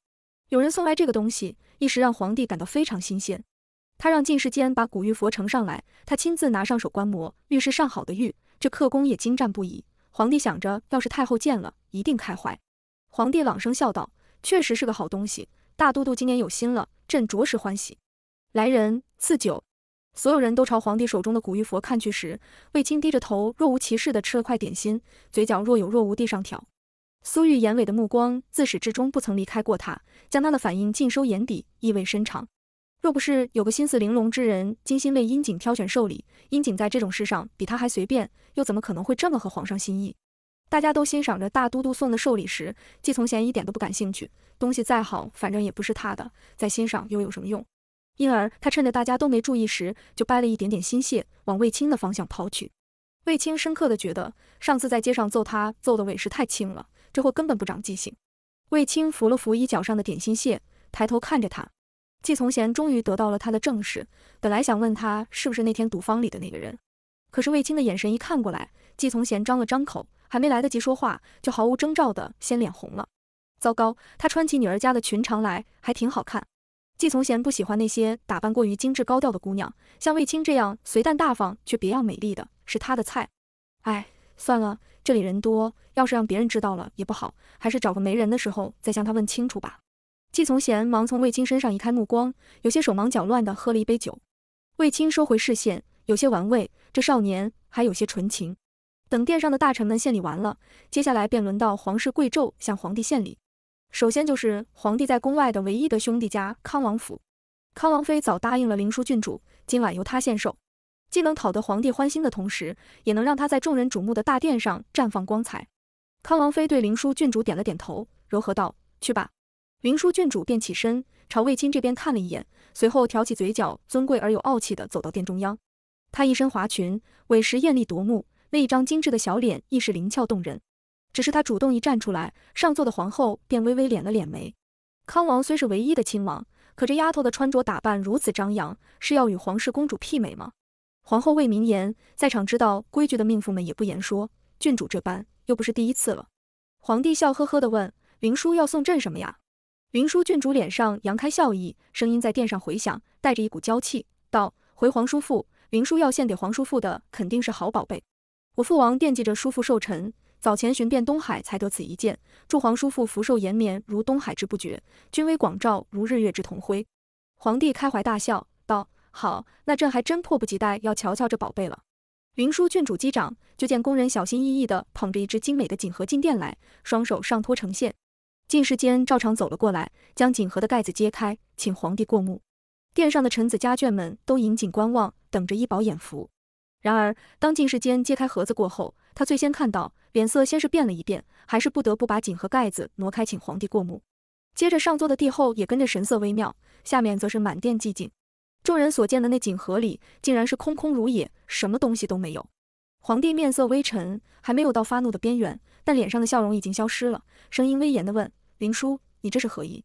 有人送来这个东西，一时让皇帝感到非常新鲜。他让进士监把古玉佛呈上来，他亲自拿上手观摩。玉是上好的玉，这刻工也精湛不已。皇帝想着，要是太后见了，一定开怀。皇帝朗声笑道：“确实是个好东西，大都督今年有心了，朕着实欢喜。”来人赐酒。所有人都朝皇帝手中的古玉佛看去时，卫青低着头，若无其事地吃了块点心，嘴角若有若无地上挑。苏玉眼尾的目光自始至终不曾离开过他，将他的反应尽收眼底，意味深长。若不是有个心思玲珑之人精心为殷景挑选寿礼，殷景在这种事上比他还随便，又怎么可能会这么合皇上心意？大家都欣赏着大都督送的寿礼时，季从贤一点都不感兴趣。东西再好，反正也不是他的，再欣赏又有什么用？因而，他趁着大家都没注意时，就掰了一点点心屑，往卫青的方向抛去。卫青深刻的觉得，上次在街上揍他，揍的委实太轻了，这货根本不长记性。卫青扶了扶衣角上的点心屑，抬头看着他。纪从贤终于得到了他的正视，本来想问他是不是那天赌坊里的那个人，可是卫青的眼神一看过来，纪从贤张了张口，还没来得及说话，就毫无征兆的先脸红了。糟糕，他穿起女儿家的裙长来，还挺好看。纪从贤不喜欢那些打扮过于精致高调的姑娘，像卫青这样随淡大方却别样美丽的，是他的菜。哎，算了，这里人多，要是让别人知道了也不好，还是找个没人的时候再向他问清楚吧。纪从贤忙从卫青身上移开目光，有些手忙脚乱地喝了一杯酒。卫青收回视线，有些玩味，这少年还有些纯情。等殿上的大臣们献礼完了，接下来便轮到皇室贵胄向皇帝献礼。首先就是皇帝在宫外的唯一的兄弟家康王府，康王妃早答应了灵枢郡主，今晚由她献寿，既能讨得皇帝欢心的同时，也能让她在众人瞩目的大殿上绽放光彩。康王妃对灵枢郡主点了点头，柔和道：“去吧。”灵枢郡主便起身朝卫青这边看了一眼，随后挑起嘴角，尊贵而有傲气的走到殿中央。她一身华裙，委实艳丽夺目，那一张精致的小脸亦是灵俏动人。只是他主动一站出来，上座的皇后便微微敛了敛眉。康王虽是唯一的亲王，可这丫头的穿着打扮如此张扬，是要与皇室公主媲美吗？皇后未明言，在场知道规矩的命妇们也不言说。郡主这般，又不是第一次了。皇帝笑呵呵地问：“林叔要送朕什么呀？”林叔郡主脸上扬开笑意，声音在殿上回响，带着一股娇气，道：“回皇叔父，林叔要献给皇叔父的肯定是好宝贝。我父王惦记着叔父寿辰。”早前寻遍东海，才得此一件。祝皇叔父福寿延绵如东海之不绝，君威广照如日月之同辉。皇帝开怀大笑道：“好，那朕还真迫不及待要瞧瞧这宝贝了。”云舒郡主击掌，就见宫人小心翼翼地捧着一只精美的锦盒进殿来，双手上托呈现。进士间照常走了过来，将锦盒的盖子揭开，请皇帝过目。殿上的臣子家眷们都引颈观望，等着一饱眼福。然而，当进士间揭开盒子过后，他最先看到脸色先是变了一变，还是不得不把锦盒盖子挪开，请皇帝过目。接着上座的帝后也跟着神色微妙，下面则是满殿寂静。众人所见的那锦盒里，竟然是空空如也，什么东西都没有。皇帝面色微沉，还没有到发怒的边缘，但脸上的笑容已经消失了，声音威严的问：“林叔，你这是何意？”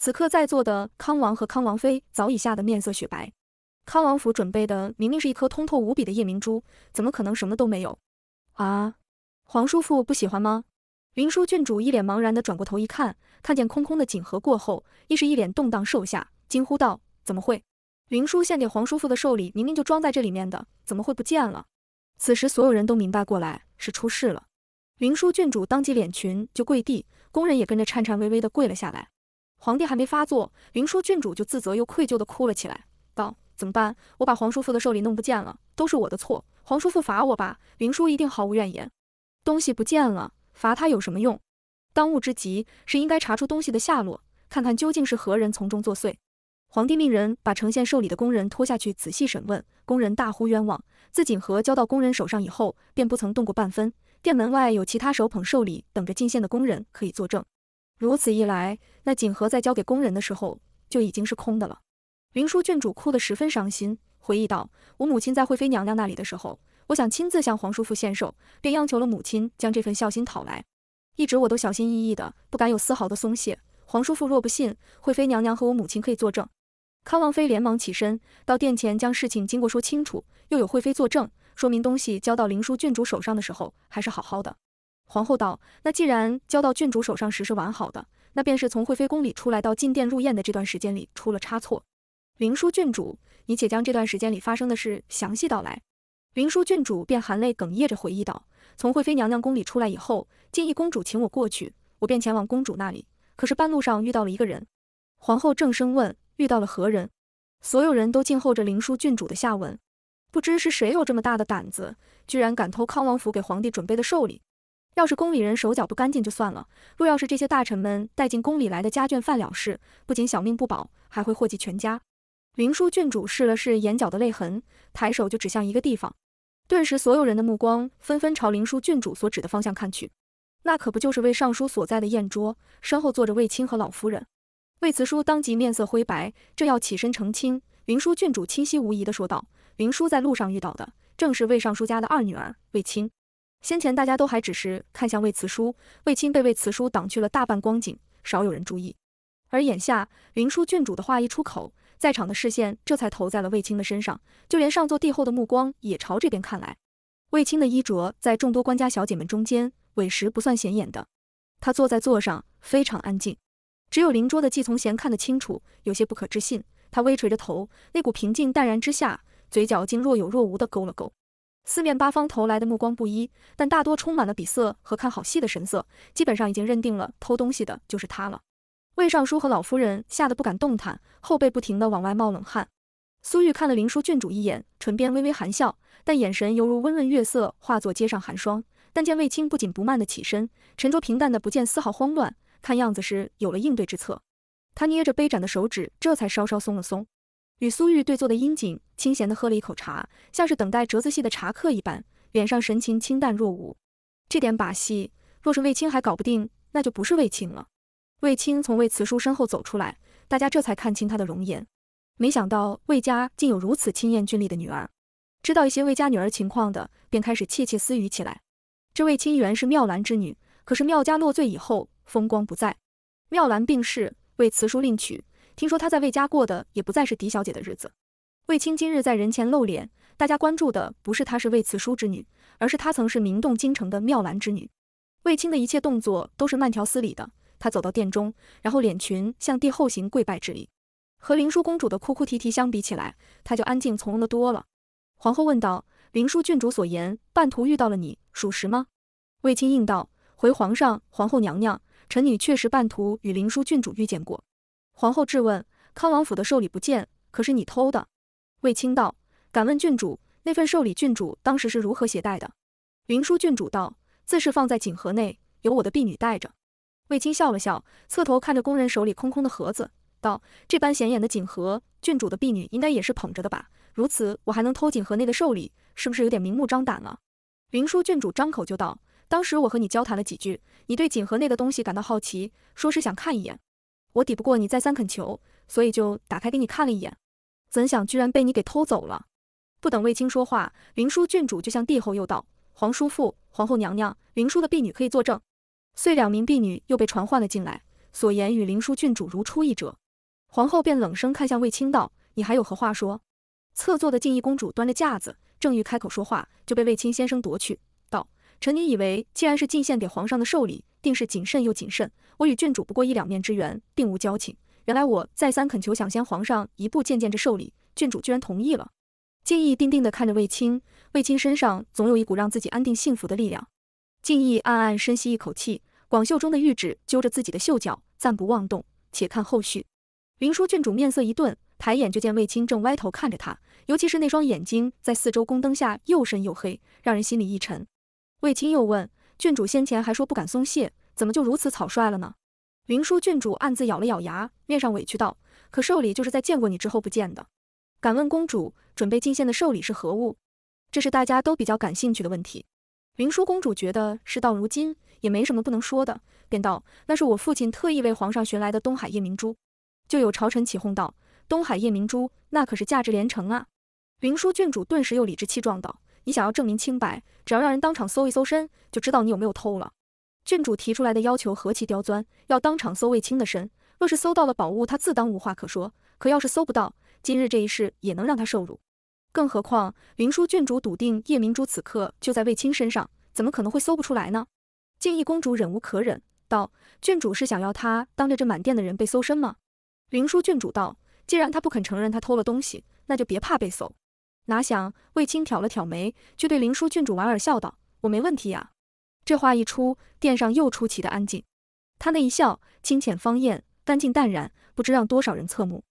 此刻在座的康王和康王妃早已吓得面色雪白。康王府准备的明明是一颗通透无比的夜明珠，怎么可能什么都没有？啊，皇叔父不喜欢吗？云舒郡主一脸茫然地转过头一看，看见空空的锦盒过后，亦是一脸动荡受吓，惊呼道：“怎么会？云舒献给皇叔父的寿礼明明就装在这里面的，怎么会不见了？”此时所有人都明白过来，是出事了。云舒郡主当即脸裙就跪地，宫人也跟着颤颤巍巍地跪了下来。皇帝还没发作，云舒郡主就自责又愧疚地哭了起来，道。怎么办？我把皇叔父的寿礼弄不见了，都是我的错。皇叔父罚我吧，林叔一定毫无怨言。东西不见了，罚他有什么用？当务之急是应该查出东西的下落，看看究竟是何人从中作祟。皇帝命人把呈献寿礼的工人拖下去仔细审问，工人大呼冤枉。自锦盒交到工人手上以后，便不曾动过半分。殿门外有其他手捧寿礼等着进献的工人可以作证。如此一来，那锦盒在交给工人的时候就已经是空的了。灵书郡主哭得十分伤心，回忆道：“我母亲在惠妃娘娘那里的时候，我想亲自向皇叔父献寿，便央求了母亲将这份孝心讨来。一直我都小心翼翼的，不敢有丝毫的松懈。皇叔父若不信，惠妃娘娘和我母亲可以作证。”康王妃连忙起身，到殿前将事情经过说清楚，又有惠妃作证，说明东西交到灵书郡主手上的时候还是好好的。皇后道：“那既然交到郡主手上时是完好的，那便是从惠妃宫里出来到进殿入宴的这段时间里出了差错。”灵书郡主，你且将这段时间里发生的事详细道来。灵书郡主便含泪哽咽着回忆道：“从惠妃娘娘宫里出来以后，建议公主请我过去，我便前往公主那里。可是半路上遇到了一个人。”皇后正声问：“遇到了何人？”所有人都静候着灵书郡主的下文。不知是谁有这么大的胆子，居然敢偷康王府给皇帝准备的寿礼。要是宫里人手脚不干净就算了，若要是这些大臣们带进宫里来的家眷犯了事，不仅小命不保，还会祸及全家。林舒郡主拭了拭眼角的泪痕，抬手就指向一个地方，顿时所有人的目光纷纷朝林舒郡主所指的方向看去。那可不就是魏尚书所在的宴桌，身后坐着魏青和老夫人。魏慈叔当即面色灰白，正要起身澄清，林舒郡主清晰无疑的说道：“林叔在路上遇到的正是魏尚书家的二女儿魏青。先前大家都还只是看向魏慈叔，魏青被魏慈叔挡去了大半光景，少有人注意。而眼下，林舒郡主的话一出口。”在场的视线这才投在了卫青的身上，就连上座帝后的目光也朝这边看来。卫青的衣着在众多官家小姐们中间委实不算显眼的，他坐在座上非常安静，只有邻桌的纪从贤看得清楚，有些不可置信。他微垂着头，那股平静淡然之下，嘴角竟若有若无的勾了勾。四面八方投来的目光不一，但大多充满了鄙色和看好戏的神色，基本上已经认定了偷东西的就是他了。魏尚书和老夫人吓得不敢动弹，后背不停的往外冒冷汗。苏玉看了林书郡主一眼，唇边微微含笑，但眼神犹如温润月色，化作街上寒霜。但见卫青不紧不慢的起身，沉着平淡的不见丝毫慌乱，看样子是有了应对之策。他捏着杯盏的手指这才稍稍松了松。与苏玉对坐的殷景清闲的喝了一口茶，像是等待折子戏的茶客一般，脸上神情清淡若无。这点把戏，若是卫青还搞不定，那就不是卫青了。卫青从卫慈叔身后走出来，大家这才看清他的容颜。没想到卫家竟有如此清艳俊丽的女儿。知道一些卫家女儿情况的，便开始窃窃私语起来。这卫青原是妙兰之女，可是妙家落罪以后，风光不再。妙兰病逝，卫辞叔另娶。听说她在卫家过的也不再是狄小姐的日子。卫青今日在人前露脸，大家关注的不是她是卫辞叔之女，而是她曾是名动京城的妙兰之女。卫青的一切动作都是慢条斯理的。他走到殿中，然后脸群向帝后行跪拜之礼。和灵书公主的哭哭啼啼相比起来，他就安静从容的多了。皇后问道：“灵书郡主所言，半途遇到了你，属实吗？”卫青应道：“回皇上、皇后娘娘，臣女确实半途与灵书郡主遇见过。”皇后质问：“康王府的寿礼不见，可是你偷的？”卫青道：“敢问郡主，那份寿礼郡主当时是如何携带的？”灵书郡主道：“自是放在锦盒内，由我的婢女带着。”卫青笑了笑，侧头看着工人手里空空的盒子，道：“这般显眼的锦盒，郡主的婢女应该也是捧着的吧？如此，我还能偷锦盒内的寿礼，是不是有点明目张胆了？”灵书郡主张口就道：“当时我和你交谈了几句，你对锦盒内的东西感到好奇，说是想看一眼。我抵不过你再三恳求，所以就打开给你看了一眼。怎想居然被你给偷走了？”不等卫青说话，灵书郡主就向帝后又道：“皇叔父、皇后娘娘，灵书的婢女可以作证。”遂，两名婢女又被传唤了进来，所言与灵书郡主如出一辙。皇后便冷声看向卫青道：“你还有何话说？”侧坐的静怡公主端着架子，正欲开口说话，就被卫青先生夺去，道：“臣女以为，既然是进献给皇上的寿礼，定是谨慎又谨慎。我与郡主不过一两面之缘，并无交情。原来我再三恳求，想先皇上一步见见这寿礼，郡主居然同意了。”敬意定定地看着卫青，卫青身上总有一股让自己安定幸福的力量。敬意暗暗深吸一口气。广袖中的玉指揪着自己的袖角，暂不妄动，且看后续。云舒郡主面色一顿，抬眼就见卫青正歪头看着她，尤其是那双眼睛在四周宫灯下又深又黑，让人心里一沉。卫青又问郡主，先前还说不敢松懈，怎么就如此草率了呢？云舒郡主暗自咬了咬牙，面上委屈道：“可寿礼就是在见过你之后不见的。敢问公主，准备进献的寿礼是何物？这是大家都比较感兴趣的问题。”云舒公主觉得事到如今。也没什么不能说的，便道那是我父亲特意为皇上寻来的东海夜明珠。就有朝臣起哄道：“东海夜明珠，那可是价值连城啊！”云舒郡主顿时又理直气壮道：“你想要证明清白，只要让人当场搜一搜身，就知道你有没有偷了。”郡主提出来的要求何其刁钻，要当场搜卫青的身，若是搜到了宝物，他自当无话可说；可要是搜不到，今日这一事也能让他受辱。更何况，云舒郡主笃定夜明珠此刻就在卫青身上，怎么可能会搜不出来呢？敬意公主忍无可忍，道：“郡主是想要她当着这满殿的人被搜身吗？”灵书郡主道：“既然她不肯承认她偷了东西，那就别怕被搜。”哪想卫青挑了挑眉，却对灵书郡主莞尔笑道：“我没问题呀。”这话一出，殿上又出奇的安静。他那一笑，清浅方艳，干净淡然，不知让多少人侧目。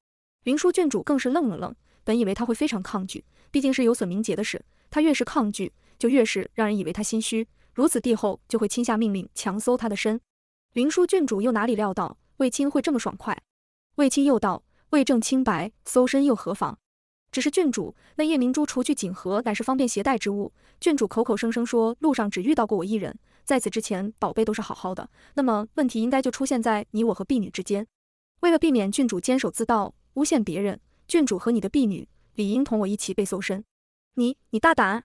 灵书郡主更是愣了愣，本以为他会非常抗拒，毕竟是有损名节的事，他越是抗拒，就越是让人以为他心虚。如此，帝后就会亲下命令强搜他的身。灵书郡主又哪里料到卫青会这么爽快？卫青又道：“卫正清白，搜身又何妨？只是郡主那夜明珠除去锦盒，乃是方便携带之物。郡主口口声声说路上只遇到过我一人，在此之前宝贝都是好好的，那么问题应该就出现在你我和婢女之间。为了避免郡主监守自盗、诬陷别人，郡主和你的婢女理应同我一起被搜身。你，你大胆！”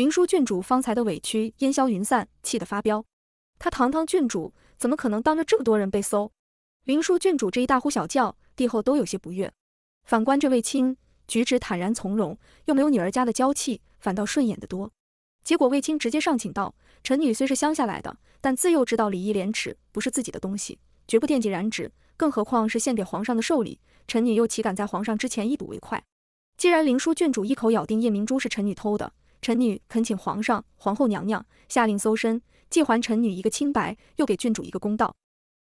灵书郡主方才的委屈烟消云散，气得发飙。她堂堂郡主，怎么可能当着这么多人被搜？灵书郡主这一大呼小叫，帝后都有些不悦。反观这卫青，举止坦然从容，又没有女儿家的娇气，反倒顺眼的多。结果卫青直接上请道：“臣女虽是乡下来的，但自幼知道礼义廉耻，不是自己的东西，绝不惦记染指。更何况是献给皇上的寿礼，臣女又岂敢在皇上之前一睹为快？既然灵书郡主一口咬定夜明珠是臣女偷的，”臣女恳请皇上、皇后娘娘下令搜身，既还臣女一个清白，又给郡主一个公道。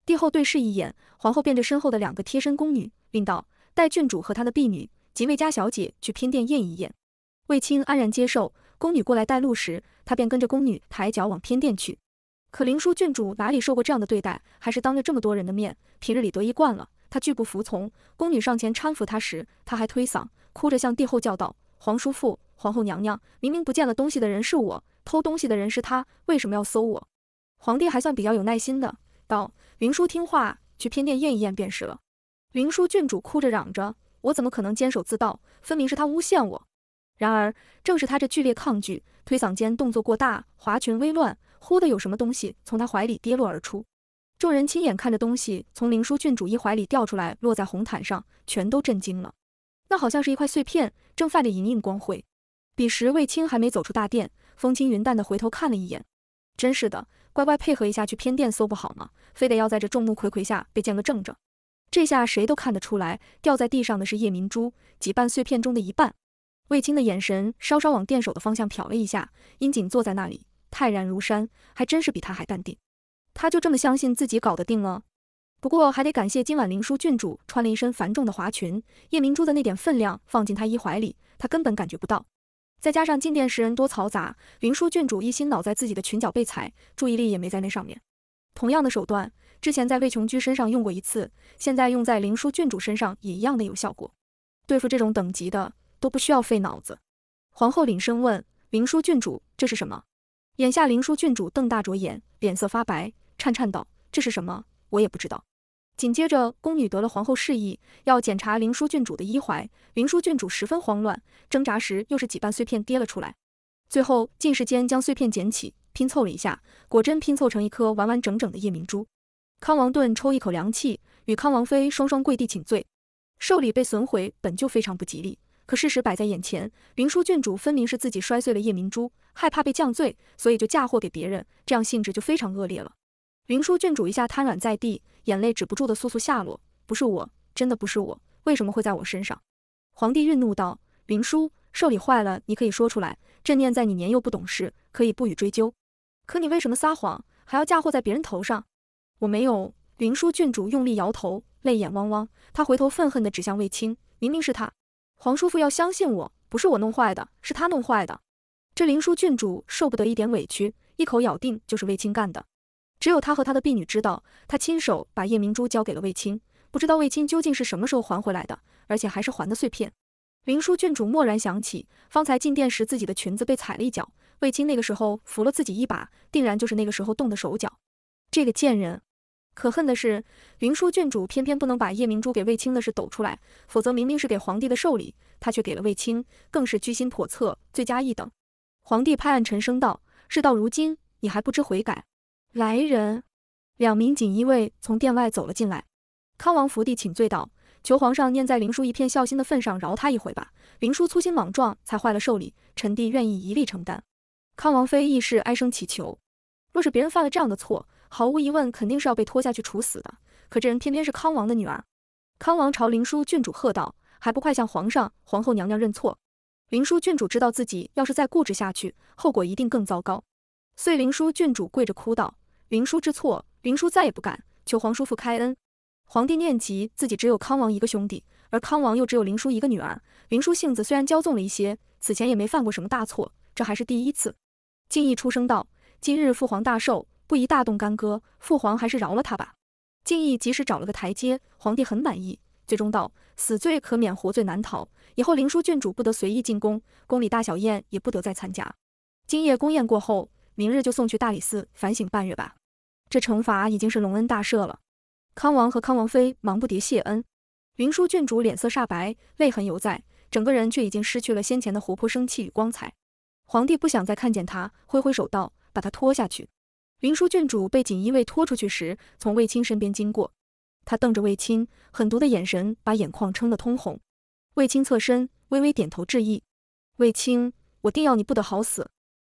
帝后对视一眼，皇后便着身后的两个贴身宫女令道：“带郡主和她的婢女及魏家小姐去偏殿验一验。”魏青安然接受，宫女过来带路时，她便跟着宫女抬脚往偏殿去。可灵书郡主哪里受过这样的对待，还是当着这么多人的面，平日里得意惯了，她拒不服从。宫女上前搀扶她时，她还推搡，哭着向帝后叫道：“皇叔父！”皇后娘娘，明明不见了东西的人是我，偷东西的人是他，为什么要搜我？皇帝还算比较有耐心的，道：“云舒听话，去偏殿验一验便是了。”云舒郡主哭着嚷着：“我怎么可能监守自盗？分明是他诬陷我！”然而，正是他这剧烈抗拒，推搡间动作过大，华裙微乱，忽的有什么东西从他怀里跌落而出。众人亲眼看着东西从云舒郡主一怀里掉出来，落在红毯上，全都震惊了。那好像是一块碎片，正泛着莹莹光辉。彼时卫青还没走出大殿，风轻云淡的回头看了一眼，真是的，乖乖配合一下去偏殿搜不好吗？非得要在这众目睽睽下被见个正着。这下谁都看得出来，掉在地上的是夜明珠几瓣碎片中的一半。卫青的眼神稍稍往殿首的方向瞟了一下，殷锦坐在那里，泰然如山，还真是比他还淡定。他就这么相信自己搞得定了？不过还得感谢今晚灵书郡主穿了一身繁重的华裙，夜明珠的那点分量放进他衣怀里，他根本感觉不到。再加上进殿时人多嘈杂，灵殊郡主一心脑在自己的裙角被踩，注意力也没在那上面。同样的手段，之前在魏琼居身上用过一次，现在用在林殊郡主身上也一样的有效果。对付这种等级的，都不需要费脑子。皇后领声问林殊郡主：“这是什么？”眼下林殊郡主瞪大着眼，脸色发白，颤颤道：“这是什么？我也不知道。”紧接着，宫女得了皇后示意，要检查灵书郡主的衣怀。灵书郡主十分慌乱，挣扎时又是几瓣碎片跌了出来。最后，进士间将碎片捡起，拼凑了一下，果真拼凑成一颗完完整整的夜明珠。康王顿抽一口凉气，与康王妃双双跪地请罪。寿礼被损毁本就非常不吉利，可事实摆在眼前，灵书郡主分明是自己摔碎了夜明珠，害怕被降罪，所以就嫁祸给别人，这样性质就非常恶劣了。灵书郡主一下瘫软在地。眼泪止不住的簌簌下落，不是我，真的不是我，为什么会在我身上？皇帝愠怒道：“林殊，寿礼坏了，你可以说出来，朕念在你年幼不懂事，可以不予追究。可你为什么撒谎，还要嫁祸在别人头上？”我没有，林殊郡主用力摇头，泪眼汪汪。他回头愤恨的指向卫青，明明是他，皇叔父要相信我，不是我弄坏的，是他弄坏的。这林殊郡主受不得一点委屈，一口咬定就是卫青干的。只有他和他的婢女知道，他亲手把夜明珠交给了卫青，不知道卫青究竟是什么时候还回来的，而且还是还的碎片。灵书郡主蓦然想起，方才进殿时自己的裙子被踩了一脚，卫青那个时候扶了自己一把，定然就是那个时候动的手脚。这个贱人，可恨的是，灵书郡主偏偏不能把夜明珠给卫青的事抖出来，否则明明是给皇帝的寿礼，他却给了卫青，更是居心叵测，罪加一等。皇帝拍案沉声道：“事到如今，你还不知悔改？”来人！两名锦衣卫从殿外走了进来。康王福地请罪道：“求皇上念在林叔一片孝心的份上，饶他一回吧。林叔粗心莽撞，才坏了寿礼，臣弟愿意一力承担。”康王妃亦是哀声乞求。若是别人犯了这样的错，毫无疑问肯定是要被拖下去处死的。可这人偏偏是康王的女儿。康王朝林叔郡主喝道：“还不快向皇上、皇后娘娘认错！”林叔郡主知道自己要是再固执下去，后果一定更糟糕，遂林叔郡主跪着哭道。林叔知错，林叔再也不敢，求皇叔父开恩。皇帝念及自己只有康王一个兄弟，而康王又只有林叔一个女儿，林叔性子虽然骄纵了一些，此前也没犯过什么大错，这还是第一次。静逸出声道，今日父皇大寿，不宜大动干戈，父皇还是饶了他吧。静逸及时找了个台阶，皇帝很满意，最终道，死罪可免，活罪难逃，以后林叔郡主不得随意进宫，宫里大小宴也不得再参加。今夜宫宴过后。明日就送去大理寺反省半月吧，这惩罚已经是隆恩大赦了。康王和康王妃忙不迭谢恩。云舒郡主脸色煞白，泪痕犹在，整个人却已经失去了先前的活泼生气与光彩。皇帝不想再看见他，挥挥手道：“把他拖下去。”云舒郡主被锦衣卫拖出去时，从卫青身边经过，他瞪着卫青，狠毒的眼神把眼眶撑得通红。卫青侧身微微点头致意。卫青，我定要你不得好死。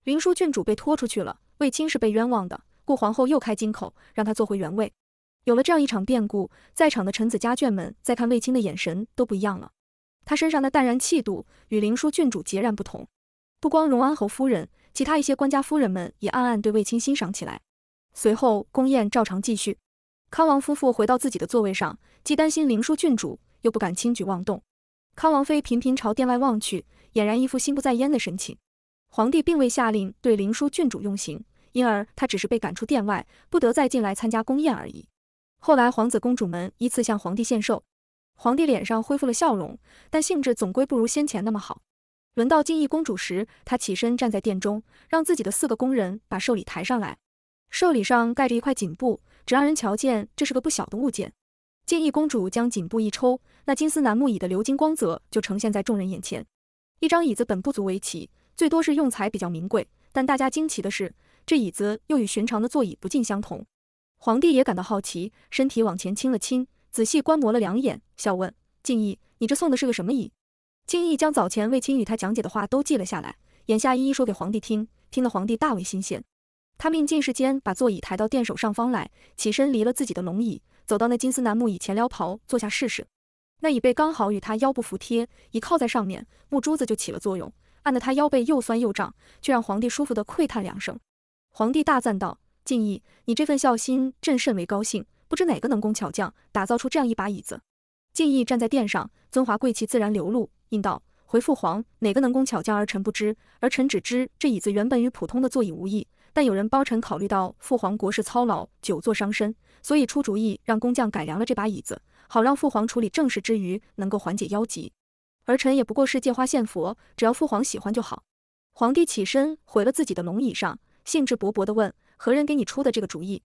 灵书郡主被拖出去了，卫青是被冤枉的，故皇后又开金口，让他坐回原位。有了这样一场变故，在场的臣子家眷们再看卫青的眼神都不一样了。他身上的淡然气度与灵书郡主截然不同，不光荣安侯夫人，其他一些官家夫人们也暗暗对卫青欣赏起来。随后，宫宴照常继续。康王夫妇回到自己的座位上，既担心灵书郡主，又不敢轻举妄动。康王妃频频朝殿外望去，俨然一副心不在焉的神情。皇帝并未下令对灵枢郡主用刑，因而她只是被赶出殿外，不得再进来参加宫宴而已。后来皇子公主们依次向皇帝献寿，皇帝脸上恢复了笑容，但兴致总归不如先前那么好。轮到静义公主时，她起身站在殿中，让自己的四个宫人把寿礼抬上来。寿礼上盖着一块锦布，只让人瞧见这是个不小的物件。静义公主将锦布一抽，那金丝楠木椅的鎏金光泽就呈现在众人眼前。一张椅子本不足为奇。最多是用材比较名贵，但大家惊奇的是，这椅子又与寻常的座椅不尽相同。皇帝也感到好奇，身体往前倾了倾，仔细观摩了两眼，笑问：“敬意，你这送的是个什么椅？”敬意将早前魏青与他讲解的话都记了下来，眼下一一说给皇帝听，听得皇帝大为新鲜。他命进士间把座椅抬到殿首上方来，起身离了自己的龙椅，走到那金丝楠木椅前撩袍坐下试试。那椅背刚好与他腰部服帖，一靠在上面，木珠子就起了作用。按得他腰背又酸又胀，却让皇帝舒服的喟叹两声。皇帝大赞道：“敬意，你这份孝心，朕甚为高兴。不知哪个能工巧匠打造出这样一把椅子？”敬意站在殿上，尊华贵气自然流露，应道：“回父皇，哪个能工巧匠，儿臣不知。儿臣只知这椅子原本与普通的座椅无异，但有人帮臣考虑到父皇国事操劳，久坐伤身，所以出主意让工匠改良了这把椅子，好让父皇处理正事之余，能够缓解腰疾。”儿臣也不过是借花献佛，只要父皇喜欢就好。皇帝起身回了自己的龙椅上，兴致勃勃地问：“何人给你出的这个主意？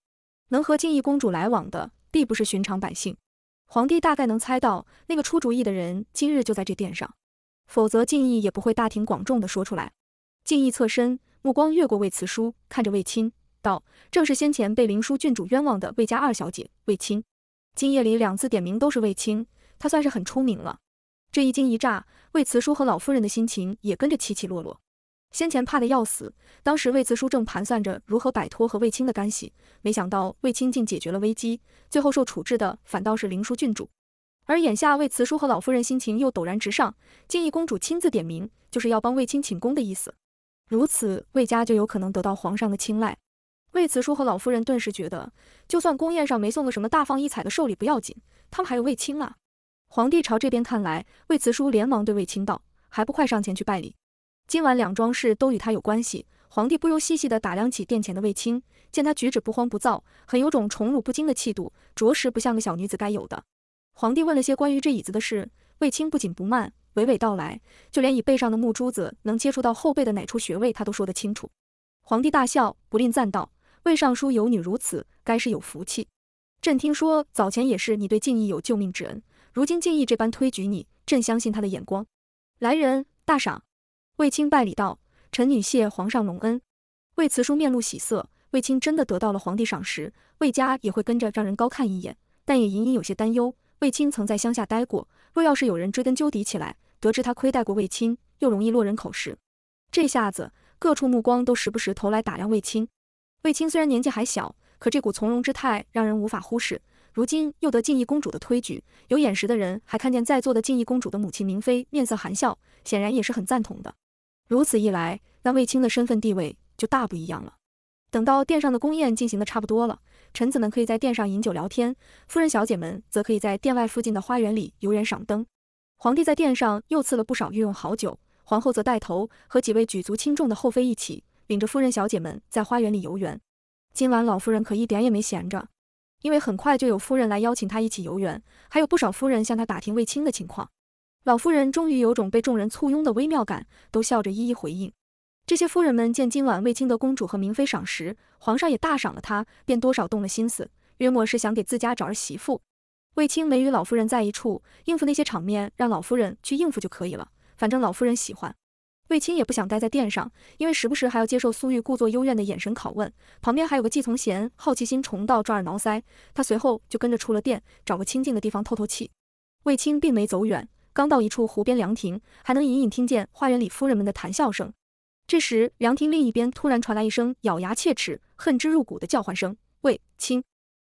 能和静怡公主来往的，必不是寻常百姓。”皇帝大概能猜到，那个出主意的人今日就在这殿上，否则静意也不会大庭广众地说出来。静意侧身，目光越过魏慈书，看着魏青，道：“正是先前被林殊郡主冤枉的魏家二小姐魏青。今夜里两次点名都是魏青，她算是很出名了。”这一惊一乍，魏慈叔和老夫人的心情也跟着起起落落。先前怕得要死，当时魏慈叔正盘算着如何摆脱和魏青的干系，没想到魏青竟解决了危机，最后受处置的反倒是灵枢郡主。而眼下魏慈叔和老夫人心情又陡然直上，敬义公主亲自点名，就是要帮魏青请功的意思。如此，魏家就有可能得到皇上的青睐。魏慈叔和老夫人顿时觉得，就算宫宴上没送个什么大放异彩的寿礼不要紧，他们还有魏青啊。皇帝朝这边看来，魏慈叔连忙对魏青道：“还不快上前去拜礼！今晚两桩事都与他有关系。”皇帝不由细细地打量起殿前的卫青，见他举止不慌不躁，很有种宠辱不惊的气度，着实不像个小女子该有的。皇帝问了些关于这椅子的事，卫青不紧不慢，娓娓道来，就连椅背上的木珠子能接触到后背的哪处穴位，他都说得清楚。皇帝大笑，不吝赞道：“魏尚书有女如此，该是有福气。朕听说早前也是你对敬怡有救命之恩。”如今敬意这般推举你，朕相信他的眼光。来人，大赏！卫青拜礼道：“臣女谢皇上隆恩。”卫辞叔面露喜色，卫青真的得到了皇帝赏识，卫家也会跟着让人高看一眼。但也隐隐有些担忧，卫青曾在乡下待过，若要是有人追根究底起来，得知他亏待过卫青，又容易落人口实。这下子，各处目光都时不时投来打量卫青。卫青虽然年纪还小，可这股从容之态让人无法忽视。如今又得敬义公主的推举，有眼识的人还看见在座的敬义公主的母亲明妃面色含笑，显然也是很赞同的。如此一来，那卫青的身份地位就大不一样了。等到殿上的宫宴进行的差不多了，臣子们可以在殿上饮酒聊天，夫人小姐们则可以在殿外附近的花园里游园赏灯。皇帝在殿上又赐了不少御用好酒，皇后则带头和几位举足轻重的后妃一起，领着夫人小姐们在花园里游园。今晚老夫人可一点也没闲着。因为很快就有夫人来邀请他一起游园，还有不少夫人向他打听卫青的情况。老夫人终于有种被众人簇拥的微妙感，都笑着一一回应。这些夫人们见今晚卫青得公主和明妃赏识，皇上也大赏了他，便多少动了心思，约莫是想给自家找儿媳妇。卫青没与老夫人在一处，应付那些场面让老夫人去应付就可以了，反正老夫人喜欢。卫青也不想待在殿上，因为时不时还要接受苏玉故作幽怨的眼神拷问。旁边还有个季从贤，好奇心重到抓耳挠腮。他随后就跟着出了殿，找个清静的地方透透气。卫青并没走远，刚到一处湖边凉亭，还能隐隐听见花园里夫人们的谈笑声。这时，凉亭另一边突然传来一声咬牙切齿、恨之入骨的叫唤声。卫青，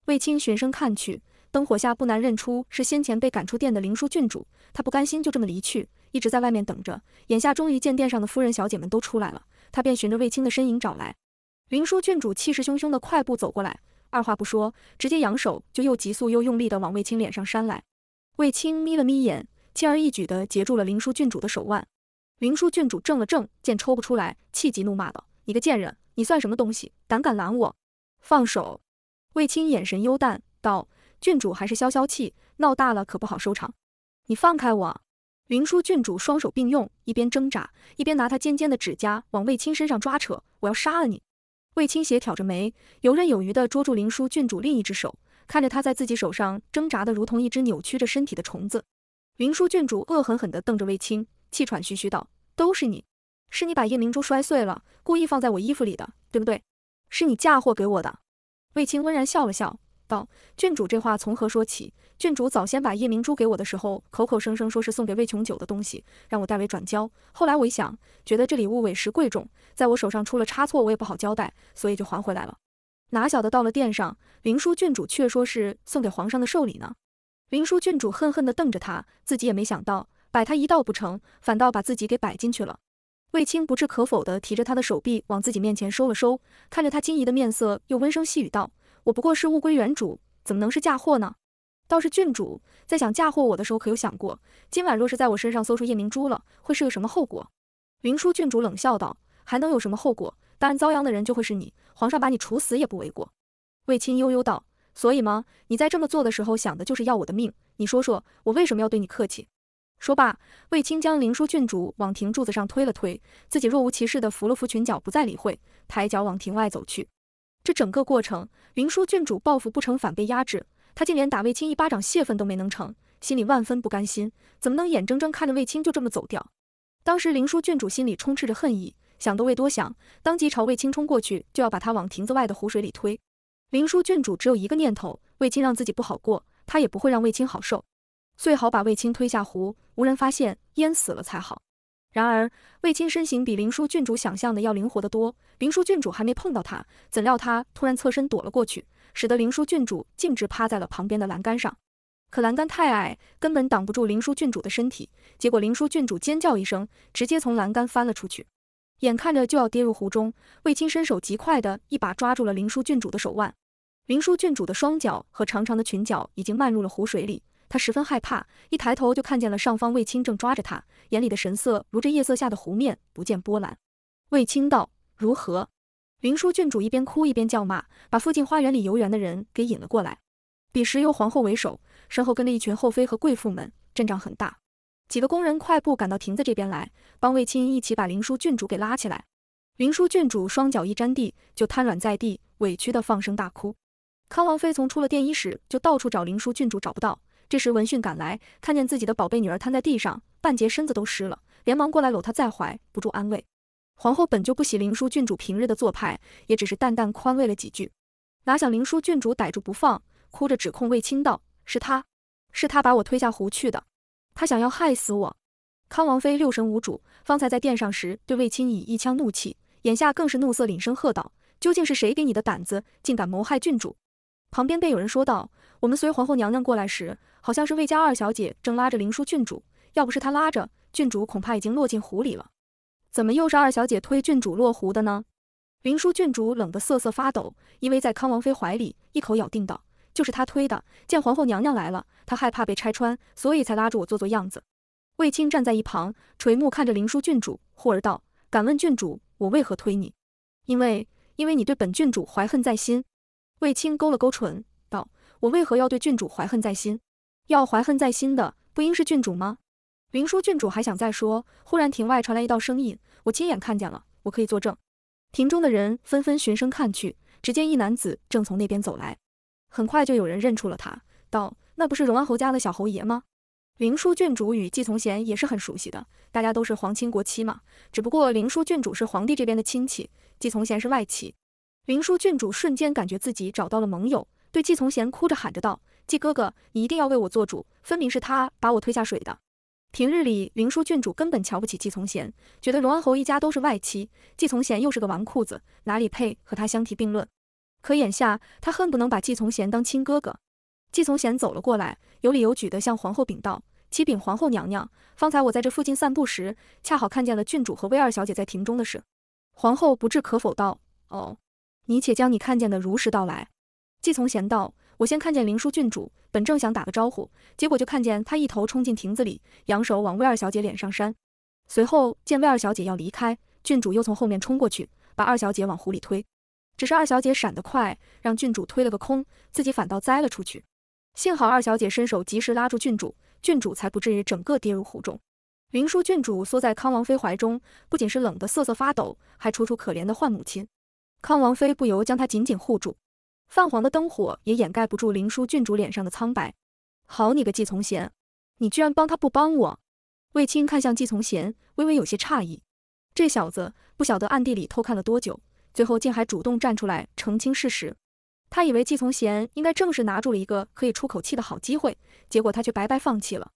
卫青循声看去。灯火下不难认出是先前被赶出殿的灵书郡主，她不甘心就这么离去，一直在外面等着。眼下终于见殿上的夫人、小姐们都出来了，她便循着卫青的身影找来。灵书郡主气势汹汹地快步走过来，二话不说，直接扬手就又急速又用力地往卫青脸上扇来。卫青眯了眯眼，轻而易举地截住了灵书郡主的手腕。灵书郡主怔了怔，见抽不出来，气急怒骂道：“你个贱人，你算什么东西，胆敢拦我！放手！”卫青眼神幽淡道。郡主还是消消气，闹大了可不好收场。你放开我！林殊郡主双手并用，一边挣扎，一边拿她尖尖的指甲往卫青身上抓扯。我要杀了你！卫青斜挑着眉，游刃有余地捉住林殊郡主另一只手，看着她在自己手上挣扎的如同一只扭曲着身体的虫子。林殊郡主恶狠狠地瞪着卫青，气喘吁吁道：“都是你，是你把夜明珠摔碎了，故意放在我衣服里的，对不对？是你嫁祸给我的。”卫青温然笑了笑。道：“郡主这话从何说起？郡主早先把夜明珠给我的时候，口口声声说是送给魏琼九的东西，让我代为转交。后来我一想，觉得这礼物委实贵重，在我手上出了差错，我也不好交代，所以就还回来了。哪晓得到了殿上，灵书郡主却说是送给皇上的寿礼呢？”灵书郡主恨恨地瞪着他，自己也没想到摆他一道不成，反倒把自己给摆进去了。卫青不置可否地提着他的手臂往自己面前收了收，看着他惊疑的面色，又温声细语道。我不过是物归原主，怎么能是嫁祸呢？倒是郡主在想嫁祸我的时候，可有想过，今晚若是在我身上搜出夜明珠了，会是个什么后果？灵书郡主冷笑道，还能有什么后果？当然遭殃的人就会是你，皇上把你处死也不为过。卫青悠悠道，所以吗？你在这么做的时候想的就是要我的命，你说说我为什么要对你客气？说罢，卫青将灵书郡主往亭柱子上推了推，自己若无其事地扶了扶裙角，不再理会，抬脚往亭外走去。这整个过程，林殊郡主报复不成，反被压制，他竟连打卫青一巴掌泄愤都没能成，心里万分不甘心，怎么能眼睁睁看着卫青就这么走掉？当时林殊郡主心里充斥着恨意，想都未多想，当即朝卫青冲过去，就要把他往亭子外的湖水里推。林殊郡主只有一个念头，卫青让自己不好过，她也不会让卫青好受，最好把卫青推下湖，无人发现，淹死了才好。然而，卫青身形比林殊郡主想象的要灵活得多。林殊郡主还没碰到他，怎料他突然侧身躲了过去，使得林殊郡主径直趴在了旁边的栏杆上。可栏杆太矮，根本挡不住林殊郡主的身体。结果，林殊郡主尖叫一声，直接从栏杆翻了出去，眼看着就要跌入湖中。卫青伸手极快的一把抓住了林殊郡主的手腕，林殊郡主的双脚和长长的裙角已经漫入了湖水里。他十分害怕，一抬头就看见了上方卫青正抓着他，眼里的神色如这夜色下的湖面，不见波澜。卫青道：“如何？”灵书郡主一边哭一边叫骂，把附近花园里游园的人给引了过来。彼时由皇后为首，身后跟着一群后妃和贵妇们，阵仗很大。几个工人快步赶到亭子这边来，帮卫青一起把灵书郡主给拉起来。灵书郡主双脚一沾地，就瘫软在地，委屈的放声大哭。康王妃从出了殿医室就到处找灵书郡主，找不到。这时闻讯赶来，看见自己的宝贝女儿瘫在地上，半截身子都湿了，连忙过来搂她在怀，不住安慰。皇后本就不喜灵枢郡主平日的做派，也只是淡淡宽慰了几句。哪想灵枢郡主逮住不放，哭着指控卫青道：“是他，是他把我推下湖去的，他想要害死我。”康王妃六神无主，方才在殿上时对卫青已一腔怒气，眼下更是怒色凛声喝道：“究竟是谁给你的胆子，竟敢谋害郡主？”旁边便有人说道。我们随皇后娘娘过来时，好像是魏家二小姐正拉着灵书郡主，要不是她拉着，郡主恐怕已经落进湖里了。怎么又是二小姐推郡主落湖的呢？灵书郡主冷得瑟瑟发抖，依偎在康王妃怀里，一口咬定道：“就是她推的。见皇后娘娘来了，她害怕被拆穿，所以才拉住我做做样子。”卫青站在一旁，垂目看着灵书郡主，忽而道：“敢问郡主，我为何推你？因为，因为你对本郡主怀恨在心。”卫青勾了勾唇。我为何要对郡主怀恨在心？要怀恨在心的，不应是郡主吗？林叔郡主还想再说，忽然庭外传来一道声音，我亲眼看见了，我可以作证。庭中的人纷纷循声看去，只见一男子正从那边走来。很快就有人认出了他，道：“那不是荣安侯家的小侯爷吗？”林叔郡主与纪从贤也是很熟悉的，大家都是皇亲国戚嘛。只不过林叔郡主是皇帝这边的亲戚，纪从贤是外戚。林叔郡主瞬间感觉自己找到了盟友。对纪从贤哭着喊着道：“纪哥哥，你一定要为我做主，分明是他把我推下水的。”平日里，林叔郡主根本瞧不起纪从贤，觉得荣安侯一家都是外戚，纪从贤又是个纨绔子，哪里配和他相提并论？可眼下，他恨不能把纪从贤当亲哥哥。纪从贤走了过来，有理有据地向皇后禀道：“启禀皇后娘娘，方才我在这附近散步时，恰好看见了郡主和魏二小姐在庭中的事。”皇后不置可否道：“哦，你且将你看见的如实道来。”纪从贤道：“我先看见灵书郡主，本正想打个招呼，结果就看见她一头冲进亭子里，扬手往魏二小姐脸上扇。随后见魏二小姐要离开，郡主又从后面冲过去，把二小姐往湖里推。只是二小姐闪得快，让郡主推了个空，自己反倒栽了出去。幸好二小姐伸手及时拉住郡主，郡主才不至于整个跌入湖中。灵书郡主缩在康王妃怀中，不仅是冷得瑟瑟发抖，还楚楚可怜的唤母亲。康王妃不由将她紧紧护住。”泛黄的灯火也掩盖不住林殊郡主脸上的苍白。好你个季从贤，你居然帮他不帮我！卫青看向季从贤，微微有些诧异，这小子不晓得暗地里偷看了多久，最后竟还主动站出来澄清事实。他以为季从贤应该正是拿住了一个可以出口气的好机会，结果他却白白放弃了。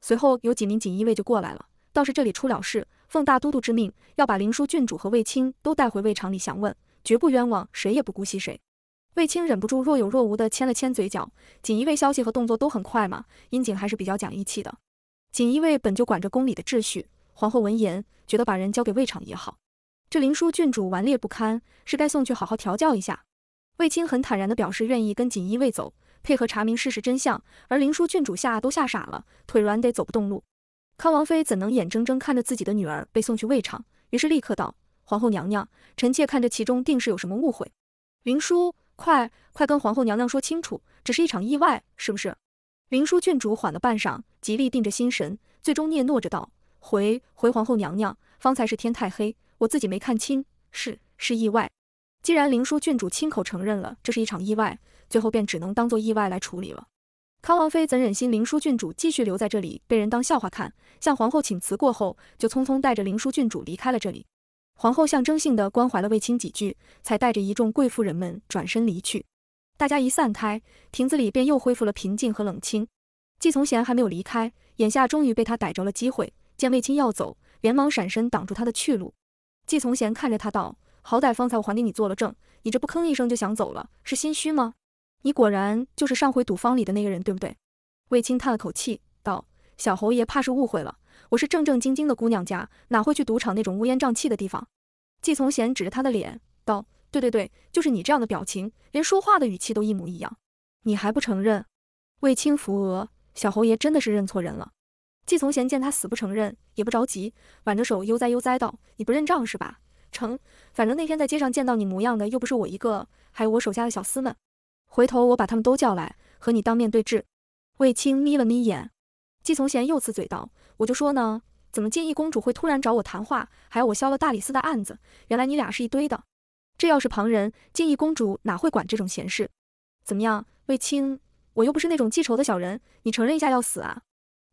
随后有几名锦衣卫就过来了，倒是这里出了事，奉大都督之命要把林殊郡主和卫青都带回卫长里详问，绝不冤枉谁也不姑息谁。卫青忍不住若有若无地牵了牵嘴角，锦衣卫消息和动作都很快嘛，阴景还是比较讲义气的。锦衣卫本就管着宫里的秩序，皇后闻言觉得把人交给卫厂也好，这灵书郡主顽劣不堪，是该送去好好调教一下。卫青很坦然地表示愿意跟锦衣卫走，配合查明事实真相。而灵书郡主吓都吓傻了，腿软得走不动路。康王妃怎能眼睁睁看着自己的女儿被送去卫厂？于是立刻道：皇后娘娘，臣妾看着其中定是有什么误会，灵书。快快跟皇后娘娘说清楚，只是一场意外，是不是？灵书郡主缓了半晌，极力定着心神，最终嗫嚅着道：“回回皇后娘娘，方才是天太黑，我自己没看清，是是意外。既然灵书郡主亲口承认了这是一场意外，最后便只能当做意外来处理了。”康王妃怎忍心灵书郡主继续留在这里被人当笑话看，向皇后请辞过后，就匆匆带着灵书郡主离开了这里。皇后象征性的关怀了卫青几句，才带着一众贵妇人们转身离去。大家一散开，亭子里便又恢复了平静和冷清。纪从贤还没有离开，眼下终于被他逮着了机会。见卫青要走，连忙闪身挡住他的去路。纪从贤看着他道：“好歹方才我还给你做了证，你这不吭一声就想走了，是心虚吗？你果然就是上回赌坊里的那个人，对不对？”卫青叹了口气道：“小侯爷怕是误会了。”我是正正经经的姑娘家，哪会去赌场那种乌烟瘴气的地方？纪从贤指着他的脸道：“对对对，就是你这样的表情，连说话的语气都一模一样。你还不承认？”卫青扶额：“小侯爷真的是认错人了。”纪从贤见他死不承认，也不着急，挽着手悠哉悠哉道：“你不认账是吧？成，反正那天在街上见到你模样的又不是我一个，还有我手下的小厮们。回头我把他们都叫来，和你当面对质。”卫青眯了眯眼，纪从贤又呲嘴道。我就说呢，怎么静逸公主会突然找我谈话，还要我消了大理寺的案子？原来你俩是一堆的。这要是旁人，静逸公主哪会管这种闲事？怎么样，卫青，我又不是那种记仇的小人，你承认一下要死啊？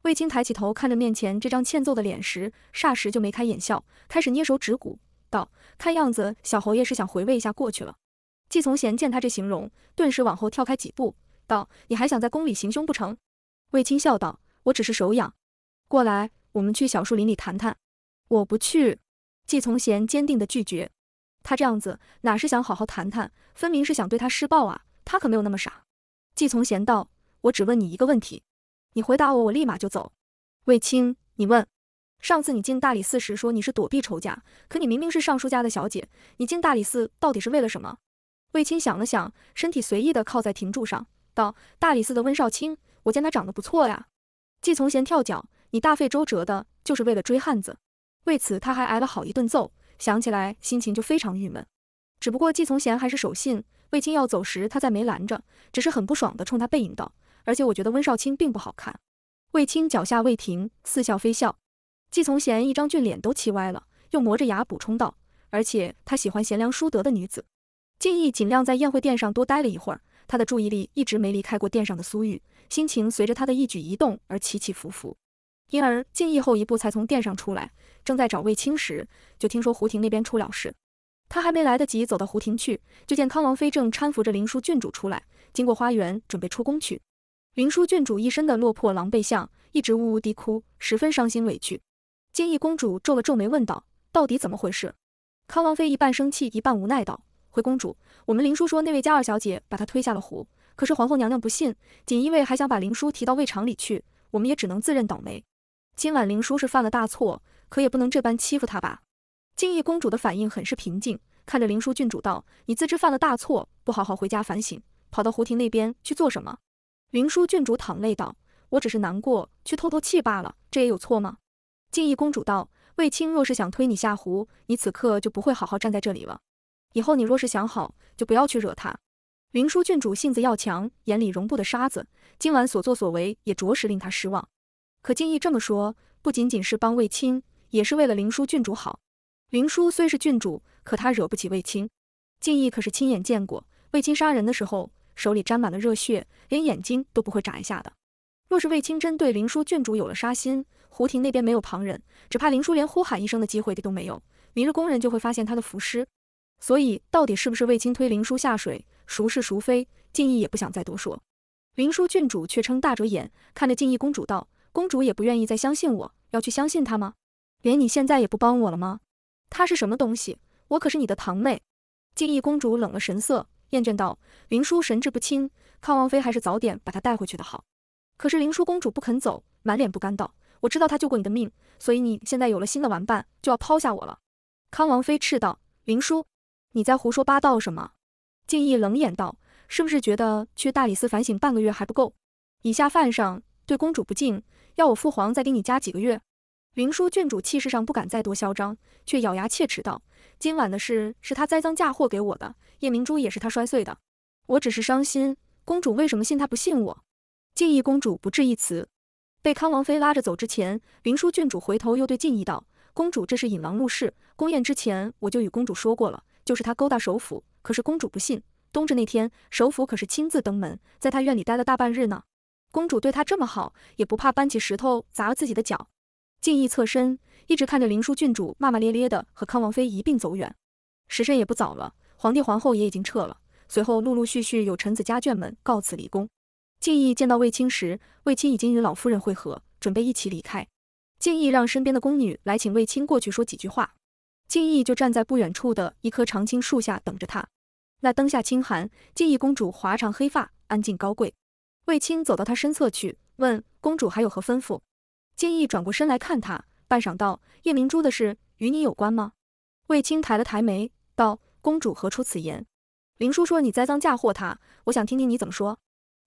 卫青抬起头看着面前这张欠揍的脸时，霎时就眉开眼笑，开始捏手指骨道。看样子小侯爷是想回味一下过去了。纪从贤见他这形容，顿时往后跳开几步，道：你还想在宫里行凶不成？卫青笑道：我只是手痒。过来，我们去小树林里谈谈。我不去，纪从贤坚定的拒绝。他这样子哪是想好好谈谈，分明是想对他施暴啊！他可没有那么傻。纪从贤道，我只问你一个问题，你回答我，我立马就走。卫青，你问，上次你进大理寺时说你是躲避仇家，可你明明是尚书家的小姐，你进大理寺到底是为了什么？卫青想了想，身体随意的靠在亭柱上，道，大理寺的温少卿，我见他长得不错呀。纪从贤跳脚。你大费周折的，就是为了追汉子，为此他还挨了好一顿揍，想起来心情就非常郁闷。只不过季从贤还是守信，卫青要走时，他再没拦着，只是很不爽的冲他背影道：“而且我觉得温少卿并不好看。”卫青脚下未停，似笑非笑。季从贤一张俊脸都气歪了，又磨着牙补充道：“而且他喜欢贤良淑德的女子。”敬意尽量在宴会殿上多待了一会儿，他的注意力一直没离开过殿上的苏御，心情随着他的一举一动而起起伏伏。因而静逸后一步才从殿上出来，正在找卫青时，就听说胡婷那边出了事。他还没来得及走到胡婷去，就见康王妃正搀扶着林淑郡主出来，经过花园，准备出宫去。林淑郡主一身的落魄狼狈相，一直呜呜地哭，十分伤心委屈。静逸公主皱了皱眉，问道：“到底怎么回事？”康王妃一半生气，一半无奈道：“回公主，我们林叔说那位家二小姐把她推下了湖，可是皇后娘娘不信，锦衣卫还想把林叔提到卫场里去，我们也只能自认倒霉。”今晚灵叔是犯了大错，可也不能这般欺负她吧？静逸公主的反应很是平静，看着灵叔郡主道：“你自知犯了大错，不好好回家反省，跑到胡庭那边去做什么？”灵叔郡主淌泪道：“我只是难过去透透气罢了，这也有错吗？”静逸公主道：“卫青若是想推你下湖，你此刻就不会好好站在这里了。以后你若是想好，就不要去惹他。”灵叔郡主性子要强，眼里容不得沙子，今晚所作所为也着实令她失望。可敬意这么说，不仅仅是帮卫青，也是为了灵书郡主好。灵书虽是郡主，可她惹不起卫青。敬意可是亲眼见过，卫青杀人的时候，手里沾满了热血，连眼睛都不会眨一下的。若是卫青真对灵书郡主有了杀心，胡婷那边没有旁人，只怕灵书连呼喊一声的机会都没有。明日工人就会发现她的浮尸。所以到底是不是卫青推灵书下水，孰是孰非，敬意也不想再多说。灵书郡主却撑大着眼，看着敬意公主道。公主也不愿意再相信我，要去相信他吗？连你现在也不帮我了吗？他是什么东西？我可是你的堂妹。静逸公主冷了神色，厌倦道：“林叔神志不清，康王妃还是早点把她带回去的好。”可是林叔公主不肯走，满脸不甘道：“我知道他救过你的命，所以你现在有了新的玩伴，就要抛下我了。”康王妃斥道：“林叔，你在胡说八道什么？”静逸冷眼道：“是不是觉得去大理寺反省半个月还不够？以下犯上，对公主不敬。”要我父皇再给你加几个月？灵舒郡主气势上不敢再多嚣张，却咬牙切齿道：“今晚的事是他栽赃嫁祸给我的，夜明珠也是他摔碎的。我只是伤心。公主为什么信他不信我？”静意公主不置一词。被康王妃拉着走之前，灵舒郡主回头又对静意道：“公主这是引狼入室。宫宴之前我就与公主说过了，就是他勾搭首府，可是公主不信。冬至那天，首府可是亲自登门，在他院里待了大半日呢。”公主对她这么好，也不怕搬起石头砸了自己的脚。静意侧身，一直看着灵书郡主骂骂咧咧的和康王妃一并走远。时辰也不早了，皇帝皇后也已经撤了。随后陆陆续续有臣子家眷们告辞离宫。静意见到卫青时，卫青已经与老夫人会合，准备一起离开。静意让身边的宫女来请卫青过去说几句话。静意就站在不远处的一棵常青树下等着他。那灯下清寒，静意公主华长黑发，安静高贵。卫青走到他身侧去，问：“公主还有何吩咐？”金毅转过身来看他，半晌道：“夜明珠的事与你有关吗？”卫青抬了抬眉，道：“公主何出此言？”林叔说你栽赃嫁祸他，我想听听你怎么说。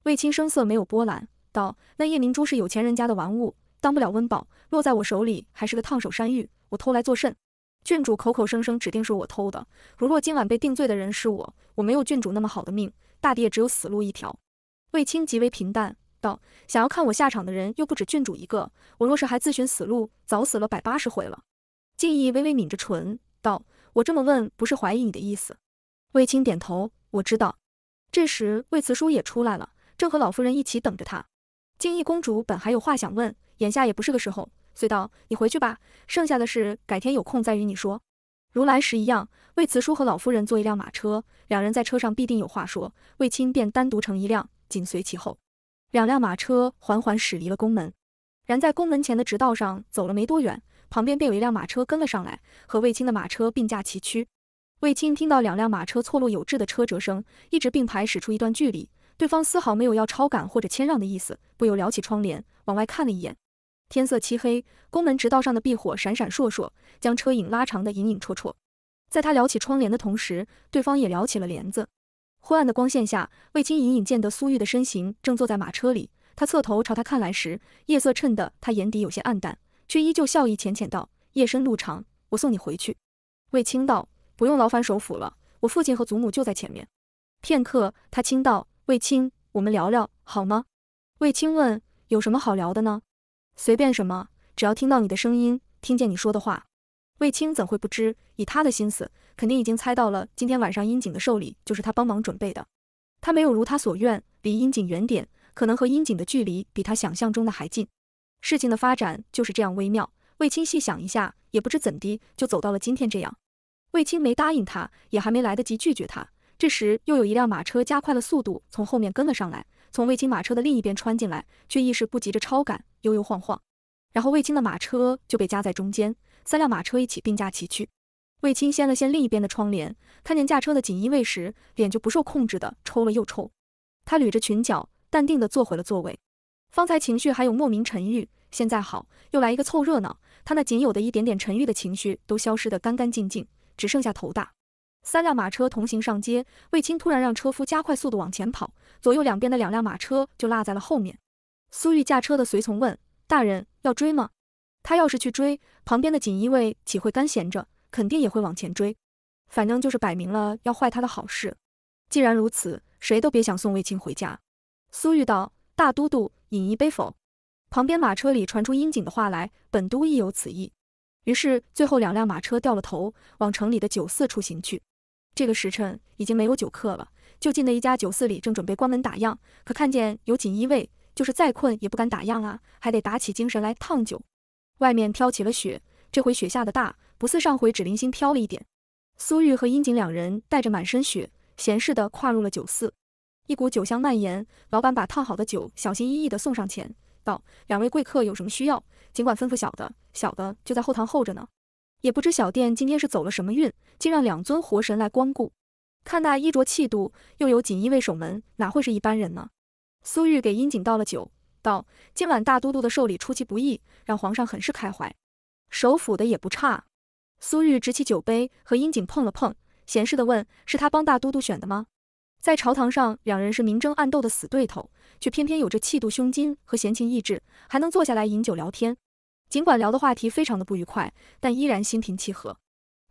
卫青声色没有波澜，道：“那夜明珠是有钱人家的玩物，当不了温饱，落在我手里还是个烫手山芋，我偷来作甚？郡主口口声声指定是我偷的，如若今晚被定罪的人是我，我没有郡主那么好的命，大抵也只有死路一条。”卫青极为平淡道：“想要看我下场的人又不止郡主一个，我若是还自寻死路，早死了百八十回了。”静逸微微抿着唇道：“我这么问不是怀疑你的意思。”卫青点头：“我知道。”这时，卫辞叔也出来了，正和老夫人一起等着他。静逸公主本还有话想问，眼下也不是个时候，遂道：“你回去吧，剩下的事改天有空再与你说。”如来时一样，卫辞叔和老夫人坐一辆马车，两人在车上必定有话说，卫青便单独乘一辆。紧随其后，两辆马车缓缓驶离了宫门。然在宫门前的直道上走了没多远，旁边便有一辆马车跟了上来，和卫青的马车并驾齐驱。卫青听到两辆马车错落有致的车辙声，一直并排驶出一段距离，对方丝毫没有要超赶或者谦让的意思，不由撩起窗帘往外看了一眼。天色漆黑，宫门直道上的壁火闪闪烁烁，将车影拉长的隐隐绰绰。在他撩起窗帘的同时，对方也撩起了帘子。昏暗的光线下，卫青隐隐见得苏玉的身形正坐在马车里。他侧头朝他看来时，夜色衬得他眼底有些暗淡，却依旧笑意浅浅道：“夜深路长，我送你回去。”卫青道：“不用劳烦首府了，我父亲和祖母就在前面。”片刻，他轻道：“卫青，我们聊聊好吗？”卫青问：“有什么好聊的呢？”“随便什么，只要听到你的声音，听见你说的话。”卫青怎会不知？以他的心思。肯定已经猜到了，今天晚上樱井的寿礼就是他帮忙准备的。他没有如他所愿，离樱井远点，可能和樱井的距离比他想象中的还近。事情的发展就是这样微妙。卫青细想一下，也不知怎的就走到了今天这样。卫青没答应他，也还没来得及拒绝他。这时，又有一辆马车加快了速度，从后面跟了上来，从卫青马车的另一边穿进来，却意识不及着超赶，悠悠晃晃。然后卫青的马车就被夹在中间，三辆马车一起并驾齐驱。卫青掀了掀另一边的窗帘，看见驾车的锦衣卫时，脸就不受控制的抽了又抽。他捋着裙角，淡定的坐回了座位。方才情绪还有莫名沉郁，现在好，又来一个凑热闹，他那仅有的一点点沉郁的情绪都消失得干干净净，只剩下头大。三辆马车同行上街，卫青突然让车夫加快速度往前跑，左右两边的两辆马车就落在了后面。苏玉驾车的随从问：“大人要追吗？”他要是去追，旁边的锦衣卫岂会干闲着？肯定也会往前追，反正就是摆明了要坏他的好事。既然如此，谁都别想送卫青回家。苏玉道：“大都督饮一杯否？”旁边马车里传出应景的话来：“本都亦有此意。”于是最后两辆马车掉了头，往城里的酒肆处行去。这个时辰已经没有酒客了，就近的一家酒肆里正准备关门打烊，可看见有锦衣卫，就是再困也不敢打烊啊，还得打起精神来烫酒。外面飘起了雪，这回雪下的大。不似上回只零星飘了一点。苏玉和殷景两人带着满身血，闲适的跨入了酒肆。一股酒香蔓延，老板把烫好的酒小心翼翼的送上前，道：“两位贵客有什么需要，尽管吩咐小的，小的就在后堂候着呢。”也不知小店今天是走了什么运，竟让两尊活神来光顾。看那衣着气度，又有锦衣卫守门，哪会是一般人呢？苏玉给殷景倒了酒，道：“今晚大都督的寿礼出其不意，让皇上很是开怀，首府的也不差。”苏玉执起酒杯，和殷景碰了碰，闲适的问：“是他帮大都督选的吗？”在朝堂上，两人是明争暗斗的死对头，却偏偏有着气度、胸襟和闲情逸致，还能坐下来饮酒聊天。尽管聊的话题非常的不愉快，但依然心平气和。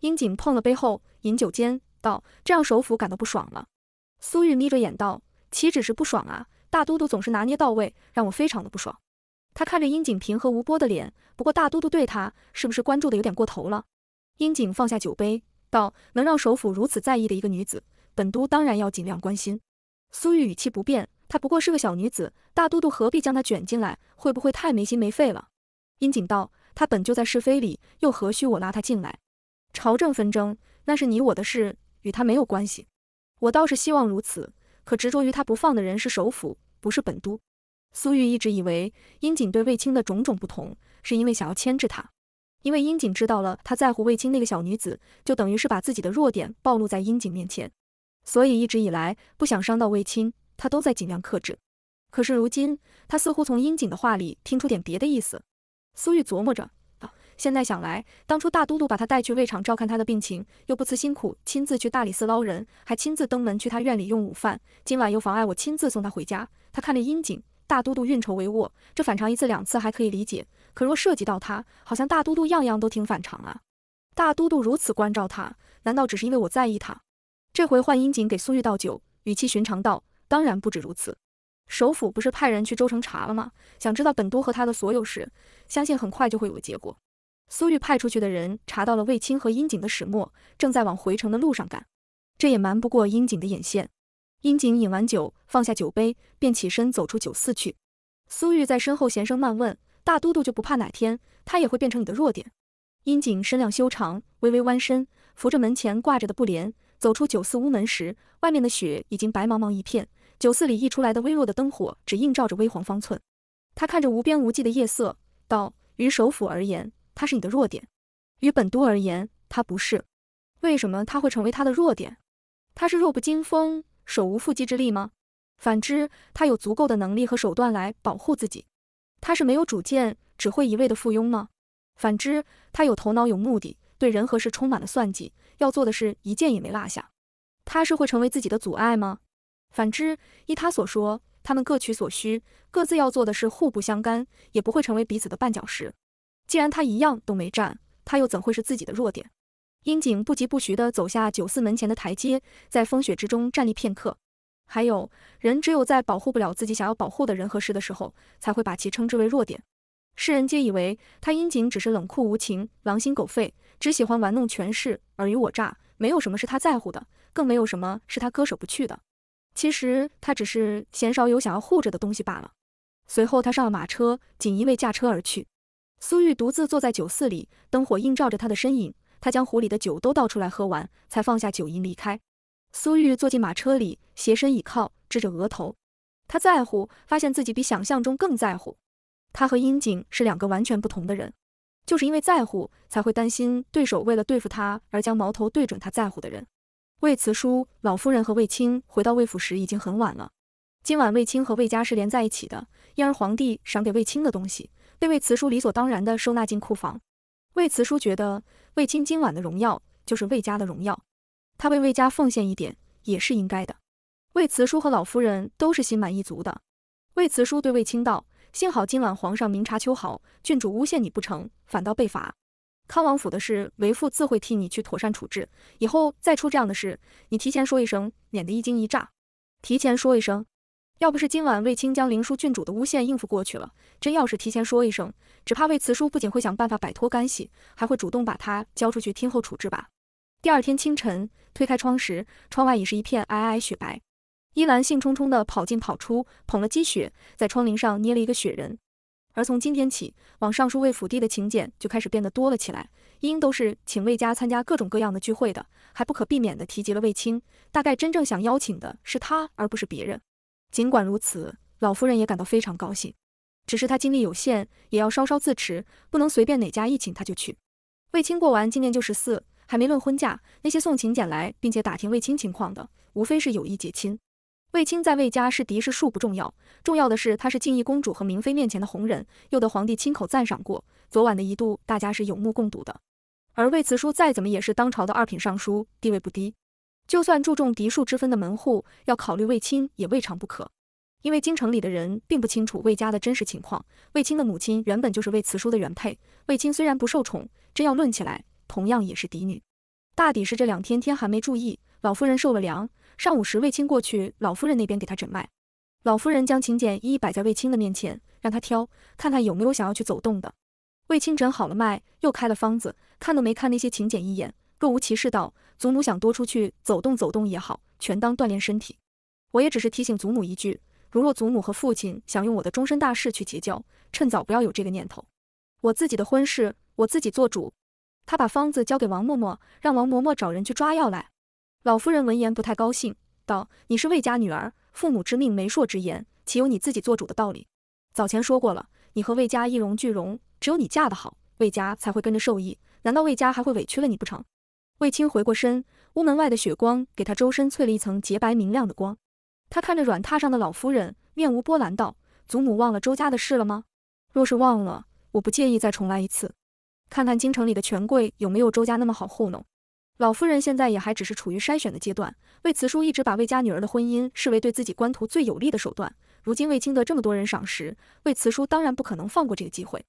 殷景碰了杯后，饮酒间道：“这让首府感到不爽了。”苏玉眯着眼道：“岂止是不爽啊！大都督总是拿捏到位，让我非常的不爽。”他看着殷景平和吴波的脸，不过大都督对他是不是关注的有点过头了？英景放下酒杯，道：“能让首府如此在意的一个女子，本都当然要尽量关心。”苏玉语气不变，她不过是个小女子，大都督何必将她卷进来？会不会太没心没肺了？英景道：“她本就在是非里，又何须我拉她进来？朝政纷争那是你我的事，与她没有关系。我倒是希望如此，可执着于她不放的人是首府，不是本都。”苏玉一直以为英景对卫青的种种不同，是因为想要牵制他。因为樱井知道了他在乎卫青那个小女子，就等于是把自己的弱点暴露在樱井面前，所以一直以来不想伤到卫青，他都在尽量克制。可是如今他似乎从樱井的话里听出点别的意思。苏玉琢磨着，啊，现在想来，当初大都督把他带去卫场照看他的病情，又不辞辛苦亲自去大理寺捞人，还亲自登门去他院里用午饭，今晚又妨碍我亲自送他回家。他看着樱井，大都督运筹帷幄，这反常一次两次还可以理解。可若涉及到他，好像大都督样样都挺反常啊！大都督如此关照他，难道只是因为我在意他？这回换殷景给苏玉倒酒，语气寻常道：“当然不止如此，首府不是派人去州城查了吗？想知道本都和他的所有事，相信很快就会有个结果。”苏玉派出去的人查到了卫青和殷景的始末，正在往回城的路上赶。这也瞒不过殷景的眼线。殷景饮完酒，放下酒杯，便起身走出酒肆去。苏玉在身后闲声慢问。大都督就不怕哪天他也会变成你的弱点。殷景身量修长，微微弯身，扶着门前挂着的布帘，走出酒肆屋门时，外面的雪已经白茫茫一片。酒肆里溢出来的微弱的灯火，只映照着微黄方寸。他看着无边无际的夜色，道：“于首府而言，他是你的弱点；于本都而言，他不是。为什么他会成为他的弱点？他是弱不禁风、手无缚鸡之力吗？反之，他有足够的能力和手段来保护自己。”他是没有主见，只会一味的附庸吗？反之，他有头脑有目的，对人和事充满了算计，要做的事一件也没落下。他是会成为自己的阻碍吗？反之，依他所说，他们各取所需，各自要做的是互不相干，也不会成为彼此的绊脚石。既然他一样都没占，他又怎会是自己的弱点？樱井不疾不徐地走下酒肆门前的台阶，在风雪之中站立片刻。还有人只有在保护不了自己想要保护的人和事的时候，才会把其称之为弱点。世人皆以为他殷景只是冷酷无情、狼心狗肺，只喜欢玩弄权势、尔虞我诈，没有什么是他在乎的，更没有什么是他割舍不去的。其实他只是鲜少有想要护着的东西罢了。随后他上了马车，锦衣卫驾车而去。苏玉独自坐在酒肆里，灯火映照着他的身影。他将壶里的酒都倒出来喝完，才放下酒银离开。苏玉坐进马车里，斜身倚靠，支着额头。他在乎，发现自己比想象中更在乎。他和樱景是两个完全不同的人，就是因为在乎，才会担心对手为了对付他而将矛头对准他在乎的人。魏慈叔、老夫人和卫青回到魏府时已经很晚了。今晚卫青和魏家是连在一起的，因而皇帝赏给卫青的东西被魏慈叔理所当然地收纳进库房。魏慈叔觉得，卫青今晚的荣耀就是魏家的荣耀。他为魏家奉献一点也是应该的，魏慈叔和老夫人都是心满意足的。魏慈叔对魏青道：“幸好今晚皇上明察秋毫，郡主诬陷你不成，反倒被罚。康王府的事，为父自会替你去妥善处置。以后再出这样的事，你提前说一声，免得一惊一乍。提前说一声，要不是今晚魏青将灵书郡主的诬陷应付过去了，真要是提前说一声，只怕魏慈叔不仅会想办法摆脱干系，还会主动把他交出去听候处置吧。”第二天清晨，推开窗时，窗外已是一片皑皑雪白。依兰兴冲冲地跑进跑出，捧了积雪，在窗棂上捏了一个雪人。而从今天起，往尚书魏府递的请柬就开始变得多了起来，因都是请魏家参加各种各样的聚会的，还不可避免地提及了魏青。大概真正想邀请的是他，而不是别人。尽管如此，老夫人也感到非常高兴。只是她精力有限，也要稍稍自持，不能随便哪家一请她就去。魏青过完今年就十四。还没论婚嫁，那些送请柬来并且打听卫青情况的，无非是有意结亲。卫青在卫家是嫡是庶不重要，重要的是他是敬义公主和明妃面前的红人，又得皇帝亲口赞赏过。昨晚的一度，大家是有目共睹的。而魏慈叔再怎么也是当朝的二品尚书，地位不低。就算注重嫡庶之分的门户，要考虑卫青也未尝不可。因为京城里的人并不清楚魏家的真实情况，卫青的母亲原本就是魏慈叔的原配。卫青虽然不受宠，真要论起来。同样也是嫡女，大抵是这两天天寒没注意，老夫人受了凉。上午时卫青过去，老夫人那边给她诊脉，老夫人将请柬一一摆在卫青的面前，让他挑，看看有没有想要去走动的。卫青诊好了脉，又开了方子，看都没看那些请柬一眼，若无其事道：“祖母想多出去走动走动也好，全当锻炼身体。我也只是提醒祖母一句，如若祖母和父亲想用我的终身大事去结交，趁早不要有这个念头。我自己的婚事，我自己做主。”他把方子交给王嬷嬷，让王嬷嬷找人去抓药来。老夫人闻言不太高兴，道：“你是魏家女儿，父母之命，媒妁之言，岂有你自己做主的道理？早前说过了，你和魏家一荣俱荣，只有你嫁得好，魏家才会跟着受益。难道魏家还会委屈了你不成？”魏青回过身，屋门外的雪光给他周身淬了一层洁白明亮的光。他看着软榻上的老夫人，面无波澜道：“祖母忘了周家的事了吗？若是忘了，我不介意再重来一次。”看看京城里的权贵有没有周家那么好糊弄。老夫人现在也还只是处于筛选的阶段。魏慈叔一直把魏家女儿的婚姻视为对自己官途最有利的手段。如今魏清得这么多人赏识，魏慈叔当然不可能放过这个机会。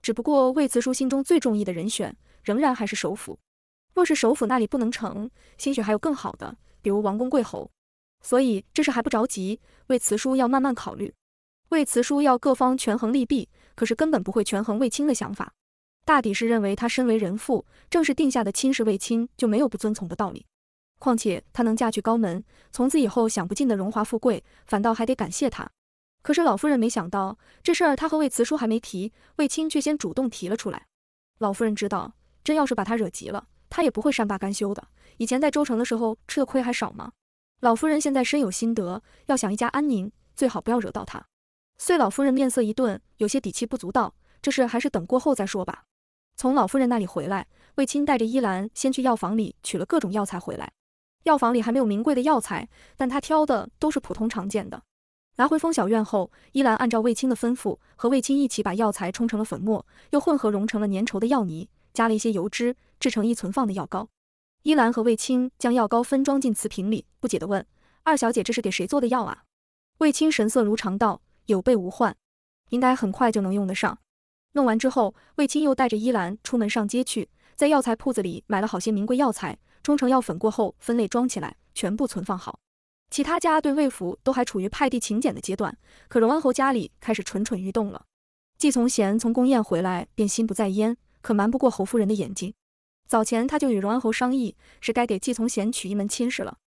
只不过魏慈叔心中最中意的人选，仍然还是首府。若是首府那里不能成，兴许还有更好的，比如王公贵侯。所以这事还不着急，魏慈叔要慢慢考虑。魏慈叔要各方权衡利弊，可是根本不会权衡魏清的想法。大抵是认为他身为人父，正是定下的亲事，卫青就没有不遵从的道理。况且他能嫁去高门，从此以后享不尽的荣华富贵，反倒还得感谢他。可是老夫人没想到，这事儿她和卫慈叔还没提，卫青却先主动提了出来。老夫人知道，真要是把他惹急了，他也不会善罢甘休的。以前在州城的时候吃的亏还少吗？老夫人现在深有心得，要想一家安宁，最好不要惹到他。遂老夫人面色一顿，有些底气不足，道：“这事还是等过后再说吧。”从老夫人那里回来，卫青带着依兰先去药房里取了各种药材回来。药房里还没有名贵的药材，但他挑的都是普通常见的。拿回风小院后，依兰按照卫青的吩咐，和卫青一起把药材冲成了粉末，又混合融成了粘稠的药泥，加了一些油脂，制成易存放的药膏。依兰和卫青将药膏分装进瓷瓶里，不解地问：“二小姐，这是给谁做的药啊？”卫青神色如常道：“有备无患，应该很快就能用得上。”弄完之后，卫青又带着依兰出门上街去，在药材铺子里买了好些名贵药材，冲成药粉过后分类装起来，全部存放好。其他家对卫府都还处于派地勤俭的阶段，可荣安侯家里开始蠢蠢欲动了。季从贤从宫宴回来便心不在焉，可瞒不过侯夫人的眼睛。早前他就与荣安侯商议，是该给季从贤娶一门亲事了。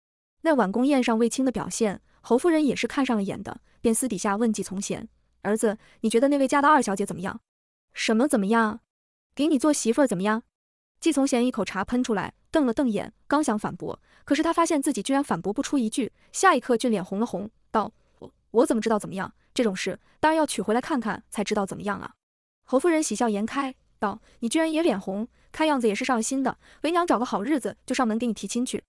那晚宫宴上卫青的表现，侯夫人也是看上了眼的，便私底下问季从贤：“儿子，你觉得那位家的二小姐怎么样？”什么？怎么样？给你做媳妇儿怎么样？季从贤一口茶喷出来，瞪了瞪眼，刚想反驳，可是他发现自己居然反驳不出一句，下一刻俊脸红了红，道：“我我怎么知道怎么样？这种事当然要娶回来看看才知道怎么样啊！”侯夫人喜笑颜开，道：“你居然也脸红，看样子也是上了心的。为娘找个好日子就上门给你提亲去。”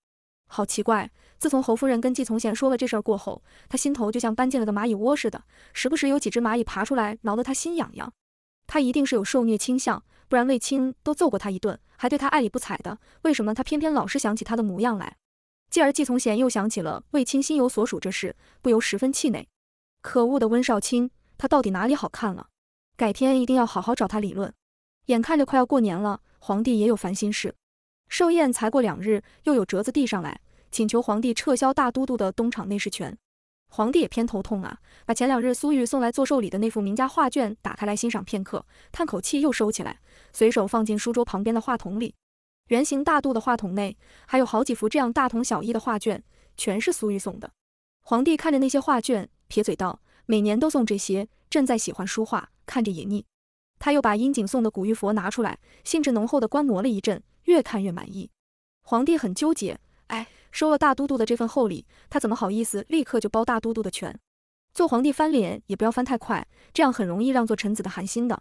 好奇怪，自从侯夫人跟季从贤说了这事儿过后，他心头就像搬进了个蚂蚁窝似的，时不时有几只蚂蚁爬出来，挠得他心痒痒。他一定是有受虐倾向，不然卫青都揍过他一顿，还对他爱理不睬的，为什么他偏偏老是想起他的模样来？继而季从贤又想起了卫青心有所属这事，不由十分气馁。可恶的温少卿，他到底哪里好看了？改天一定要好好找他理论。眼看着快要过年了，皇帝也有烦心事，寿宴才过两日，又有折子递上来，请求皇帝撤销大都督的东厂内侍权。皇帝也偏头痛啊，把前两日苏玉送来做寿礼的那幅名家画卷打开来欣赏片刻，叹口气又收起来，随手放进书桌旁边的话筒里。圆形大肚的话筒内还有好几幅这样大同小异的画卷，全是苏玉送的。皇帝看着那些画卷，撇嘴道：“每年都送这些，朕再喜欢书画，看着也腻。”他又把殷景送的古玉佛拿出来，兴致浓厚的观摩了一阵，越看越满意。皇帝很纠结。收了大都督的这份厚礼，他怎么好意思立刻就包大都督的权？做皇帝翻脸也不要翻太快，这样很容易让做臣子的寒心的。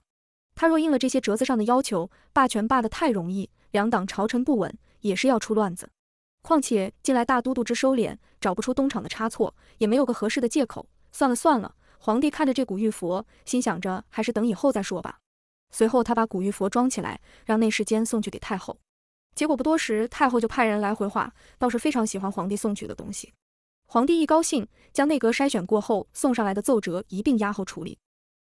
他若应了这些折子上的要求，霸权霸得太容易，两党朝臣不稳也是要出乱子。况且近来大都督之收敛，找不出东厂的差错，也没有个合适的借口。算了算了，皇帝看着这古玉佛，心想着还是等以后再说吧。随后他把古玉佛装起来，让内侍监送去给太后。结果不多时，太后就派人来回话，倒是非常喜欢皇帝送去的东西。皇帝一高兴，将内阁筛选过后送上来的奏折一并压后处理。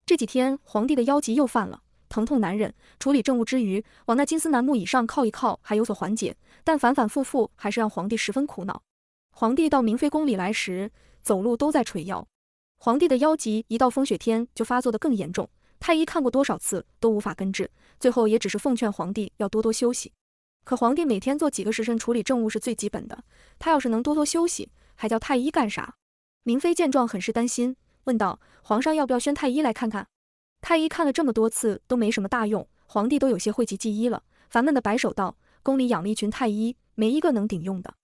这几天，皇帝的腰疾又犯了，疼痛难忍。处理政务之余，往那金丝楠木椅上靠一靠，还有所缓解。但反反复复，还是让皇帝十分苦恼。皇帝到明妃宫里来时，走路都在捶腰。皇帝的腰疾一到风雪天就发作的更严重，太医看过多少次都无法根治，最后也只是奉劝皇帝要多多休息。可皇帝每天做几个时辰处理政务是最基本的，他要是能多多休息，还叫太医干啥？明妃见状很是担心，问道：“皇上要不要宣太医来看看？”太医看了这么多次都没什么大用，皇帝都有些讳疾忌医了。烦闷的摆手道：“宫里养了一群太医，没一个能顶用的。”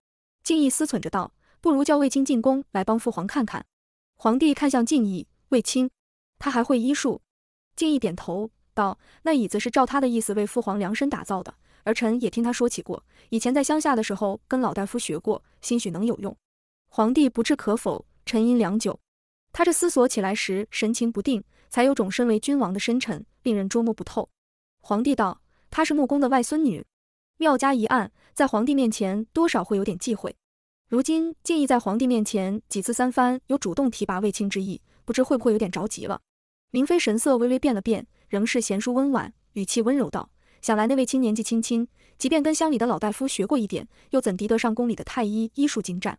敬意思忖着道：“不如叫卫青进宫来帮父皇看看。”皇帝看向敬意，卫青，他还会医术？敬意点头道：“那椅子是照他的意思为父皇量身打造的。”儿臣也听他说起过，以前在乡下的时候跟老大夫学过，兴许能有用。皇帝不置可否，沉吟良久。他这思索起来时神情不定，才有种身为君王的深沉，令人捉摸不透。皇帝道：“她是穆公的外孙女，妙家一案在皇帝面前多少会有点忌讳。如今敬意在皇帝面前几次三番有主动提拔卫青之意，不知会不会有点着急了？”明妃神色微微变了变，仍是贤淑温婉，语气温柔道。想来那位青年纪轻轻，即便跟乡里的老大夫学过一点，又怎敌得上宫里的太医医术精湛？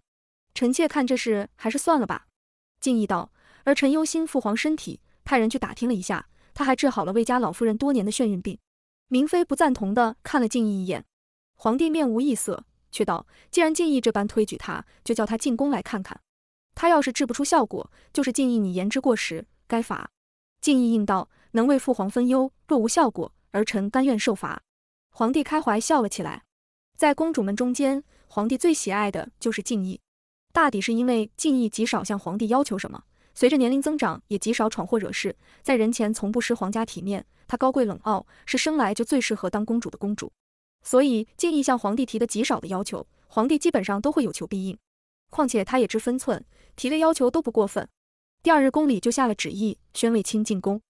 臣妾看这事还是算了吧。敬意道，而臣忧心父皇身体，派人去打听了一下，他还治好了魏家老夫人多年的眩晕病。明妃不赞同的看了敬意一眼，皇帝面无异色，却道：既然敬意这般推举他，就叫他进宫来看看。他要是治不出效果，就是敬意你言之过时，该罚。敬意应道：能为父皇分忧，若无效果。儿臣甘愿受罚。皇帝开怀笑了起来。在公主们中间，皇帝最喜爱的就是静怡，大抵是因为静怡极少向皇帝要求什么，随着年龄增长也极少闯祸惹事，在人前从不失皇家体面。她高贵冷傲，是生来就最适合当公主的公主，所以静怡向皇帝提的极少的要求，皇帝基本上都会有求必应。况且她也知分寸，提的要求都不过分。第二日宫里就下了旨意，宣卫青进宫。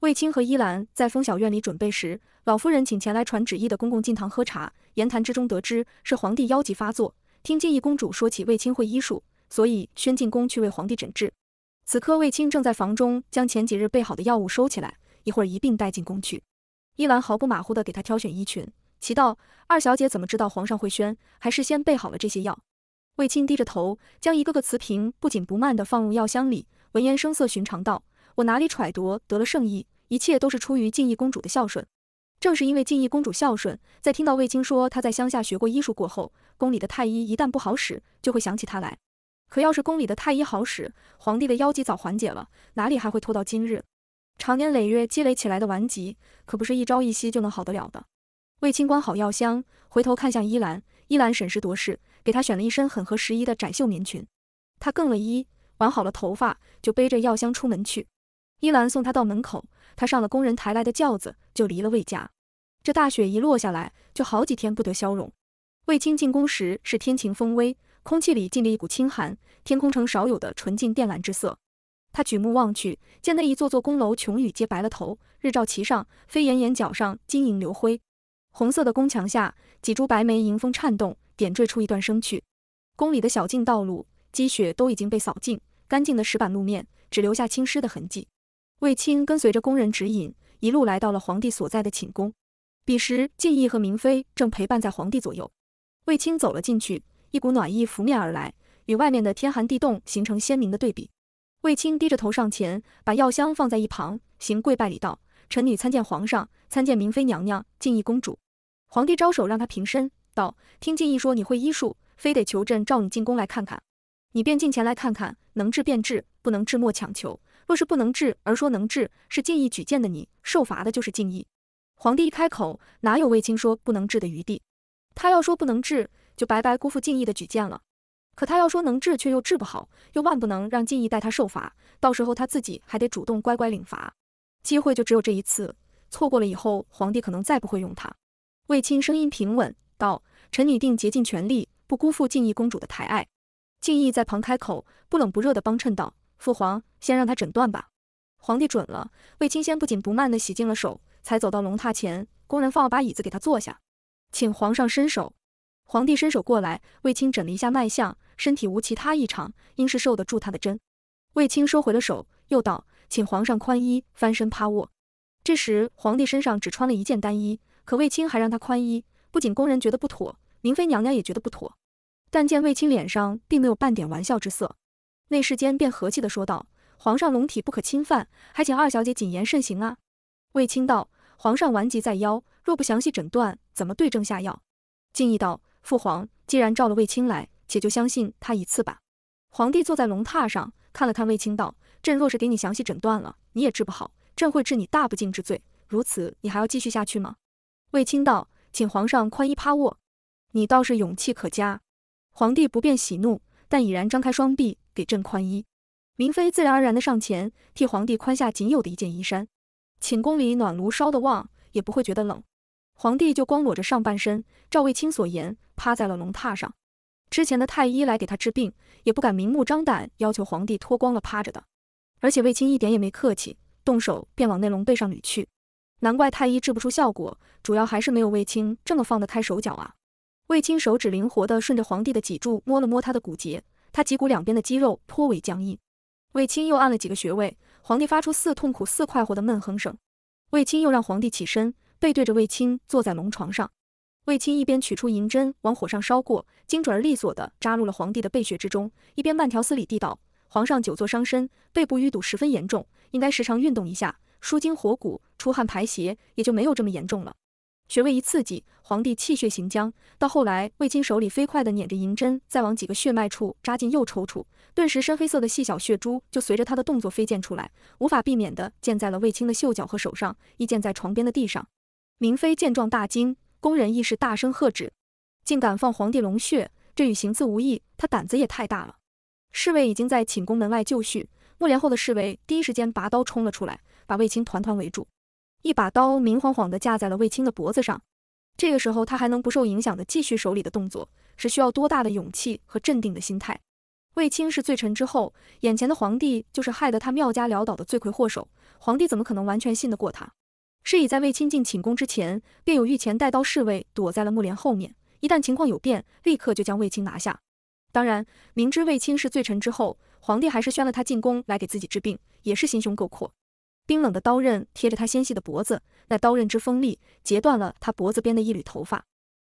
卫青和依兰在风小院里准备时，老夫人请前来传旨意的公公进堂喝茶，言谈之中得知是皇帝腰疾发作，听敬义公主说起卫青会医术，所以宣进宫去为皇帝诊治。此刻卫青正在房中将前几日备好的药物收起来，一会儿一并带进宫去。依兰毫不马虎的给他挑选衣裙，奇道：“二小姐怎么知道皇上会宣，还事先备好了这些药？”卫青低着头，将一个个瓷瓶不紧不慢的放入药箱里，闻言声色寻常道。我哪里揣度得了圣意？一切都是出于敬义公主的孝顺。正是因为敬义公主孝顺，在听到卫青说她在乡下学过医术过后，宫里的太医一旦不好使，就会想起她来。可要是宫里的太医好使，皇帝的腰疾早缓解了，哪里还会拖到今日？常年累月积累起来的顽疾，可不是一朝一夕就能好得了的。卫青关好药箱，回头看向依兰，依兰审时度势，给她选了一身很合时宜的窄袖棉裙。她更了衣，挽好了头发，就背着药箱出门去。依兰送他到门口，他上了工人抬来的轿子，就离了魏家。这大雪一落下来，就好几天不得消融。卫青进宫时是天晴风微，空气里浸着一股清寒，天空呈少有的纯净靛蓝之色。他举目望去，见那一座座宫楼琼宇皆白了头，日照其上，飞檐檐角上晶莹流辉。红色的宫墙下，几株白梅迎风颤动，点缀出一段生趣。宫里的小径道路，积雪都已经被扫净，干净的石板路面只留下青湿的痕迹。卫青跟随着宫人指引，一路来到了皇帝所在的寝宫。彼时，敬义和明妃正陪伴在皇帝左右。卫青走了进去，一股暖意拂面而来，与外面的天寒地冻形成鲜明的对比。卫青低着头上前，把药箱放在一旁，行跪拜礼道：“臣女参见皇上，参见明妃娘娘，敬义公主。”皇帝招手让他平身，道：“听敬义说你会医术，非得求朕召你进宫来看看。你便进前来看看，能治便治，不能治莫强求。”若是不能治，而说能治，是敬意举荐的，你受罚的就是敬意。皇帝一开口，哪有卫青说不能治的余地？他要说不能治，就白白辜负敬意的举荐了。可他要说能治，却又治不好，又万不能让敬意代他受罚，到时候他自己还得主动乖乖领罚。机会就只有这一次，错过了以后，皇帝可能再不会用他。卫青声音平稳道：“臣女定竭尽全力，不辜负敬意公主的抬爱。”敬意在旁开口，不冷不热的帮衬道。父皇，先让他诊断吧。皇帝准了，卫青先不紧不慢的洗净了手，才走到龙榻前，宫人放了把椅子给他坐下，请皇上伸手。皇帝伸手过来，卫青诊了一下脉象，身体无其他异常，应是受得住他的针。卫青收回了手，又道，请皇上宽衣，翻身趴卧。这时皇帝身上只穿了一件单衣，可卫青还让他宽衣，不仅宫人觉得不妥，明妃娘娘也觉得不妥。但见卫青脸上并没有半点玩笑之色。内侍间便和气地说道：“皇上龙体不可侵犯，还请二小姐谨言慎行啊。”卫青道：“皇上顽疾在腰，若不详细诊断，怎么对症下药？”敬意道：“父皇，既然召了卫青来，且就相信他一次吧。”皇帝坐在龙榻上，看了看卫青，道：“朕若是给你详细诊断了，你也治不好，朕会治你大不敬之罪。如此，你还要继续下去吗？”卫青道：“请皇上宽衣趴卧。”你倒是勇气可嘉。皇帝不便喜怒，但已然张开双臂。给朕宽衣，明妃自然而然的上前替皇帝宽下仅有的一件衣衫。寝宫里暖炉烧得旺，也不会觉得冷。皇帝就光裸着上半身，照卫青所言，趴在了龙榻上。之前的太医来给他治病，也不敢明目张胆要求皇帝脱光了趴着的。而且卫青一点也没客气，动手便往那龙背上捋去。难怪太医治不出效果，主要还是没有卫青这么放得开手脚啊。卫青手指灵活的顺着皇帝的脊柱摸了摸他的骨节。他脊骨两边的肌肉颇为僵硬，卫青又按了几个穴位，皇帝发出似痛苦似快活的闷哼声。卫青又让皇帝起身，背对着卫青坐在龙床上。卫青一边取出银针往火上烧过，精准而利索地扎入了皇帝的背穴之中，一边慢条斯理地道：“皇上久坐伤身，背部淤堵十分严重，应该时常运动一下，舒筋活骨，出汗排邪，也就没有这么严重了。”穴位一刺激，皇帝气血行僵。到后来，卫青手里飞快地捻着银针，再往几个血脉处扎进，又抽搐。顿时深黑色的细小血珠就随着他的动作飞溅出来，无法避免地溅在了卫青的袖角和手上，亦溅在床边的地上。明妃见状大惊，宫人亦是大声喝止，竟敢放皇帝龙血，这与行刺无异。他胆子也太大了。侍卫已经在寝宫门外就绪，木帘后的侍卫第一时间拔刀冲了出来，把卫青团团围住。一把刀明晃晃的架在了卫青的脖子上，这个时候他还能不受影响的继续手里的动作，是需要多大的勇气和镇定的心态？卫青是罪臣之后，眼前的皇帝就是害得他妙家潦倒的罪魁祸首，皇帝怎么可能完全信得过他？是以在卫青进寝宫之前，便有御前带刀侍卫躲在了木帘后面，一旦情况有变，立刻就将卫青拿下。当然，明知卫青是罪臣之后，皇帝还是宣了他进宫来给自己治病，也是心胸够阔。冰冷的刀刃贴着他纤细的脖子，那刀刃之锋利，截断了他脖子边的一缕头发。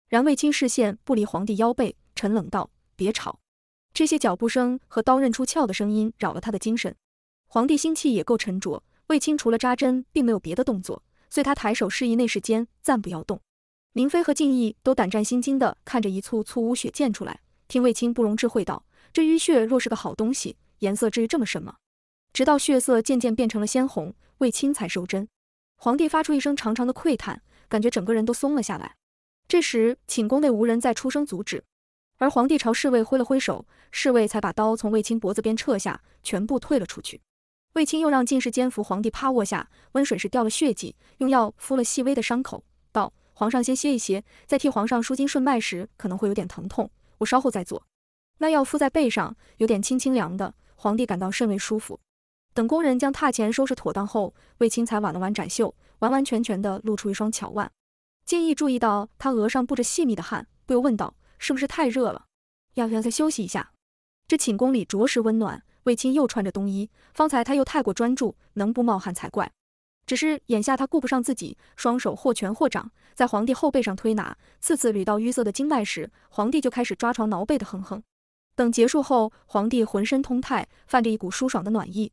然卫青视线不离皇帝腰背，沉冷道：“别吵。”这些脚步声和刀刃出鞘的声音扰了他的精神。皇帝心气也够沉着，卫青除了扎针，并没有别的动作，遂他抬手示意内侍间暂不要动。明妃和敬意都胆战心惊地看着一簇簇污血溅出来，听卫青不容置喙道：“这淤血若是个好东西，颜色至于这么深吗？”直到血色渐渐变成了鲜红。卫青才收针，皇帝发出一声长长的喟叹，感觉整个人都松了下来。这时寝宫内无人再出声阻止，而皇帝朝侍卫挥了挥手，侍卫才把刀从卫青脖子边撤下，全部退了出去。卫青又让进士监扶皇帝趴卧下，温水是掉了血迹，用药敷了细微的伤口，道：“皇上先歇一歇，再替皇上舒筋顺脉时可能会有点疼痛，我稍后再做。”那药敷在背上，有点清清凉的，皇帝感到甚为舒服。等工人将榻前收拾妥当后，卫青才挽了挽展袖，完完全全的露出一双巧腕。金意注意到他额上布着细密的汗，不由问道：“是不是太热了？要不要再休息一下？”这寝宫里着实温暖。卫青又穿着冬衣，方才他又太过专注，能不冒汗才怪。只是眼下他顾不上自己，双手或拳或掌，在皇帝后背上推拿，次次捋到淤塞的经脉时，皇帝就开始抓床挠背的哼哼。等结束后，皇帝浑身通泰，泛着一股舒爽的暖意。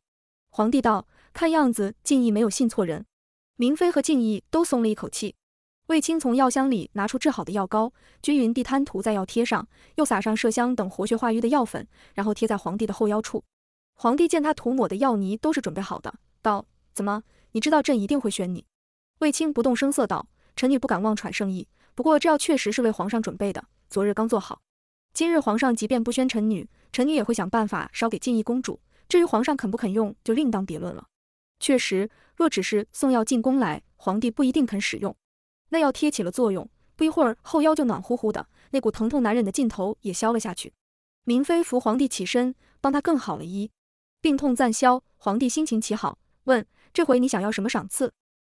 皇帝道：“看样子敬怡没有信错人。”明妃和敬怡都松了一口气。卫青从药箱里拿出治好的药膏，均匀地摊涂在药贴上，又撒上麝香等活血化瘀的药粉，然后贴在皇帝的后腰处。皇帝见他涂抹的药泥都是准备好的，道：“怎么，你知道朕一定会宣你？”卫青不动声色道：“臣女不敢妄揣圣意，不过这药确实是为皇上准备的，昨日刚做好。今日皇上即便不宣臣女，臣女也会想办法捎给敬怡公主。”至于皇上肯不肯用，就另当别论了。确实，若只是送药进宫来，皇帝不一定肯使用。那药贴起了作用，不一会儿后腰就暖乎乎的，那股疼痛难忍的劲头也消了下去。明妃扶皇帝起身，帮他更好了衣。病痛暂消，皇帝心情奇好，问：“这回你想要什么赏赐？”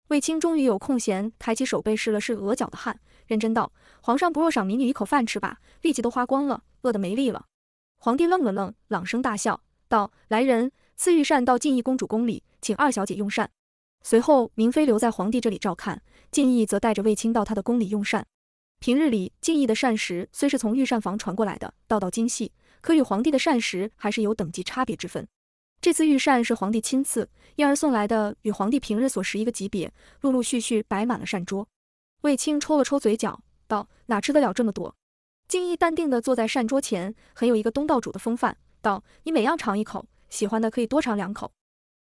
卫青终于有空闲，抬起手背试了试额角的汗，认真道：“皇上不若赏民女一口饭吃吧，力气都花光了，饿得没力了。”皇帝愣了愣，朗声大笑。道：“来人，赐御膳到静逸公主宫里，请二小姐用膳。”随后，明妃留在皇帝这里照看，静逸则带着卫青到她的宫里用膳。平日里，静逸的膳食虽是从御膳房传过来的，道道精细，可与皇帝的膳食还是有等级差别之分。这次御膳是皇帝亲赐，因而送来的与皇帝平日所食一个级别。陆陆续续摆满了膳桌，卫青抽了抽嘴角，道：“哪吃得了这么多？”静逸淡定的坐在膳桌前，很有一个东道主的风范。道：“你每样尝一口，喜欢的可以多尝两口。”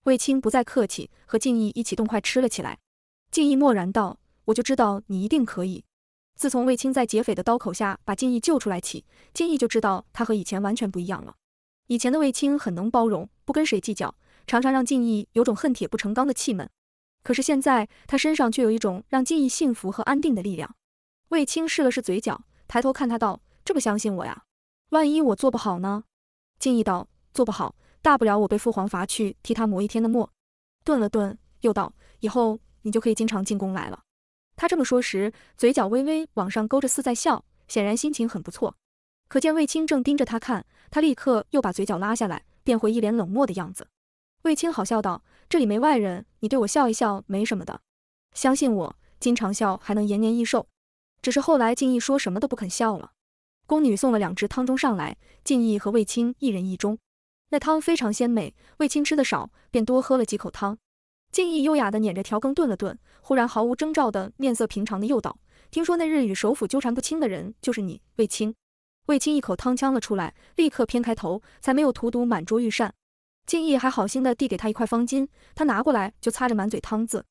卫青不再客气，和敬逸一起动筷吃了起来。敬逸默然道：“我就知道你一定可以。”自从卫青在劫匪的刀口下把敬逸救出来起，敬逸就知道他和以前完全不一样了。以前的卫青很能包容，不跟谁计较，常常让敬逸有种恨铁不成钢的气闷。可是现在他身上却有一种让敬逸幸福和安定的力量。卫青试了试嘴角，抬头看他道：“这么相信我呀？万一我做不好呢？”敬意道：“做不好，大不了我被父皇罚去替他磨一天的墨。”顿了顿，又道：“以后你就可以经常进宫来了。”他这么说时，嘴角微微往上勾着，似在笑，显然心情很不错。可见卫青正盯着他看，他立刻又把嘴角拉下来，变回一脸冷漠的样子。卫青好笑道：“这里没外人，你对我笑一笑，没什么的。相信我，经常笑还能延年益寿。”只是后来静逸说什么都不肯笑了。宫女送了两只汤盅上来，敬意和卫青一人一盅。那汤非常鲜美，卫青吃得少，便多喝了几口汤。敬意优雅的捻着调羹，顿了顿，忽然毫无征兆的面色平常的诱导，听说那日与首辅纠缠不清的人就是你，卫青。卫青一口汤呛了出来，立刻偏开头，才没有荼毒满桌御膳。敬意还好心的递给他一块方巾，他拿过来就擦着满嘴汤渍。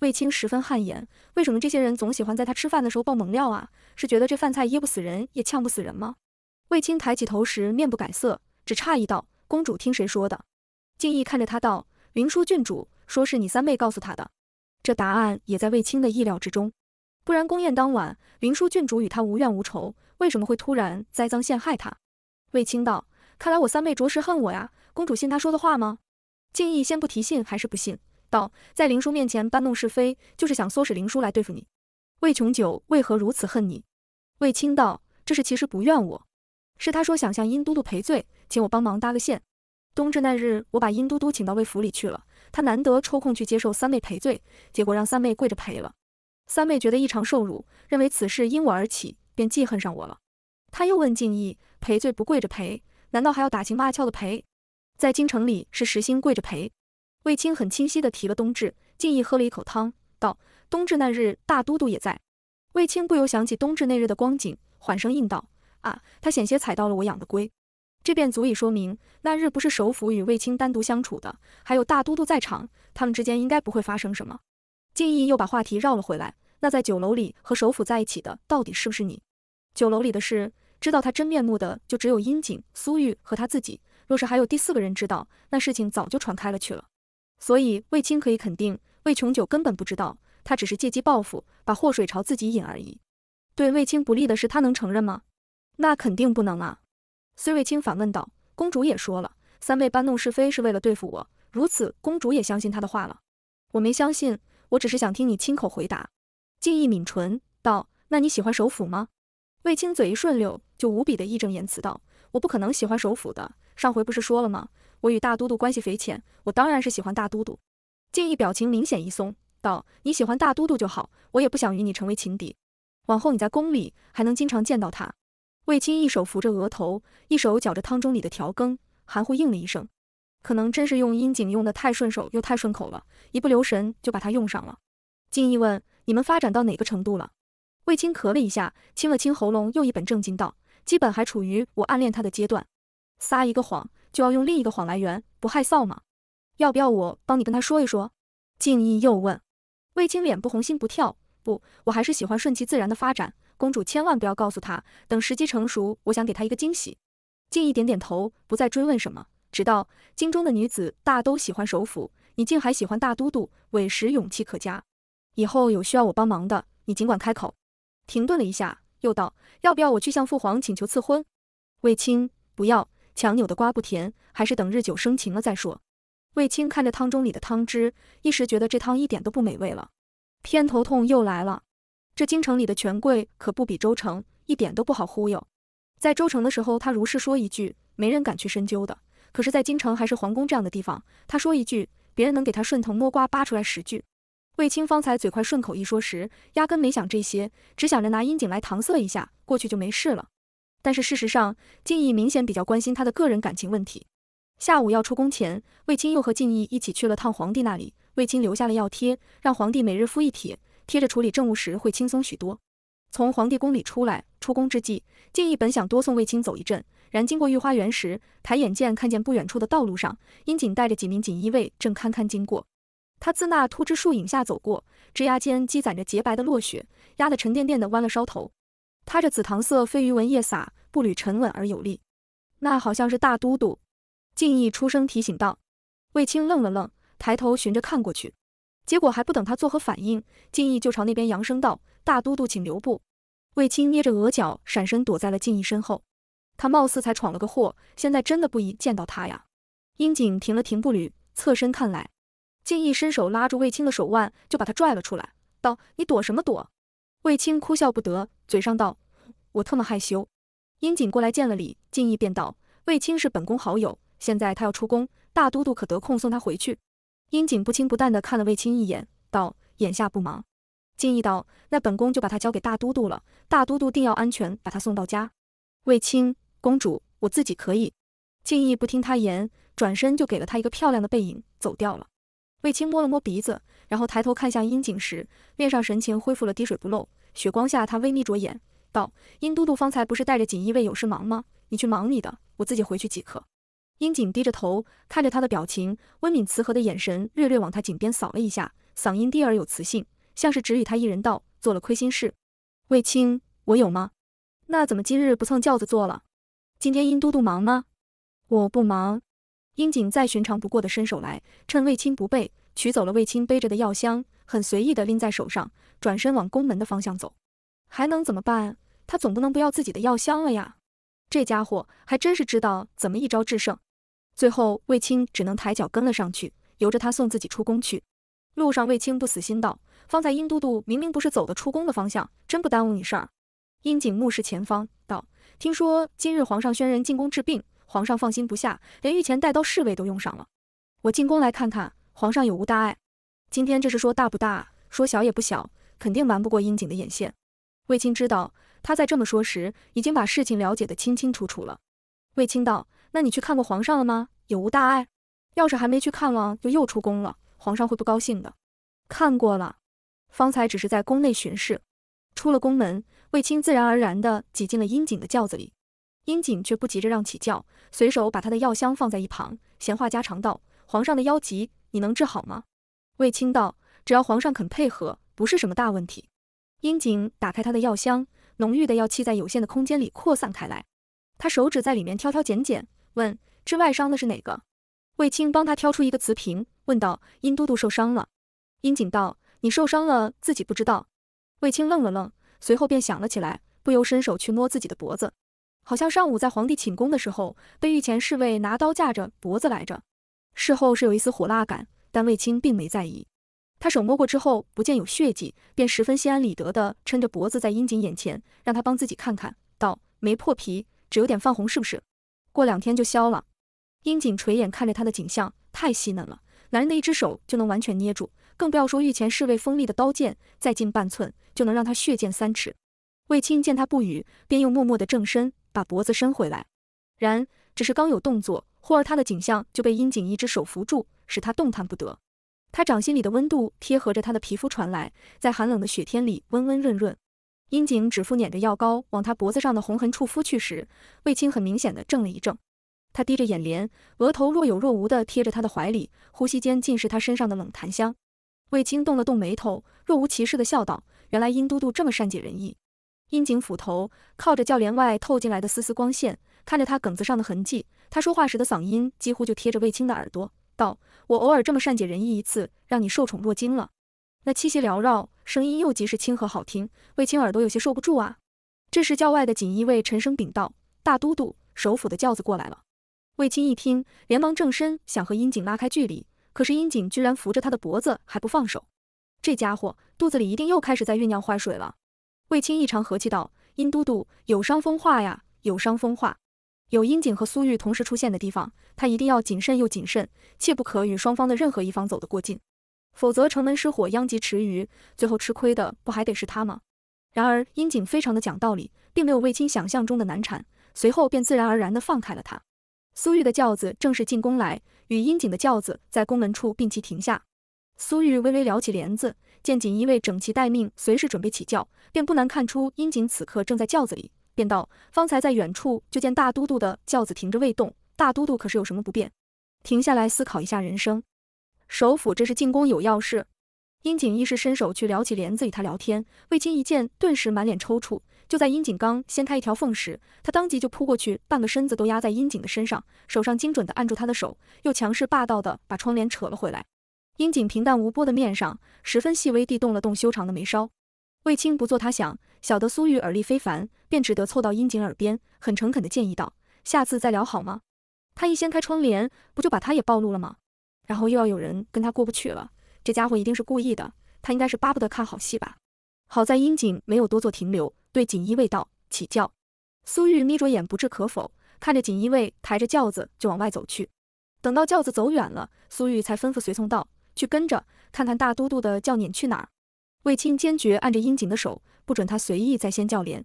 卫青十分汗颜，为什么这些人总喜欢在他吃饭的时候爆猛料啊？是觉得这饭菜噎不死人也呛不死人吗？卫青抬起头时面不改色，只诧异道：“公主听谁说的？”敬意看着他道：“云舒郡主说是你三妹告诉他的。”这答案也在卫青的意料之中，不然宫宴当晚，云舒郡主与他无怨无仇，为什么会突然栽赃陷害他？卫青道：“看来我三妹着实恨我呀。公主信他说的话吗？”敬意先不提信还是不信。道，在林叔面前搬弄是非，就是想唆使林叔来对付你。魏琼九为何如此恨你？魏青道：“这事其实不怨我，是他说想向殷都督赔罪，请我帮忙搭个线。冬至那日，我把殷都督请到魏府里去了，他难得抽空去接受三妹赔罪，结果让三妹跪着赔了。三妹觉得异常受辱，认为此事因我而起，便记恨上我了。他又问敬义：赔罪不跪着赔，难道还要打情骂俏的赔？在京城里是实心跪着赔。”卫青很清晰的提了冬至，敬意喝了一口汤，道：“冬至那日，大都督也在。”卫青不由想起冬至那日的光景，缓声应道：“啊，他险些踩到了我养的龟。”这便足以说明，那日不是首府与卫青单独相处的，还有大都督在场，他们之间应该不会发生什么。敬意又把话题绕了回来：“那在酒楼里和首府在一起的，到底是不是你？”酒楼里的事，知道他真面目的就只有殷景、苏玉和他自己。若是还有第四个人知道，那事情早就传开了去了。所以卫青可以肯定，魏琼九根本不知道，他只是借机报复，把祸水朝自己引而已。对卫青不利的事，他能承认吗？那肯定不能啊！虽卫青反问道，公主也说了，三位搬弄是非是为了对付我，如此公主也相信他的话了？我没相信，我只是想听你亲口回答。静意抿唇道，那你喜欢首辅吗？卫青嘴一顺溜，就无比的义正言辞道，我不可能喜欢首辅的，上回不是说了吗？我与大都督关系匪浅，我当然是喜欢大都督。静逸表情明显一松，道：“你喜欢大都督就好，我也不想与你成为情敌。往后你在宫里还能经常见到他。”卫青一手扶着额头，一手搅着汤盅里的调羹，含糊应了一声：“可能真是用阴井用的太顺手又太顺口了，一不留神就把它用上了。”静逸问：“你们发展到哪个程度了？”卫青咳了一下，清了清喉咙，又一本正经道：“基本还处于我暗恋他的阶段，撒一个谎。”就要用另一个谎来圆，不害臊吗？要不要我帮你跟他说一说？静逸又问。卫青脸不红心不跳，不，我还是喜欢顺其自然的发展。公主千万不要告诉他，等时机成熟，我想给他一个惊喜。静意点点头，不再追问什么。直到京中的女子大都喜欢首府，你竟还喜欢大都督，委实勇气可嘉。以后有需要我帮忙的，你尽管开口。停顿了一下，又道，要不要我去向父皇请求赐婚？卫青，不要。强扭的瓜不甜，还是等日久生情了再说。卫青看着汤盅里的汤汁，一时觉得这汤一点都不美味了。偏头痛又来了。这京城里的权贵可不比周城，一点都不好忽悠。在周城的时候，他如是说一句，没人敢去深究的。可是，在京城还是皇宫这样的地方，他说一句，别人能给他顺藤摸瓜扒出来十句。卫青方才嘴快顺口一说时，压根没想这些，只想着拿阴井来搪塞一下，过去就没事了。但是事实上，敬义明显比较关心他的个人感情问题。下午要出宫前，卫青又和敬义一起去了趟皇帝那里。卫青留下了药贴，让皇帝每日敷一贴，贴着处理政务时会轻松许多。从皇帝宫里出来，出宫之际，敬义本想多送卫青走一阵，然经过御花园时，抬眼见看见不远处的道路上，殷锦带着几名锦衣卫正堪堪经过。他自那秃枝树影下走过，枝桠间积攒着洁白的落雪，压得沉甸甸的弯了梢头。他这紫糖色飞鱼纹夜洒，步履沉稳而有力，那好像是大都督。敬义出声提醒道。卫青愣了愣，抬头寻着看过去，结果还不等他作何反应，敬义就朝那边扬声道：“大都督，请留步。”卫青捏着额角，闪身躲在了敬义身后。他貌似才闯了个祸，现在真的不宜见到他呀。樱井停了停步履，侧身看来。敬义伸手拉住卫青的手腕，就把他拽了出来，道：“你躲什么躲？”卫青哭笑不得。嘴上道：“我特么害羞。”殷锦过来见了礼，敬意便道：“卫青是本宫好友，现在他要出宫，大都督可得空送他回去？”殷锦不轻不淡的看了卫青一眼，道：“眼下不忙。”敬意道：“那本宫就把他交给大都督了，大都督定要安全把他送到家。”卫青公主，我自己可以。敬意不听他言，转身就给了他一个漂亮的背影，走掉了。卫青摸了摸鼻子，然后抬头看向殷景时，面上神情恢复了滴水不漏。雪光下，他微眯着眼，道：“殷都督方才不是带着锦衣卫有事忙吗？你去忙你的，我自己回去即可。”殷景低着头，看着他的表情，温敏慈和的眼神略略往他颈边扫了一下，嗓音低而有磁性，像是只与他一人道：“做了亏心事，卫青，我有吗？那怎么今日不蹭轿子坐了？今天殷都督忙吗？我不忙。”殷景再寻常不过的伸手来，趁卫青不备。取走了卫青背着的药箱，很随意地拎在手上，转身往宫门的方向走。还能怎么办？他总不能不要自己的药箱了呀！这家伙还真是知道怎么一招制胜。最后，卫青只能抬脚跟了上去，由着他送自己出宫去。路上，卫青不死心道：“方才殷都督明明不是走的出宫的方向，真不耽误你事儿。”殷景目视前方道：“听说今日皇上宣人进宫治病，皇上放心不下，连御前带刀侍卫都用上了。我进宫来看看。”皇上有无大碍？今天这事说大不大，说小也不小，肯定瞒不过阴景的眼线。卫青知道，他在这么说时，已经把事情了解得清清楚楚了。卫青道：“那你去看过皇上了吗？有无大碍？要是还没去看望，就又出宫了，皇上会不高兴的。”看过了，方才只是在宫内巡视，出了宫门，卫青自然而然地挤进了阴景的轿子里。阴景却不急着让起轿，随手把他的药箱放在一旁，闲话家常道：“皇上的腰疾。”你能治好吗？卫青道：“只要皇上肯配合，不是什么大问题。”殷景打开他的药箱，浓郁的药气在有限的空间里扩散开来。他手指在里面挑挑拣拣，问：“治外伤的是哪个？”卫青帮他挑出一个瓷瓶，问道：“殷都督受伤了？”殷景道：“你受伤了，自己不知道？”卫青愣了愣，随后便想了起来，不由伸手去摸自己的脖子，好像上午在皇帝寝宫的时候，被御前侍卫拿刀架着脖子来着。事后是有一丝火辣感，但卫青并没在意。他手摸过之后，不见有血迹，便十分心安理得的抻着脖子在阴景眼前，让他帮自己看看，道：没破皮，只有点泛红，是不是？过两天就消了。阴景垂眼看着他的景象，太细嫩了，男人的一只手就能完全捏住，更不要说御前侍卫锋利的刀剑，再进半寸，就能让他血溅三尺。卫青见他不语，便又默默的正身，把脖子伸回来，然只是刚有动作。忽而，他的景象就被阴井一只手扶住，使他动弹不得。他掌心里的温度贴合着他的皮肤传来，在寒冷的雪天里温温润润。阴井指腹捻着药膏往他脖子上的红痕处敷去时，卫青很明显的怔了一怔。他低着眼帘，额头若有若无的贴着他的怀里，呼吸间尽是他身上的冷檀香。卫青动了动眉头，若无其事的笑道：“原来殷都督这么善解人意。”阴井俯头，靠着轿帘外透进来的丝丝光线，看着他梗子上的痕迹。他说话时的嗓音几乎就贴着卫青的耳朵，道：“我偶尔这么善解人意一次，让你受宠若惊了。”那气息缭绕，声音又极是亲和好听，卫青耳朵有些受不住啊。这时轿外的锦衣卫陈升禀道：“大都督，首府的轿子过来了。”卫青一听，连忙正身，想和阴景拉开距离，可是阴景居然扶着他的脖子还不放手，这家伙肚子里一定又开始在酝酿坏水了。卫青异常和气道：“阴都督，有伤风化呀，有伤风化。”有樱井和苏玉同时出现的地方，他一定要谨慎又谨慎，切不可与双方的任何一方走得过近，否则城门失火，殃及池鱼，最后吃亏的不还得是他吗？然而樱井非常的讲道理，并没有卫青想象中的难产，随后便自然而然的放开了他。苏玉的轿子正式进宫来，与樱井的轿子在宫门处并齐停下。苏玉微微撩起帘子，见锦衣卫整齐待命，随时准备起轿，便不难看出樱井此刻正在轿子里。便道，方才在远处就见大都督的轿子停着未动，大都督可是有什么不便？停下来思考一下人生。首府这是进宫有要事。殷景一时伸手去撩起帘子与他聊天，卫青一见，顿时满脸抽搐。就在殷景刚掀开一条缝时，他当即就扑过去，半个身子都压在殷景的身上，手上精准地按住他的手，又强势霸道地把窗帘扯了回来。殷景平淡无波的面上，十分细微地动了动修长的眉梢。卫青不做他想。晓得苏玉耳力非凡，便只得凑到殷景耳边，很诚恳的建议道：“下次再聊好吗？”他一掀开窗帘，不就把他也暴露了吗？然后又要有人跟他过不去了，这家伙一定是故意的，他应该是巴不得看好戏吧？好在殷景没有多做停留，对锦衣卫道：“起轿。”苏玉眯着眼，不置可否，看着锦衣卫抬着轿子就往外走去。等到轿子走远了，苏玉才吩咐随从道：“去跟着，看看大都督的轿辇去哪儿。”卫青坚决按着殷景的手。不准他随意在掀轿帘。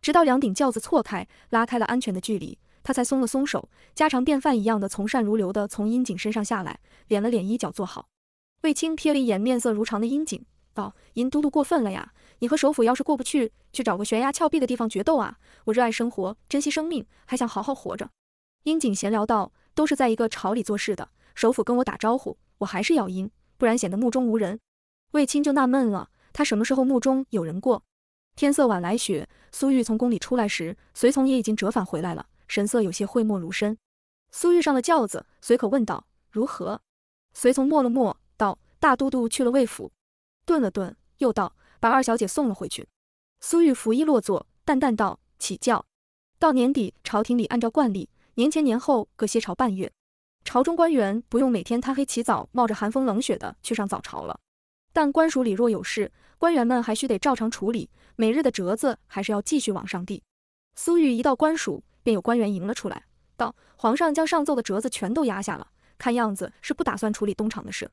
直到两顶轿子错开，拉开了安全的距离，他才松了松手，家常便饭一样的从善如流的从殷景身上下来，敛了敛衣角坐好。卫青瞥了一眼面色如常的殷景，道：“阴都督过分了呀，你和首府要是过不去，去找个悬崖峭壁的地方决斗啊！我热爱生活，珍惜生命，还想好好活着。”殷景闲聊道：“都是在一个朝里做事的，首府跟我打招呼，我还是要殷，不然显得目中无人。”卫青就纳闷了，他什么时候目中有人过？天色晚来雪，苏玉从宫里出来时，随从也已经折返回来了，神色有些讳莫如深。苏玉上了轿子，随口问道：“如何？”随从默了默，道：“大都督去了魏府。”顿了顿，又道：“把二小姐送了回去。”苏玉拂衣落座，淡淡道：“起轿。”到年底，朝廷里按照惯例，年前年后各歇朝半月，朝中官员不用每天贪黑起早，冒着寒风冷雪的去上早朝了。但官署里若有事，官员们还需得照常处理，每日的折子还是要继续往上递。苏玉一到官署，便有官员迎了出来，道：“皇上将上奏的折子全都压下了，看样子是不打算处理东厂的事。”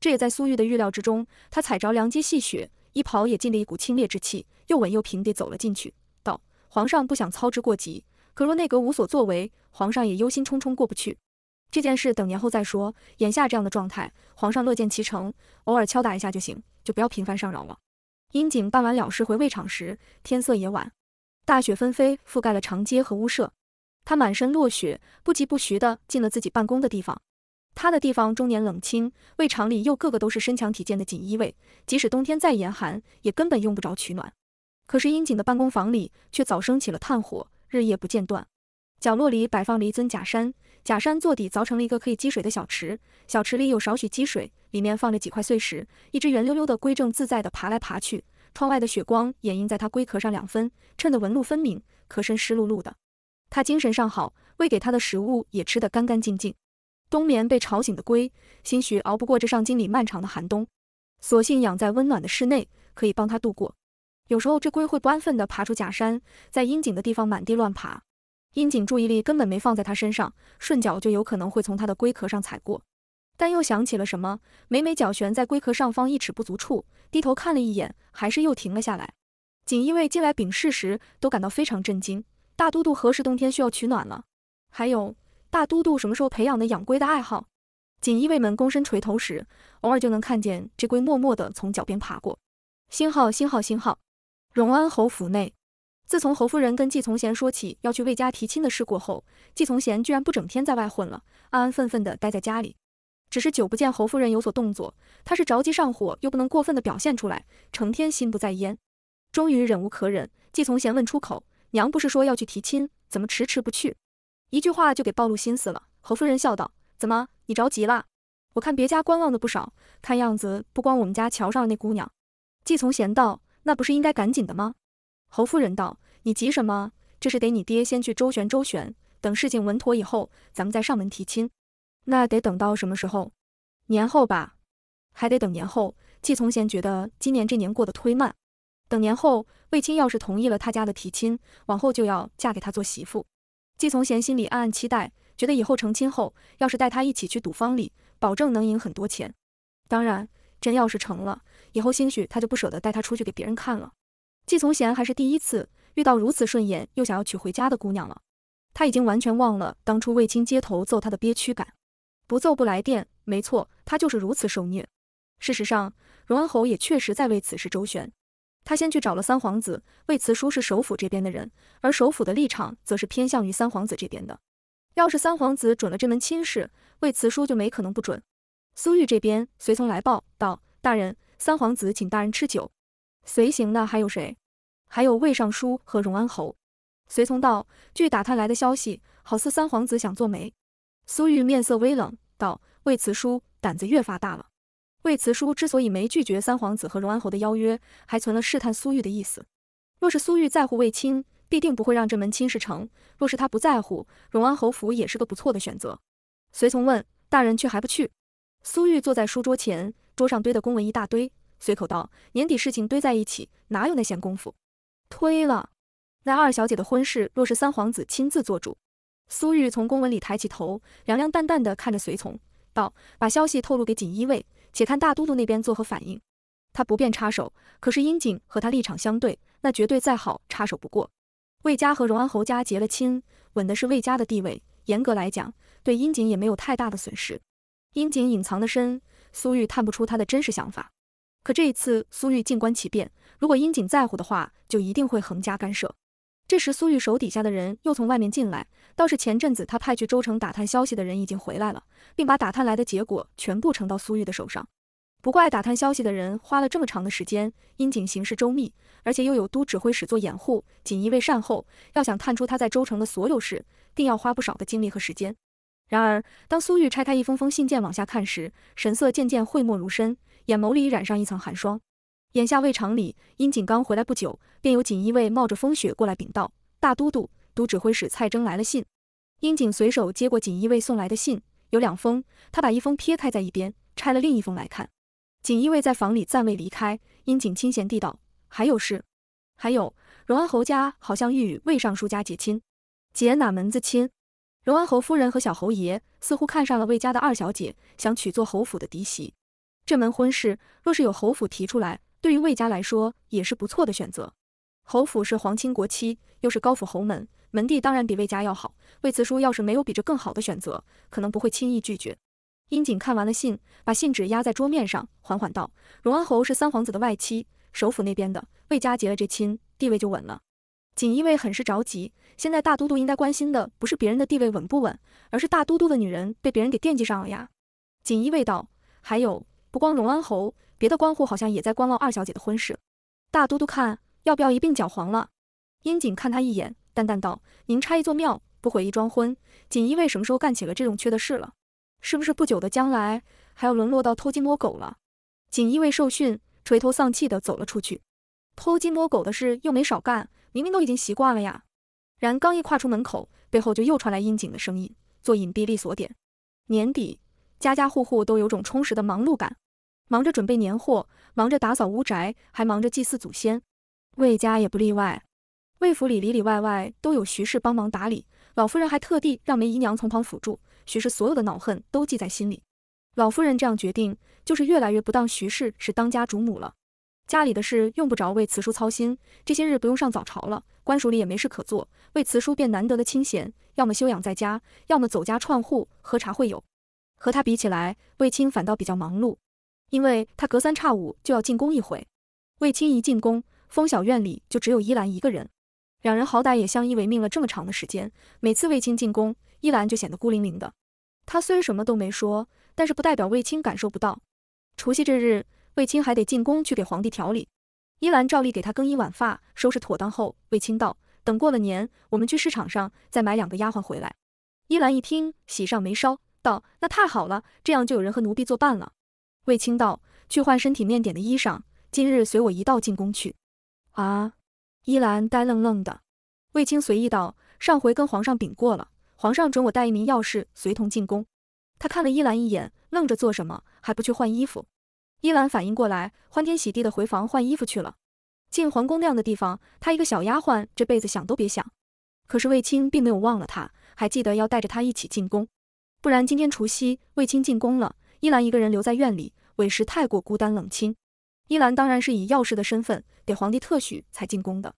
这也在苏玉的预料之中。他踩着凉阶细雪，衣袍也尽了一股清冽之气，又稳又平地走了进去，道：“皇上不想操之过急，可若内阁无所作为，皇上也忧心忡忡，过不去。这件事等年后再说。眼下这样的状态，皇上乐见其成，偶尔敲打一下就行，就不要频繁上扰了。”樱锦办完了事回卫场时，天色也晚，大雪纷飞，覆盖了长街和屋舍。他满身落雪，不疾不徐地进了自己办公的地方。他的地方终年冷清，卫场里又个个都是身强体健的锦衣卫，即使冬天再严寒，也根本用不着取暖。可是樱锦的办公房里却早升起了炭火，日夜不间断。角落里摆放了一尊假山。假山座底凿成了一个可以积水的小池，小池里有少许积水，里面放着几块碎石，一只圆溜溜的龟正自在地爬来爬去。窗外的雪光掩映在它龟壳上两分，衬得纹路分明，壳身湿漉漉的。它精神尚好，喂给它的食物也吃得干干净净。冬眠被吵醒的龟，兴许熬不过这上京里漫长的寒冬，索性养在温暖的室内，可以帮它度过。有时候这龟会不安分地爬出假山，在阴井的地方满地乱爬。英景注意力根本没放在他身上，顺脚就有可能会从他的龟壳上踩过，但又想起了什么，每每脚悬在龟壳上方一尺不足处，低头看了一眼，还是又停了下来。锦衣卫进来禀事时，都感到非常震惊：大都督何时冬天需要取暖了？还有大都督什么时候培养的养龟的爱好？锦衣卫们躬身垂头时，偶尔就能看见这龟默默地从脚边爬过。星号星号星号，荣安侯府内。自从侯夫人跟季从贤说起要去魏家提亲的事过后，季从贤居然不整天在外混了，安安分分地待在家里。只是久不见侯夫人有所动作，他是着急上火，又不能过分地表现出来，成天心不在焉。终于忍无可忍，季从贤问出口：“娘不是说要去提亲，怎么迟迟不去？”一句话就给暴露心思了。侯夫人笑道：“怎么，你着急了？我看别家观望的不少，看样子不光我们家瞧上了那姑娘。”季从贤道：“那不是应该赶紧的吗？”侯夫人道：“你急什么？这是得你爹先去周旋周旋，等事情稳妥以后，咱们再上门提亲。那得等到什么时候？年后吧，还得等年后。”季从贤觉得今年这年过得忒慢，等年后，卫青要是同意了他家的提亲，往后就要嫁给他做媳妇。季从贤心里暗暗期待，觉得以后成亲后，要是带他一起去赌坊里，保证能赢很多钱。当然，真要是成了，以后兴许他就不舍得带他出去给别人看了。纪从贤还是第一次遇到如此顺眼又想要娶回家的姑娘了，他已经完全忘了当初卫青街头揍他的憋屈感，不揍不来电。没错，他就是如此受虐。事实上，荣安侯也确实在为此事周旋，他先去找了三皇子魏慈叔是首府这边的人，而首府的立场则是偏向于三皇子这边的。要是三皇子准了这门亲事，魏慈叔就没可能不准。苏御这边随从来报道，大人，三皇子请大人吃酒，随行的还有谁？还有魏尚书和荣安侯，随从道，据打探来的消息，好似三皇子想做媒。苏玉面色微冷，道：“魏慈叔胆子越发大了。”魏慈叔之所以没拒绝三皇子和荣安侯的邀约，还存了试探苏玉的意思。若是苏玉在乎魏青，必定不会让这门亲事成；若是他不在乎，荣安侯府也是个不错的选择。随从问：“大人却还不去？”苏玉坐在书桌前，桌上堆的公文一大堆，随口道：“年底事情堆在一起，哪有那闲工夫？”推了，那二小姐的婚事若是三皇子亲自做主，苏玉从公文里抬起头，凉凉淡淡的看着随从，道：“把消息透露给锦衣卫，且看大都督那边作何反应。”他不便插手，可是殷景和他立场相对，那绝对再好插手不过。魏家和荣安侯家结了亲，稳的是魏家的地位，严格来讲，对殷景也没有太大的损失。殷景隐藏的深，苏玉探不出他的真实想法。可这一次，苏玉静观其变。如果殷井在乎的话，就一定会横加干涉。这时，苏玉手底下的人又从外面进来，倒是前阵子他派去州城打探消息的人已经回来了，并把打探来的结果全部呈到苏玉的手上。不怪打探消息的人花了这么长的时间，殷井行事周密，而且又有都指挥使做掩护，锦衣卫善后，要想探出他在州城的所有事，定要花不少的精力和时间。然而，当苏玉拆开一封封信件往下看时，神色渐渐讳莫如深。眼眸里染上一层寒霜。眼下魏长里，殷景刚回来不久，便有锦衣卫冒着风雪过来禀道：“大都督，都指挥使蔡征来了信。”殷景随手接过锦衣卫送来的信，有两封，他把一封撇开在一边，拆了另一封来看。锦衣卫在房里暂未离开，殷景清闲地道：“还有事？还有，荣安侯家好像欲与魏尚书家结亲，结哪门子亲？荣安侯夫人和小侯爷似乎看上了魏家的二小姐，想娶做侯府的嫡媳。”这门婚事若是有侯府提出来，对于魏家来说也是不错的选择。侯府是皇亲国戚，又是高府侯门，门第当然比魏家要好。魏慈叔要是没有比这更好的选择，可能不会轻易拒绝。殷锦看完了信，把信纸压在桌面上，缓缓道：“荣安侯是三皇子的外戚，首府那边的魏家结了这亲，地位就稳了。”锦衣卫很是着急，现在大都督应该关心的不是别人的地位稳不稳，而是大都督的女人被别人给惦记上了呀。锦衣卫道：“还有。”不光龙安侯，别的官户好像也在观望二小姐的婚事。大都督看要不要一并搅黄了？殷锦看他一眼，淡淡道：“您拆一座庙，不毁一桩婚。锦衣卫什么时候干起了这种缺德事了？是不是不久的将来还要沦落到偷鸡摸狗了？”锦衣卫受训，垂头丧气的走了出去。偷鸡摸狗的事又没少干，明明都已经习惯了呀。然刚一跨出门口，背后就又传来殷锦的声音：“做隐蔽利索点，年底。”家家户户都有种充实的忙碌感，忙着准备年货，忙着打扫屋宅，还忙着祭祀祖先。魏家也不例外，魏府里里里外外都有徐氏帮忙打理，老夫人还特地让梅姨娘从旁辅助。徐氏所有的恼恨都记在心里。老夫人这样决定，就是越来越不当徐氏是当家主母了。家里的事用不着为慈叔操心，这些日不用上早朝了，官署里也没事可做，为慈叔便难得的清闲，要么休养在家，要么走家串户喝茶会友。和他比起来，卫青反倒比较忙碌，因为他隔三差五就要进宫一回。卫青一进宫，风小院里就只有依兰一个人。两人好歹也相依为命了这么长的时间，每次卫青进宫，依兰就显得孤零零的。他虽什么都没说，但是不代表卫青感受不到。除夕这日，卫青还得进宫去给皇帝调理。依兰照例给他更衣挽发，收拾妥当后，卫青道：“等过了年，我们去市场上再买两个丫鬟回来。”依兰一听，喜上眉梢。道：“那太好了，这样就有人和奴婢作伴了。”卫青道：“去换身体面点的衣裳，今日随我一道进宫去。”啊！依兰呆愣愣的。卫青随意道：“上回跟皇上禀过了，皇上准我带一名要事随同进宫。”他看了依兰一眼，愣着做什么？还不去换衣服？依兰反应过来，欢天喜地的回房换衣服去了。进皇宫那样的地方，她一个小丫鬟这辈子想都别想。可是卫青并没有忘了她，还记得要带着她一起进宫。不然今天除夕，卫青进宫了，依兰一个人留在院里，委实太过孤单冷清。依兰当然是以药事的身份，给皇帝特许才进宫的，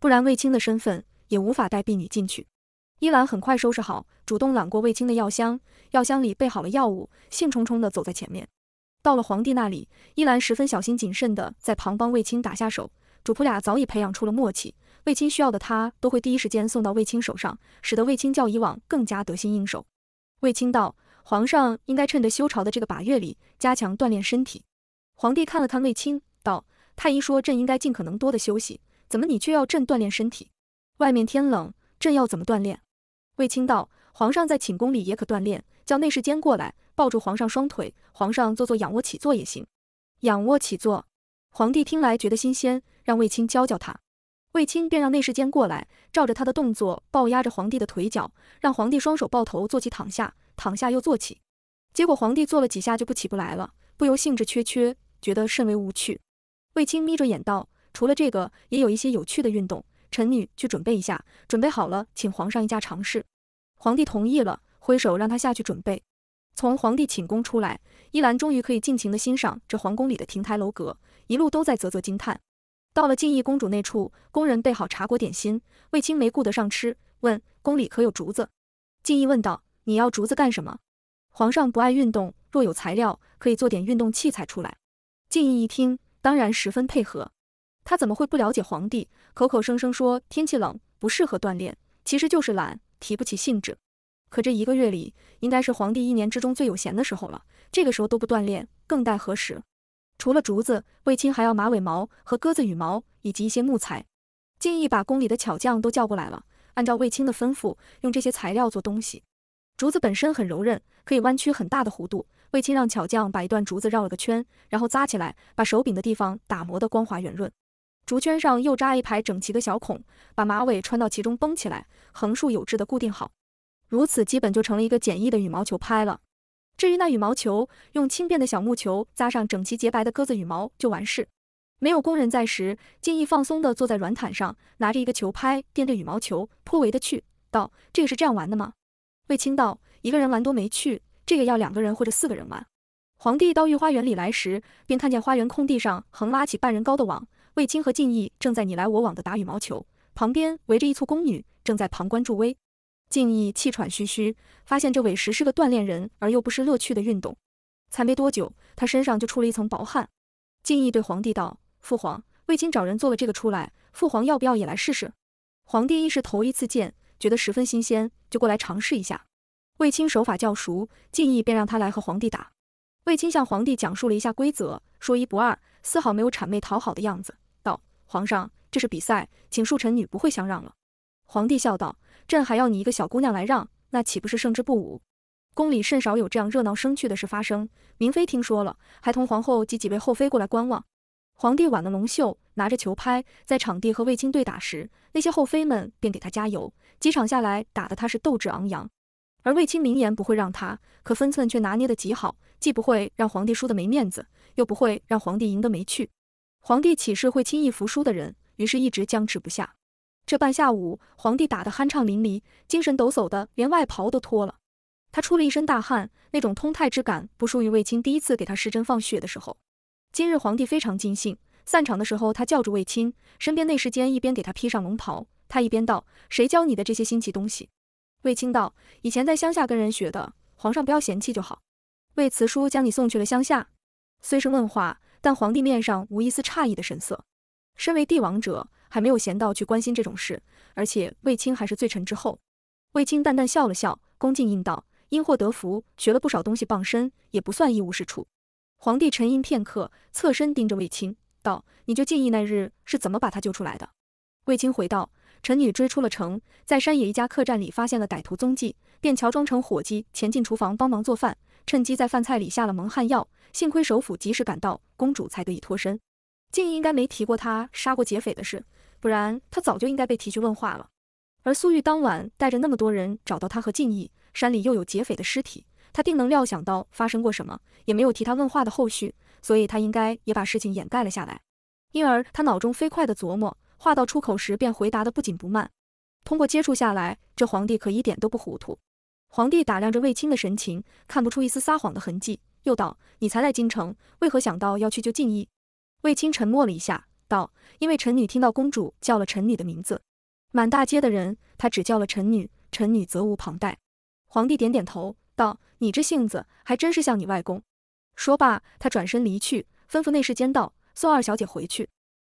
不然卫青的身份也无法带婢女进去。依兰很快收拾好，主动揽过卫青的药箱，药箱里备好了药物，兴冲冲地走在前面。到了皇帝那里，依兰十分小心谨慎地在旁帮卫青打下手，主仆俩早已培养出了默契，卫青需要的她都会第一时间送到卫青手上，使得卫青较以往更加得心应手。卫青道：“皇上应该趁着修朝的这个把月里，加强锻炼身体。”皇帝看了看卫青，道：“太医说朕应该尽可能多的休息，怎么你却要朕锻炼身体？外面天冷，朕要怎么锻炼？”卫青道：“皇上在寝宫里也可锻炼，叫内侍监过来，抱住皇上双腿，皇上做做仰卧起坐也行。”仰卧起坐，皇帝听来觉得新鲜，让卫青教教他。卫青便让内侍监过来，照着他的动作，抱压着皇帝的腿脚，让皇帝双手抱头坐起、躺下、躺下又坐起。结果皇帝坐了几下就不起不来了，不由兴致缺缺，觉得甚为无趣。卫青眯着眼道：“除了这个，也有一些有趣的运动，臣女去准备一下，准备好了，请皇上一家尝试。”皇帝同意了，挥手让他下去准备。从皇帝寝宫出来，依兰终于可以尽情的欣赏这皇宫里的亭台楼阁，一路都在啧啧惊叹。到了静逸公主那处，宫人备好茶果点心，卫青没顾得上吃，问宫里可有竹子。静逸问道：“你要竹子干什么？”皇上不爱运动，若有材料，可以做点运动器材出来。静逸一听，当然十分配合。他怎么会不了解皇帝？口口声声说天气冷不适合锻炼，其实就是懒，提不起兴致。可这一个月里，应该是皇帝一年之中最有闲的时候了。这个时候都不锻炼，更待何时？除了竹子，卫青还要马尾毛和鸽子羽毛，以及一些木材。敬意把宫里的巧匠都叫过来了，按照卫青的吩咐，用这些材料做东西。竹子本身很柔韧，可以弯曲很大的弧度。卫青让巧匠把一段竹子绕了个圈，然后扎起来，把手柄的地方打磨的光滑圆润。竹圈上又扎一排整齐的小孔，把马尾穿到其中，绷起来，横竖有致的固定好。如此，基本就成了一个简易的羽毛球拍了。至于那羽毛球，用轻便的小木球扎上整齐洁白的鸽子羽毛就完事。没有工人在时，敬意放松地坐在软毯上，拿着一个球拍，垫着羽毛球，颇为的趣道：“这个是这样玩的吗？”卫青道：“一个人玩多没趣，这个要两个人或者四个人玩。”皇帝到御花园里来时，便看见花园空地上横拉起半人高的网，卫青和敬意正在你来我往的打羽毛球，旁边围着一簇宫女正在旁观助威。敬意气喘吁吁，发现这委实是个锻炼人而又不失乐趣的运动。才没多久，他身上就出了一层薄汗。敬意对皇帝道：“父皇，卫青找人做了这个出来，父皇要不要也来试试？”皇帝亦是头一次见，觉得十分新鲜，就过来尝试一下。卫青手法较熟，敬意便让他来和皇帝打。卫青向皇帝讲述了一下规则，说一不二，丝毫没有谄媚讨好的样子，道：“皇上，这是比赛，请恕臣女不会相让了。”皇帝笑道。朕还要你一个小姑娘来让，那岂不是胜之不武？宫里甚少有这样热闹生趣的事发生。明妃听说了，还同皇后及几位后妃过来观望。皇帝挽了龙袖，拿着球拍，在场地和卫青对打时，那些后妃们便给他加油。几场下来，打得他是斗志昂扬。而卫青明言不会让他，可分寸却拿捏得极好，既不会让皇帝输得没面子，又不会让皇帝赢得没趣。皇帝岂是会轻易服输的人？于是，一直僵持不下。这半下午，皇帝打得酣畅淋漓，精神抖擞的，连外袍都脱了。他出了一身大汗，那种通泰之感不输于卫青第一次给他施针放血的时候。今日皇帝非常尽兴，散场的时候，他叫住卫青身边内侍监，一边给他披上龙袍，他一边道：“谁教你的这些新奇东西？”卫青道：“以前在乡下跟人学的，皇上不要嫌弃就好。”卫慈叔将你送去了乡下，虽是问话，但皇帝面上无一丝诧异的神色。身为帝王者。还没有闲到去关心这种事，而且卫青还是罪臣之后。卫青淡淡笑了笑，恭敬应道：“因祸得福，学了不少东西傍身，也不算一无是处。”皇帝沉吟片刻，侧身盯着卫青道：“你就静意那日是怎么把他救出来的？”卫青回道：“臣女追出了城，在山野一家客栈里发现了歹徒踪迹，便乔装成伙计潜进厨房帮忙做饭，趁机在饭菜里下了蒙汗药。幸亏首府及时赶到，公主才得以脱身。静应该没提过他杀过劫匪的事。”不然他早就应该被提去问话了。而苏玉当晚带着那么多人找到他和敬义，山里又有劫匪的尸体，他定能料想到发生过什么，也没有提他问话的后续，所以他应该也把事情掩盖了下来。因而他脑中飞快的琢磨，话到出口时便回答的不紧不慢。通过接触下来，这皇帝可一点都不糊涂。皇帝打量着卫青的神情，看不出一丝撒谎的痕迹，又道：“你才来京城，为何想到要去救敬义？”卫青沉默了一下。道，因为臣女听到公主叫了臣女的名字，满大街的人，她只叫了臣女，臣女责无旁贷。皇帝点点头，道：“你这性子还真是像你外公。”说罢，他转身离去，吩咐内侍监道：“送二小姐回去。”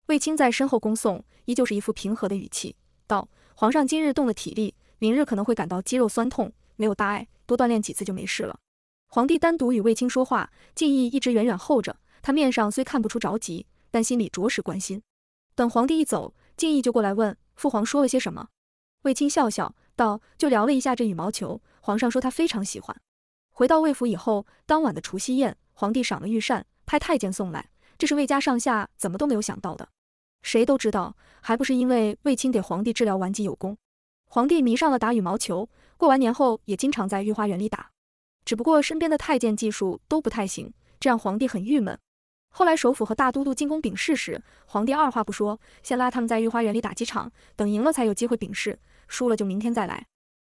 卫青在身后恭送，依旧是一副平和的语气，道：“皇上今日动了体力，明日可能会感到肌肉酸痛，没有大碍，多锻炼几次就没事了。”皇帝单独与卫青说话，敬意一直远远候着，他面上虽看不出着急。但心里着实关心。等皇帝一走，敬意就过来问父皇说了些什么。卫青笑笑道，就聊了一下这羽毛球。皇上说他非常喜欢。回到魏府以后，当晚的除夕宴，皇帝赏了御膳，派太监送来。这是魏家上下怎么都没有想到的。谁都知道，还不是因为卫青给皇帝治疗顽疾有功。皇帝迷上了打羽毛球，过完年后也经常在御花园里打。只不过身边的太监技术都不太行，这让皇帝很郁闷。后来首辅和大都督进攻丙氏时，皇帝二话不说，先拉他们在御花园里打几场，等赢了才有机会丙氏，输了就明天再来。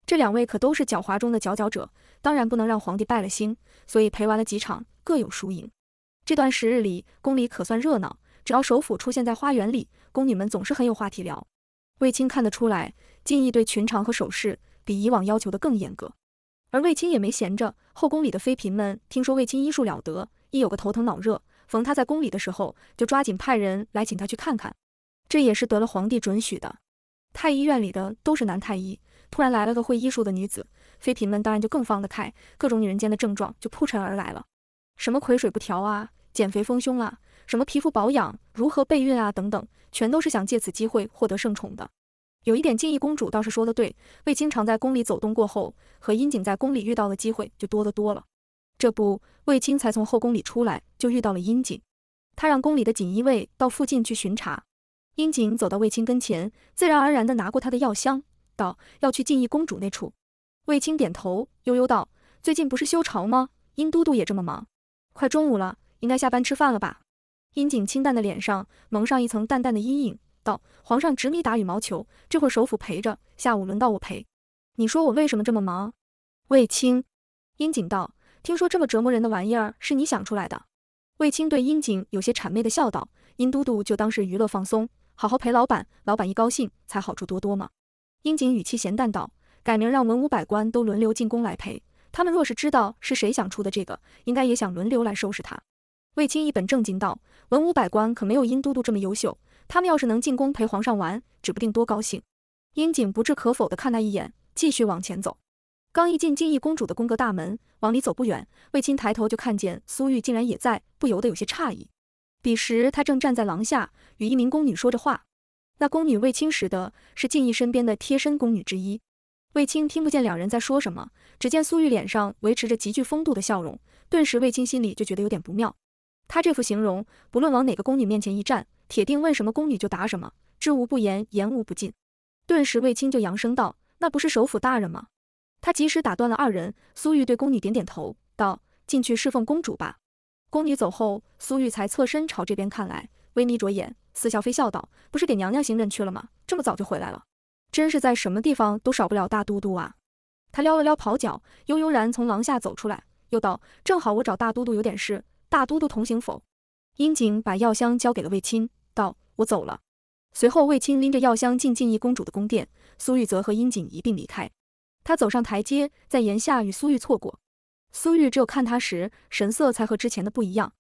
这两位可都是狡猾中的佼佼者，当然不能让皇帝败了心，所以陪玩了几场，各有输赢。这段时日里，宫里可算热闹，只要首辅出现在花园里，宫女们总是很有话题聊。卫青看得出来，敬意对裙长和首饰比以往要求的更严格，而卫青也没闲着，后宫里的妃嫔们听说卫青医术了得，一有个头疼脑热。逢他在宫里的时候，就抓紧派人来请他去看看，这也是得了皇帝准许的。太医院里的都是男太医，突然来了个会医术的女子，妃嫔们当然就更放得开，各种女人间的症状就铺陈而来了。什么癸水不调啊，减肥丰胸啊，什么皮肤保养，如何备孕啊，等等，全都是想借此机会获得圣宠的。有一点静怡公主倒是说的对，魏清常在宫里走动过后，和殷景在宫里遇到的机会就多得多了。这不，卫青才从后宫里出来，就遇到了殷锦。他让宫里的锦衣卫到附近去巡查。殷锦走到卫青跟前，自然而然的拿过他的药箱，道：“要去静怡公主那处。”卫青点头，悠悠道：“最近不是修朝吗？殷都督也这么忙？快中午了，应该下班吃饭了吧？”殷锦清淡的脸上蒙上一层淡淡的阴影，道：“皇上执迷打羽毛球，这会首府陪着，下午轮到我陪。你说我为什么这么忙？”卫青，殷锦道。听说这么折磨人的玩意儿是你想出来的，卫青对樱景有些谄媚的笑道：“阴都督就当是娱乐放松，好好陪老板，老板一高兴才好处多多嘛。”樱景语气闲淡道：“改明儿让文武百官都轮流进宫来陪，他们若是知道是谁想出的这个，应该也想轮流来收拾他。”卫青一本正经道：“文武百官可没有阴都督这么优秀，他们要是能进宫陪皇上玩，指不定多高兴。”樱景不置可否的看他一眼，继续往前走。刚一进静逸公主的宫阁大门，往里走不远，卫青抬头就看见苏玉竟然也在，不由得有些诧异。彼时他正站在廊下，与一名宫女说着话。那宫女卫青识得，是静逸身边的贴身宫女之一。卫青听不见两人在说什么，只见苏玉脸上维持着极具风度的笑容，顿时卫青心里就觉得有点不妙。他这副形容，不论往哪个宫女面前一站，铁定问什么宫女就答什么，知无不言，言无不尽。顿时卫青就扬声道：“那不是首府大人吗？”他及时打断了二人，苏玉对宫女点点头，道：“进去侍奉公主吧。”宫女走后，苏玉才侧身朝这边看来，微眯着眼，似笑非笑道：“不是给娘娘行诊去了吗？这么早就回来了，真是在什么地方都少不了大都督啊。”他撩了撩袍角，悠悠然从廊下走出来，又道：“正好我找大都督有点事，大都督同行否？”阴景把药箱交给了卫青，道：“我走了。”随后卫青拎着药箱进静怡公主的宫殿，苏玉则和阴景一并离开。他走上台阶，在檐下与苏玉错过。苏玉只有看他时，神色才和之前的不一样。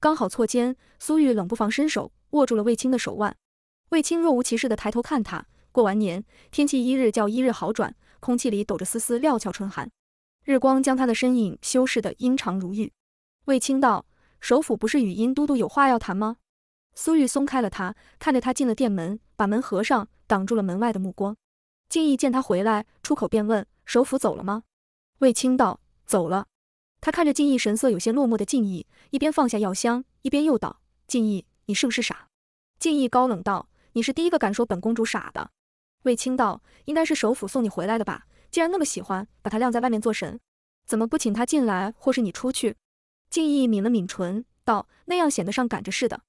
刚好错肩，苏玉冷不防伸手握住了卫青的手腕。卫青若无其事地抬头看他。过完年，天气一日较一日好转，空气里抖着丝丝料峭春寒，日光将他的身影修饰得阴长如玉。卫青道：“首府不是与殷都督有话要谈吗？”苏玉松开了他，看着他进了殿门，把门合上，挡住了门外的目光。静义见他回来，出口便问：“首府走了吗？”卫青道：“走了。”他看着静义神色有些落寞的静义，一边放下药箱，一边又道：“静义，你是不是傻？”静义高冷道：“你是第一个敢说本公主傻的。”卫青道：“应该是首府送你回来的吧？既然那么喜欢，把他晾在外面做神，怎么不请他进来，或是你出去？”静义抿了抿唇，道：“那样显得上赶着似的。”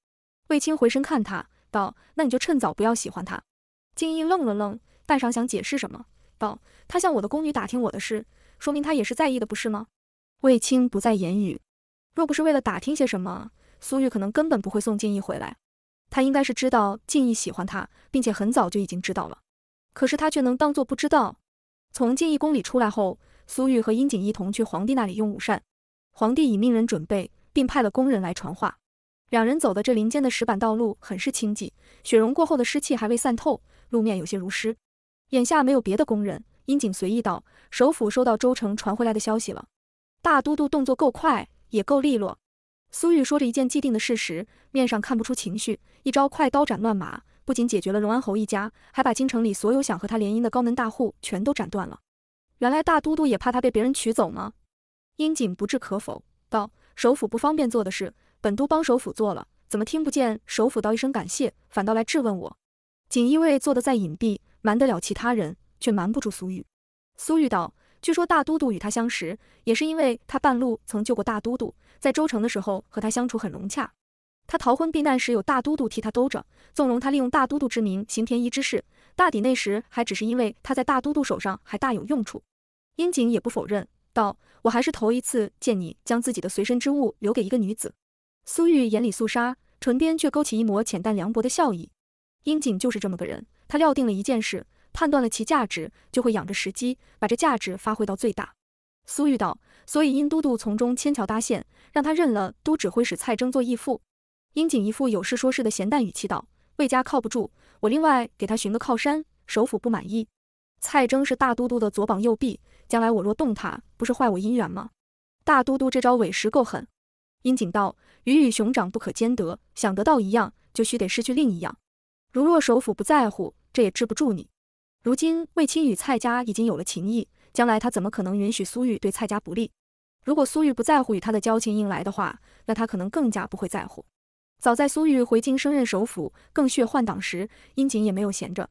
卫青回身看他，道：“那你就趁早不要喜欢他。”静义愣了愣。半晌想解释什么，道：“他向我的宫女打听我的事，说明他也是在意的，不是吗？”卫青不再言语。若不是为了打听些什么，苏玉可能根本不会送静逸回来。他应该是知道静逸喜欢他，并且很早就已经知道了，可是他却能当作不知道。从静逸宫里出来后，苏玉和殷景一同去皇帝那里用午膳。皇帝已命人准备，并派了宫人来传话。两人走的这林间的石板道路很是清寂，雪融过后的湿气还未散透，路面有些如湿。眼下没有别的工人，殷景随意道：“首府收到周城传回来的消息了，大都督动作够快，也够利落。”苏玉说着一件既定的事实，面上看不出情绪，一招快刀斩乱麻，不仅解决了荣安侯一家，还把京城里所有想和他联姻的高门大户全都斩断了。原来大都督也怕他被别人娶走吗？殷景不置可否道：“首府不方便做的事，本都帮首府做了，怎么听不见首府道一声感谢，反倒来质问我？锦衣卫做的再隐蔽。”瞒得了其他人，却瞒不住苏玉。苏玉道：“据说大都督与他相识，也是因为他半路曾救过大都督，在州城的时候和他相处很融洽。他逃婚避难时有大都督替他兜着，纵容他利用大都督之名行便宜之事。大抵那时还只是因为他在大都督手上还大有用处。”樱井也不否认道：“我还是头一次见你将自己的随身之物留给一个女子。”苏玉眼里肃杀，唇边却勾起一抹浅淡凉薄的笑意。英锦就是这么个人，他料定了一件事，判断了其价值，就会养着时机，把这价值发挥到最大。苏御道，所以殷都督从中牵桥搭线，让他认了都指挥使蔡征做义父。英锦一副有事说事的闲淡语气道：“魏家靠不住，我另外给他寻个靠山。首府不满意，蔡征是大都督的左膀右臂，将来我若动他，不是坏我姻缘吗？”大都督这招委实够狠。英锦道：“鱼与熊掌不可兼得，想得到一样，就须得失去另一样。”如若首府不在乎，这也治不住你。如今卫青与蔡家已经有了情谊，将来他怎么可能允许苏玉对蔡家不利？如果苏玉不在乎与他的交情硬来的话，那他可能更加不会在乎。早在苏玉回京升任首府，更血换党时，殷景也没有闲着，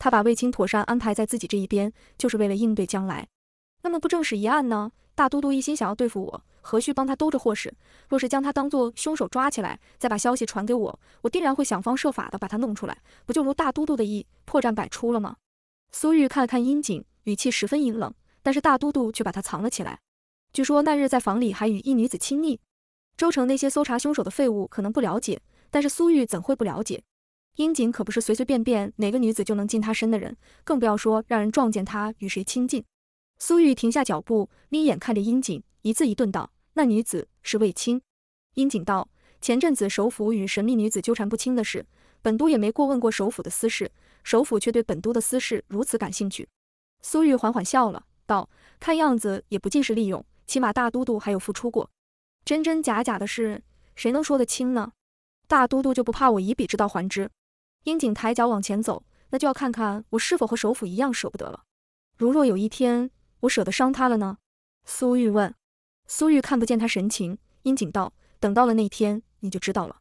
他把卫青妥善安排在自己这一边，就是为了应对将来。那么不正史一案呢？大都督一心想要对付我。何须帮他兜着祸事？若是将他当做凶手抓起来，再把消息传给我，我定然会想方设法的把他弄出来，不就如大都督的意，破绽百出了吗？苏玉看了看殷锦，语气十分阴冷，但是大都督却把他藏了起来。据说那日在房里还与一女子亲昵。周成那些搜查凶手的废物可能不了解，但是苏玉怎会不了解？殷锦可不是随随便便哪个女子就能近他身的人，更不要说让人撞见他与谁亲近。苏玉停下脚步，眯眼看着殷锦，一字一顿道。那女子是卫青，樱景道，前阵子首府与神秘女子纠缠不清的事，本都也没过问过首府的私事，首府却对本都的私事如此感兴趣。苏玉缓缓笑了，道：“看样子也不尽是利用，起码大都督还有付出过。真真假假的事，谁能说得清呢？大都督就不怕我以彼之道还之？”樱景抬脚往前走，那就要看看我是否和首府一样舍不得了。如若有一天我舍得伤他了呢？苏玉问。苏玉看不见他神情，殷瑾道：“等到了那天，你就知道了。”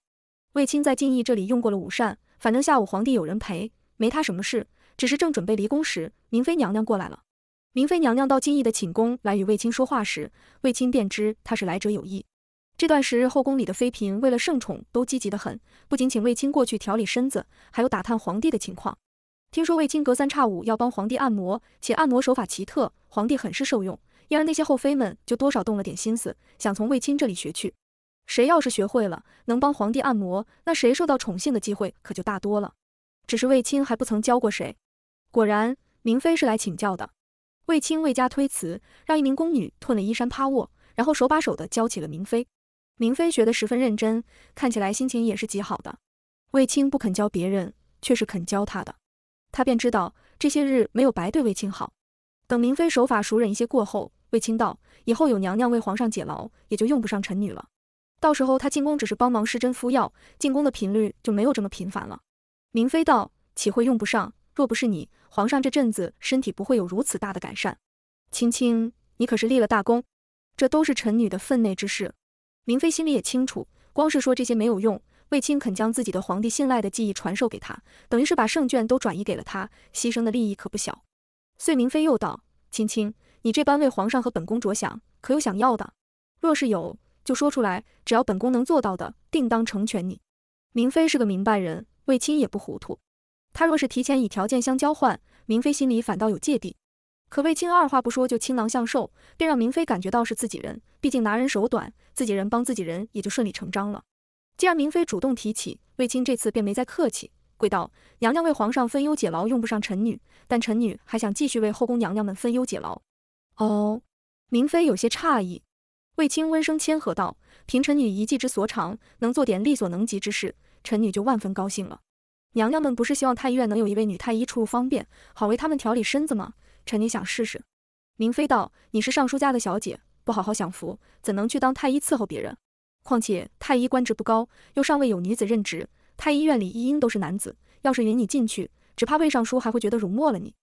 卫青在静逸这里用过了午膳，反正下午皇帝有人陪，没他什么事。只是正准备离宫时，明妃娘娘过来了。明妃娘娘到静逸的寝宫来与卫青说话时，卫青便知她是来者有意。这段时日，后宫里的妃嫔为了圣宠，都积极得很，不仅请卫青过去调理身子，还有打探皇帝的情况。听说卫青隔三差五要帮皇帝按摩，且按摩手法奇特，皇帝很是受用。因而那些后妃们就多少动了点心思，想从卫青这里学去。谁要是学会了，能帮皇帝按摩，那谁受到宠幸的机会可就大多了。只是卫青还不曾教过谁。果然，明妃是来请教的。卫青未加推辞，让一名宫女褪了衣衫趴卧，然后手把手的教起了明妃。明妃学得十分认真，看起来心情也是极好的。卫青不肯教别人，却是肯教她的。她便知道这些日没有白对卫青好。等明妃手法熟稔一些过后，卫青道：“以后有娘娘为皇上解劳，也就用不上臣女了。到时候她进宫只是帮忙施针敷药，进宫的频率就没有这么频繁了。”明妃道：“岂会用不上？若不是你，皇上这阵子身体不会有如此大的改善。青青，你可是立了大功，这都是臣女的分内之事。”明妃心里也清楚，光是说这些没有用。卫青肯将自己的皇帝信赖的技艺传授给她，等于是把圣眷都转移给了她，牺牲的利益可不小。遂明妃又道：“青青，你这般为皇上和本宫着想，可有想要的？若是有，就说出来，只要本宫能做到的，定当成全你。”明妃是个明白人，卫青也不糊涂。他若是提前以条件相交换，明妃心里反倒有芥蒂。可卫青二话不说就倾囊相授，便让明妃感觉到是自己人。毕竟拿人手短，自己人帮自己人也就顺理成章了。既然明妃主动提起，卫青这次便没再客气。跪道，娘娘为皇上分忧解劳，用不上臣女。但臣女还想继续为后宫娘娘们分忧解劳。哦，明妃有些诧异。卫青温声谦和道：“凭臣女一技之所长，能做点力所能及之事，臣女就万分高兴了。娘娘们不是希望太医院能有一位女太医出入方便，好为他们调理身子吗？臣女想试试。”明妃道：“你是尚书家的小姐，不好好享福，怎能去当太医伺候别人？况且太医官职不高，又尚未有女子任职。”太医院里一应都是男子，要是允你进去，只怕魏尚书还会觉得辱没了你。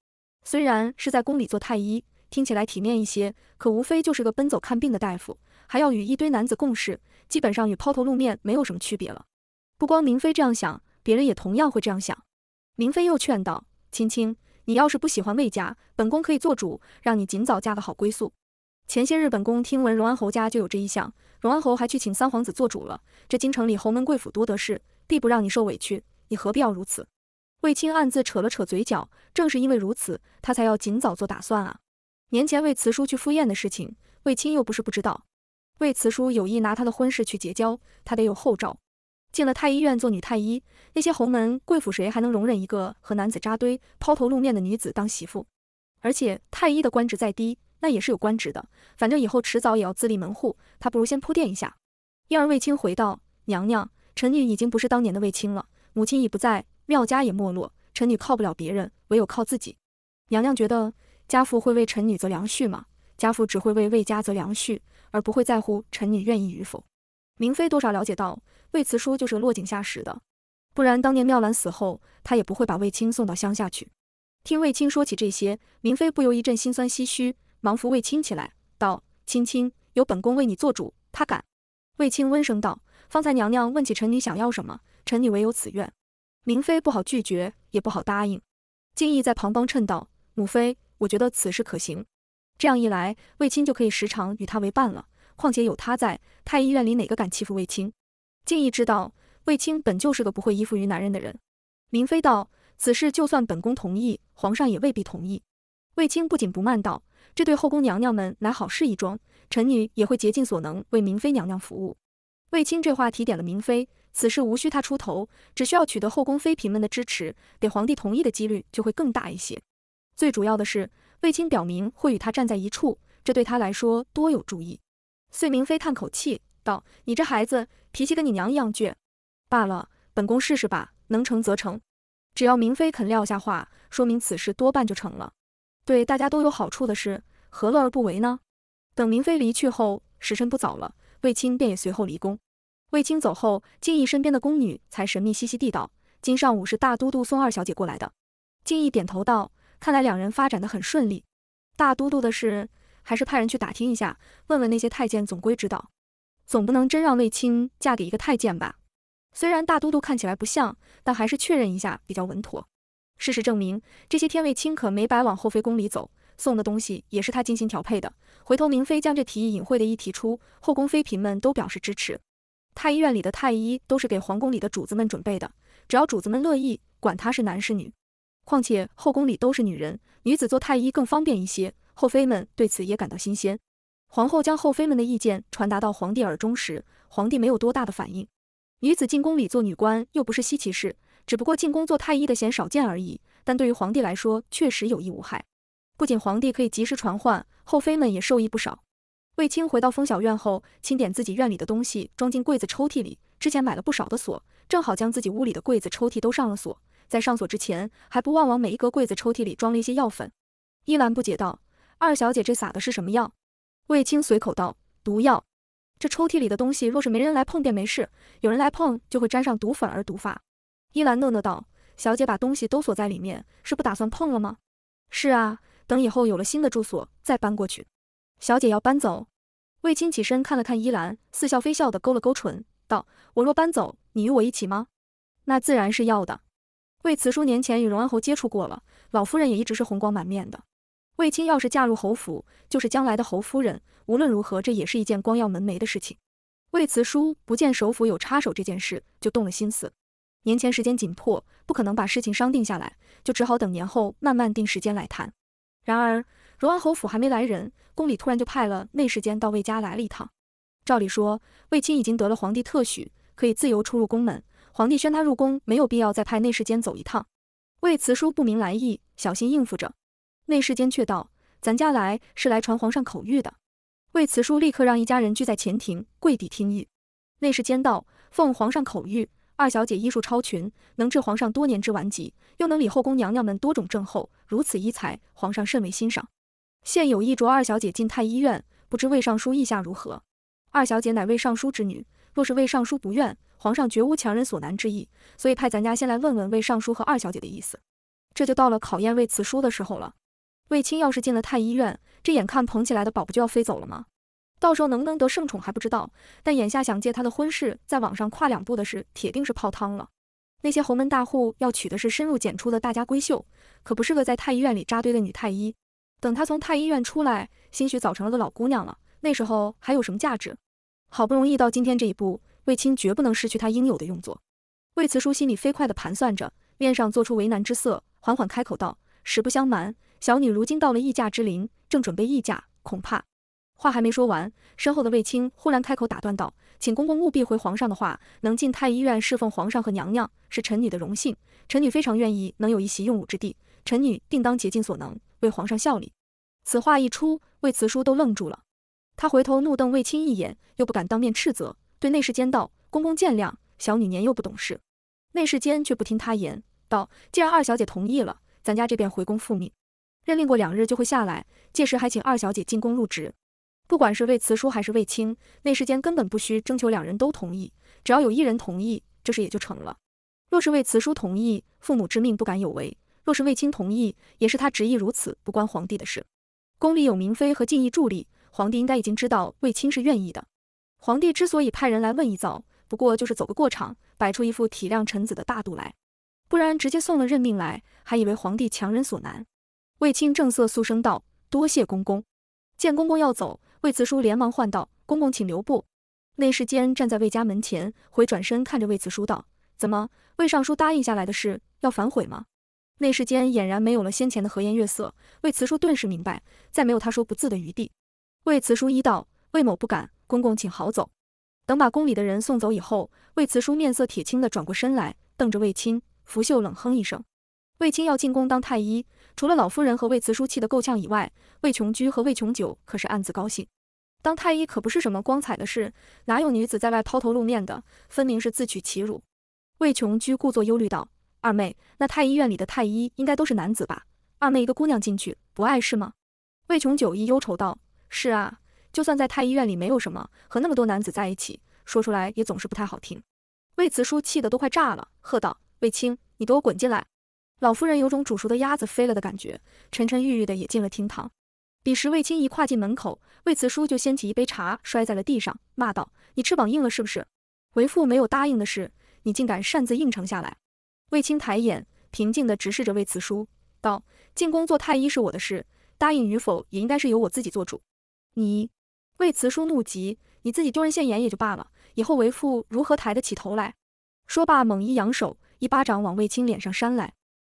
虽然是在宫里做太医，听起来体面一些，可无非就是个奔走看病的大夫，还要与一堆男子共事，基本上与抛头露面没有什么区别了。不光明妃这样想，别人也同样会这样想。明妃又劝道：“青青，你要是不喜欢魏家，本宫可以做主，让你尽早嫁个好归宿。前些日本宫听闻荣安侯家就有这意向，荣安侯还去请三皇子做主了。这京城里侯门贵府多得是。”必不让你受委屈，你何必要如此？卫青暗自扯了扯嘴角，正是因为如此，他才要尽早做打算啊。年前为慈叔去赴宴的事情，卫青又不是不知道。卫慈叔有意拿他的婚事去结交，他得有后招。进了太医院做女太医，那些侯门贵府谁还能容忍一个和男子扎堆、抛头露面的女子当媳妇？而且太医的官职再低，那也是有官职的。反正以后迟早也要自立门户，他不如先铺垫一下。因而卫青回道：“娘娘。”臣女已经不是当年的卫青了，母亲已不在，缪家也没落，臣女靠不了别人，唯有靠自己。娘娘觉得家父会为臣女择良婿吗？家父只会为卫家择良婿，而不会在乎臣女愿意与否。明妃多少了解到，卫慈叔就是个落井下石的，不然当年缪兰死后，他也不会把卫青送到乡下去。听卫青说起这些，明妃不由一阵心酸唏嘘，忙扶卫青起来，道：“青青，有本宫为你做主，他敢。”卫青温声道。方才娘娘问起臣女想要什么，臣女唯有此愿。明妃不好拒绝，也不好答应。静意在旁帮衬道：“母妃，我觉得此事可行。这样一来，卫青就可以时常与他为伴了。况且有他在太医院里，哪个敢欺负卫青？”静意知道卫青本就是个不会依附于男人的人。明妃道：“此事就算本宫同意，皇上也未必同意。”卫青不紧不慢道：“这对后宫娘娘们乃好事一桩，臣女也会竭尽所能为明妃娘娘服务。”卫青这话提点了明妃，此事无需她出头，只需要取得后宫妃嫔们的支持，给皇帝同意的几率就会更大一些。最主要的是，卫青表明会与他站在一处，这对他来说多有助益。遂明妃叹口气道：“你这孩子，脾气跟你娘一样倔。罢了，本宫试试吧，能成则成。只要明妃肯撂下话，说明此事多半就成了，对大家都有好处的事，何乐而不为呢？”等明妃离去后，时辰不早了。卫青便也随后离宫。卫青走后，静逸身边的宫女才神秘兮兮地道：“今上午是大都督送二小姐过来的。”静逸点头道：“看来两人发展的很顺利。大都督的事，还是派人去打听一下，问问那些太监，总归知道。总不能真让卫青嫁给一个太监吧？虽然大都督看起来不像，但还是确认一下比较稳妥。事实证明，这些天卫青可没白往后妃宫里走。”送的东西也是他精心调配的。回头明妃将这提议隐晦的一提出，后宫妃嫔们都表示支持。太医院里的太医都是给皇宫里的主子们准备的，只要主子们乐意，管他是男是女。况且后宫里都是女人，女子做太医更方便一些。后妃们对此也感到新鲜。皇后将后妃们的意见传达到皇帝耳中时，皇帝没有多大的反应。女子进宫里做女官又不是稀奇事，只不过进宫做太医的嫌少见而已。但对于皇帝来说，确实有益无害。不仅皇帝可以及时传唤，后妃们也受益不少。卫青回到风小院后，清点自己院里的东西，装进柜子抽屉里。之前买了不少的锁，正好将自己屋里的柜子抽屉都上了锁。在上锁之前，还不忘往每一格柜子抽屉里装了一些药粉。依兰不解道：“二小姐这撒的是什么药？”卫青随口道：“毒药。这抽屉里的东西，若是没人来碰，便没事；有人来碰，就会沾上毒粉而毒发。”依兰讷讷道：“小姐把东西都锁在里面，是不打算碰了吗？”“是啊。”等以后有了新的住所，再搬过去。小姐要搬走？卫青起身看了看依兰，似笑非笑的勾了勾唇，道：“我若搬走，你与我一起吗？”那自然是要的。魏辞叔年前与荣安侯接触过了，老夫人也一直是红光满面的。卫青要是嫁入侯府，就是将来的侯夫人，无论如何，这也是一件光耀门楣的事情。魏辞叔不见首府有插手这件事，就动了心思。年前时间紧迫，不可能把事情商定下来，就只好等年后慢慢定时间来谈。然而，荣安侯府还没来人，宫里突然就派了内侍监到魏家来了一趟。照理说，魏青已经得了皇帝特许，可以自由出入宫门，皇帝宣他入宫，没有必要再派内侍监走一趟。魏慈叔不明来意，小心应付着。内侍监却道：“咱家来是来传皇上口谕的。”魏慈叔立刻让一家人聚在前庭，跪地听谕。内侍监道：“奉皇上口谕。”二小姐医术超群，能治皇上多年之顽疾，又能理后宫娘娘们多种症候，如此医才，皇上甚为欣赏。现有意着二小姐进太医院，不知魏尚书意下如何？二小姐乃魏尚书之女，若是魏尚书不愿，皇上绝无强人所难之意，所以派咱家先来问问魏尚书和二小姐的意思。这就到了考验魏慈叔的时候了。魏青要是进了太医院，这眼看捧起来的宝不就要飞走了吗？到时候能不能得圣宠还不知道，但眼下想借他的婚事在网上跨两步的事，铁定是泡汤了。那些豪门大户要娶的是深入简出的大家闺秀，可不是个在太医院里扎堆的女太医。等她从太医院出来，兴许早成了个老姑娘了，那时候还有什么价值？好不容易到今天这一步，卫青绝不能失去他应有的用作。魏慈叔心里飞快地盘算着，面上做出为难之色，缓缓开口道：“实不相瞒，小女如今到了议嫁之龄，正准备议嫁，恐怕……”话还没说完，身后的卫青忽然开口打断道：“请公公务必回皇上的话，能进太医院侍奉皇上和娘娘，是臣女的荣幸。臣女非常愿意能有一席用武之地，臣女定当竭尽所能为皇上效力。”此话一出，卫慈叔都愣住了。他回头怒瞪卫青一眼，又不敢当面斥责，对内侍监道：“公公见谅，小女年幼不懂事。”内侍监却不听他言，道：“既然二小姐同意了，咱家这便回宫复命，任令过两日就会下来，届时还请二小姐进宫入职。”不管是为慈叔还是卫青，那世间根本不需征求两人都同意，只要有一人同意，这事也就成了。若是为慈叔同意，父母之命不敢有违；若是卫青同意，也是他执意如此，不关皇帝的事。宫里有明妃和近义助力，皇帝应该已经知道卫青是愿意的。皇帝之所以派人来问一遭，不过就是走个过场，摆出一副体谅臣子的大度来，不然直接送了任命来，还以为皇帝强人所难。卫青正色肃声道：“多谢公公。”见公公要走。魏慈叔连忙唤道：“公公请留步。”内侍监站在魏家门前，回转身看着魏慈叔道：“怎么？魏尚书答应下来的事，要反悔吗？”内侍监俨然没有了先前的和颜悦色，魏慈叔顿时明白，再没有他说不字的余地。魏慈叔一道：“魏某不敢，公公请好走。等把宫里的人送走以后，魏慈叔面色铁青的转过身来，瞪着魏青，拂袖冷哼一声。魏青要进宫当太医。除了老夫人和魏慈叔气得够呛以外，魏琼居和魏琼九可是暗自高兴。当太医可不是什么光彩的事，哪有女子在外抛头露面的？分明是自取其辱。魏琼居故作忧虑道：“二妹，那太医院里的太医应该都是男子吧？二妹一个姑娘进去不碍事吗？”魏琼九一忧愁道：“是啊，就算在太医院里没有什么，和那么多男子在一起，说出来也总是不太好听。”魏慈叔气得都快炸了，喝道：“魏青，你给我滚进来！”老夫人有种煮熟的鸭子飞了的感觉，沉沉郁郁的也进了厅堂。彼时卫青一跨进门口，卫慈叔就掀起一杯茶摔在了地上，骂道：“你翅膀硬了是不是？为父没有答应的事，你竟敢擅自应承下来！”卫青抬眼，平静的直视着卫慈叔，道：“进宫做太医是我的事，答应与否也应该是由我自己做主。”你，卫慈叔怒极，你自己丢人现眼也就罢了，以后为父如何抬得起头来？说罢，猛一扬手，一巴掌往卫青脸上扇来。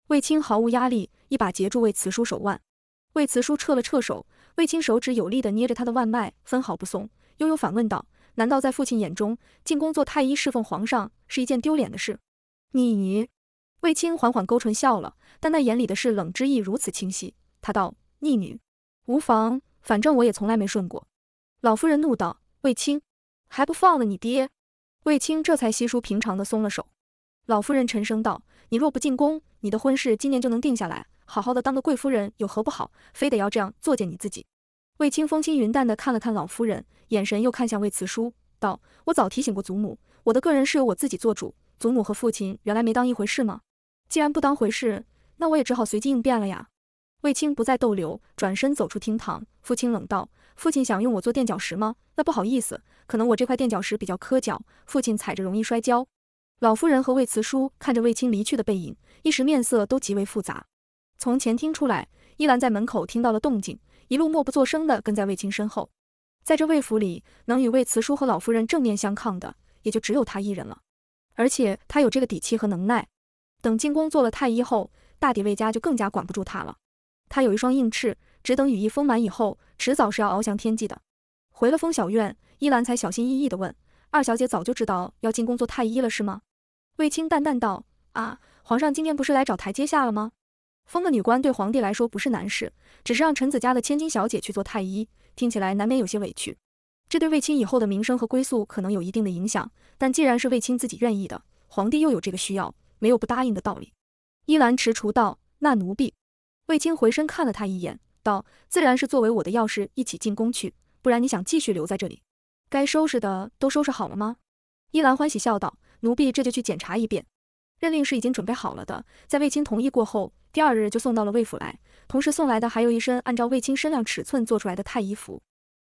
卫青毫无压力，一把截住卫慈叔手腕。卫慈叔撤了撤手，卫青手指有力地捏着他的腕脉，分毫不松，悠悠反问道：“难道在父亲眼中，进宫做太医，侍奉皇上，是一件丢脸的事？”逆女。卫青缓缓勾唇笑了，但那眼里的是冷之意如此清晰。他道：“逆女无妨，反正我也从来没顺过。”老夫人怒道：“卫青，还不放了你爹！”卫青这才稀疏平常的松了手。老夫人沉声道。你若不进宫，你的婚事今年就能定下来，好好的当个贵夫人有何不好？非得要这样作践你自己？卫青风轻云淡的看了看老夫人，眼神又看向卫辞叔，道：“我早提醒过祖母，我的个人是由我自己做主，祖母和父亲原来没当一回事吗？既然不当回事，那我也只好随机应变了呀。”卫青不再逗留，转身走出厅堂。父亲冷道：“父亲想用我做垫脚石吗？那不好意思，可能我这块垫脚石比较磕脚，父亲踩着容易摔跤。”老夫人和魏慈叔看着卫青离去的背影，一时面色都极为复杂。从前厅出来，依兰在门口听到了动静，一路默不作声的跟在卫青身后。在这魏府里，能与魏慈叔和老夫人正面相抗的，也就只有他一人了。而且他有这个底气和能耐。等进宫做了太医后，大抵魏家就更加管不住他了。他有一双硬翅，只等羽翼丰满以后，迟早是要翱翔天际的。回了封小院，依兰才小心翼翼的问。二小姐早就知道要进宫做太医了，是吗？卫青淡淡道：“啊，皇上今天不是来找台阶下了吗？封个女官对皇帝来说不是难事，只是让臣子家的千金小姐去做太医，听起来难免有些委屈。这对卫青以后的名声和归宿可能有一定的影响，但既然是卫青自己愿意的，皇帝又有这个需要，没有不答应的道理。”依兰迟蹰道：“那奴婢……”卫青回身看了他一眼，道：“自然是作为我的要事一起进宫去，不然你想继续留在这里？”该收拾的都收拾好了吗？依兰欢喜笑道：“奴婢这就去检查一遍。认令是已经准备好了的，在卫青同意过后，第二日就送到了卫府来。同时送来的还有一身按照卫青身量尺寸做出来的太医服。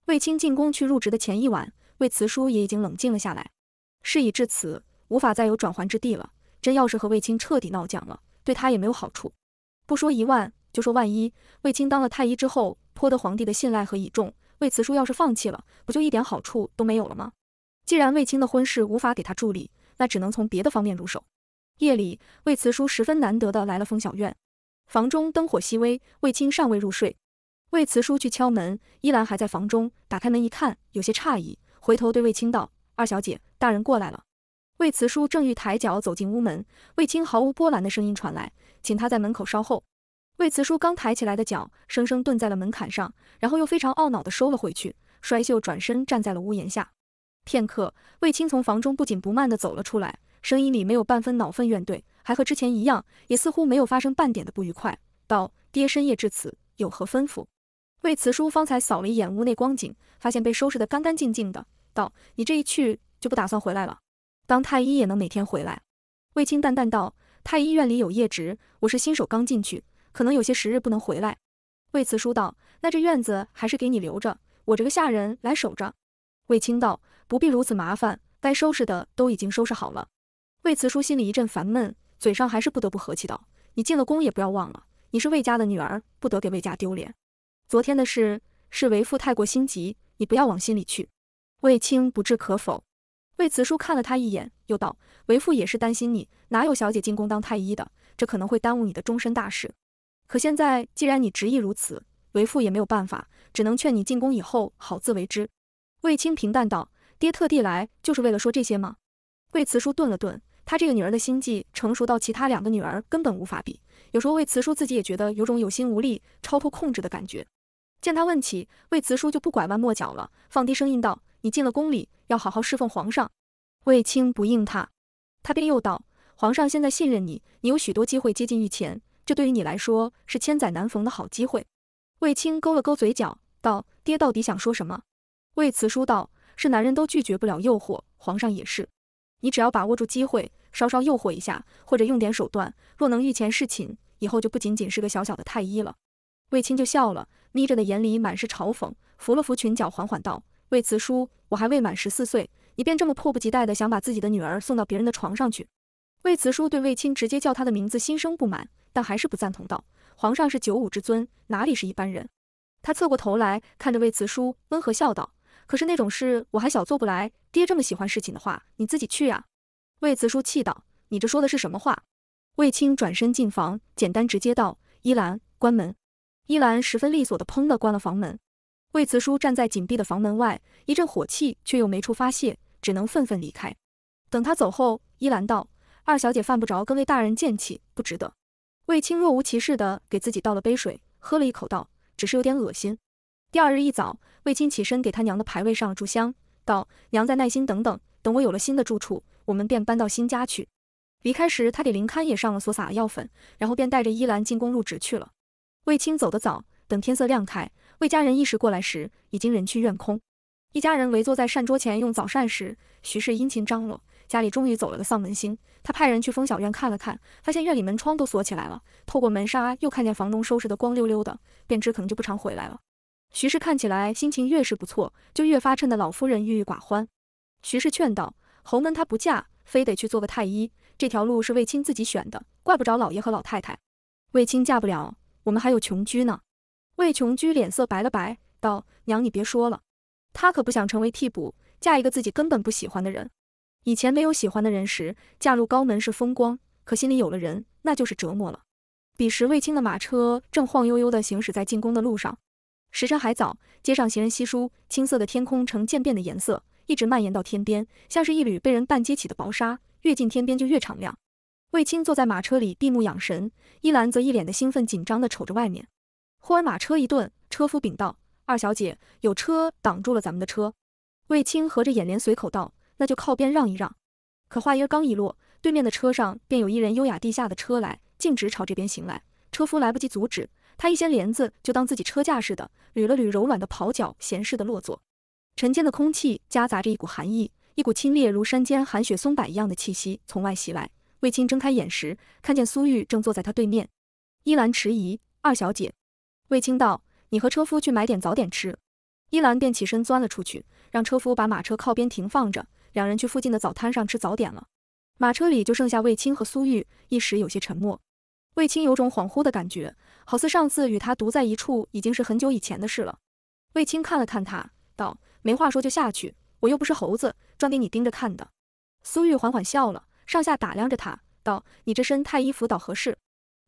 卫青进宫去入职的前一晚，魏慈叔也已经冷静了下来。事已至此，无法再有转圜之地了。真要是和卫青彻底闹僵了，对他也没有好处。不说一万，就说万一，卫青当了太医之后，颇得皇帝的信赖和倚重。”魏慈叔要是放弃了，不就一点好处都没有了吗？既然卫青的婚事无法给他助力，那只能从别的方面入手。夜里，魏慈叔十分难得的来了封小院，房中灯火微微，卫青尚未入睡。魏慈叔去敲门，依兰还在房中，打开门一看，有些诧异，回头对卫青道：“二小姐，大人过来了。”魏慈叔正欲抬脚走进屋门，卫青毫无波澜的声音传来，请他在门口稍候。魏慈叔刚抬起来的脚，生生顿在了门槛上，然后又非常懊恼地收了回去，摔袖转身站在了屋檐下。片刻，卫青从房中不紧不慢地走了出来，声音里没有半分恼愤怨怼，还和之前一样，也似乎没有发生半点的不愉快。道：“爹深夜至此，有何吩咐？”魏慈叔方才扫了一眼屋内光景，发现被收拾得干干净净的，道：“你这一去就不打算回来了？当太医也能每天回来？”卫青淡淡道：“太医院里有夜值，我是新手刚进去。”可能有些时日不能回来，魏慈叔道：“那这院子还是给你留着，我这个下人来守着。”魏青道：“不必如此麻烦，该收拾的都已经收拾好了。”魏慈叔心里一阵烦闷，嘴上还是不得不和气道：“你进了宫也不要忘了，你是魏家的女儿，不得给魏家丢脸。昨天的事是为父太过心急，你不要往心里去。”魏青不置可否。魏慈叔看了他一眼，又道：“为父也是担心你，哪有小姐进宫当太医的？这可能会耽误你的终身大事。”可现在既然你执意如此，为父也没有办法，只能劝你进宫以后好自为之。卫青平淡道：“爹特地来就是为了说这些吗？”魏慈叔顿了顿，他这个女儿的心计成熟到其他两个女儿根本无法比，有时候魏慈叔自己也觉得有种有心无力、超脱控制的感觉。见他问起，魏慈叔就不拐弯抹角了，放低声音道：“你进了宫里要好好侍奉皇上。”卫青不应他，他便又道：“皇上现在信任你，你有许多机会接近御前。”这对于你来说是千载难逢的好机会。卫青勾了勾嘴角，道：“爹到底想说什么？”卫慈叔道：“是男人都拒绝不了诱惑，皇上也是。你只要把握住机会，稍稍诱惑一下，或者用点手段，若能御前侍寝，以后就不仅仅是个小小的太医了。”卫青就笑了，眯着的眼里满是嘲讽，扶了扶裙角，缓缓道：“卫慈叔，我还未满十四岁，你便这么迫不及待的想把自己的女儿送到别人的床上去？”魏慈叔对卫青直接叫他的名字心生不满，但还是不赞同道：“皇上是九五之尊，哪里是一般人？”他侧过头来看着魏慈叔，温和笑道：“可是那种事我还小做不来，爹这么喜欢侍寝的话，你自己去呀。”魏慈叔气道：“你这说的是什么话？”卫青转身进房，简单直接道：“依兰，关门。”依兰十分利索的砰的关了房门。魏慈叔站在紧闭的房门外，一阵火气却又没处发泄，只能愤愤离开。等他走后，依兰道。二小姐犯不着跟魏大人见气，不值得。卫青若无其事的给自己倒了杯水，喝了一口，道：“只是有点恶心。”第二日一早，卫青起身给他娘的牌位上了炷香，道：“娘，再耐心等等，等我有了新的住处，我们便搬到新家去。”离开时，他给林堪也上了所撒药粉，然后便带着依兰进宫入职去了。卫青走得早，等天色亮开，魏家人一时过来时，已经人去院空。一家人围坐在膳桌前用早膳时，徐氏殷勤张罗，家里终于走了个丧门星。他派人去封小院看了看，发现院里门窗都锁起来了，透过门纱又看见房东收拾的光溜溜的，便知可能就不常回来了。徐氏看起来心情越是不错，就越发衬得老夫人郁郁寡欢。徐氏劝道：“侯门她不嫁，非得去做个太医，这条路是卫青自己选的，怪不着老爷和老太太。卫青嫁不了，我们还有琼居呢。”魏琼居脸色白了白，道：“娘，你别说了，她可不想成为替补，嫁一个自己根本不喜欢的人。”以前没有喜欢的人时，嫁入高门是风光；可心里有了人，那就是折磨了。彼时卫青的马车正晃悠悠地行驶在进宫的路上，时辰还早，街上行人稀疏，青色的天空呈渐变的颜色，一直蔓延到天边，像是一缕被人半揭起的薄纱，越近天边就越敞亮。卫青坐在马车里闭目养神，依兰则一脸的兴奋紧张地瞅着外面。忽而马车一顿，车夫禀道：“二小姐，有车挡住了咱们的车。”卫青合着眼帘，随口道。那就靠边让一让。可话音刚一落，对面的车上便有一人优雅地下的车来，径直朝这边行来。车夫来不及阻止，他一掀帘子，就当自己车架似的，捋了捋柔软的袍角，闲适地落座。晨间的空气夹杂着一股寒意，一股清冽如山间寒雪松柏一样的气息从外袭来。卫青睁开眼时，看见苏玉正坐在他对面。依兰迟疑，二小姐。卫青道：“你和车夫去买点早点吃。”依兰便起身钻了出去，让车夫把马车靠边停放着。两人去附近的早摊上吃早点了，马车里就剩下卫青和苏玉，一时有些沉默。卫青有种恍惚的感觉，好似上次与他独在一处已经是很久以前的事了。卫青看了看他，道：“没话说就下去，我又不是猴子，专给你盯着看的。”苏玉缓缓笑了，上下打量着他，道：“你这身太医服倒合适，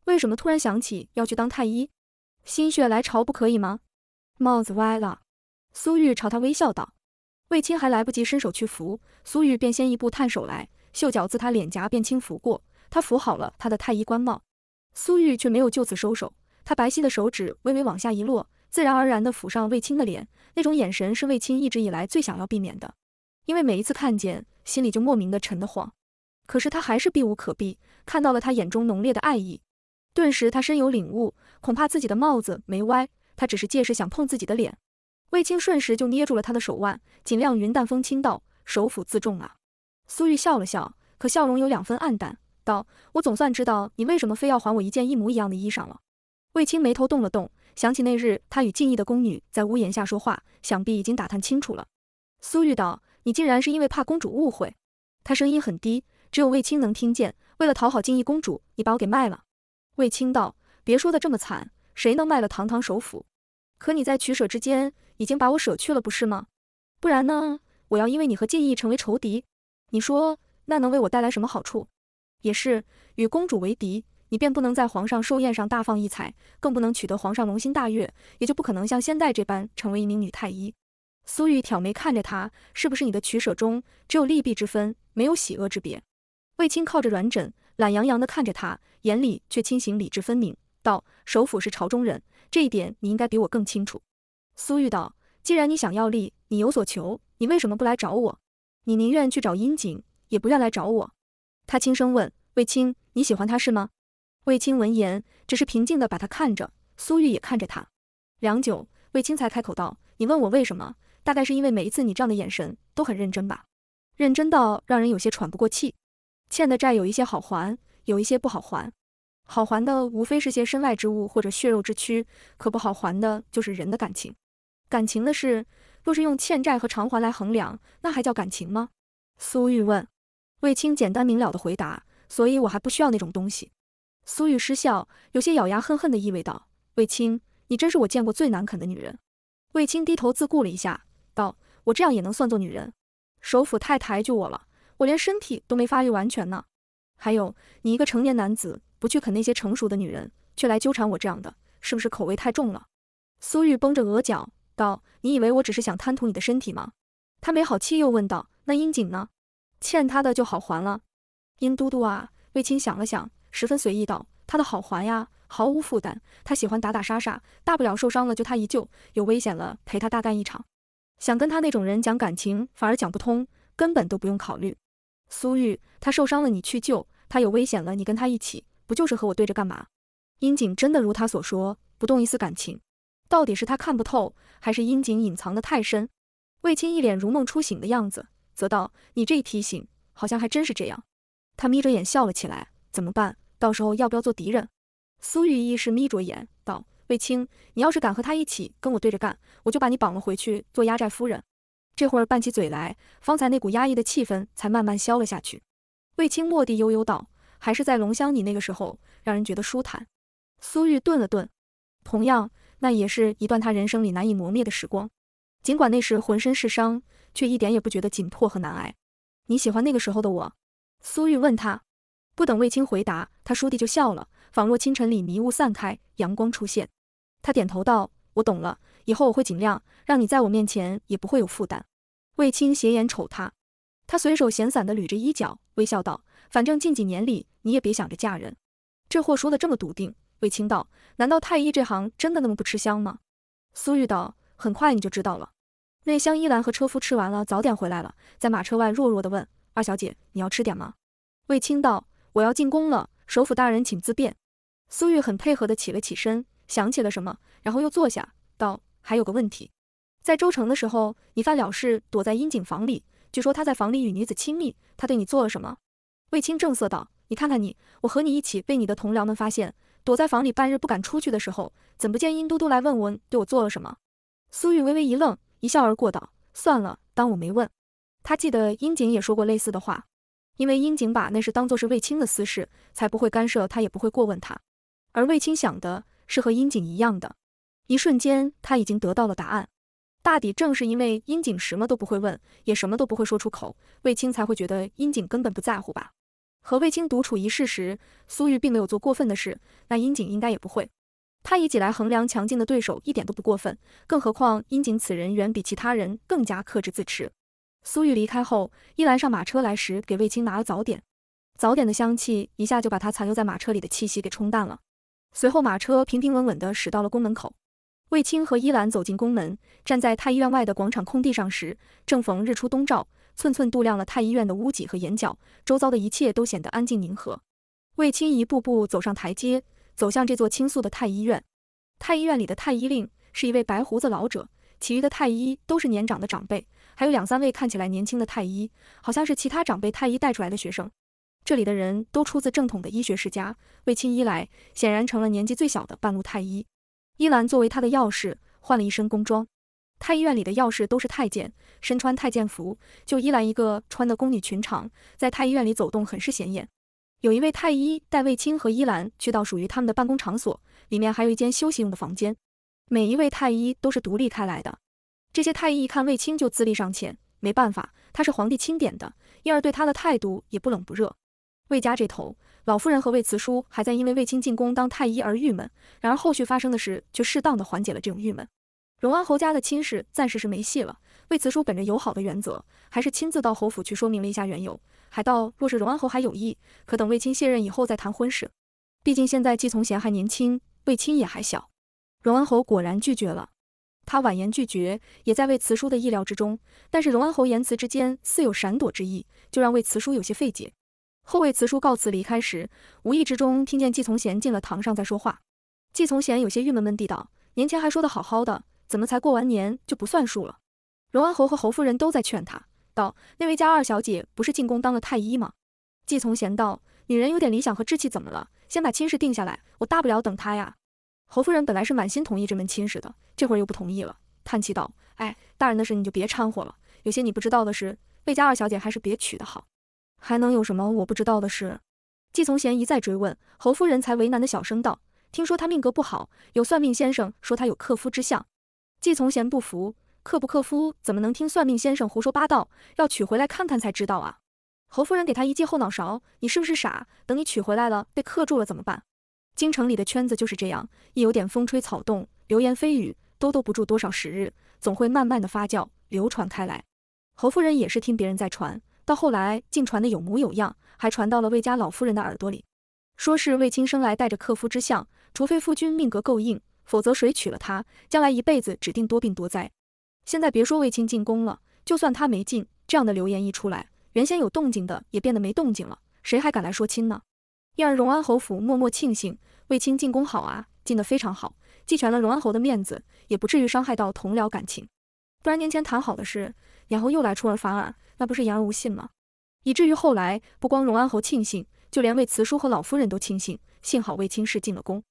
为什么突然想起要去当太医？心血来潮不可以吗？”帽子歪了，苏玉朝他微笑道。卫青还来不及伸手去扶，苏玉便先一步探手来，袖角自他脸颊便轻拂过，他扶好了他的太医官帽，苏玉却没有就此收手，他白皙的手指微微往下一落，自然而然的抚上卫青的脸，那种眼神是卫青一直以来最想要避免的，因为每一次看见，心里就莫名的沉得慌，可是他还是避无可避，看到了他眼中浓烈的爱意，顿时他深有领悟，恐怕自己的帽子没歪，他只是借势想碰自己的脸。卫青瞬时就捏住了他的手腕，尽量云淡风轻道：“首府自重啊。”苏玉笑了笑，可笑容有两分黯淡，道：“我总算知道你为什么非要还我一件一模一样的衣裳了。”卫青眉头动了动，想起那日他与静逸的宫女在屋檐下说话，想必已经打探清楚了。苏玉道：“你竟然是因为怕公主误会。”他声音很低，只有卫青能听见。为了讨好静逸公主，你把我给卖了。卫青道：“别说的这么惨，谁能卖了堂堂首府？可你在取舍之间。”已经把我舍去了，不是吗？不然呢？我要因为你和敬意成为仇敌，你说那能为我带来什么好处？也是，与公主为敌，你便不能在皇上寿宴上大放异彩，更不能取得皇上龙心大悦，也就不可能像现在这般成为一名女太医。苏玉挑眉看着他，是不是你的取舍中只有利弊之分，没有喜恶之别？卫青靠着软枕，懒洋洋的看着他，眼里却清醒理智分明，道：首府是朝中人，这一点你应该比我更清楚。苏玉道：“既然你想要利，你有所求，你为什么不来找我？你宁愿去找殷景，也不愿来找我？”他轻声问：“卫青，你喜欢他是吗？”卫青闻言，只是平静地把他看着。苏玉也看着他，良久，卫青才开口道：“你问我为什么？大概是因为每一次你这样的眼神都很认真吧，认真到让人有些喘不过气。欠的债有一些好还，有一些不好还。好还的无非是些身外之物或者血肉之躯，可不好还的就是人的感情。”感情的事，若是用欠债和偿还来衡量，那还叫感情吗？苏玉问。卫青简单明了的回答，所以我还不需要那种东西。苏玉失笑，有些咬牙恨恨的意味道，卫青，你真是我见过最难啃的女人。卫青低头自顾了一下，道，我这样也能算作女人？首府太抬举我了，我连身体都没发育完全呢。还有，你一个成年男子，不去啃那些成熟的女人，却来纠缠我这样的，是不是口味太重了？苏玉绷着额角。道，你以为我只是想贪图你的身体吗？他没好气又问道，那樱井呢？欠他的就好还了。殷都督啊，卫青想了想，十分随意道，他的好还呀，毫无负担。他喜欢打打杀杀，大不了受伤了就他一救，有危险了陪他大干一场。想跟他那种人讲感情，反而讲不通，根本都不用考虑。苏玉，他受伤了你去救，他有危险了你跟他一起，不就是和我对着干嘛？樱井真的如他所说，不动一丝感情。到底是他看不透，还是阴井隐藏的太深？卫青一脸如梦初醒的样子，则道：“你这一提醒，好像还真是这样。”他眯着眼笑了起来。怎么办？到时候要不要做敌人？苏玉意识眯着眼道：“卫青，你要是敢和他一起跟我对着干，我就把你绑了回去做压寨夫人。”这会儿拌起嘴来，方才那股压抑的气氛才慢慢消了下去。卫青蓦地悠悠道：“还是在龙乡你那个时候，让人觉得舒坦。”苏玉顿了顿，同样。那也是一段他人生里难以磨灭的时光，尽管那时浑身是伤，却一点也不觉得紧迫和难挨。你喜欢那个时候的我？苏玉问他，不等卫青回答，他倏地就笑了，仿若清晨里迷雾散开，阳光出现。他点头道：“我懂了，以后我会尽量让你在我面前也不会有负担。”卫青斜眼瞅他，他随手闲散地捋着衣角，微笑道：“反正近几年里你也别想着嫁人，这货说的这么笃定。”卫青道：“难道太医这行真的那么不吃香吗？”苏玉道：“很快你就知道了。”那香依兰和车夫吃完了，早点回来了，在马车外弱弱地问：“二小姐，你要吃点吗？”卫青道：“我要进宫了，首府大人请自便。”苏玉很配合地起了起身，想起了什么，然后又坐下道：“还有个问题，在州城的时候，你犯了事，躲在阴井房里，据说他在房里与女子亲密，他对你做了什么？”卫青正色道：“你看看你，我和你一起被你的同僚们发现。”躲在房里半日不敢出去的时候，怎不见殷都督来问我对我做了什么？苏玉微微一愣，一笑而过道：“算了，当我没问。”他记得殷景也说过类似的话，因为殷景把那事当做是卫青的私事，才不会干涉，他也不会过问他。而卫青想的是和殷景一样的，一瞬间他已经得到了答案，大抵正是因为殷景什么都不会问，也什么都不会说出口，卫青才会觉得殷景根本不在乎吧。和卫青独处一室时，苏玉并没有做过分的事，那殷景应该也不会。他以己来衡量强劲的对手，一点都不过分。更何况殷景此人远比其他人更加克制自持。苏玉离开后，依兰上马车来时，给卫青拿了早点。早点的香气一下就把他残留在马车里的气息给冲淡了。随后马车平平稳稳地驶到了宫门口。卫青和依兰走进宫门，站在太医院外的广场空地上时，正逢日出东照。寸寸度量了太医院的屋脊和眼角，周遭的一切都显得安静宁和。卫青一步步走上台阶，走向这座倾诉的太医院。太医院里的太医令是一位白胡子老者，其余的太医都是年长的长辈，还有两三位看起来年轻的太医，好像是其他长辈太医带出来的学生。这里的人都出自正统的医学世家，卫青一来，显然成了年纪最小的半路太医。依兰作为他的要事，换了一身工装。太医院里的药士都是太监，身穿太监服，就依兰一个穿的宫女裙长，在太医院里走动很是显眼。有一位太医带卫青和依兰去到属于他们的办公场所，里面还有一间休息用的房间。每一位太医都是独立开来的。这些太医一看卫青就资历尚浅，没办法，他是皇帝钦点的，因而对他的态度也不冷不热。魏家这头，老夫人和魏慈叔还在因为卫青进宫当太医而郁闷，然而后续发生的事却适当的缓解了这种郁闷。荣安侯家的亲事暂时是没戏了。魏慈叔本着友好的原则，还是亲自到侯府去说明了一下缘由，还道若是荣安侯还有意，可等魏青卸任以后再谈婚事。毕竟现在季从贤还年轻，魏青也还小。荣安侯果然拒绝了，他婉言拒绝也在魏慈叔的意料之中。但是荣安侯言辞之间似有闪躲之意，就让魏慈叔有些费解。后魏慈叔告辞离开时，无意之中听见季从贤进了堂上在说话。季从贤有些郁闷闷地道：“年前还说的好好的。”怎么才过完年就不算数了？荣安侯和侯夫人都在劝他道：“那位家二小姐不是进宫当了太医吗？”季从贤道：“女人有点理想和志气怎么了？先把亲事定下来，我大不了等她呀。”侯夫人本来是满心同意这门亲事的，这会儿又不同意了，叹气道：“哎，大人的事你就别掺和了。有些你不知道的事，魏家二小姐还是别娶的好。还能有什么我不知道的事？”季从贤一再追问，侯夫人才为难的小声道：“听说她命格不好，有算命先生说她有克夫之相。”季从贤不服，克不克夫怎么能听算命先生胡说八道？要娶回来看看才知道啊！侯夫人给他一记后脑勺，你是不是傻？等你娶回来了，被克住了怎么办？京城里的圈子就是这样，一有点风吹草动，流言蜚语兜兜不住多少时日，总会慢慢的发酵，流传开来。侯夫人也是听别人在传，到后来竟传的有模有样，还传到了魏家老夫人的耳朵里，说是魏青生来带着克夫之相，除非夫君命格够硬。否则谁娶了她，将来一辈子指定多病多灾。现在别说卫青进宫了，就算他没进，这样的流言一出来，原先有动静的也变得没动静了，谁还敢来说亲呢？因而荣安侯府默默庆幸卫青进宫好啊，进得非常好，既全了荣安侯的面子，也不至于伤害到同僚感情。不然年前谈好的事，然后又来出尔反尔，那不是言而无信吗？以至于后来不光荣安侯庆幸，就连卫慈叔和老夫人都庆幸，幸好卫青氏进了宫。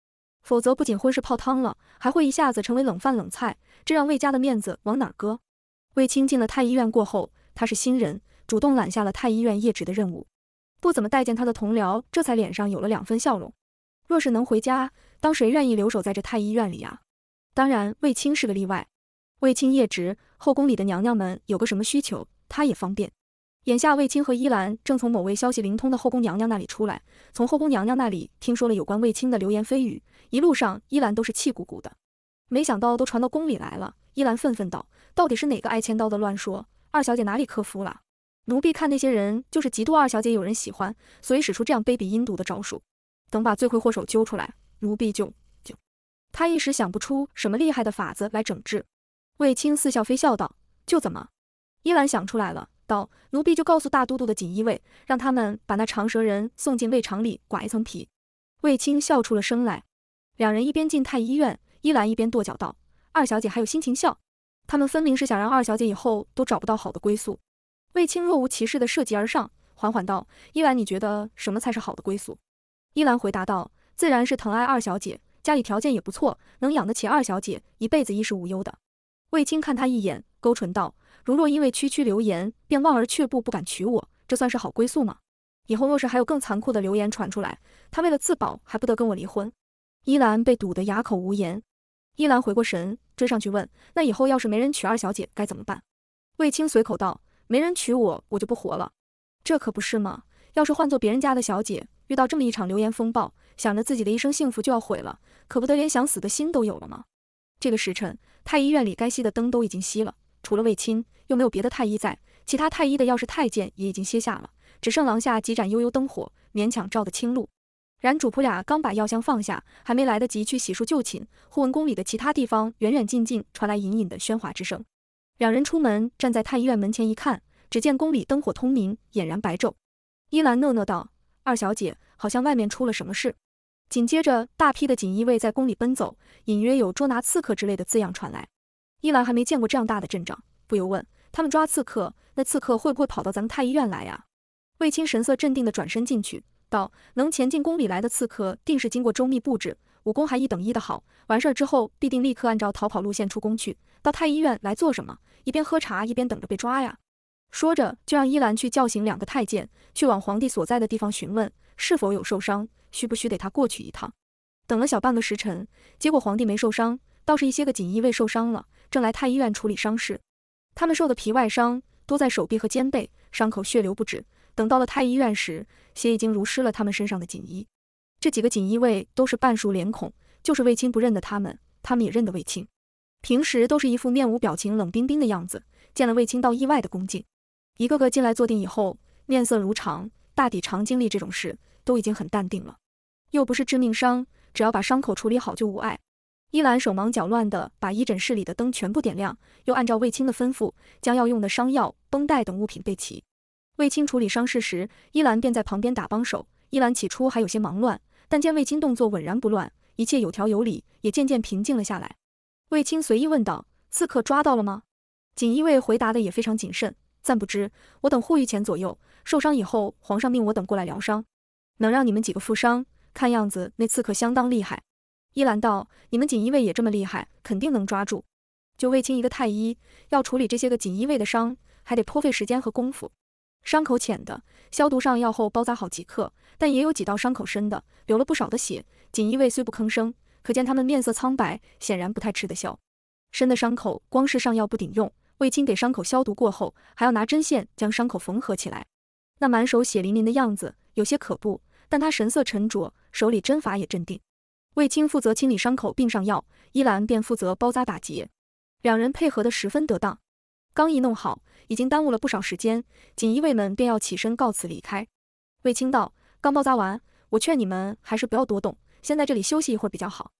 否则不仅婚事泡汤了，还会一下子成为冷饭冷菜，这让魏家的面子往哪儿搁？卫青进了太医院过后，他是新人，主动揽下了太医院夜值的任务，不怎么待见他的同僚，这才脸上有了两分笑容。若是能回家，当谁愿意留守在这太医院里啊？当然，卫青是个例外。卫青夜值，后宫里的娘娘们有个什么需求，他也方便。眼下，卫青和依兰正从某位消息灵通的后宫娘娘那里出来，从后宫娘娘那里听说了有关卫青的流言蜚语。一路上，依兰都是气鼓鼓的。没想到都传到宫里来了。依兰愤愤道：“到底是哪个爱千刀的乱说？二小姐哪里克夫了？”奴婢看那些人就是嫉妒二小姐有人喜欢，所以使出这样卑鄙阴毒的招数。等把罪魁祸首揪出来，奴婢就就……他一时想不出什么厉害的法子来整治。卫青似笑非笑道：“就怎么？”依兰想出来了，道：“奴婢就告诉大都督的锦衣卫，让他们把那长舌人送进胃肠里剐一层皮。”卫青笑出了声来。两人一边进太医院，依兰一边跺脚道：“二小姐还有心情笑？他们分明是想让二小姐以后都找不到好的归宿。”卫青若无其事的涉级而上，缓缓道：“依兰，你觉得什么才是好的归宿？”依兰回答道：“自然是疼爱二小姐，家里条件也不错，能养得起二小姐，一辈子衣食无忧的。”卫青看他一眼，勾唇道：“如若因为区区流言便望而却步，不敢娶我，这算是好归宿吗？以后若是还有更残酷的流言传出来，他为了自保，还不得跟我离婚？”依兰被堵得哑口无言，依兰回过神，追上去问：“那以后要是没人娶二小姐，该怎么办？”卫青随口道：“没人娶我，我就不活了。”这可不是吗？要是换做别人家的小姐，遇到这么一场流言风暴，想着自己的一生幸福就要毁了，可不得连想死的心都有了吗？这个时辰，太医院里该熄的灯都已经熄了，除了卫青，又没有别的太医在，其他太医的要是太监也已经歇下了，只剩廊下几盏幽幽灯火，勉强照得清路。然主仆俩刚把药箱放下，还没来得及去洗漱就寝，忽闻宫里的其他地方远远近近传来隐隐的喧哗之声。两人出门，站在太医院门前一看，只见宫里灯火通明，俨然白昼。依兰讷讷道：“二小姐，好像外面出了什么事。”紧接着，大批的锦衣卫在宫里奔走，隐约有捉拿刺客之类的字样传来。依兰还没见过这样大的阵仗，不由问：“他们抓刺客，那刺客会不会跑到咱们太医院来呀？”卫青神色镇定的转身进去。能潜进宫里来的刺客，定是经过周密布置，武功还一等一的好。完事儿之后，必定立刻按照逃跑路线出宫去。到太医院来做什么？一边喝茶一边等着被抓呀？说着，就让依兰去叫醒两个太监，去往皇帝所在的地方询问是否有受伤，需不需得他过去一趟。等了小半个时辰，结果皇帝没受伤，倒是一些个锦衣卫受伤了，正来太医院处理伤势。他们受的皮外伤多在手臂和肩背，伤口血流不止。等到了太医院时，血已经如湿了他们身上的锦衣。这几个锦衣卫都是半熟脸孔，就是卫青不认得他们，他们也认得卫青。平时都是一副面无表情、冷冰冰的样子，见了卫青倒意外的恭敬。一个个进来坐定以后，面色如常，大抵常经历这种事，都已经很淡定了。又不是致命伤，只要把伤口处理好就无碍。依兰手忙脚乱地把医诊室里的灯全部点亮，又按照卫青的吩咐，将要用的伤药、绷带等物品备齐。卫青处理伤势时，依兰便在旁边打帮手。依兰起初还有些忙乱，但见卫青动作稳然不乱，一切有条有理，也渐渐平静了下来。卫青随意问道：“刺客抓到了吗？”锦衣卫回答的也非常谨慎：“暂不知，我等护御前左右，受伤以后，皇上命我等过来疗伤。能让你们几个负伤，看样子那刺客相当厉害。”依兰道：“你们锦衣卫也这么厉害，肯定能抓住。就卫青一个太医，要处理这些个锦衣卫的伤，还得颇费时间和功夫。”伤口浅的，消毒上药后包扎好即可；但也有几道伤口深的，流了不少的血。锦衣卫虽不吭声，可见他们面色苍白，显然不太吃得消。深的伤口光是上药不顶用，卫青给伤口消毒过后，还要拿针线将伤口缝合起来。那满手血淋淋的样子有些可怖，但他神色沉着，手里针法也镇定。卫青负责清理伤口并上药，依兰便负责包扎打结，两人配合得十分得当。刚一弄好。已经耽误了不少时间，锦衣卫们便要起身告辞离开。卫青道：“刚包扎完，我劝你们还是不要多动，先在这里休息一会儿比较好。”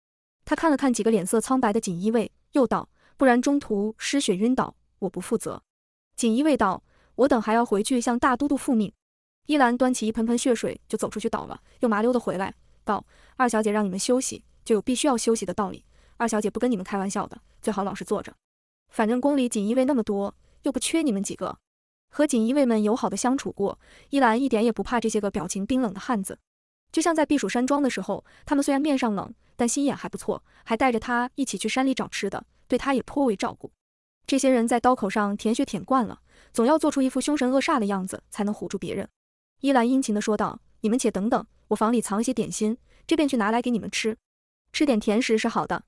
他看了看几个脸色苍白的锦衣卫，又道：“不然中途失血晕倒，我不负责。”锦衣卫道：“我等还要回去向大都督复命。”依兰端起一盆盆血水就走出去倒了，又麻溜的回来道：“二小姐让你们休息，就有必须要休息的道理。二小姐不跟你们开玩笑的，最好老实坐着，反正宫里锦衣卫那么多。”又不缺你们几个，和锦衣卫们友好的相处过，依兰一点也不怕这些个表情冰冷的汉子。就像在避暑山庄的时候，他们虽然面上冷，但心眼还不错，还带着他一起去山里找吃的，对他也颇为照顾。这些人在刀口上舔血舔惯了，总要做出一副凶神恶煞的样子才能唬住别人。依兰殷勤的说道：“你们且等等，我房里藏一些点心，这便去拿来给你们吃。吃点甜食是好的。”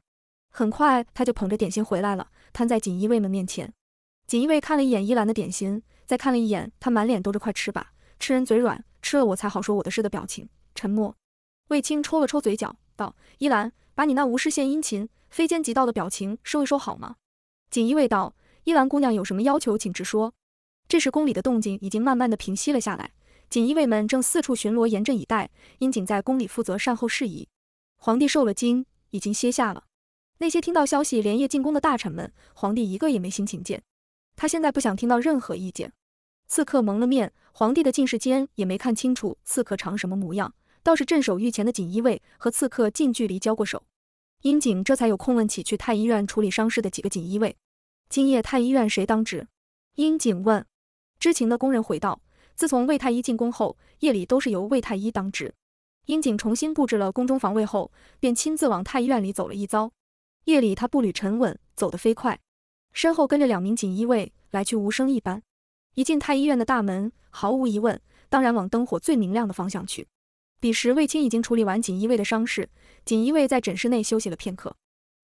很快，他就捧着点心回来了，摊在锦衣卫们面前。锦衣卫看了一眼依兰的点心，再看了一眼他满脸都是快吃吧，吃人嘴软，吃了我才好说我的事的表情。沉默，卫青抽了抽嘴角，道：“依兰，把你那无事献殷勤，非奸即盗的表情收一收好吗？”锦衣卫道：“依兰姑娘有什么要求，请直说。”这时宫里的动静已经慢慢的平息了下来，锦衣卫们正四处巡逻，严阵以待。殷锦在宫里负责善后事宜。皇帝受了惊，已经歇下了。那些听到消息连夜进宫的大臣们，皇帝一个也没心情见。他现在不想听到任何意见。刺客蒙了面，皇帝的近侍间也没看清楚刺客长什么模样，倒是镇守御前的锦衣卫和刺客近距离交过手。樱井这才有空问起去太医院处理伤势的几个锦衣卫。今夜太医院谁当值？樱井问。知情的工人回道：自从魏太医进宫后，夜里都是由魏太医当值。樱井重新布置了宫中防卫后，便亲自往太医院里走了一遭。夜里他步履沉稳，走得飞快。身后跟着两名锦衣卫，来去无声一般。一进太医院的大门，毫无疑问，当然往灯火最明亮的方向去。彼时卫青已经处理完锦衣卫的伤势，锦衣卫在诊室内休息了片刻。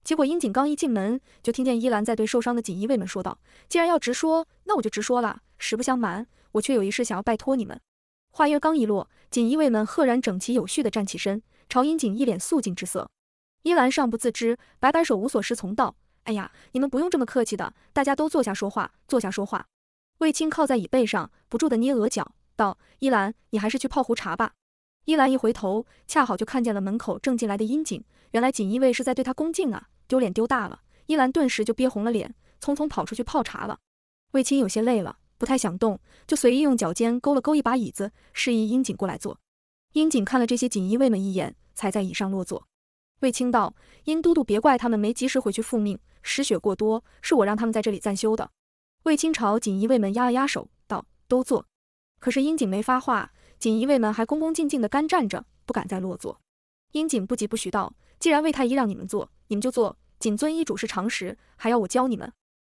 结果，殷锦刚一进门，就听见依兰在对受伤的锦衣卫们说道：“既然要直说，那我就直说了。实不相瞒，我却有一事想要拜托你们。”话音刚一落，锦衣卫们赫然整齐有序地站起身，朝殷锦一脸肃静之色。依兰尚不自知，摆摆手，无所适从道。哎呀，你们不用这么客气的，大家都坐下说话，坐下说话。卫青靠在椅背上，不住的捏额角，道：“依兰，你还是去泡壶茶吧。”依兰一回头，恰好就看见了门口正进来的阴景，原来锦衣卫是在对他恭敬啊，丢脸丢大了，依兰顿时就憋红了脸，匆匆跑出去泡茶了。卫青有些累了，不太想动，就随意用脚尖勾了勾一把椅子，示意阴景过来坐。阴景看了这些锦衣卫们一眼，才在椅上落座。卫青道：“殷都督，别怪他们没及时回去复命，失血过多，是我让他们在这里暂休的。”卫青朝锦衣卫们压了压手，道：“都坐。”可是殷景没发话，锦衣卫们还恭恭敬敬的干站着，不敢再落座。殷景不急不徐道：“既然魏太医让你们坐，你们就坐，谨遵医嘱是常识，还要我教你们？”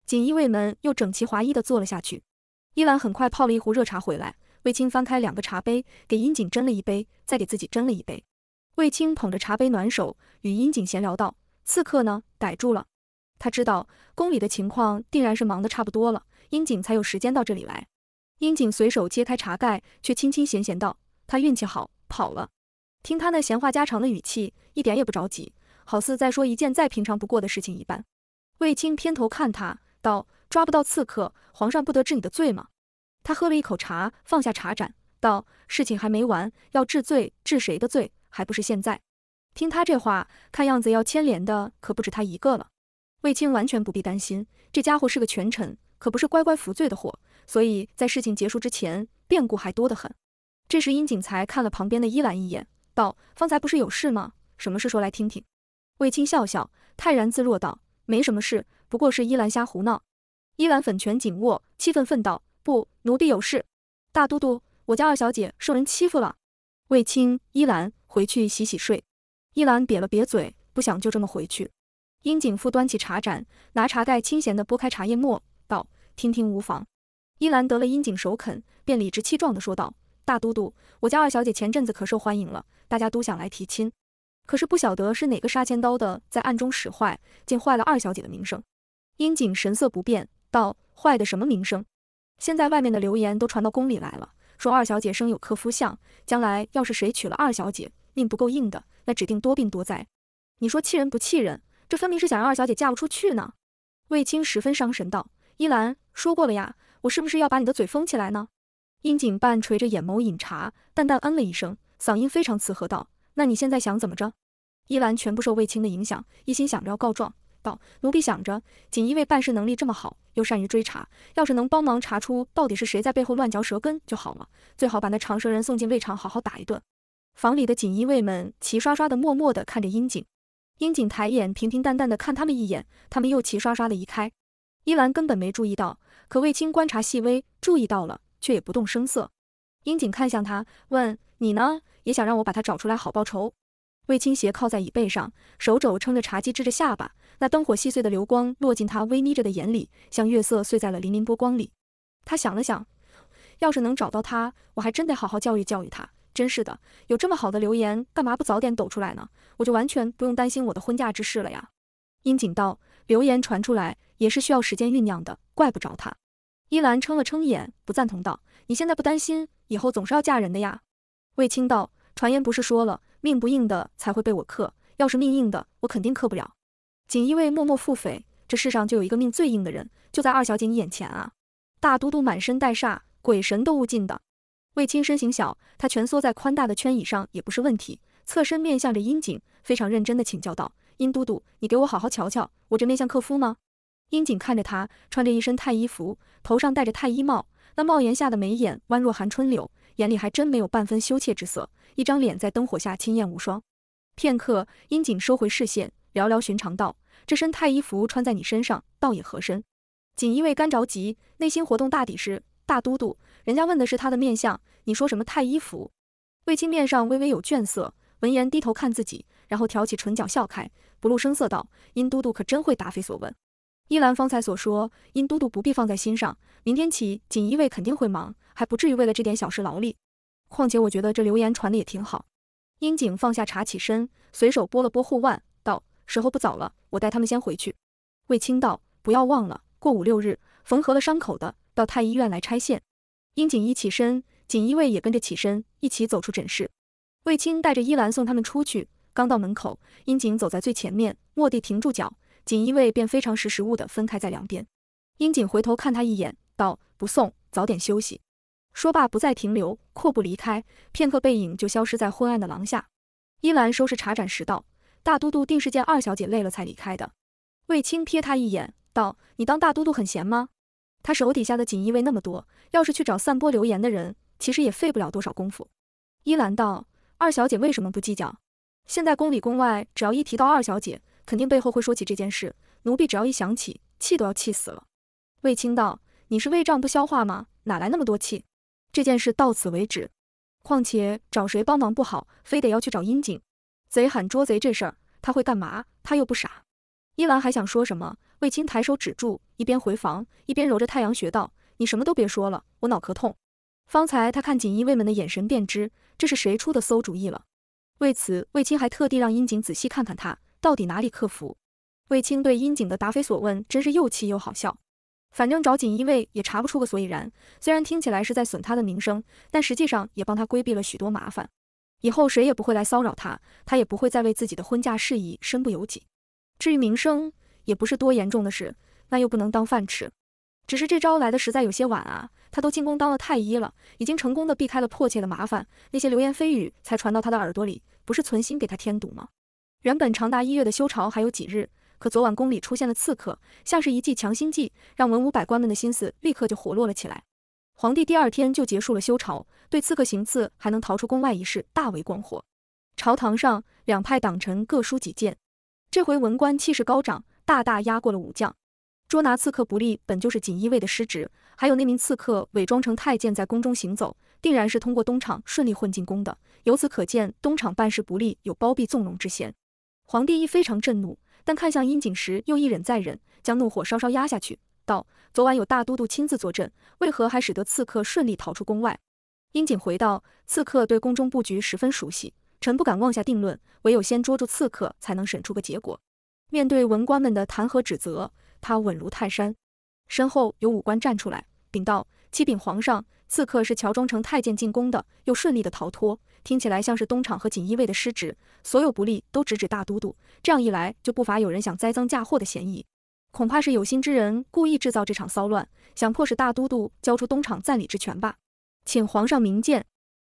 锦衣卫们又整齐划一的坐了下去。依兰很快泡了一壶热茶回来，卫青翻开两个茶杯，给殷景斟了一杯，再给自己斟了一杯。卫青捧着茶杯暖手，与殷景闲聊道：“刺客呢？逮住了？”他知道宫里的情况定然是忙得差不多了，殷景才有时间到这里来。殷景随手揭开茶盖，却轻轻闲闲道：“他运气好，跑了。”听他那闲话家常的语气，一点也不着急，好似在说一件再平常不过的事情一般。卫青偏头看他，道：“抓不到刺客，皇上不得治你的罪吗？”他喝了一口茶，放下茶盏，道：“事情还没完，要治罪，治谁的罪？”还不是现在，听他这话，看样子要牵连的可不止他一个了。卫青完全不必担心，这家伙是个权臣，可不是乖乖服罪的货，所以在事情结束之前，变故还多得很。这时，殷景才看了旁边的依兰一眼，道：“方才不是有事吗？什么事，说来听听。”卫青笑笑，泰然自若道：“没什么事，不过是依兰瞎胡闹。”依兰粉拳紧握，气愤愤道：“不，奴婢有事！大都督，我家二小姐受人欺负了。”卫青，依兰。回去洗洗睡。依兰瘪了瘪嘴，不想就这么回去。殷景富端起茶盏，拿茶盖清闲地拨开茶叶沫，道：“听听无妨。”依兰得了殷景首肯，便理直气壮地说道：“大都督，我家二小姐前阵子可受欢迎了，大家都想来提亲。可是不晓得是哪个杀千刀的在暗中使坏，竟坏了二小姐的名声。”殷景神色不变，道：“坏的什么名声？现在外面的流言都传到宫里来了，说二小姐生有克夫相，将来要是谁娶了二小姐。”命不够硬的，那指定多病多灾。你说气人不气人？这分明是想让二小姐嫁不出去呢。卫青十分伤神道：“依兰说过了呀，我是不是要把你的嘴封起来呢？”殷锦半垂着眼眸饮茶，淡淡嗯了一声，嗓音非常慈和道：“那你现在想怎么着？”依兰全不受卫青的影响，一心想着要告状，道：“奴婢想着锦衣卫办事能力这么好，又善于追查，要是能帮忙查出到底是谁在背后乱嚼舌根就好了，最好把那长舌人送进胃肠，好好打一顿。”房里的锦衣卫们齐刷刷的，默默的看着樱井，樱井抬眼，平平淡淡的看他们一眼，他们又齐刷刷的移开。伊兰根本没注意到，可卫青观察细微，注意到了，却也不动声色。樱井看向他，问：“你呢？也想让我把他找出来，好报仇？”卫青斜靠在椅背上，手肘撑着茶几，支着下巴，那灯火细碎的流光落进他微眯着的眼里，像月色碎在了粼粼波光里。他想了想，要是能找到他，我还真得好好教育教育他。真是的，有这么好的流言，干嘛不早点抖出来呢？我就完全不用担心我的婚嫁之事了呀。殷锦道，流言传出来也是需要时间酝酿的，怪不着他。依兰撑了撑眼，不赞同道，你现在不担心，以后总是要嫁人的呀。卫青道，传言不是说了，命不硬的才会被我克，要是命硬的，我肯定克不了。锦衣卫默默腹诽，这世上就有一个命最硬的人，就在二小姐你眼前啊。大都督满身带煞，鬼神都勿近的。卫青身形小，他蜷缩在宽大的圈椅上也不是问题。侧身面向着殷景，非常认真地请教道：“殷都督，你给我好好瞧瞧，我这面向克夫吗？”殷景看着他，穿着一身太医服，头上戴着太医帽，那帽檐下的眉眼弯若寒春柳，眼里还真没有半分羞怯之色，一张脸在灯火下清艳无双。片刻，殷景收回视线，寥寥寻常道：“这身太医服穿在你身上，倒也合身。”锦衣卫干着急，内心活动大抵是：大都督。人家问的是他的面相，你说什么太医府？卫青面上微微有倦色，闻言低头看自己，然后挑起唇角笑开，不露声色道：“殷都督可真会答非所问。”依兰方才所说，殷都督不必放在心上。明天起，锦衣卫肯定会忙，还不至于为了这点小事劳力。况且我觉得这流言传的也挺好。殷景放下茶，起身，随手拨了拨护腕，道：“时候不早了，我带他们先回去。”卫青道：“不要忘了，过五六日缝合了伤口的，到太医院来拆线。”殷锦一起身，锦衣卫也跟着起身，一起走出诊室。卫青带着依兰送他们出去，刚到门口，殷锦走在最前面，蓦地停住脚，锦衣卫便非常识时务的分开在两边。殷锦回头看他一眼，道：“不送，早点休息。”说罢不再停留，阔步离开，片刻背影就消失在昏暗的廊下。依兰收拾茶盏时道：“大都督定是见二小姐累了才离开的。”卫青瞥他一眼，道：“你当大都督很闲吗？”他手底下的锦衣卫那么多，要是去找散播流言的人，其实也费不了多少功夫。依兰道：“二小姐为什么不计较？现在宫里宫外，只要一提到二小姐，肯定背后会说起这件事。奴婢只要一想起，气都要气死了。”卫青道：“你是胃胀不消化吗？哪来那么多气？这件事到此为止。况且找谁帮忙不好，非得要去找阴景？贼喊捉贼这事儿，他会干嘛？他又不傻。”伊兰还想说什么，卫青抬手止住，一边回房，一边揉着太阳穴道：“你什么都别说了，我脑壳痛。”方才他看锦衣卫们的眼神便知，这是谁出的馊主意了。为此，卫青还特地让殷景仔细看看他到底哪里克服。卫青对殷景的答非所问，真是又气又好笑。反正找锦衣卫也查不出个所以然，虽然听起来是在损他的名声，但实际上也帮他规避了许多麻烦。以后谁也不会来骚扰他，他也不会再为自己的婚嫁事宜身不由己。至于名声，也不是多严重的事，那又不能当饭吃。只是这招来的实在有些晚啊！他都进宫当了太医了，已经成功的避开了迫切的麻烦，那些流言蜚语才传到他的耳朵里，不是存心给他添堵吗？原本长达一月的修朝还有几日，可昨晚宫里出现了刺客，像是一剂强心剂，让文武百官们的心思立刻就活络了起来。皇帝第二天就结束了修朝，对刺客行刺还能逃出宫外一事大为光火。朝堂上，两派党臣各抒己见。这回文官气势高涨，大大压过了武将。捉拿刺客不力，本就是锦衣卫的失职。还有那名刺客伪装成太监在宫中行走，定然是通过东厂顺利混进宫的。由此可见，东厂办事不力，有包庇纵容之嫌。皇帝亦非常震怒，但看向殷景时又一忍再忍，将怒火稍稍压下去，道：“昨晚有大都督亲自坐镇，为何还使得刺客顺利逃出宫外？”殷景回道：“刺客对宫中布局十分熟悉。”臣不敢妄下定论，唯有先捉住刺客，才能审出个结果。面对文官们的弹劾指责，他稳如泰山。身后有武官站出来禀道：“启禀皇上，刺客是乔装成太监进宫的，又顺利的逃脱。听起来像是东厂和锦衣卫的失职，所有不利都直指大都督。这样一来，就不乏有人想栽赃嫁祸的嫌疑。恐怕是有心之人故意制造这场骚乱，想迫使大都督交出东厂暂理之权吧？请皇上明鉴。”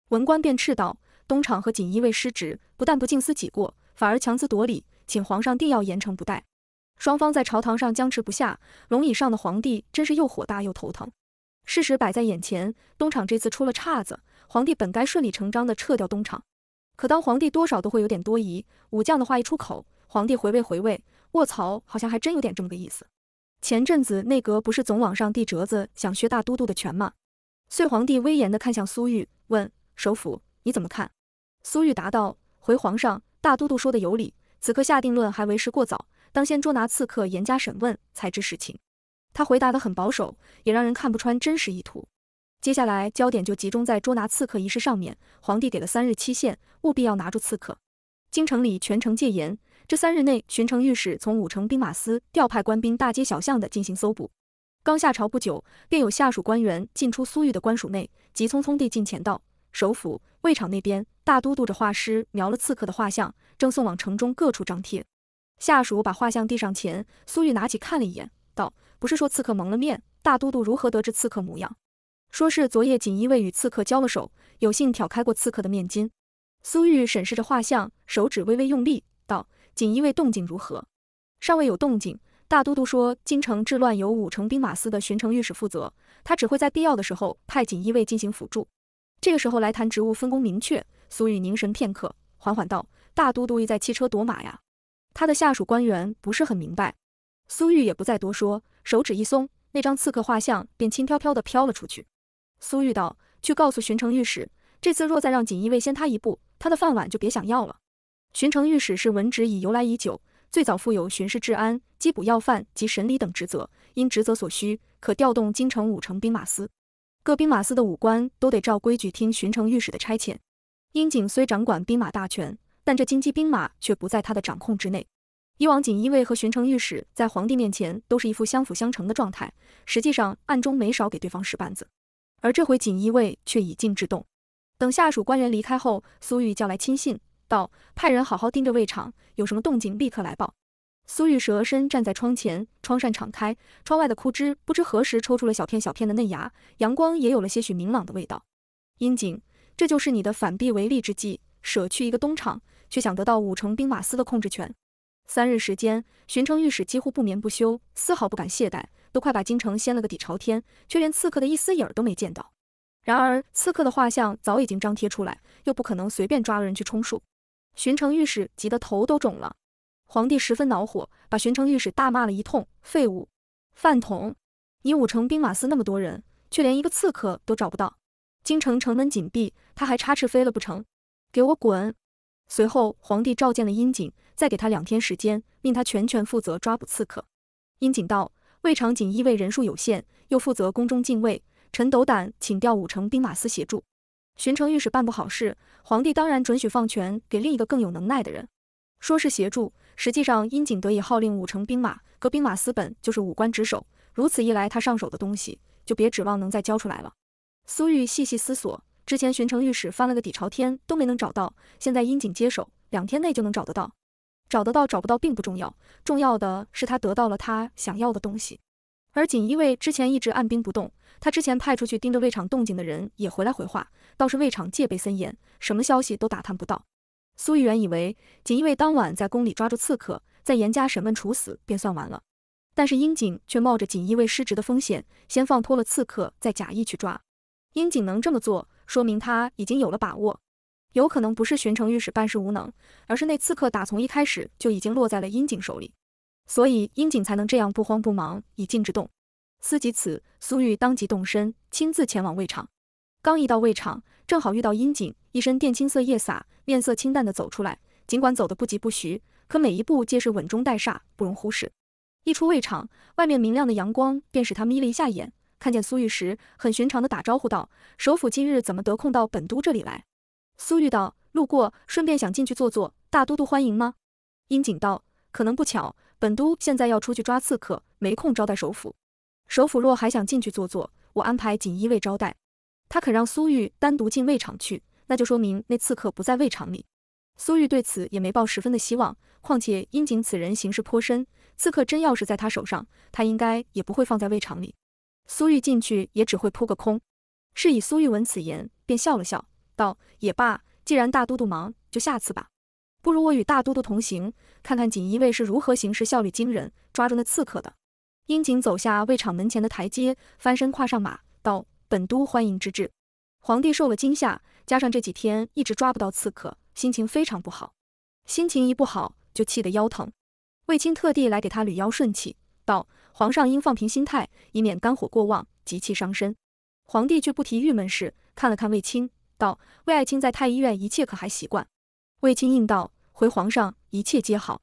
文官便斥道。东厂和锦衣卫失职，不但不敬思己过，反而强词夺理，请皇上定要严惩不贷。双方在朝堂上僵持不下，龙椅上的皇帝真是又火大又头疼。事实摆在眼前，东厂这次出了岔子，皇帝本该顺理成章的撤掉东厂。可当皇帝多少都会有点多疑，武将的话一出口，皇帝回味回味，卧槽，好像还真有点这么个意思。前阵子内阁不是总往上递折子，想削大都督的权吗？遂皇帝威严的看向苏玉，问首辅。你怎么看？苏玉答道：“回皇上，大都督说的有理，此刻下定论还为时过早，当先捉拿刺客，严加审问，才知实情。”他回答得很保守，也让人看不穿真实意图。接下来焦点就集中在捉拿刺客一事上面。皇帝给了三日期限，务必要拿住刺客。京城里全城戒严，这三日内，巡城御史从五城兵马司调派官兵，大街小巷的进行搜捕。刚下朝不久，便有下属官员进出苏玉的官署内，急匆匆地进前道：“首府。”魏场那边，大都督着画师描了刺客的画像，正送往城中各处张贴。下属把画像递上前，苏玉拿起看了一眼，道：“不是说刺客蒙了面，大都督如何得知刺客模样？”“说是昨夜锦衣卫与刺客交了手，有幸挑开过刺客的面巾。”苏玉审视着画像，手指微微用力，道：“锦衣卫动静如何？”“尚未有动静。”大都督说：“京城治乱由五城兵马司的巡城御史负责，他只会在必要的时候派锦衣卫进行辅助。”这个时候来谈职务分工明确，苏玉凝神片刻，缓缓道：“大都督意在弃车夺马呀，他的下属官员不是很明白。”苏玉也不再多说，手指一松，那张刺客画像便轻飘飘的飘了出去。苏玉道：“去告诉巡城御史，这次若再让锦衣卫先他一步，他的饭碗就别想要了。”巡城御史是文职，已由来已久，最早负有巡视治安、缉捕要犯及审理等职责，因职责所需，可调动京城五城兵马司。各兵马司的武官都得照规矩听巡城御史的差遣。英景虽掌管兵马大权，但这京畿兵马却不在他的掌控之内。以往锦衣卫和巡城御史在皇帝面前都是一副相辅相成的状态，实际上暗中没少给对方使绊子。而这回锦衣卫却以静制动。等下属官员离开后，苏玉叫来亲信道：“派人好好盯着卫场，有什么动静立刻来报。”苏玉蛇身站在窗前，窗扇敞开，窗外的枯枝不知何时抽出了小片小片的嫩芽，阳光也有了些许明朗的味道。阴井，这就是你的反璧为利之计，舍去一个东厂，却想得到五城兵马司的控制权。三日时间，巡城御史几乎不眠不休，丝毫不敢懈怠，都快把京城掀了个底朝天，却连刺客的一丝影儿都没见到。然而刺客的画像早已经张贴出来，又不可能随便抓人去充数，巡城御史急得头都肿了。皇帝十分恼火，把巡城御史大骂了一通：“废物，饭桶！你五城兵马司那么多人，却连一个刺客都找不到。京城城门紧闭，他还插翅飞了不成？给我滚！”随后，皇帝召见了殷景，再给他两天时间，命他全权负责抓捕刺客。殷景道：“魏长锦衣卫人数有限，又负责宫中禁卫，臣斗胆请调五城兵马司协助。巡城御史办不好事，皇帝当然准许放权给另一个更有能耐的人，说是协助。”实际上，殷景得以号令五城兵马，各兵马司本就是五官之守。如此一来，他上手的东西就别指望能再交出来了。苏玉细细思索，之前巡城御史翻了个底朝天都没能找到，现在殷景接手，两天内就能找得到。找得到，找不到并不重要，重要的是他得到了他想要的东西。而锦衣卫之前一直按兵不动，他之前派出去盯着卫场动静的人也回来回话，倒是卫场戒备森严，什么消息都打探不到。苏御原以为锦衣卫当晚在宫里抓住刺客，在严加审问处死便算完了，但是樱井却冒着锦衣卫失职的风险，先放脱了刺客，再假意去抓。樱井能这么做，说明他已经有了把握，有可能不是巡城御史办事无能，而是那刺客打从一开始就已经落在了樱井手里，所以樱井才能这样不慌不忙，以静制动。思及此，苏御当即动身，亲自前往卫场。刚一到卫场。正好遇到阴景，一身靛青色夜洒，面色清淡的走出来。尽管走得不疾不徐，可每一步皆是稳中带煞，不容忽视。一出卫场，外面明亮的阳光便使他眯了一下眼，看见苏玉时，很寻常的打招呼道：“首府今日怎么得空到本都这里来？”苏玉道：“路过，顺便想进去坐坐。大都督欢迎吗？”阴景道：“可能不巧，本都现在要出去抓刺客，没空招待首府。首府若还想进去坐坐，我安排锦衣卫招待。”他肯让苏玉单独进卫场去，那就说明那刺客不在卫场里。苏玉对此也没抱十分的希望。况且殷景此人行事颇深，刺客真要是在他手上，他应该也不会放在卫场里。苏玉进去也只会扑个空。是以苏玉闻此言，便笑了笑，道：“也罢，既然大都督忙，就下次吧。不如我与大都督同行，看看锦衣卫是如何行事，效率惊人，抓住那刺客的。”殷景走下卫场门前的台阶，翻身跨上马，道。本都欢迎之至。皇帝受了惊吓，加上这几天一直抓不到刺客，心情非常不好。心情一不好，就气得腰疼。卫青特地来给他捋腰顺气，道：“皇上应放平心态，以免肝火过旺，急气伤身。”皇帝却不提郁闷事，看了看卫青，道：“卫爱卿在太医院一切可还习惯？”卫青应道：“回皇上，一切皆好。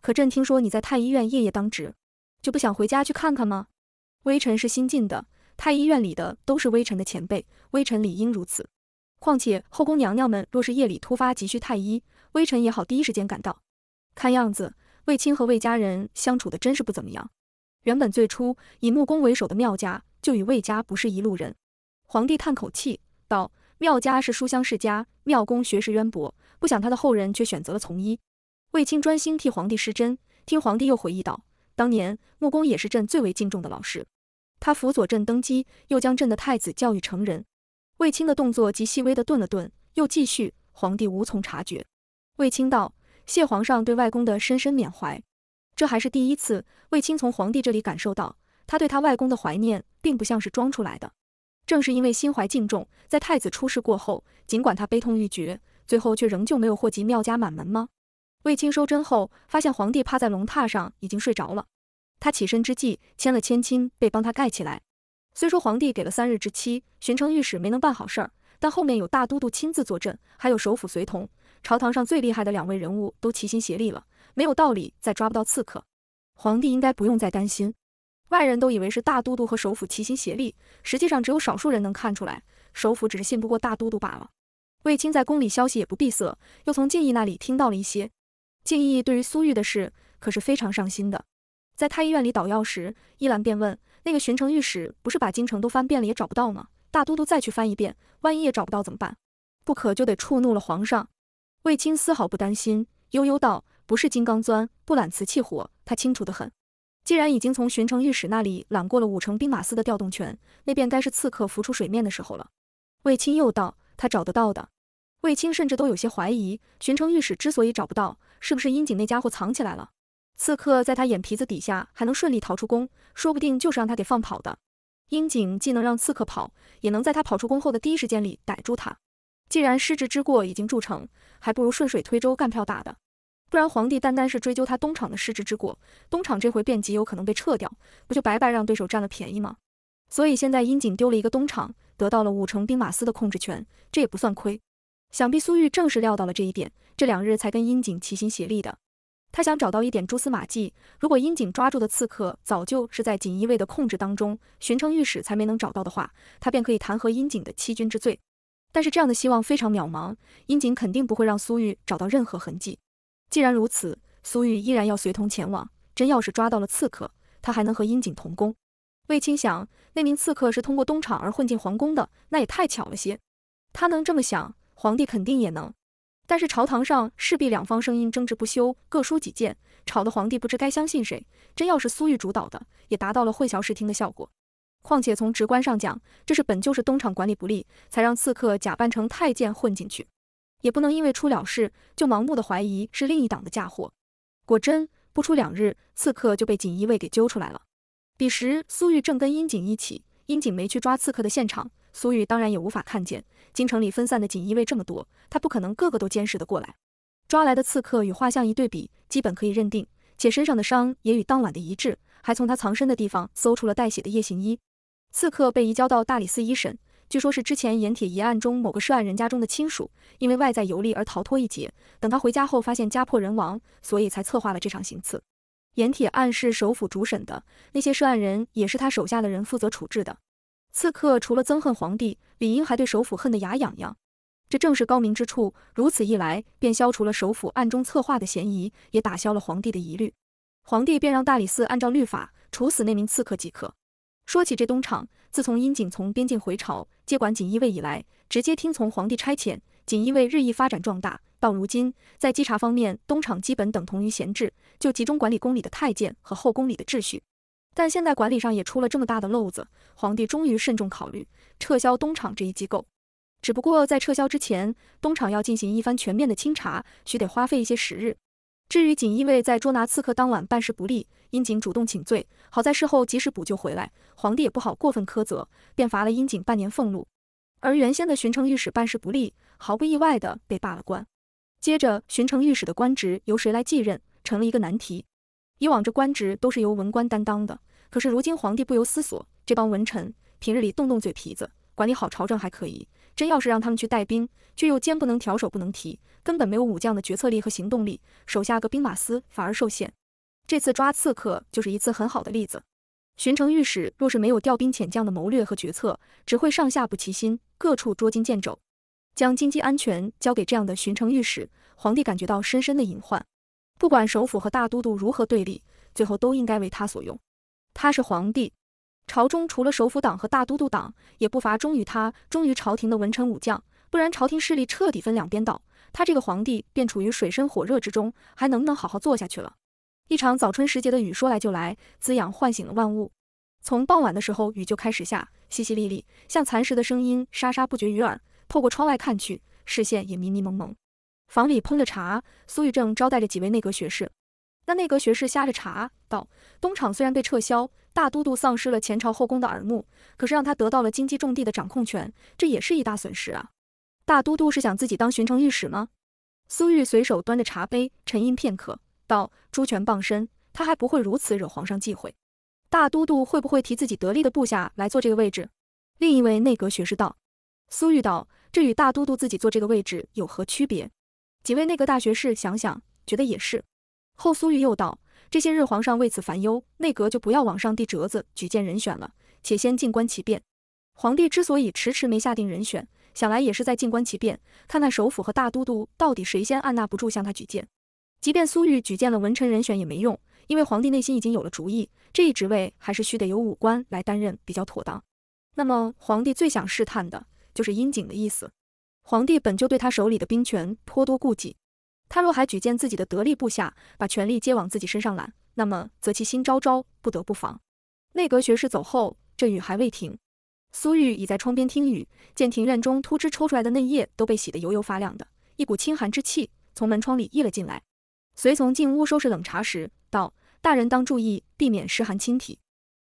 可朕听说你在太医院夜夜当值，就不想回家去看看吗？”微臣是新进的。太医院里的都是微臣的前辈，微臣理应如此。况且后宫娘娘们若是夜里突发急需太医，微臣也好第一时间赶到。看样子，卫青和卫家人相处的真是不怎么样。原本最初以木工为首的缪家就与卫家不是一路人。皇帝叹口气道：“缪家是书香世家，缪工学识渊博，不想他的后人却选择了从医。”卫青专心替皇帝施针，听皇帝又回忆道：“当年木工也是朕最为敬重的老师。”他辅佐朕登基，又将朕的太子教育成人。卫青的动作极细微的顿了顿，又继续。皇帝无从察觉。卫青道：“谢皇上对外公的深深缅怀，这还是第一次。卫青从皇帝这里感受到，他对他外公的怀念，并不像是装出来的。正是因为心怀敬重，在太子出事过后，尽管他悲痛欲绝，最后却仍旧没有祸及庙家满门吗？”卫青收针后，发现皇帝趴在龙榻上已经睡着了。他起身之际，签了千亲，被帮他盖起来。虽说皇帝给了三日之期，巡城御史没能办好事，但后面有大都督亲自坐镇，还有首府随同，朝堂上最厉害的两位人物都齐心协力了，没有道理再抓不到刺客。皇帝应该不用再担心。外人都以为是大都督和首府齐心协力，实际上只有少数人能看出来，首府只是信不过大都督罢了。卫青在宫里消息也不闭塞，又从敬义那里听到了一些。敬义对于苏玉的事可是非常上心的。在太医院里捣药时，依兰便问：“那个巡城御史不是把京城都翻遍了也找不到吗？大都督再去翻一遍，万一也找不到怎么办？不可就得触怒了皇上。”卫青丝毫不担心，悠悠道：“不是金刚钻，不揽瓷器活，他清楚的很。既然已经从巡城御史那里揽过了五城兵马司的调动权，那便该是刺客浮出水面的时候了。”卫青又道：“他找得到的。”卫青甚至都有些怀疑，巡城御史之所以找不到，是不是殷井那家伙藏起来了？刺客在他眼皮子底下还能顺利逃出宫，说不定就是让他给放跑的。英景既能让刺客跑，也能在他跑出宫后的第一时间里逮住他。既然失职之过已经铸成，还不如顺水推舟干票大的。不然皇帝单单是追究他东厂的失职之过，东厂这回便极有可能被撤掉，不就白白让对手占了便宜吗？所以现在英景丢了一个东厂，得到了五成兵马司的控制权，这也不算亏。想必苏玉正是料到了这一点，这两日才跟英景齐心协力的。他想找到一点蛛丝马迹，如果阴景抓住的刺客早就是在锦衣卫的控制当中，巡城御史才没能找到的话，他便可以弹劾阴景的欺君之罪。但是这样的希望非常渺茫，阴景肯定不会让苏玉找到任何痕迹。既然如此，苏玉依然要随同前往。真要是抓到了刺客，他还能和阴景同宫。卫青想，那名刺客是通过东厂而混进皇宫的，那也太巧了些。他能这么想，皇帝肯定也能。但是朝堂上势必两方声音争执不休，各抒己见，吵得皇帝不知该相信谁。真要是苏玉主导的，也达到了混淆视听的效果。况且从直观上讲，这是本就是东厂管理不力，才让刺客假扮成太监混进去，也不能因为出了事就盲目的怀疑是另一党的嫁祸。果真不出两日，刺客就被锦衣卫给揪出来了。彼时苏玉正跟殷锦一起，殷锦没去抓刺客的现场，苏玉当然也无法看见。京城里分散的锦衣卫这么多，他不可能个个都监视得过来。抓来的刺客与画像一对比，基本可以认定，且身上的伤也与当晚的一致。还从他藏身的地方搜出了带血的夜行衣。刺客被移交到大理寺一审，据说是之前盐铁一案中某个涉案人家中的亲属，因为外在游历而逃脱一劫。等他回家后发现家破人亡，所以才策划了这场行刺。盐铁案是首府主审的，那些涉案人也是他手下的人负责处置的。刺客除了憎恨皇帝，理应还对首府恨得牙痒痒，这正是高明之处。如此一来，便消除了首府暗中策划的嫌疑，也打消了皇帝的疑虑。皇帝便让大理寺按照律法处死那名刺客即可。说起这东厂，自从殷景从边境回朝接管锦衣卫以来，直接听从皇帝差遣，锦衣卫日益发展壮大。到如今，在稽查方面，东厂基本等同于闲置，就集中管理宫里的太监和后宫里的秩序。但现在管理上也出了这么大的漏子，皇帝终于慎重考虑撤销东厂这一机构。只不过在撤销之前，东厂要进行一番全面的清查，需得花费一些时日。至于锦衣卫在捉拿刺客当晚办事不力，殷景主动请罪，好在事后及时补救回来，皇帝也不好过分苛责，便罚了殷景半年俸禄。而原先的巡城御史办事不力，毫不意外的被罢了官。接着，巡城御史的官职由谁来继任，成了一个难题。以往这官职都是由文官担当的，可是如今皇帝不由思索，这帮文臣平日里动动嘴皮子，管理好朝政还可以，真要是让他们去带兵，却又肩不能挑，手不能提，根本没有武将的决策力和行动力，手下个兵马司反而受限。这次抓刺客就是一次很好的例子。巡城御史若是没有调兵遣将的谋略和决策，只会上下不齐心，各处捉襟见肘，将京畿安全交给这样的巡城御史，皇帝感觉到深深的隐患。不管首辅和大都督如何对立，最后都应该为他所用。他是皇帝，朝中除了首辅党和大都督党，也不乏忠于他、忠于朝廷的文臣武将。不然，朝廷势力彻底分两边倒，他这个皇帝便处于水深火热之中，还能不能好好做下去了？一场早春时节的雨说来就来，滋养唤醒了万物。从傍晚的时候，雨就开始下，淅淅沥沥，像蚕食的声音，沙沙不绝于耳。透过窗外看去，视线也迷迷蒙蒙。房里烹着茶，苏玉正招待着几位内阁学士。那内阁学士呷着茶道：“东厂虽然被撤销，大都督丧失了前朝后宫的耳目，可是让他得到了京畿重地的掌控权，这也是一大损失啊。大都督是想自己当巡城御史吗？”苏玉随手端着茶杯，沉吟片刻，道：“朱权傍身，他还不会如此惹皇上忌讳。大都督会不会提自己得力的部下来坐这个位置？”另一位内阁学士道：“苏玉道，这与大都督自己坐这个位置有何区别？”几位内阁大学士想想，觉得也是。后苏玉又道：“这些日皇上为此烦忧，内阁就不要往上递折子举荐人选了，且先静观其变。皇帝之所以迟迟没下定人选，想来也是在静观其变，看看首府和大都督到底谁先按捺不住向他举荐。即便苏玉举荐了文臣人选也没用，因为皇帝内心已经有了主意，这一职位还是需得由武官来担任比较妥当。那么皇帝最想试探的就是殷景的意思。”皇帝本就对他手里的兵权颇多顾忌，他若还举荐自己的得力部下，把权力皆往自己身上揽，那么则其心昭昭，不得不防。内阁学士走后，这雨还未停。苏玉倚在窗边听雨，见庭院中突枝抽出来的嫩叶都被洗得油油发亮的，一股清寒之气从门窗里溢了进来。随从进屋收拾冷茶时道：“大人当注意，避免湿寒侵体。”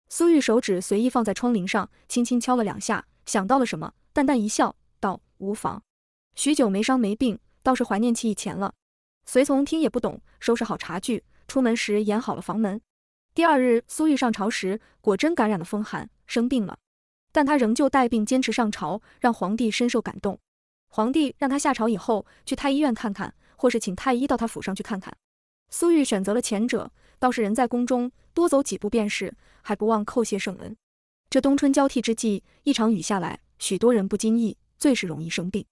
苏玉手指随意放在窗棂上，轻轻敲了两下，想到了什么，淡淡一笑，道：“无妨。”许久没伤没病，倒是怀念起以前了。随从听也不懂，收拾好茶具，出门时掩好了房门。第二日苏玉上朝时，果真感染了风寒，生病了。但他仍旧带病坚持上朝，让皇帝深受感动。皇帝让他下朝以后去太医院看看，或是请太医到他府上去看看。苏玉选择了前者，倒是人在宫中多走几步便是，还不忘叩谢圣恩。这冬春交替之际，一场雨下来，许多人不经意，最是容易生病。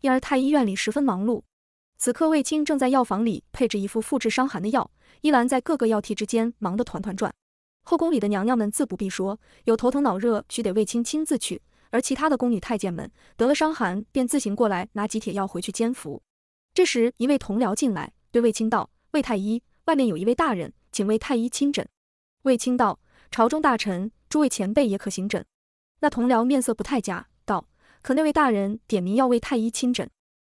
因而太医院里十分忙碌，此刻卫青正在药房里配置一副复制伤寒的药，依兰在各个药屉之间忙得团团转。后宫里的娘娘们自不必说，有头疼脑热需得卫青亲自去，而其他的宫女太监们得了伤寒便自行过来拿几帖药回去煎服。这时一位同僚进来，对卫青道：“卫太医，外面有一位大人，请卫太医亲诊。”卫青道：“朝中大臣，诸位前辈也可行诊。”那同僚面色不太佳。可那位大人点名要为太医亲诊，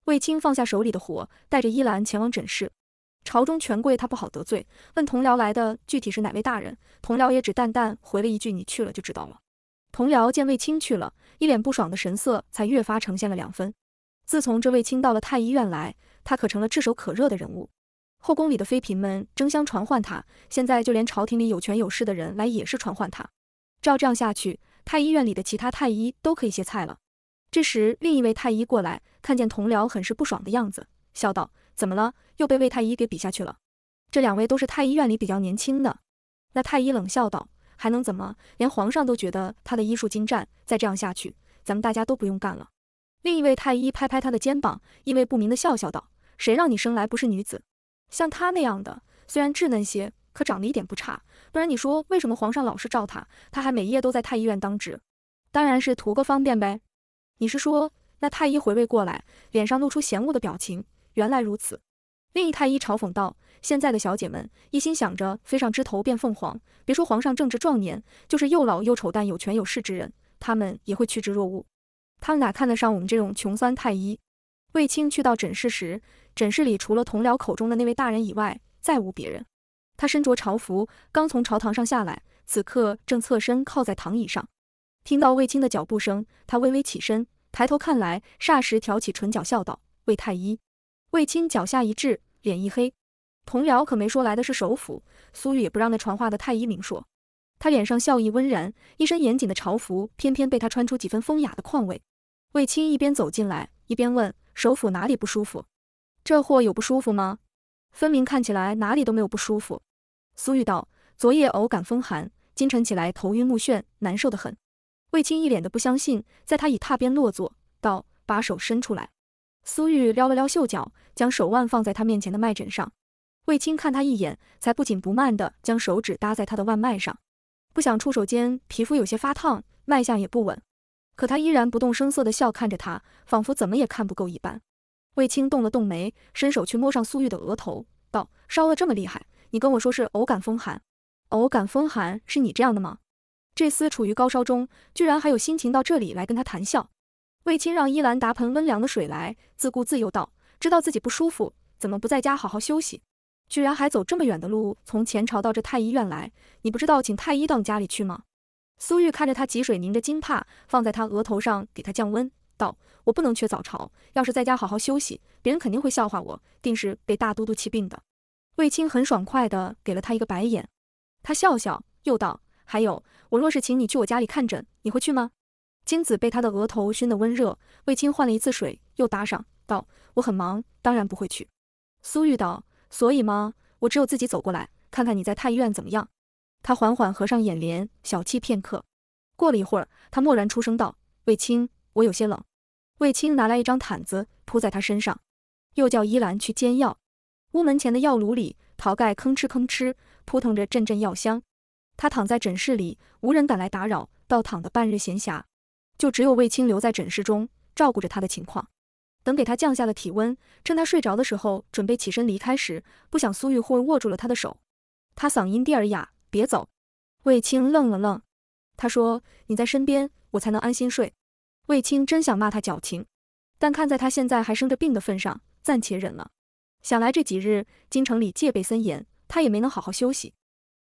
卫青放下手里的活，带着依兰前往诊室。朝中权贵他不好得罪，问同僚来的具体是哪位大人，同僚也只淡淡回了一句：“你去了就知道了。”同僚见卫青去了，一脸不爽的神色才越发呈现了两分。自从这卫青到了太医院来，他可成了炙手可热的人物，后宫里的妃嫔们争相传唤他，现在就连朝廷里有权有势的人来也是传唤他。照这样下去，太医院里的其他太医都可以歇菜了。这时，另一位太医过来，看见同僚很是不爽的样子，笑道：“怎么了？又被魏太医给比下去了？”这两位都是太医院里比较年轻的。那太医冷笑道：“还能怎么？连皇上都觉得他的医术精湛，再这样下去，咱们大家都不用干了。”另一位太医拍拍他的肩膀，意味不明的笑笑道：“谁让你生来不是女子？像他那样的，虽然稚嫩些，可长得一点不差。不然你说为什么皇上老是召他？他还每夜都在太医院当值？当然是图个方便呗。”你是说那太医回味过来，脸上露出嫌恶的表情。原来如此，另一太医嘲讽道：“现在的小姐们一心想着飞上枝头变凤凰，别说皇上正值壮年，就是又老又丑但有权有势之人，他们也会趋之若鹜。他们哪看得上我们这种穷酸太医？”卫青去到诊室时，诊室里除了同僚口中的那位大人以外，再无别人。他身着朝服，刚从朝堂上下来，此刻正侧身靠在躺椅上。听到卫青的脚步声，他微微起身，抬头看来，霎时挑起唇角笑道：“卫太医。”卫青脚下一滞，脸一黑。同僚可没说来的是首府，苏玉也不让那传话的太医明说。他脸上笑意温然，一身严谨的朝服，偏偏被他穿出几分风雅的况味。卫青一边走进来，一边问：“首府哪里不舒服？”这货有不舒服吗？分明看起来哪里都没有不舒服。苏玉道：“昨夜偶感风寒，今晨起来头晕目眩，难受得很。”卫青一脸的不相信，在他椅榻边落座，道：“把手伸出来。”苏玉撩了撩袖角，将手腕放在他面前的脉枕上。卫青看他一眼，才不紧不慢地将手指搭在他的腕脉上。不想触手间皮肤有些发烫，脉象也不稳，可他依然不动声色的笑看着他，仿佛怎么也看不够一般。卫青动了动眉，伸手去摸上苏玉的额头，道：“烧了这么厉害，你跟我说是偶感风寒，偶感风寒是你这样的吗？”这厮处于高烧中，居然还有心情到这里来跟他谈笑。卫青让依兰打盆温凉的水来，自顾自又道：“知道自己不舒服，怎么不在家好好休息？居然还走这么远的路，从前朝到这太医院来。你不知道请太医到你家里去吗？”苏玉看着他，挤水拧着金帕放在他额头上给他降温，道：“我不能缺早朝，要是在家好好休息，别人肯定会笑话我，定是被大都督气病的。”卫青很爽快的给了他一个白眼，他笑笑，又道。还有，我若是请你去我家里看诊，你会去吗？金子被他的额头熏得温热，卫青换了一次水，又搭上道：“我很忙，当然不会去。”苏玉道：“所以嘛，我只有自己走过来看看你在太医院怎么样。”他缓缓合上眼帘，小憩片刻。过了一会儿，他蓦然出声道：“卫青，我有些冷。”卫青拿来一张毯子铺在他身上，又叫依兰去煎药。屋门前的药炉里，陶盖吭哧吭哧，扑腾着阵阵药香。他躺在诊室里，无人敢来打扰，倒躺的半日闲暇，就只有卫青留在诊室中照顾着他的情况。等给他降下了体温，趁他睡着的时候，准备起身离开时，不想苏玉忽然握住了他的手，他嗓音低而哑：“别走。”卫青愣了愣，他说：“你在身边，我才能安心睡。”卫青真想骂他矫情，但看在他现在还生着病的份上，暂且忍了。想来这几日京城里戒备森严，他也没能好好休息。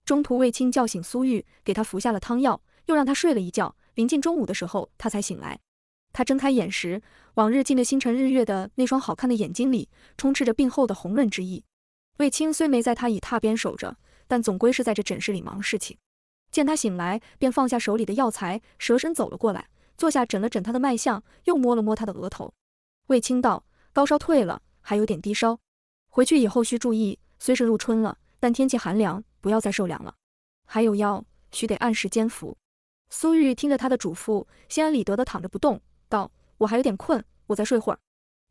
中途，卫青叫醒苏玉，给他服下了汤药，又让他睡了一觉。临近中午的时候，他才醒来。他睁开眼时，往日浸着星辰日月的那双好看的眼睛里，充斥着病后的红润之意。卫青虽没在他椅榻边守着，但总归是在这诊室里忙事情。见他醒来，便放下手里的药材，蛇身走了过来，坐下诊了诊他的脉象，又摸了摸他的额头。卫青道：“高烧退了，还有点低烧。回去以后需注意，虽是入春了，但天气寒凉。”不要再受凉了，还有药需得按时煎服。苏玉听着他的嘱咐，心安理得地躺着不动，道：“我还有点困，我再睡会儿。”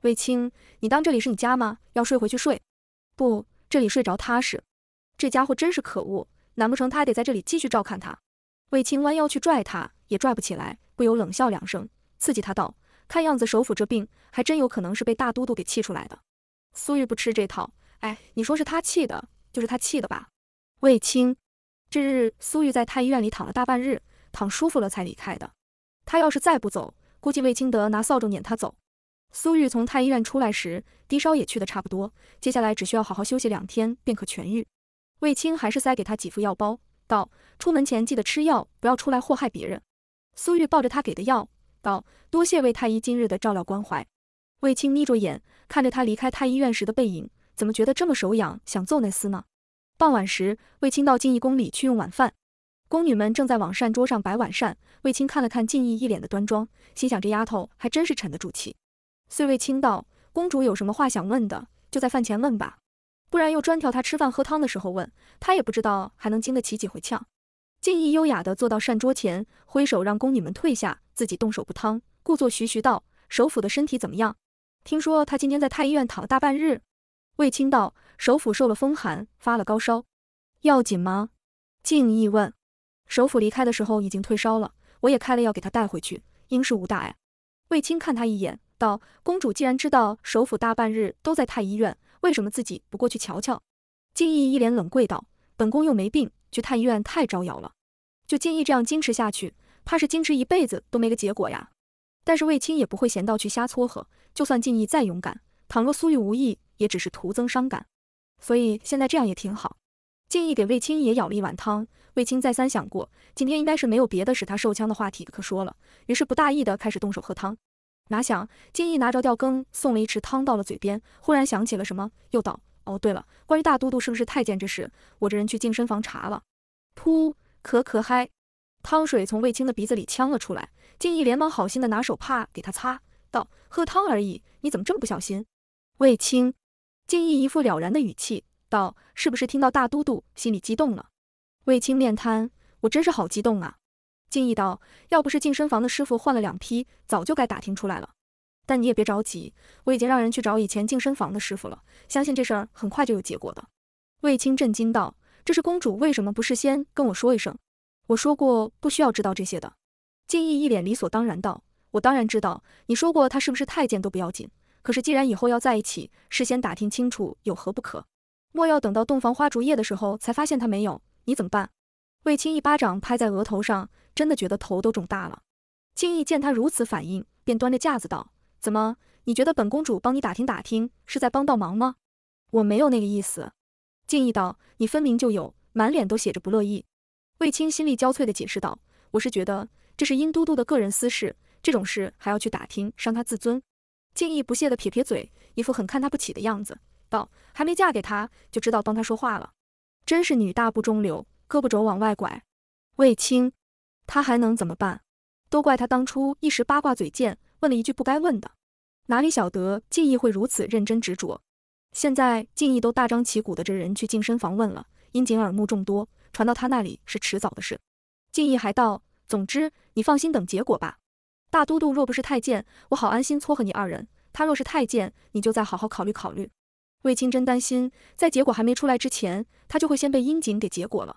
卫青，你当这里是你家吗？要睡回去睡。不，这里睡着踏实。这家伙真是可恶，难不成他得在这里继续照看他？卫青弯腰去拽他，也拽不起来，不由冷笑两声，刺激他道：“看样子首府这病还真有可能是被大都督给气出来的。”苏玉不吃这套，哎，你说是他气的，就是他气的吧？卫青，这日苏玉在太医院里躺了大半日，躺舒服了才离开的。他要是再不走，估计卫青得拿扫帚撵他走。苏玉从太医院出来时，低烧也去的差不多，接下来只需要好好休息两天便可痊愈。卫青还是塞给他几副药包，道：“出门前记得吃药，不要出来祸害别人。”苏玉抱着他给的药，道：“多谢魏太医今日的照料关怀。”卫青眯着眼看着他离开太医院时的背影，怎么觉得这么手痒，想揍那厮呢？傍晚时，卫青到静逸宫里去用晚饭，宫女们正在往膳桌上摆碗膳。卫青看了看静义一脸的端庄，心想这丫头还真是沉得住气。遂卫青道：“公主有什么话想问的，就在饭前问吧，不然又专挑她吃饭喝汤的时候问，她也不知道还能经得起几回呛。”静义优雅地坐到膳桌前，挥手让宫女们退下，自己动手不汤，故作徐徐道：“首辅的身体怎么样？听说他今天在太医院躺了大半日。”卫青道。首府受了风寒，发了高烧，要紧吗？静意问。首府离开的时候已经退烧了，我也开了药给他带回去，应是无大碍。卫青看他一眼，道：“公主既然知道首府大半日都在太医院，为什么自己不过去瞧瞧？”静意一脸冷跪道：“本宫又没病，去太医院太招摇了。就静意这样矜持下去，怕是矜持一辈子都没个结果呀。”但是卫青也不会闲到去瞎撮合，就算静意再勇敢，倘若苏玉无意，也只是徒增伤感。所以现在这样也挺好。敬意给卫青也舀了一碗汤，卫青再三想过，今天应该是没有别的使他受呛的话题可说了，于是不大意的开始动手喝汤。哪想敬意拿着吊羹送了一池汤到了嘴边，忽然想起了什么，又道：“哦对了，关于大都督是不是太监这事，我这人去健身房查了。”噗，咳咳嗨，汤水从卫青的鼻子里呛了出来，敬意连忙好心的拿手帕给他擦，道：“喝汤而已，你怎么这么不小心？”卫青。敬意一副了然的语气道：“是不是听到大都督心里激动了？”卫青面瘫，我真是好激动啊！敬意道：“要不是健身房的师傅换了两批，早就该打听出来了。但你也别着急，我已经让人去找以前健身房的师傅了，相信这事儿很快就有结果的。”卫青震惊道：“这是公主为什么不事先跟我说一声？我说过不需要知道这些的。”敬意一脸理所当然道：“我当然知道，你说过他是不是太监都不要紧。”可是，既然以后要在一起，事先打听清楚有何不可？莫要等到洞房花烛夜的时候才发现他没有，你怎么办？卫青一巴掌拍在额头上，真的觉得头都肿大了。静义见他如此反应，便端着架子道：“怎么？你觉得本公主帮你打听打听，是在帮倒忙吗？”我没有那个意思，静义道。你分明就有，满脸都写着不乐意。卫青心力交瘁地解释道：“我是觉得这是殷都督的个人私事，这种事还要去打听，伤他自尊。”静意不屑地撇撇嘴，一副很看他不起的样子，道：“还没嫁给他，就知道帮他说话了，真是女大不中留，胳膊肘往外拐。”卫青，他还能怎么办？都怪他当初一时八卦嘴贱，问了一句不该问的，哪里晓得静意会如此认真执着。现在静意都大张旗鼓的这人去健身房问了，殷景耳目众多，传到他那里是迟早的事。静意还道，总之你放心等结果吧。大都督若不是太监，我好安心撮合你二人；他若是太监，你就再好好考虑考虑。魏清真担心，在结果还没出来之前，他就会先被阴井给结果了。